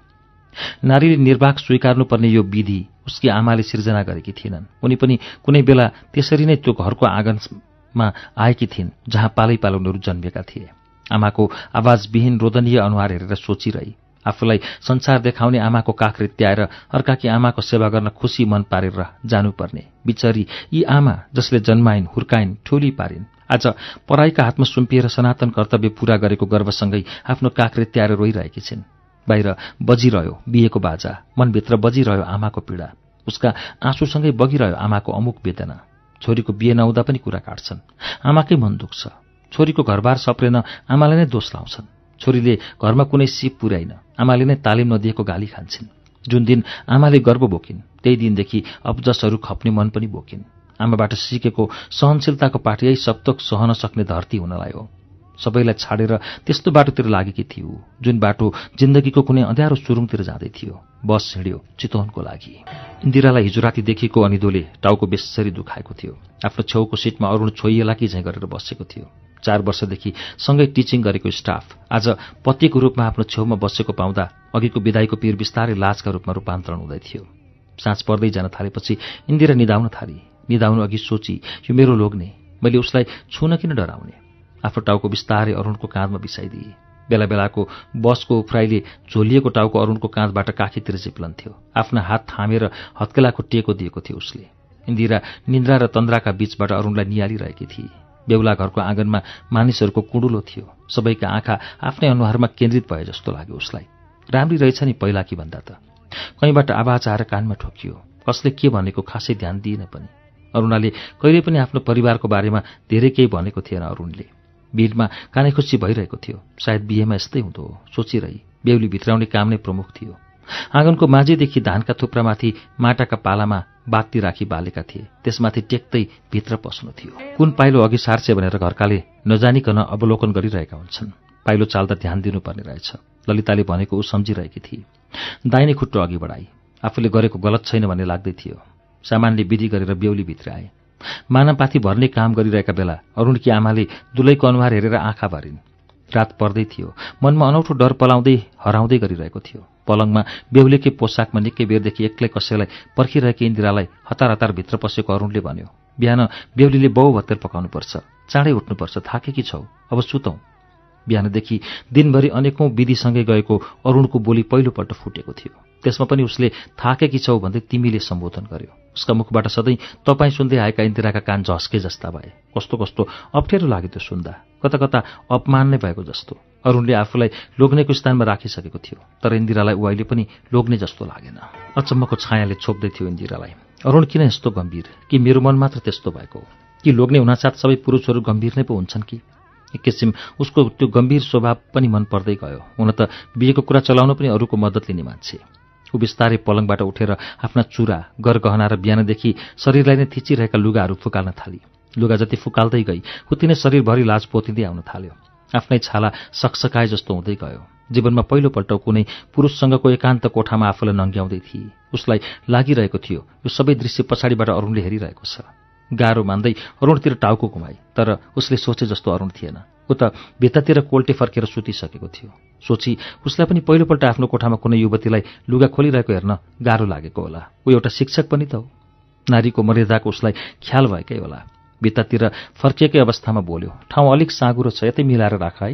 नारीले निर्वाह स्वीकार्नुपर्ने यो विधि उसकी आमाले सिर्जना गरेकी थिएनन् उनी पनि कुनै बेला त्यसरी नै त्यो घरको आँगनमा आएकी थिइन् जहाँ पालै पालनहरू जन्मेका थिए आमाको आवाजविहीन रोदनीय अनुहार हेरेर सोचिरहे आफूलाई संसार देखाउने आमाको काख त्याएर अर्काकी आमाको सेवा गर्न खुसी मन पारेर जानुपर्ने बिचरी यी आमा जसले जन्माइन् हुर्काइन् ठोली पारिन् आज पराईका हातमा सुम्पिएर सनातन कर्तव्य पूरा गरेको गर्वसँगै आफ्नो काक्रे त्याएर रोइरहेकी छिन् बाहिर बजिरह्यो बिहेको बाजा मनभित्र बजिरह्यो आमाको पीडा उसका आँसुसँगै बगिरह्यो आमाको अमुक वेदना छोरीको बिहे नहुँदा पनि कुरा काट्छन् आमाकै मन दुख्छ छोरीको घरबार सप्रेन आमालाई नै दोष लाउँछन् छोरीले घरमा कुनै सिप पुर्याइन आमाले नै तालिम नदिएको गाली खान्छन् जुन दिन आमाले गर्व बोकिन् त्यही दिनदेखि अब्जसहरू खप्ने मन पनि बोकिन् आमाबाट सिकेको सहनशीलताको पाठ यही सप्तक सहन सक्ने धरती हुनलाई हो सबैलाई छाडेर त्यस्तो बाटोतिर लागेकी थियो जुन बाटो जिन्दगीको कुनै अँध्यारो सुरुङतिर जाँदै थियो बस हिँड्यो चितवनको लागि इन्दिरालाई हिजो राति देखेको अनिदोले टाउको बेसरी दुखाएको थियो आफ्नो छेउको सिटमा अरूण छोइएला कि झैँ गरेर बसेको थियो चार वर्षदेखि सँगै टिचिङ गरेको स्टाफ आज पतिको रूपमा आफ्नो छेउमा बसेको पाउँदा अघिको विदाईको पीर बिस्तारै लाजका रूपमा रूपान्तरण हुँदै थियो साँझ पर्दै जान थालेपछि इन्दिरा निधाउन थाली निधाउनु अघि सोची यो मेरो लोग्ने मैले उसलाई छुन किन डराउने आफ्नो टाउको बिस्तारै अरुणको काँधमा बिसाइदिए बेला बेलाको बसको फ्राइले झोलिएको टाउको अरुणको काँधबाट काखीतिर चिप्लन्थ्यो आफ्ना हात थामेर हत्केलाको टेको दिएको थियो उसले इन्दिरा निन्द्रा र तन्द्राका बीचबाट अरुणलाई निहालिरहेकी थिए बेहुला घरको आँगनमा मानिसहरूको कुडुलो थियो सबैका आँखा आफ्नै अनुहारमा केन्द्रित भए जस्तो लाग्यो उसलाई राम्री रहेछ नि पहिला कि भन्दा त कहीँबाट आवाज आएर कानमा ठोकियो कसले के भनेको खासै ध्यान दिएन पनि अरुणाले कहिले पनि आफ्नो परिवारको बारेमा धेरै केही भनेको थिएन अरुणले भीडमा खुसी भइरहेको थियो सायद बिहेमा यस्तै हुँदो हो सोचिरहे बेहुली भित्राउने काम नै प्रमुख थियो आँगनको माझेदेखि धानका थुप्रामाथि माटाका पालामा बात्ती राखी बालेका थिए त्यसमाथि टेक्दै भित्र पस्नु थियो कुन पाइलो अघि सार्छे भनेर घरकाले नजानिकन अवलोकन गरिरहेका हुन्छन् पाइलो चाल्दा ध्यान दिनुपर्ने रहेछ ललिताले भनेको ऊ सम्झिरहेकी थिए दाहिने खुट्टो अघि बढाई आफूले गरेको गलत छैन भन्ने लाग्दै थियो सामानले विधि गरेर भित्र आए मानवपाथी भर्ने काम गरिरहेका बेला अरुणकी आमाले दुलैको अनुहार हेरेर आँखा भरिन् रात पर्दै थियो मनमा अनौठो डर पलाउँदै हराउँदै गरिरहेको थियो पलङमा बेहुलेकै पोसाकमा निकै बेरदेखि एक्लै कसैलाई पर्खिरहेकी इन्दिरालाई हतार हतार भित्र पसेको अरुणले भन्यो बिहान बेहुलीले बहु भत्तेर पकाउनुपर्छ चाँडै उठ्नुपर्छ थाकेकी छौ अब सुतौ बिहानदेखि दिनभरि अनेकौं विधिसँगै गएको अरुणको बोली पहिलोपल्ट फुटेको थियो त्यसमा पनि उसले थाकेकी छौ भन्दै तिमीले सम्बोधन गर्यो उसका मुखबाट सधैँ तपाईँ सुन्दै आएका इन्दिराका कान झस्के जस्ता भए कस्तो कस्तो अप्ठ्यारो लाग्यो त्यो सुन्दा कता कता अपमान नै भएको जस्तो अरूणले आफूलाई लोग्नेको स्थानमा राखिसकेको थियो तर इन्दिरालाई ऊ अहिले पनि लोग्ने जस्तो लागेन अचम्मको छायाले छोप्दै थियो इन्दिरालाई अरूण किन यस्तो गम्भीर कि मेरो मन मात्र त्यस्तो भएको हो कि लोग्ने हुनासाथ सबै पुरुषहरू गम्भीर नै पो हुन्छन् कि एक किसिम उसको त्यो गम्भीर स्वभाव पनि मन पर्दै गयो हुन त बिहेको कुरा चलाउन पनि अरूको मद्दत लिने मान्छे ऊ बिस्तारै पलङबाट उठेर आफ्ना चुरा गरगहना र बिहानदेखि शरीरलाई नै थिचिरहेका लुगाहरू फुकाल्न थाली लुगा जति फुकाल्दै गई उति नै शरीरभरि लाज पोतिँदै आउन थाल्यो आफ्नै छाला सकसकाए जस्तो हुँदै गयो जीवनमा पहिलोपल्ट कुनै पुरुषसँगको एकान्त कोठामा आफूलाई नङ्ग्याउँदै थिए उसलाई लागिरहेको थियो यो सबै दृश्य पछाडिबाट अरुणले हेरिरहेको छ गाह्रो मान्दै अरूणतिर टाउको घुमाई तर उसले सोचे जस्तो अरूण थिएन ऊ त भित्तातिर कोल्टे फर्केर सुतिसकेको थियो सोची उसलाई पनि पहिलोपल्ट आफ्नो कोठामा कुनै युवतीलाई लुगा खोलिरहेको हेर्न गाह्रो लागेको होला ऊ एउटा शिक्षक पनि त हो नारीको मर्यादाको उसलाई ख्याल भएकै होला भित्तातिर फर्किएकै अवस्थामा बोल्यो ठाउँ अलिक साँगुरो छ यतै मिलाएर राख है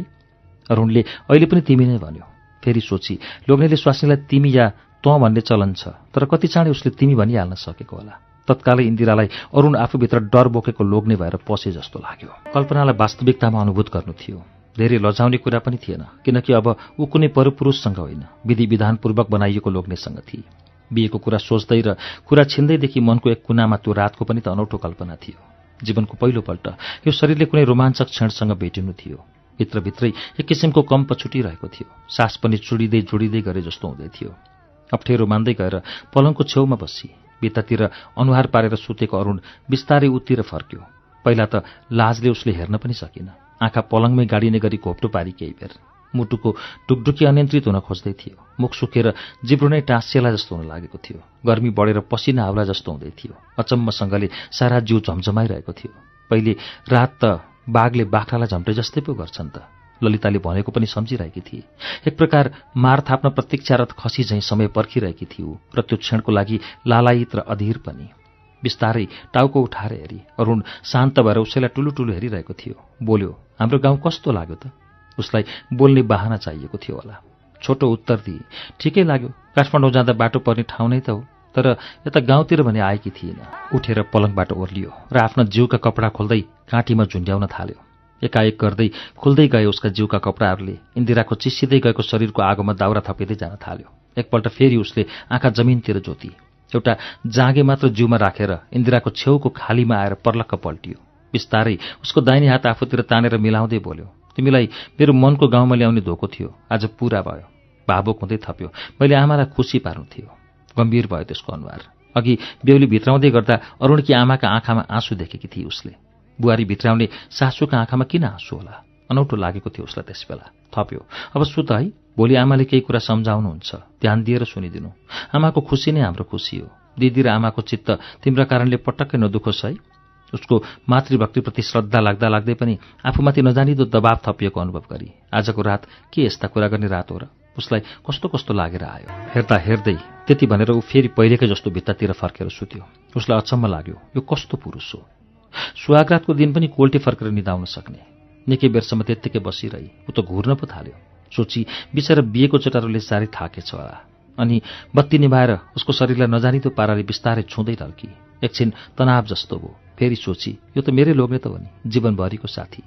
अरूणले अहिले पनि तिमी नै भन्यो फेरि सोची लोग्नेले स्वास्नीलाई तिमी या तँ भन्ने चलन छ तर कति चाँडै उसले तिमी भनिहाल्न सकेको होला तत्कालै इन्दिरालाई अरूण आफूभित्र डर बोकेको लोग्ने भएर पसे जस्तो लाग्यो कल्पनालाई वास्तविकतामा अनुभूत गर्नु थियो धेरै लजाउने कुरा पनि थिएन किनकि अब ऊ कुनै परपुरुषसँग होइन विधि विधानपूर्वक बनाइएको लोग्नेसँग थिए बिहेको कुरा सोच्दै र कुरा छिन्दैदेखि मनको एक कुनामा त्यो रातको पनि त अनौठो कल्पना थियो जीवनको पहिलोपल्ट यो शरीरले कुनै रोमाञ्चक क्षणसँग भेटिनु थियो भित्रभित्रै एक किसिमको कम्प छुटिरहेको थियो सास पनि चुडिँदै जोडिँदै गरे जस्तो हुँदै थियो अप्ठ्यारो मान्दै गएर पलङको छेउमा बसी भित्तातिर अनुहार पारेर सुतेको अरूण बिस्तारै उतिर फर्क्यो पहिला त लाजले उसले हेर्न पनि सकिन आँखा पलङमै गाडिने गरी घोप्टो पारी केही बेर मुटुको डुकडुकी अनियन्त्रित हुन खोज्दै थियो मुख सुकेर जिब्रो नै टाँसेला जस्तो हुन लागेको थियो गर्मी बढेर पसिना आउला जस्तो हुँदै थियो अचम्मसँगले सारा जिउ झमझमाइरहेको थियो पहिले रात त बाघले बाख्रालाई झम्टे जस्तै पो गर्छन् त ललिताले भनेको पनि सम्झिरहेकी थिए एक प्रकार मार थाप्न प्रतीक्षारत खसी झैँ समय पर्खिरहेकी थियो र त्यो क्षणको लागि लालायित र अधीर पनि बिस्तारै टाउको उठाएर हेरी अरुण शान्त भएर उसैलाई टुलुटुलु हेरिरहेको थियो बोल्यो हाम्रो गाउँ कस्तो लाग्यो त उसलाई बोल्ने बाहना चाहिएको थियो होला छोटो उत्तर दिए ठिकै लाग्यो काठमाडौँ जाँदा बाटो पर्ने ठाउँ नै त हो तर यता गाउँतिर भने आएकी थिएन उठेर पलङबाट ओर्लियो र आफ्नो जिउका कपडा खोल्दै काँटीमा झुन्ड्याउन थाल्यो एकाएक गर्दै खुल्दै गए उसका जिउका कपडाहरूले इन्दिराको चिसिँदै गएको शरीरको आगोमा दाउरा थपिँदै जान थाल्यो एकपल्ट फेरि उसले आँखा जमिनतिर जोती एउटा जाँगे मात्र जिउमा राखेर इन्दिराको छेउको खालीमा आएर पर्लक्क पल्टियो बिस्तारै उसको दाहिने हात आफूतिर तानेर मिलाउँदै बोल्यो तिमीलाई मेरो मनको गाउँमा ल्याउने धोको थियो आज पुरा भयो भावुक हुँदै थप्यो मैले आमालाई खुसी पार्नु थियो गम्भीर भयो त्यसको अनुहार अघि बेहुली भित्राउँदै गर्दा अरुणकी आमाका आँखामा आँसु देखेकी थिए उसले बुहारी भित्राउने सासूको आँखामा किन आँसु होला अनौठो लागेको थियो उसलाई त्यसबेला थप्यो अब सुत है भोलि आमाले केही कुरा सम्झाउनुहुन्छ ध्यान दिएर सुनिदिनु आमाको खुसी नै हाम्रो खुसी हो दिदी र आमाको चित्त तिम्रो कारणले पटक्कै नदुखोस् है उसको मातृभक्तिप्रति श्रद्धा लाग्दा लाग्दै पनि आफूमाथि नजानिदो दबाव थपिएको अनुभव गरी आजको रात के यस्ता कुरा गर्ने रात हो र उसलाई कस्तो कस्तो लागेर आयो हेर्दा हेर्दै त्यति भनेर ऊ फेरि पहिलेकै जस्तो भित्तातिर फर्केर सुत्यो उसलाई अचम्म लाग्यो यो कस्तो पुरुष हो सुहागरातको दिन पनि कोल्टे फर्केर निदाउन सक्ने निकै बेरसम्म त्यत्तिकै बसिरही ऊ त घुर्न पो थाल्यो सोची बिचरा बिहेको चटारोले साह्रै थाकेछ होला अनि बत्ती निभाएर उसको शरीरलाई नजानिदो पाराले बिस्तारै छुँदै ढल्की एकछिन तनाव जस्तो भयो फेरि सोची यो त मेरै लोग्ने त हो नि जीवनभरिको साथी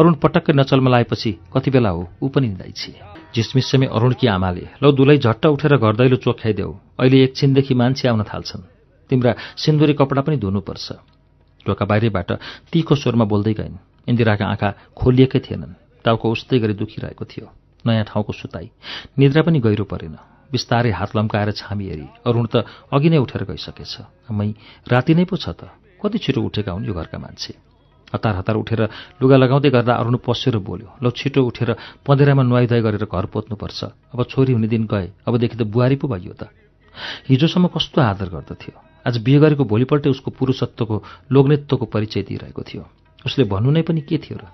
अरुण पटक्कै नचलमा लाएपछि कति बेला हो ऊ पनि छिए झिसमिसमै अरुणकी आमाले लौ दुलै झट्ट उठेर घर दैलो चोख्याइदेऊ अहिले एकछिनदेखि मान्छे आउन थाल्छन् तिम्रा सिन्दुरी कपडा पनि धुनुपर्छ ढोका बाहिरैबाट तीको स्वरमा बोल्दै गइन् इन्दिराका आँखा खोलिएकै थिएनन् टाउको उस्तै गरी दुखिरहेको थियो नयाँ ठाउँको सुताई निद्रा पनि गहिरो परेन बिस्तारै हात लम्काएर छामी हेरी अरूण त अघि नै उठेर गइसकेछ मै राति नै पो छ त कति छिटो उठेका हुन् यो घरका मान्छे हतार हतार उठेर लुगा लगाउँदै गर्दा अरुण पसेर बोल्यो ल छिटो उठेर पँधेरामा नुहाइधुवाई गरेर घर पोत्नुपर्छ अब छोरी हुने दिन गए अबदेखि त बुहारी पो भइयो त हिजोसम्म कस्तो आदर गर्दथ्यो आज बिहे गरेको भोलिपल्टै उसको पुरुषत्वको लोग्नेत्वको परिचय दिइरहेको थियो उसले भन्नु नै पनि के थियो र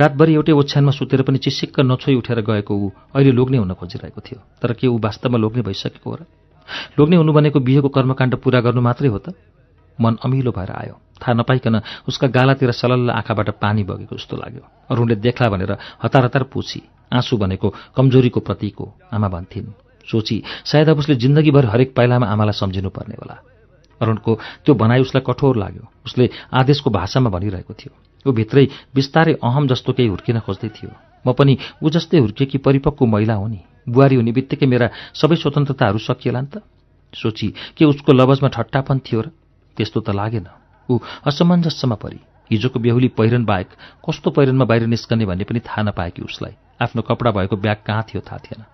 रातभरि एउटै ओछ्यानमा सुतेर पनि चिसिक्क नछोई उठेर गएको ऊ अहिले लोग्ने हुन खोजिरहेको थियो तर के ऊ वास्तवमा लोग्ने भइसकेको हो र लोग्ने हुनु भनेको बिहेको कर्मकाण्ड पूरा गर्नु मात्रै हो त मन अमिलो भएर आयो थाहा नपाइकन उसका गालातिर सलल्ल आँखाबाट पानी बगेको जस्तो लाग्यो अरू देख्ला भनेर हतार हतार पुछी आँसु भनेको कमजोरीको प्रतीक हो आमा भन्थिन् सोची सायद अब उसले जिन्दगीभर हरेक पाइलामा आमालाई सम्झिनुपर्ने होला अरुणको त्यो भनाइ उसलाई कठोर लाग्यो उसले आदेशको भाषामा भनिरहेको थियो ऊ भित्रै बिस्तारै अहम जस्तो केही हुर्किन खोज्दै थियो म पनि ऊ जस्तै कि परिपक्व महिला हो नि बुहारी हुने बित्तिकै मेरा सबै स्वतन्त्रताहरू सकिएला नि त सोची के उसको लवजमा ठट्टापन थियो र त्यस्तो त लागेन ऊ असमञ्जस्यमा परि हिजोको बेहुली पहिरन बाहेक कस्तो पहिरनमा बाहिर निस्कने भन्ने पनि थाहा नपाएकी उसलाई आफ्नो कपडा भएको ब्याग कहाँ थियो थाहा थिएन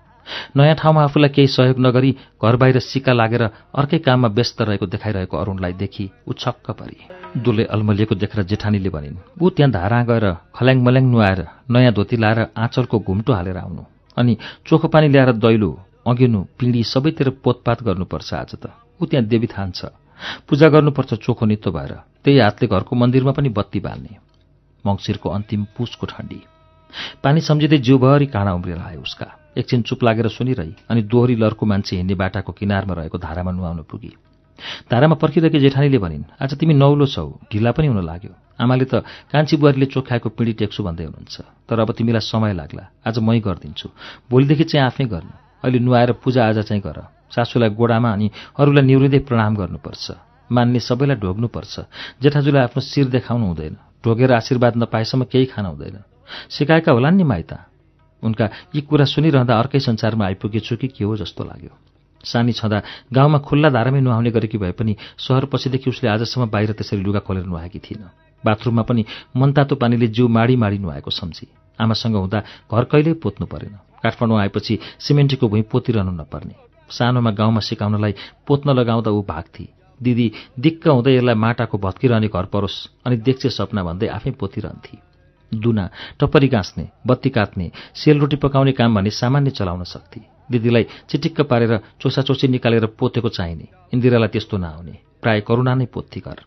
नयाँ ठाउँमा आफूलाई केही सहयोग नगरी घर बाहिर सिक्का लागेर अर्कै काममा व्यस्त रहेको देखाइरहेको अरूणलाई देखि ऊ छक्क परि दुले अल्मलिएको देखेर जेठानीले भनिन् ऊ त्यहाँ धारा गएर खल्याङ मल्याङ नुहाएर नयाँ धोती लाएर आँचलको घुम्टो हालेर आउनु अनि चोखो पानी ल्याएर दैलो अघिनु पिँढी सबैतिर पोतपात गर्नुपर्छ आज त ऊ त्यहाँ देवी छ पूजा गर्नुपर्छ चोखो नितो भएर त्यही हातले घरको मन्दिरमा पनि बत्ती बाल्ने मङ्सिरको अन्तिम पुसको ठण्डी पानी सम्झिँदै जिउभरि काँडा उम्रिएर आयो उसका एकछिन चुप लागेर सुनिरहे अनि दोहोरी लर्को मान्छे हिँड्ने बाटाको किनारमा रहेको धारामा नुहाउन पुगे धारामा पर्खिरहेकी जेठानीले भनिन् आज तिमी नौलो छौ ढिला पनि हुन लाग्यो आमाले त कान्छी बुहारीले चोखाएको पिँढी टेक्छु भन्दै हुनुहुन्छ तर अब तिमीलाई समय लाग्ला आज मै गरिदिन्छु भोलिदेखि चाहिँ आफै गर्नु अहिले नुहाएर पूजाआजा चाहिँ गर सासूलाई गोडामा अनि अरूलाई निवृदय प्रणाम गर्नुपर्छ मान्ने सबैलाई ढोग्नुपर्छ जेठाजुलाई आफ्नो शिर देखाउनु हुँदैन ढोगेर आशीर्वाद नपाएसम्म केही खान हुँदैन सिकाएका होलान् नि माइता उनका यी कुरा सुनिरहँदा अर्कै संसारमा आइपुगेछु कि के हो जस्तो लाग्यो सानी छँदा गाउँमा खुल्ला धारामै नुहाउने गरेकी भए पनि सहर पछिदेखि उसले आजसम्म बाहिर त्यसरी लुगा खोलेर नुहाएकी थिएन बाथरूममा पनि मनतातो पानीले जिउ माडी माडी नुहाएको सम्झे आमासँग हुँदा घर कहिल्यै पोत्नु परेन काठमाडौँ आएपछि सिमेन्टीको भुइँ पोतिरहनु नपर्ने सानोमा गाउँमा सिकाउनलाई पोत्न लगाउँदा ऊ भाग दिदी दिक्क हुँदै यसलाई माटाको भत्किरहने घर परोस् अनि देख्छे सपना भन्दै आफै पोतिरहन्थे दुना टपरी गाँच्ने बत्ती काट्ने सेलरोटी पकाउने काम भने सामान्य चलाउन सक्थे दिदीलाई चिटिक्क पारेर चोसाचोसी निकालेर पोतेको चाहिने इन्दिरालाई त्यस्तो नआउने प्राय करुणा नै पोत्थी घर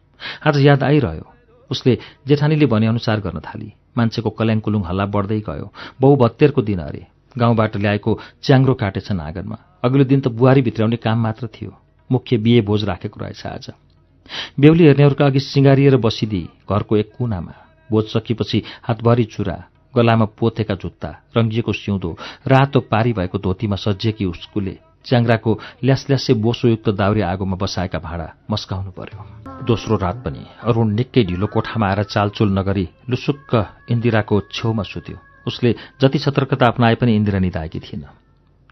आज याद आइरह्यो उसले जेठानीले भनेअनुसार गर्न थाली मान्छेको कल्याङकुलुङ हल्ला बढ्दै गयो बहु भत्तेरको दिन अरे गाउँबाट ल्याएको च्याङ्रो काटेछन् आँगनमा अघिल्लो दिन त बुहारी भित्राउने काम मात्र थियो मुख्य बिहे भोज राखेको रहेछ आज बेहुली हेर्नेहरूका अघि सिँगारिएर बसिदिए घरको एक कुनामा बोझ सकिएपछि हातभरि चुरा गलामा पोतेका जुत्ता रङ्गिएको सिउँदो रातो पारी भएको धोतीमा सजिएकी उसकुले च्याङ्राको ल्यासल्यासे बोसोयुक्त दाउरी आगोमा बसाएका भाँडा मस्काउनु पर्यो दोस्रो रात पनि अरुण निकै ढिलो कोठामा आएर चालचुल नगरी लुसुक्क इन्दिराको छेउमा सुत्यो उसले जति सतर्कता अप्नाए पनि इन्दिरा निधाएकी थिइन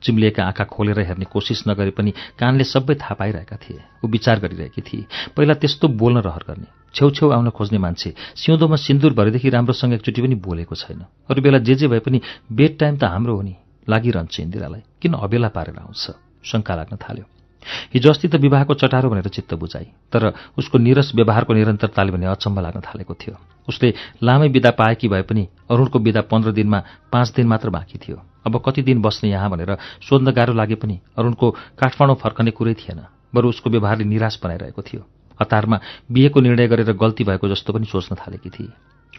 चिम्लिएका आँखा खोलेर हेर्ने कोसिस नगरे पनि कानले सबै थाहा पाइरहेका थिए ऊ विचार गरिरहेकी थिए पहिला त्यस्तो बोल्न रहर गर्ने छेउछेउ आउन खोज्ने मान्छे सिउँदोमा सिन्दुर भरेदेखि राम्रोसँग एकचोटि पनि बोलेको छैन अरू बेला जे जे भए पनि बेड टाइम त हाम्रो हो नि लागिरहन्छ इन्दिरालाई किन अबेला पारेर आउँछ शङ्का लाग्न थाल्यो हिजो अस्ति त विवाहको चटारो भनेर चित्त बुझाए तर उसको निरस व्यवहारको निरन्तरताले भने अचम्म लाग्न थालेको थियो उसले लामै विदा पाएकी भए पनि अरूणको विदा पन्ध्र दिनमा पाँच दिन मात्र बाँकी थियो अब कति दिन बस्ने यहाँ भनेर सोध्न गाह्रो लागे पनि अरूणको काठमाडौँ फर्कने कुरै थिएन बरु उसको व्यवहारले निराश बनाइरहेको थियो हतारमा बिहेको निर्णय गरेर गल्ती भएको जस्तो पनि सोच्न थालेकी थिए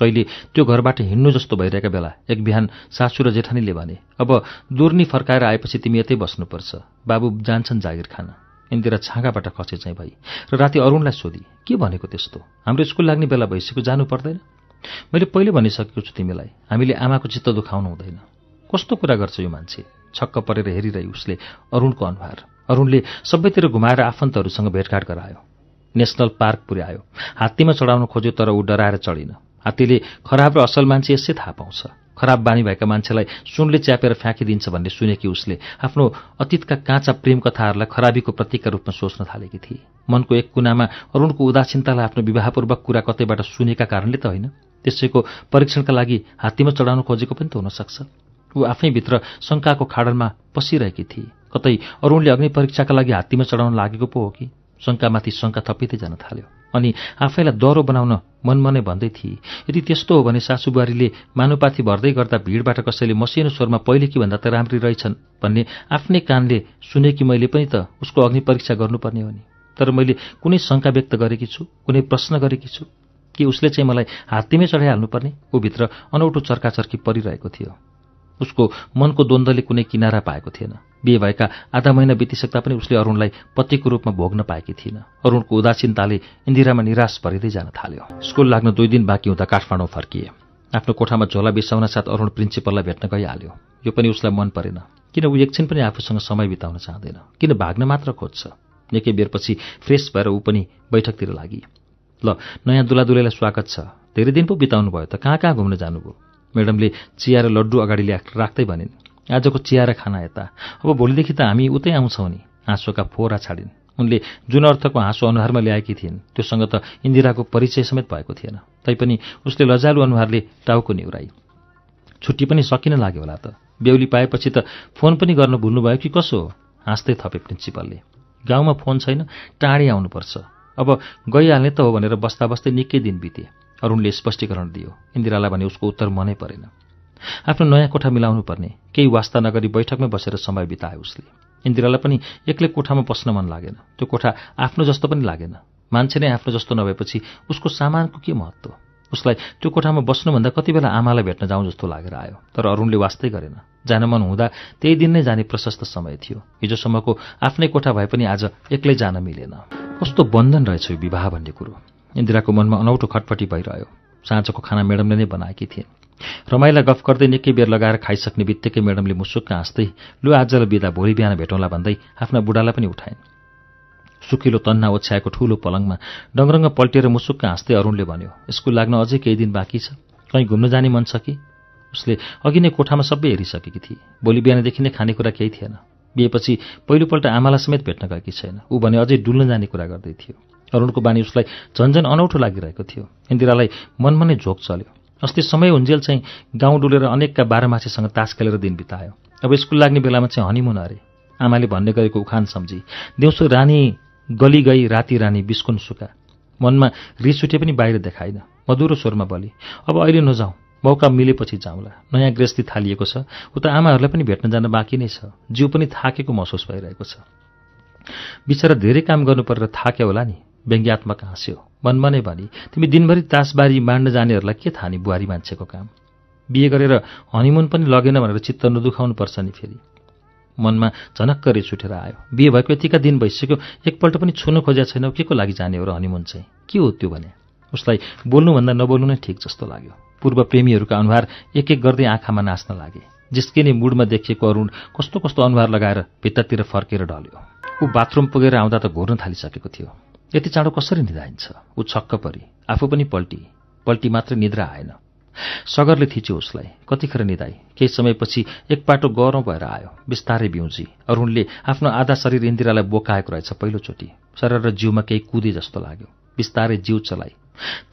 कहिले त्यो घरबाट हिँड्नु जस्तो भइरहेका बेला एक बिहान सासू र जेठानीले भने अब दुर्नी फर्काएर आएपछि तिमी यतै बस्नुपर्छ बाबु जान्छन् जागिर खान इन्दिरा छाँगाबाट खसे चाहिँ भई र राति अरुणलाई सोधी के भनेको त्यस्तो हाम्रो स्कुल लाग्ने बेला भइसक्यो जानु पर्दैन मैले पहिले भनिसकेको छु तिमीलाई हामीले आमाको चित्त दुखाउनु हुँदैन कस्तो कुरा गर्छ यो मान्छे छक्क परेर हेरिरहे उसले अरुणको अनुहार अरुणले सबैतिर घुमाएर आफन्तहरूसँग भेटघाट गरायो नेसनल पार्क पुर्यायो हात्तीमा चढाउन खोज्यो तर ऊ डराएर चढिन हात्तीले खराब र असल मान्छे यसै थाहा पाउँछ खराब बानी भएका मान्छेलाई सुनले च्यापेर फ्याँकिदिन्छ भन्ने सुनेकी उसले आफ्नो अतीतका काँचा प्रेम कथाहरूलाई खराबीको प्रतीकका रूपमा सोच्न थालेकी थिए मनको एक कुनामा अरुणको उदासीनतालाई आफ्नो विवाहपूर्वक कुरा कतैबाट सुनेका कारणले त होइन त्यसैको परीक्षणका लागि हात्तीमा चढाउन खोजेको पनि त हुनसक्छ ऊ आफैभित्र शङ्काको खाडलमा पसिरहेकी थिए कतै अरूणले अग्नि परीक्षाका लागि हात्तीमा चढाउन लागेको पो हो कि शङ्कामाथि शङ्का थपिँदै जान थाल्यो अनि आफैलाई डह्रो बनाउन मनमनै भन्दै थिए यदि त्यस्तो हो भने सासुबुहारीले मानुपाथी भर्दै गर्दा भिडबाट कसैले मसिनो स्वरमा पहिले कि भन्दा त राम्री रहेछन् भन्ने आफ्नै कानले सुने कि मैले पनि त उसको अग्नि परीक्षा गर्नुपर्ने हो नि तर मैले कुनै शङ्का व्यक्त गरेकी छु कुनै प्रश्न गरेकी छु कि उसले चाहिँ मलाई हात्तीमै चढाइहाल्नुपर्ने ऊ भित्र अनौठो चर्काचर्की परिरहेको थियो उसको मनको द्वन्द्वले कुनै किनारा पाएको थिएन बिहे भएका आधा महिना बितिसक्दा पनि उसले अरुणलाई पतिको रूपमा भोग्न पाएकी थिइन अरुणको उदासीनताले इन्दिरामा निराश भरिँदै जान थाल्यो स्कुल लाग्न दुई दिन बाँकी हुँदा काठमाडौँ फर्किए आफ्नो कोठामा झोला बिसाउन साथ अरुण प्रिन्सिपललाई भेट्न गइहाल्यो यो पनि उसलाई मन परेन किन ऊ एकछिन पनि आफूसँग समय बिताउन चाहँदैन किन भाग्न मात्र खोज्छ निकै बेरपछि फ्रेस भएर ऊ पनि बैठकतिर लागि ल नयाँ दुलादुलैलाई स्वागत छ धेरै दिन पो बिताउनु भयो त कहाँ कहाँ घुम्न जानुभयो म्याडमले चिया र लड्डु अगाडि ल्या राख्दै भनिन् आजको चिया र खाना यता अब भोलिदेखि त हामी उतै आउँछौँ नि हाँसोका फोरा छाडिन् उनले जुन अर्थको हाँसो अनुहारमा ल्याएकी थिइन् त्योसँग त इन्दिराको परिचय समेत भएको थिएन तैपनि उसले लजालु अनुहारले टाउको निहुराई छुट्टी पनि सकिन लाग्यो होला त बेहुली पाएपछि त फोन पनि गर्न भुल्नुभयो कि कसो हो हाँस्दै थपे प्रिन्सिपलले गाउँमा फोन छैन टाढी आउनुपर्छ अब गइहाल्ने त हो भनेर बस्दा बस्दै निकै दिन बिते अरूणले स्पष्टीकरण दियो इन्दिरालाई भने उसको उत्तर मनै परेन आफ्नो नयाँ कोठा मिलाउनु पर्ने केही वास्ता नगरी बैठकमै बसेर समय बिताए उसले इन्दिरालाई पनि एक्लै कोठामा बस्न मन लागेन त्यो कोठा आफ्नो जस्तो पनि लागेन मान्छे नै आफ्नो जस्तो नभएपछि उसको सामानको के महत्त्व उसलाई त्यो कोठामा बस्नुभन्दा कति बेला आमालाई भेट्न जाउँ जस्तो लागेर आयो तर अरूणले वास्तै गरेन जान मन हुँदा त्यही दिन नै जाने प्रशस्त समय थियो हिजोसम्मको आफ्नै कोठा भए पनि आज एक्लै जान मिलेन कस्तो बन्धन रहेछ यो विवाह भन्ने कुरो इन्दिराको मनमा अनौठो खटपटी भइरह्यो साँझको खाना म्याडमले नै बनाएकी थिए रमाइला गफ गर्दै निकै बेर लगाएर खाइसक्ने बित्तिकै म्याडमले मुसुक्क हाँस्दै लु आजलाई बिदा भोलि बिहान भेटौँला भन्दै आफ्ना बुढालाई पनि उठाइन् सुकिलो तन्ना ओछ्याएको ठूलो पलङमा डङरङ्ग पल्टिएर मुसुक्क हाँस्दै अरुणले भन्यो स्कुल लाग्न अझै केही दिन बाँकी छ कहीँ घुम्न जाने मन छ कि उसले अघि नै कोठामा सबै हेरिसकेकी थिए भोलि बिहानदेखि नै खानेकुरा केही थिएन बिहेपछि पहिलोपल्ट आमालाई समेत भेट्न गएकी छैन ऊ भने अझै डुल्न जाने कुरा गर्दै थियो अरुणको बानी उसलाई झन्झन अनौठो लागिरहेको थियो इन्दिरालाई मनमा नै झोक चल्यो अस्ति समय उन्जेल चाहिँ गाउँ डुलेर अनेकका बाह्रमासीसँग तास खेलेर दिन बितायो अब स्कुल लाग्ने बेलामा चाहिँ हनिमुन अरे आमाले भन्ने गरेको उखान सम्झी दिउँसो रानी गली गई राति रानी बिस्कुन सुका मनमा रिस उठे पनि बाहिर देखाइन मधुरो स्वरमा बलि अब अहिले नजाउँ मौका मिलेपछि जाउँला नयाँ गृहस्थी थालिएको छ उता आमाहरूलाई पनि भेट्न जान बाँकी नै छ जिउ पनि थाकेको महसुस भइरहेको छ बिचरा धेरै काम गर्नु परेर थाक्यो होला नि व्यङ्ग्यात्मक हाँस्यो मनमा नै भने तिमी दिनभरि तासबारी मान्न जानेहरूलाई के थाहा नि बुहारी मान्छेको काम बिहे गरेर हनिमुन पनि लगेन भनेर चित्त नदुखाउनु पर्छ नि फेरि मनमा झनक्क रे छुटेर आयो बिहे भएको यतिका दिन भइसक्यो एकपल्ट पनि छुन खोजेको छैन के को लागि जाने हो र हनिमुन चाहिँ के हो त्यो भने उसलाई बोल्नुभन्दा नबोल्नु नै ठिक जस्तो लाग्यो पूर्व प्रेमीहरूका अनुहार एक एक गर्दै आँखामा नाच्न लागे जिस्किने मुडमा देखिएको अरुण कस्तो कस्तो अनुहार लगाएर भित्तातिर फर्केर ढल्यो ऊ बाथरुम पुगेर आउँदा त घोर्न थालिसकेको थियो यति चाँडो कसरी निधाइन्छ ऊ छक्क परी आफू पनि पल्टी पल्टी मात्र निद्रा आएन सगरले थिच्यो उसलाई कतिखेर निधाई केही समयपछि एक पाटो गरौँ भएर आयो बिस्तारै बिउजी अरूणले आफ्नो आधा शरीर इन्दिरालाई बोकाएको रहेछ पहिलोचोटि शरीर र जिउमा केही कुदे जस्तो लाग्यो बिस्तारै जिउ चलाए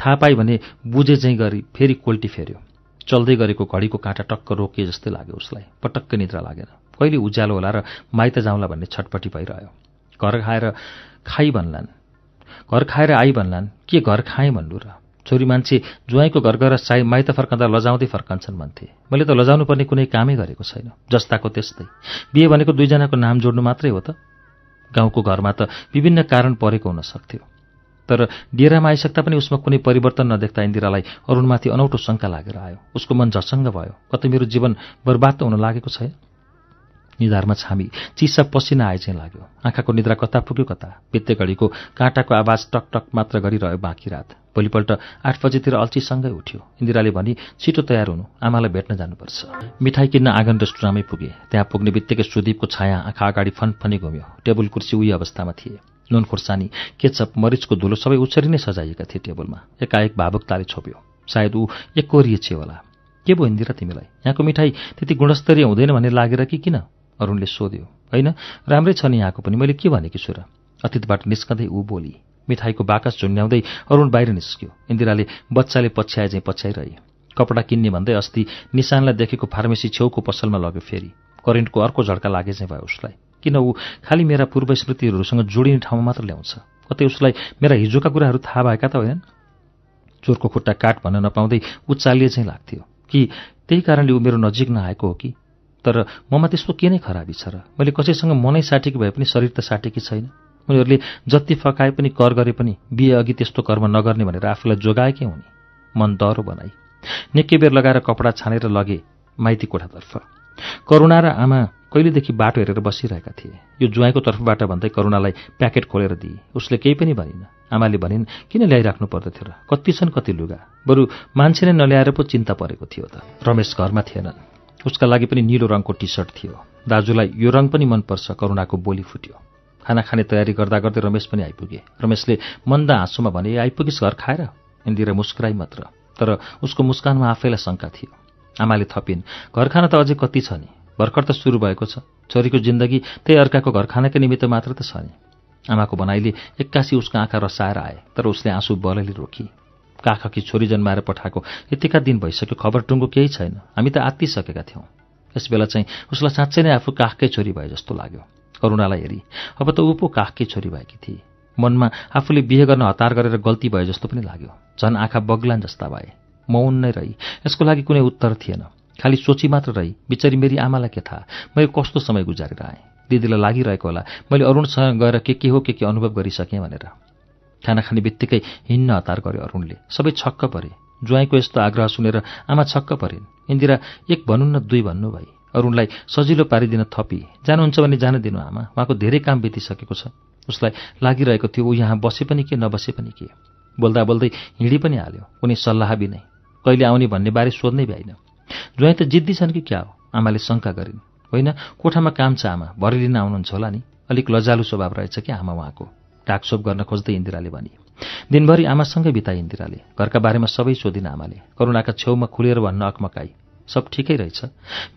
थाहा पाए भने बुझे चाहिँ गरी फेरि कोल्टी फेर्यो चल्दै गरेको घडीको काँटा टक्क रोके जस्तै लाग्यो उसलाई पटक्क निद्रा लागेन कहिले उज्यालो होला र माइत जाउँला भन्ने छटपटी भइरह्यो घर खाएर खाइ भन्लान् घर खाएर आई भन्लान् के घर खाएँ भन्नु र छोरी मान्छे ज्वाइँको घर गएर साई माइत फर्काउँदा लजाउँदै फर्कन्छन् भन्थे मैले त लजाउनु पर्ने कुनै कामै गरेको छैन जस्ताको त्यस्तै बिहे भनेको दुईजनाको नाम जोड्नु मात्रै हो त गाउँको घरमा त विभिन्न कारण परेको हुन सक्थ्यो तर डेरामा आइसक्दा पनि उसमा कुनै परिवर्तन नदेख्दा इन्दिरालाई अरूणमाथि अनौठो शङ्का लागेर आयो उसको मन झसङ्ग भयो कतै मेरो जीवन बर्बाद त हुन लागेको छैन निधारमा छामी चिसा पसिना आए चाहिँ लाग्यो आँखाको निद्रा कता पुग्यो कता बित्ते घडीको काँटाको आवाज टकटक मात्र गरिरह्यो बाँकी रात भोलिपल्ट आठ बजेतिर अल्छीसँगै उठ्यो इन्दिराले भने छिटो तयार हुनु आमालाई भेट्न जानुपर्छ मिठाई किन्न आँगन रेस्टुराँमै पुगे त्यहाँ पुग्ने बित्तिकै सुदीपको छाया आँखा अगाडि फनफनी घुम्यो टेबल कुर्सी उही अवस्थामा थिए नुन खुर्सानी केचप मरिचको धुलो सबै उछरी नै सजाइएका थिए टेबलमा एकाएक भावुकताले छोप्यो सायद ऊ एक होला के भो इन्दिरा तिमीलाई यहाँको मिठाई त्यति गुणस्तरीय हुँदैन भन्ने लागेर कि किन अरूणले सोध्यो होइन राम्रै छ नि यहाँको पनि मैले के भनेकी छु र अतीतबाट निस्कँदै ऊ बोली मिठाईको बाकस झुन्ड्याउँदै अरूण बाहिर निस्क्यो इन्दिराले बच्चाले पछ्याए चाहिँ पछ्याइरहे कपडा किन्ने भन्दै अस्ति निशानलाई देखेको फार्मेसी छेउको पसलमा लग्यो फेरि करेन्टको अर्को झड्का लागे चाहिँ भयो उसलाई किन ऊ खालि मेरा पूर्व स्मृतिहरूसँग जोडिने ठाउँमा मात्र ल्याउँछ कतै उसलाई मेरा हिजोका कुराहरू थाहा भएका त होइनन् चोरको खुट्टा काट भन्न नपाउँदै ऊ चालिए चाहिँ लाग्थ्यो कि त्यही कारणले ऊ मेरो नजिक नआएको हो कि तर ममा त्यस्तो के नै खराबी छ र मैले कसैसँग मनै साटेकी भए पनि शरीर त साटेकी छैन उनीहरूले जति फकाए पनि कर गरे पनि बिहे अघि त्यस्तो कर्म नगर्ने भनेर आफूलाई जोगाएकै हुने मन डह्रो बनाई निकै बेर लगाएर कपडा छानेर लगे माइती कोठातर्फ करुणा र आमा कहिलेदेखि बाटो हेरेर बसिरहेका थिए यो ज्वाइँको तर्फबाट भन्दै करुणालाई प्याकेट खोलेर दिए उसले केही पनि भनिन आमाले भनिन् किन ल्याइराख्नु पर्दथ्यो र कति छन् कति लुगा बरु मान्छे नै नल्याएर पो चिन्ता परेको थियो त रमेश घरमा थिएनन् उसका लागि पनि निलो रङको टी सर्ट थियो दाजुलाई यो रङ पनि मनपर्छ करुणाको बोली फुट्यो खाना खाने तयारी गर्दा गर्दै रमेश पनि आइपुगे रमेशले मन्द आँसुमा भने आइपुगिस् घर खाएर इन्दिरा मुस्कुराई मात्र तर उसको मुस्कानमा आफैलाई शङ्का थियो आमाले थपिन् घर खाना त अझै कति छ नि भर्खर त सुरु भएको छ छोरीको जिन्दगी त्यही अर्काको घर खानाकै निमित्त मात्र त छ नि आमाको भनाइले एक्कासी उसको आँखा रसाएर आए तर उसले आँसु बलैले रोकी काखकी छोरी जन्माएर पठाएको यतिका दिन भइसक्यो खबर टुङ्गो केही छैन हामी त आत्तिसकेका थियौँ यस बेला चाहिँ उसलाई साँच्चै नै आफू काखकै छोरी भए जस्तो लाग्यो करुणालाई हेरी अब त ऊ पो काखकै छोरी भएकी थिए मनमा आफूले बिहे गर्न हतार गरेर गल्ती भयो जस्तो पनि लाग्यो झन् आँखा बग्लान् जस्ता भए मौन नै रही यसको लागि कुनै उत्तर थिएन खालि सोची मात्र रही बिचरी मेरी आमालाई के थाहा मैले कस्तो समय गुजारेर आएँ दिदीलाई लागिरहेको होला मैले अरुणसँग गएर के के हो के के अनुभव गरिसकेँ भनेर खाना खाने बित्तिकै हिँड्न हतार गर्यो अरूणले सबै छक्क परे ज्वाइँको यस्तो आग्रह सुनेर आमा छक्क परिन् इन्दिरा एक भनौँ न दुई भन्नु भई अरूणलाई सजिलो पारिदिन थपी जानुहुन्छ भने जान दिनु आमा उहाँको धेरै काम बितिसकेको छ उसलाई लागिरहेको थियो ऊ यहाँ बसे पनि के नबसे पनि के बोल्दा बोल्दै हिँडी पनि हाल्यो कुनै सल्लाह बिनै कहिले आउने भन्ने बारे सोध्नै भ्याइन ज्वाइँ त जिद्दी छन् कि क्या हो आमाले शङ्का गरिन् होइन कोठामा काम छ आमा भरि लिन आउनुहुन्छ होला नि अलिक लजालु स्वभाव रहेछ कि आमा उहाँको टाकसोप गर्न खोज्दै इन्दिराले भने दिनभरि आमासँगै बिताए इन्दिराले घरका बारेमा सबै सोधिन आमाले करुणाका छेउमा खुलेर भन्न अकमकाई सब ठिकै रहेछ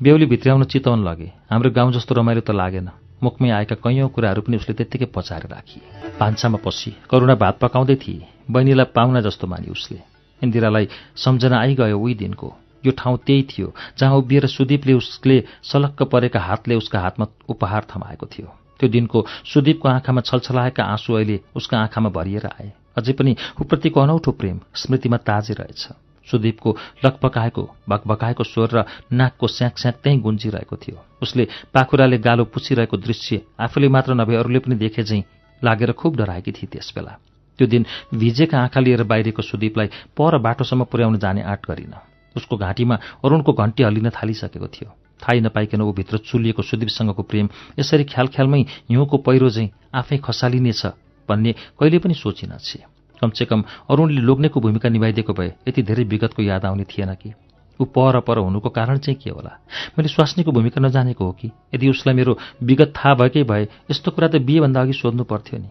बेहुली भित्राउन चितवन लगे हाम्रो गाउँ जस्तो रमाइलो त लागेन मुखमै आएका कैयौँ कुराहरू पनि उसले त्यत्तिकै पचाएर राखिए भान्सामा पसी करुणा भात पकाउँदै थिए बहिनीलाई पाहुना जस्तो माने उसले इन्दिरालाई सम्झना आइगयो उही दिनको यो ठाउँ त्यही थियो जहाँ उभिएर सुदीपले उसले सलक्क परेका हातले उसका हातमा उपहार थमाएको थियो त्यो दिनको सुदीपको आँखामा छलछलाएका आँसु अहिले उसको आँखामा भरिएर आए अझै पनि उप्रतिको अनौठो प्रेम स्मृतिमा ताजे रहेछ सुदीपको लकपकाएको भकभकाएको स्वर र नाकको स्याक स्याक त्यहीँ गुन्जिरहेको थियो उसले पाखुराले गालो पुछिरहेको दृश्य आफूले मात्र नभए अरूले पनि देखे झैँ लागेर खुब डराएकी थिए त्यसबेला त्यो दिन भिजेका आँखा लिएर बाहिरको सुदीपलाई पर बाटोसम्म पुर्याउन जाने आँट गरिन उसको घाँटीमा अरूणको घन्टी हल्लिन थालिसकेको थियो थाहै नपाइकन ऊ भित्र चुलिएको सुदीपसँगको प्रेम यसरी ख्याल ख्यालमै हिउँको पहिरो चाहिँ आफै खसालिनेछ भन्ने कहिले पनि सोचिन छे कमसेकम अरूणले लोग्नेको भूमिका निभाइदिएको भए यति धेरै विगतको याद आउने थिएन कि ऊ पर पर हुनुको कारण चाहिँ के होला मैले स्वास्नीको भूमिका नजानेको हो कि यदि उसलाई मेरो विगत थाहा भएकै भए यस्तो कुरा त बिहेभन्दा अघि सोध्नु पर्थ्यो नि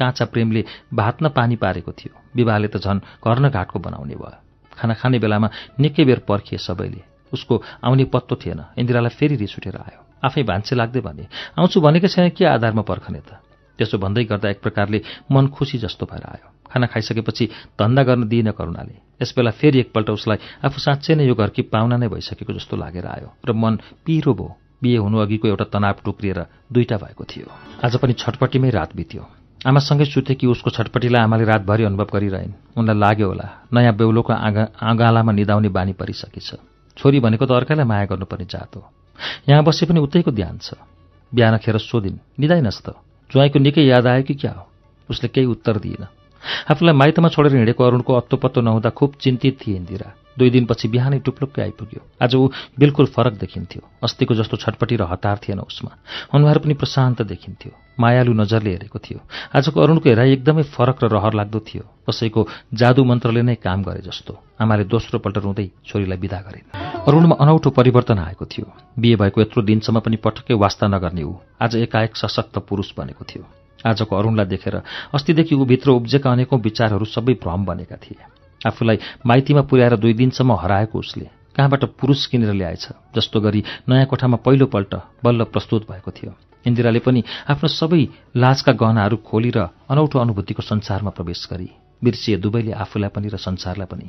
काँचा प्रेमले भात न पानी पारेको थियो विवाहले त झन् घर्न घाटको बनाउने भयो खाना खाने बेलामा निकै बेर पर्खिए सबैले उसको आउने पत्तो थिएन इन्दिरालाई फेरि रिस उठेर आयो आफै भान्से लाग्दै भने आउँछु भनेकै छैन के आधारमा पर्खने त त्यसो भन्दै गर्दा एक प्रकारले मन खुसी जस्तो भएर आयो खाना खाइसकेपछि धन्दा गर्न दिइन करुणाले यसबेला फेरि एकपल्ट उसलाई आफू साँच्चै नै यो घरकी पाहुना नै भइसकेको जस्तो लागेर आयो र मन पिरो भयो बिहे हुनु अघिको एउटा तनाव टुक्रिएर दुईटा भएको थियो आज पनि छटपट्टिमै रात बित्यो आमासँगै कि उसको छटपट्टिलाई आमाले रातभरि अनुभव गरिरहेन् उनलाई लाग्यो होला नयाँ बेहुलोको आँगा आँगालामा निदाउने बानी परिसकेछ छोरी भनेको त अर्कैलाई माया गर्नुपर्ने जात हो यहाँ बसे पनि उतैको ध्यान छ बिहान खेर सोधिन् निदाइनस् त ज्वाइँको निकै याद आयो कि क्या हो उसले केही उत्तर दिएन आफूलाई माइतमा छोडेर हिँडेको अरुणको अत्तो पत्तो नहुँदा खुब चिन्तित थिए इन्दिरा दुई दिनपछि बिहानै टुप्लुक्कै आइपुग्यो आज ऊ बिल्कुल फरक देखिन्थ्यो अस्तिको जस्तो छटपटी र हतार थिएन उसमा अनुहार पनि प्रशान्त देखिन्थ्यो मायालु नजरले हेरेको थियो आजको अरुणको हेराइ एकदमै फरक र रहर लाग्दो थियो कसैको जादु मन्त्रले नै काम गरे जस्तो आमाले दोस्रो पल्ट रुँदै छोरीलाई विदा गरिन् अरुणमा अनौठो परिवर्तन आएको थियो बिहे भएको यत्रो दिनसम्म पनि पटक्कै वास्ता नगर्ने ऊ आज एकाएक सशक्त पुरुष बनेको थियो आजको अरूणलाई देखेर अस्तिदेखि भित्र उब्जेका अनेकौँ विचारहरू सबै भ्रम बनेका थिए आफूलाई माइतीमा पुर्याएर दुई दिनसम्म हराएको उसले कहाँबाट पुरुष किनेर ल्याएछ जस्तो गरी नयाँ कोठामा पहिलोपल्ट बल्ल प्रस्तुत भएको थियो इन्दिराले पनि आफ्नो सबै लाजका गहनाहरू खोलेर अनौठो अनुभूतिको संसारमा प्रवेश गरी बिर्सिए दुवैले आफूलाई पनि र संसारलाई पनि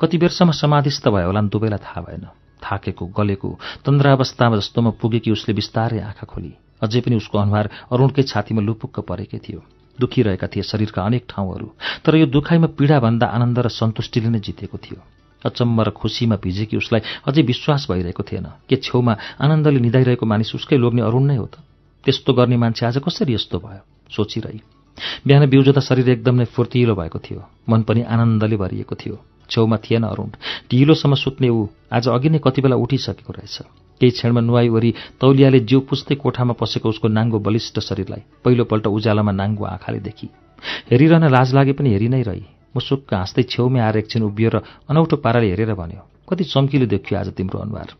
कति बेरसम्म समाधिस्थ भयो होला दुवैलाई थाहा भएन थाकेको गलेको तन्द्रावस्थामा जस्तोमा पुगेकी उसले बिस्तारै आँखा खोली अझै पनि उसको अनुहार अरूणकै छातीमा लुपुक्क परेकै थियो दुखिरहेका थिए शरीरका अनेक ठाउँहरू तर यो दुखाइमा पीडाभन्दा आनन्द र सन्तुष्टिले नै जितेको थियो अचम्म र खुसीमा भिजेकी उसलाई अझै विश्वास भइरहेको थिएन के छेउमा आनन्दले निधाइरहेको मानिस उसकै लोग्ने अरूण नै हो त त्यस्तो गर्ने मान्छे आज कसरी यस्तो भयो सोचिरहे बिहान बिउजोदा शरीर एकदम नै फुर्तिलो भएको थियो मन पनि आनन्दले भरिएको थियो छेउमा थिएन अरूण ढिलोसम्म सुत्ने ऊ आज अघि नै कति बेला उठिसकेको रहेछ केही क्षणमा नुहाई वरि तौलियाले जिउ पुस्तै कोठामा पसेको उसको नाङ्गो बलिष्ठ शरीरलाई पहिलोपल्ट उज्यालामा नाङ्गो आँखाले देखी हेरिरहन लाज लागे पनि हेरि नै रही मुसुक्क हाँस्दै छेउमै आएर एकछिन उभिएर अनौठो पाराले हेरेर भन्यो कति चम्किलो देखियो आज तिम्रो अनुहार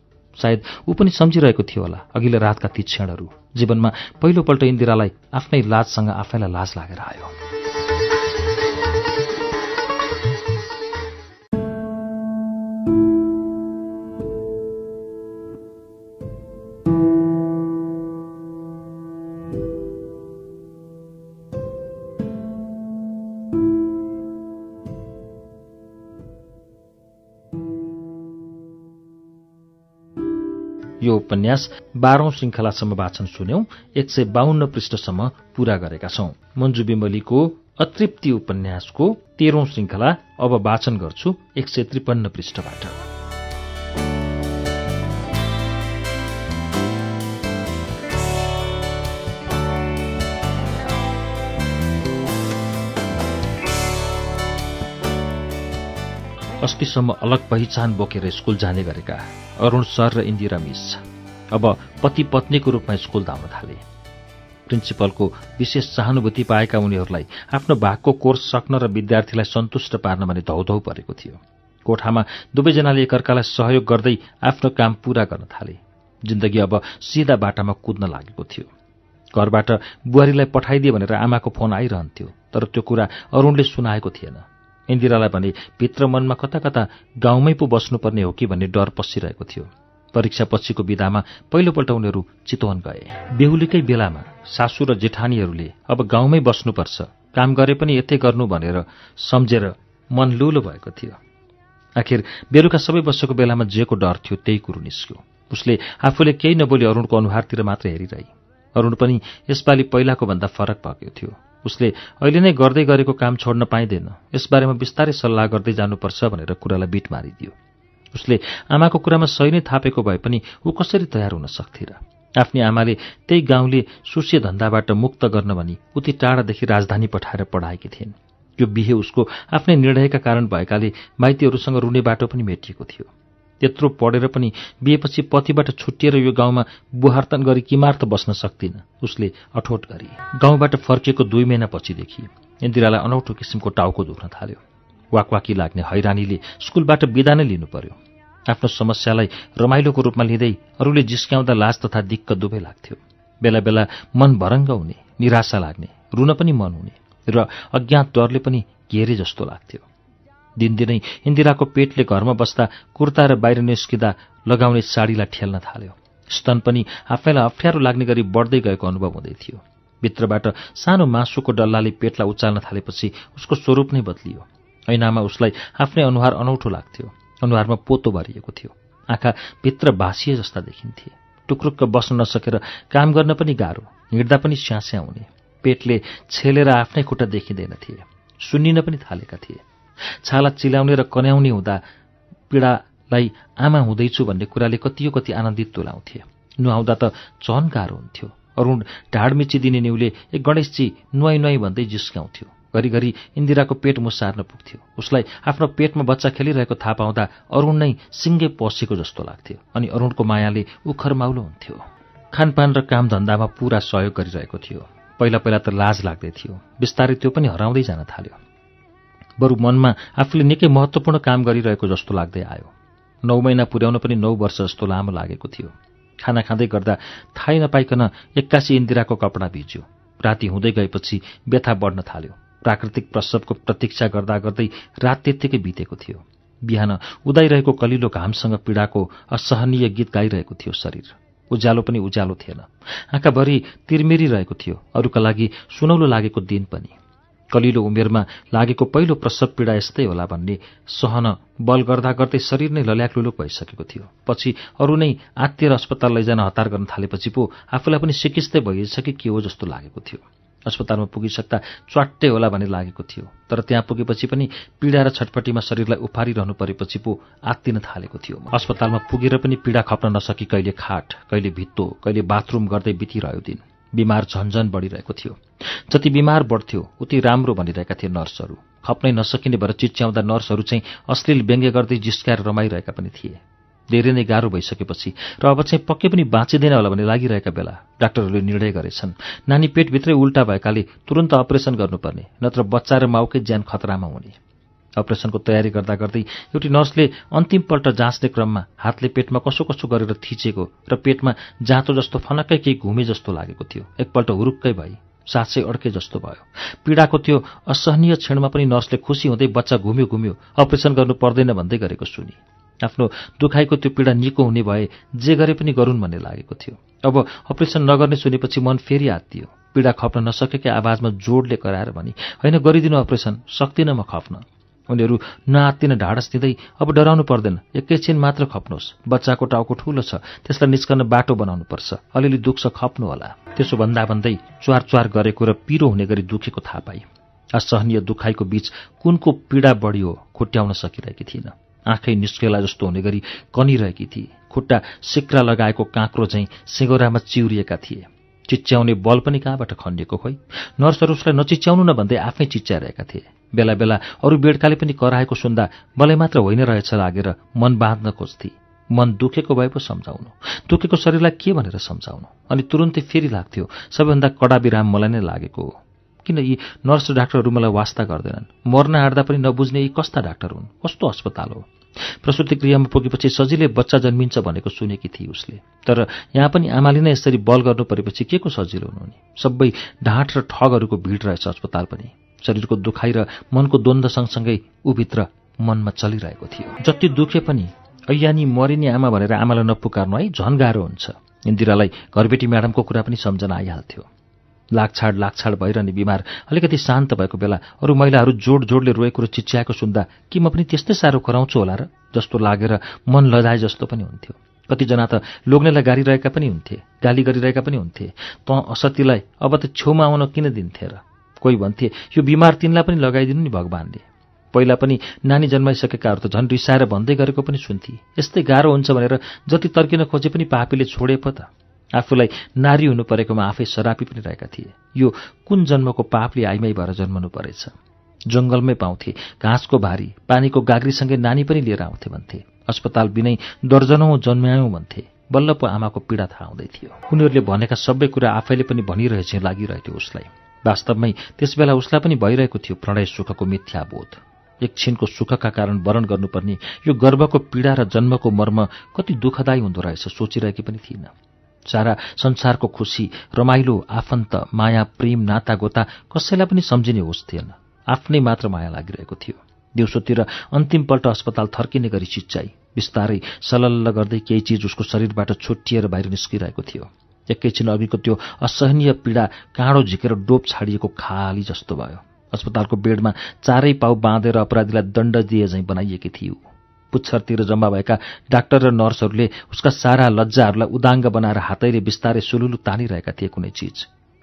सायद ऊ पनि सम्झिरहेको थियो होला अघिल्लो रातका ती क्षणहरू जीवनमा पहिलोपल्ट इन्दिरालाई आफ्नै लाजसँग आफैलाई लाज लागेर आयो यो उपन्यास बाह्रौं श्रृंखलासम्म वाचन सुन्यौं एक सय बाहन्न पृष्ठसम्म पूरा गरेका छौं मंजु बिम्बलीको अतृप्ति उपन्यासको तेह्रौं श्रृंखला अब वाचन गर्छु एक सय त्रिपन्न पृष्ठबाट अस्तिसम्म अलग पहिचान बोकेर स्कुल जाने गरेका अरुण सर र इन्दिरा मिस अब पति पत्नीको रूपमा स्कुल धाउन थाले प्रिन्सिपलको विशेष सहानुभूति पाएका उनीहरूलाई आफ्नो भागको कोर्स सक्न र विद्यार्थीलाई सन्तुष्ट पार्न भने धौधौ परेको थियो कोठामा दुवैजनाले एकअर्कालाई सहयोग गर्दै आफ्नो काम पूरा गर्न थाले जिन्दगी अब सिधा बाटामा कुद्न लागेको थियो घरबाट बुहारीलाई पठाइदिए भनेर आमाको फोन आइरहन्थ्यो तर त्यो कुरा अरूणले सुनाएको थिएन इन्दिरालाई भने भित्र मनमा कता कता गाउँमै पो बस्नुपर्ने हो कि भन्ने डर पसिरहेको थियो परीक्षा परीक्षापछिको विधामा पहिलोपल्ट उनीहरू चितवन गए बेहुलीकै बेलामा सासु र जेठानीहरूले अब गाउँमै बस्नुपर्छ काम गरे पनि यतै गर्नु भनेर सम्झेर मन लुलो भएको थियो आखिर बेलुका सबै बसेको बेलामा जेको डर थियो त्यही कुरो निस्क्यो उसले आफूले केही नबोली अरूणको अनुहारतिर मात्र हेरिरहे अरूण पनि यसपालि पहिलाको भन्दा फरक भएको थियो उसले अहिले नै गर्दै गरेको काम छोड्न पाइँदैन यसबारेमा बिस्तारै सल्लाह गर्दै जानुपर्छ भनेर कुरालाई बिट मारिदियो उसले आमाको कुरामा सही नै थापेको भए पनि ऊ कसरी तयार हुन सक्थे र आफ्नी आमाले त्यही गाउँले सुस्य धन्दाबाट मुक्त गर्न भनी उति टाढादेखि राजधानी पठाएर पढाएकी थिइन् यो बिहे उसको आफ्नै निर्णयका कारण भएकाले माइतीहरूसँग रुने बाटो पनि मेटिएको थियो त्यत्रो पढेर पनि बिहेपछि पतिबाट छुट्टिएर यो गाउँमा बुहार्तन गरी किमार्थ बस्न सक्दिन उसले अठोट गरे गाउँबाट फर्किएको दुई महिनापछिदेखि इन्दिरालाई अनौठो किसिमको टाउको दुख्न थाल्यो वाकवाकी लाग्ने हैरानीले स्कुलबाट बिदा नै लिनु पर्यो आफ्नो समस्यालाई रमाइलोको रूपमा लिँदै अरूले जिस्क्याउँदा लाज तथा दिक्क दुवै लाग्थ्यो बेला बेला मन भरङ्ग हुने निराशा लाग्ने रुन पनि मन हुने र अज्ञात डरले पनि घेरे जस्तो लाग्थ्यो दिनदिनै इन्दिराको पेटले घरमा बस्दा कुर्ता र बाहिर निस्किँदा लगाउने साडीलाई ठेल्न थाल्यो स्तन पनि आफैलाई अप्ठ्यारो लाग्ने गरी बढ्दै गएको अनुभव हुँदै थियो भित्रबाट सानो मासुको डल्लाले पेटलाई उचाल्न थालेपछि उसको स्वरूप नै बदलियो ऐनामा उसलाई आफ्नै अनुहार अनौठो लाग्थ्यो अनुहारमा पोतो भरिएको थियो आँखा भित्र भाँसिए जस्ता देखिन्थे टुक्रुक्क बस्न नसकेर काम गर्न पनि गाह्रो हिँड्दा पनि स्यास्या हुने पेटले छेलेर आफ्नै खुट्टा देखिँदैन थिए सुन्निन पनि थालेका थिए छाला चिलाउने र कन्याउने हुँदा पीडालाई आमा हुँदैछु भन्ने कुराले कतियो कति आनन्दित तुलाउँथे नुहाउँदा त चहन गाह्रो हुन्थ्यो अरूण ढाड मिचिदिने न्युले एक गणेशजी नुहाई नुहाई भन्दै जिस्काउँथ्यो घरिघरि इन्दिराको पेट मुसार्न पुग्थ्यो उसलाई आफ्नो पेटमा बच्चा खेलिरहेको थाहा पाउँदा अरुण नै सिङ्गे पसेको जस्तो लाग्थ्यो अनि अरुणको मायाले उखरमाउलो हुन्थ्यो खानपान र कामधन्दामा पुरा सहयोग गरिरहेको थियो पहिला पहिला त लाज लाग्दै थियो बिस्तारै त्यो पनि हराउँदै जान थाल्यो बरु मनमा आफूले निकै महत्त्वपूर्ण काम गरिरहेको जस्तो लाग्दै आयो नौ महिना पुर्याउन पनि नौ वर्ष जस्तो लामो लागेको थियो खाना खाँदै गर्दा थाहै नपाइकन एक्कासी इन्दिराको कपडा भिज्यो राति हुँदै गएपछि व्यथा बढ्न थाल्यो प्राकृतिक प्रसवको प्रतीक्षा गर्दा गर्दै रात त्यत्तिकै बितेको थियो बिहान उदाइरहेको कलिलो घामसँग पीडाको असहनीय गीत गाइरहेको थियो शरीर उज्यालो पनि उज्यालो थिएन आँखाभरि तिरमिरिरहेको थियो अरूका लागि सुनौलो लागेको दिन पनि कलिलो उमेरमा लागेको पहिलो प्रसव पीडा यस्तै होला भन्ने सहन बल गर्दा गर्दै शरीर नै लल्याकलुलुक भइसकेको थियो पछि अरू नै आत्तिर अस्पताल लैजान हतार गर्न थालेपछि पो आफूलाई पनि सिकिस्तै भइएछ कि के हो जस्तो लागेको थियो अस्पतालमा पुगिसक्दा च्वाट्टै होला भन्ने लागेको थियो तर त्यहाँ पुगेपछि पनि पीडा र छटपट्टिमा शरीरलाई उफारिरहनु परेपछि पो आत्तिन थालेको थियो अस्पतालमा पुगेर पनि पीडा खप्न नसकी कहिले खाट कहिले भित्तो कहिले बाथरूम गर्दै बितिरह्यो दिन बिमार झन्झन बढिरहेको थियो जति बिमार बढ्थ्यो उति राम्रो भनिरहेका थिए नर्सहरू खप्नै नसकिने भएर चिच्याउँदा नर्सहरू चाहिँ अश्लील व्यङ्ग्य गर्दै जिस्काएर रमाइरहेका पनि थिए धेरै नै गाह्रो भइसकेपछि र अब चाहिँ पक्कै पनि बाँचिँदैन होला भन्ने लागिरहेका बेला डाक्टरहरूले निर्णय गरेछन् नानी पेटभित्रै उल्टा भएकाले तुरन्त अपरेसन गर्नुपर्ने नत्र बच्चा र माउकै ज्यान खतरामा हुने अपरेसनको तयारी गर्दा गर्दै एउटी नर्सले अन्तिमपल्ट जाँच्ने क्रममा हातले पेटमा कसो कसो गरेर थिचेको र पेटमा जाँतो जस्तो फनक्कै केही घुमे जस्तो लागेको थियो एकपल्ट हुरुक्कै भए सासै अड्के जस्तो भयो पीडाको त्यो असहनीय क्षणमा पनि नर्सले खुसी हुँदै बच्चा घुम्यो घुम्यो अपरेसन गर्नु पर्दैन भन्दै गरेको सुने आफ्नो दुखाइको त्यो पीडा निको हुने भए जे गरे पनि गरून् भन्ने लागेको थियो अब अपरेसन नगर्ने सुनेपछि मन फेरि आत्तियो पीडा खप्न नसकेकै आवाजमा जोडले कराएर भने होइन गरिदिनु अपरेसन सक्दिनँ म खप्न उनीहरू नआत्तिन ढाडस दिँदै अब डराउनु पर्दैन एकैछिन मात्र खप्नुहोस् बच्चाको टाउको ठूलो छ त्यसलाई निस्कन बाटो बनाउनुपर्छ अलिअलि दुख्छ खप्नु होला त्यसो भन्दा भन्दै च्वार चुहार गरेको र पिरो हुने गरी दुखेको थाहा पाएँ असहनीय दुखाइको बीच कुनको पीडा बढियो हो खुट्याउन सकिरहेकी थिइनँ आँखै निस्केला जस्तो हुने गरी कनिरहेकी थिए खुट्टा सिक्रा लगाएको काँक्रो झैँ सिँगौरामा चिउरिएका थिए चिच्याउने बल पनि कहाँबाट खनिएको खोइ नर्सहरू उसलाई नचिच्याउनु न भन्दै आफै चिच्याइरहेका थिए बेला बेला अरू बेडकाले पनि कराएको सुन्दा मलाई मात्र होइन रहेछ लागेर मन बाँध्न खोज्थे मन दुखेको भए पो सम्झाउनु दुखेको शरीरलाई के भनेर सम्झाउनु अनि तुरुन्तै फेरि लाग्थ्यो सबैभन्दा कडा विराम मलाई नै लागेको हो किन यी नर्स डाक्टरहरू मलाई वास्ता गर्दैनन् मर्न हाँड्दा पनि नबुझ्ने यी कस्ता डाक्टर हुन् कस्तो अस्पताल हो प्रसुति क्रियामा पुगेपछि सजिलै बच्चा जन्मिन्छ भनेको सुनेकी थिए उसले तर यहाँ पनि आमाले नै यसरी बल गर्नु परेपछि के को सजिलो हुनु सबै ढाँट र ठगहरूको भिड रहेछ अस्पताल पनि शरीरको दुखाइ र मनको द्वन्द्व सँगसँगै ऊभित्र मनमा चलिरहेको थियो जति दुखे पनि अयानी मरिने आमा भनेर आमालाई नपुकार्नु है झन् गाह्रो हुन्छ इन्दिरालाई घरबेटी म्याडमको कुरा पनि सम्झना आइहाल्थ्यो लागछाड लागछाड भइरहने बिमार अलिकति शान्त भएको बेला अरू महिलाहरू जोड जोडले रोएको र चिच्याएको सुन्दा कि म पनि त्यस्तै साह्रो कराउँछु होला र जस्तो लागेर मन लजाए जस्तो पनि हुन्थ्यो कतिजना त लोग्नेलाई गाली पनि हुन्थे गाली गरिरहेका पनि हुन्थे तँ असतीलाई अब त छेउमा आउन किन दिन्थे र कोही भन्थे यो बिमार तिनलाई पनि लगाइदिनु नि भगवान्ले पहिला पनि नानी जन्माइसकेकाहरू त झन् रिसाएर भन्दै गरेको पनि सुन्थे यस्तै गाह्रो हुन्छ भनेर जति तर्किन खोजे पनि पापीले छोडे पो त आफूलाई नारी हुनु परेकोमा आफै सरापी पनि रहेका थिए यो कुन जन्मको पापले आइमाई भएर जन्मनु परेछ जङ्गलमै पाउँथे घाँसको भारी पानीको गाग्रीसँगै नानी पनि लिएर आउँथे भन्थे अस्पताल बिनै दर्जनौँ जन्म्यायौँ भन्थे बल्ल पो आमाको पीडा थाहा हुँदै थियो उनीहरूले भनेका सबै कुरा आफैले पनि भनिरहेछ लागिरहेथ्यो उसलाई वास्तवमै त्यसबेला उसलाई पनि भइरहेको थियो प्रणय सुखको मिथ्याबोध एकछिनको सुखका कारण वरण गर्नुपर्ने यो गर्वको पीडा र जन्मको मर्म कति दुःखदायी हुँदो रहेछ सोचिरहेकी पनि थिइनँ सारा संसारको खुसी रमाइलो आफन्त माया प्रेम नातागोता कसैलाई पनि सम्झिने होस् थिएन आफ्नै मात्र माया लागिरहेको थियो दिउँसोतिर अन्तिमपल्ट अस्पताल थर्किने गरी चिच्चाई बिस्तारै सलल्ल गर्दै केही चिज उसको शरीरबाट छुट्टिएर बाहिर निस्किरहेको थियो एकैछिन अघिको त्यो असहनीय पीडा काँडो झिकेर डोप छाडिएको खाली जस्तो भयो अस्पतालको बेडमा चारै पाउ बाँधेर अपराधीलाई दण्ड दिए झैँ बनाइएकी थियो पुच्छरतिर जम्मा भएका डाक्टर र नर्सहरूले उसका सारा लज्जाहरूलाई उदाङ्ग बनाएर हातैले बिस्तारै सुलुलु तानिरहेका थिए कुनै चिज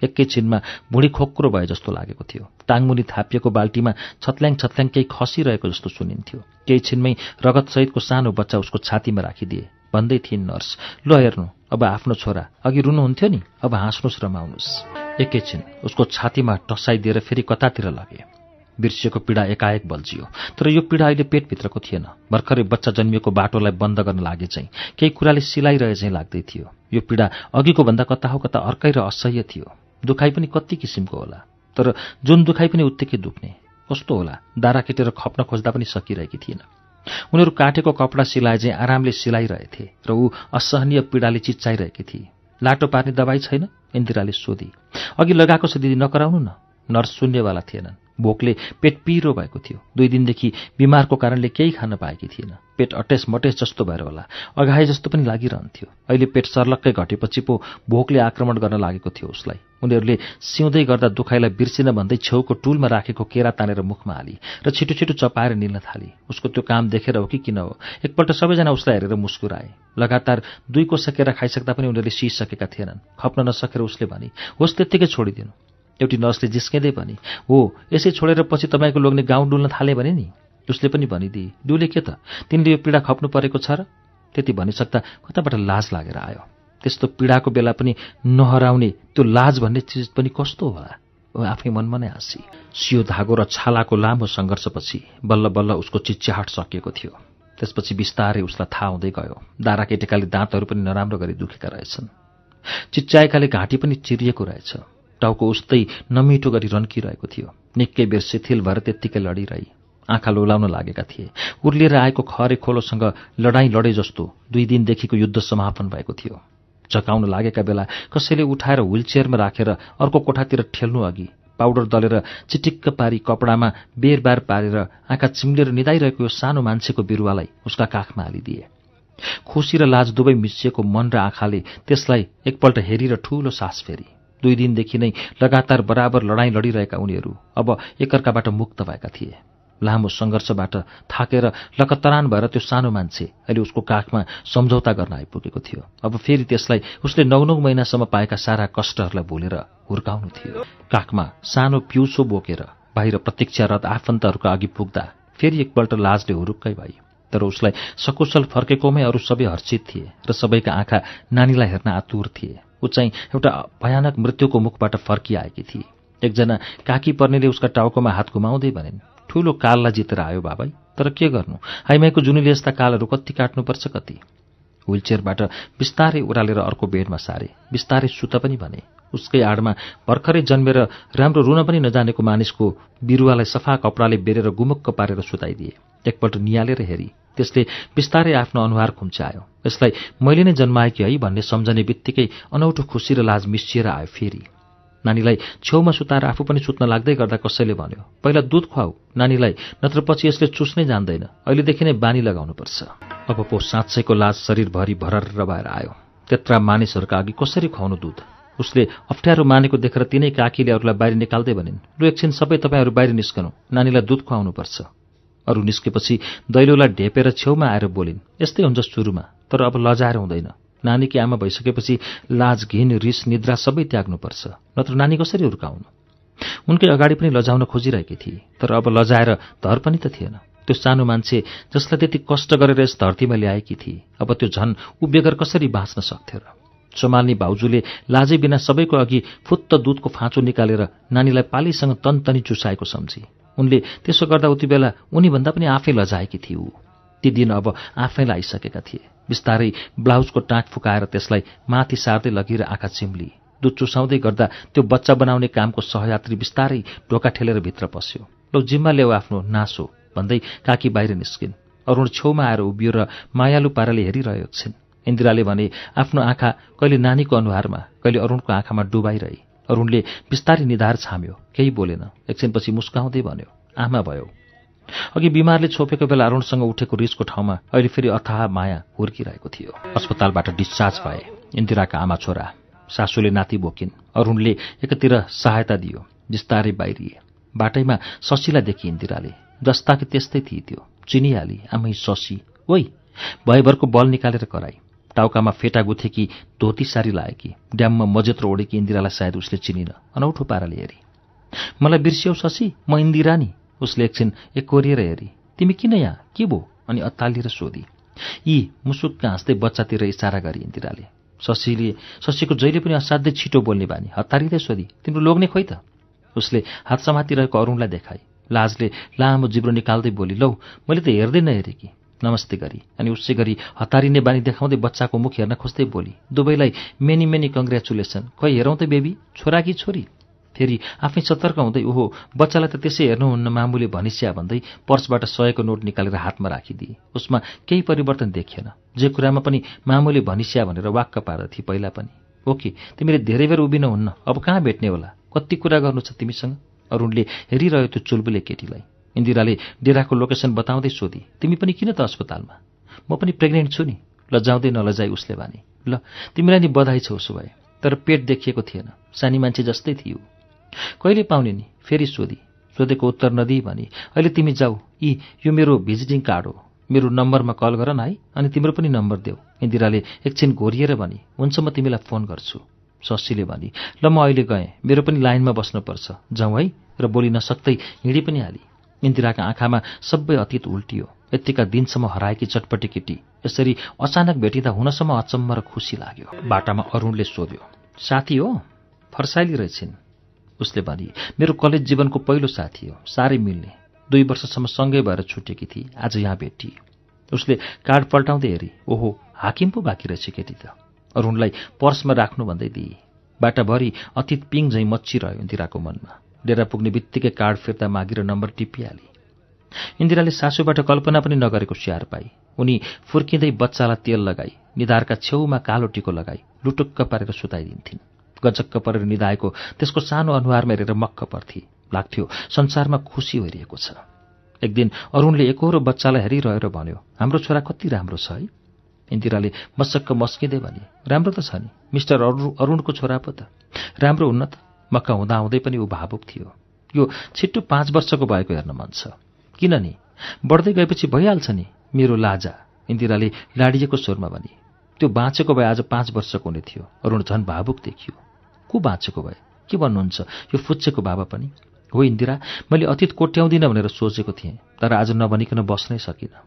एकैछिनमा भुँडी खोक्रो भए जस्तो लागेको थियो टाङमुनि थापिएको बाल्टीमा छत्ल्याङ छत्ल्याङ केही खसिरहेको जस्तो सुनिन्थ्यो केही छिनमै रगतसहितको सानो बच्चा उसको छातीमा राखिदिए भन्दै थिइन् नर्स ल हेर्नु अब आफ्नो छोरा अघि रुनुहुन्थ्यो नि अब हाँस्नुहोस् रमाउनुहोस् एकैछिन उसको छातीमा टसाइदिएर फेरि कतातिर लगे बिर्सिएको पीडा एकाएक बल्झियो तर यो पीडा अहिले पेटभित्रको थिएन भर्खरै बच्चा जन्मिएको बाटोलाई बन्द गर्न लागे चाहिँ केही कुराले सिलाइरहे चाहिँ लाग्दै थियो यो पीडा अघिको भन्दा कता हो कता अर्कै र असह्य थियो दुखाइ पनि कति किसिमको होला तर जुन दुखाइ पनि उत्तिकै दुख्ने कस्तो होला दारा केटेर खप्न खोज्दा पनि सकिरहेकी थिएन उनीहरू काटेको कपडा सिलाए चाहिँ आरामले सिलाइरहेथे र ऊ असहनीय पीडाले चिच्चाइरहेकी थिए लाटो पार्ने दबाई छैन इन्दिराले सोधी अघि लगाएको छ दिदी नकराउनु न नर्स शून्यवाला थिएनन् भोकले पेट पिरो भएको थियो दुई दिनदेखि बिमारको कारणले केही खान पाएकी थिएन पेट अटेस मटेस जस्तो भएर होला अघाए जस्तो पनि लागिरहन्थ्यो अहिले पेट सर्लक्कै घटेपछि पो भोकले आक्रमण गर्न लागेको थियो उसलाई उनीहरूले सिउँदै गर्दा दुखाइलाई बिर्सिन भन्दै छेउको टुलमा राखेको केरा तानेर मुखमा हाली र छिटो छिटो चपाएर निल्न थाली उसको त्यो काम देखेर हो कि किन हो एकपल्ट सबैजना उसलाई हेरेर मुस्कुराए लगातार दुई कोसा केरा खाइसक्दा पनि उनीहरूले सिसकेका थिएनन् खप्न नसकेर उसले भने होस् त्यत्तिकै छोडिदिनु एउटी नर्सले जिस्किँदै भने हो यसै छोडेर पछि तपाईँको लोग्ने गाउँ डुल्न थाले भने नि उसले पनि भनिदिए डुले के त तिनले यो पीडा खप्नु परेको छ र त्यति भनिसक्दा कताबाट लाज लागेर आयो त्यस्तो पीडाको बेला पनि नहराउने त्यो लाज भन्ने चिज पनि कस्तो होला आफै मनमा नै हाँसी सियो धागो र छालाको लामो सङ्घर्षपछि बल्ल बल्ल उसको चिच्याहट सकिएको थियो त्यसपछि बिस्तारै उसलाई थाहा हुँदै गयो दारा केटेकाले दाँतहरू पनि नराम्रो गरी दुखेका रहेछन् चिच्याएकाले घाँटी पनि चिरिएको रहेछ टाउको उस्तै नमिठो गरी रन्किरहेको थियो निकै बेर शिथिल भएर त्यत्तिकै लडिरहे आँखा लोलाउन लागेका थिए उर्लिएर आएको खरे खोलोसँग लडाईँ लडे जस्तो दुई दिनदेखिको युद्ध समापन भएको थियो झकाउन लागेका बेला कसैले उठाएर चेयरमा राखेर अर्को कोठातिर ठेल्नु अघि पाउडर दलेर चिटिक्क पारी कपडामा बेरबार पारेर आँखा चिम्लेर निदाइरहेको यो सानो मान्छेको बिरुवालाई उसका काखमा हालिदिए खुसी र लाज दुवै मिसिएको मन र आँखाले त्यसलाई एकपल्ट हेरेर ठूलो सास फेरि दुई दिनदेखि नै लगातार बराबर लडाईँ लडिरहेका उनीहरू अब एकअर्काबाट मुक्त भएका थिए लामो सङ्घर्षबाट थाकेर लकतरान भएर त्यो सानो मान्छे अहिले उसको काखमा सम्झौता गर्न आइपुगेको थियो अब फेरि त्यसलाई उसले नौ नौ महिनासम्म पाएका सारा कष्टहरूलाई भुलेर हुर्काउनु थियो काखमा सानो पिउसो बोकेर बाहिर प्रतीक्षारत आफन्तहरूको अघि पुग्दा फेरि एकपल्ट लाजले हुरुक्कै भई तर उसलाई सकुशल फर्केकोमै अरू सबै हर्षित थिए र सबैका आँखा नानीलाई हेर्न आतुर थिए ऊ चाहिँ एउटा भयानक मृत्युको मुखबाट फर्किआएकी थिए एकजना काकी पर्नेले उसका टाउकोमा हात घुमाउँदै भनिन् ठूलो काललाई जितेर आयो बाबै तर के गर्नु हाइमाईको जुनीले यस्ता कालहरू कति काट्नुपर्छ कति ह्विलचेयरबाट बिस्तारै ओह्रालेर अर्को बेडमा सारे बिस्तारै सुत पनि भने उसकै आडमा भर्खरै जन्मेर राम्रो रुन पनि नजानेको मानिसको बिरुवालाई सफा कपडाले बेरेर गुमुक्क पारेर सुताइदिए एकपल्ट निहालेर हेरी त्यसले बिस्तारै आफ्नो अनुहार खुम्च्यायो यसलाई मैले नै जन्माएकी है भन्ने सम्झने बित्तिकै अनौठो खुसी र लाज मिसिएर आयो फेरि नानीलाई छेउमा सुताएर आफू पनि सुत्न लाग्दै गर्दा कसैले भन्यो पहिला दुध खुवाऊ नानीलाई नत्र पछि यसले चुस्नै जान्दैन अहिलेदेखि नै बानी लगाउनुपर्छ अब पो साँच्चैको लाज शरीरभरि भरर भएर आयो त्यत्रा मानिसहरूका अघि कसरी खुवाउनु दुध उसले अप्ठ्यारो मानेको देखेर तिनै काकीले अरूलाई बाहिर निकाल्दै भनिन् लु एकछिन सबै तपाईँहरू बाहिर निस्कनु नानीलाई दुध खुवाउनुपर्छ अरू निस्केपछि दैलोलाई ढेपेर छेउमा आएर बोलिन् यस्तै हुन्छ सुरुमा तर अब लजाएर हुँदैन नानीकी आमा भइसकेपछि लाज घिन रिस निद्रा सबै त्याग्नुपर्छ नत्र नानी कसरी हुर्काउनु उनकै अगाडि पनि लजाउन खोजिरहेकी थिए तर अब लजाएर धर पनि त थिएन त्यो सानो मान्छे जसलाई त्यति कष्ट गरेर यस धरतीमा ल्याएकी थिए अब त्यो झन उबेगर कसरी बाँच्न सक्थ्यो र सम्हाल्ने भाउजूले लाजै बिना सबैको अघि फुत्त दुधको फाँचो निकालेर नानीलाई पालीसँग तनतनी चुसाएको सम्झे उनले त्यसो गर्दा उति बेला उनीभन्दा पनि आफै लजाएकी थिए ऊ ती दिन अब आफैलाई आइसकेका थिए बिस्तारै ब्लाउजको टाँट फुकाएर त्यसलाई माथि सार्दै लगेर आँखा चिम्ली दुध चुसाउँदै गर्दा त्यो बच्चा बनाउने कामको सहयात्री बिस्तारै ढोका ठेलेर भित्र पस्यो लौ जिम्मा ल्याऊ आफ्नो नासो भन्दै काकी बाहिर निस्किन् अरूण छेउमा आएर उभियो र मायालु पाराले हेरिरहेको छिन् इन्दिराले भने आफ्नो आँखा कहिले नानीको अनुहारमा कहिले अरूणको आँखामा डुबाइरहे अरूणले बिस्तारै निधार छाम्यो केही बोलेन एकछिनपछि मुस्काउँदै भन्यो आमा भयो अघि बिमारले छोपेको बेला अरूणसँग उठेको रिसको ठाउँमा अहिले फेरि अथाह माया हुर्किरहेको थियो अस्पतालबाट डिस्चार्ज भए इन्दिराका आमा छोरा सासूले नाति बोकिन् अरूणले एकतिर सहायता दियो बिस्तारै बाहिरिए बाटैमा शशीलाई देखि इन्दिराले जस्ता कि त्यस्तै थिए त्यो चिनिहाली आमै शशी ओ भयभरको बल निकालेर कराई टाउकामा फेटा गुथेकी धोती सारी लाएकी ड्याममा मजेत्रो कि इन्दिरालाई सायद उसले चिनिन अनौठो पाराले हेरे मलाई बिर्स्यौ शशी म इन्दिरा नि उसले एकछिन एक कोरिएर हेरी तिमी किन यहाँ के भो अनि अत्तालिएर सोधी यी मुसुक्क हाँस्दै बच्चातिर इसारा गरी इन्दिराले शशीले शशीको जहिले पनि असाध्यै छिटो बोल्ने बानी हतारिँदै सोधी तिम्रो लोग्ने खोइ त उसले हात समातिरहेको अरूणलाई देखाए लाजले लामो जिब्रो निकाल्दै बोली लौ मैले त हेर्दै नहेरेँ कि नमस्ते गरी अनि उसै गरी हतारिने बानी देखाउँदै बच्चाको मुख हेर्न खोज्दै बोली दुवैलाई मेनी मेनी कङ्ग्रेचुलेसन खोइ हेरौँ त बेबी छोरा कि छोरी फेरि आफै सतर्क हुँदै ओहो बच्चालाई त त्यसै हेर्नुहुन्न मामुले भनिस्या भन्दै पर्सबाट सयको नोट निकालेर हातमा राखिदिए उसमा केही परिवर्तन देखिएन जे कुरामा पनि मामुले भनिस्या भनेर वाक्क पार्दथे पहिला पनि ओके तिमीले धेरै बेर उभिन हुन्न अब कहाँ भेट्ने होला कति कुरा गर्नु छ तिमीसँग अरूणले हेरिरह्यो त्यो चुल्बुले केटीलाई इन्दिराले डेराको लोकेसन बताउँदै सोधी तिमी पनि किन त अस्पतालमा म पनि प्रेग्नेन्ट छु नि लजाउँदै नलजाई उसले भने ल तिमीलाई नि बधाई छ उसो भए तर पेट देखिएको थिएन सानी मान्छे जस्तै थियो कहिले पाउने नि फेरि सोधी सोधेको उत्तर नदी भने अहिले तिमी जाऊ यी यो मेरो भिजिटिङ कार्ड हो मेरो नम्बरमा कल गर न है अनि तिम्रो पनि नम्बर देऊ इन्दिराले एकछिन घोरिएर भने हुन्छ म तिमीलाई फोन गर्छु शशीले भने ल म अहिले गएँ मेरो पनि लाइनमा बस्नुपर्छ जाउँ है र बोली नसक्दै हिँडी पनि हाली इन्दिराका आँखामा सबै अतीत उल्टियो यत्तिका दिनसम्म हराएकी चटपटी केटी यसरी अचानक भेटिँदा हुनसम्म अचम्म र खुसी लाग्यो बाटामा अरूणले सोध्यो साथी हो फर्साइली रहेछन् उसले भने मेरो कलेज जीवनको पहिलो साथी हो साह्रै मिल्ने दुई वर्षसम्म सँगै भएर छुटेकी थिए आज यहाँ भेटी उसले कार्ड पल्टाउँदै हेरी ओहो हाकिम पो बाँकी रहेछ केटी त अरू उनलाई पर्समा राख्नु भन्दै दिए बाटाभरि अतीत पिङ झैँ रह्यो इन्दिराको मनमा डेरा पुग्ने बित्तिकै कार्ड फिर्ता मागेर नम्बर टिपिहाले इन्दिराले सासूबाट कल्पना पनि नगरेको स्याहार पाई उनी फुर्किँदै बच्चालाई तेल लगाई निधारका छेउमा कालो टिको लगाई लुटुक्क पारेर सुताइदिन्थिन् गजक्क परेर निधाएको त्यसको सानो अनुहारमा हेरेर मक्क पर्थे लाग्थ्यो संसारमा खुसी भइरहेको छ एक दिन अरूणले एकहोरो बच्चालाई हेरिरहेर भन्यो हाम्रो छोरा कति राम्रो छ है इन्दिराले मसक्क मस्किँदै भने राम्रो त छ नि मिस्टर अरू अरूणको छोरा पो त राम्रो हुन्न त हुँदा हुँदाहुँदै पनि ऊ भावुक थियो यो छिट्टो पाँच वर्षको भएको हेर्न मन छ किन नि बढ्दै गएपछि भइहाल्छ नि मेरो लाजा इन्दिराले लाडिएको स्वरमा भने त्यो बाँचेको भए आज पाँच वर्षको हुने थियो अरूण झन् भावुक देखियो को बाँचेको भए के भन्नुहुन्छ यो फुच्चेको बाबा पनि हो इन्दिरा मैले अतीत कोट्याउँदिनँ भनेर सोचेको थिएँ तर आज नभनिकन बस्नै सकिनँ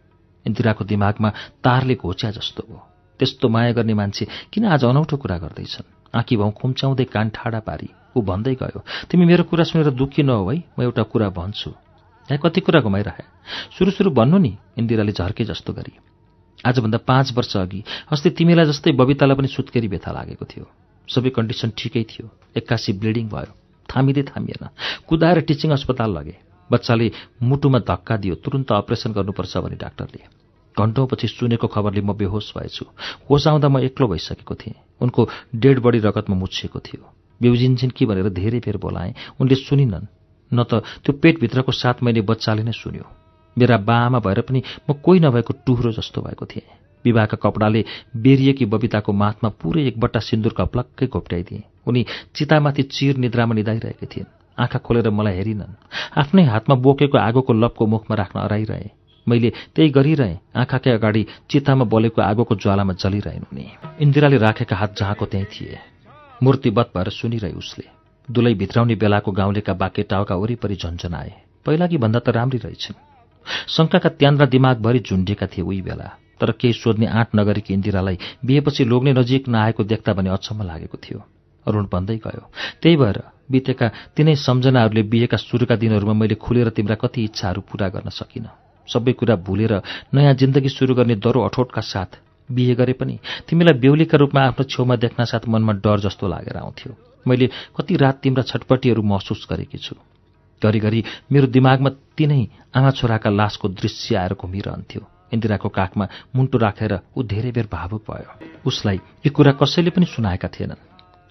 इन्दिराको दिमागमा तारले घोच्या जस्तो हो त्यस्तो माया गर्ने मान्छे किन आज अनौठो कुरा गर्दैछन् आँखी भाउ खुम्च्याउँदै कान ठाडा पारी ऊ भन्दै गयो तिमी मेरो कुरा सुनेर दुःखी नहो है म एउटा कुरा भन्छु यहाँ कति कुरा घुमाइरहे सुरु सुरु भन्नु नि इन्दिराले झर्के जस्तो गरी आजभन्दा पाँच वर्ष अघि अस्ति तिमीलाई जस्तै बबितालाई पनि सुत्केरी व्यथा लागेको थियो सबै कन्डिसन ठिकै थियो एक्कासी ब्लिडिङ भयो थामिँदै थामिएन कुदाएर टिचिङ अस्पताल लगे बच्चाले मुटुमा धक्का दियो तुरन्त अपरेसन गर्नुपर्छ भने डाक्टरले घन्टौँपछि सुनेको खबरले म बेहोस भएछु होस आउँदा म एक्लो भइसकेको थिएँ उनको डेड बडी रगतमा मुछिएको थियो बेउजिन्छन् कि भनेर धेरै फेर बोलाएँ उनले सुनिनन् न त त्यो पेटभित्रको सात महिने बच्चाले नै सुन्यो मेरा बा आमा भएर पनि म कोही नभएको टुहरो जस्तो भएको थिएँ विवाहका कपडाले बेरिएकी बबिताको माथमा पुरै एकबट्टा सिन्दुरका प्लक्कै घोप्ट्याइदिए उनी चितामाथि चिर निद्रामा निदाइरहेकी थिइन् आँखा खोलेर मलाई हेरिनन् आफ्नै हातमा बोकेको आगोको लपको मुखमा राख्न अराइरहे मैले त्यही गरिरहेँ आँखाकै अगाडि चितामा बोलेको आगोको ज्वालामा जलिरहेन् उनी इन्दिराले राखेका हात जहाँको त्यहीँ थिए मूर्तिवत भएर सुनिरहे उसले दुलै भित्राउने बेलाको गाउँलेका बाके टाउका वरिपरि झन्झन आए कि भन्दा त राम्री रहेछन् शङ्काका त्यान्द्रा दिमागभरि झुन्डिएका थिए उही बेला तर केही सोध्ने आँट नगरेकी इन्दिरालाई बिहेपछि लोग्ने नजिक नआएको देख्दा भने अचम्म लागेको थियो अरूण भन्दै गयो त्यही भएर बितेका तिनै सम्झनाहरूले बिहेका सुरुका दिनहरूमा मैले खुलेर तिम्रा कति इच्छाहरू पूरा गर्न सकिनँ सबै कुरा भुलेर नयाँ जिन्दगी सुरु गर्ने दरो अठोटका साथ बिहे गरे पनि तिमीलाई बेहुलीका रूपमा आफ्नो छेउमा देख्न साथ मनमा डर जस्तो लागेर आउँथ्यो मैले कति रात तिम्रा छटपटीहरू महसुस गरेकी छु घरिघरि मेरो दिमागमा तिनै आमा छोराका लासको दृश्य आएर घुमिरहन्थ्यो इन्दिराको काखमा मुन्टो राखेर ऊ धेरै बेर भावुक भयो उसलाई यो कुरा कसैले पनि सुनाएका थिएनन्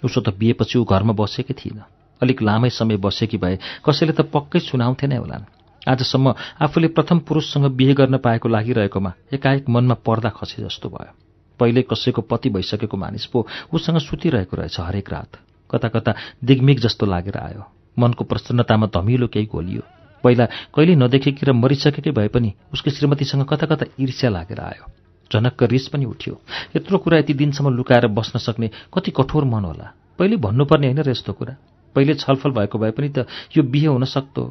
उसो त बिहेपछि ऊ घरमा बसेकी थिएन अलिक लामै समय बसेकी भए कसैले त पक्कै सुनाउँथे नै होलान् आजसम्म आफूले प्रथम पुरुषसँग बिहे गर्न पाएको लागिरहेकोमा एकाएक मनमा पर्दा खसे जस्तो भयो पहिले कसैको पति भइसकेको मानिस पो उसँग सुतिरहेको रहेछ हरेक रात कता कता दिग्मिग जस्तो लागेर आयो मनको प्रसन्नतामा धमिलो केही घोलियो पहिला कहिले नदेखेकी र मरिसकेकै भए पनि उसको श्रीमतीसँग कता कता ईर्ष्या लागेर आयो झनक्क रिस पनि उठ्यो यत्रो कुरा यति दिनसम्म लुकाएर बस्न सक्ने कति कठोर मन होला पहिले भन्नुपर्ने होइन र यस्तो कुरा पहिले छलफल भएको भए पनि त यो बिहे हुन सक्दो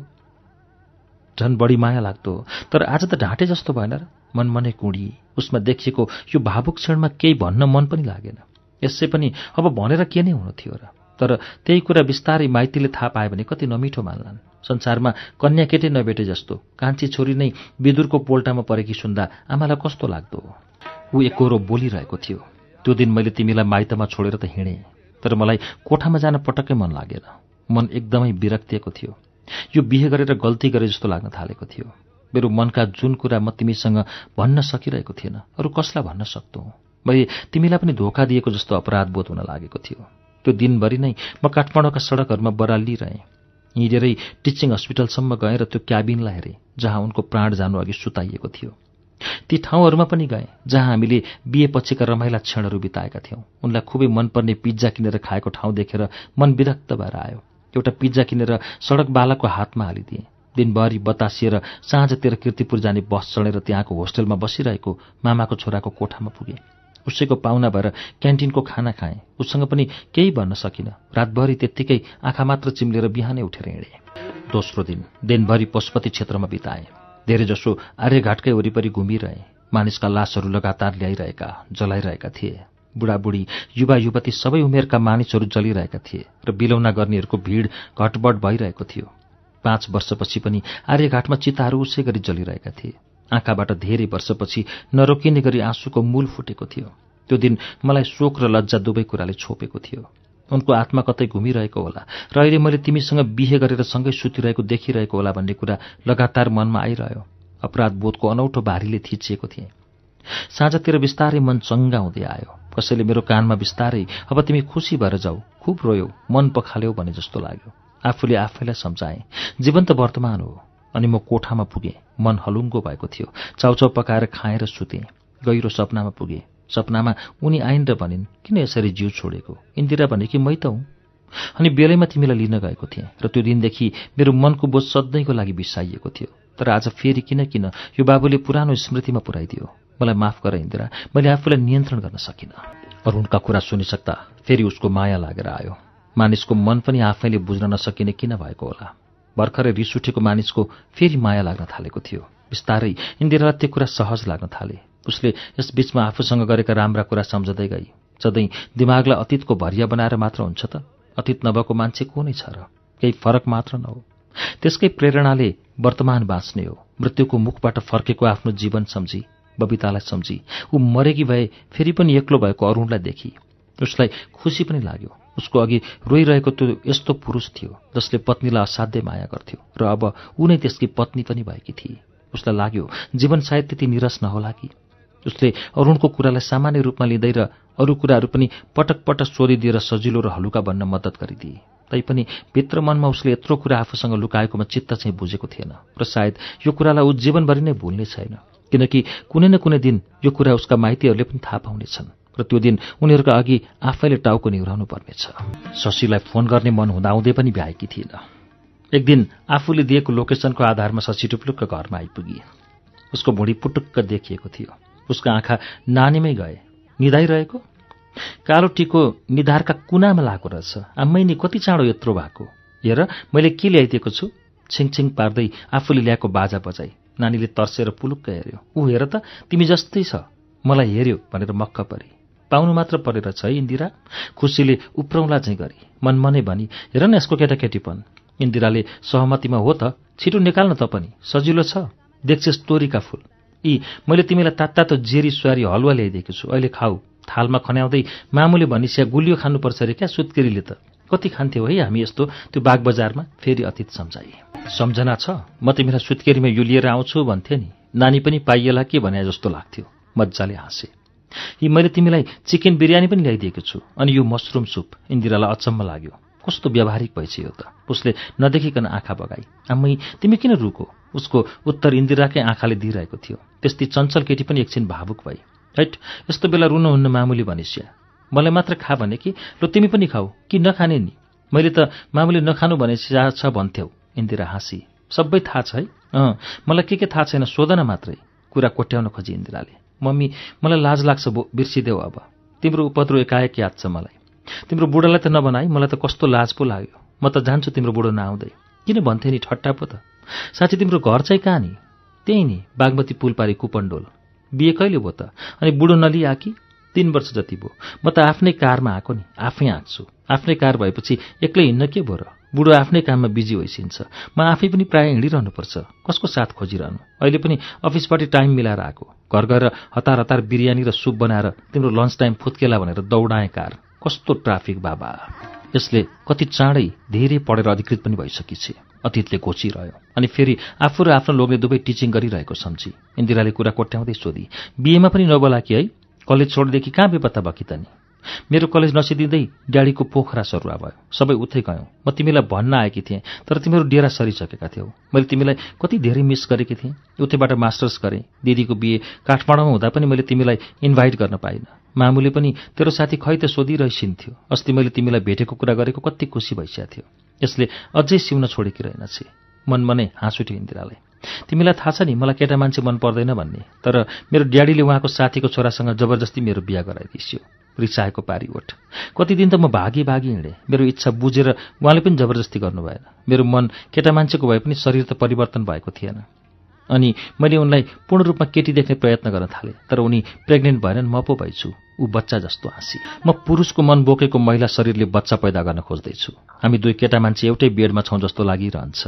झन् बढी माया लाग्दो तर आज त ढाँटे जस्तो भएन र मनमनै कुँडी उसमा देखिएको यो भावुक क्षणमा केही भन्न मन पनि लागेन यसै पनि अब भनेर के नै हुनु थियो र तर त्यही कुरा बिस्तारै माइतीले थाहा पायो भने कति नमिठो मान्लान् संसारमा कन्या केटी नभेटे जस्तो कान्छी छोरी नै बिदुरको पोल्टामा परेकी सुन्दा आमालाई कस्तो लाग्दो ऊ एकरो बोलिरहेको थियो त्यो दिन मैले तिमीलाई माइतमा छोडेर त हिँडेँ तर मलाई कोठामा जान पटक्कै मन लागेन मन एकदमै विरक्तिएको थियो यो बिहे गरेर गल्ती गरे जस्तो लाग्न थालेको थियो मेरो मनका जुन कुरा म तिमीसँग भन्न सकिरहेको थिएन अरू कसलाई भन्न सक्दो मैले तिमीलाई पनि धोका दिएको जस्तो अपराध बोध हुन लागेको थियो त्यो दिनभरि नै म काठमाडौँका सडकहरूमा बरालिरहेँ हिँडेरै टिचिङ हस्पिटलसम्म र त्यो क्याबिनलाई हेरेँ जहाँ उनको प्राण जानु अघि सुताइएको थियो ती ठाउँहरूमा पनि गएँ जहाँ हामीले बिए पछिका रमाइला क्षणहरू बिताएका थियौँ उनलाई खुबै मनपर्ने पिज्जा किनेर खाएको ठाउँ देखेर मन विरक्त भएर आयो एउटा पिज्जा किनेर सडक बालकको हातमा हालिदिए दिनभरि बतासिएर साँझतिर किर्तिपुर जाने बस चढेर त्यहाँको होस्टेलमा बसिरहेको मामाको छोराको कोठामा पुगेँ उसैको पाहुना भएर क्यान्टिनको खाना खाएँ उसँग पनि केही भन्न सकिनँ रातभरि त्यत्तिकै आँखा मात्र चिम्लेर बिहानै उठेर हिँडेँ दोस्रो दिन दिनभरि पशुपति क्षेत्रमा बिताएँ जसो आर्यघाटकै वरिपरि घुमिरहे मानिसका लासहरू लगातार ल्याइरहेका जलाइरहेका थिए बुढाबुढी युवा युवती सबै उमेरका मानिसहरू जलिरहेका थिए र बिलौना गर्नेहरूको भिड घटबड भइरहेको थियो पाँच वर्षपछि पनि आर्यघाटमा चिताहरू उसै गरी जलिरहेका थिए आँखाबाट धेरै वर्षपछि नरोकिने गरी आँसुको मूल फुटेको थियो त्यो दिन मलाई शोक र लज्जा दुवै कुराले छोपेको थियो उनको आत्मा कतै घुमिरहेको होला र अहिले मैले तिमीसँग बिहे गरेर सँगै सुतिरहेको देखिरहेको होला भन्ने कुरा लगातार मनमा आइरह्यो अपराध बोधको अनौठो भारीले थिचिएको थिएँ साँझतिर बिस्तारै मन चङ्गा हुँदै आयो कसैले मेरो कानमा बिस्तारै अब तिमी खुसी भएर जाऊ खुब रोयौ मन पखाल्यौ भने जस्तो लाग्यो आफूले आफैलाई सम्झाएँ जीवन त वर्तमान हो अनि म कोठामा पुगेँ मन हलुङ्गो भएको थियो चाउचाउ पकाएर खाएर सुतेँ गहिरो सपनामा पुगे सपनामा उनी आइन् र भनिन् किन यसरी जिउ छोडेको इन्दिरा भने कि मै त हुँ अनि बेलैमा तिमीलाई लिन गएको थिएँ र त्यो दिनदेखि मेरो मनको बोझ सधैँको लागि बिसाइएको थियो तर आज फेरि किन किन यो बाबुले पुरानो स्मृतिमा पुऱ्याइदियो मलाई माफ गर इन्दिरा मैले आफूलाई नियन्त्रण गर्न सकिनँ अरूणका कुरा सुनिसक्दा फेरि उसको माया लागेर आयो मानिसको मन पनि आफैले बुझ्न नसकिने किन भएको होला भर्खरै रिस उठेको मानिसको फेरि माया लाग्न थालेको थियो बिस्तारै इन्दिरालाई त्यो कुरा सहज लाग्न थाले उसले यस बीचमा आफूसँग गरेका राम्रा कुरा सम्झदै गई सधैँ दिमागलाई अतीतको भरिया बनाएर मात्र हुन्छ त अतीत नभएको मान्छे को नै छ र केही फरक मात्र नहो त्यसकै प्रेरणाले वर्तमान बाँच्ने हो मृत्युको मुखबाट फर्केको आफ्नो जीवन सम्झी बबितालाई सम्झी ऊ मरेकी भए फेरि पनि एक्लो भएको अरूणलाई देखी उसलाई खुसी पनि लाग्यो उसको अघि रोइरहेको त्यो यस्तो पुरुष थियो जसले पत्नीलाई असाध्यै माया गर्थ्यो र अब ऊ नै त्यसकी पत्नी पनि भएकी थिए उसलाई लाग्यो जीवन सायद त्यति निरस नहोला कि उसले अरूणको कुरालाई सामान्य रूपमा लिँदै र अरू कुराहरू पनि पटक पटक दिएर सजिलो र हलुका बन्न मद्दत गरिदिए तैपनि भित्र मनमा उसले यत्रो कुरा आफूसँग लुकाएकोमा चित्त चाहिँ बुझेको थिएन र सायद यो कुरालाई ऊ जीवनभरि नै भुल्ने छैन किनकि कुनै न कुनै दिन यो कुरा उसका माइतीहरूले पनि थाहा पाउनेछन् र त्यो दिन उनीहरूका अघि आफैले टाउको निहुराउनु पर्नेछ शशीलाई फोन गर्ने मन हुँदाहुँदै पनि भ्याएकी थिइन एक दिन आफूले दिएको लोकेसनको आधारमा शशी टुप्लुक्क घरमा आइपुगे उसको भुँडी पुटुक्क देखिएको थियो उसको आँखा नानीमै गए निधाइरहेको कालो टिको निधारका कुनामा लागेको रहेछ आम्मै नि कति चाँडो यत्रो भएको हेर मैले के ल्याइदिएको छु छिङछिङ पार्दै आफूले ल्याएको बाजा बजाई नानीले तर्सेर पुलुक्क हेऱ्यो ऊ हेर त तिमी जस्तै छ मलाई हेऱ्यो भनेर मक्क परे पाउनु मात्र परेर छ इन्दिरा खुसीले उप्रौला चाहिँ गरी मनमनै भनी हेर न यसको केटाकेटीपन इन्दिराले सहमतिमा हो त छिटो निकाल्न त पनि सजिलो छ देख्छेस् तोरीका फुल यी मैले तिमीलाई तात्तातो जेरी सुहारी हलुवा ल्याइदिएको छु अहिले खाऊ थालमा खन्याउँदै मामुले भनिसिया गुलियो खानुपर्छ अरे क्या सुत्केरीले त कति खान्थ्यौ है हामी यस्तो त्यो बाग बजारमा फेरि अतीत सम्झाए सम्झना छ म तिमीलाई सुत्केरीमा यो लिएर आउँछु भन्थ्यो नि नानी पनि पाइएला के भने जस्तो लाग्थ्यो मजाले हाँसे यी मैले तिमीलाई चिकन बिरयानी पनि ल्याइदिएको छु अनि यो मसरुम सुप इन्दिरालाई अचम्म लाग्यो कस्तो व्यावहारिक भएछ यो त उसले नदेखिकन आँखा बगाई आमै तिमी किन रुको उसको उत्तर इन्दिराकै आँखाले दिइरहेको थियो त्यस्तै चञ्चल केटी पनि एकछिन भावुक भई हैट यस्तो बेला रुनुहुन्न मामुली भनेसिया मलाई मात्र खा भने कि र तिमी पनि खाऊ कि नखाने नि मैले त मामुले नखानु भने चिया छ भन्थ्यौ इन्दिरा हाँसी सबै थाहा छ है अँ मलाई के के थाहा छैन सोधन मात्रै कुरा कोट्याउन खोजी इन्दिराले मम्मी मलाई लाज लाग्छ बो बिर्सिदेऊ अब तिम्रो उपद्रो एकाएक याद छ मलाई तिम्रो बुढालाई त नबनाई मलाई त कस्तो लाज पो लाग्यो म त जान्छु तिम्रो बुढो नआउँदै किन भन्थे नि ठट्टा पो त साँच्ची तिम्रो घर चाहिँ कहाँ नि त्यही नि बागमती पुलपारी कुपन्डोल बिहे कहिले भयो त अनि बुढो नली कि तिन वर्ष जति भयो म त आफ्नै कारमा आएको नि आफै हाँक्छु आफ्नै कार भएपछि एक्लै हिँड्न के भयो र बुढो आफ्नै काममा बिजी भइसिन्छ म आफै पनि प्रायः हिँडिरहनुपर्छ कसको साथ खोजिरहनु अहिले पनि अफिसबाट टाइम मिलाएर आएको घर गएर हतार हतार बिरयानी र सुप बनाएर तिम्रो लन्च टाइम फुत्केला भनेर दौडाएँ कार कस्तो ट्राफिक बाबा यसले कति चाँडै धेरै पढेर अधिकृत पनि भइसकेछ अतीतले घोचिरह्यो अनि फेरि आफू र आफ्नो लोग्ने दुवै टिचिङ गरिरहेको सम्झी इन्दिराले कुरा कोट्याउँदै सोधी बिएमा पनि नबोलाकी है कलेज छोडदेखि कहाँ बेपत्ता भकी त नि मेरो कलेज नसिदिँदै ड्याडीको पोखरा सरुवा भयो सबै उतै गयौँ म तिमीलाई भन्न आएकी थिएँ तर तिमीहरू डेरा सरिसकेका थियौ मैले तिमीलाई कति धेरै मिस गरेकी थिएँ उतैबाट मास्टर्स गरेँ दिदीको बिहे काठमाडौँमा हुँदा पनि मैले तिमीलाई इन्भाइट गर्न पाइनँ मामुले पनि तेरो साथी खै त सोधिरहेसिन्थ्यो अस्ति मैले तिमीलाई भेटेको कुरा गरेको कति खुसी भइसकेको थियो यसले अझै सिउन छोडेकी रहेनछ मनमनै नै हाँस उठ्यो इन्दिरालाई तिमीलाई थाहा छ नि मलाई केटा मान्छे मन पर्दैन भन्ने तर मेरो ड्याडीले उहाँको साथीको छोरासँग जबरजस्ती मेरो बिहा गराइदिस्यो रिसाएको ओठ कति दिन त म भागी भागी हिँडेँ मेरो इच्छा बुझेर उहाँले पनि जबरजस्ती गर्नु भएन मेरो मन केटा मान्छेको भए पनि शरीर त परिवर्तन भएको थिएन अनि मैले उनलाई पूर्ण रूपमा केटी देख्ने प्रयत्न गर्न थालेँ तर उनी प्रेग्नेन्ट भएनन् म पो भइछु ऊ बच्चा जस्तो हाँसी म पुरुषको मन बोकेको महिला शरीरले बच्चा पैदा गर्न खोज्दैछु हामी दुई केटा मान्छे एउटै बेडमा छौँ जस्तो लागिरहन्छ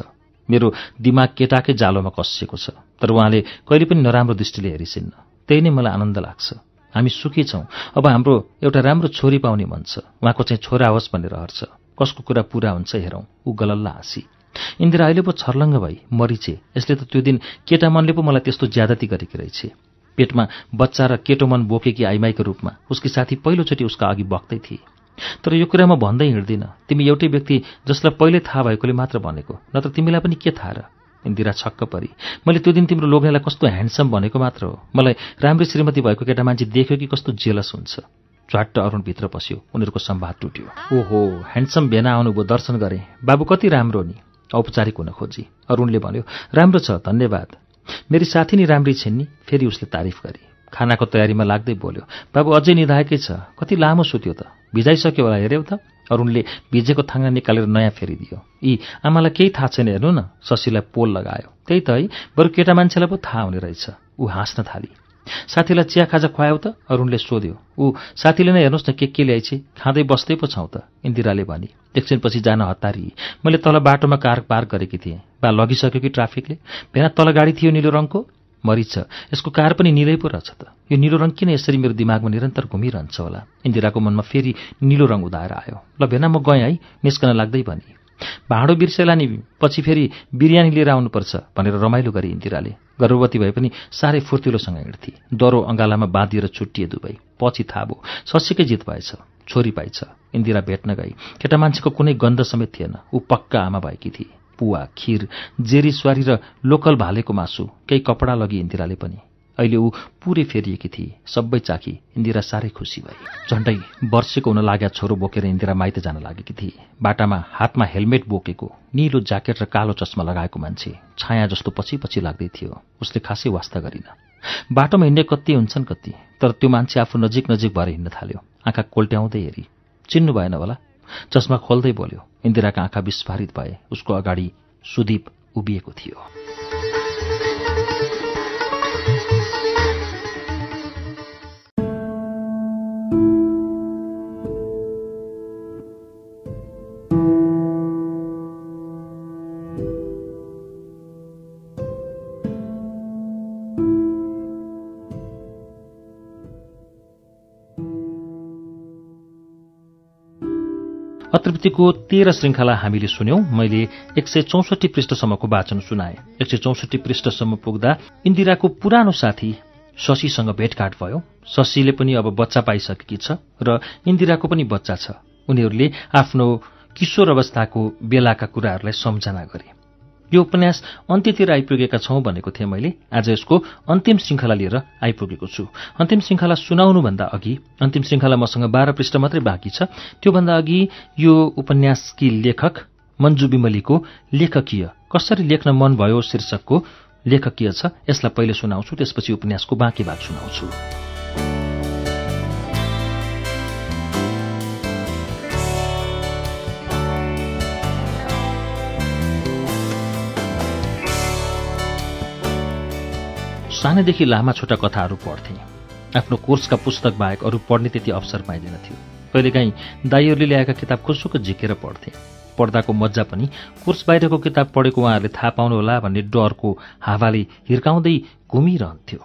मेरो दिमाग केटाकै जालोमा कसिएको छ तर उहाँले कहिले पनि नराम्रो दृष्टिले हेरिसिन्न त्यही नै मलाई आनन्द लाग्छ हामी सुखी छौँ अब हाम्रो एउटा राम्रो छोरी पाउने मन छ उहाँको चाहिँ छोरा होस् भनेर हर्छ कसको कुरा पुरा हुन्छ हेरौँ ऊ गलल्ला हाँसी इन्दिरा अहिले पो छर्लङ्ग भई मरिचे यसले त त्यो दिन केटा मनले पो मलाई त्यस्तो ज्यादती गरेकी रहेछ पेटमा बच्चा र केटो मन बोकेकी आइमाईको रूपमा उसकी साथी पहिलोचोटि उसका अघि बग्दै थिए तर यो कुरा म भन्दै हिँड्दिनँ तिमी एउटै व्यक्ति जसलाई पहिले थाहा भएकोले मात्र भनेको नत्र तिमीलाई पनि के थाहा र इन्दिरा छक्क परी मैले त्यो दिन तिम्रो लोग्नेलाई कस्तो ह्यान्डसम भनेको मात्र हो मलाई राम्री श्रीमती भएको केटा मान्छे देख्यो कि कस्तो जेलस हुन्छ झ्वाट्ट भित्र पस्यो उनीहरूको सम्वाद टुट्यो ओहो ह्यान्डसम भेना आउनुभयो दर्शन गरे बाबु कति राम्रो नि औपचारिक हुन खोजी अरुणले भन्यो राम्रो छ धन्यवाद मेरी साथी नि राम्री छिन् नि फेरि उसले तारिफ गरे खानाको तयारीमा लाग्दै बोल्यो बाबु अझै निधाएकै छ कति लामो सुत्यो त भिजाइसक्यो होला हेऱ्यौ त अरूणले भिजेको थाङ्ना निकालेर नयाँ फेरिदियो यी आमालाई केही थाहा छैन हेर्नु न शशीलाई पोल लगायो त्यही त है बरु केटा मान्छेलाई पो थाहा हुने रहेछ ऊ हाँस्न थाली साथीलाई चिया खाजा खुवायो त अरूणले सोध्यो ऊ साथीले नै हेर्नुहोस् न के के ल्याएछ खाँदै बस्दै पो छौँ त इन्दिराले भने एकछिनपछि जान हतारिए मैले तल बाटोमा कार पार गरेकी थिएँ बा लगिसक्यो कि ट्राफिकले भेना तल गाडी थियो निलो रङको मरिच छ यसको कार पनि निलै पो रहेछ त यो निलो रङ किन यसरी मेरो दिमागमा निरन्तर घुमिरहन्छ होला इन्दिराको मनमा फेरि निलो रङ उदाएर आयो ल भेना म गएँ है निस्कन लाग्दै भनी भाँडो बिर्सेला नि पछि फेरि बिरयानी लिएर आउनुपर्छ भनेर रमाइलो गरे इन्दिराले गर्भवती भए पनि साह्रै फुर्तिलोसँग हिँड्थे दरो अँगालामा बाँधिएर छुट्टिए दुवै पछि थाबो शशीकै जित भएछ छोरी पाइछ इन्दिरा भेट्न गई केटा मान्छेको कुनै गन्ध समेत थिएन ऊ पक्का आमा भएकी थिए पुवा खिर जेरी स्वारी र लोकल भालेको मासु केही कपडा लगी इन्दिराले पनि अहिले ऊ पुरै फेरिएकी थिए सबै चाखी इन्दिरा साह्रै खुसी भए झन्डै वर्षेको हुन लाग्या छोरो बोकेर इन्दिरा माइत जान लागेकी थिए बाटामा हातमा हेलमेट बोकेको निलो ज्याकेट र कालो चस्मा लगाएको मान्छे छाया जस्तो पछि पछि लाग्दै थियो उसले खासै वास्ता गरिन बाटोमा हिँड्ने कति हुन्छन् कति तर त्यो मान्छे आफू नजिक नजिक भएर हिँड्न थाल्यो आँखा कोल्ट्याउँदै हेरी चिन्नु भएन होला चस्मा खोल्दै बोल्यो इन्दिराका आँखा विस्फारित भए उसको अगाडि सुदीप उभिएको थियो अतृप्तिको तेह्र श्रृङ्खला हामीले सुन्यौं मैले एक सय चौसठी पृष्ठसम्मको वाचन सुनाए एक सय चौसठी पृष्ठसम्म पुग्दा इन्दिराको पुरानो साथी शशीसँग भेटघाट भयो शशीले पनि अब बच्चा पाइसकेकी छ र इन्दिराको पनि बच्चा छ उनीहरूले आफ्नो किशोर अवस्थाको बेलाका कुराहरूलाई सम्झना गरे यो उपन्यास अन्त्यतिर आइपुगेका छौँ भनेको थिएँ मैले आज यसको अन्तिम श्रृङ्खला लिएर आइपुगेको छु अन्तिम श्रृङ्खला सुनाउनुभन्दा अघि अन्तिम श्रृङ्खला मसँग बाह्र पृष्ठ मात्रै बाँकी छ त्योभन्दा अघि यो उपन्यासकी लेखक मन्जु बिमलीको लेखकीय कसरी लेख्न मन भयो शीर्षकको लेखकीय छ यसलाई पहिले सुनाउँछु त्यसपछि उपन्यासको बाँकी भाग सुनाउँछु सानैदेखि लामा छोटा कथाहरू पढ्थेँ आफ्नो कोर्सका पुस्तक बाहेक अरू पढ्ने त्यति अवसर पाइँदैन थियो कहिलेकाहीँ दाईहरूले ल्याएका किताब खुसुक्क झिकेर पढ्थे पढ्दाको मजा पनि कोर्स बाहिरको किताब पढेको उहाँहरूले थाहा पाउनुहोला भन्ने डरको हावाले हिर्काउँदै घुमिरहन्थ्यो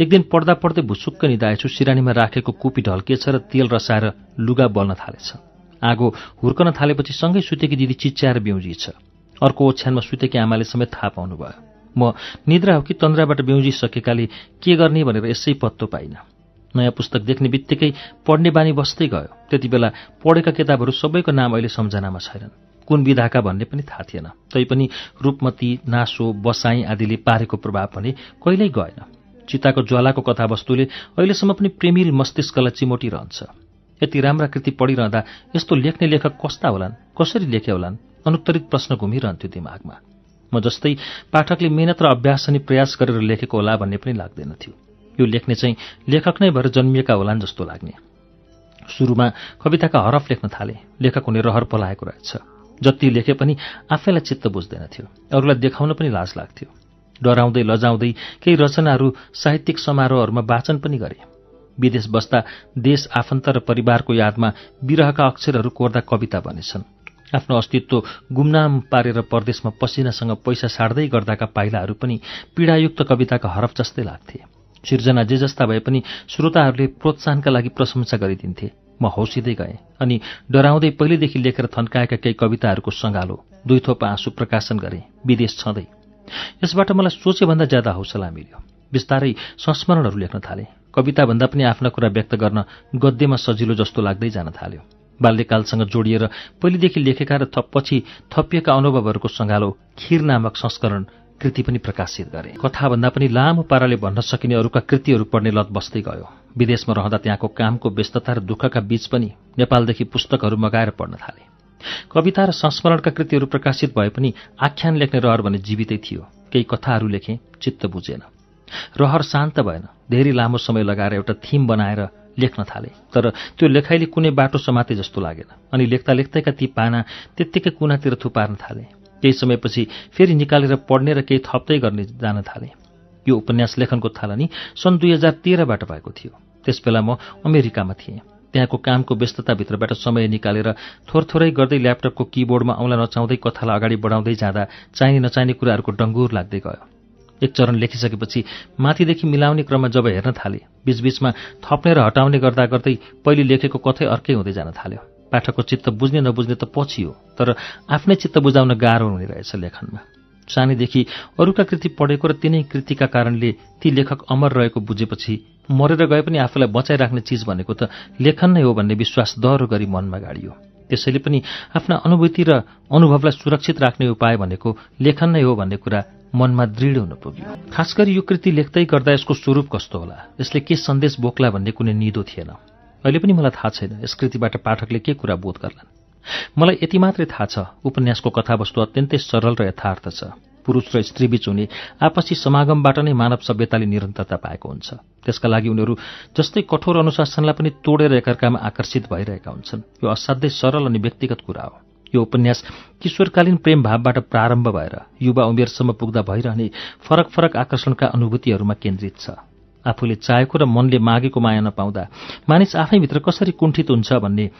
एक दिन पढ्दा पढ्दै भुसुक्क निदाएछु सिरानीमा राखेको कुपी ढल्किएछ र तेल रसाएर लुगा बल्न थालेछ आगो हुर्कन थालेपछि सँगै सुतेकी दिदी चिच्याएर बिउजिएछ अर्को ओछ्यानमा सुतेकी आमाले समेत थाहा पाउनुभयो म निद्रा हो कि तन्द्राबाट बिउजिसकेकाले के गर्ने भनेर यसै पत्तो पाइनँ नयाँ पुस्तक देख्ने बित्तिकै पढ्ने बानी बस्दै गयो त्यति बेला पढेका किताबहरू सबैको नाम अहिले सम्झनामा छैनन् कुन विधाका भन्ने पनि थाहा थिएन तैपनि रूपमती नासो बसाई आदिले पारेको प्रभाव भने कहिल्यै गएन चिताको ज्वालाको कथावस्तुले अहिलेसम्म पनि प्रेमिल मस्तिष्कलाई चिमोटिरहन्छ यति राम्रा कृति पढिरहँदा यस्तो लेख्ने लेखक कस्ता होलान् कसरी लेखे होलान् अनुत्तरित प्रश्न घुमिरहन्थ्यो दिमागमा म जस्तै पाठकले मेहनत र अभ्यास अनि प्रयास गरेर लेखेको होला भन्ने पनि लाग्दैन थियो यो लेख्ने चाहिँ लेखक नै भएर जन्मिएका होलान् जस्तो लाग्ने सुरुमा कविताका हरफ लेख्न थाले लेखक हुने रहर पलाएको रहेछ जति लेखे पनि आफैलाई चित्त बुझ्दैन थियो अरूलाई देखाउन पनि लाज लाग्थ्यो डराउँदै लजाउँदै केही रचनाहरू साहित्यिक समारोहहरूमा वाचन पनि गरे विदेश बस्दा देश आफन्त र परिवारको यादमा विरहका अक्षरहरू कोर्दा कविता बनेछन् आफ्नो अस्तित्व गुमनाम पारेर परदेशमा पसिनासँग पैसा सार्दै गर्दाका पाइलाहरू पनि पीडायुक्त कविताका हरफ जस्तै लाग्थे सिर्जना जे जस्ता भए पनि श्रोताहरूले प्रोत्साहनका लागि प्रशंसा गरिदिन्थे म हौसिँदै गएँ अनि डराउँदै पहिलेदेखि लेखेर थन्काएका केही कविताहरूको सङ्गालो दुई थोप आँसु प्रकाशन गरे विदेश छँदै यसबाट मलाई सोचेभन्दा ज्यादा हौसला मिल्यो बिस्तारै संस्मरणहरू लेख्न थालेँ कविताभन्दा पनि आफ्ना कुरा व्यक्त गर्न गद्यमा सजिलो जस्तो लाग्दै जान थाल्यो बाल्यकालसँग जोडिएर पहिलेदेखि लेखेका र थपपछि थपिएका अनुभवहरूको सङ्गालो खिर नामक संस्करण कृति पनि प्रकाशित गरे कथाभन्दा पनि लामो पाराले भन्न सकिने अरूका कृतिहरू पढ्ने लत बस्दै गयो विदेशमा रहँदा त्यहाँको कामको व्यस्तता र दुःखका बीच पनि नेपालदेखि पुस्तकहरू मगाएर पढ्न थाले कविता र संस्मरणका कृतिहरू प्रकाशित भए पनि आख्यान लेख्ने रहर भने जीवितै थियो केही कथाहरू लेखे चित्त बुझेन रहर शान्त भएन धेरै लामो समय लगाएर एउटा थिम बनाएर लेख्न थाले तर त्यो लेखाइले कुनै बाटो समाते जस्तो लागेन अनि लेख्दा लेख्दैका ती पाना त्यत्तिकै कुनातिर थुपार्न थाले केही समयपछि फेरि निकालेर पढ्ने र केही थप्दै गर्ने जान थाले यो उपन्यास लेखनको थालनी सन् दुई हजार तेह्रबाट भएको थियो त्यसबेला म अमेरिकामा थिएँ त्यहाँको कामको व्यस्तताभित्रबाट समय निकालेर थोर थोरै गर्दै ल्यापटपको किबोर्डमा औँला नचाउँदै कथालाई अगाडि बढाउँदै जाँदा चाहिने नचाहिने कुराहरूको डङ्गुर लाग्दै गयो एक चरण लेखिसकेपछि माथिदेखि मिलाउने क्रममा जब हेर्न थाले बीचबीचमा थप्ने र हटाउने गर्दा गर्दै पहिले लेखेको कथै अर्कै हुँदै जान थाल्यो पाठकको चित्त बुझ्ने नबुझ्ने त पछि हो तर आफ्नै चित्त बुझाउन गाह्रो हुने रहेछ लेखनमा सानैदेखि अरूका कृति पढेको र तिनै कृतिका कारणले ती लेखक अमर रहेको बुझेपछि मरेर गए पनि आफूलाई बचाइराख्ने चिज भनेको त लेखन नै हो भन्ने विश्वास दह्रो गरी मनमा गाडियो त्यसैले पनि आफ्ना अनुभूति र अनुभवलाई सुरक्षित राख्ने उपाय भनेको लेखन नै हो भन्ने कुरा मनमा दृढ हुन पुग्यो खास गरी यो कृति लेख्दै गर्दा यसको स्वरूप कस्तो होला यसले के सन्देश बोक्ला भन्ने कुनै निदो थिएन अहिले पनि मलाई थाहा छैन यस कृतिबाट पाठकले के कुरा बोध गर्लान् मलाई यति मात्रै थाहा छ उपन्यासको कथावस्तु अत्यन्तै सरल र यथार्थ छ पुरुष र स्त्रीबीच हुने आपसी समागमबाट नै मानव सभ्यताले निरन्तरता पाएको हुन्छ त्यसका लागि उनीहरू जस्तै कठोर अनुशासनलाई पनि तोडेर एकअर्कामा आकर्षित भइरहेका हुन्छन् यो असाध्यै सरल अनि व्यक्तिगत कुरा हो यो उपन्यास किशोरकालीन प्रेम भावबाट प्रारम्भ भएर युवा उमेरसम्म पुग्दा भइरहने फरक फरक आकर्षणका अनुभूतिहरूमा केन्द्रित छ आफूले चाहेको र मनले मागेको माया नपाउँदा मानिस आफैभित्र कसरी कुण्ठित हुन्छ भन्ने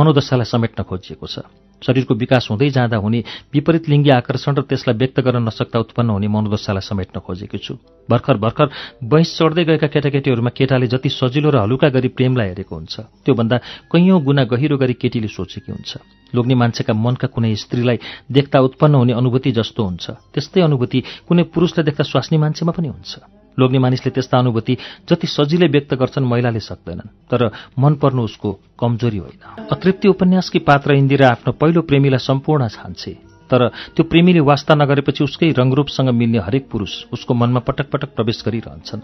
मनोदशालाई समेट्न खोजिएको छ शरीरको विकास हुँदै जाँदा हुने विपरीत लिङ्गी आकर्षण र त्यसलाई व्यक्त गर्न नसक्दा उत्पन्न हुने मनोदशालाई समेट्न खोजेको छु भर्खर भर्खर बैंस चढ्दै गएका केटाकेटीहरूमा केटाले जति सजिलो र हलुका गरी प्रेमलाई हेरेको हुन्छ त्योभन्दा कैयौं गुना गहिरो गरी केटीले सोचेकी हुन्छ लोग्ने मान्छेका मनका कुनै स्त्रीलाई देख्दा उत्पन्न हुने अनुभूति जस्तो हुन्छ त्यस्तै अनुभूति कुनै पुरुषलाई देख्दा स्वास्नी मान्छेमा पनि हुन्छ लोग्ने मानिसले त्यस्ता अनुभूति जति सजिलै व्यक्त गर्छन् महिलाले सक्दैनन् तर मन पर्नु उसको कमजोरी होइन अतृप्ति उपन्यासकी पात्र इन्दिरा आफ्नो पहिलो प्रेमीलाई सम्पूर्ण छान्छे तर त्यो प्रेमीले वास्ता नगरेपछि उसकै रङ्गरूपसँग मिल्ने हरेक पुरुष उसको मनमा पटक पटक प्रवेश गरिरहन्छन्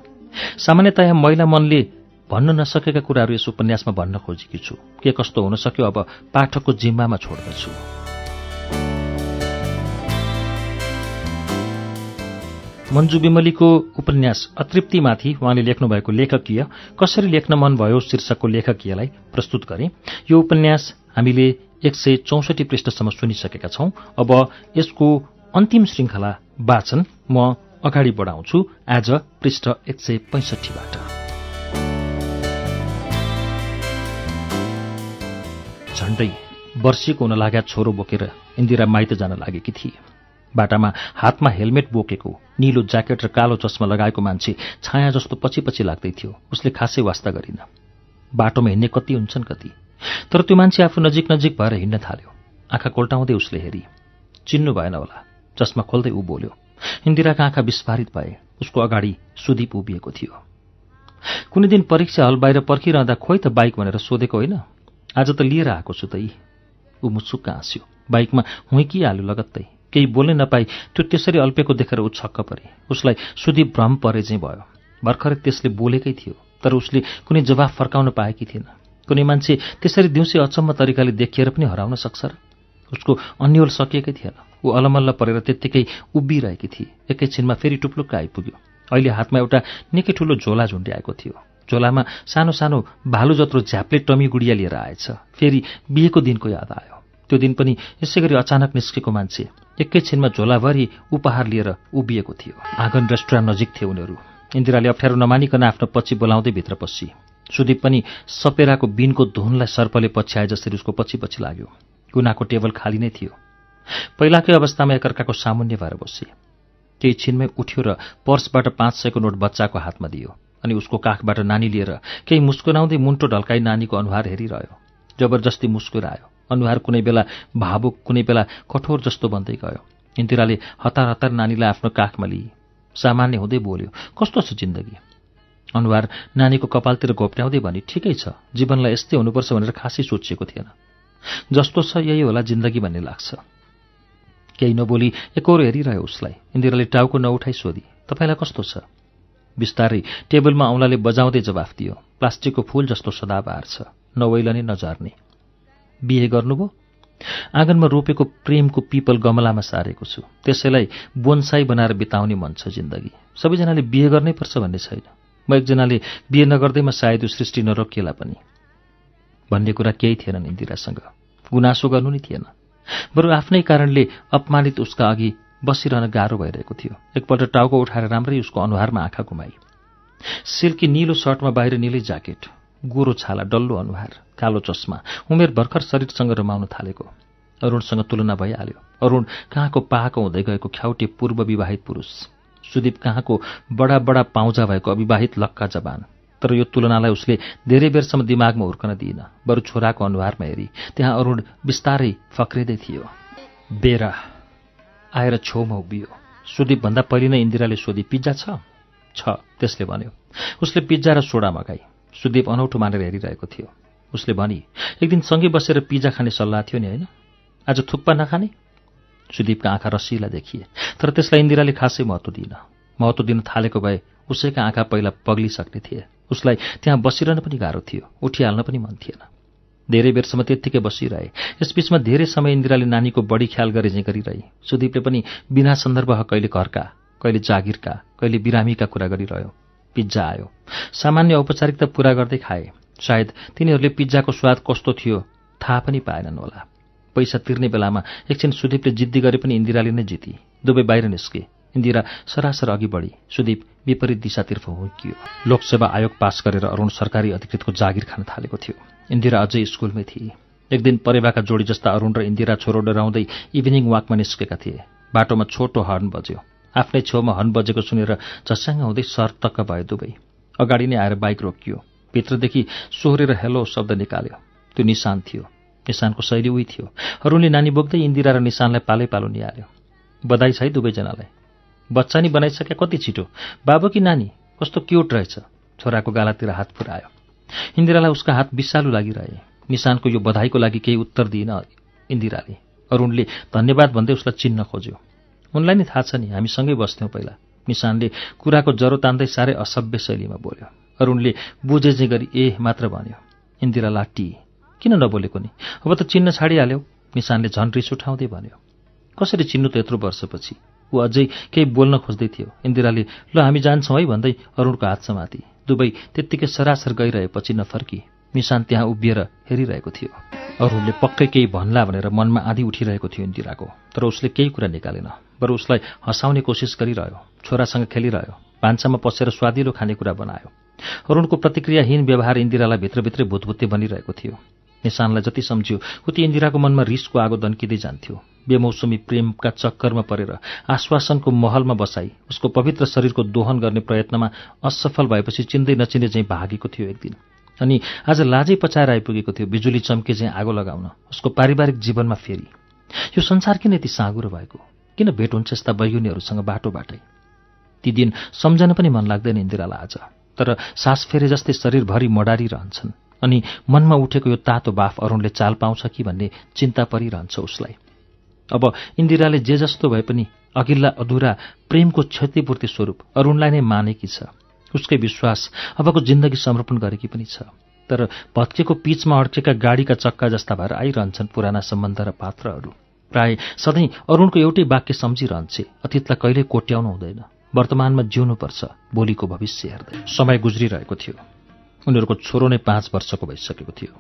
सामान्यतया महिला मनले भन्न नसकेका कुराहरू यस उपन्यासमा भन्न खोजेकी छु के कस्तो हुन सक्यो अब पाठकको जिम्मामा छोड्दछु मन्जु विमलीको उपन्यास अतृप्तिमाथि उहाँले लेख्नुभएको लेखकीय कसरी लेख्न मन भयो शीर्षकको लेखकीयलाई प्रस्तुत गरे यो उपन्यास हामीले एक सय चौसठी पृष्ठसम्म सुनिसकेका छौं अब यसको अन्तिम श्रृंखला वाचन म अगाडि बढाउँछु आज पृष्ठ एक सय पैँसठीबाट झण्डै वर्षीको हुन लागेका छोरो बोकेर इन्दिरा माइत जान लागेकी थिए बाटामा हातमा हेलमेट बोकेको निलो ज्याकेट र कालो चस्मा लगाएको मान्छे छाया जस्तो पछि पछि लाग्दै थियो उसले खासै वास्ता गरिन बाटोमा हिँड्ने कति हुन्छन् कति तर त्यो मान्छे आफू नजिक नजिक भएर हिँड्न थाल्यो आँखा कोल्टाउँदै उसले हेरी चिन्नु भएन होला चस्मा खोल्दै ऊ बोल्यो इन्दिराका आँखा विस्फारित भए उसको अगाडि सुदीप उभिएको थियो कुनै दिन परीक्षा हल बाहिर पर्खिरहँदा खोइ त बाइक भनेर सोधेको होइन आज त लिएर आएको छु त यी ऊ मुसुक्क हाँस्यो बाइकमा हुँकिहाल्यो लगत्तै केही बोल्नै नपाई त्यो त्यसरी अल्पेको देखेर ऊ छक्क परे उसलाई सुधी भ्रम चाहिँ भयो भर्खरै त्यसले बोलेकै थियो तर उसले कुनै जवाफ फर्काउन पाएकी थिएन कुनै मान्छे त्यसरी दिउँसै अचम्म तरिकाले देखिएर पनि हराउन सक्छ र उसको अन्यल सकिएकै थिएन ऊ अलमल्ल परेर त्यत्तिकै उभिरहेकी थिए एकैछिनमा फेरि टुप्लुक्क आइपुग्यो अहिले हातमा एउटा निकै ठुलो झोला झुन्ड्याएको थियो झोलामा सानो सानो भालु जत्रो झ्याप्ले टमी गुडिया लिएर आएछ फेरि बिहेको दिनको याद आयो त्यो दिन पनि यसै गरी अचानक निस्केको मान्छे एकैछिनमा झोलाभरि उपहार लिएर उभिएको थियो आँगन रेस्टुरेन्ट नजिक थिए उनीहरू इन्दिराले अप्ठ्यारो नमानिकन आफ्नो पछि बोलाउँदै भित्र पसी सुदीप पनि सपेराको बिनको धुनलाई सर्पले पछ्याए जसरी उसको पछि पछि लाग्यो कुनाको टेबल खाली नै थियो पहिलाकै अवस्थामा एकअर्काको सामुन्य भएर बसे केही छिनमै उठ्यो र पर्सबाट पाँच सयको नोट बच्चाको हातमा दियो अनि उसको काखबाट नानी लिएर केही मुस्कुराउँदै मुन्टो ढल्काई नानीको अनुहार हेरिरह्यो जबरजस्ती मुस्कुरायो अनुहार कुनै बेला भावुक कुनै बेला कठोर जस्तो बन्दै गयो इन्दिराले हतार हतार नानीलाई आफ्नो काखमा लिए सामान्य हुँदै बोल्यो कस्तो छ जिन्दगी अनुहार नानीको कपालतिर घोप्ट्याउँदै भने ठिकै छ जीवनलाई यस्तै हुनुपर्छ भनेर खासै सोचिएको थिएन जस्तो छ यही होला जिन्दगी भन्ने लाग्छ केही नबोली एकरो हेरिरह्यो उसलाई इन्दिराले टाउको नउठाइ सोधी तपाईँलाई कस्तो छ बिस्तारै टेबलमा औँलाले बजाउँदै जवाफ दियो प्लास्टिकको फुल जस्तो सदाबार छ नवैलने नझर्ने बिहे गर्नुभयो आँगनमा रोपेको प्रेमको पिपल गमलामा सारेको छु त्यसैलाई बोनसाई बनाएर बिताउने मन छ जिन्दगी सबैजनाले बिहे गर्नै पर्छ भन्ने छैन म एकजनाले बिहे नगर्दैमा सायद सृष्टि नरोकिएला पनि भन्ने कुरा केही थिएनन् इन्दिरासँग गुनासो गर्नु नै थिएन बरु आफ्नै कारणले अपमानित उसका अघि बसिरहन गाह्रो भइरहेको थियो एकपल्ट टाउको उठाएर राम्रै उसको अनुहारमा आँखा घुमाई सिल्की निलो सर्टमा बाहिर निलै ज्याकेट गोरो छाला डल्लो अनुहार कालो चस्मा उमेर भर्खर शरीरसँग रमाउन थालेको अरूणसँग तुलना भइहाल्यो अरूण कहाँको पाहाको हुँदै गएको ख्याउटे पूर्व विवाहित पुरुष सुदीप कहाँको बडा बडा पाउजा भएको अविवाहित लक्का जवान तर यो तुलनालाई उसले धेरै बेरसम्म दिमागमा हुर्कन दिइन बरु छोराको अनुहारमा हेरी त्यहाँ अरूण बिस्तारै फक्रिँदै थियो बेरा आएर छेउमा उभियो सुदीप भन्दा पहिले नै इन्दिराले सोधी पिज्जा छ त्यसले भन्यो उसले पिज्जा र सोडा मगाई सुदीप अनौठो मानेर हेरिरहेको थियो उसले भनी एक दिन सँगै बसेर पिज्जा खाने सल्लाह थियो नि होइन आज थुक्पा नखाने सुदीपका आँखा रसिला देखिए तर त्यसलाई इन्दिराले खासै महत्त्व दिइन महत्त्व दिन थालेको भए उसैका आँखा पहिला पग्लिसक्ने थिए उसलाई त्यहाँ बसिरहन पनि गाह्रो थियो उठिहाल्न पनि मन थिएन धेरै बेरसम्म त्यत्तिकै बसिरहे यसबीचमा धेरै समय इन्दिराले नानीको बढी ख्याल गरे जे गरिरहे सुदीपले पनि बिना सन्दर्भ कहिले घरका कहिले जागिरका कहिले बिरामीका कुरा गरिरह्यो पिज्जा आयो सामान्य औपचारिकता पूरा गर्दै खाए सायद तिनीहरूले पिज्जाको स्वाद कस्तो थियो थाहा पनि पाएनन् होला पैसा तिर्ने बेलामा एकछिन सुदीपले जिद्दी गरे पनि इन्दिराले नै जिती दुवै बाहिर निस्के इन्दिरा सरासर अघि बढी सुदीप विपरीत दिशातिर्फ हुकियो लोकसेवा आयोग पास गरेर अरूण सरकारी अधिकृतको जागिर खान थालेको थियो इन्दिरा अझै स्कुलमै थिए एक दिन परेवाका जोडी जस्ता अरूण र इन्दिरा छोरो डराउँदै इभिनिङ वाकमा निस्केका थिए बाटोमा छोटो हर्न बज्यो आफ्नै छेउमा हन बजेको सुनेर झस्याङ हुँदै सरतक्क भयो दुवै अगाडि नै आएर बाइक रोकियो भित्रदेखि सोहोरेर हेलो शब्द निकाल्यो त्यो निशान थियो निशानको शैली उही थियो अरूले नानी बोक्दै इन्दिरा र निशानलाई पालै पालो निहाल्यो बधाई छ है दुवैजनालाई बच्चा नि बनाइसके कति छिटो बाबु कि नानी कस्तो क्युट रहेछ छोराको गालातिर हात पुऱ्यायो इन्दिरालाई उसका हात विषालु लागिरहे निशानको यो बधाईको लागि केही उत्तर दिएन इन्दिराले अरूणले धन्यवाद भन्दै उसलाई चिन्न खोज्यो उनलाई नै थाहा छ नि हामीसँगै बस्थ्यौँ पहिला निशानले कुराको ज्वरो तान्दै साह्रै असभ्य शैलीमा बोल्यो अरूणले जे गरी ए मात्र भन्यो इन्दिरा लाटी किन नबोलेको नि अब त चिन्न छाडिहाल्यो निशानले झन् रिस उठाउँदै भन्यो कसरी चिन्नु त यत्रो वर्षपछि ऊ अझै केही बोल्न खोज्दै थियो इन्दिराले ल हामी जान्छौँ है भन्दै अरूणको हात समाथि दुवै त्यत्तिकै सरासर गइरहेपछि नफर्की निशान त्यहाँ उभिएर हेरिरहेको थियो अरूणले पक्कै केही भन्ला भनेर मनमा आधी उठिरहेको थियो इन्दिराको तर उसले केही कुरा निकालेन बरु उसलाई हँसाउने कोसिस गरिरह्यो छोरासँग खेलिरह्यो भान्सामा पसेर स्वादिलो खानेकुरा बनायो अरूणको प्रतिक्रियाहीन व्यवहार इन्दिरालाई भित्रभित्रै भूतभूति बनिरहेको थियो निशानलाई जति सम्झ्यो उति इन्दिराको मनमा रिसको आगो दन्किँदै जान्थ्यो बेमौसमी प्रेमका चक्करमा परेर आश्वासनको महलमा बसाई उसको पवित्र शरीरको दोहन गर्ने प्रयत्नमा असफल भएपछि चिन्दै नचिन्दै चाहिँ भागेको थियो एक दिन अनि आज लाजै पचाएर आइपुगेको थियो बिजुली चम्के चाहिँ आगो लगाउन उसको पारिवारिक जीवनमा फेरि यो संसार किन यति साँगुरो भएको किन भेट हुन्छ यस्ता बैयुनीहरूसँग बाटोबाटै ती दिन सम्झन पनि मन लाग्दैन इन्दिरालाई आज तर सास फेरे जस्तै शरीरभरि मडारिरहन्छन् अनि मनमा उठेको यो तातो बाफ अरूणले चाल पाउँछ कि भन्ने चिन्ता परिरहन्छ उसलाई अब इन्दिराले जे जस्तो भए पनि अघिल्ला अधुरा प्रेमको क्षतिपूर्ति स्वरूप अरूणलाई नै मानेकी छ उसकै विश्वास अबको जिन्दगी समर्पण गरेकी पनि छ तर भत्केको पिचमा अड्केका गाडीका चक्का जस्ता भएर आइरहन्छन् पुराना सम्बन्ध र पात्रहरू प्राय सधैँ अरूणको एउटै वाक्य सम्झिरहन्छे अतीतलाई कहिल्यै कोट्याउनु हुँदैन वर्तमानमा जिउनुपर्छ भोलिको भविष्य हेर्दै समय गुज्रिरहेको थियो उनीहरूको छोरो नै पाँच वर्षको भइसकेको थियो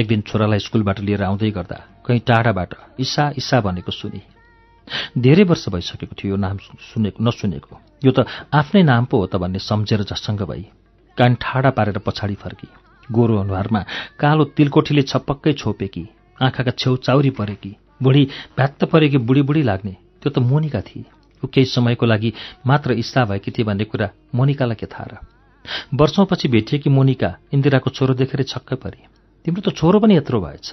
एक दिन छोरालाई स्कुलबाट लिएर आउँदै गर्दा कहीँ टाढाबाट इसा इसा भनेको सुने धेरै वर्ष भइसकेको थियो यो नाम सुनेको नसुनेको यो त आफ्नै नाम पो हो त भन्ने सम्झेर झसङ्ग भई कान ठाडा पारेर पछाडि फर्की गोरो अनुहारमा कालो तिलकोठीले छपक्कै छोपेकी आँखाका छेउ चाउरी परेकी बुढी भ्यात्त परेकी बुढी बुढी लाग्ने त्यो त मोनिका थिए ऊ केही समयको लागि मात्र इस्ता भएकी थिए भन्ने कुरा मोनिकालाई के थाहा र वर्षौँपछि भेटिएकी मोनिका इन्दिराको छोरो देखेर छक्कै परे तिम्रो त छोरो पनि यत्रो भएछ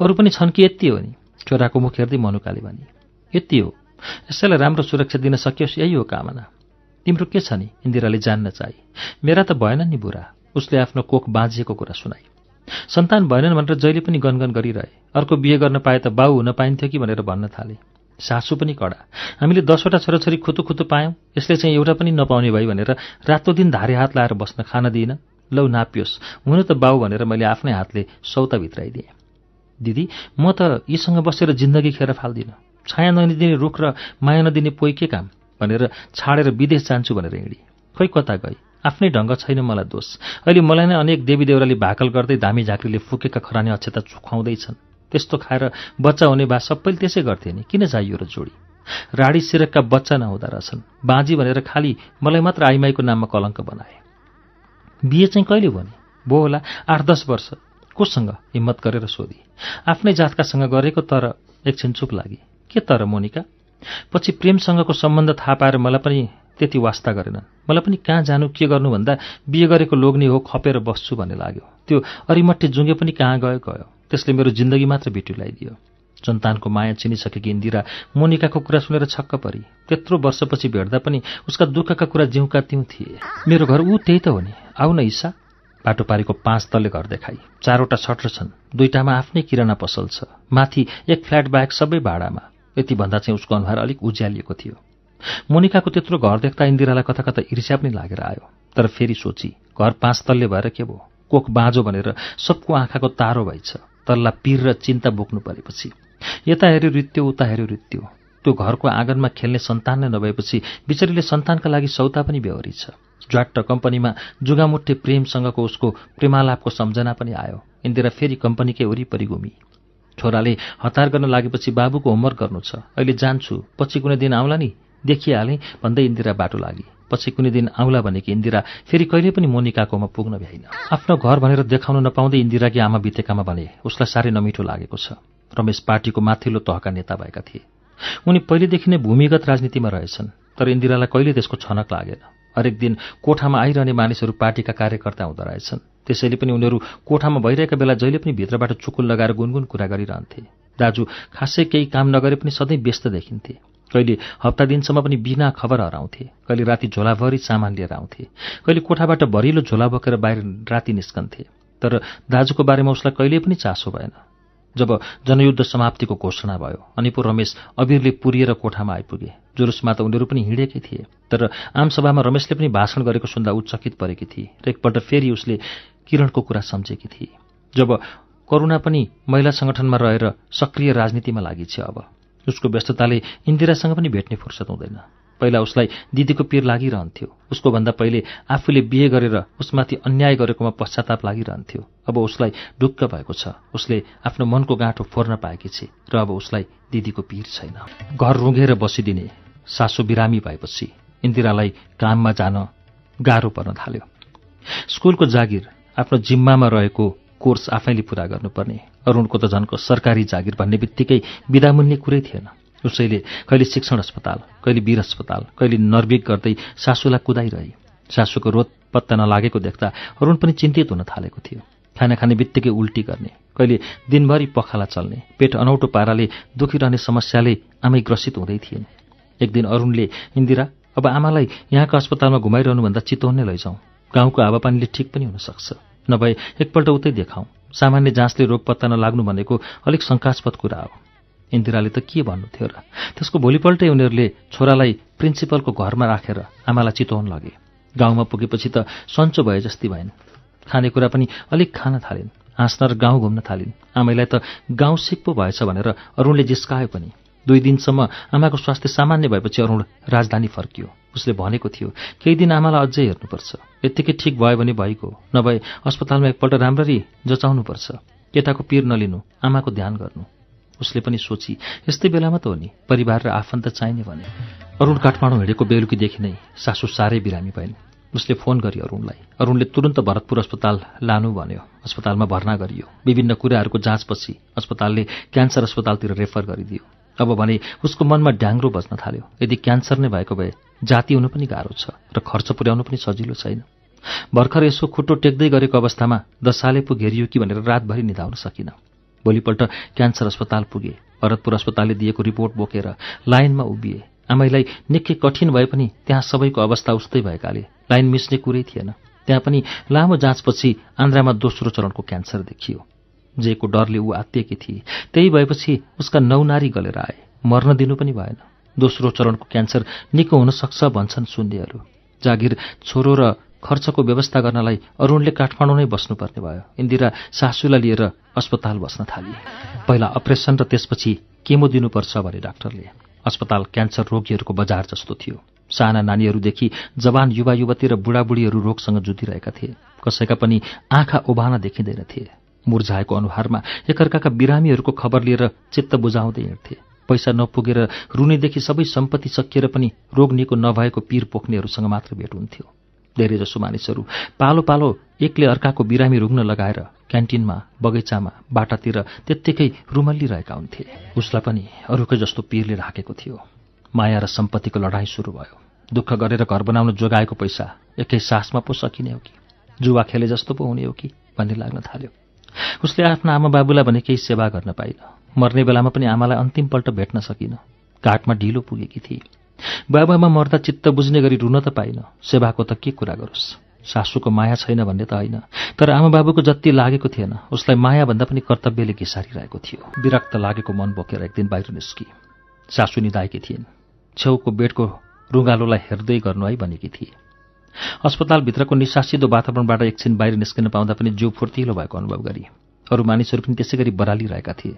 अरू पनि छन् कि यति हो नि छोराको मुख हेर्दै मनुकाले भने यति हो यसैलाई राम्रो सुरक्षा दिन सकियोस् यही हो कामना तिम्रो के छ नि इन्दिराले जान्न चाहे मेरा त भएन नि बुढा उसले आफ्नो कोख बाँझिएको कुरा सुनाई सन्तान भएनन् भनेर जहिले पनि गनगन गरिरहे अर्को बिहे गर्न पाए त बाउ हुन पाइन्थ्यो कि भनेर भन्न थाले सासु पनि कडा हामीले दसवटा छोराछोरी खुतु खुतु पायौँ यसले चाहिँ एउटा पनि नपाउने भयो भनेर रातो दिन धारे हात लाएर बस्न खान दिइन लौ नापियोस् हुन त बाउ भनेर मैले आफ्नै हातले सौता भित्राइदिएँ दिदी म त यीसँग बसेर जिन्दगी खेर फाल्दिनँ छाया नदिने रुख र माया नदिने पोइ के काम भनेर छाडेर विदेश जान्छु भनेर हिँडी खोइ कता गई आफ्नै ढङ्ग छैन मलाई दोष अहिले मलाई नै अनेक देवी देउराले भाकल गर्दै धामी झाँक्रीले फुकेका खरानी अक्षता चुखाउँदैछन् त्यस्तो खाएर बच्चा हुने बा सबैले त्यसै गर्थे नि किन चाहियो र जोडी राडी सिरकका बच्चा नहुँदा रहेछन् बाँझी भनेर खालि मलाई मात्र आइमाईको नाममा कलङ्क बनाए बिहे चाहिँ कहिले भने भो होला आठ दस वर्ष कोसँग हिम्मत गरेर सोधी आफ्नै जातकासँग गरेको तर एकछिन चुप लागे के तर मोनिका पछि प्रेमसँगको सम्बन्ध थाहा पाएर मलाई पनि त्यति वास्ता गरेनन् मलाई पनि कहाँ जानु के गर्नु भन्दा बिहे गरेको लोग्ने हो खपेर बस्छु भन्ने लाग्यो त्यो अरिमट्टी जुङ्गे पनि कहाँ गयो गयो त्यसले मेरो जिन्दगी मात्र ल्याइदियो सन्तानको माया चिनिसकेकी इन्दिरा मोनिकाको कुरा सुनेर छक्क परि त्यत्रो वर्षपछि भेट्दा पनि उसका दुःखका कुरा जिउका त्यौँ थिए मेरो घर ऊ त्यही त हो नि आऊ न ईसा बाटो पारेको पाँच तल्ले घर देखाई चारवटा छटर छन् दुईटामा आफ्नै किराना पसल छ माथि एक फ्ल्याट बाहेक सबै भाडामा यति भन्दा चाहिँ उसको अनुहार अलिक उज्यालिएको थियो मोनिकाको त्यत्रो घर देख्दा इन्दिरालाई कता कता ईर्ष्या पनि लागेर आयो तर फेरि सोची घर पाँच तल्ले भएर के भयो कोख बाँझो भनेर सबको आँखाको तारो भइछ तल्ला पिर र चिन्ता बोक्नु परेपछि यता हेऱ्यो रित्यो उता हेऱ्यो रित्यो त्यो घरको आँगनमा खेल्ने सन्तान नै नभएपछि बिचरीले सन्तानका लागि सौता पनि बेहोरी छ ज्वाट कम्पनीमा जुगामुठे प्रेमसँगको उसको प्रेमालापको सम्झना पनि आयो इन्दिरा फेरि कम्पनीकै वरिपरि घुमी छोराले हतार गर्न लागेपछि बाबुको होमवर्क गर्नु छ अहिले जान्छु पछि कुनै दिन आउला नि देखिहालेँ भन्दै इन्दिरा बाटो लागे पछि कुनै दिन आउला भनेकी इन्दिरा फेरि कहिले पनि मोनिकाकोमा पुग्न भ्याइन आफ्नो घर भनेर देखाउन नपाउँदै इन्दिराकी आमा बितेकामा भने उसलाई साह्रै नमिठो लागेको छ रमेश पार्टीको माथिल्लो तहका नेता भएका थिए उनी पहिलेदेखि नै भूमिगत राजनीतिमा रहेछन् तर इन्दिरालाई कहिले त्यसको छनक लागेन हरेक दिन कोठामा आइरहने मानिसहरू पार्टीका कार्यकर्ता हुँदो रहेछन् त्यसैले पनि उनीहरू कोठामा भइरहेका बेला जहिले पनि भित्रबाट चुकुल लगाएर गुनगुन कुरा गरिरहन्थे दाजु खासै केही काम नगरे पनि सधैँ व्यस्त देखिन्थे कहिले हप्ता दिनसम्म पनि बिना खबर हराउँथे कहिले राति झोलाभरि सामान लिएर आउँथे कहिले कोठाबाट भरिलो झोला बोकेर बाहिर राति निस्कन्थे तर दाजुको बारेमा उसलाई कहिले पनि चासो भएन जब जनयुद्ध समाप्तिको घोषणा भयो अनि पो रमेश अबिरले पुरिएर कोठामा आइपुगे जुलुसमा त उनीहरू पनि हिँडेकै थिए तर आमसभामा रमेशले पनि भाषण गरेको सुन्दा उच्चकित परेकी थिए र एकपल्ट फेरि उसले किरणको कुरा सम्झेकी थिए जब करुणा पनि महिला संगठनमा रहेर सक्रिय राजनीतिमा लागि छ अब उसको व्यस्तताले इन्दिरासँग पनि भेट्ने फुर्सद हुँदैन पहिला उसलाई दिदीको पिर लागिरहन्थ्यो उसको भन्दा पहिले आफूले बिहे गरेर उसमाथि अन्याय गरेकोमा पश्चाताप लागिरहन्थ्यो अब उसलाई ढुक्क भएको छ उसले आफ्नो मनको गाँठो फोर्न पाएकी छे र अब उसलाई दिदीको पिर छैन घर रुँगेर बसिदिने सासु बिरामी भएपछि इन्दिरालाई काममा जान गाह्रो पर्न थाल्यो स्कुलको जागिर आफ्नो जिम्मामा रहेको कोर्स आफैले पूरा गर्नुपर्ने अरूणको त झन्को सरकारी जागिर भन्ने बित्तिकै विदामुन्ने कुरै थिएन उसैले कहिले शिक्षण अस्पताल कहिले वीर अस्पताल कहिले नर्विक गर्दै सासूलाई कुदाइरहे सासूको रोत पत्ता नलागेको देख्दा अरूण पनि चिन्तित हुन थालेको थियो खाना खाने बित्तिकै उल्टी गर्ने कहिले दिनभरि पखाला चल्ने पेट अनौठो पाराले दुखिरहने समस्याले आमै ग्रसित हुँदै थिएन एक दिन अरूणले इन्दिरा अब आमालाई यहाँको अस्पतालमा घुमाइरहनुभन्दा चितवन नै लैजाउँ गाउँको हावापानीले ठिक पनि हुनसक्छ नभए एकपल्ट उतै देखाउँ सामान्य जाँचले रोग पत्ता नलाग्नु भनेको अलिक शङ्कास्पद कुरा हो इन्दिराले त के भन्नु थियो र त्यसको भोलिपल्टै उनीहरूले छोरालाई प्रिन्सिपलको घरमा राखेर आमालाई चितवन लगे गाउँमा पुगेपछि त सन्चो भए जस्ती भएन खानेकुरा पनि अलिक खान थालिन् हाँस्न र गाउँ घुम्न थालिन् आमैलाई त गाउँ सिक्पो भएछ भनेर अरूणले जिस्कायो पनि दुई दिनसम्म आमाको स्वास्थ्य सामान्य भएपछि अरूण राजधानी फर्कियो उसले भनेको थियो केही दिन आमालाई अझै हेर्नुपर्छ यत्तिकै ठिक भयो भने भइको नभए अस्पतालमा एकपल्ट राम्ररी जचाउनुपर्छ केटाको पिर नलिनु आमाको ध्यान गर्नु उसले पनि सोची यस्तै बेलामा त हो नि परिवार र आफन्त चाहिने भने अरुण काठमाडौँ हिँडेको बेलुकीदेखि नै सासू साह्रै बिरामी भइन् उसले फोन गरी अरुणलाई अरुणले तुरन्त भरतपुर अस्पताल लानु भन्यो अस्पतालमा भर्ना गरियो विभिन्न कुराहरूको जाँचपछि अस्पतालले क्यान्सर अस्पतालतिर रेफर गरिदियो अब भने उसको मनमा ड्याङ्ग्रो बज्न थाल्यो यदि क्यान्सर नै भएको भए जाति हुनु पनि गाह्रो छ र खर्च पुर्याउनु पनि सजिलो छैन भर्खर यसो खुट्टो टेक्दै गरेको अवस्थामा दशाले पो कि भनेर रातभरि निधाउन सकिन भोलिपल्ट क्यान्सर अस्पताल पुगे भरतपुर अस्पतालले दिएको रिपोर्ट बोकेर लाइनमा उभिए आमैलाई निकै कठिन भए पनि त्यहाँ सबैको अवस्था उस्तै भएकाले लाइन मिस्ने कुरै थिएन त्यहाँ पनि लामो जाँचपछि आन्द्रामा दोस्रो चरणको क्यान्सर देखियो जेको डरले ऊ आत्तिएकी थिए त्यही भएपछि उसका नौनारी गलेर आए मर्न दिनु पनि भएन दोस्रो चरणको क्यान्सर निको हुन सक्छ भन्छन् सुन्नेहरू जागिर छोरो र खर्चको व्यवस्था गर्नलाई अरूणले काठमाडौँ नै बस्नुपर्ने भयो इन्दिरा सासूलाई लिएर अस्पताल बस्न थालिए पहिला अपरेसन र त्यसपछि केमो दिनुपर्छ भने डाक्टरले अस्पताल क्यान्सर रोगीहरूको बजार जस्तो थियो साना नानीहरूदेखि जवान युवा युवती र बुढाबुढीहरू रोगसँग जुधिरहेका थिए कसैका पनि आँखा ओभान देखिँदैन थिए मुर्झाएको अनुहारमा एकअर्काका बिरामीहरूको खबर लिएर चित्त बुझाउँदै हिँड्थे पैसा नपुगेर रुनेदेखि सबै सम्पत्ति सकिएर पनि रोग निको नभएको पीर पोख्नेहरूसँग मात्र भेट हुन्थ्यो धेरैजसो मानिसहरू पालो पालो एकले अर्काको बिरामी रुग्न लगाएर क्यान्टिनमा बगैँचामा बाटातिर त्यत्तिकै रुमल्लिरहेका हुन्थे उसलाई पनि अरूकै जस्तो पिरले राखेको थियो माया र सम्पत्तिको लडाइँ सुरु भयो दुःख गरेर घर बनाउन जोगाएको पैसा एकै सासमा पो सकिने हो कि जुवा खेले जस्तो पो हुने हो कि भन्ने लाग्न थाल्यो उसले आफ्ना आमा बाबुलाई भने केही सेवा गर्न पाइन मर्ने बेलामा पनि आमालाई अन्तिमपल्ट भेट्न सकिन घाटमा ढिलो पुगेकी थिए बाबामा मर्दा चित्त बुझ्ने गरी रुन त पाइन सेवाको त के कुरा गरोस् सासूको माया छैन भन्ने त होइन तर आमाबाबुको जति लागेको थिएन उसलाई माया भन्दा पनि कर्तव्यले घिसारिरहेको थियो विरक्त लागेको मन बोकेर एक दिन बाहिर निस्की सासू निधाएकी थिइन् छेउको बेडको रुँगालोलाई हेर्दै गर्नु है भनेकी थिए अस्पतालभित्रको निसासिदो वातावरणबाट एकछिन बाहिर निस्किन पाउँदा पनि जिउ फुर्तिलो भएको अनुभव गरी अरू मानिसहरू पनि त्यसै गरी बरालिरहेका थिए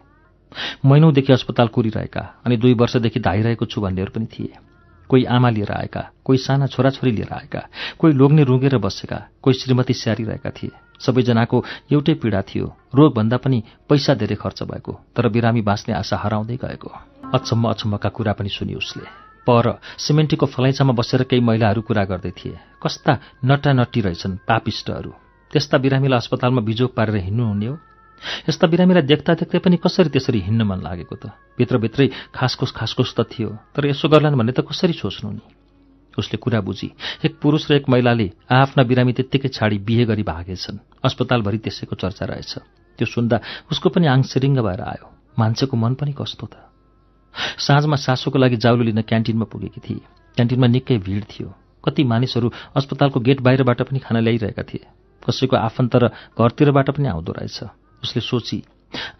महिनौदेखि अस्पताल कुरिरहेका अनि दुई वर्षदेखि धाइरहेको छु भन्नेहरू पनि थिए कोही आमा लिएर आएका कोही साना छोराछोरी लिएर आएका कोही लोग्ने रुँगेर बसेका कोही श्रीमती स्याहारिरहेका थिए सबैजनाको एउटै पीडा थियो रोगभन्दा पनि पैसा धेरै खर्च भएको तर बिरामी बाँच्ने आशा हराउँदै गएको अचम्म अचम्मका कुरा पनि सुन्यो उसले पर सिमेन्टीको फलैँचामा बसेर केही महिलाहरू कुरा गर्दै थिए कस्ता नटानटी रहेछन् पापिष्टहरू त्यस्ता बिरामीलाई अस्पतालमा बिजोग पारेर हिँड्नुहुने हो यस्ता बिरामीलाई देख्दा देख्दै पनि कसरी त्यसरी हिँड्न मन लागेको त भित्रभित्रै खासखुस खासखुस त थियो तर यसो गर्लान् भने त कसरी सोच्नु नि उसले कुरा बुझी एक पुरुष र एक महिलाले आफ्ना बिरामी त्यत्तिकै छाडी बिहे गरी भागेछन् अस्पतालभरि त्यसैको चर्चा रहेछ त्यो सुन्दा उसको पनि आङ सिरिङ्ग भएर आयो मान्छेको मन पनि कस्तो त साँझमा सासूको लागि जाउलो लिन क्यान्टिनमा पुगेकी थिए क्यान्टिनमा निकै भिड थियो कति मानिसहरू अस्पतालको गेट बाहिरबाट पनि खाना ल्याइरहेका थिए कसैको आफन्त र घरतिरबाट पनि आउँदो रहेछ उसले सोची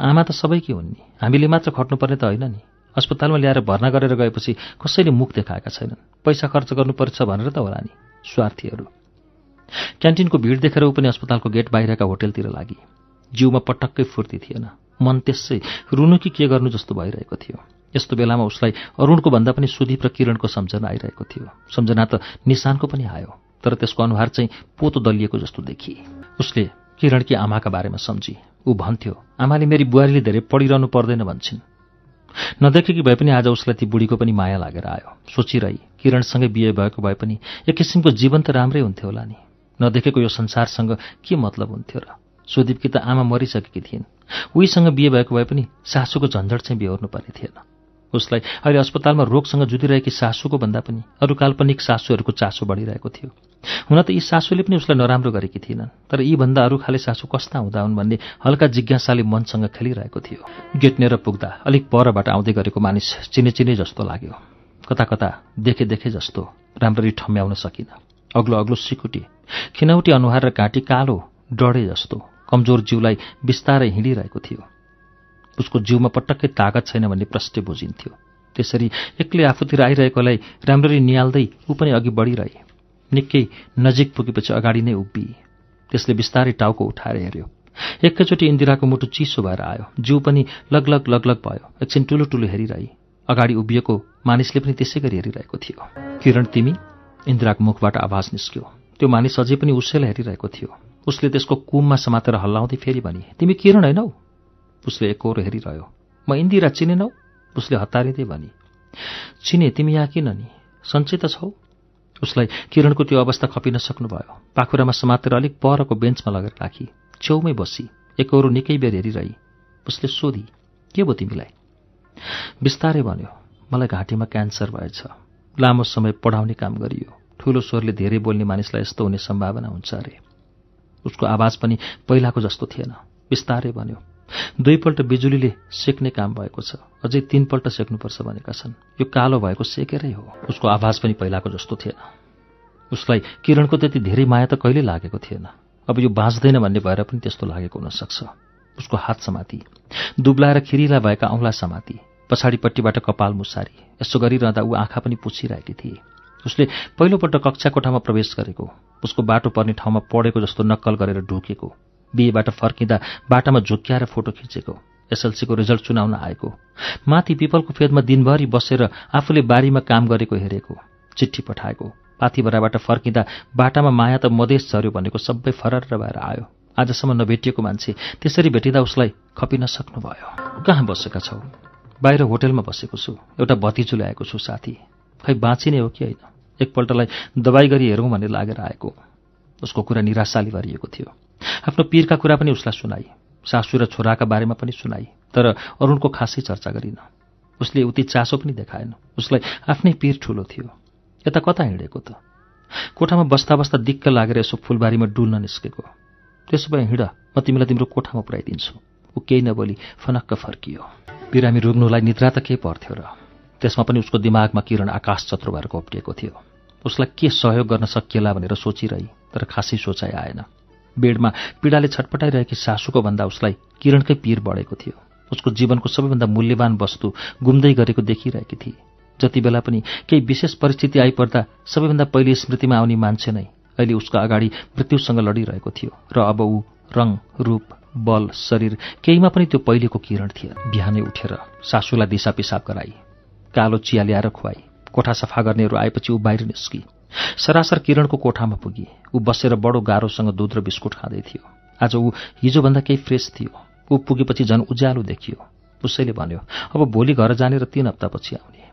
आमा त सबैकी हुन् नि हामीले मात्र खट्नुपर्ने त होइन नि अस्पतालमा ल्याएर भर्ना गरेर गएपछि कसैले मुख देखाएका छैनन् पैसा खर्च गर्नुपर्छ भनेर त होला नि स्वार्थीहरू क्यान्टिनको भिड देखेर ऊ पनि अस्पतालको गेट बाहिरका होटेलतिर लागि जिउमा पटक्कै फुर्ती थिएन मन त्यसै रुनु कि के गर्नु जस्तो भइरहेको थियो यस्तो बेलामा उसलाई अरुणको भन्दा पनि सुदीप र किरणको सम्झना आइरहेको थियो सम्झना त निशानको पनि आयो तर त्यसको अनुहार चाहिँ पोतो दलिएको जस्तो देखिए उसले किरणकी आमाका बारेमा सम्झी ऊ भन्थ्यो आमाले मेरी बुहारीले धेरै पढिरहनु पर्दैन भन्छन् नदेखेकी भए पनि आज उसलाई ती बुढीको पनि माया लागेर आयो सोचिरहे किरणसँगै बिहे भएको भए पनि एक किसिमको जीवन त राम्रै हुन्थ्यो होला नि नदेखेको यो संसारसँग के मतलब हुन्थ्यो र सुदीपकी त आमा मरिसकेकी थिइन् उहीसँग बिहे भएको भए पनि सासूको झन्झट चाहिँ बिहोर्नु पर्ने थिएन उसलाई अहिले अस्पतालमा रोगसँग जुधिरहेकी सासूको भन्दा पनि अरू काल्पनिक सासूहरूको चासो बढिरहेको थियो हुन त यी सासूले पनि उसलाई नराम्रो गरेकी थिएनन् तर यी भन्दा अरू खाले सासू कस्ता हुँदा हुन् भन्ने हल्का जिज्ञासाले मनसँग खेलिरहेको थियो गेट्नेर पुग्दा अलिक परबाट आउँदै गरेको मानिस चिने चिने जस्तो लाग्यो कता कता देखे देखे जस्तो राम्ररी ठम्म्याउन सकिन अग्लो अग्लो सिकुटी खिनौटी अनुहार र घाँटी कालो डढे जस्तो कमजोर जिउलाई बिस्तारै हिँडिरहेको थियो उसको जिउमा पटक्कै तागत छैन भन्ने प्रश्न बुझिन्थ्यो त्यसरी एक्लै आफूतिर आइरहेकोलाई राम्ररी निहाल्दै ऊ पनि अघि बढिरहे निकै नजिक पुगेपछि अगाडि नै उभिए त्यसले बिस्तारै टाउको उठाएर हेऱ्यो एकैचोटि इन्दिराको मुटु चिसो भएर आयो जिउ पनि लगलग लगलग भयो एकछिन टुलो टुलो हेरिरहे अगाडि उभिएको मानिसले पनि त्यसै गरी हेरिरहेको थियो किरण तिमी इन्दिराको मुखबाट आवाज निस्क्यो त्यो मानिस अझै पनि उसैलाई हेरिरहेको थियो उसले त्यसको कुममा समातेर हल्लाउँदै फेरि भने तिमी किरण होइनौ उसले एकहोरो हेरिरह्यो म इन्दिरा चिनेनौ उसले हतारिँदै भने चिने तिमी यहाँ किन नि सन्चै त छौ उसलाई किरणको त्यो अवस्था खपिन सक्नुभयो पाखुरामा समातेर अलिक परको बेन्चमा लगेर राखी छेउमै बसी एकहोरो निकै बेर हेरिरही उसले सोधी के भयो तिमीलाई बिस्तारै भन्यो मलाई घाँटीमा क्यान्सर भएछ लामो समय पढाउने काम गरियो ठुलो स्वरले धेरै बोल्ने मानिसलाई यस्तो हुने सम्भावना हुन्छ अरे उसको आवाज पनि पहिलाको जस्तो थिएन बिस्तारै भन्यो दुईपल्ट बिजुलीले सेक्ने काम भएको छ अझै तिनपल्ट सेक्नुपर्छ भनेका छन् यो कालो भएको सेकेरै हो उसको आभास पनि पहिलाको जस्तो थिएन उसलाई किरणको त्यति धेरै माया त कहिले लागेको थिएन अब यो बाँच्दैन भन्ने भएर पनि त्यस्तो लागेको हुनसक्छ उसको हात समाति दुब्लाएर खिरिला भएका औँला समाति पछाडिपट्टिबाट कपाल मुसारी यसो गरिरहँदा ऊ आँखा पनि पुछिरहेकी थिए उसले पहिलोपल्ट कक्षा कोठामा प्रवेश गरेको उसको बाटो पर्ने ठाउँमा पढेको जस्तो नक्कल गरेर ढोकेको बिहेबाट फर्किँदा बाटामा झुक्क्याएर फोटो खिचेको एसएलसीको रिजल्ट चुनाउन आएको माथि पिपलको फेदमा दिनभरि बसेर आफूले बारीमा काम गरेको हेरेको चिठी पठाएको पाथिभराबाट फर्किँदा बाटामा माया त मधेस झऱ्यो भनेको सबै फरार भएर आयो आजसम्म नभेटिएको मान्छे त्यसरी भेटिँदा उसलाई खपिन सक्नुभयो कहाँ बसेका छौ बाहिर होटेलमा बसेको छु एउटा भतिजु ल्याएको छु साथी खै बाँचिने हो कि होइन एकपल्टलाई दबाई गरी हेरौँ भनेर लागेर आएको उसको कुरा निराशाली भरिएको थियो आफ्नो पीरका कुरा पनि उसलाई सुनाई सासु र छोराका बारेमा पनि सुनाई तर अरुणको खासै चर्चा गरिन उसले उति चासो पनि देखाएन उसलाई आफ्नै पीर ठुलो थियो यता कता हिँडेको त कोठामा बस्दा बस्दा दिक्क लागेर यसो फुलबारीमा डुल्न निस्केको त्यसो भए हिँड म तिमीलाई तिम्रो कोठामा पुऱ्याइदिन्छु ऊ केही नबोली फनक्क फर्कियो बिरामी रोग्नुलाई निद्रा त केही पर्थ्यो र त्यसमा पनि उसको दिमागमा किरण आकाश चत्रो भएर कोप्टिएको थियो उसलाई के सहयोग गर्न सकिएला भनेर सोचिरहे तर खासै सोचाइ आएन बेडमा पीडाले छटपटाइरहेकी सासूको भन्दा उसलाई किरणकै पीर बढेको थियो उसको जीवनको सबैभन्दा मूल्यवान वस्तु गुम्दै गरेको देखिरहेकी थिए जति बेला पनि केही विशेष परिस्थिति आइपर्दा सबैभन्दा पहिले स्मृतिमा आउने मान्छे नै अहिले उसको अगाडि मृत्युसँग लडिरहेको थियो र अब ऊ रङ रूप बल शरीर केहीमा पनि त्यो पहिलेको किरण थियो बिहानै उठेर सासूलाई दिसा पिसाब गराई कालो चिया ल्याएर खुवाई कोठा सफा गर्नेहरू आएपछि ऊ बाहिर निस्की सरासर किरणको कोठामा पुगी ऊ बसेर बडो गाह्रोसँग दुध र बिस्कुट खाँदै थियो आज ऊ हिजोभन्दा केही फ्रेस थियो ऊ पुगेपछि झन् उज्यालो देखियो उसैले भन्यो अब भोलि घर जाने र तीन हप्तापछि आउने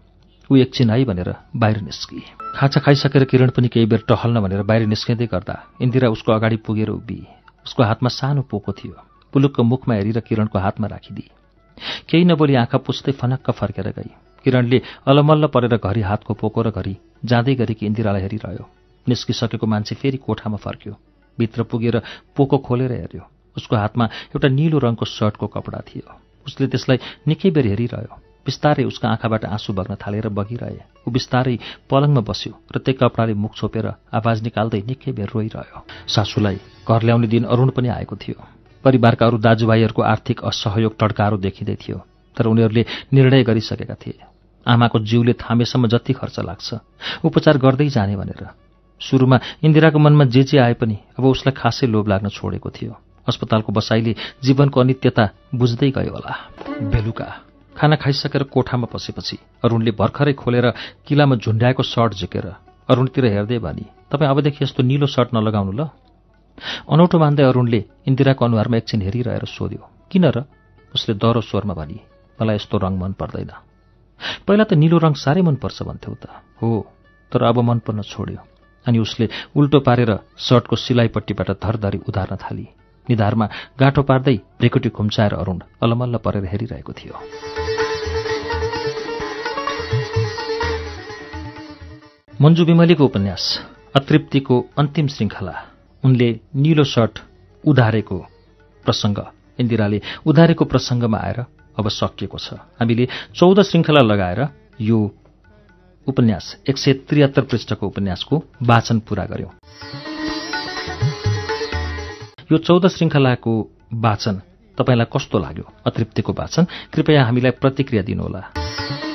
ऊ एकछिन आई भनेर बाहिर निस्किए खाँचा खाइसकेर किरण पनि केही बेर टहल्न भनेर बाहिर निस्किँदै गर्दा इन्दिरा उसको अगाडि पुगेर उभिए उसको हातमा सानो पोको थियो पुलुकको मुखमा हेरेर किरणको हातमा राखिदिए केही नबोली आँखा पुस्दै फनक्क फर्केर गई किरणले अलमल्ल परेर घरि हातको पोको र घरि जाँदै गरेकी इन्दिरालाई हेरिरह्यो निस्किसकेको मान्छे फेरि कोठामा फर्क्यो भित्र पुगेर पोको खोलेर हेऱ्यो उसको हातमा एउटा निलो रङको सर्टको कपडा थियो उसले त्यसलाई निकै बेर हेरिरह्यो बिस्तारै उसको आँखाबाट आँसु बग्न थालेर बगिरहे ऊ बिस्तारै पलङमा बस्यो र त्यही कपडाले मुख छोपेर आवाज निकाल्दै निकै बेर रोइरह्यो सासूलाई घर ल्याउने दिन अरुण पनि आएको थियो परिवारका अरू दाजुभाइहरूको आर्थिक असहयोग टड्काहरू देखिँदै थियो तर उनीहरूले निर्णय गरिसकेका थिए आमाको जिउले थामेसम्म जति खर्च लाग्छ उपचार गर्दै जाने भनेर सुरुमा इन्दिराको मनमा जे जे आए पनि अब उसलाई खासै लोभ लाग्न छोडेको थियो अस्पतालको बसाइले जीवनको अनित्यता बुझ्दै गयो होला बेलुका खाना खाइसकेर कोठामा पसेपछि अरुणले भर्खरै खोलेर किलामा झुन्ड्याएको सर्ट झिकेर अरुणतिर हेर्दै भने तपाईँ अबदेखि यस्तो निलो सर्ट नलगाउनु ल अनौठो मान्दै अरुणले इन्दिराको अनुहारमा एकछिन हेरिरहेर सोध्यो किन र उसले दह्रो स्वरमा भने मलाई यस्तो रङ मन पर्दैन पहिला त निलो रङ साह्रै मनपर्छ भन्थ्यौ त हो तर अब मन पर्न छोड्यो अनि उसले उल्टो पारेर सर्टको सिलाइपट्टिबाट धरधरी उधार्न थाली निधारमा गाँठो पार्दै रेकुटी खुम्चाएर अरुण अलमल्ल परेर हेरिरहेको थियो मन्जु बिमलीको उपन्यास अतृप्तिको अन्तिम श्रृङ्खला उनले निलो सर्ट उधारेको प्रसङ्ग इन्दिराले उधारेको प्रसङ्गमा आएर अब सकिएको छ हामीले चौध श्रृङ्खला लगाएर यो उपन्यास एक सय त्रिहत्तर पृष्ठको उपन्यासको वाचन पूरा गर्यौं यो चौध श्रृङ्खलाको वाचन तपाईँलाई कस्तो लाग्यो अतृप्तिको वाचन कृपया हामीलाई प्रतिक्रिया दिनुहोला